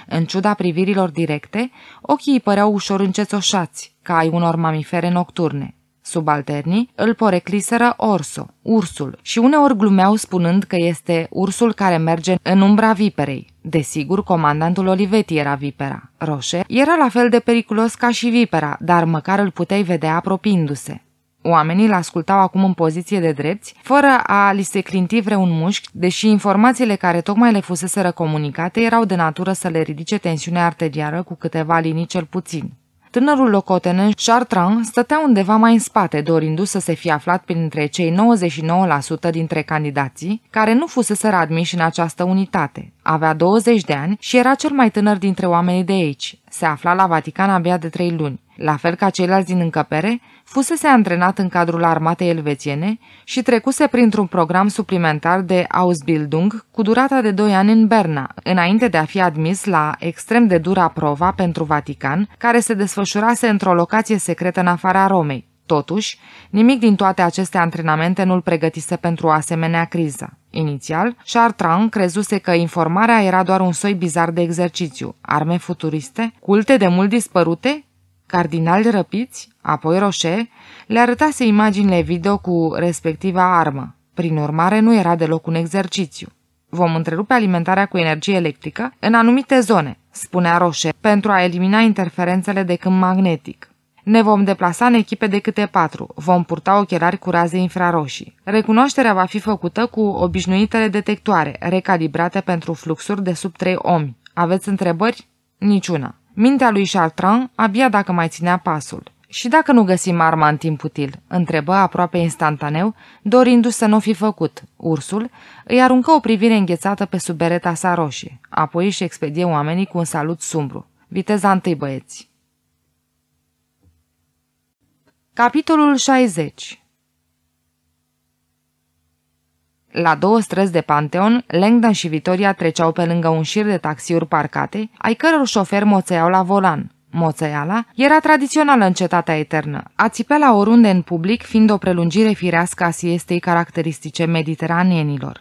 În ciuda privirilor directe, ochii îi păreau ușor încețoșați, ca ai unor mamifere nocturne. Subalternii îl porecliseră Orso, ursul, și uneori glumeau spunând că este ursul care merge în umbra viperei. Desigur, comandantul Olivetti era vipera. Roșe era la fel de periculos ca și vipera, dar măcar îl puteai vedea apropiindu-se. Oamenii îl ascultau acum în poziție de drepți, fără a li se clinti vreun mușchi, deși informațiile care tocmai le fusese comunicate erau de natură să le ridice tensiunea arteriară cu câteva linii cel puțin. Tânărul locotenent Chartrand stătea undeva mai în spate, dorindu să se fie aflat printre cei 99% dintre candidații care nu fusese admiși în această unitate. Avea 20 de ani și era cel mai tânăr dintre oamenii de aici. Se afla la Vatican abia de 3 luni. La fel ca ceilalți din încăpere, fusese antrenat în cadrul armatei elvețiene și trecuse printr-un program suplimentar de Ausbildung cu durata de 2 ani în Berna, înainte de a fi admis la extrem de dura prova pentru Vatican, care se desfășurase într-o locație secretă în afara Romei. Totuși, nimic din toate aceste antrenamente nu-l pregătise pentru o asemenea criză. Inițial, Chartrand crezuse că informarea era doar un soi bizar de exercițiu, arme futuriste, culte de mult dispărute cardinali răpiți, apoi roșe, le arătase imaginile video cu respectiva armă. Prin urmare, nu era deloc un exercițiu. Vom întrerupe alimentarea cu energie electrică în anumite zone, spunea Roșe, pentru a elimina interferențele de câmp magnetic. Ne vom deplasa în echipe de câte patru. Vom purta ochelari cu raze infraroșii. Recunoașterea va fi făcută cu obișnuitele detectoare, recalibrate pentru fluxuri de sub 3 ohmi. Aveți întrebări? Niciuna. Mintea lui Chartrand abia dacă mai ținea pasul. Și dacă nu găsim arma în timp util?" întrebă aproape instantaneu, dorindu-și să nu fi făcut. Ursul îi aruncă o privire înghețată pe sub bereta sa roșie, apoi își expedie oamenii cu un salut sumbru. Viteza întâi, băieți! Capitolul 60 La două străzi de Panteon, Langdon și Vitoria treceau pe lângă un șir de taxiuri parcate, ai căror șofer moțeau la volan. Moțeala era tradițională în cetatea eternă, a la oriunde în public fiind o prelungire firească a siestei caracteristice mediteranienilor.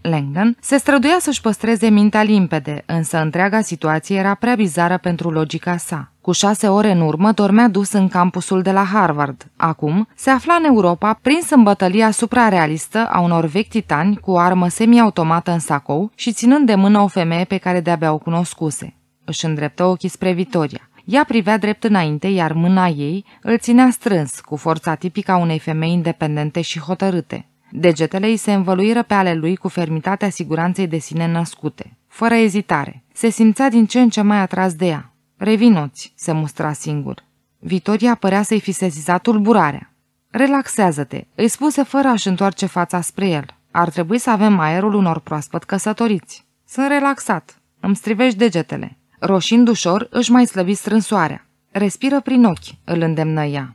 Langdon se străduia să-și păstreze mintea limpede, însă întreaga situație era prea bizară pentru logica sa. Cu șase ore în urmă dormea dus în campusul de la Harvard. Acum se afla în Europa prins în bătălia suprarealistă a unor vechi titani cu o armă semiautomată în sacou și ținând de mână o femeie pe care de-abia o cunoscuse. Își îndreptă ochii spre Vitoria. Ea privea drept înainte, iar mâna ei îl ținea strâns, cu forța tipică a unei femei independente și hotărâte. Degetele îi se învăluiră pe ale lui cu fermitatea siguranței de sine născute, fără ezitare. Se simțea din ce în ce mai atras de ea. Revinuți, se mustra singur. Vitoria părea să-i fi sesizat tulburarea. Relaxează-te, îi spuse fără a-și întoarce fața spre el. Ar trebui să avem aerul unor proaspăt căsătoriți. Sunt relaxat, îmi strivești degetele. Roșind ușor, își mai slăbi strânsoarea. Respiră prin ochi, îl îndemnă ea.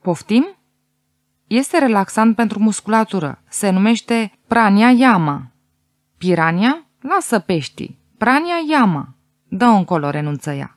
Poftim? Este relaxant pentru musculatură. Se numește prania yama. Pirania? Lasă peștii. Prania yama. Dă încolo, renunță ea.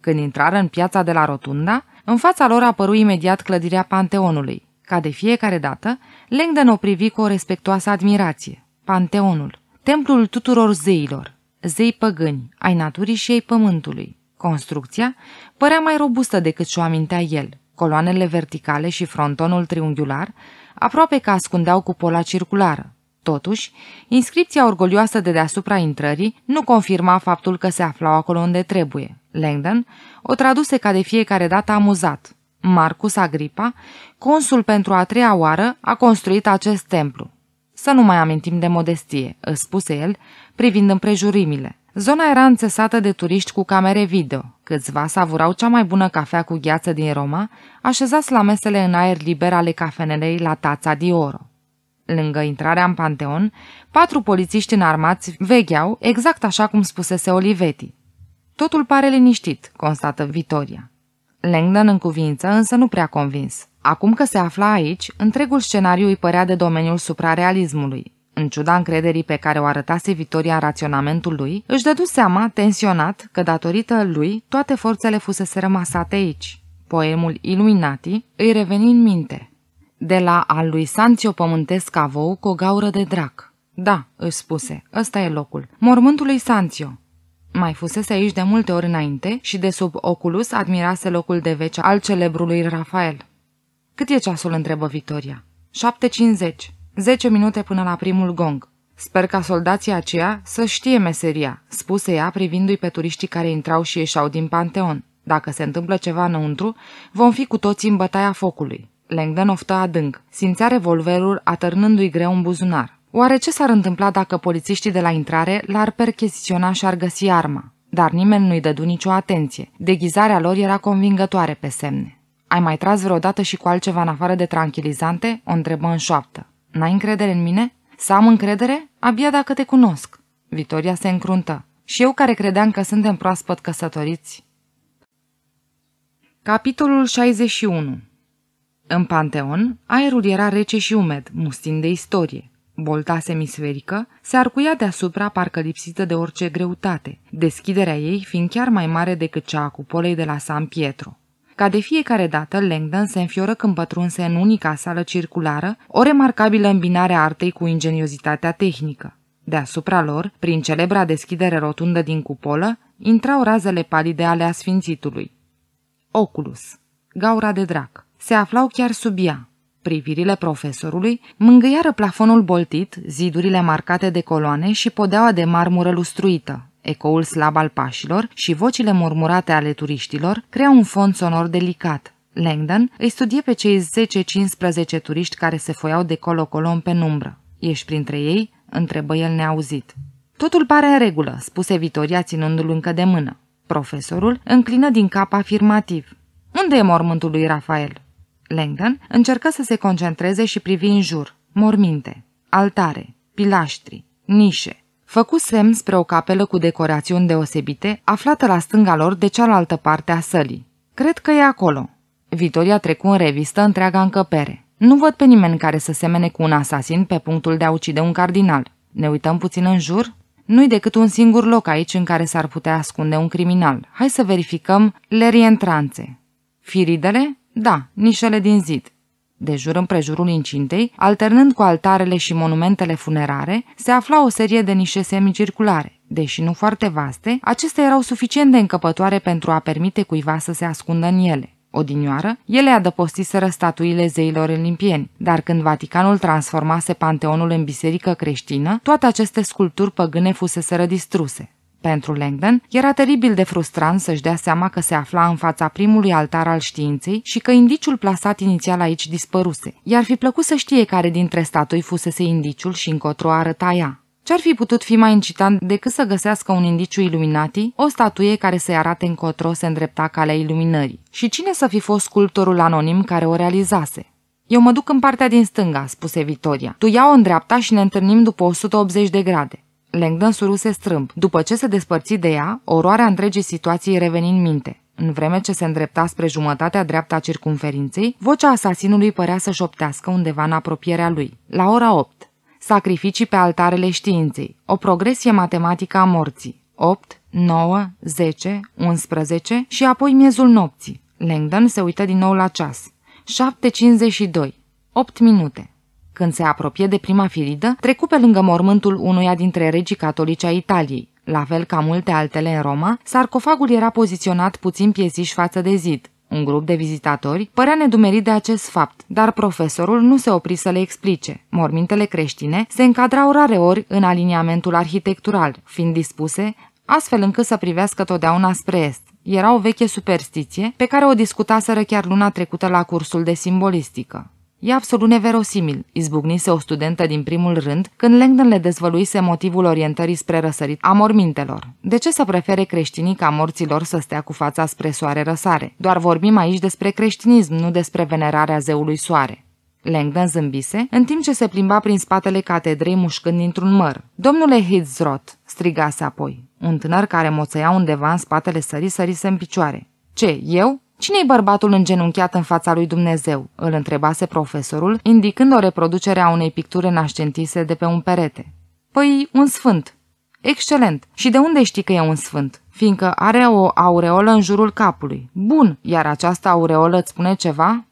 Când intrară în piața de la Rotunda, în fața lor apăru imediat clădirea Panteonului. Ca de fiecare dată, Langdon o privi cu o respectoasă admirație. Panteonul, templul tuturor zeilor, zei păgâni, ai naturii și ai pământului. Construcția părea mai robustă decât și-o amintea el. Coloanele verticale și frontonul triunghiular aproape că ascundeau cupola circulară. Totuși, inscripția orgolioasă de deasupra intrării nu confirma faptul că se aflau acolo unde trebuie. Langdon o traduse ca de fiecare dată amuzat. Marcus Agripa, consul pentru a treia oară, a construit acest templu. Să nu mai amintim de modestie, îți spuse el, privind împrejurimile. Zona era înțesată de turiști cu camere video. Câțiva savurau cea mai bună cafea cu gheață din Roma, așezați la mesele în aer liber ale cafenelei la Tața Dioro. Lângă intrarea în Panteon, patru polițiști înarmați vegheau exact așa cum spusese Olivetti. Totul pare liniștit, constată Vitoria. Langdon în cuvință, însă nu prea convins. Acum că se afla aici, întregul scenariu îi părea de domeniul suprarealismului. În ciuda încrederii pe care o arătase Vitoria în raționamentul lui, își dădu seama, tensionat, că datorită lui toate forțele fusese rămasate aici. Poemul Illuminati îi reveni în minte de la al lui Sanțio Pământesc Avou cu o gaură de drac. Da, își spuse, ăsta e locul. Mormântul lui Sanțio. Mai fusese aici de multe ori înainte și de sub oculus admirase locul de veci al celebrului Rafael. Cât e ceasul?" întrebă Victoria. 7.50. 10 minute până la primul gong. Sper ca soldații aceia să știe meseria," spuse ea privindu-i pe turiștii care intrau și ieșeau din panteon. Dacă se întâmplă ceva înăuntru, vom fi cu toții în bătaia focului." Langdon oftă adânc. Simțea revolverul atârnându-i greu în buzunar. Oare ce s-ar întâmpla dacă polițiștii de la intrare l-ar percheziționa și ar găsi arma? Dar nimeni nu-i dădu nicio atenție. Deghizarea lor era convingătoare pe semne. Ai mai tras vreodată și cu altceva în afară de tranquilizante?" o întrebă în șoaptă. N-ai încredere în mine?" Să am încredere? Abia dacă te cunosc." Vitoria se încruntă. Și eu care credeam că suntem proaspăt căsătoriți." Capitolul 61 în Panteon, aerul era rece și umed, mustin de istorie. Bolta semisferică se arcuia deasupra parcă lipsită de orice greutate, deschiderea ei fiind chiar mai mare decât cea a cupolei de la San Pietro. Ca de fiecare dată, Langdon se înfioră când pătrunse în unica sală circulară, o remarcabilă îmbinare a artei cu ingeniozitatea tehnică. Deasupra lor, prin celebra deschidere rotundă din cupolă, intrau razele palide ale asfințitului. Oculus, gaura de drac se aflau chiar sub ea. Privirile profesorului mângâiară plafonul boltit, zidurile marcate de coloane și podeaua de marmură lustruită. Ecoul slab al pașilor și vocile murmurate ale turiștilor crea un fond sonor delicat. Langdon îi studie pe cei 10-15 turiști care se foiau de colo-colo în penumbră. Ești printre ei?" întrebă el neauzit. Totul pare în regulă," spuse Vitoria ținându-l încă de mână. Profesorul înclină din cap afirmativ. Unde e mormântul lui Rafael?" Langdon încercă să se concentreze și privi în jur. Morminte, altare, pilaștri, nișe. Făcu semn spre o capelă cu decorațiuni deosebite, aflată la stânga lor de cealaltă parte a sălii. Cred că e acolo. Vitoria trecu în revistă întreaga încăpere. Nu văd pe nimeni care să semene cu un asasin pe punctul de a ucide un cardinal. Ne uităm puțin în jur? Nu-i decât un singur loc aici în care s-ar putea ascunde un criminal. Hai să verificăm lerii entranțe. Firidele? Da, nișele din zid. De jur împrejurul incintei, alternând cu altarele și monumentele funerare, se afla o serie de nișe semicirculare. Deși nu foarte vaste, acestea erau suficient de încăpătoare pentru a permite cuiva să se ascundă în ele. Odinioară, ele adăpostiseră statuile zeilor olimpieni, dar când Vaticanul transformase Panteonul în biserică creștină, toate aceste sculpturi păgâne fuseseră distruse. Pentru Langdon, era teribil de frustrant să-și dea seama că se afla în fața primului altar al științei și că indiciul plasat inițial aici dispăruse. I-ar fi plăcut să știe care dintre statui fusese indiciul și încotro arăta ea. Ce-ar fi putut fi mai incitant decât să găsească un indiciu iluminati, o statuie care să-i arate încotro se îndrepta calea iluminării? Și cine să fi fost sculptorul anonim care o realizase? Eu mă duc în partea din stânga, spuse Vitoria. Tu ia-o în dreapta și ne întâlnim după 180 de grade. Langdon suruse strâmb. După ce se despărți de ea, oroarea întregii situații reveni în minte. În vreme ce se îndrepta spre jumătatea dreaptă a circumferinței, vocea asasinului părea să șoptească undeva în apropierea lui. La ora 8. Sacrificii pe altarele științei. O progresie matematică a morții. 8, 9, 10, 11 și apoi miezul nopții. Langdon se uită din nou la ceas. 7.52. 8 minute. Când se apropie de prima filidă, trecu pe lângă mormântul unuia dintre regii catolici ai Italiei. La fel ca multe altele în Roma, sarcofagul era poziționat puțin piesiș față de zid. Un grup de vizitatori părea nedumerit de acest fapt, dar profesorul nu se opri să le explice. Mormintele creștine se încadrau rareori în aliniamentul arhitectural, fiind dispuse astfel încât să privească totdeauna spre est. Era o veche superstiție pe care o discutaseră chiar luna trecută la cursul de simbolistică. E absolut neverosimil, izbucnise o studentă din primul rând, când Langdon le dezvăluise motivul orientării spre răsărit a mormintelor. De ce să prefere creștinii ca morților să stea cu fața spre soare răsare? Doar vorbim aici despre creștinism, nu despre venerarea zeului soare. Langdon zâmbise, în timp ce se plimba prin spatele catedrei mușcând dintr-un măr. Domnule Hitzroth, strigase apoi. Un tânăr care moțăia undeva în spatele sării sărise în picioare. Ce, eu? Cine-i bărbatul îngenunchiat în fața lui Dumnezeu?" îl întrebase profesorul, indicând o reproducere a unei picturi nascentise de pe un perete. Păi, un sfânt." Excelent! Și de unde știi că e un sfânt?" Fiindcă are o aureolă în jurul capului. Bun, iar această aureolă îți spune ceva?"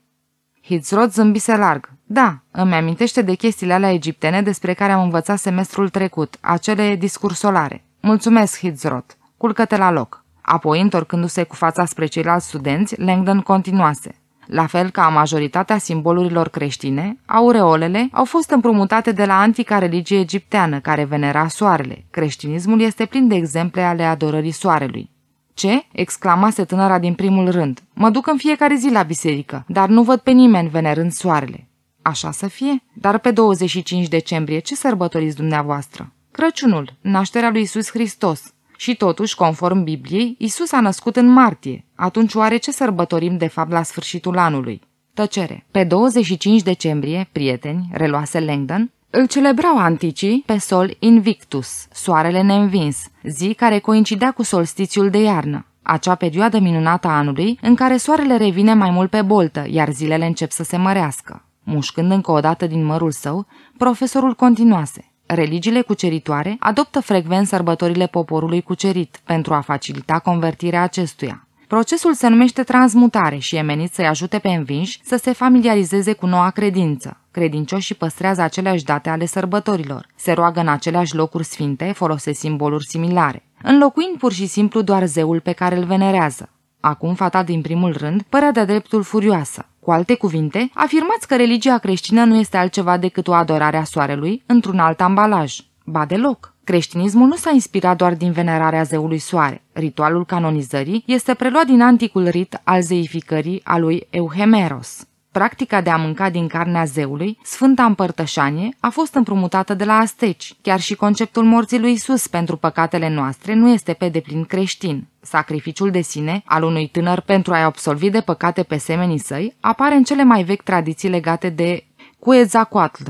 Hitzrod zâmbise larg. Da, îmi amintește de chestiile alea egiptene despre care am învățat semestrul trecut, acele discursolare. Mulțumesc, Hitzrod. Culcă-te la loc. Apoi, întorcându-se cu fața spre ceilalți studenți, Langdon continuase. La fel ca majoritatea simbolurilor creștine, aureolele au fost împrumutate de la antica religie egipteană care venera soarele. Creștinismul este plin de exemple ale adorării soarelui. Ce?" exclamase tânăra din primul rând. Mă duc în fiecare zi la biserică, dar nu văd pe nimeni venerând soarele." Așa să fie? Dar pe 25 decembrie ce sărbătoriți dumneavoastră? Crăciunul, nașterea lui Isus Hristos. Și totuși, conform Bibliei, Isus a născut în martie. Atunci oare ce sărbătorim de fapt la sfârșitul anului? Tăcere. Pe 25 decembrie, prieteni, reluase Langdon, îl celebrau anticii pe Sol Invictus, soarele neînvins, zi care coincidea cu solstițiul de iarnă, acea perioadă minunată a anului în care soarele revine mai mult pe boltă, iar zilele încep să se mărească. Mușcând încă o dată din mărul său, profesorul continuase religiile cuceritoare adoptă frecvent sărbătorile poporului cucerit pentru a facilita convertirea acestuia. Procesul se numește transmutare și e menit să-i ajute pe învinși să se familiarizeze cu noua credință. Credincioșii păstrează aceleași date ale sărbătorilor, se roagă în aceleași locuri sfinte, folosesc simboluri similare, înlocuind pur și simplu doar zeul pe care îl venerează. Acum, fata din primul rând părea de dreptul furioasă. Cu alte cuvinte, afirmați că religia creștină nu este altceva decât o adorare a soarelui într-un alt ambalaj. Ba deloc! Creștinismul nu s-a inspirat doar din venerarea zeului soare. Ritualul canonizării este preluat din anticul rit al zeificării a lui Euhemeros. Practica de a mânca din carnea zeului, Sfânta Împărtășanie, a fost împrumutată de la asteci. Chiar și conceptul morții lui Isus pentru păcatele noastre nu este pe deplin creștin. Sacrificiul de sine al unui tânăr pentru a-i absolvi de păcate pe semenii săi apare în cele mai vechi tradiții legate de Cuezacoatl,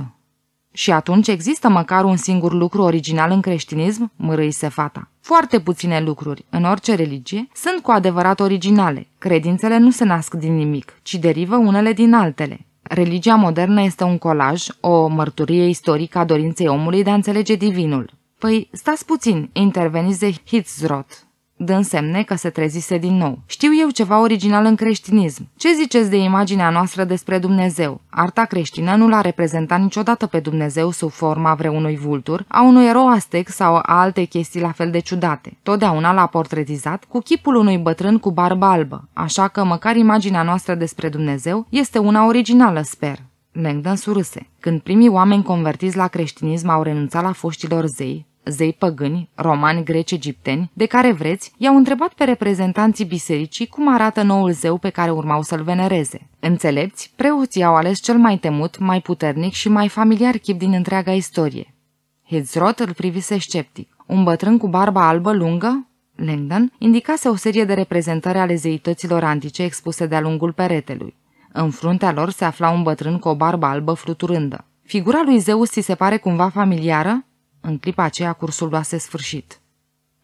și atunci există măcar un singur lucru original în creștinism, mărâise fata. Foarte puține lucruri, în orice religie, sunt cu adevărat originale. Credințele nu se nasc din nimic, ci derivă unele din altele. Religia modernă este un colaj, o mărturie istorică a dorinței omului de a înțelege divinul. Păi, stați puțin, intervenize Hitzroth dă semne că se trezise din nou. Știu eu ceva original în creștinism. Ce ziceți de imaginea noastră despre Dumnezeu? Arta creștină nu l-a reprezentat niciodată pe Dumnezeu sub forma vreunui vultur, a unui erou astec sau a alte chestii la fel de ciudate. Totdeauna l-a portretizat cu chipul unui bătrân cu barbă albă, așa că măcar imaginea noastră despre Dumnezeu este una originală, sper. Langdon surâse. Când primii oameni convertiți la creștinism au renunțat la foștilor zei, zei păgâni, romani, greci, egipteni, de care vreți, i-au întrebat pe reprezentanții bisericii cum arată noul zeu pe care urmau să-l venereze. Înțelepți, preoții au ales cel mai temut, mai puternic și mai familiar chip din întreaga istorie. Hitzrot îl privise sceptic. Un bătrân cu barba albă lungă, Langdon, indicase o serie de reprezentări ale zeităților antice expuse de-a lungul peretelui. În fruntea lor se afla un bătrân cu o barbă albă fluturândă. Figura lui Zeus ți se pare cumva familiară? În clipa aceea cursul luase sfârșit.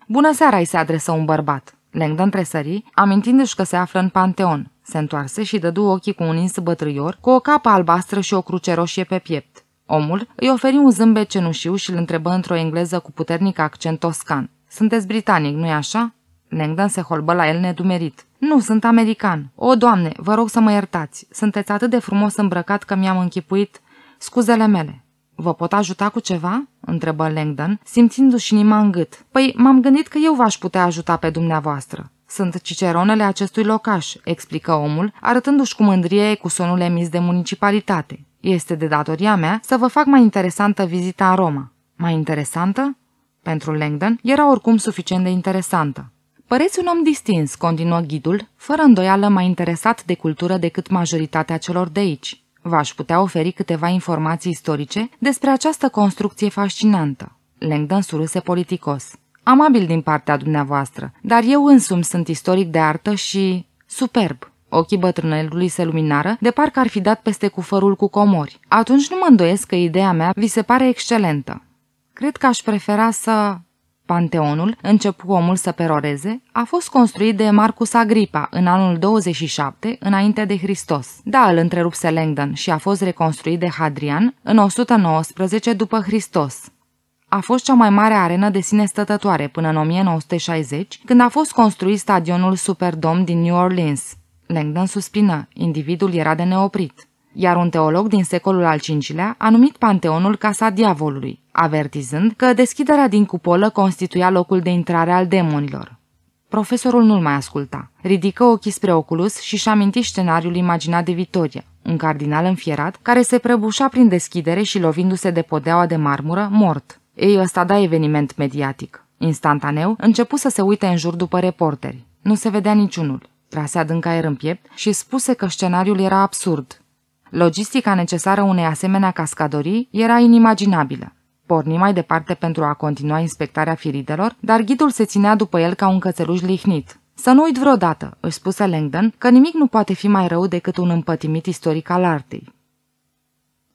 Bună seara, îi se adresă un bărbat. Langdon tresări, amintindu-și că se află în Panteon. Se întoarse și dădu ochii cu un ins bătrâior, cu o capă albastră și o cruce roșie pe piept. Omul îi oferi un zâmbet cenușiu și îl întrebă într-o engleză cu puternic accent toscan. Sunteți britanic, nu-i așa?" Langdon se holbă la el nedumerit. Nu, sunt american. O, doamne, vă rog să mă iertați. Sunteți atât de frumos îmbrăcat că mi-am închipuit... Scuzele mele, Vă pot ajuta cu ceva?" întrebă Langdon, simțindu-și inima în gât. Păi, m-am gândit că eu v-aș putea ajuta pe dumneavoastră." Sunt ciceronele acestui locaș," explică omul, arătându-și cu mândrie sonul emis de municipalitate. Este de datoria mea să vă fac mai interesantă vizita în Roma." Mai interesantă?" Pentru Langdon era oricum suficient de interesantă. Păreți un om distins, continuă ghidul, fără îndoială mai interesat de cultură decât majoritatea celor de aici. V-aș putea oferi câteva informații istorice despre această construcție fascinantă. Langdon suruse politicos. Amabil din partea dumneavoastră, dar eu însumi sunt istoric de artă și... superb. Ochii bătrânelului se luminară, de parcă ar fi dat peste cufărul cu comori. Atunci nu mă îndoiesc că ideea mea vi se pare excelentă. Cred că aș prefera să... Panteonul, începu omul să peroreze, a fost construit de Marcus Agripa în anul 27 înainte de Hristos. Da, îl întrerupse Langdon și a fost reconstruit de Hadrian în 119 după Hristos a fost cea mai mare arenă de sine stătătoare până în 1960, când a fost construit stadionul Superdome din New Orleans. Langdon suspină, individul era de neoprit iar un teolog din secolul al V-lea a numit Panteonul Casa Diavolului, avertizând că deschiderea din cupolă constituia locul de intrare al demonilor. Profesorul nu-l mai asculta. Ridică ochii spre Oculus și-și aminti scenariul imaginat de Vitoria, un cardinal înfierat care se prăbușa prin deschidere și lovindu-se de podeaua de marmură, mort. Ei ăsta da eveniment mediatic. Instantaneu, începu să se uite în jur după reporteri. Nu se vedea niciunul. Trasea dânca aer în piept și spuse că scenariul era absurd, Logistica necesară unei asemenea cascadorii era inimaginabilă. Porni mai departe pentru a continua inspectarea firidelor, dar ghidul se ținea după el ca un cățeluș lihnit. Să nu uit vreodată, își spuse Langdon, că nimic nu poate fi mai rău decât un împătimit istoric al artei.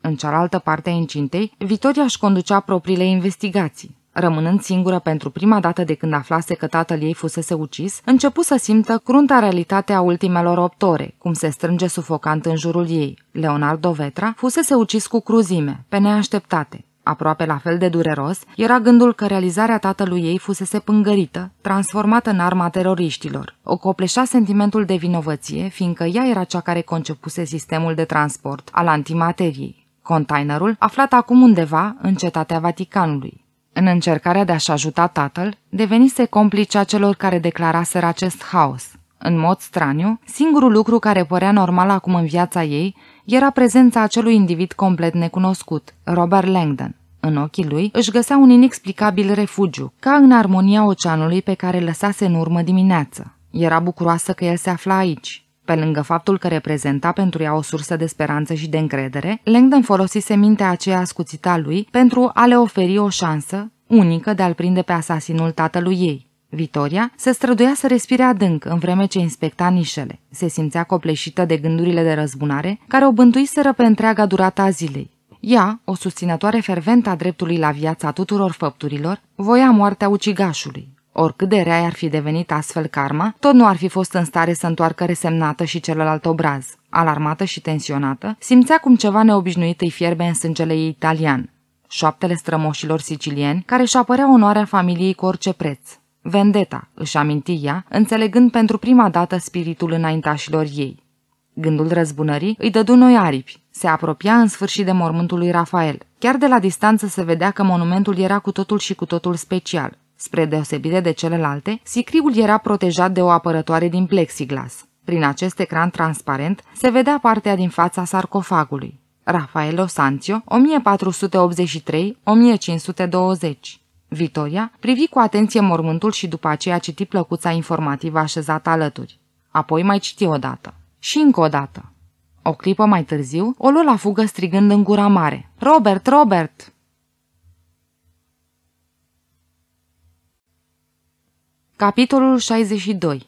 În cealaltă parte a incintei, Vitoria își conducea propriile investigații. Rămânând singură pentru prima dată de când aflase că tatăl ei fusese ucis, începu să simtă crunta realitatea ultimelor opt ore, cum se strânge sufocant în jurul ei. Leonardo Vetra fusese ucis cu cruzime, pe neașteptate. Aproape la fel de dureros era gândul că realizarea tatălui ei fusese pângărită, transformată în arma teroriștilor. O copleșa sentimentul de vinovăție, fiindcă ea era cea care concepuse sistemul de transport al antimateriei. Containerul, aflat acum undeva în cetatea Vaticanului. În încercarea de a-și ajuta tatăl, devenise a celor care declaraseră acest haos. În mod straniu, singurul lucru care părea normal acum în viața ei era prezența acelui individ complet necunoscut, Robert Langdon. În ochii lui își găsea un inexplicabil refugiu, ca în armonia oceanului pe care lăsase în urmă dimineață. Era bucuroasă că el se afla aici. Pe lângă faptul că reprezenta pentru ea o sursă de speranță și de încredere, Langdon folosise mintea aceea ascuțită a lui pentru a le oferi o șansă unică de a-l prinde pe asasinul tatălui ei. Vitoria se străduia să respire adânc în vreme ce inspecta nișele. Se simțea copleșită de gândurile de răzbunare care o bântuiseră pe întreaga durata a zilei. Ea, o susținătoare ferventă a dreptului la viața tuturor făpturilor, voia moartea ucigașului. Oricât de rea ar fi devenit astfel karma, tot nu ar fi fost în stare să întoarcă resemnată și celălalt obraz. Alarmată și tensionată, simțea cum ceva neobișnuit îi fierbe în sângele ei italian. Șoaptele strămoșilor sicilieni, care își apărea onoarea familiei cu orice preț. Vendeta, își aminti ea, înțelegând pentru prima dată spiritul înaintașilor ei. Gândul răzbunării îi dădu noi aripi. Se apropia în sfârșit de mormântul lui Rafael. Chiar de la distanță se vedea că monumentul era cu totul și cu totul special. Spre deosebire de celelalte, sicriul era protejat de o apărătoare din plexiglas. Prin acest ecran transparent se vedea partea din fața sarcofagului. Rafaelo Sanzio, 1483-1520 Vitoria privi cu atenție mormântul și după aceea citi plăcuța informativă așezată alături. Apoi mai citi odată. Și încă o dată. O clipă mai târziu, o lua la fugă strigând în gura mare. Robert, Robert! Capitolul 62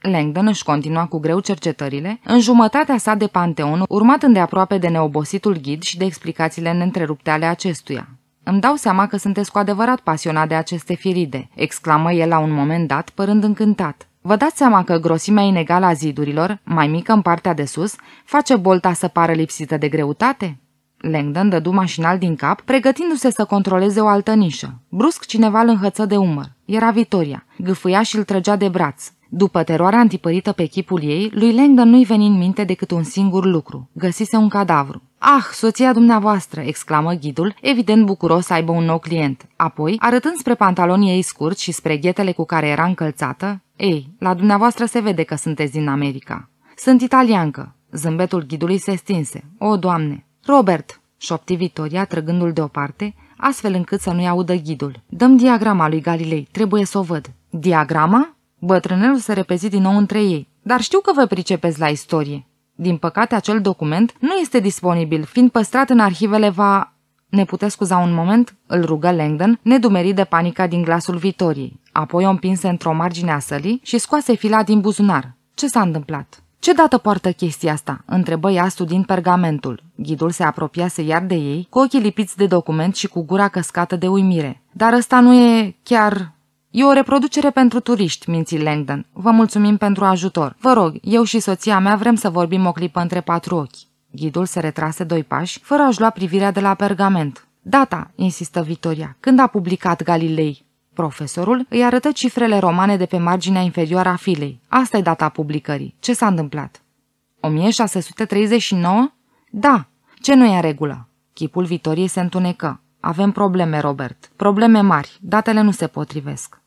Langdon își continua cu greu cercetările, în jumătatea sa de panteon, urmat îndeaproape de neobositul ghid și de explicațiile neîntrerupte ale acestuia. Îmi dau seama că sunteți cu adevărat pasionat de aceste firide," exclamă el la un moment dat, părând încântat. Vă dați seama că grosimea inegală a zidurilor, mai mică în partea de sus, face bolta să pară lipsită de greutate?" Langdon dădu mașinal din cap, pregătindu-se să controleze o altă nișă. Brusc cineva îl înhăță de umăr. Era Vitoria. Gâfâia și îl trăgea de braț. După teroarea antipărită pe chipul ei, lui Langdon nu-i veni în minte decât un singur lucru. Găsise un cadavru. Ah, soția dumneavoastră!" exclamă ghidul, evident bucuros să aibă un nou client. Apoi, arătând spre pantalonii ei scurți și spre ghetele cu care era încălțată, Ei, la dumneavoastră se vede că sunteți din America." Sunt italiancă." Zâmbetul ghidului se stinse. O, doamne!" Robert, șopti Vitoria, trăgându-l deoparte, astfel încât să nu-i audă ghidul. Dăm diagrama lui Galilei, trebuie să o văd. Diagrama? Bătrânelul se repezi din nou între ei. Dar știu că vă pricepeți la istorie. Din păcate, acel document nu este disponibil, fiind păstrat în arhivele va... Ne puteți scuza un moment?" îl rugă Langdon, nedumerit de panica din glasul Vitoriei. Apoi o împinse într-o margine a sălii și scoase fila din buzunar. Ce s-a întâmplat?" Ce dată poartă chestia asta?" întrebă ea studiind pergamentul. Ghidul se apropiase iar de ei, cu ochii lipiți de document și cu gura căscată de uimire. Dar ăsta nu e chiar... E o reproducere pentru turiști, minții Langdon. Vă mulțumim pentru ajutor. Vă rog, eu și soția mea vrem să vorbim o clipă între patru ochi. Ghidul se retrase doi pași, fără a-și lua privirea de la pergament. Data, insistă Victoria, când a publicat Galilei? Profesorul îi arătă cifrele romane de pe marginea inferioară a filei. asta e data publicării. Ce s-a întâmplat? 1639? Da. Ce nu e în regulă? Chipul Vitoriei se întunecă. Avem probleme, Robert. Probleme mari. Datele nu se potrivesc.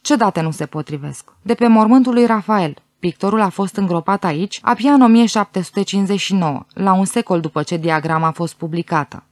Ce date nu se potrivesc? De pe mormântul lui Rafael. Pictorul a fost îngropat aici abia în 1759, la un secol după ce diagrama a fost publicată.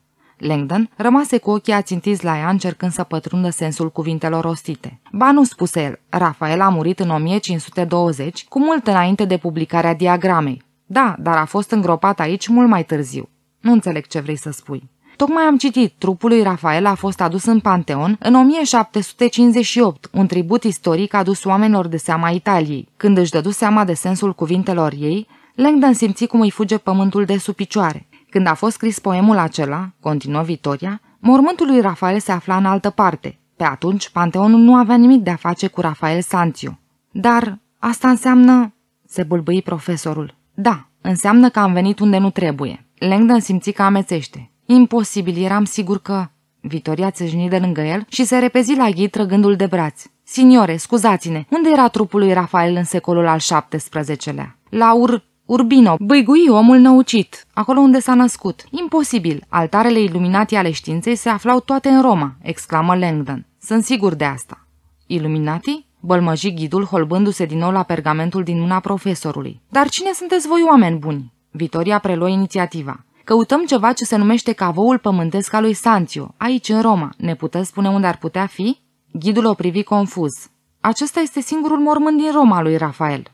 Langdon rămase cu ochii ațintiți la ea încercând să pătrundă sensul cuvintelor rostite. Ba nu spuse el, Rafael a murit în 1520, cu mult înainte de publicarea diagramei. Da, dar a fost îngropat aici mult mai târziu. Nu înțeleg ce vrei să spui. Tocmai am citit, trupul lui Rafael a fost adus în Panteon în 1758, un tribut istoric adus oamenilor de seama Italiei. Când își dădu seama de sensul cuvintelor ei, Langdon simți cum îi fuge pământul de sub picioare. Când a fost scris poemul acela, continuă Vitoria, mormântul lui Rafael se afla în altă parte. Pe atunci, Panteonul nu avea nimic de a face cu Rafael Sanțiu. Dar asta înseamnă... se bulbâi profesorul. Da, înseamnă că am venit unde nu trebuie. Langdon simți că amețește. Imposibil, eram sigur că... Vitoria țâșni de lângă el și se repezi la ghid trăgându-l de braț. Signore, scuzați-ne, unde era trupul lui Rafael în secolul al XVII-lea? La ur... Urbino, băigui omul năucit, acolo unde s-a născut. Imposibil, altarele iluminate ale științei se aflau toate în Roma, exclamă Langdon. Sunt sigur de asta. Iluminati? Bălmăji ghidul holbându-se din nou la pergamentul din mâna profesorului. Dar cine sunteți voi oameni buni? Vitoria preluă inițiativa. Căutăm ceva ce se numește cavoul pământesc al lui Sancio, aici în Roma. Ne puteți spune unde ar putea fi? Ghidul o privi confuz. Acesta este singurul mormânt din Roma lui Rafael.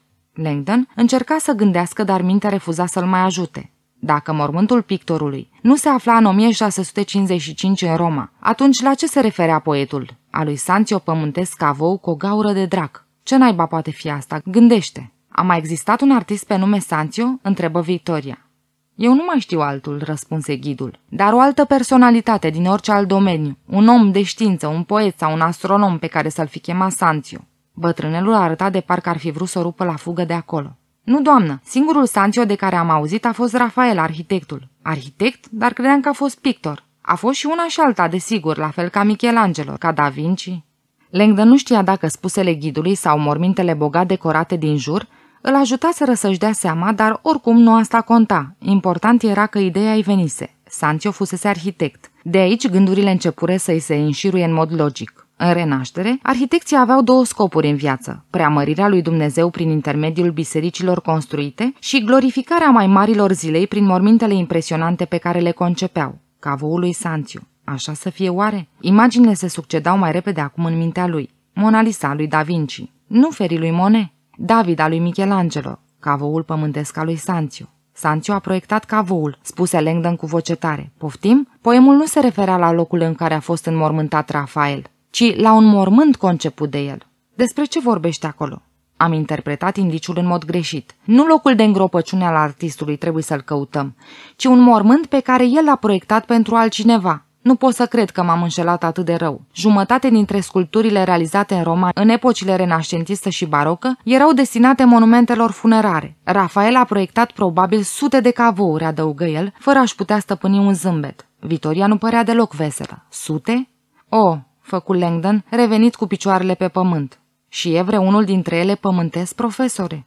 Langdon încerca să gândească, dar mintea refuza să-l mai ajute. Dacă mormântul pictorului nu se afla în 1655 în Roma, atunci la ce se referea poetul? A lui Sanțio pământesc cavou cu o gaură de drac. Ce naiba poate fi asta? Gândește! A mai existat un artist pe nume Sanțio? Întrebă Victoria. Eu nu mai știu altul, răspunse ghidul, dar o altă personalitate din orice alt domeniu, un om de știință, un poet sau un astronom pe care să-l fi chemat Sanțio. Bătrânelul arăta de parcă ar fi vrut să o rupă la fugă de acolo. Nu, doamnă, singurul Sancio de care am auzit a fost Rafael, arhitectul. Arhitect? Dar credeam că a fost pictor. A fost și una și alta, desigur, la fel ca Michelangelo, ca Da Vinci. Langdon nu știa dacă spusele ghidului sau mormintele bogat decorate din jur îl ajuta să să-și dea seama, dar oricum nu asta conta. Important era că ideea îi venise. Sancio fusese arhitect. De aici gândurile începure să-i se înșiruie în mod logic. În renaștere, arhitecții aveau două scopuri în viață, preamărirea lui Dumnezeu prin intermediul bisericilor construite și glorificarea mai marilor zilei prin mormintele impresionante pe care le concepeau, cavoul lui Sanțiu. Așa să fie oare? Imaginile se succedau mai repede acum în mintea lui. Mona Lisa lui Da Vinci, nu ferii lui Monet, David al lui Michelangelo, cavoul pământesc al lui Sanțiu. Sanțiu a proiectat cavoul, spuse Langdon cu voce tare. Poftim? Poemul nu se referea la locul în care a fost înmormântat Rafael ci la un mormânt conceput de el. Despre ce vorbește acolo? Am interpretat indiciul în mod greșit. Nu locul de îngropăciune al artistului trebuie să-l căutăm, ci un mormânt pe care el l-a proiectat pentru altcineva. Nu pot să cred că m-am înșelat atât de rău. Jumătate dintre sculpturile realizate în Roma în epocile renascentistă și barocă erau destinate monumentelor funerare. Rafael a proiectat probabil sute de cavouri, adăugă el, fără a-și putea stăpâni un zâmbet. Vitoria nu părea deloc veselă. Sute? O, oh, făcu Langdon, revenit cu picioarele pe pământ. Și e vreunul dintre ele pământesc, profesore?"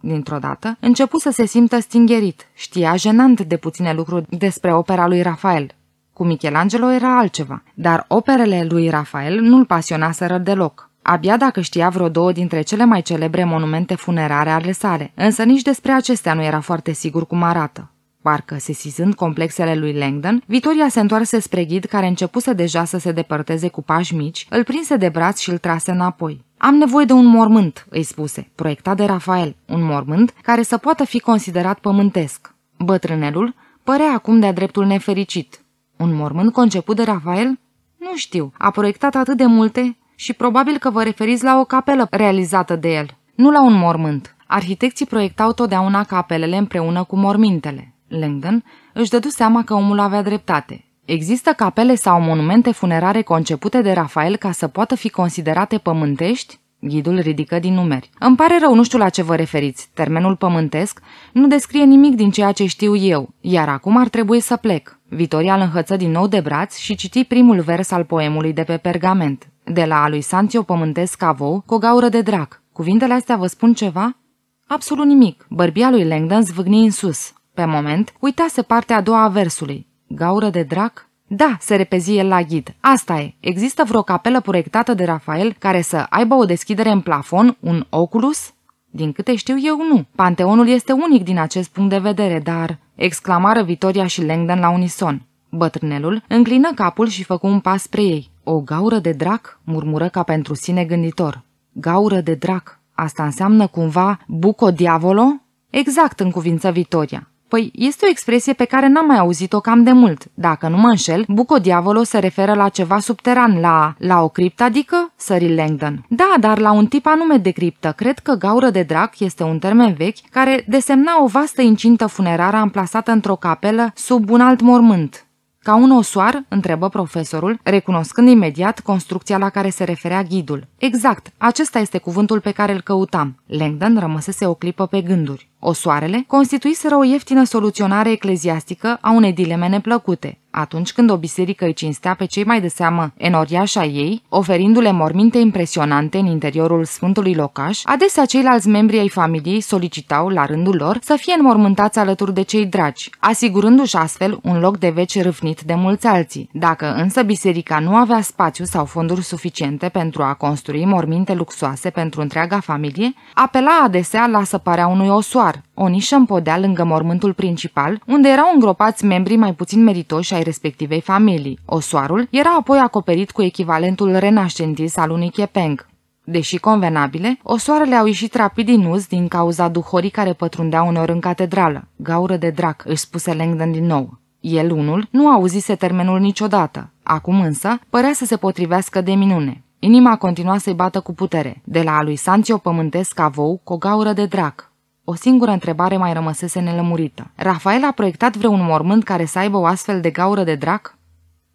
Dintr-o dată, începu să se simtă stingerit. Știa jenant de puține lucruri despre opera lui Rafael. Cu Michelangelo era altceva, dar operele lui Rafael nu-l pasionaseră deloc. Abia dacă știa vreo două dintre cele mai celebre monumente funerare ale sale, însă nici despre acestea nu era foarte sigur cum arată. Parcă, sesizând complexele lui Langdon, Vitoria se întoarse spre ghid care începuse deja să se depărteze cu pași mici, îl prinse de braț și îl trase înapoi. Am nevoie de un mormânt," îi spuse, proiectat de Rafael, un mormânt care să poată fi considerat pământesc. Bătrânelul părea acum de-a dreptul nefericit. Un mormânt conceput de Rafael? Nu știu, a proiectat atât de multe și probabil că vă referiți la o capelă realizată de el, nu la un mormânt. Arhitecții proiectau totdeauna capelele împreună cu mormintele. Langdon își dădu seama că omul avea dreptate. Există capele sau monumente funerare concepute de Rafael ca să poată fi considerate pământești? Ghidul ridică din numeri. Îmi pare rău, nu știu la ce vă referiți. Termenul pământesc nu descrie nimic din ceea ce știu eu, iar acum ar trebui să plec. Vitoria îl înhăță din nou de braț și citi primul vers al poemului de pe pergament. De la a lui Santio pământesc ca cu o gaură de drac. Cuvintele astea vă spun ceva? Absolut nimic. Bărbia lui Langdon zvâgni în sus. Pe moment, uitase partea a doua a versului. Gaură de drac? Da, se repezi el la ghid. Asta e. Există vreo capelă proiectată de Rafael care să aibă o deschidere în plafon, un oculus? Din câte știu eu, nu. Panteonul este unic din acest punct de vedere, dar... exclamară Vitoria și Langdon la unison. Bătrânelul înclină capul și făcu un pas spre ei. O gaură de drac? murmură ca pentru sine gânditor. Gaură de drac. Asta înseamnă cumva buco diavolo? Exact, în cuvință Vitoria. Păi, este o expresie pe care n-am mai auzit-o cam de mult. Dacă nu mă înșel, bucodiavolo se referă la ceva subteran, la, la o criptă, adică sări Langdon. Da, dar la un tip anume de criptă. Cred că gaură de drac este un termen vechi care desemna o vastă incintă funerară amplasată într-o capelă sub un alt mormânt. Ca un osoar?" întrebă profesorul, recunoscând imediat construcția la care se referea ghidul. Exact, acesta este cuvântul pe care îl căutam." Langdon rămăsese o clipă pe gânduri. Osoarele constituiseră o ieftină soluționare ecleziastică a unei dileme neplăcute. Atunci când o biserică îi cinstea pe cei mai de seamă enoriașa ei, oferindu-le morminte impresionante în interiorul sfântului locaș, adesea ceilalți membri ai familiei solicitau, la rândul lor, să fie înmormântați alături de cei dragi, asigurându-și astfel un loc de veci râvnit de mulți alții. Dacă însă biserica nu avea spațiu sau fonduri suficiente pentru a construi morminte luxoase pentru întreaga familie, apela adesea la săparea unui osoar, o nișă în podea lângă mormântul principal, unde erau îngropați membrii mai puțin meritoși ai ai respectivei familii. Osoarul era apoi acoperit cu echivalentul renascentist al unui chepeng. Deși convenabile, osoarele au ieșit rapid din uz din cauza duhorii care pătrundeau uneori în catedrală. Gaură de drac, își spuse Langdon din nou. El, unul, nu auzise termenul niciodată. Acum însă, părea să se potrivească de minune. Inima continua să-i bată cu putere, de la a lui Sanțio Pământesc Avou cu o gaură de drac. O singură întrebare mai rămăsese nelămurită. Rafael a proiectat vreun mormânt care să aibă o astfel de gaură de drac?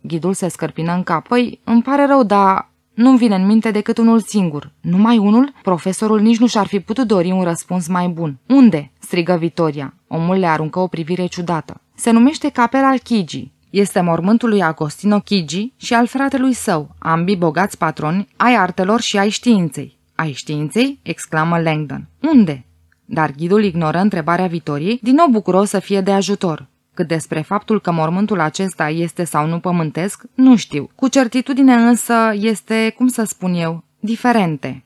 Ghidul se scărpină în cap. Păi, îmi pare rău, dar nu-mi vine în minte decât unul singur. Numai unul? Profesorul nici nu și-ar fi putut dori un răspuns mai bun. Unde? strigă Vitoria. Omul le aruncă o privire ciudată. Se numește Capel al Chigi. Este mormântul lui Agostino Chigi și al fratelui său, ambii bogați patroni ai artelor și ai științei. Ai științei?" exclamă Langdon. Unde?" Dar ghidul ignoră întrebarea Vitoriei, din nou bucuros să fie de ajutor. Cât despre faptul că mormântul acesta este sau nu pământesc, nu știu. Cu certitudine însă este, cum să spun eu, diferente.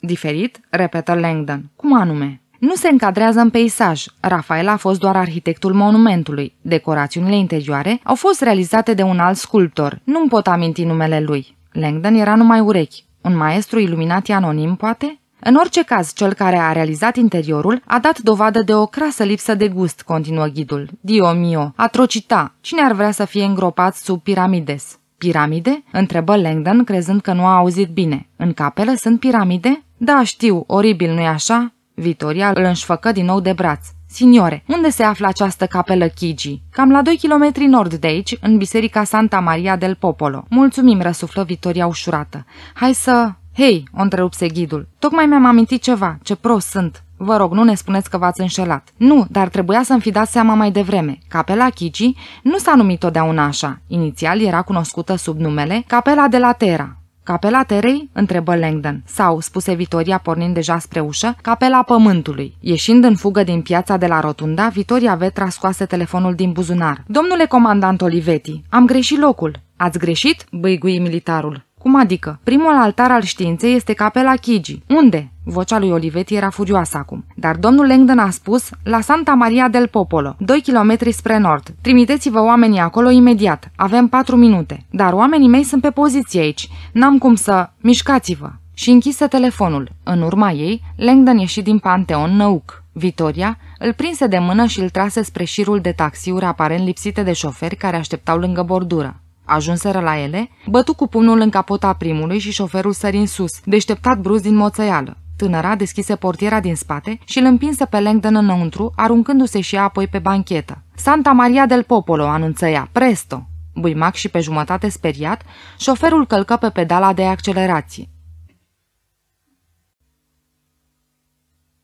Diferit? repetă Langdon. Cum anume? Nu se încadrează în peisaj. Rafael a fost doar arhitectul monumentului. Decorațiunile interioare au fost realizate de un alt sculptor. Nu-mi pot aminti numele lui. Langdon era numai urechi. Un maestru iluminat anonim, poate? În orice caz, cel care a realizat interiorul a dat dovadă de o crasă lipsă de gust, continuă ghidul. Dio mio, atrocita! Cine ar vrea să fie îngropat sub piramides? Piramide? întrebă Langdon, crezând că nu a auzit bine. În capelă sunt piramide? Da, știu, oribil, nu-i așa? Vitoria îl înșfăcă din nou de braț. Signore, unde se află această capelă Chigi? Cam la 2 km nord de aici, în biserica Santa Maria del Popolo. Mulțumim, răsuflă Vitoria ușurată. Hai să... Hei!" o întrerupse ghidul. Tocmai mi-am amintit ceva. Ce prost sunt!" Vă rog, nu ne spuneți că v-ați înșelat. Nu, dar trebuia să-mi fi dat seama mai devreme. Capela Kichi nu s-a numit totdeauna așa. Inițial era cunoscută sub numele Capela de la Terra. Capela Terei? întrebă Langdon. Sau, spuse Vitoria pornind deja spre ușă, capela pământului. Ieșind în fugă din piața de la rotunda, Vitoria Vetra scoase telefonul din buzunar. Domnule comandant Olivetti, am greșit locul. Ați greșit? băigui militarul. Cum adică? Primul altar al științei este capela Chigi. Unde? Vocea lui Olivetti era furioasă acum. Dar domnul Langdon a spus, la Santa Maria del Popolo, 2 km spre nord. Trimiteți-vă oamenii acolo imediat. Avem 4 minute. Dar oamenii mei sunt pe poziție aici. N-am cum să... Mișcați-vă! Și închise telefonul. În urma ei, Langdon ieși din Panteon năuc. Vitoria îl prinse de mână și îl trase spre șirul de taxiuri aparent lipsite de șoferi care așteptau lângă bordură. Ajunseră la ele, bătu cu pumnul în capota primului și șoferul sări în sus, deșteptat brusc din moțăială. Tânăra deschise portiera din spate și îl împinse pe Langdon înăuntru, aruncându-se și apoi pe banchetă. Santa Maria del Popolo, anunță ea, presto! Buimac și pe jumătate speriat, șoferul călcă pe pedala de accelerație.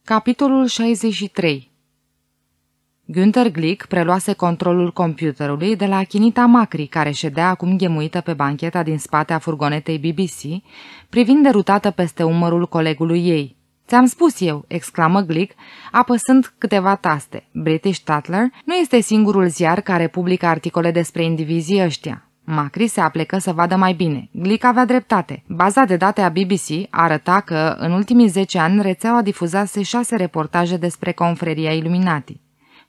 Capitolul 63 Günther Glick preluase controlul computerului de la Chinita Macri, care ședea acum ghemuită pe bancheta din spatea furgonetei BBC, privind derutată peste umărul colegului ei. Ți-am spus eu, exclamă Glick, apăsând câteva taste. British Tatler nu este singurul ziar care publică articole despre indivizii ăștia. Macri se aplecă să vadă mai bine. Glick avea dreptate. Baza de date a BBC arăta că, în ultimii 10 ani, rețeaua difuzase șase reportaje despre confreria Illuminati.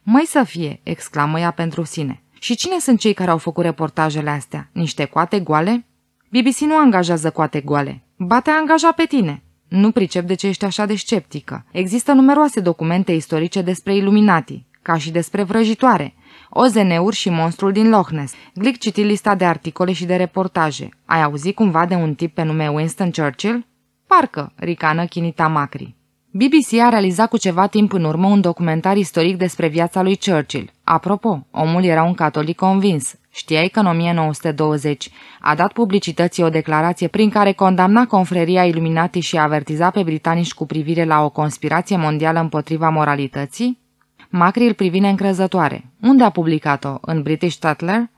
Mai să fie, exclamă ea pentru sine. Și cine sunt cei care au făcut reportajele astea? Niște coate goale? BBC nu angajează coate goale. Ba te angaja pe tine. Nu pricep de ce ești așa de sceptică. Există numeroase documente istorice despre Illuminati, ca și despre vrăjitoare, OZN-uri și monstrul din Loch Ness. Glic citi lista de articole și de reportaje. Ai auzit cumva de un tip pe nume Winston Churchill? Parcă, ricană chinita Macri. BBC a realizat cu ceva timp în urmă un documentar istoric despre viața lui Churchill. Apropo, omul era un catolic convins. Știai că în 1920 a dat publicității o declarație prin care condamna confreria Illuminati și avertiza pe britanici cu privire la o conspirație mondială împotriva moralității? Macri îl privine încrezătoare. Unde a publicat-o? În British Tatler?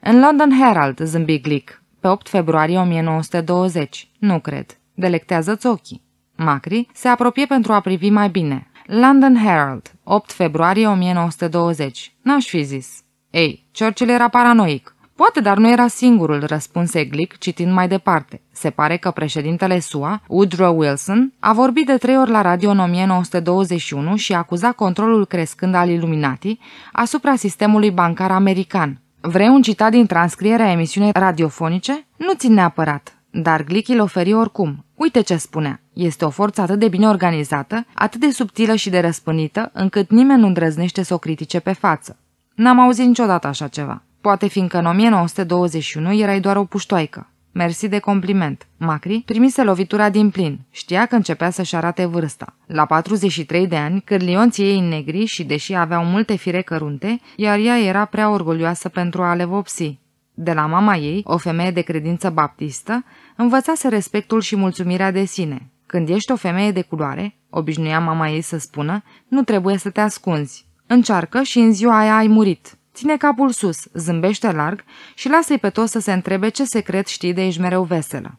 În London Herald, zâmbi Glick, pe 8 februarie 1920. Nu cred. Delectează-ți ochii. Macri se apropie pentru a privi mai bine. London Herald, 8 februarie 1920. N-aș fi zis. Ei, Churchill era paranoic. Poate, dar nu era singurul, răspunse Glick, citind mai departe. Se pare că președintele SUA, Woodrow Wilson, a vorbit de trei ori la radio în 1921 și a acuzat controlul crescând al Illuminati asupra sistemului bancar american. Vrei un citat din transcrierea emisiunii radiofonice? Nu țin neapărat, dar Glick îl oferi oricum. Uite ce spunea. Este o forță atât de bine organizată, atât de subtilă și de răspânită, încât nimeni nu îndrăznește să o critique pe față. N-am auzit niciodată așa ceva. Poate fiindcă în 1921 erai doar o puștoaică. Mersi de compliment. Macri primise lovitura din plin. Știa că începea să-și arate vârsta. La 43 de ani, cârlionții ei negri și deși aveau multe fire cărunte, iar ea era prea orgolioasă pentru a le vopsi. De la mama ei, o femeie de credință baptistă, învățase respectul și mulțumirea de sine. Când ești o femeie de culoare, obișnuia mama ei să spună, nu trebuie să te ascunzi. Încearcă și în ziua aia ai murit. Ține capul sus, zâmbește larg și lasă-i pe toți să se întrebe ce secret știi de ești mereu veselă.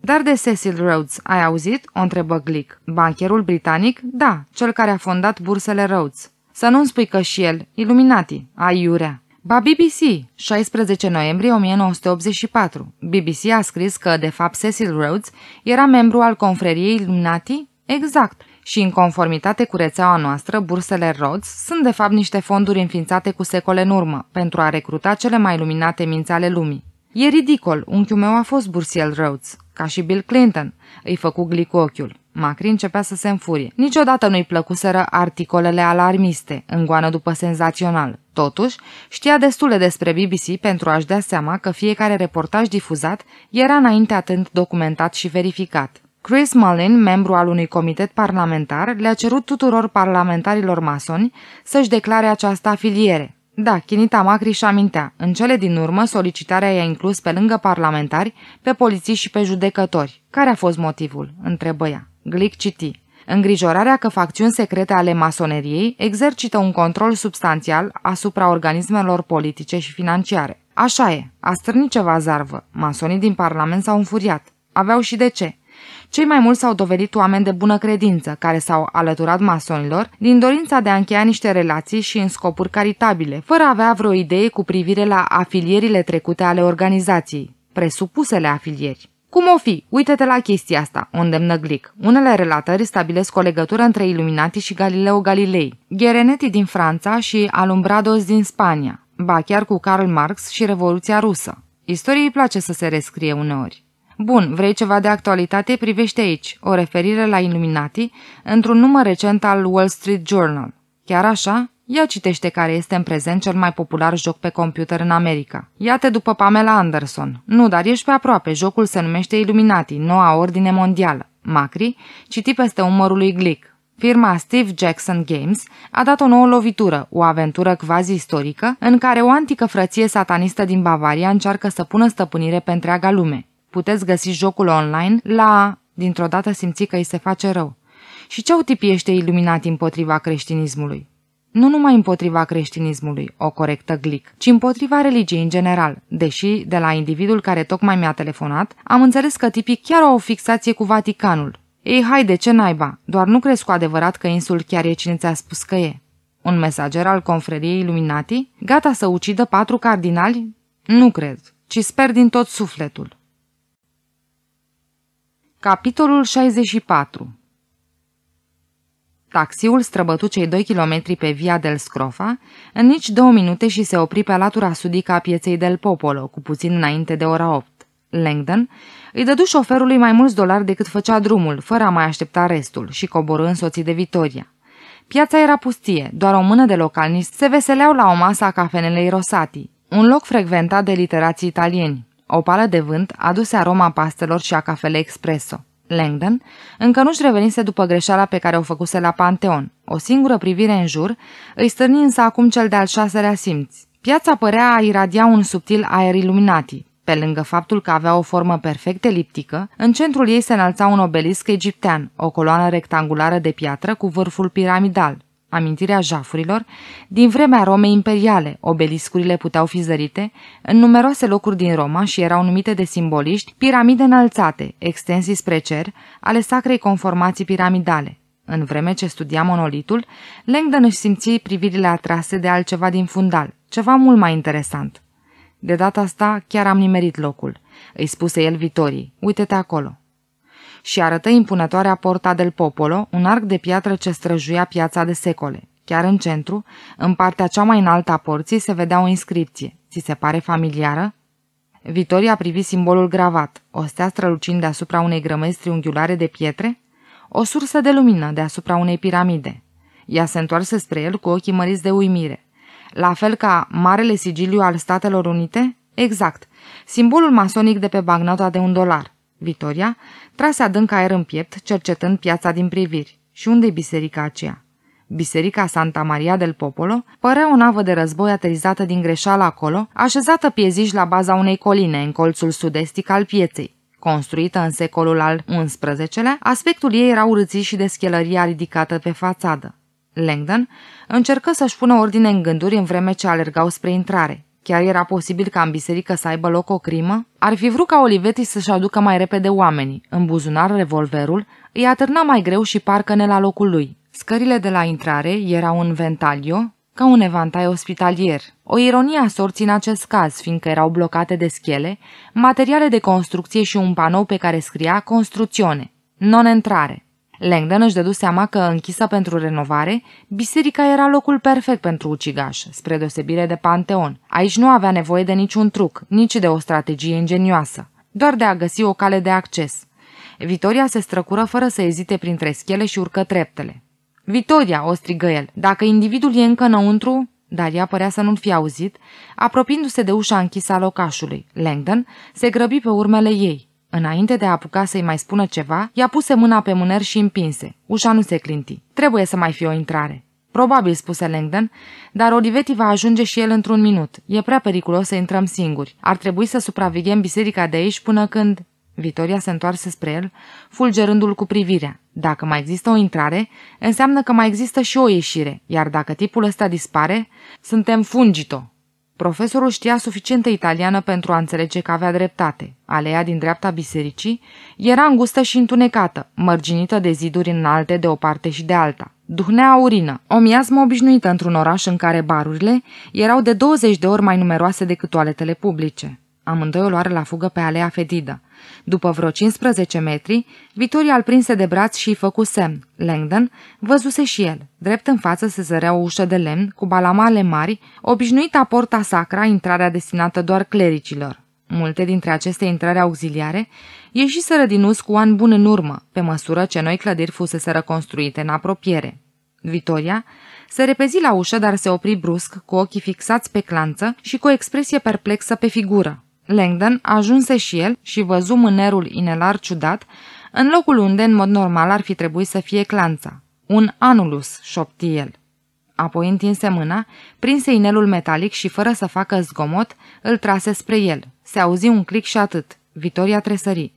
Dar de Cecil Rhodes ai auzit?" o întrebă Glick. Bancherul britanic? Da, cel care a fondat bursele Rhodes. Să nu-mi spui că și el, Illuminati, iurea. Ba BBC, 16 noiembrie 1984. BBC a scris că, de fapt, Cecil Rhodes era membru al confreriei Illuminati? Exact. Și în conformitate cu rețeaua noastră, bursele Rhodes sunt de fapt niște fonduri înființate cu secole în urmă pentru a recruta cele mai luminate minți ale lumii. E ridicol, unchiul meu a fost bursier Rhodes, ca și Bill Clinton, îi făcu glicu ochiul. Macri începea să se înfurie. Niciodată nu-i plăcuseră articolele alarmiste, în goană după senzațional, Totuși, știa destule despre BBC pentru a-și dea seama că fiecare reportaj difuzat era înainte atent documentat și verificat. Chris Mullin, membru al unui comitet parlamentar, le-a cerut tuturor parlamentarilor masoni să-și declare această afiliere. Da, Chinita Macri și amintea. În cele din urmă, solicitarea i-a inclus pe lângă parlamentari, pe polițiști și pe judecători. Care a fost motivul? întrebă ea. Glick citi. Îngrijorarea că facțiuni secrete ale masoneriei exercită un control substanțial asupra organismelor politice și financiare. Așa e, a strânit ceva zarvă. Masonii din Parlament s-au înfuriat. Aveau și de ce. Cei mai mulți s-au dovedit oameni de bună credință, care s-au alăturat masonilor din dorința de a încheia niște relații și în scopuri caritabile, fără a avea vreo idee cu privire la afilierile trecute ale organizației, presupusele afilieri. Cum o fi? Uită-te la chestia asta, o îndemnă Glic. Unele relatări stabilesc o legătură între Iluminati și Galileo Galilei, Gherenetti din Franța și Alumbrados din Spania, ba chiar cu Karl Marx și Revoluția Rusă. Istoriei place să se rescrie uneori. Bun, vrei ceva de actualitate? Privește aici, o referire la Illuminati într-un număr recent al Wall Street Journal. Chiar așa? Ea citește care este în prezent cel mai popular joc pe computer în America. Iată după Pamela Anderson. Nu, dar ești pe aproape. Jocul se numește Illuminati, noua ordine mondială. Macri, citi peste umărul lui Glick. Firma Steve Jackson Games a dat o nouă lovitură, o aventură quasi-istorică, în care o antică frăție satanistă din Bavaria încearcă să pună stăpânire pe întreaga lume. Puteți găsi jocul online la... Dintr-o dată simți că îi se face rău. Și ce tipiește iluminat împotriva creștinismului? nu numai împotriva creștinismului, o corectă glic, ci împotriva religiei în general, deși, de la individul care tocmai mi-a telefonat, am înțeles că tipii chiar au o fixație cu Vaticanul. Ei, haide, ce naiba, doar nu crezi cu adevărat că insul chiar e cine ți-a spus că e. Un mesager al confreriei Illuminati, gata să ucidă patru cardinali? Nu cred, ci sper din tot sufletul. Capitolul 64 Taxiul străbătu cei 2 kilometri pe Via del Scrofa în nici două minute și se opri pe latura sudică a pieței del Popolo, cu puțin înainte de ora 8. Langdon îi dădu șoferului mai mulți dolari decât făcea drumul, fără a mai aștepta restul, și coborâ soții de Vitoria. Piața era pustie, doar o mână de localnici se veseleau la o masă a cafenelei Rosati, un loc frecventat de literații italieni. O pală de vânt aduse aroma pastelor și a cafelei expreso. Langdon încă nu-și revenise după greșeala pe care o făcuse la Panteon. O singură privire în jur îi stârni însă acum cel de-al șaselea simț. Piața părea a iradia un subtil aer iluminati. Pe lângă faptul că avea o formă perfect eliptică, în centrul ei se înalța un obelisc egiptean, o coloană rectangulară de piatră cu vârful piramidal amintirea jafurilor, din vremea Romei imperiale, obeliscurile puteau fi zărite în numeroase locuri din Roma și erau numite de simboliști piramide înălțate, extensii spre cer, ale sacrei conformații piramidale. În vreme ce studia monolitul, Langdon își simți privirile atrase de altceva din fundal, ceva mult mai interesant. De data asta chiar am nimerit locul. Îi spuse el Vitorii, uite-te acolo și arătă impunătoarea Porta del Popolo, un arc de piatră ce străjuia piața de secole. Chiar în centru, în partea cea mai înaltă a porții, se vedea o inscripție. Ți se pare familiară? Vitoria privi simbolul gravat, o stea strălucind deasupra unei grămezi triunghiulare de pietre, o sursă de lumină deasupra unei piramide. Ea se întoarse spre el cu ochii măriți de uimire. La fel ca Marele Sigiliu al Statelor Unite? Exact, simbolul masonic de pe bagnota de un dolar. Vitoria Trase adânc aer în piept, cercetând piața din priviri. Și unde-i biserica aceea? Biserica Santa Maria del Popolo părea o navă de război aterizată din greșeală acolo, așezată pieziș la baza unei coline în colțul sud-estic al pieței. Construită în secolul al XI-lea, aspectul ei era urât și de schelăria ridicată pe fațadă. Langdon încercă să-și pună ordine în gânduri în vreme ce alergau spre intrare. Chiar era posibil ca în biserică să aibă loc o crimă? Ar fi vrut ca Olivetti să-și aducă mai repede oamenii. În buzunar revolverul îi atârna mai greu și parcă ne la locul lui. Scările de la intrare erau în ventalio, ca un evantai ospitalier. O ironie a sorții în acest caz, fiindcă erau blocate de schele, materiale de construcție și un panou pe care scria construcțiune, non-entrare. Langdon își dădu seama că, închisă pentru renovare, biserica era locul perfect pentru ucigaș, spre deosebire de Panteon. Aici nu avea nevoie de niciun truc, nici de o strategie ingenioasă, doar de a găsi o cale de acces. Vitoria se străcură fără să ezite printre schele și urcă treptele. Vitoria, o strigă el, dacă individul e încă înăuntru, dar ea părea să nu-l fi auzit, apropiindu-se de ușa închisă a locașului. Langdon se grăbi pe urmele ei. Înainte de a apuca să-i mai spună ceva, i-a puse mâna pe mâner și împinse. Ușa nu se clinti. Trebuie să mai fie o intrare. Probabil, spuse Langdon, dar Olivetti va ajunge și el într-un minut. E prea periculos să intrăm singuri. Ar trebui să supraveghem biserica de aici până când... Vitoria se întoarse spre el, fulgerându-l cu privirea. Dacă mai există o intrare, înseamnă că mai există și o ieșire, iar dacă tipul ăsta dispare, suntem fungito. Profesorul știa suficientă italiană pentru a înțelege că avea dreptate. Alea din dreapta bisericii era îngustă și întunecată, mărginită de ziduri înalte de o parte și de alta. Duhnea aurină, o miasmă obișnuită într-un oraș în care barurile erau de 20 de ori mai numeroase decât toaletele publice. Amândoi o luară la fugă pe alea fedidă. După vreo 15 metri, Vitoria îl prinse de braț și îi făcu semn. Langdon văzuse și el. Drept în față se zărea o ușă de lemn cu balamale mari, obișnuita porta sacra, intrarea destinată doar clericilor. Multe dintre aceste intrări auxiliare ieșiseră din us cu an bun în urmă, pe măsură ce noi clădiri fusese reconstruite în apropiere. Vitoria se repezi la ușă, dar se opri brusc, cu ochii fixați pe clanță și cu o expresie perplexă pe figură. Langdon ajunse și el și văzu mânerul inelar ciudat, în locul unde în mod normal ar fi trebuit să fie clanța. Un anulus, șopti el. Apoi întinse mâna, prinse inelul metalic și, fără să facă zgomot, îl trase spre el. Se auzi un clic și atât. Vitoria tresări.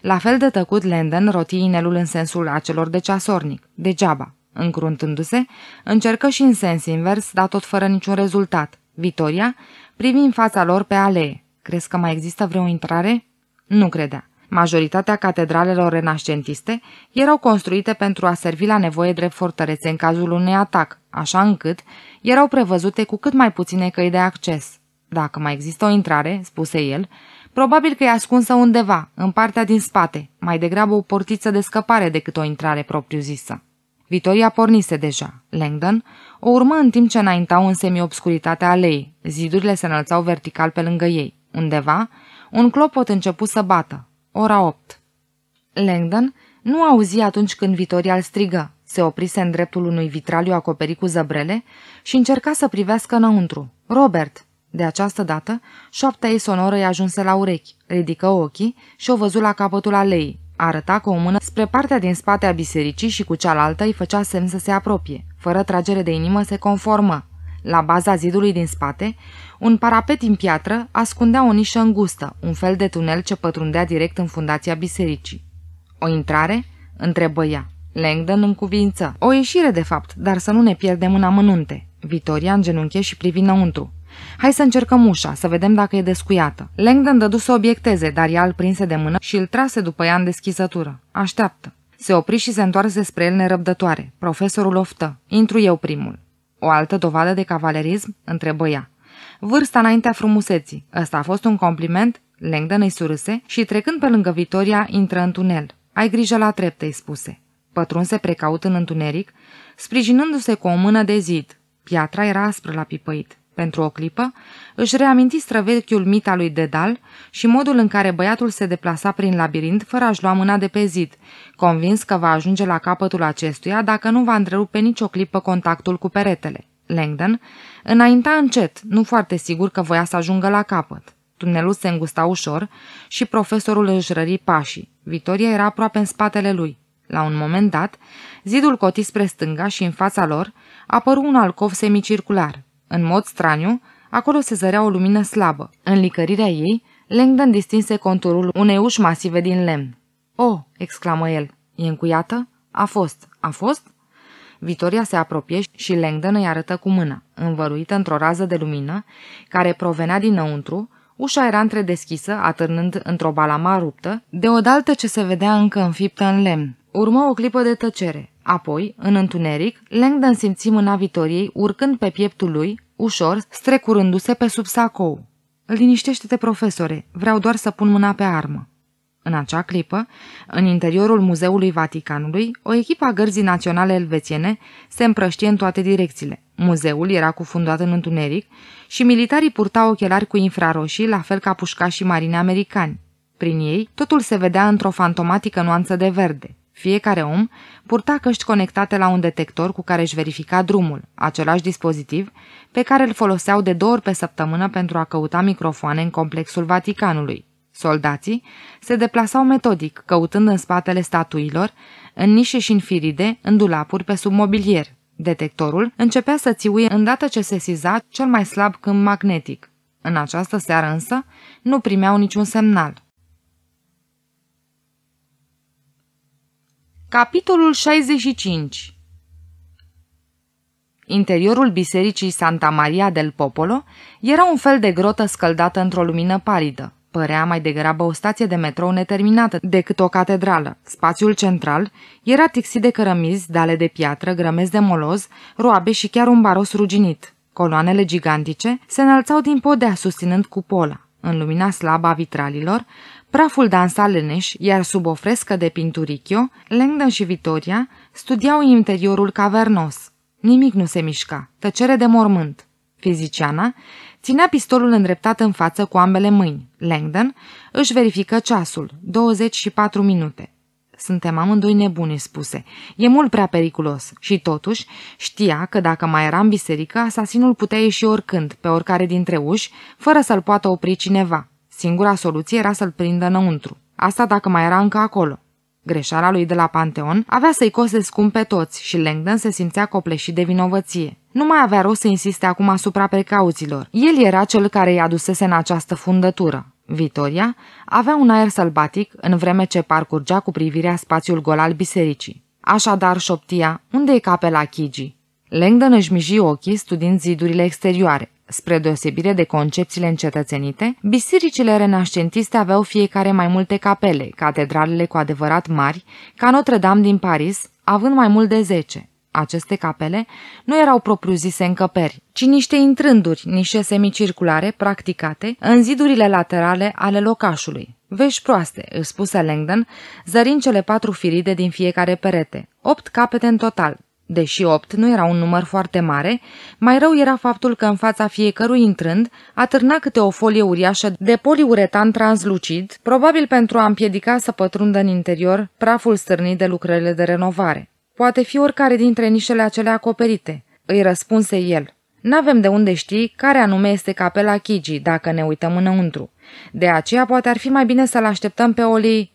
La fel de tăcut, Landon roti inelul în sensul acelor de ceasornic, degeaba. Încruntându-se, încercă și în sens invers, dar tot fără niciun rezultat. Vitoria privi în fața lor pe alee. Crezi că mai există vreo intrare? Nu credea. Majoritatea catedralelor renascentiste erau construite pentru a servi la nevoie drept fortărețe în cazul unui atac, așa încât erau prevăzute cu cât mai puține căi de acces. Dacă mai există o intrare, spuse el, probabil că e ascunsă undeva, în partea din spate, mai degrabă o portiță de scăpare decât o intrare propriu-zisă. Vitoria pornise deja. Langdon o urmă în timp ce înaintau în semiobscuritatea aleii. Zidurile se înălțau vertical pe lângă ei. Undeva, un clopot începu să bată. Ora 8. Langdon nu auzi atunci când Vitorial strigă. Se oprise în dreptul unui vitraliu acoperit cu zăbrele și încerca să privească înăuntru. Robert! De această dată, șoapta ei sonoră îi ajunse la urechi, ridică ochii și o văzu la capătul aleii. Arăta cu o mână spre partea din spate a bisericii și cu cealaltă îi făcea semn să se apropie. Fără tragere de inimă se conformă. La baza zidului din spate, un parapet în piatră ascundea o nișă îngustă, un fel de tunel ce pătrundea direct în fundația bisericii. O intrare? întrebă ea. Langdon în cuvință. O ieșire, de fapt, dar să nu ne pierdem în amănunte. Vitoria îngenunche și privi înăuntru. Hai să încercăm ușa, să vedem dacă e descuiată. Langdon dădu să obiecteze, dar ea îl prinse de mână și îl trase după ea în deschizătură. Așteaptă. Se opri și se întoarse spre el nerăbdătoare. Profesorul oftă. Intru eu primul. O altă dovadă de cavalerism? întrebă ea vârsta înaintea frumuseții. Ăsta a fost un compliment? Langdon îi surâse și trecând pe lângă Vitoria, intră în tunel. Ai grijă la trepte, îi spuse. Pătrunse precaut în întuneric, sprijinându-se cu o mână de zid. Piatra era aspră la pipăit. Pentru o clipă, își reaminti străvechiul mita lui Dedal și modul în care băiatul se deplasa prin labirint fără a-și lua mâna de pe zid, convins că va ajunge la capătul acestuia dacă nu va întrerupe nicio clipă contactul cu peretele. Langdon Înainta încet, nu foarte sigur că voia să ajungă la capăt. Tunelul se îngusta ușor și profesorul își rări pașii. Vitoria era aproape în spatele lui. La un moment dat, zidul coti spre stânga și în fața lor apăru un alcov semicircular. În mod straniu, acolo se zărea o lumină slabă. În licărirea ei, Langdon distinse conturul unei uși masive din lemn. O, oh, exclamă el, e încuiată? A fost. A fost? Vitoria se apropie și Langdon îi arătă cu mâna, învăruită într-o rază de lumină, care provenea dinăuntru, ușa era întredeschisă, atârnând într-o balama ruptă, deodată ce se vedea încă înfiptă în lemn. Urmă o clipă de tăcere. Apoi, în întuneric, Langdon simți mâna Vitoriei urcând pe pieptul lui, ușor, strecurându-se pe sub sacou. Liniștește-te, profesore, vreau doar să pun mâna pe armă. În acea clipă, în interiorul Muzeului Vaticanului, o echipă a gărzii naționale elvețiene se împrăștie în toate direcțiile. Muzeul era cufundat în întuneric și militarii purtau ochelari cu infraroșii, la fel ca pușcașii marine americani. Prin ei, totul se vedea într-o fantomatică nuanță de verde. Fiecare om purta căști conectate la un detector cu care își verifica drumul, același dispozitiv pe care îl foloseau de două ori pe săptămână pentru a căuta microfoane în complexul Vaticanului. Soldații se deplasau metodic, căutând în spatele statuilor, în nișe și în firide, în dulapuri pe sub mobilier. Detectorul începea să țiuie îndată ce se siza cel mai slab câmp magnetic. În această seară însă nu primeau niciun semnal. Capitolul 65 Interiorul bisericii Santa Maria del Popolo era un fel de grotă scăldată într-o lumină paridă părea mai degrabă o stație de metrou neterminată decât o catedrală. Spațiul central era tixit de cărămizi, dale de piatră, grămezi de moloz, roabe și chiar un baros ruginit. Coloanele gigantice se înalțau din podea, susținând cupola. În lumina slabă a vitralilor, praful dansa leneș, iar sub o frescă de pinturichio, Langdon și Vitoria studiau interiorul cavernos. Nimic nu se mișca, tăcere de mormânt. Fiziciana Ținea pistolul îndreptat în față cu ambele mâini. Langdon își verifică ceasul. 24 minute. Suntem amândoi nebuni, spuse. E mult prea periculos. Și totuși știa că dacă mai era în biserică, asasinul putea ieși oricând, pe oricare dintre uși, fără să-l poată opri cineva. Singura soluție era să-l prindă înăuntru. Asta dacă mai era încă acolo. Greșeala lui de la Panteon avea să-i coste scump pe toți și Langdon se simțea copleșit de vinovăție. Nu mai avea rost să insiste acum asupra precauțiilor. El era cel care i-a dusese în această fundătură. Vitoria avea un aer sălbatic în vreme ce parcurgea cu privirea spațiul gol al bisericii. Așadar șoptia, unde e capela Chigi? Langdon își miji ochii studiind zidurile exterioare. Spre deosebire de concepțiile încetățenite, bisericile renascentiste aveau fiecare mai multe capele, catedralele cu adevărat mari, ca Notre Dame din Paris, având mai mult de zece. Aceste capele nu erau propriu-zise încăperi, ci niște intrânduri, niște semicirculare, practicate, în zidurile laterale ale locașului. Vești proaste, își spuse Langdon, zărind cele patru firide din fiecare perete. Opt capete în total, Deși opt nu era un număr foarte mare, mai rău era faptul că în fața fiecărui intrând atârna câte o folie uriașă de poliuretan translucid, probabil pentru a împiedica să pătrundă în interior praful stârnit de lucrările de renovare. Poate fi oricare dintre nișele acele acoperite, îi răspunse el. N-avem de unde ști care anume este capela Chigi, dacă ne uităm înăuntru. De aceea poate ar fi mai bine să-l așteptăm pe Oli...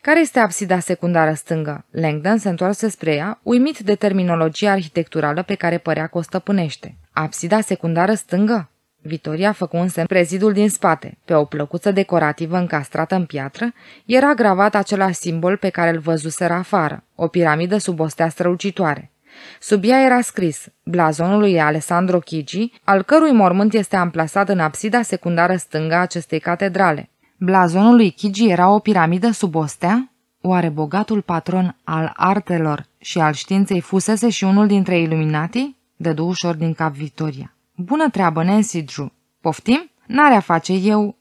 Care este absida secundară stângă? Langdon se întoarse spre ea, uimit de terminologia arhitecturală pe care părea că o stăpânește. Absida secundară stângă? Vitoria făcu un semn prezidul din spate. Pe o plăcuță decorativă încastrată în piatră, era gravat același simbol pe care îl văzuseră afară, o piramidă sub o stea strălucitoare. Sub ea era scris blazonul lui Alessandro Chigi, al cărui mormânt este amplasat în absida secundară stângă a acestei catedrale. Blazonul lui Chigi era o piramidă sub o stea? Oare bogatul patron al artelor și al științei fusese și unul dintre iluminati? Dădu ușor din cap Vitoria. Bună treabă, Nancy Drew. Poftim? N-are a face eu...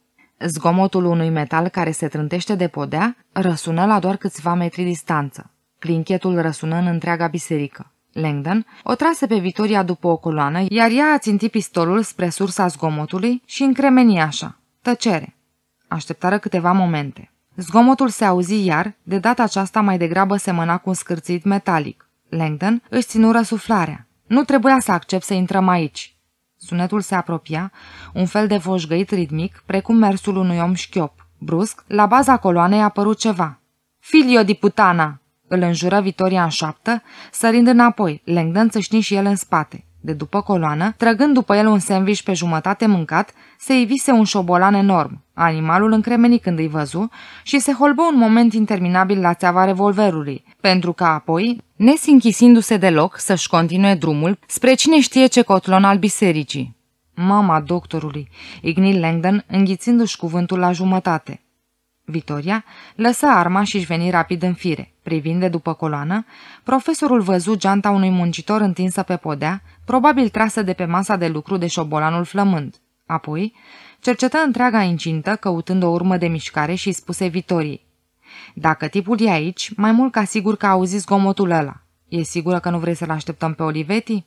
Zgomotul unui metal care se trântește de podea răsună la doar câțiva metri distanță. Clinchetul răsună în întreaga biserică. Langdon o trase pe Vitoria după o coloană, iar ea a țintit pistolul spre sursa zgomotului și încremeni așa. Tăcere. Așteptară câteva momente. Zgomotul se auzi iar, de data aceasta mai degrabă semăna cu un scârțit metalic. Langdon își ținură suflarea. Nu trebuia să accept să intrăm aici. Sunetul se apropia, un fel de voșgăit ritmic, precum mersul unui om șchiop. Brusc, la baza coloanei a apărut ceva. Filio di putana! Îl înjură Vitoria în șoaptă, sărind înapoi, lengdând țâșni și el în spate. De după coloană, trăgând după el un sandwich pe jumătate mâncat, se ivise un șobolan enorm, Animalul încremeni când îi văzu și se holbă un moment interminabil la țeava revolverului, pentru că apoi, nesinchisindu-se deloc să-și continue drumul spre cine știe ce cotlon al bisericii. Mama doctorului, Ignil Langdon, înghițindu-și cuvântul la jumătate. Vitoria lăsă arma și-și veni rapid în fire. Privind de după coloană, profesorul văzu geanta unui muncitor întinsă pe podea, probabil trasă de pe masa de lucru de șobolanul flămând. Apoi Cercetă întreaga incintă, căutând o urmă de mișcare și spuse Vitorii. Dacă tipul e aici, mai mult ca sigur că auzi zgomotul ăla. E sigură că nu vrei să-l așteptăm pe Oliveti?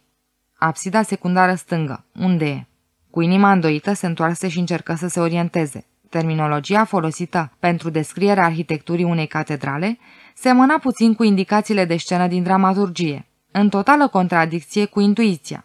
Absida secundară stângă. Unde e? Cu inima îndoită se întoarse și încercă să se orienteze. Terminologia folosită pentru descrierea arhitecturii unei catedrale semăna puțin cu indicațiile de scenă din dramaturgie, în totală contradicție cu intuiția.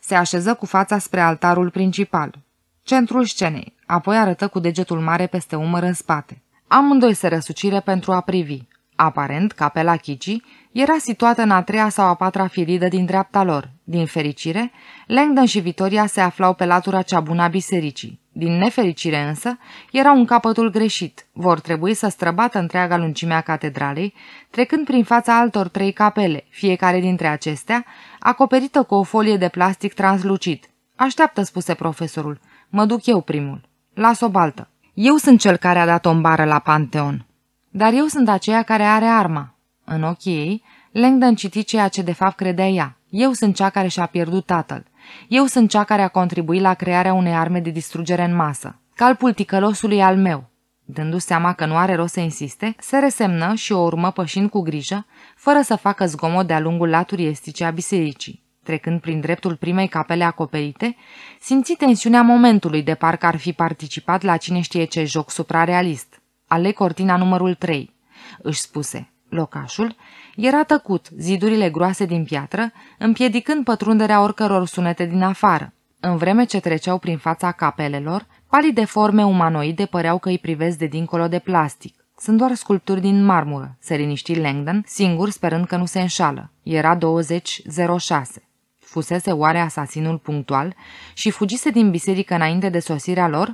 Se așeză cu fața spre altarul principal centrul scenei, apoi arătă cu degetul mare peste umăr în spate. Amândoi se răsucire pentru a privi. Aparent, capela Chici era situată în a treia sau a patra firidă din dreapta lor. Din fericire, Langdon și Vitoria se aflau pe latura cea bună a bisericii. Din nefericire însă, era un capătul greșit. Vor trebui să străbată întreaga lungimea catedralei, trecând prin fața altor trei capele, fiecare dintre acestea, acoperită cu o folie de plastic translucit. Așteaptă, spuse profesorul. Mă duc eu primul. Las o baltă. Eu sunt cel care a dat o bară la Panteon. Dar eu sunt aceea care are arma. În ochii ei, Langdon citi ceea ce de fapt credea ea. Eu sunt cea care și-a pierdut tatăl. Eu sunt cea care a contribuit la crearea unei arme de distrugere în masă. Calpul ticălosului al meu. Dându seama că nu are rost să insiste, se resemnă și o urmă pășind cu grijă, fără să facă zgomot de-a lungul laturii estice a bisericii trecând prin dreptul primei capele acoperite, simți tensiunea momentului de parcă ar fi participat la cine știe ce joc suprarealist. Ale cortina numărul 3, își spuse. Locașul era tăcut, zidurile groase din piatră, împiedicând pătrunderea oricăror sunete din afară. În vreme ce treceau prin fața capelelor, palii de forme umanoide păreau că îi privesc de dincolo de plastic. Sunt doar sculpturi din marmură, se liniști Langdon, singur sperând că nu se înșală. Era 2006 fusese oare asasinul punctual și fugise din biserică înainte de sosirea lor?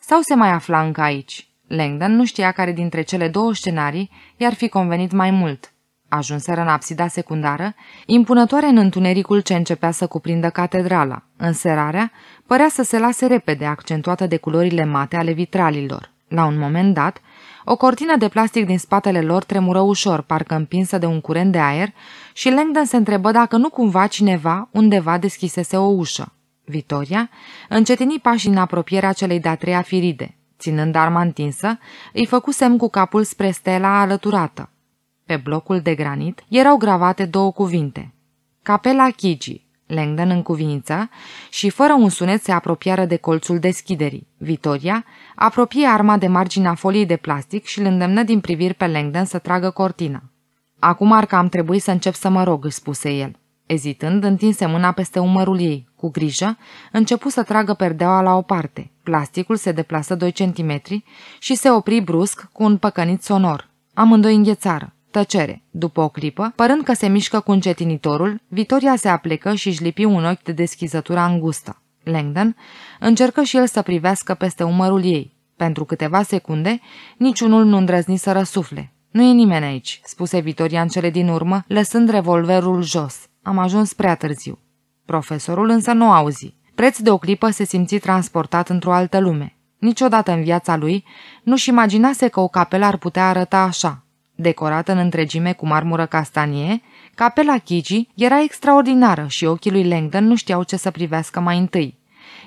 Sau se mai afla încă aici? Langdon nu știa care dintre cele două scenarii i-ar fi convenit mai mult. Ajunseră în absida secundară, impunătoare în întunericul ce începea să cuprindă catedrala. Înserarea părea să se lase repede, accentuată de culorile mate ale vitralilor. La un moment dat, o cortină de plastic din spatele lor tremură ușor, parcă împinsă de un curent de aer, și Langdon se întrebă dacă nu cumva cineva undeva deschisese o ușă. Vitoria încetini pașii în apropierea celei de-a treia firide. Ținând arma întinsă, îi făcu semn cu capul spre stela alăturată. Pe blocul de granit erau gravate două cuvinte. Capela Chigi, Langdon în cuvință și fără un sunet se apropiară de colțul deschiderii. Vitoria apropie arma de marginea foliei de plastic și îl îndemnă din priviri pe Langdon să tragă cortina. Acum ar cam trebui să încep să mă rog, își spuse el. Ezitând, întinse mâna peste umărul ei. Cu grijă, începu să tragă perdeaua la o parte. Plasticul se deplasă 2 centimetri și se opri brusc cu un păcănit sonor. Amândoi înghețară. Tăcere. După o clipă, părând că se mișcă cu încetinitorul, Vitoria se aplecă și își lipi un ochi de deschizătura îngustă. Langdon, încercă și el să privească peste umărul ei. Pentru câteva secunde, niciunul nu îndrăzni să răsufle. Nu e nimeni aici," spuse Vitorian în cele din urmă, lăsând revolverul jos. Am ajuns prea târziu." Profesorul însă nu auzi. Preț de o clipă se simți transportat într-o altă lume. Niciodată în viața lui nu-și imaginase că o capelă ar putea arăta așa. Decorată în întregime cu marmură castanie, capela Chigi era extraordinară și ochii lui Langdon nu știau ce să privească mai întâi.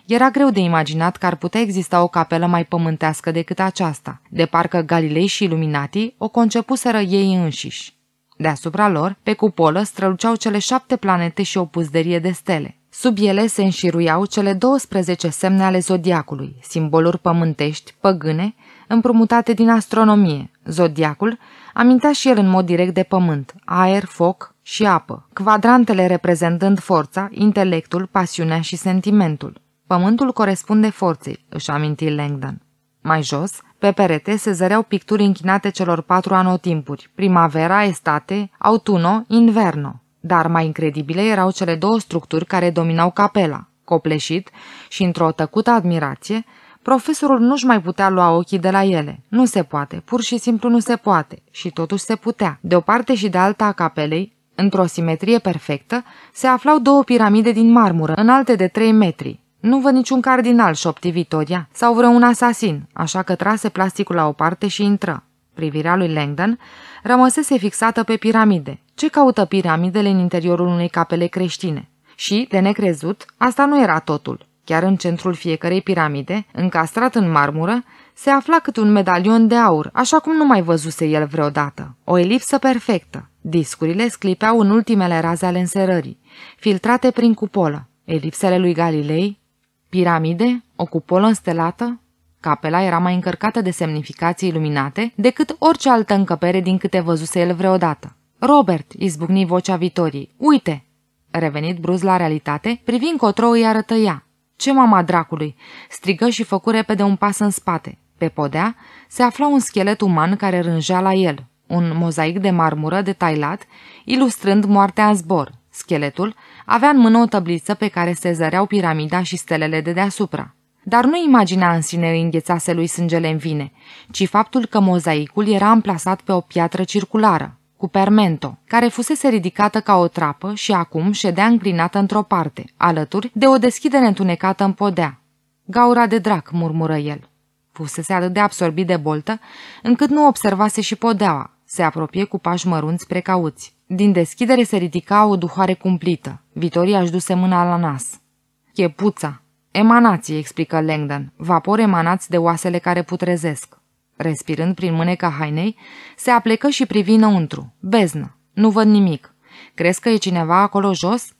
Era greu de imaginat că ar putea exista o capelă mai pământească decât aceasta, de parcă Galilei și Iluminati o concepuseră ei înșiși. Deasupra lor, pe cupolă, străluceau cele șapte planete și o puzderie de stele. Sub ele se înșiruiau cele 12 semne ale zodiacului, simboluri pământești, păgâne, împrumutate din astronomie. Zodiacul amintea și el în mod direct de pământ, aer, foc și apă, quadrantele reprezentând forța, intelectul, pasiunea și sentimentul. Pământul corespunde forței, își aminti Langdon. Mai jos, pe perete se zăreau picturi închinate celor patru anotimpuri, primavera, estate, autuno, inverno. Dar mai incredibile erau cele două structuri care dominau capela. Copleșit și într-o tăcută admirație, profesorul nu-și mai putea lua ochii de la ele. Nu se poate, pur și simplu nu se poate. Și totuși se putea. De o parte și de alta a capelei, într-o simetrie perfectă, se aflau două piramide din marmură, înalte de trei metri, nu văd niciun cardinal, șopti Vitoria, sau vreun asasin, așa că trase plasticul la o parte și intră. Privirea lui Langdon rămăsese fixată pe piramide. Ce caută piramidele în interiorul unei capele creștine? Și, de necrezut, asta nu era totul. Chiar în centrul fiecărei piramide, încastrat în marmură, se afla cât un medalion de aur, așa cum nu mai văzuse el vreodată. O elipsă perfectă. Discurile sclipeau în ultimele raze ale înserării, filtrate prin cupolă. Elipsele lui Galilei Piramide? O cupolă înstelată? Capela era mai încărcată de semnificații iluminate decât orice altă încăpere din câte văzuse el vreodată. Robert, izbucni vocea Vitorii. uite! Revenit bruz la realitate, privind cotro îi arătă ea. Ce mama dracului! Strigă și făcu repede un pas în spate. Pe podea se afla un schelet uman care rângea la el, un mozaic de marmură detailat, ilustrând moartea în zbor. Scheletul avea în mână o tăbliță pe care se zăreau piramida și stelele de deasupra. Dar nu imagina în sine îi înghețase lui sângele în vine, ci faptul că mozaicul era amplasat pe o piatră circulară, cu permento, care fusese ridicată ca o trapă și acum ședea înclinată într-o parte, alături de o deschidere întunecată în podea. Gaura de drac, murmură el. Fusese atât de absorbit de boltă, încât nu observase și podeaua. Se apropie cu pași mărunți precauți. Din deschidere se ridica o duhoare cumplită. Vitoria își duse mâna la nas. Chepuța! Emanații, explică Langdon, vapor emanați de oasele care putrezesc. Respirând prin mâneca hainei, se aplecă și privi înăuntru. Beznă. Nu văd nimic. Crezi că e cineva acolo jos?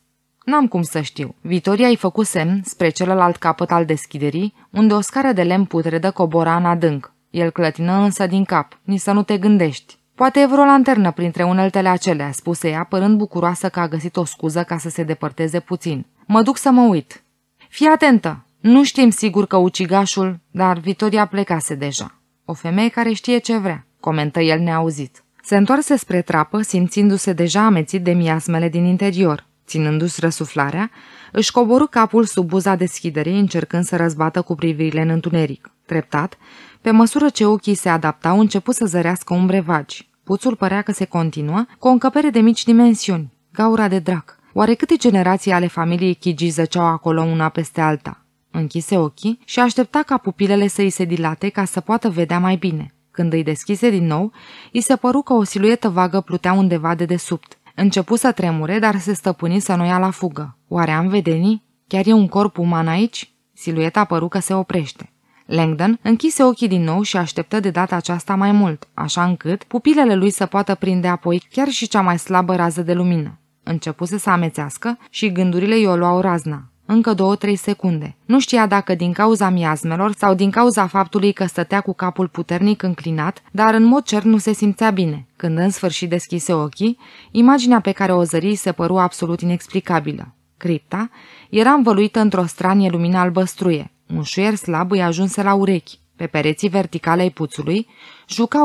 N-am cum să știu. Vitoria i-a făcut semn spre celălalt capăt al deschiderii, unde o scară de lemn putredă cobora în adânc. El clătină însă din cap. Ni să nu te gândești. Poate e vreo lanternă printre uneltele acelea, spuse ea, părând bucuroasă că a găsit o scuză ca să se depărteze puțin. Mă duc să mă uit. Fii atentă! Nu știm sigur că ucigașul, dar Vitoria plecase deja. O femeie care știe ce vrea, comentă el neauzit. Se întoarse spre trapă, simțindu-se deja amețit de miasmele din interior. Ținându-și răsuflarea, își coborâ capul sub buza deschiderii, încercând să răzbată cu privirile în întuneric. Treptat, pe măsură ce ochii se adaptau, început să zărească umbre vagi. Puțul părea că se continua cu o încăpere de mici dimensiuni, gaura de drac. Oare câte generații ale familiei Chigi zăceau acolo una peste alta? Închise ochii și aștepta ca pupilele să îi se dilate ca să poată vedea mai bine. Când îi deschise din nou, îi se păru că o siluetă vagă plutea undeva de desubt. Începu să tremure, dar se stăpâni să nu ia la fugă. Oare am vedenii? Chiar e un corp uman aici? Silueta păru că se oprește. Langdon închise ochii din nou și așteptă de data aceasta mai mult, așa încât pupilele lui să poată prinde apoi chiar și cea mai slabă rază de lumină. Începuse să amețească și gândurile i-o luau razna. Încă două-trei secunde. Nu știa dacă din cauza miasmelor sau din cauza faptului că stătea cu capul puternic înclinat, dar în mod cer nu se simțea bine. Când în sfârșit deschise ochii, imaginea pe care o zări se păru absolut inexplicabilă. Cripta era învăluită într-o stranie lumină albăstruie. Un șuier slab îi ajunse la urechi. Pe pereții verticale ai puțului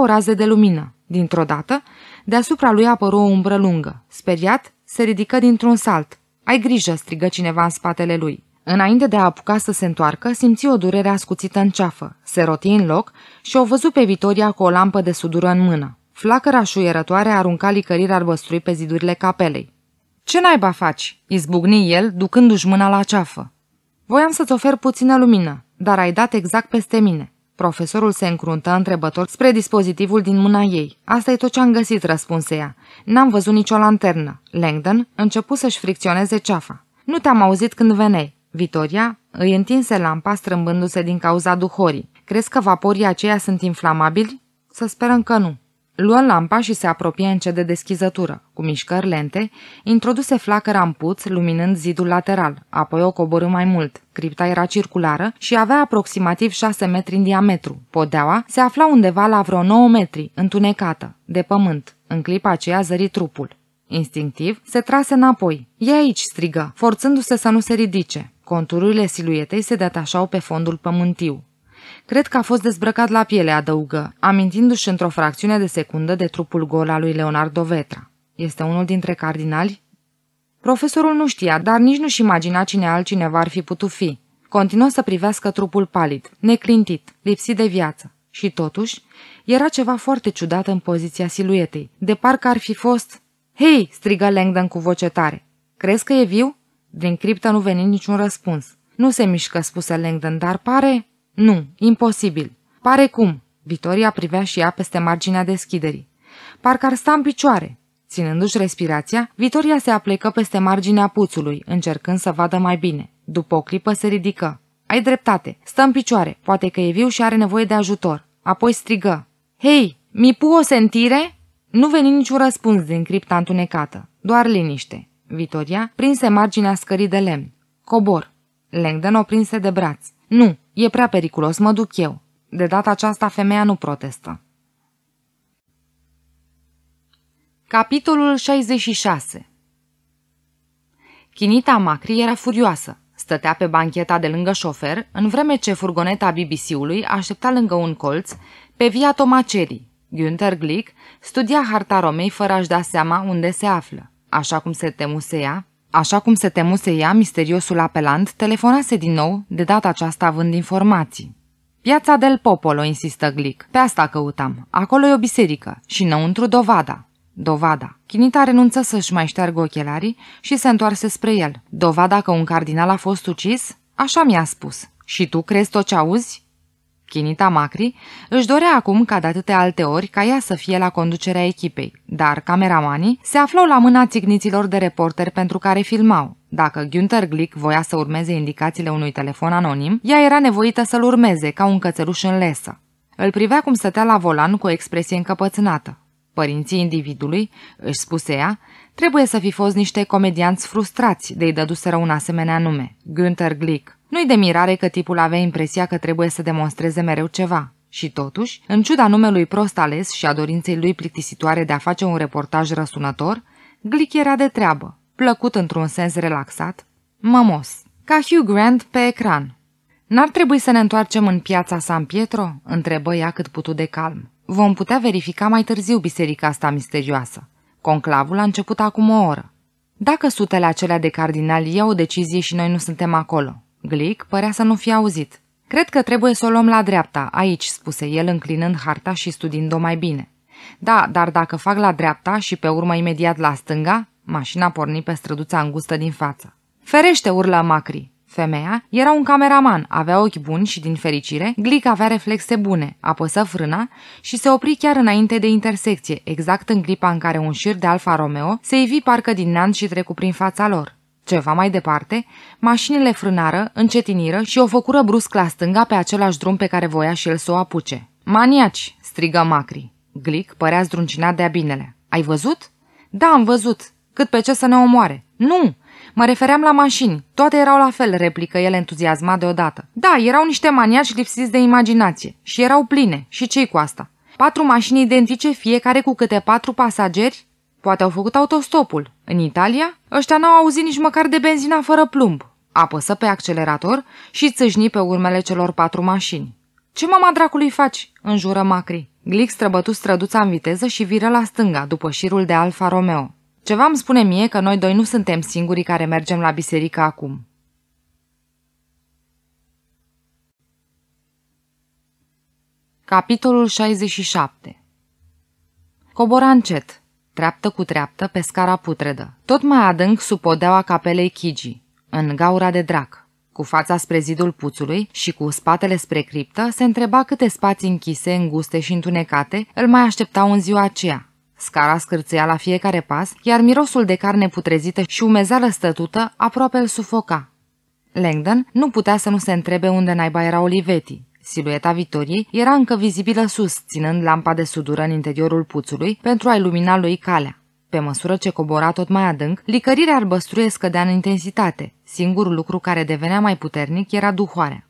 o rază de lumină. Dintr-o dată, deasupra lui apăru o umbră lungă. Speriat, se ridică dintr-un salt. Ai grijă!" strigă cineva în spatele lui. Înainte de a apuca să se întoarcă, simți o durere ascuțită în ceafă. Se roti în loc și o văzu pe Vitoria cu o lampă de sudură în mână. Flacăra șuierătoare arunca licărirea arbăstrui pe zidurile capelei. Ce naiba faci?" izbucni el, ducându-și mâna la ceafă. Voiam să-ți ofer puțină lumină, dar ai dat exact peste mine. Profesorul se încruntă întrebător spre dispozitivul din mâna ei. Asta e tot ce am găsit, răspunse ea. N-am văzut nicio lanternă. Langdon începu să-și fricționeze ceafa. Nu te-am auzit când venei. Vitoria îi întinse lampa strâmbându-se din cauza duhorii. Crezi că vaporii aceia sunt inflamabili? Să sperăm că nu. Luă lampa și se apropie încet de deschizătură. Cu mișcări lente, introduse flacăra în puț, luminând zidul lateral. Apoi o coborâ mai mult. Cripta era circulară și avea aproximativ 6 metri în diametru. Podeaua se afla undeva la vreo 9 metri, întunecată, de pământ. În clipa aceea zări trupul. Instinctiv, se trase înapoi. E aici!" strigă, forțându-se să nu se ridice. Contururile siluetei se detașau pe fondul pământiu. Cred că a fost dezbrăcat la piele, adăugă, amintindu-și într-o fracțiune de secundă de trupul gol al lui Leonardo Vetra. Este unul dintre cardinali? Profesorul nu știa, dar nici nu-și imagina cine altcineva ar fi putut fi. Continuă să privească trupul palid, neclintit, lipsit de viață. Și totuși, era ceva foarte ciudat în poziția siluetei, de parcă ar fi fost... Hei!" strigă Langdon cu voce tare. Crezi că e viu?" Din criptă nu veni niciun răspuns. Nu se mișcă, spuse Langdon, dar pare... Nu, imposibil. Pare cum? Vitoria privea și ea peste marginea deschiderii. Parcă ar sta în picioare. Ținându-și respirația, Vitoria se aplecă peste marginea puțului, încercând să vadă mai bine. După o clipă se ridică. Ai dreptate, stă în picioare, poate că e viu și are nevoie de ajutor. Apoi strigă. Hei, mi pu o sentire? Nu veni niciun răspuns din cripta întunecată, doar liniște. Vitoria prinse marginea scării de lemn. Cobor. Langdon o prinse de braț. Nu, E prea periculos, mă duc eu. De data aceasta femeia nu protestă. Capitolul 66 Chinita Macri era furioasă. Stătea pe bancheta de lângă șofer, în vreme ce furgoneta BBC-ului aștepta lângă un colț pe via Tomaceri. Günther Glick studia harta Romei fără a-și da seama unde se află. Așa cum se temusea, Așa cum se temuse ea, misteriosul apelant telefonase din nou, de data aceasta având informații. Piața del Popolo, insistă Glic. Pe asta căutam. Acolo e o biserică și înăuntru dovada. Dovada. Chinita renunță să-și mai șteargă ochelarii și se întoarse spre el. Dovada că un cardinal a fost ucis? Așa mi-a spus. Și tu crezi tot ce auzi? Chinita Macri își dorea acum ca de atâtea alte ori ca ea să fie la conducerea echipei, dar cameramanii se aflau la mâna țigniților de reporteri pentru care filmau. Dacă Günther Glick voia să urmeze indicațiile unui telefon anonim, ea era nevoită să-l urmeze ca un cățeluș în lesă. Îl privea cum stătea la volan cu o expresie încăpățânată. Părinții individului, își spuse ea, trebuie să fi fost niște comedianți frustrați de-i dăduseră un asemenea nume, Günther Glick. Nu-i de mirare că tipul avea impresia că trebuie să demonstreze mereu ceva. Și totuși, în ciuda numelui prost ales și a dorinței lui plictisitoare de a face un reportaj răsunător, Glick era de treabă, plăcut într-un sens relaxat, mămos, ca Hugh Grant pe ecran. N-ar trebui să ne întoarcem în piața San Pietro?" întrebă ea cât putu de calm. Vom putea verifica mai târziu biserica asta misterioasă. Conclavul a început acum o oră. Dacă sutele acelea de cardinali iau o decizie și noi nu suntem acolo, Glic părea să nu fi auzit. Cred că trebuie să o luăm la dreapta, aici, spuse el, înclinând harta și studiind-o mai bine. Da, dar dacă fac la dreapta și pe urmă imediat la stânga, mașina porni pe străduța îngustă din față. Ferește, urlă Macri. Femeia era un cameraman, avea ochi buni și, din fericire, Glic avea reflexe bune, apăsă frâna și se opri chiar înainte de intersecție, exact în clipa în care un șir de Alfa Romeo se ivi parcă din neant și trecu prin fața lor. Ceva mai departe, mașinile frânară, încetiniră și o făcură brusc la stânga pe același drum pe care voia și el să o apuce. Maniaci!" strigă Macri. Glic părea zdruncinat de-a binele. Ai văzut?" Da, am văzut. Cât pe ce să ne omoare?" Nu! Mă refeream la mașini. Toate erau la fel," replică el entuziasmat deodată. Da, erau niște maniaci lipsiți de imaginație. Și erau pline. Și ce cu asta?" Patru mașini identice, fiecare cu câte patru pasageri, Poate au făcut autostopul. În Italia, ăștia n-au auzit nici măcar de benzina fără plumb. Apăsă pe accelerator și țâșni pe urmele celor patru mașini. Ce mama dracului faci?" înjură Macri. Glic străbătu străduța în viteză și viră la stânga, după șirul de Alfa Romeo. Ceva îmi spune mie că noi doi nu suntem singurii care mergem la biserică acum. Capitolul 67 Cobora încet treaptă cu treaptă pe scara putredă, tot mai adânc sub podeaua capelei Chigi, în gaura de drac. Cu fața spre zidul puțului și cu spatele spre criptă, se întreba câte spații închise, înguste și întunecate îl mai așteptau în ziua aceea. Scara scârțâia la fiecare pas, iar mirosul de carne putrezită și umezeală stătută aproape îl sufoca. Langdon nu putea să nu se întrebe unde naiba era Olivetti. Silueta Vitoriei era încă vizibilă sus, ținând lampa de sudură în interiorul puțului pentru a ilumina lui calea. Pe măsură ce cobora tot mai adânc, licărirea albăstruie scădea în intensitate. Singurul lucru care devenea mai puternic era duhoarea.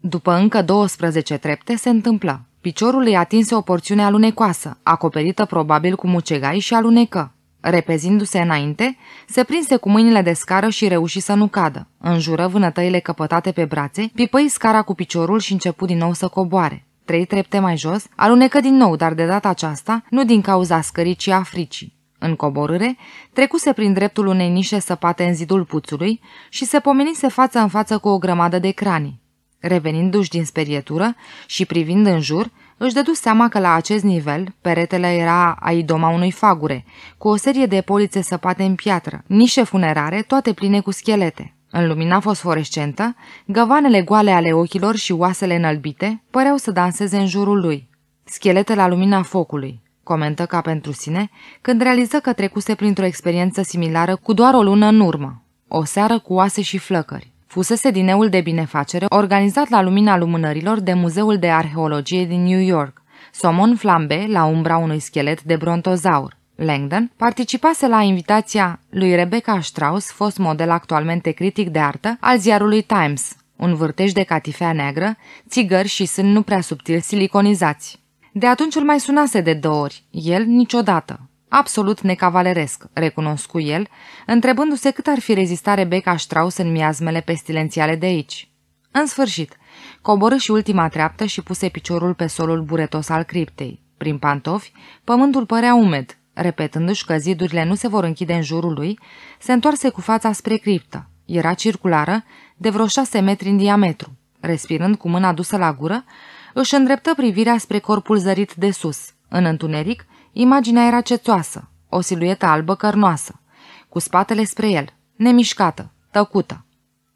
După încă 12 trepte se întâmplă. Piciorul îi atinse o porțiune alunecoasă, acoperită probabil cu mucegai și alunecă. Repezindu-se înainte, se prinse cu mâinile de scară și reuși să nu cadă. Înjură vânătăile căpătate pe brațe, pipăi scara cu piciorul și începu din nou să coboare. Trei trepte mai jos, alunecă din nou, dar de data aceasta, nu din cauza scării, ci a fricii. În coborâre, trecuse prin dreptul unei nișe săpate în zidul puțului și se pomenise față în față cu o grămadă de crani. Revenindu-și din sperietură și privind în jur, își dădu seama că la acest nivel peretele era a idoma unui fagure, cu o serie de polițe săpate în piatră, nișe funerare, toate pline cu schelete. În lumina fosforescentă, găvanele goale ale ochilor și oasele înălbite păreau să danseze în jurul lui. Schelete la lumina focului, comentă ca pentru sine, când realiză că trecuse printr-o experiență similară cu doar o lună în urmă, o seară cu oase și flăcări fusese dineul de binefacere organizat la lumina lumânărilor de Muzeul de Arheologie din New York. Somon flambe la umbra unui schelet de brontozaur. Langdon participase la invitația lui Rebecca Strauss, fost model actualmente critic de artă al ziarului Times, un vârtej de catifea neagră, țigări și sân nu prea subtil siliconizați. De atunci îl mai sunase de două ori, el niciodată absolut necavaleresc, recunoscu el, întrebându-se cât ar fi rezistat Rebecca Strauss în miazmele pestilențiale de aici. În sfârșit, coborâ și ultima treaptă și puse piciorul pe solul buretos al criptei. Prin pantofi, pământul părea umed. Repetându-și că zidurile nu se vor închide în jurul lui, se întoarse cu fața spre criptă. Era circulară, de vreo șase metri în diametru. Respirând cu mâna dusă la gură, își îndreptă privirea spre corpul zărit de sus. În întuneric, Imaginea era cețoasă, o siluetă albă cărnoasă, cu spatele spre el, nemișcată, tăcută.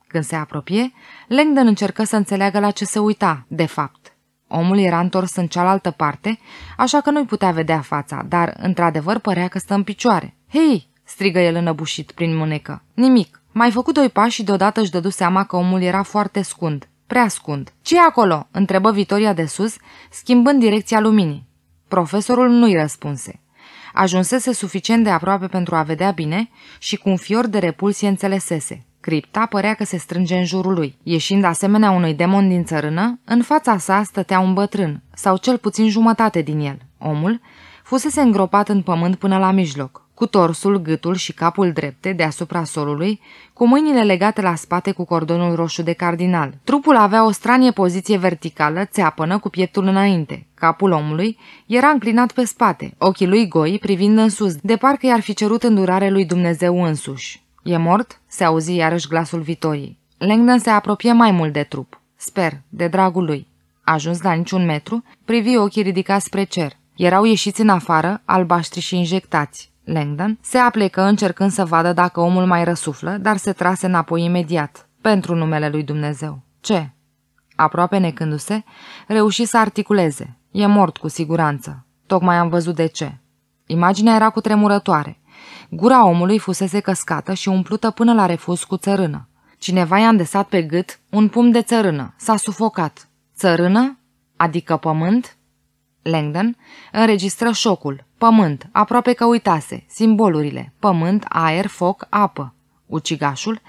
Când se apropie, Langdon încercă să înțeleagă la ce se uita, de fapt. Omul era întors în cealaltă parte, așa că nu-i putea vedea fața, dar într-adevăr părea că stă în picioare. Hei!" strigă el înăbușit prin mânecă. Nimic. Mai făcut doi pași și deodată își dădu seama că omul era foarte scund, prea scund. ce acolo?" întrebă Vitoria de sus, schimbând direcția luminii. Profesorul nu-i răspunse. Ajunsese suficient de aproape pentru a vedea bine și cu un fior de repulsie înțelesese. Cripta părea că se strânge în jurul lui. Ieșind asemenea unui demon din țărână, în fața sa stătea un bătrân, sau cel puțin jumătate din el. Omul fusese îngropat în pământ până la mijloc cu torsul, gâtul și capul drepte deasupra solului, cu mâinile legate la spate cu cordonul roșu de cardinal. Trupul avea o stranie poziție verticală, țeapănă, cu pieptul înainte. Capul omului era înclinat pe spate, ochii lui goi privind în sus, de parcă i-ar fi cerut îndurare lui Dumnezeu însuși. E mort?" se auzi iarăși glasul vitorii. Langdon se apropie mai mult de trup. Sper, de dragul lui. Ajuns la niciun metru, privi ochii ridicați spre cer. Erau ieșiți în afară, albaștri și injectați. Langdon, se aplecă încercând să vadă dacă omul mai răsuflă, dar se trase înapoi imediat, pentru numele lui Dumnezeu. Ce? Aproape necându-se, reuși să articuleze. E mort cu siguranță. Tocmai am văzut de ce. Imaginea era cutremurătoare. Gura omului fusese căscată și umplută până la refuz cu țărână. Cineva i-a îndesat pe gât un pumn de țărână. S-a sufocat. Țărână? Adică pământ? Langdon, înregistră șocul, pământ, aproape că uitase, simbolurile, pământ, aer, foc, apă. Ucigașul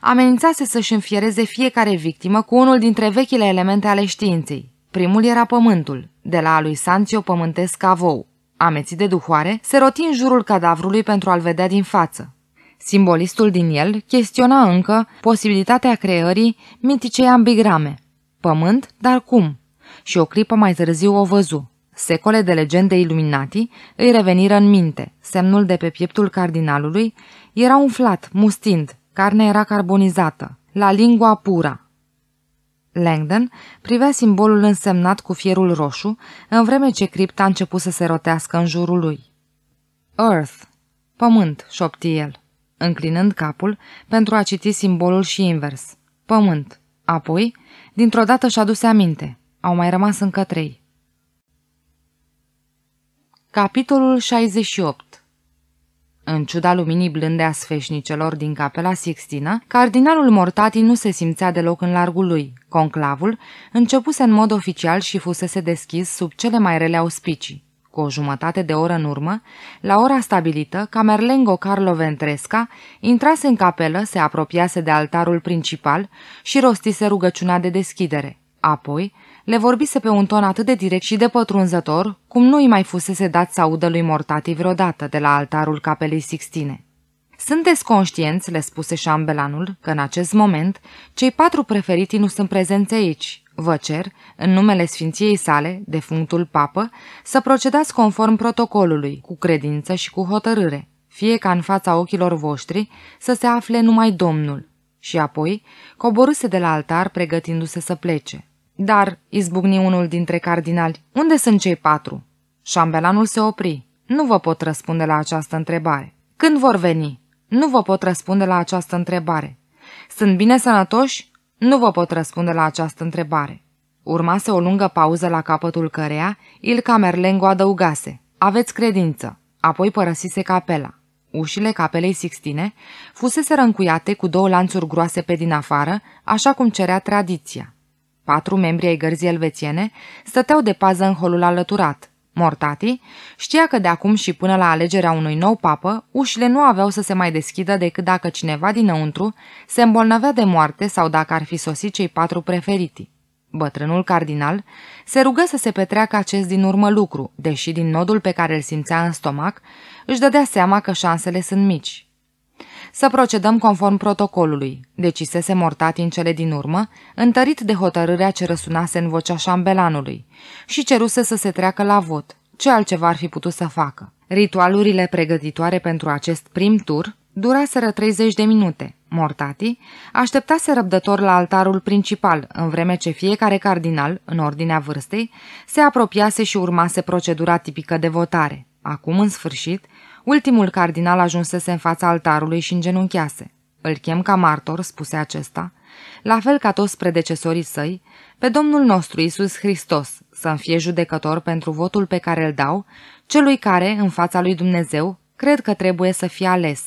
amenințase să-și înfiereze fiecare victimă cu unul dintre vechile elemente ale științei. Primul era pământul, de la lui Sanțio pământesc cavou. Ameții de duhoare se roti în jurul cadavrului pentru a-l vedea din față. Simbolistul din el chestiona încă posibilitatea creării miticei ambigrame. Pământ, dar cum? Și o clipă mai târziu o văzu. Secole de legende iluminati îi reveniră în minte. Semnul de pe pieptul cardinalului era umflat, mustind, carnea era carbonizată, la lingua pura. Langdon privea simbolul însemnat cu fierul roșu, în vreme ce cripta a început să se rotească în jurul lui. Earth, pământ, șopti el, înclinând capul pentru a citi simbolul și invers. Pământ. Apoi, dintr-o dată și-a aduse aminte. Au mai rămas încă trei. Capitolul 68 În ciuda luminii blânde a sfeșnicelor din capela Sixtina, cardinalul Mortati nu se simțea deloc în largul lui. Conclavul începuse în mod oficial și fusese deschis sub cele mai rele auspicii. Cu o jumătate de oră în urmă, la ora stabilită, Camerlengo Carlo Ventresca intrase în capelă, se apropiase de altarul principal și rostise rugăciunea de deschidere. Apoi, le vorbise pe un ton atât de direct și de pătrunzător, cum nu-i mai fusese dat să audă lui Mortati vreodată de la altarul capelei Sixtine. Sunteți conștienți, le spuse șambelanul, că în acest moment cei patru preferiti nu sunt prezenți aici. Vă cer, în numele Sfinției sale, defunctul papă, să procedați conform protocolului, cu credință și cu hotărâre, fie ca în fața ochilor voștri să se afle numai Domnul. Și apoi coborâse de la altar pregătindu-se să plece. Dar, izbucni unul dintre cardinali, unde sunt cei patru? Șambelanul se opri. Nu vă pot răspunde la această întrebare. Când vor veni? Nu vă pot răspunde la această întrebare. Sunt bine sănătoși? Nu vă pot răspunde la această întrebare. Urmase o lungă pauză la capătul căreia Il Camerlengo adăugase. Aveți credință. Apoi părăsise capela. Ușile capelei Sixtine fusese răncuiate cu două lanțuri groase pe din afară, așa cum cerea tradiția patru membri ai gărzii elvețiene, stăteau de pază în holul alăturat. Mortati știa că de acum și până la alegerea unui nou papă, ușile nu aveau să se mai deschidă decât dacă cineva dinăuntru se îmbolnăvea de moarte sau dacă ar fi sosit cei patru preferiti. Bătrânul cardinal se rugă să se petreacă acest din urmă lucru, deși din nodul pe care îl simțea în stomac, își dădea seama că șansele sunt mici să procedăm conform protocolului, decisese mortat în cele din urmă, întărit de hotărârea ce răsunase în vocea șambelanului, și ceruse să se treacă la vot. Ce altceva ar fi putut să facă? Ritualurile pregătitoare pentru acest prim tur duraseră 30 de minute. Mortati așteptase răbdător la altarul principal, în vreme ce fiecare cardinal, în ordinea vârstei, se apropiase și urmase procedura tipică de votare. Acum, în sfârșit, Ultimul cardinal ajunsese în fața altarului și îngenunchease. Îl chem ca martor, spuse acesta, la fel ca toți predecesorii săi, pe Domnul nostru Isus Hristos să-mi fie judecător pentru votul pe care îl dau, celui care, în fața lui Dumnezeu, cred că trebuie să fie ales.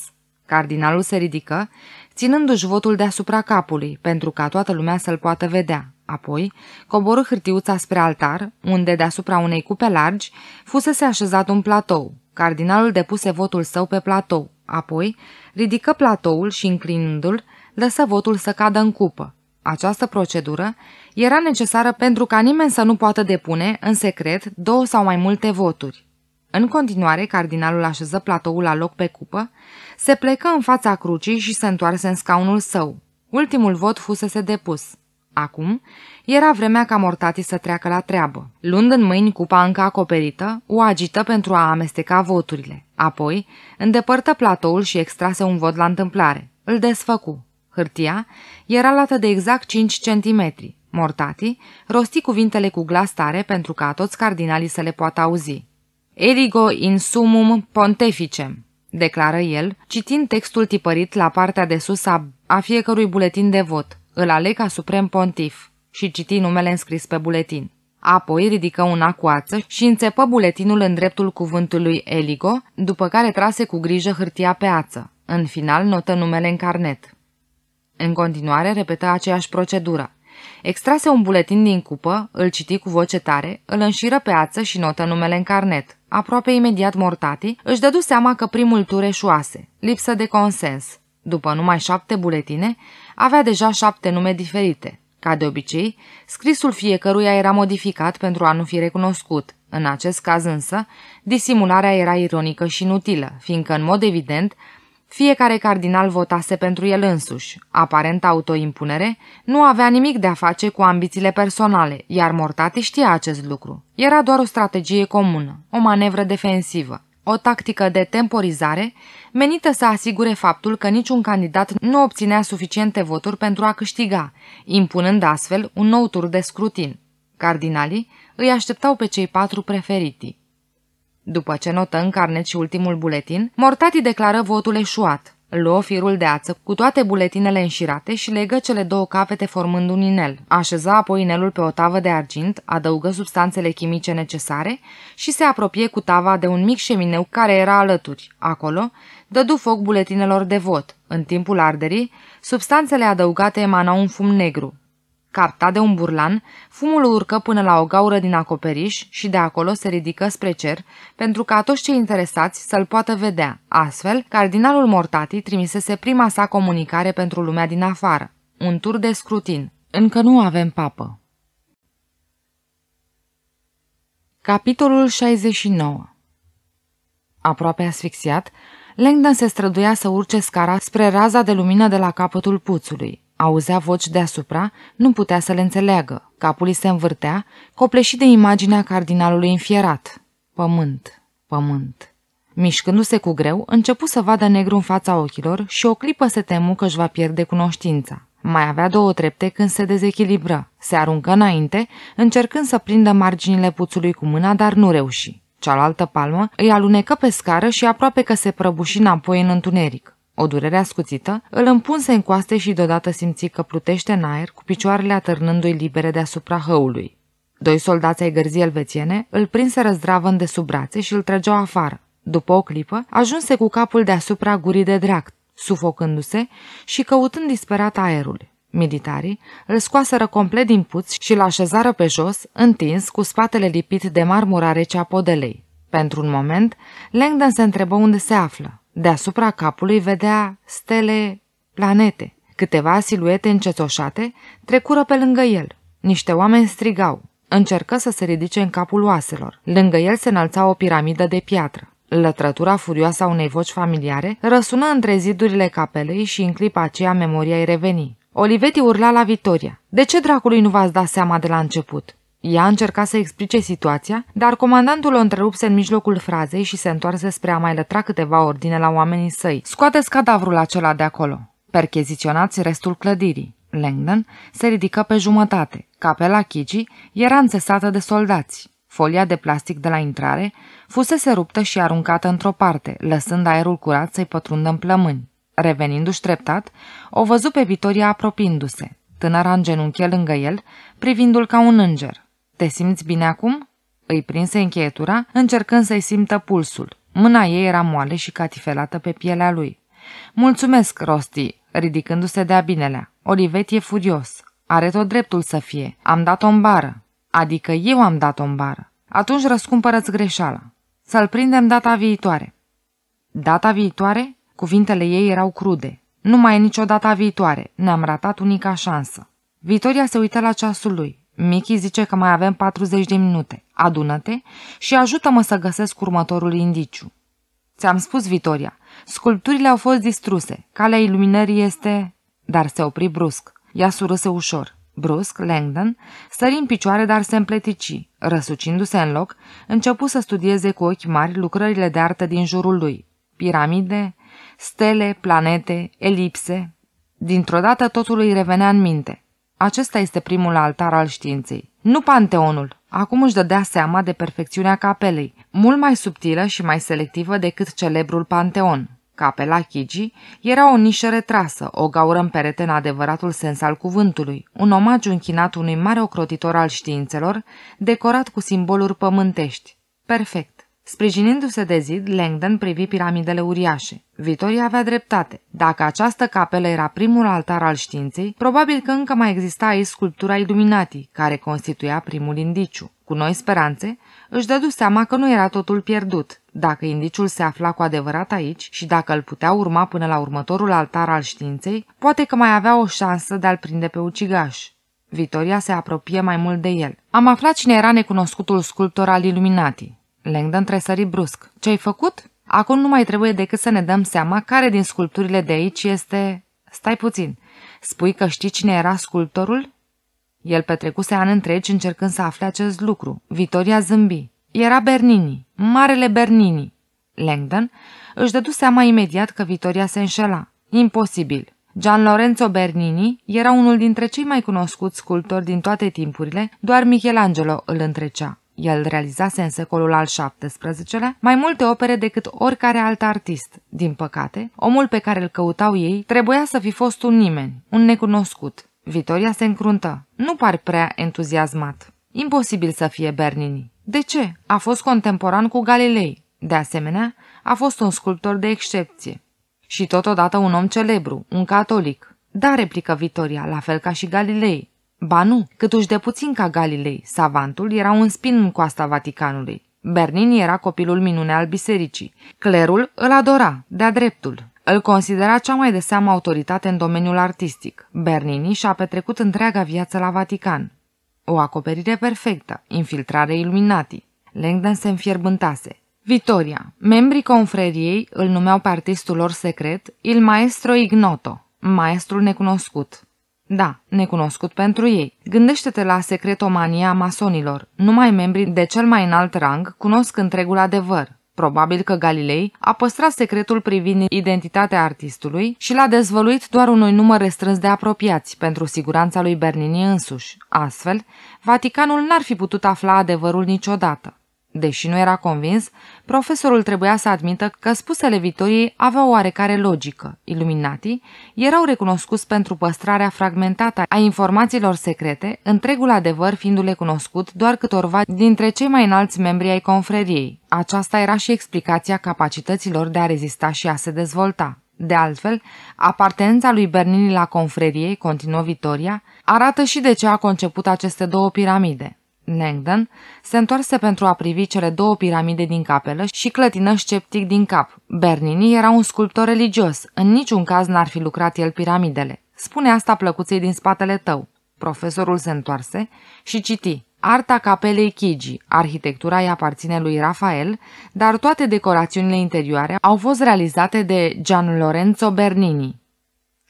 Cardinalul se ridică, ținându-și votul deasupra capului, pentru ca toată lumea să-l poată vedea. Apoi, coborâ hârtiuța spre altar, unde, deasupra unei cupe largi, fusese așezat un platou, Cardinalul depuse votul său pe platou, apoi ridică platoul și, înclinându-l, lăsă votul să cadă în cupă. Această procedură era necesară pentru ca nimeni să nu poată depune, în secret, două sau mai multe voturi. În continuare, cardinalul așeză platoul la loc pe cupă, se plecă în fața crucii și se întoarse în scaunul său. Ultimul vot fusese depus. Acum era vremea ca Mortati să treacă la treabă. Luând în mâini cupa încă acoperită, o agită pentru a amesteca voturile. Apoi, îndepărtă platoul și extrase un vot la întâmplare. Îl desfăcu. Hârtia era lată de exact 5 centimetri. Mortati rosti cuvintele cu glas tare pentru ca toți cardinalii să le poată auzi. Erigo in sumum pontificem", declară el, citind textul tipărit la partea de sus a, a fiecărui buletin de vot. Îl aleg ca suprem pontif și citi numele înscris pe buletin. Apoi ridică una coață și înțepă buletinul în dreptul cuvântului Eligo, după care trase cu grijă hârtia pe ață. În final notă numele în carnet. În continuare repetă aceeași procedură. Extrase un buletin din cupă, îl citi cu voce tare, îl înșiră pe ață și notă numele în carnet. Aproape imediat Mortati își dădu seama că primul tur eșuase, lipsă de consens. După numai șapte buletine, avea deja șapte nume diferite. Ca de obicei, scrisul fiecăruia era modificat pentru a nu fi recunoscut. În acest caz însă, disimularea era ironică și inutilă, fiindcă, în mod evident, fiecare cardinal votase pentru el însuși. Aparent autoimpunere nu avea nimic de a face cu ambițiile personale, iar Mortati știa acest lucru. Era doar o strategie comună, o manevră defensivă, o tactică de temporizare menită să asigure faptul că niciun candidat nu obținea suficiente voturi pentru a câștiga, impunând astfel un nou tur de scrutin. Cardinalii îi așteptau pe cei patru preferiti. După ce notă în carnet și ultimul buletin, Mortati declară votul eșuat. Luă firul de ață cu toate buletinele înșirate și legă cele două capete formând un inel. Așeza apoi inelul pe o tavă de argint, adăugă substanțele chimice necesare și se apropie cu tava de un mic șemineu care era alături. Acolo, dădu foc buletinelor de vot. În timpul arderii, substanțele adăugate emanau un fum negru carta de un burlan, fumul urcă până la o gaură din acoperiș și de acolo se ridică spre cer, pentru ca toți cei interesați să-l poată vedea. Astfel, cardinalul Mortati trimisese prima sa comunicare pentru lumea din afară. Un tur de scrutin. Încă nu avem papă. Capitolul 69 Aproape asfixiat, Langdon se străduia să urce scara spre raza de lumină de la capătul puțului. Auzea voci deasupra, nu putea să le înțeleagă. Capul îi se învârtea, copleșit de imaginea cardinalului înfierat. Pământ, pământ. Mișcându-se cu greu, începu să vadă negru în fața ochilor și o clipă se temu că își va pierde cunoștința. Mai avea două trepte când se dezechilibră. Se aruncă înainte, încercând să prindă marginile puțului cu mâna, dar nu reuși. Cealaltă palmă îi alunecă pe scară și aproape că se prăbuși înapoi în întuneric. O durere ascuțită îl împunse în coaste și deodată simți că plutește în aer cu picioarele atârnându-i libere deasupra hăului. Doi soldați ai gărzii elvețiene îl prinse răzdravând de sub brațe și îl trăgeau afară. După o clipă, ajunse cu capul deasupra gurii de dract, sufocându-se și căutând disperat aerul. Militarii îl scoaseră complet din puț și îl așezară pe jos, întins, cu spatele lipit de marmura rece a podelei. Pentru un moment, Langdon se întrebă unde se află. Deasupra capului vedea stele, planete. Câteva siluete încețoșate trecură pe lângă el. Niște oameni strigau. Încercă să se ridice în capul oaselor. Lângă el se înalța o piramidă de piatră. Lătrătura furioasă a unei voci familiare răsună între zidurile capelei și în clipa aceea memoria îi reveni. Oliveti urla la Vitoria. De ce dracului nu v-ați dat seama de la început? Ea încerca să explice situația, dar comandantul o întrerupse în mijlocul frazei și se întoarse spre a mai lătra câteva ordine la oamenii săi. Scoateți cadavrul acela de acolo. Percheziționați restul clădirii. Langdon se ridică pe jumătate. Capela Chigi era înțesată de soldați. Folia de plastic de la intrare fusese ruptă și aruncată într-o parte, lăsând aerul curat să-i pătrundă în plămâni. Revenindu-și treptat, o văzu pe Vitoria apropiindu-se. Tânăra în genunchi lângă el, privindu-l ca un înger. Te simți bine acum?" Îi prinse încheietura, încercând să-i simtă pulsul. Mâna ei era moale și catifelată pe pielea lui. Mulțumesc, Rosti, ridicându-se de-a binelea. Olivet e furios. Are tot dreptul să fie. Am dat-o în bară. Adică eu am dat-o în bară. Atunci răscumpărăți greșeala. Să-l prindem data viitoare. Data viitoare? Cuvintele ei erau crude. Nu mai e nicio data viitoare. Ne-am ratat unica șansă. Vitoria se uită la ceasul lui. Michi zice că mai avem 40 de minute. Adună-te și ajută-mă să găsesc următorul indiciu. Ți-am spus, Vitoria, sculpturile au fost distruse, calea iluminării este... Dar se opri brusc. Ea surâse ușor. Brusc, Langdon, sări în picioare, dar se împletici. Răsucindu-se în loc, începu să studieze cu ochi mari lucrările de artă din jurul lui. Piramide, stele, planete, elipse. Dintr-o dată totul îi revenea în minte. Acesta este primul altar al științei. Nu Panteonul. Acum își dădea seama de perfecțiunea capelei, mult mai subtilă și mai selectivă decât celebrul Panteon. Capela Chigi era o nișă retrasă, o gaură în perete în adevăratul sens al cuvântului, un omagiu închinat unui mare ocrotitor al științelor, decorat cu simboluri pământești. Perfect. Sprijinindu-se de zid, Langdon privi piramidele uriașe. Vitoria avea dreptate. Dacă această capelă era primul altar al științei, probabil că încă mai exista aici sculptura Illuminati, care constituia primul indiciu. Cu noi speranțe, își dădu seama că nu era totul pierdut. Dacă indiciul se afla cu adevărat aici și dacă îl putea urma până la următorul altar al științei, poate că mai avea o șansă de a-l prinde pe ucigaș. Vitoria se apropie mai mult de el. Am aflat cine era necunoscutul sculptor al Illuminati. Langdon tresări brusc. Ce-ai făcut? Acum nu mai trebuie decât să ne dăm seama care din sculpturile de aici este... Stai puțin. Spui că știi cine era sculptorul? El petrecuse ani întregi încercând să afle acest lucru. Vitoria zâmbi. Era Bernini, marele Bernini. Langdon își dădu seama imediat că Vitoria se înșela. Imposibil. Gian Lorenzo Bernini era unul dintre cei mai cunoscuți sculptori din toate timpurile, doar Michelangelo îl întrecea. El realizase în secolul al XVII-lea mai multe opere decât oricare alt artist. Din păcate, omul pe care îl căutau ei trebuia să fi fost un nimeni, un necunoscut. Vitoria se încruntă. Nu par prea entuziasmat. Imposibil să fie Bernini. De ce? A fost contemporan cu Galilei. De asemenea, a fost un sculptor de excepție. Și totodată un om celebru, un catolic. Da, replică Vitoria, la fel ca și Galilei. Ba nu, uși de puțin ca Galilei, savantul era un spin în coasta Vaticanului. Bernini era copilul minune al bisericii. Clerul îl adora, de-a dreptul. Îl considera cea mai de seamă autoritate în domeniul artistic. Bernini și-a petrecut întreaga viață la Vatican. O acoperire perfectă, infiltrare iluminati. Langdon se înfierbântase. Vitoria. Membrii confreriei îl numeau pe artistul lor secret Il Maestro Ignoto, maestrul necunoscut. Da, necunoscut pentru ei. Gândește-te la secretomania masonilor. Numai membrii de cel mai înalt rang cunosc întregul adevăr. Probabil că Galilei a păstrat secretul privind identitatea artistului și l-a dezvăluit doar unui număr restrâns de apropiați pentru siguranța lui Bernini însuși. Astfel, Vaticanul n-ar fi putut afla adevărul niciodată. Deși nu era convins, profesorul trebuia să admită că spusele Vitoriei aveau oarecare logică. Iluminatii erau recunoscuți pentru păstrarea fragmentată a informațiilor secrete, întregul adevăr fiindu-le cunoscut doar câtorva dintre cei mai înalți membri ai confreriei. Aceasta era și explicația capacităților de a rezista și a se dezvolta. De altfel, apartenența lui Bernini la confrerie, continuă Vitoria, arată și de ce a conceput aceste două piramide. Nengden, se întoarse pentru a privi cele două piramide din capelă și clătină sceptic din cap. Bernini era un sculptor religios, în niciun caz n-ar fi lucrat el piramidele. Spune asta plăcuței din spatele tău. Profesorul se întoarse și citi. Arta capelei Chigi, arhitectura îi aparține lui Rafael, dar toate decorațiunile interioare au fost realizate de Gian Lorenzo Bernini.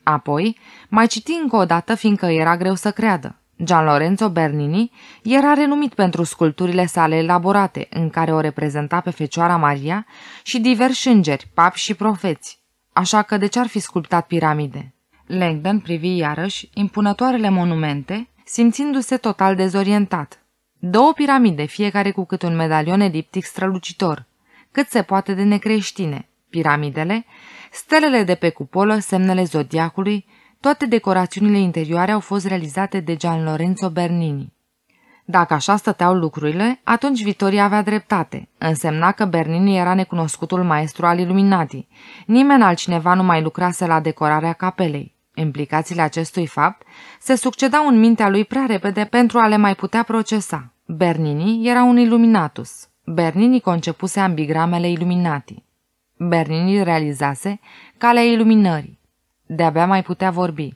Apoi, mai citi încă o dată, fiindcă era greu să creadă. Gian Lorenzo Bernini era renumit pentru sculpturile sale elaborate, în care o reprezenta pe Fecioara Maria și diversi îngeri, papi și profeți, așa că de ce ar fi sculptat piramide? Langdon privi iarăși impunătoarele monumente, simțindu-se total dezorientat. Două piramide, fiecare cu cât un medalion eliptic strălucitor, cât se poate de necreștine, piramidele, stelele de pe cupolă, semnele zodiacului, toate decorațiunile interioare au fost realizate de Gian Lorenzo Bernini. Dacă așa stăteau lucrurile, atunci Vitoria avea dreptate. Însemna că Bernini era necunoscutul maestru al iluminatii. Nimeni altcineva nu mai lucrase la decorarea capelei. Implicațiile acestui fapt se succedau în mintea lui prea repede pentru a le mai putea procesa. Bernini era un iluminatus. Bernini concepuse ambigramele iluminati. Bernini realizase calea iluminării. De-abia mai putea vorbi.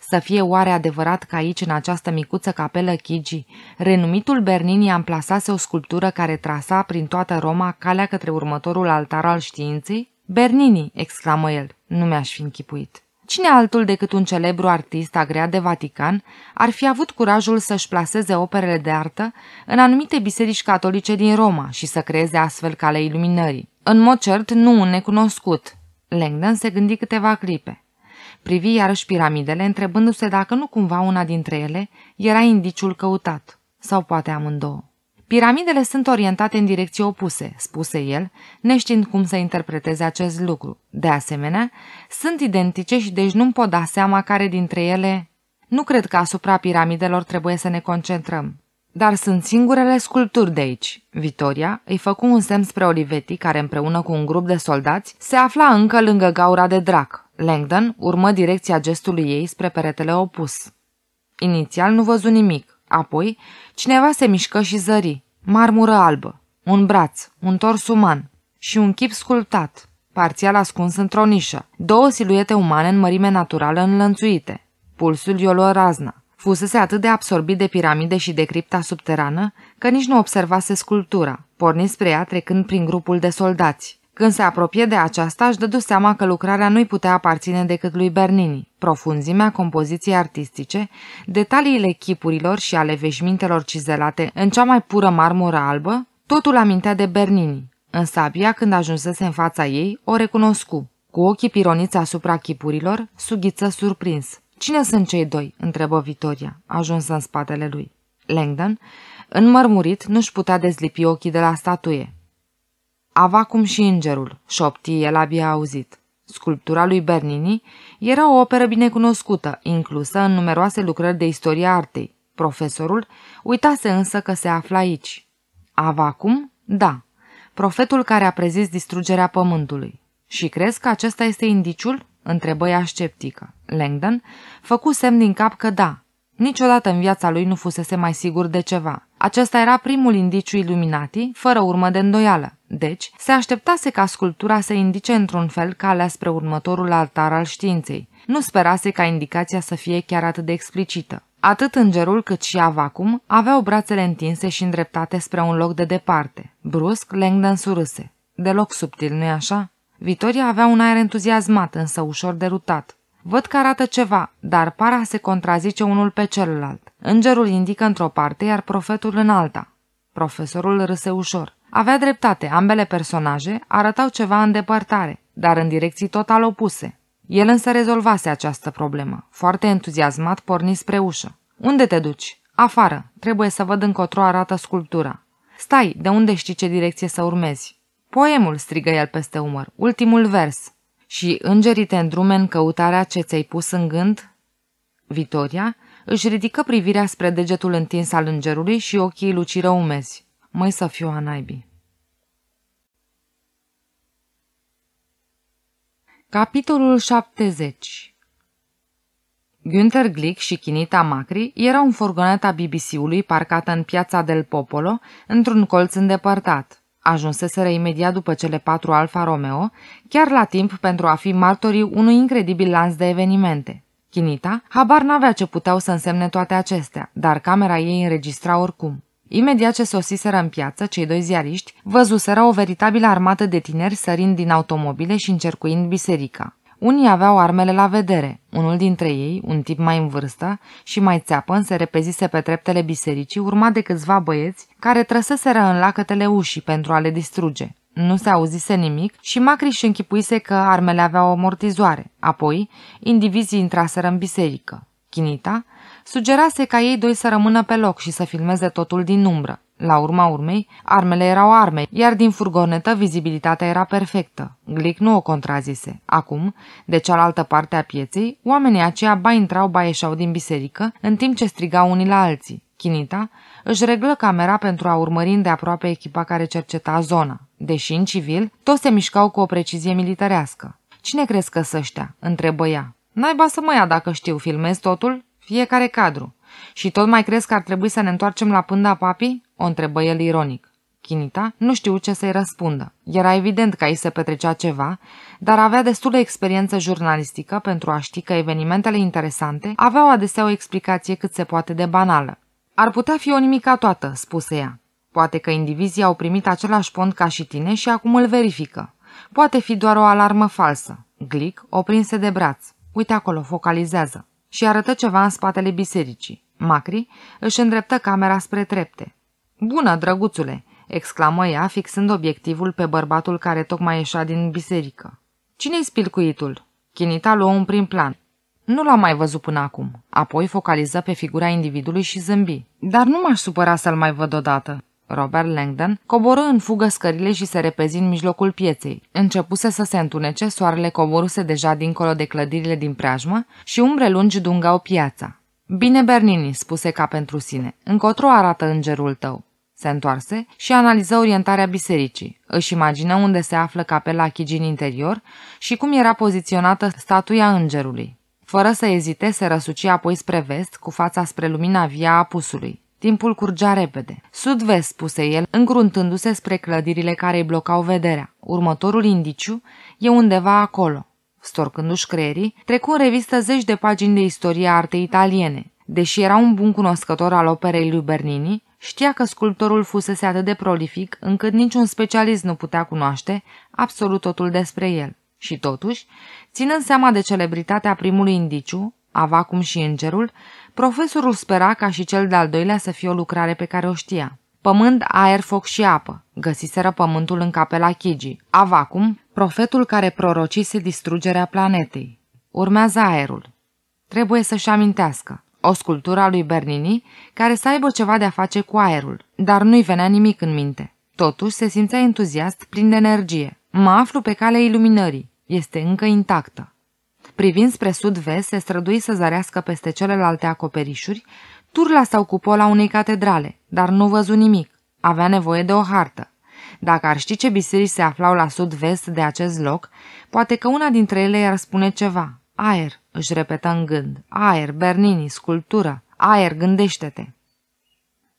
Să fie oare adevărat că aici, în această micuță capelă Chigi, renumitul Bernini amplasase o sculptură care trasa prin toată Roma calea către următorul altar al științei? Bernini, exclamă el, nu mi-aș fi închipuit. Cine altul decât un celebru artist agreat de Vatican ar fi avut curajul să-și placeze operele de artă în anumite biserici catolice din Roma și să creeze astfel calea iluminării? În mod cert, nu un necunoscut. Langdon se gândi câteva clipe privi iarăși piramidele, întrebându-se dacă nu cumva una dintre ele era indiciul căutat, sau poate amândouă. Piramidele sunt orientate în direcții opuse, spuse el, neștiind cum să interpreteze acest lucru. De asemenea, sunt identice și deci nu-mi pot da seama care dintre ele... Nu cred că asupra piramidelor trebuie să ne concentrăm. Dar sunt singurele sculpturi de aici. Vitoria îi făcu un semn spre Olivetti, care împreună cu un grup de soldați se afla încă lângă gaura de drac. Langdon urmă direcția gestului ei spre peretele opus. Inițial nu văzu nimic, apoi cineva se mișcă și zări. Marmură albă, un braț, un tors uman și un chip sculptat, parțial ascuns într-o nișă, două siluete umane în mărime naturală înlănțuite. Pulsul i-o luă razna. Fusese atât de absorbit de piramide și de cripta subterană că nici nu observase sculptura, pornind spre ea trecând prin grupul de soldați. Când se apropie de aceasta, își dădu seama că lucrarea nu-i putea aparține decât lui Bernini. Profunzimea compoziției artistice, detaliile chipurilor și ale veșmintelor cizelate în cea mai pură marmură albă, totul amintea de Bernini. Însă abia când ajunsese în fața ei, o recunoscu. Cu ochii pironiți asupra chipurilor, sughiță surprins. Cine sunt cei doi?" întrebă Vitoria, ajunsă în spatele lui. Langdon, înmărmurit, nu-și putea dezlipi ochii de la statuie. Avacum și îngerul, șopti el abia auzit. Sculptura lui Bernini era o operă binecunoscută, inclusă în numeroase lucrări de istoria artei. Profesorul uitase însă că se afla aici. Avacum? Da. Profetul care a prezis distrugerea pământului. Și crezi că acesta este indiciul? întrebă ea sceptică. Langdon făcu semn din cap că da. Niciodată în viața lui nu fusese mai sigur de ceva. Acesta era primul indiciu Illuminati, fără urmă de îndoială. Deci, se așteptase ca sculptura să indice într-un fel calea spre următorul altar al științei. Nu sperase ca indicația să fie chiar atât de explicită. Atât îngerul cât și Avacum aveau brațele întinse și îndreptate spre un loc de departe. Brusc, Langdon suruse. Deloc subtil, nu-i așa? Vitoria avea un aer entuziasmat, însă ușor derutat. Văd că arată ceva, dar para se contrazice unul pe celălalt. Îngerul indică într-o parte, iar profetul în alta. Profesorul râse ușor. Avea dreptate, ambele personaje arătau ceva în depărtare, dar în direcții total opuse. El însă rezolvase această problemă. Foarte entuziasmat, porni spre ușă. Unde te duci?" Afară. Trebuie să văd încotro arată sculptura." Stai, de unde știi ce direcție să urmezi?" Poemul, strigă el peste umăr, ultimul vers. Și îngerii te îndrume în căutarea ce ți-ai pus în gând? Vitoria își ridică privirea spre degetul întins al îngerului și ochii luciră umezi. Măi să fiu a naibii. Capitolul 70 Günther Glick și Chinita Macri erau în furgoneta BBC-ului parcată în piața del Popolo, într-un colț îndepărtat. Ajunseseră imediat după cele patru Alfa Romeo, chiar la timp pentru a fi martorii unui incredibil lanț de evenimente. Chinita habar n-avea ce puteau să însemne toate acestea, dar camera ei înregistra oricum. Imediat ce sosiseră în piață, cei doi ziariști văzuseră o veritabilă armată de tineri sărind din automobile și încercuind biserica. Unii aveau armele la vedere. Unul dintre ei, un tip mai în vârstă și mai țeapăn, se repezise pe treptele bisericii, urmat de câțiva băieți care trăseseră în lacătele ușii pentru a le distruge. Nu se auzise nimic și Macri și închipuise că armele aveau o mortizoare. Apoi, indivizii intraseră în biserică. Chinita sugerase ca ei doi să rămână pe loc și să filmeze totul din umbră. La urma urmei, armele erau arme, iar din furgonetă vizibilitatea era perfectă. Glick nu o contrazise. Acum, de cealaltă parte a pieței, oamenii aceia ba intrau, ba ieșau din biserică, în timp ce strigau unii la alții. Chinita își reglă camera pentru a urmări de aproape echipa care cerceta zona. Deși în civil, toți se mișcau cu o precizie militarească. Cine crezi că ăștia?" întrebă ea. Naiba să mă ia dacă știu, filmez totul, fiecare cadru. Și tot mai crezi că ar trebui să ne întoarcem la pânda papii? O întrebă el ironic. Chinita nu știu ce să-i răspundă. Era evident că aici se petrecea ceva, dar avea destulă experiență jurnalistică pentru a ști că evenimentele interesante aveau adesea o explicație cât se poate de banală. Ar putea fi o nimica toată, spuse ea. Poate că indivizii au primit același pont ca și tine și acum îl verifică. Poate fi doar o alarmă falsă. Glic o prinse de braț. Uite acolo, focalizează. Și arătă ceva în spatele bisericii. Macri își îndreptă camera spre trepte. Bună, drăguțule!" exclamă ea, fixând obiectivul pe bărbatul care tocmai ieșea din biserică. Cine-i spilcuitul?" Chinita luă un prim plan. Nu l-am mai văzut până acum. Apoi focaliză pe figura individului și zâmbi. Dar nu m-aș supăra să-l mai văd odată. Robert Langdon coboră în fugă scările și se repezi în mijlocul pieței. Începuse să se întunece, soarele coboruse deja dincolo de clădirile din preajmă și umbre lungi dungau piața. Bine, Bernini, spuse ca pentru sine, încotro arată îngerul tău. Se întoarse și analiză orientarea bisericii. Își imagină unde se află capela Chigi în interior și cum era poziționată statuia îngerului. Fără să ezite, se răsuci apoi spre vest, cu fața spre lumina via apusului. Timpul curgea repede. Sud-vest, spuse el, îngruntându se spre clădirile care îi blocau vederea. Următorul indiciu e undeva acolo storcându-și creierii, trecu în revistă zeci de pagini de istoria artei italiene. Deși era un bun cunoscător al operei lui Bernini, știa că sculptorul fusese atât de prolific încât niciun specialist nu putea cunoaște absolut totul despre el. Și totuși, ținând seama de celebritatea primului indiciu, Avacum și Îngerul, profesorul spera ca și cel de-al doilea să fie o lucrare pe care o știa. Pământ, aer, foc și apă. Găsiseră pământul în capela Chigi. Avacum, profetul care prorocise distrugerea planetei. Urmează aerul. Trebuie să-și amintească. O sculptură a lui Bernini care să aibă ceva de a face cu aerul, dar nu-i venea nimic în minte. Totuși se simțea entuziast, plin de energie. Mă aflu pe calea iluminării. Este încă intactă. Privind spre sud-vest, se strădui să zărească peste celelalte acoperișuri, Turla sau cupola unei catedrale, dar nu văzu nimic. Avea nevoie de o hartă. Dacă ar ști ce biserici se aflau la sud-vest de acest loc, poate că una dintre ele i-ar spune ceva. Aer, își repetă în gând. Aer, Bernini, sculptură. Aer, gândește-te.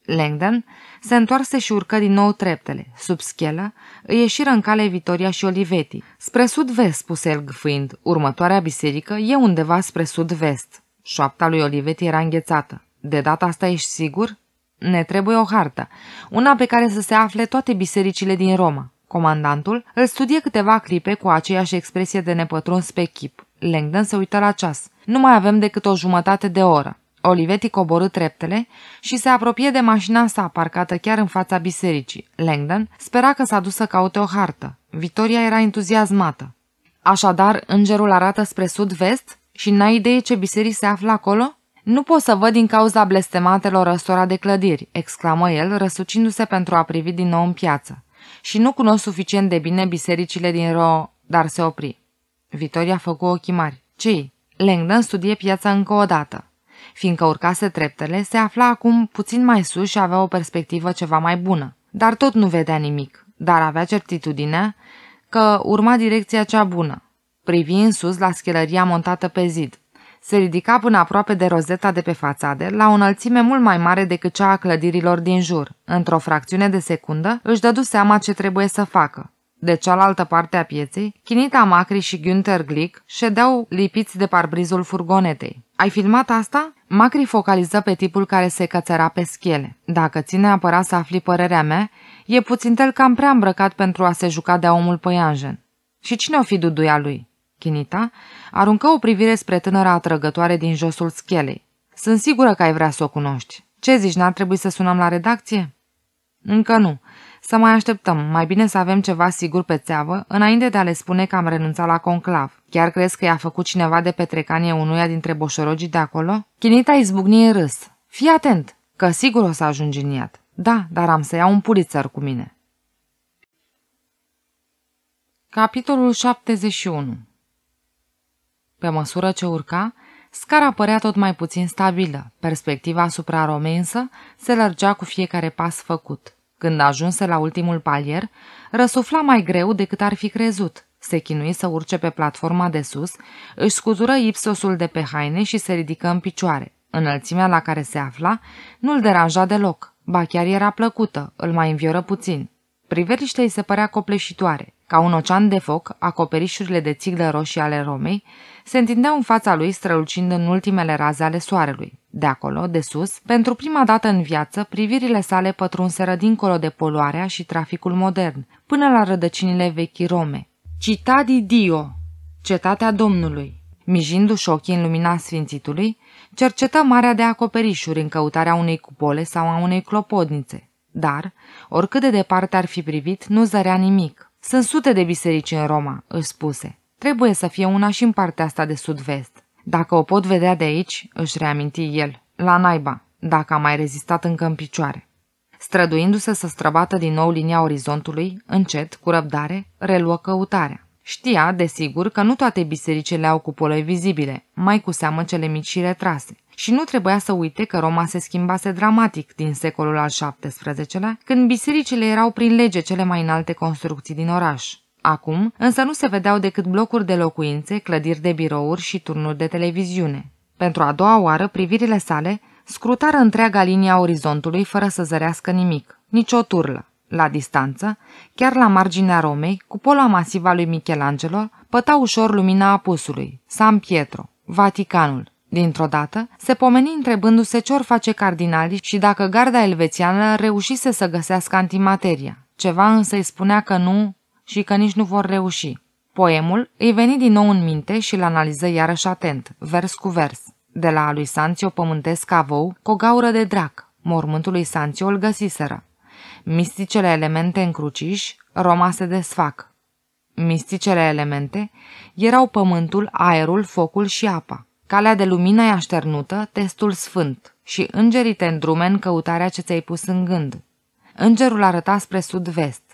Langdon se întoarse și urcă din nou treptele. Sub schelă îi ieșiră în cale Vitoria și Olivetti. Spre sud-vest, spuse el gâfâind, următoarea biserică e undeva spre sud-vest. Șoapta lui Olivetti era înghețată. De data asta ești sigur? Ne trebuie o hartă, una pe care să se afle toate bisericile din Roma. Comandantul îl studie câteva clipe cu aceeași expresie de nepătruns pe chip. Langdon se uită la ceas. Nu mai avem decât o jumătate de oră. Olivetti coborâ treptele și se apropie de mașina sa, parcată chiar în fața bisericii. Langdon spera că s-a dus să caute o hartă. Victoria era entuziasmată. Așadar, îngerul arată spre sud-vest și n-ai idee ce biserici se află acolo? Nu pot să văd din cauza blestematelor răsora de clădiri, exclamă el, răsucindu-se pentru a privi din nou în piață. Și nu cunosc suficient de bine bisericile din Ro, dar se opri. Vitoria făcu ochii mari. Cei? Langdon studie piața încă o dată. Fiindcă urcase treptele, se afla acum puțin mai sus și avea o perspectivă ceva mai bună. Dar tot nu vedea nimic, dar avea certitudinea că urma direcția cea bună. Privi în sus la schelăria montată pe zid se ridica până aproape de rozeta de pe fațade, la o înălțime mult mai mare decât cea a clădirilor din jur. Într-o fracțiune de secundă își dădu seama ce trebuie să facă. De cealaltă parte a pieței, Chinita Macri și Günther Glick ședeau lipiți de parbrizul furgonetei. Ai filmat asta?" Macri focaliză pe tipul care se cățăra pe schele. Dacă ține apărat să afli părerea mea, e puțintel cam prea îmbrăcat pentru a se juca de omul păianjen. Și cine o fi duduia lui?" Chinita aruncă o privire spre tânăra atrăgătoare din josul schelei. Sunt sigură că ai vrea să o cunoști. Ce zici, n-ar trebui să sunăm la redacție? Încă nu. Să mai așteptăm, mai bine să avem ceva sigur pe țeavă, înainte de a le spune că am renunțat la conclav. Chiar crezi că i-a făcut cineva de petrecanie unuia dintre boșorogii de acolo? Chinita izbucni în râs. Fii atent, că sigur o să ajungi în iad. Da, dar am să iau un pulițăr cu mine. Capitolul 71 pe măsură ce urca, scara părea tot mai puțin stabilă, perspectiva asupra Romei însă se lărgea cu fiecare pas făcut. Când ajunse la ultimul palier, răsufla mai greu decât ar fi crezut. Se chinui să urce pe platforma de sus, își scuzură ipsosul de pe haine și se ridică în picioare. Înălțimea la care se afla nu-l deranja deloc, ba chiar era plăcută, îl mai învioră puțin. Priveliștea îi se părea copleșitoare, ca un ocean de foc, acoperișurile de țiglă roșii ale Romei, se întindeau în fața lui strălucind în ultimele raze ale soarelui. De acolo, de sus, pentru prima dată în viață, privirile sale pătrunseră dincolo de poluarea și traficul modern, până la rădăcinile vechi Rome. Cita di Dio, cetatea Domnului. Mijindu-și ochii în lumina sfințitului, cercetă marea de acoperișuri în căutarea unei cupole sau a unei clopodnițe. Dar, oricât de departe ar fi privit, nu zărea nimic. Sunt sute de biserici în Roma, își spuse. Trebuie să fie una și în partea asta de sud-vest. Dacă o pot vedea de aici, își reaminti el, la naiba, dacă a mai rezistat încă în picioare. Străduindu-se să străbată din nou linia orizontului, încet, cu răbdare, reluă căutarea. Știa, desigur, că nu toate bisericile au cupole vizibile, mai cu seamă cele mici și retrase. Și nu trebuia să uite că Roma se schimbase dramatic din secolul al XVII-lea, când bisericile erau prin lege cele mai înalte construcții din oraș acum, însă nu se vedeau decât blocuri de locuințe, clădiri de birouri și turnuri de televiziune. Pentru a doua oară, privirile sale scrutară întreaga linie a orizontului fără să zărească nimic, nicio turlă. La distanță, chiar la marginea Romei, cupola masivă a lui Michelangelo păta ușor lumina apusului, San Pietro, Vaticanul. Dintr-o dată, se pomeni întrebându-se ce or face cardinalii și dacă garda elvețiană reușise să găsească antimateria. Ceva însă îi spunea că nu și că nici nu vor reuși. Poemul îi veni din nou în minte și îl analiză iarăși atent, vers cu vers. De la lui Sanțio pământesc avou cu o gaură de drac. Mormântul lui Sanțio îl găsiseră. Misticele elemente încruciși, Roma se desfac. Misticele elemente erau pământul, aerul, focul și apa. Calea de lumină e așternută, testul sfânt, și îngerii te îndrume în căutarea ce ți-ai pus în gând. Îngerul arăta spre sud-vest.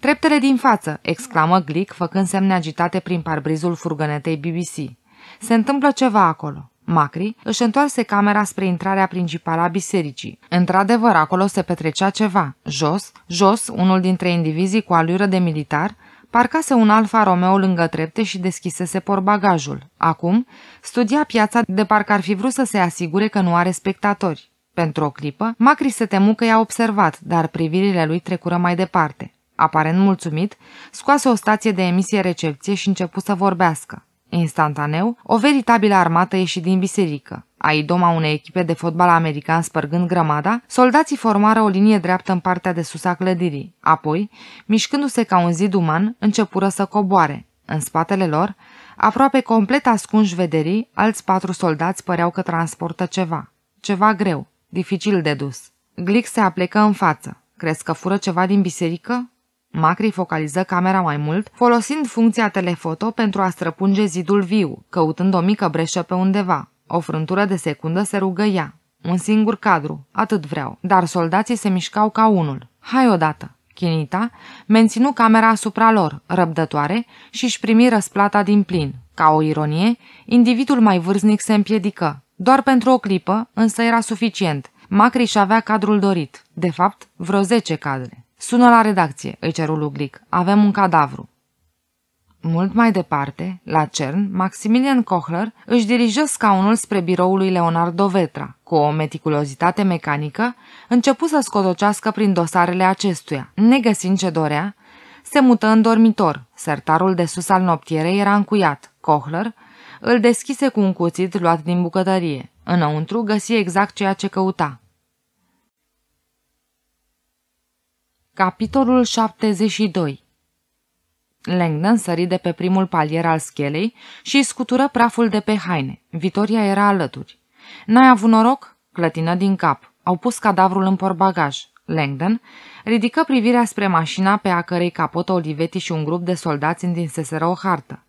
Treptele din față!" exclamă Glick, făcând semne agitate prin parbrizul furgonetei BBC. Se întâmplă ceva acolo." Macri își întoarse camera spre intrarea principală a bisericii. Într-adevăr, acolo se petrecea ceva. Jos, jos, unul dintre indivizii cu alură de militar, parcase un Alfa Romeo lângă trepte și deschisese porbagajul. Acum, studia piața de parcă ar fi vrut să se asigure că nu are spectatori. Pentru o clipă, Macri se temu că i-a observat, dar privirile lui trecură mai departe. Aparent mulțumit, scoase o stație de emisie-recepție și începu să vorbească. Instantaneu, o veritabilă armată ieși din biserică. A idoma unei echipe de fotbal american spărgând grămada, soldații formară o linie dreaptă în partea de sus a clădirii. Apoi, mișcându-se ca un zid uman, începură să coboare. În spatele lor, aproape complet ascunși vederii, alți patru soldați păreau că transportă ceva. Ceva greu, dificil de dus. Glick se aplecă în față. Crezi că fură ceva din biserică? Macri focaliză camera mai mult, folosind funcția telefoto pentru a străpunge zidul viu, căutând o mică breșă pe undeva. O frântură de secundă se rugă ea. Un singur cadru, atât vreau, dar soldații se mișcau ca unul. Hai odată! Chinita menținu camera asupra lor, răbdătoare, și își primi răsplata din plin. Ca o ironie, individul mai vârznic se împiedică. Doar pentru o clipă, însă era suficient. Macri și avea cadrul dorit, de fapt, vreo 10 cadre. Sună la redacție, îi ceru lui Glic. Avem un cadavru. Mult mai departe, la CERN, Maximilian Kohler, își dirijă scaunul spre biroul lui Leonardo Vetra. Cu o meticulozitate mecanică, început să scotocească prin dosarele acestuia. Negăsind ce dorea, se mută în dormitor. Sertarul de sus al noptierei era încuiat. Kohler îl deschise cu un cuțit luat din bucătărie. Înăuntru găsi exact ceea ce căuta. Capitolul 72 Langdon sări de pe primul palier al schelei și scutură praful de pe haine. Vitoria era alături. N-ai avut noroc?" clătină din cap. Au pus cadavrul în porbagaj. Langdon ridică privirea spre mașina pe a cărei capotă Olivetti și un grup de soldați îndinseseră o hartă.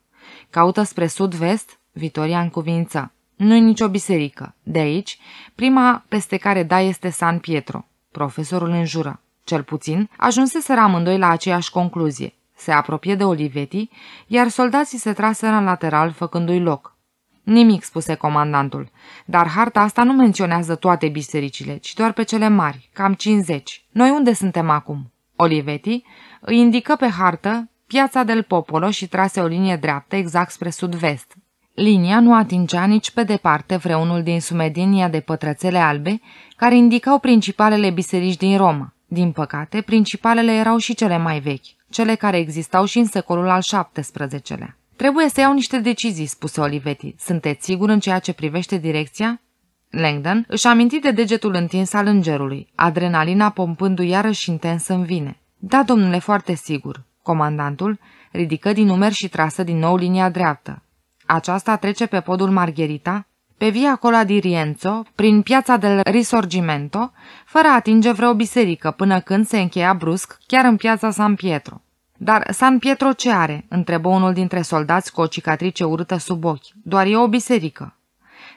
Caută spre sud-vest, Vitoria în cuvință. Nu-i nicio biserică. De aici, prima peste care da este San Pietro. Profesorul înjură cel puțin, ajunseseră amândoi la aceeași concluzie. Se apropie de Olivetti, iar soldații se traseră în lateral, făcându-i loc. Nimic, spuse comandantul, dar harta asta nu menționează toate bisericile, ci doar pe cele mari, cam 50. Noi unde suntem acum? Olivetti îi indică pe hartă piața del Popolo și trase o linie dreaptă exact spre sud-vest. Linia nu atingea nici pe departe vreunul din sumedinia de pătrățele albe care indicau principalele biserici din Roma. Din păcate, principalele erau și cele mai vechi, cele care existau și în secolul al XVII-lea. Trebuie să iau niște decizii, spuse Olivetti. Sunteți sigur în ceea ce privește direcția? Langdon își aminti de degetul întins al îngerului, adrenalina pompându-i iarăși intens în vine. Da, domnule, foarte sigur. Comandantul ridică din numer și trasă din nou linia dreaptă. Aceasta trece pe podul Margherita, pe Via Cola di Rienzo, prin piața del Risorgimento, fără a atinge vreo biserică, până când se încheia brusc chiar în piața San Pietro. Dar San Pietro ce are?" întrebă unul dintre soldați cu o cicatrice urâtă sub ochi. Doar e o biserică."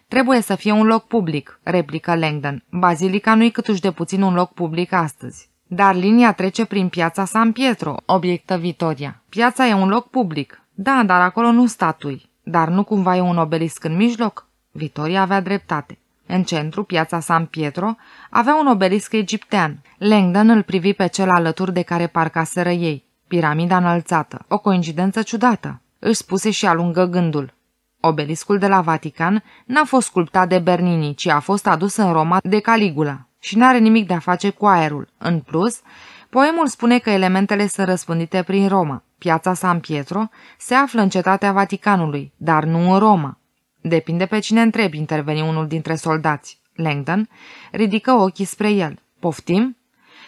Trebuie să fie un loc public," replică Langdon. Bazilica nu-i câtuși de puțin un loc public astăzi." Dar linia trece prin piața San Pietro," obiectă Vitoria. Piața e un loc public." Da, dar acolo nu statui." Dar nu cumva e un obelisc în mijloc?" Vitoria avea dreptate. În centru, piața San Pietro, avea un obelisc egiptean. Langdon îl privi pe cel alături de care parcaseră ei. Piramida înălțată. O coincidență ciudată. Își spuse și alungă gândul. Obeliscul de la Vatican n-a fost sculptat de Bernini, ci a fost adus în Roma de Caligula și n-are nimic de a face cu aerul. În plus, poemul spune că elementele sunt răspândite prin Roma. Piața San Pietro se află în cetatea Vaticanului, dar nu în Roma. Depinde pe cine întrebi, interveni unul dintre soldați. Langdon ridică ochii spre el. Poftim?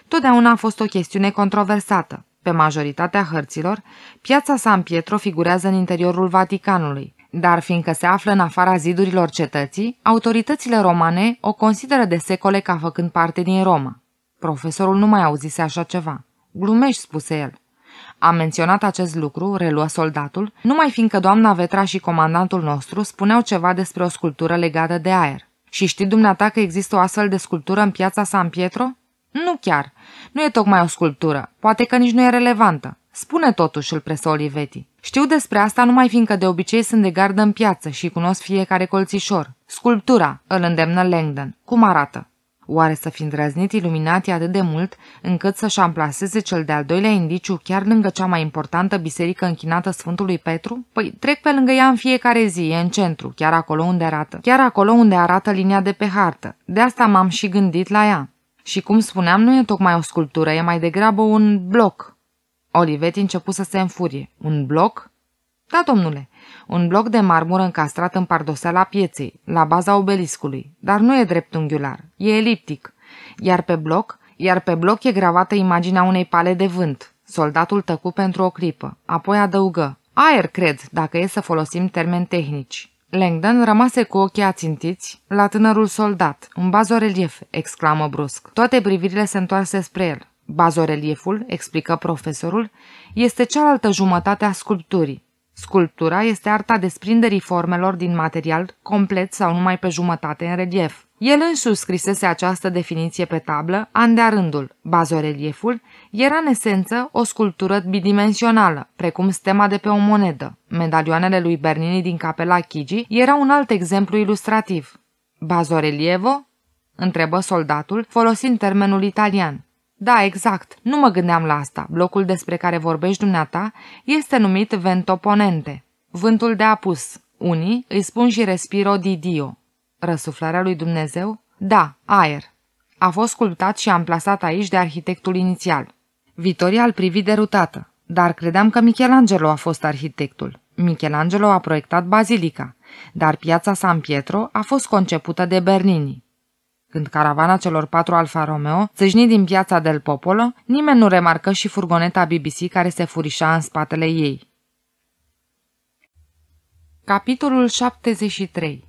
Totdeauna a fost o chestiune controversată. Pe majoritatea hărților, piața San Pietro figurează în interiorul Vaticanului, dar fiindcă se află în afara zidurilor cetății, autoritățile romane o consideră de secole ca făcând parte din Roma. Profesorul nu mai auzise așa ceva. Glumești, spuse el. A menționat acest lucru, reluă soldatul, numai fiindcă doamna Vetra și comandantul nostru spuneau ceva despre o sculptură legată de aer. Și știi dumneata că există o astfel de sculptură în piața San Pietro? Nu chiar. Nu e tocmai o sculptură. Poate că nici nu e relevantă. Spune totuși, îl presă Olivetti. Știu despre asta numai fiindcă de obicei sunt de gardă în piață și cunosc fiecare colțișor. Sculptura, îl îndemnă Langdon. Cum arată? Oare să fi îndrăznit iluminatii atât de mult încât să-și amplaseze cel de-al doilea indiciu chiar lângă cea mai importantă biserică închinată Sfântului Petru? Păi trec pe lângă ea în fiecare zi, e în centru, chiar acolo unde arată. Chiar acolo unde arată linia de pe hartă. De asta m-am și gândit la ea. Și cum spuneam, nu e tocmai o sculptură, e mai degrabă un bloc. Olivet început să se înfurie. Un bloc? Da, domnule, un bloc de marmură încastrat în pardoseala pieței, la baza obeliscului, dar nu e dreptunghiular, e eliptic. Iar pe bloc, iar pe bloc e gravată imaginea unei pale de vânt. Soldatul tăcu pentru o clipă, apoi adăugă. Aer, cred, dacă e să folosim termeni tehnici. Langdon rămase cu ochii ațintiți la tânărul soldat. Un bazorelief, exclamă brusc. Toate privirile se întoarse spre el. Bazorelieful, explică profesorul, este cealaltă jumătate a sculpturii. Sculptura este arta desprinderii formelor din material complet sau numai pe jumătate în relief. El însuși scrisese această definiție pe tablă, an de rândul. Bazorelieful era în esență o sculptură bidimensională, precum stema de pe o monedă. Medalioanele lui Bernini din capela Chigi era un alt exemplu ilustrativ. Bazorelievo? întrebă soldatul, folosind termenul italian. Da, exact. Nu mă gândeam la asta. Blocul despre care vorbești dumneata este numit ventoponente. Vântul de apus. Unii îi spun și respiro di Dio. Răsuflarea lui Dumnezeu? Da, aer. A fost sculptat și amplasat aici de arhitectul inițial. Vitoria al privi derutată. Dar credeam că Michelangelo a fost arhitectul. Michelangelo a proiectat bazilica, dar piața San Pietro a fost concepută de Bernini. Când caravana celor patru Alfa Romeo țâșni din piața del Popolo, nimeni nu remarcă și furgoneta BBC care se furișa în spatele ei. Capitolul 73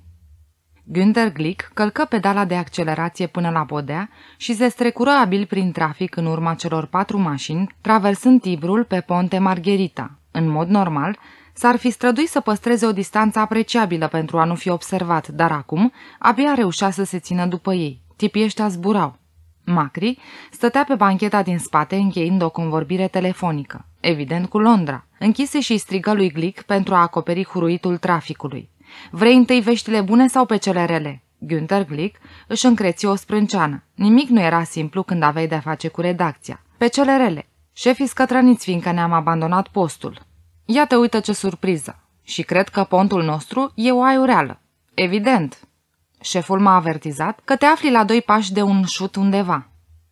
Günter Glick călcă pedala de accelerație până la podea și se strecură abil prin trafic în urma celor patru mașini, traversând Tibrul pe ponte Margherita. În mod normal, S-ar fi străduit să păstreze o distanță apreciabilă pentru a nu fi observat, dar acum abia reușea să se țină după ei. Tipii ăștia zburau. Macri stătea pe bancheta din spate încheind o convorbire telefonică, evident cu Londra. Închise și strigă lui Glick pentru a acoperi huruitul traficului. Vrei întâi veștile bune sau pe cele rele? Günther Glick își încreți o sprânceană. Nimic nu era simplu când aveai de-a face cu redacția. Pe cele rele. Șefii scătrăniți fiindcă ne-am abandonat postul. Iată uită ce surpriză! Și cred că pontul nostru e o aiureală. Evident! Șeful m-a avertizat că te afli la doi pași de un șut undeva.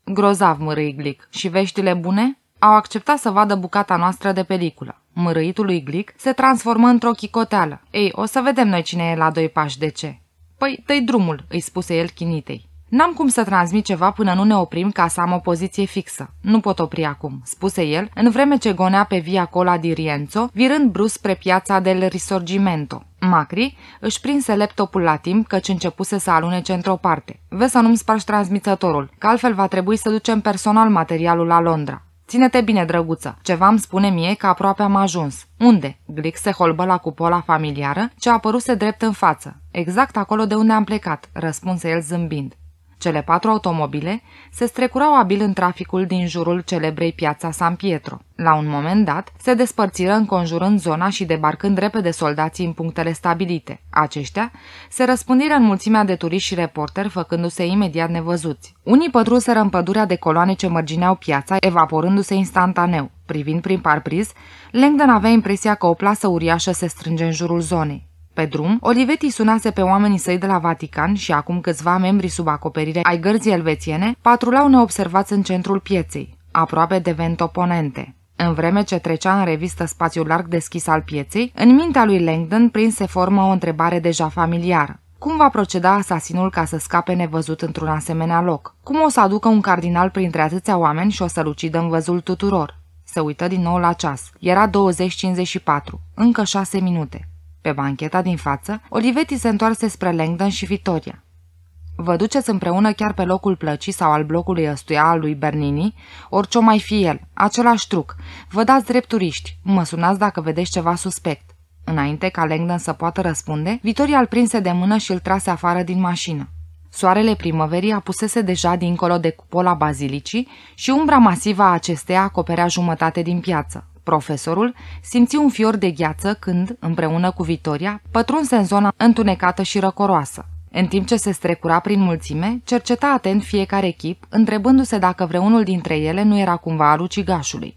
Grozav, mărâi Glic, și veștile bune au acceptat să vadă bucata noastră de peliculă. Mărâitul lui Glic se transformă într-o chicoteală. Ei, o să vedem noi cine e la doi pași de ce. Păi, tăi drumul, îi spuse el chinitei. N-am cum să transmit ceva până nu ne oprim ca să am o poziție fixă. Nu pot opri acum, spuse el, în vreme ce gonea pe via Cola di Rienzo, virând brusc spre piața del Risorgimento. Macri își prinse laptopul la timp căci începuse să alunece într-o parte. Vezi să nu-mi spargi transmițătorul, că altfel va trebui să ducem personal materialul la Londra. Ține-te bine, drăguță. Ceva îmi spune mie că aproape am ajuns. Unde? Glic se holbă la cupola familiară, ce a apăruse drept în față. Exact acolo de unde am plecat, răspunse el zâmbind. Cele patru automobile se strecurau abil în traficul din jurul celebrei piața San Pietro. La un moment dat, se despărțiră înconjurând zona și debarcând repede soldații în punctele stabilite. Aceștia se răspândiră în mulțimea de turiști și reporteri, făcându-se imediat nevăzuți. Unii pătruseră în pădurea de coloane ce mărgineau piața, evaporându-se instantaneu. Privind prin parbriz, Langdon avea impresia că o plasă uriașă se strânge în jurul zonei. Pe drum, Olivetti sunase pe oamenii săi de la Vatican și acum câțiva membri sub acoperire ai gărzii elvețiene patrulau neobservați în centrul pieței, aproape de ventoponente. În vreme ce trecea în revistă spațiul larg deschis al pieței, în mintea lui Langdon prinse formă o întrebare deja familiară. Cum va proceda asasinul ca să scape nevăzut într-un asemenea loc? Cum o să aducă un cardinal printre atâția oameni și o să-l ucidă în văzul tuturor? Se uită din nou la ceas. Era 20.54. Încă șase minute. Pe bancheta din față, Olivetti se întoarse spre Langdon și Vitoria. Vă duceți împreună chiar pe locul plăcii sau al blocului ăstuia al lui Bernini, orice o mai fi el, același truc. Vă dați drepturiști, mă sunați dacă vedeți ceva suspect. Înainte ca Langdon să poată răspunde, Vitoria îl prinse de mână și îl trase afară din mașină. Soarele primăverii apusese deja dincolo de cupola bazilicii și umbra masivă a acesteia acoperea jumătate din piață. Profesorul simți un fior de gheață când, împreună cu Vitoria, pătrunse în zona întunecată și răcoroasă. În timp ce se strecura prin mulțime, cerceta atent fiecare echip, întrebându-se dacă vreunul dintre ele nu era cumva al ucigașului.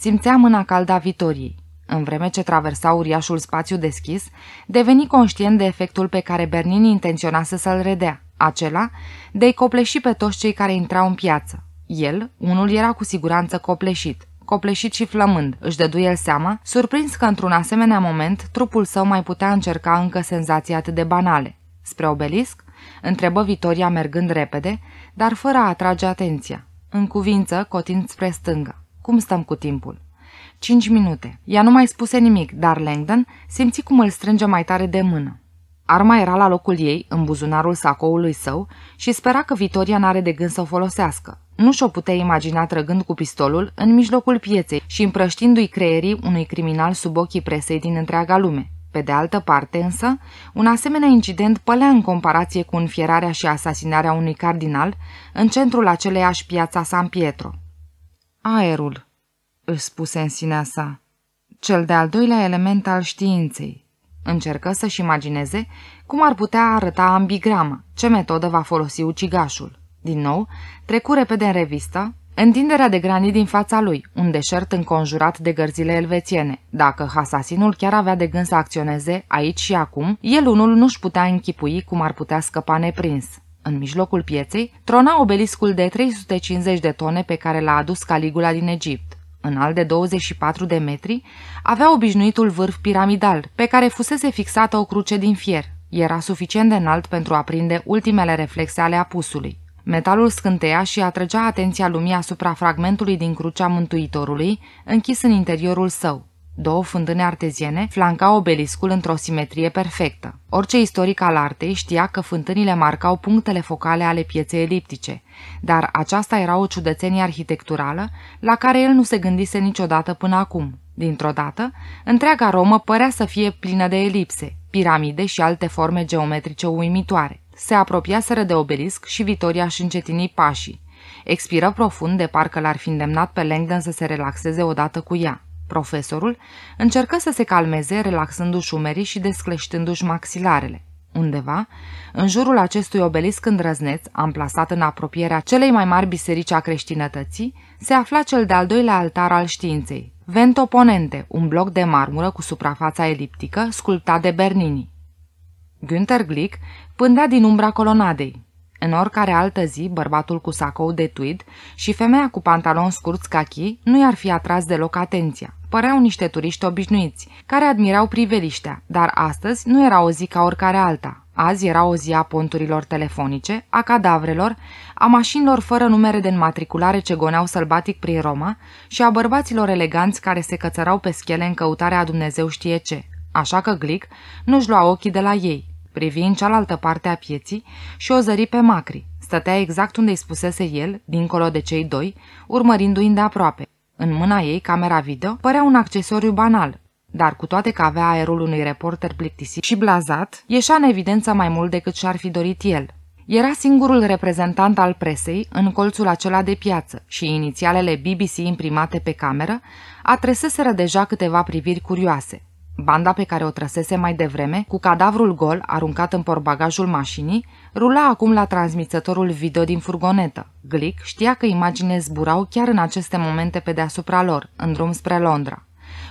Simțea mâna caldă Vitoriei. În vreme ce traversa uriașul spațiu deschis, deveni conștient de efectul pe care Bernini intenționase să-l redea, acela de i copleși pe toți cei care intrau în piață. El, unul, era cu siguranță copleșit copleșit și flămând. Își dădu el seama, surprins că într-un asemenea moment trupul său mai putea încerca încă senzații atât de banale. Spre obelisc? Întrebă Vitoria mergând repede, dar fără a atrage atenția. În cuvință, cotind spre stânga. Cum stăm cu timpul? Cinci minute. Ea nu mai spuse nimic, dar Langdon simți cum îl strânge mai tare de mână. Arma era la locul ei, în buzunarul sacoului său, și spera că Vitoria n-are de gând să o folosească. Nu și-o putea imagina trăgând cu pistolul în mijlocul pieței și împrăștindu-i creierii unui criminal sub ochii presei din întreaga lume. Pe de altă parte însă, un asemenea incident pălea în comparație cu înfierarea și asasinarea unui cardinal în centrul aceleiași piața San Pietro. Aerul, își spuse în sinea sa, cel de-al doilea element al științei. Încercă să-și imagineze cum ar putea arăta ambigrama, ce metodă va folosi ucigașul. Din nou, trecu repede în revistă, întinderea de granit din fața lui, un deșert înconjurat de gărzile elvețiene. Dacă asasinul chiar avea de gând să acționeze aici și acum, el unul nu-și putea închipui cum ar putea scăpa neprins. În mijlocul pieței trona obeliscul de 350 de tone pe care l-a adus Caligula din Egipt înalt de 24 de metri, avea obișnuitul vârf piramidal, pe care fusese fixată o cruce din fier. Era suficient de înalt pentru a prinde ultimele reflexe ale apusului. Metalul scânteia și atrăgea atenția lumii asupra fragmentului din crucea Mântuitorului, închis în interiorul său. Două fântâne arteziene flancau obeliscul într-o simetrie perfectă. Orice istoric al artei știa că fântânile marcau punctele focale ale pieței eliptice, dar aceasta era o ciudățenie arhitecturală la care el nu se gândise niciodată până acum. Dintr-o dată, întreaga Romă părea să fie plină de elipse, piramide și alte forme geometrice uimitoare. Se apropiaseră de obelisc și Vitoria și încetini pașii. Expiră profund de parcă l-ar fi îndemnat pe Langdon să se relaxeze odată cu ea. Profesorul încercă să se calmeze relaxându-și umerii și descleștându-și maxilarele. Undeva, în jurul acestui obelisc îndrăzneț, amplasat în apropierea celei mai mari biserici a creștinătății, se afla cel de-al doilea altar al științei, ventoponente, un bloc de marmură cu suprafața eliptică, sculptat de Bernini. Günther Glick pândea din umbra colonadei. În oricare altă zi, bărbatul cu sacou de tweed și femeia cu pantaloni scurți cachi nu i-ar fi atras deloc atenția păreau niște turiști obișnuiți, care admirau priveliștea, dar astăzi nu era o zi ca oricare alta. Azi era o zi a ponturilor telefonice, a cadavrelor, a mașinilor fără numere de înmatriculare ce goneau sălbatic prin Roma și a bărbaților eleganți care se cățărau pe schele în căutarea Dumnezeu știe ce. Așa că Glic nu-și lua ochii de la ei, privi în cealaltă parte a pieții și o zări pe Macri. Stătea exact unde îi spusese el, dincolo de cei doi, urmărindu-i îndeaproape. În mâna ei, camera video părea un accesoriu banal, dar cu toate că avea aerul unui reporter plictisit și blazat, ieșea în evidență mai mult decât și-ar fi dorit el. Era singurul reprezentant al presei în colțul acela de piață și inițialele BBC imprimate pe cameră atreseseră deja câteva priviri curioase. Banda pe care o trăsese mai devreme, cu cadavrul gol aruncat în porbagajul mașinii, rula acum la transmițătorul video din furgonetă. Glick știa că imagine zburau chiar în aceste momente pe deasupra lor, în drum spre Londra.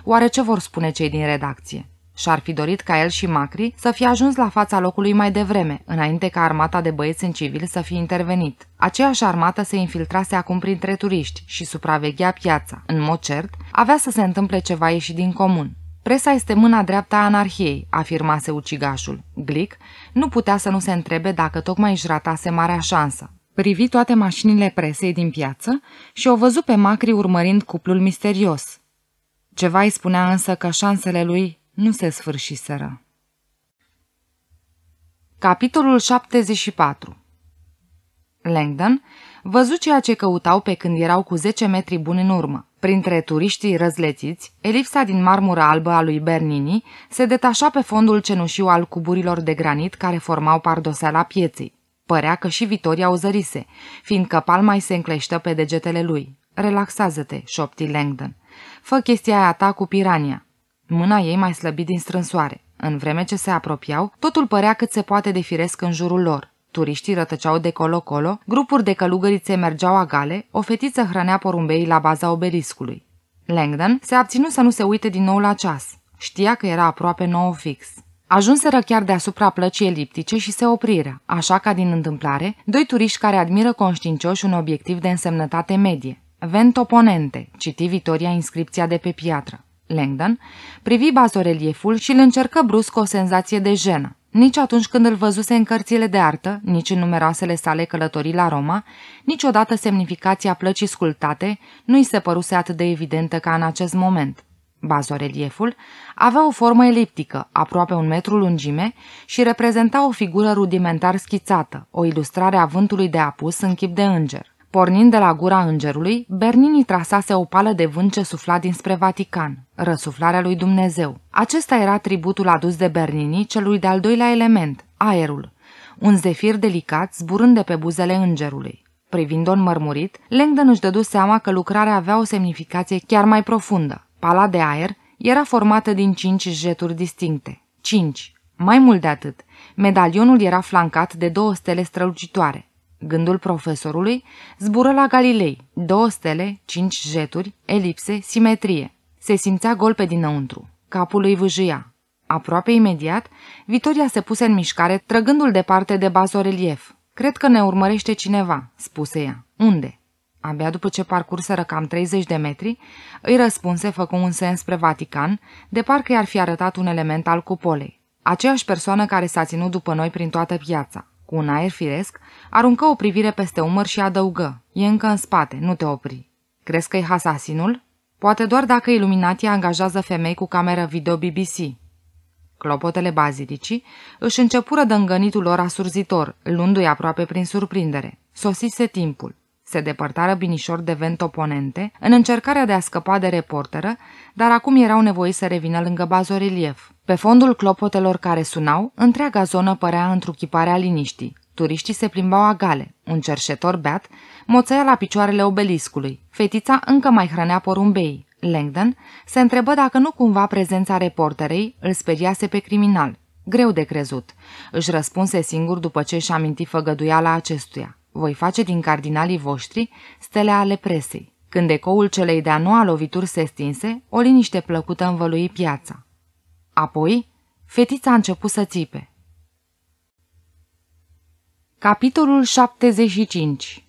Oare ce vor spune cei din redacție? Și-ar fi dorit ca el și Macri să fie ajuns la fața locului mai devreme, înainte ca armata de băieți în civil să fie intervenit. Aceeași armată se infiltrase acum printre turiști și supraveghea piața. În mod cert, avea să se întâmple ceva ieșit din comun. Presa este mâna dreaptă a anarhiei, afirmase ucigașul. Glic nu putea să nu se întrebe dacă tocmai își ratase marea șansă. Privi toate mașinile presei din piață și o văzu pe Macri urmărind cuplul misterios. Ceva îi spunea însă că șansele lui nu se sfârșiseră. Capitolul 74 Langdon văzu ceea ce căutau pe când erau cu 10 metri buni în urmă. Printre turiștii răzlețiți, elipsa din marmură albă a lui Bernini se detașa pe fondul cenușiu al cuburilor de granit care formau pardoseala pieței. Părea că și Vitoria o zărise, fiindcă palma se încleștă pe degetele lui. Relaxează-te, șopti Langdon. Fă chestia aia ta cu pirania. Mâna ei mai slăbit din strânsoare. În vreme ce se apropiau, totul părea cât se poate de firesc în jurul lor. Turiștii rătăceau de colo-colo, grupuri de călugărițe mergeau agale, o fetiță hrănea porumbei la baza obeliscului. Langdon se abținu să nu se uite din nou la ceas. Știa că era aproape nouă fix. Ajunseră chiar deasupra plăcii eliptice și se opriră, așa ca din întâmplare, doi turiști care admiră conștiincioși un obiectiv de însemnătate medie. Vent oponente, citi Vitoria inscripția de pe piatră. Langdon privi bazorelieful și îl încercă brusc o senzație de jenă. Nici atunci când îl văzuse în cărțile de artă, nici în numeroasele sale călătorii la Roma, niciodată semnificația plăcii sculptate nu i se păruse atât de evidentă ca în acest moment. Bazorelieful avea o formă eliptică, aproape un metru lungime, și reprezenta o figură rudimentar schițată, o ilustrare a vântului de apus în chip de înger. Pornind de la gura îngerului, Bernini trasase o pală de vânt ce sufla dinspre Vatican, răsuflarea lui Dumnezeu. Acesta era tributul adus de Bernini celui de-al doilea element, aerul, un zefir delicat zburând de pe buzele îngerului. Privind-o înmărmurit, Langdon își dădu seama că lucrarea avea o semnificație chiar mai profundă. Pala de aer era formată din cinci jeturi distincte. 5. Mai mult de atât, medalionul era flancat de două stele strălucitoare. Gândul profesorului zbură la Galilei, două stele, cinci jeturi, elipse, simetrie. Se simțea gol pe dinăuntru. Capul îi vâjâia. Aproape imediat, Vitoria se puse în mișcare, trăgându-l departe de bazorelief. Cred că ne urmărește cineva," spuse ea. Unde?" Abia după ce parcurseră cam 30 de metri, îi răspunse, făcu un sens spre Vatican, de parcă i-ar fi arătat un element al cupolei. Aceeași persoană care s-a ținut după noi prin toată piața. Cu un aer firesc, aruncă o privire peste umăr și adăugă. E încă în spate, nu te opri. Crezi că i hasasinul? Poate doar dacă Iluminatia angajează femei cu cameră video BBC. Clopotele bazilicii își începură dângănitul lor asurzitor, luându-i aproape prin surprindere. Sosise timpul. Se depărtară binișor de vent oponente, în încercarea de a scăpa de reporteră, dar acum erau nevoi să revină lângă bazorelief. Pe fondul clopotelor care sunau, întreaga zonă părea a liniștii. Turiștii se plimbau agale, un cerșetor beat moțea la picioarele obeliscului. Fetița încă mai hrănea porumbei. Langdon se întrebă dacă nu cumva prezența reporterei îl speriase pe criminal. Greu de crezut. Își răspunse singur după ce își aminti la acestuia. Voi face din cardinalii voștri stele ale presei. Când ecoul celei de-a noua lovituri se stinse, o liniște plăcută învălui piața. Apoi, fetița a început să țipe. Capitolul 75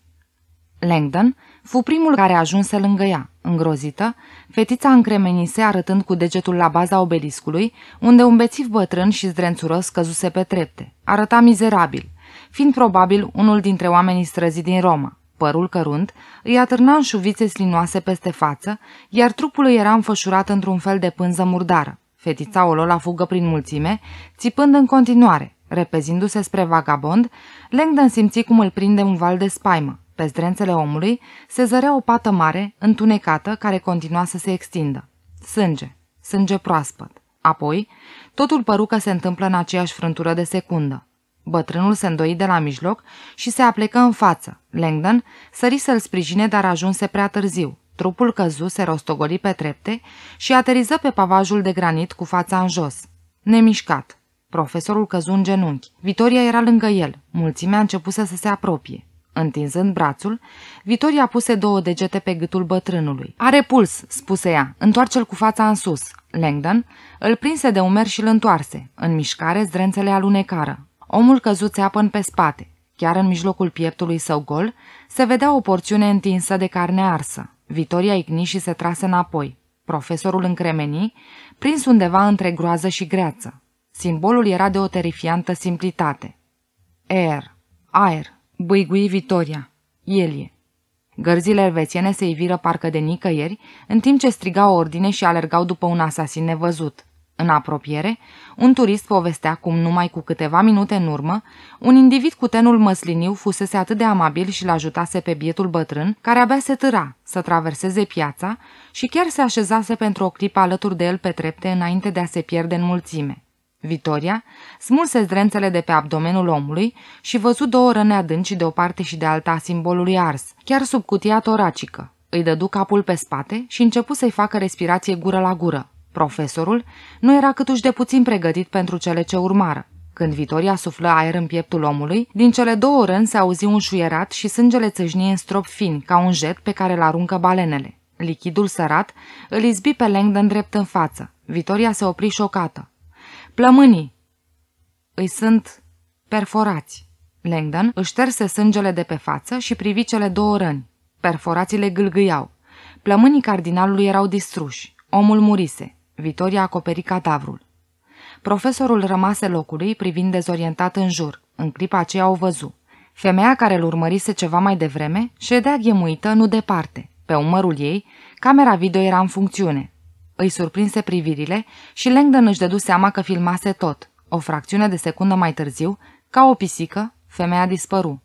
Langdon fu primul care ajunse lângă ea. Îngrozită, fetița încremenise arătând cu degetul la baza obeliscului, unde un bețiv bătrân și zdrențuros căzuse pe trepte. Arăta mizerabil – fiind probabil unul dintre oamenii străzi din Roma. Părul cărunt îi atârna în șuvițe slinoase peste față, iar trupul îi era înfășurat într-un fel de pânză murdară. Fetița o la fugă prin mulțime, țipând în continuare. Repezindu-se spre vagabond, Langdon simți cum îl prinde un val de spaimă. Pe zdrențele omului se zărea o pată mare, întunecată, care continua să se extindă. Sânge. Sânge proaspăt. Apoi, totul păru că se întâmplă în aceeași frântură de secundă. Bătrânul se îndoi de la mijloc și se aplecă în față. Langdon sări să-l sprijine, dar ajunse prea târziu. Trupul căzu, se rostogoli pe trepte și ateriză pe pavajul de granit cu fața în jos. Nemișcat. Profesorul căzu în genunchi. Vitoria era lângă el. Mulțimea a început să se apropie. Întinzând brațul, Vitoria puse două degete pe gâtul bătrânului. Are puls," spuse ea. Întoarce-l cu fața în sus." Langdon îl prinse de umeri și îl întoarse. În mișcare, zdrențele alunecară. Omul se apă pe spate. Chiar în mijlocul pieptului său gol se vedea o porțiune întinsă de carne arsă. Vitoria igni și se trase înapoi. Profesorul încremeni, prins undeva între groază și greață. Simbolul era de o terifiantă simplitate. Air, aer, băigui Vitoria, elie. Gărzile elvețiene se iviră parcă de nicăieri, în timp ce strigau ordine și alergau după un asasin nevăzut. În apropiere, un turist povestea cum numai cu câteva minute în urmă, un individ cu tenul măsliniu fusese atât de amabil și l-ajutase pe bietul bătrân, care abia se târa să traverseze piața și chiar se așezase pentru o clipă alături de el pe trepte înainte de a se pierde în mulțime. Vitoria smulse zdrențele de pe abdomenul omului și văzu două răne adânci de o parte și de alta a simbolului ars, chiar sub cutia toracică. Îi dădu capul pe spate și începu să-i facă respirație gură la gură. Profesorul nu era câtuși de puțin pregătit pentru cele ce urmară. Când Vitoria suflă aer în pieptul omului, din cele două rând se auzi un șuierat și sângele țâșnie în strop fin, ca un jet pe care îl aruncă balenele. Lichidul sărat îl izbi pe Langdon drept în față. Vitoria se opri șocată. Plămânii! Îi sunt perforați. Langdon își șterse sângele de pe față și privi cele două răni. Perforațiile gâlgâiau. Plămânii cardinalului erau distruși. Omul murise. Vitoria acoperi cadavrul. Profesorul rămase locului, privind dezorientat în jur. În clipa aceea o văzu. Femeia care îl urmărise ceva mai devreme ședea ghemuită nu departe. Pe umărul ei, camera video era în funcțiune. Îi surprinse privirile și Langdon își dădu seama că filmase tot. O fracțiune de secundă mai târziu, ca o pisică, femeia dispăru.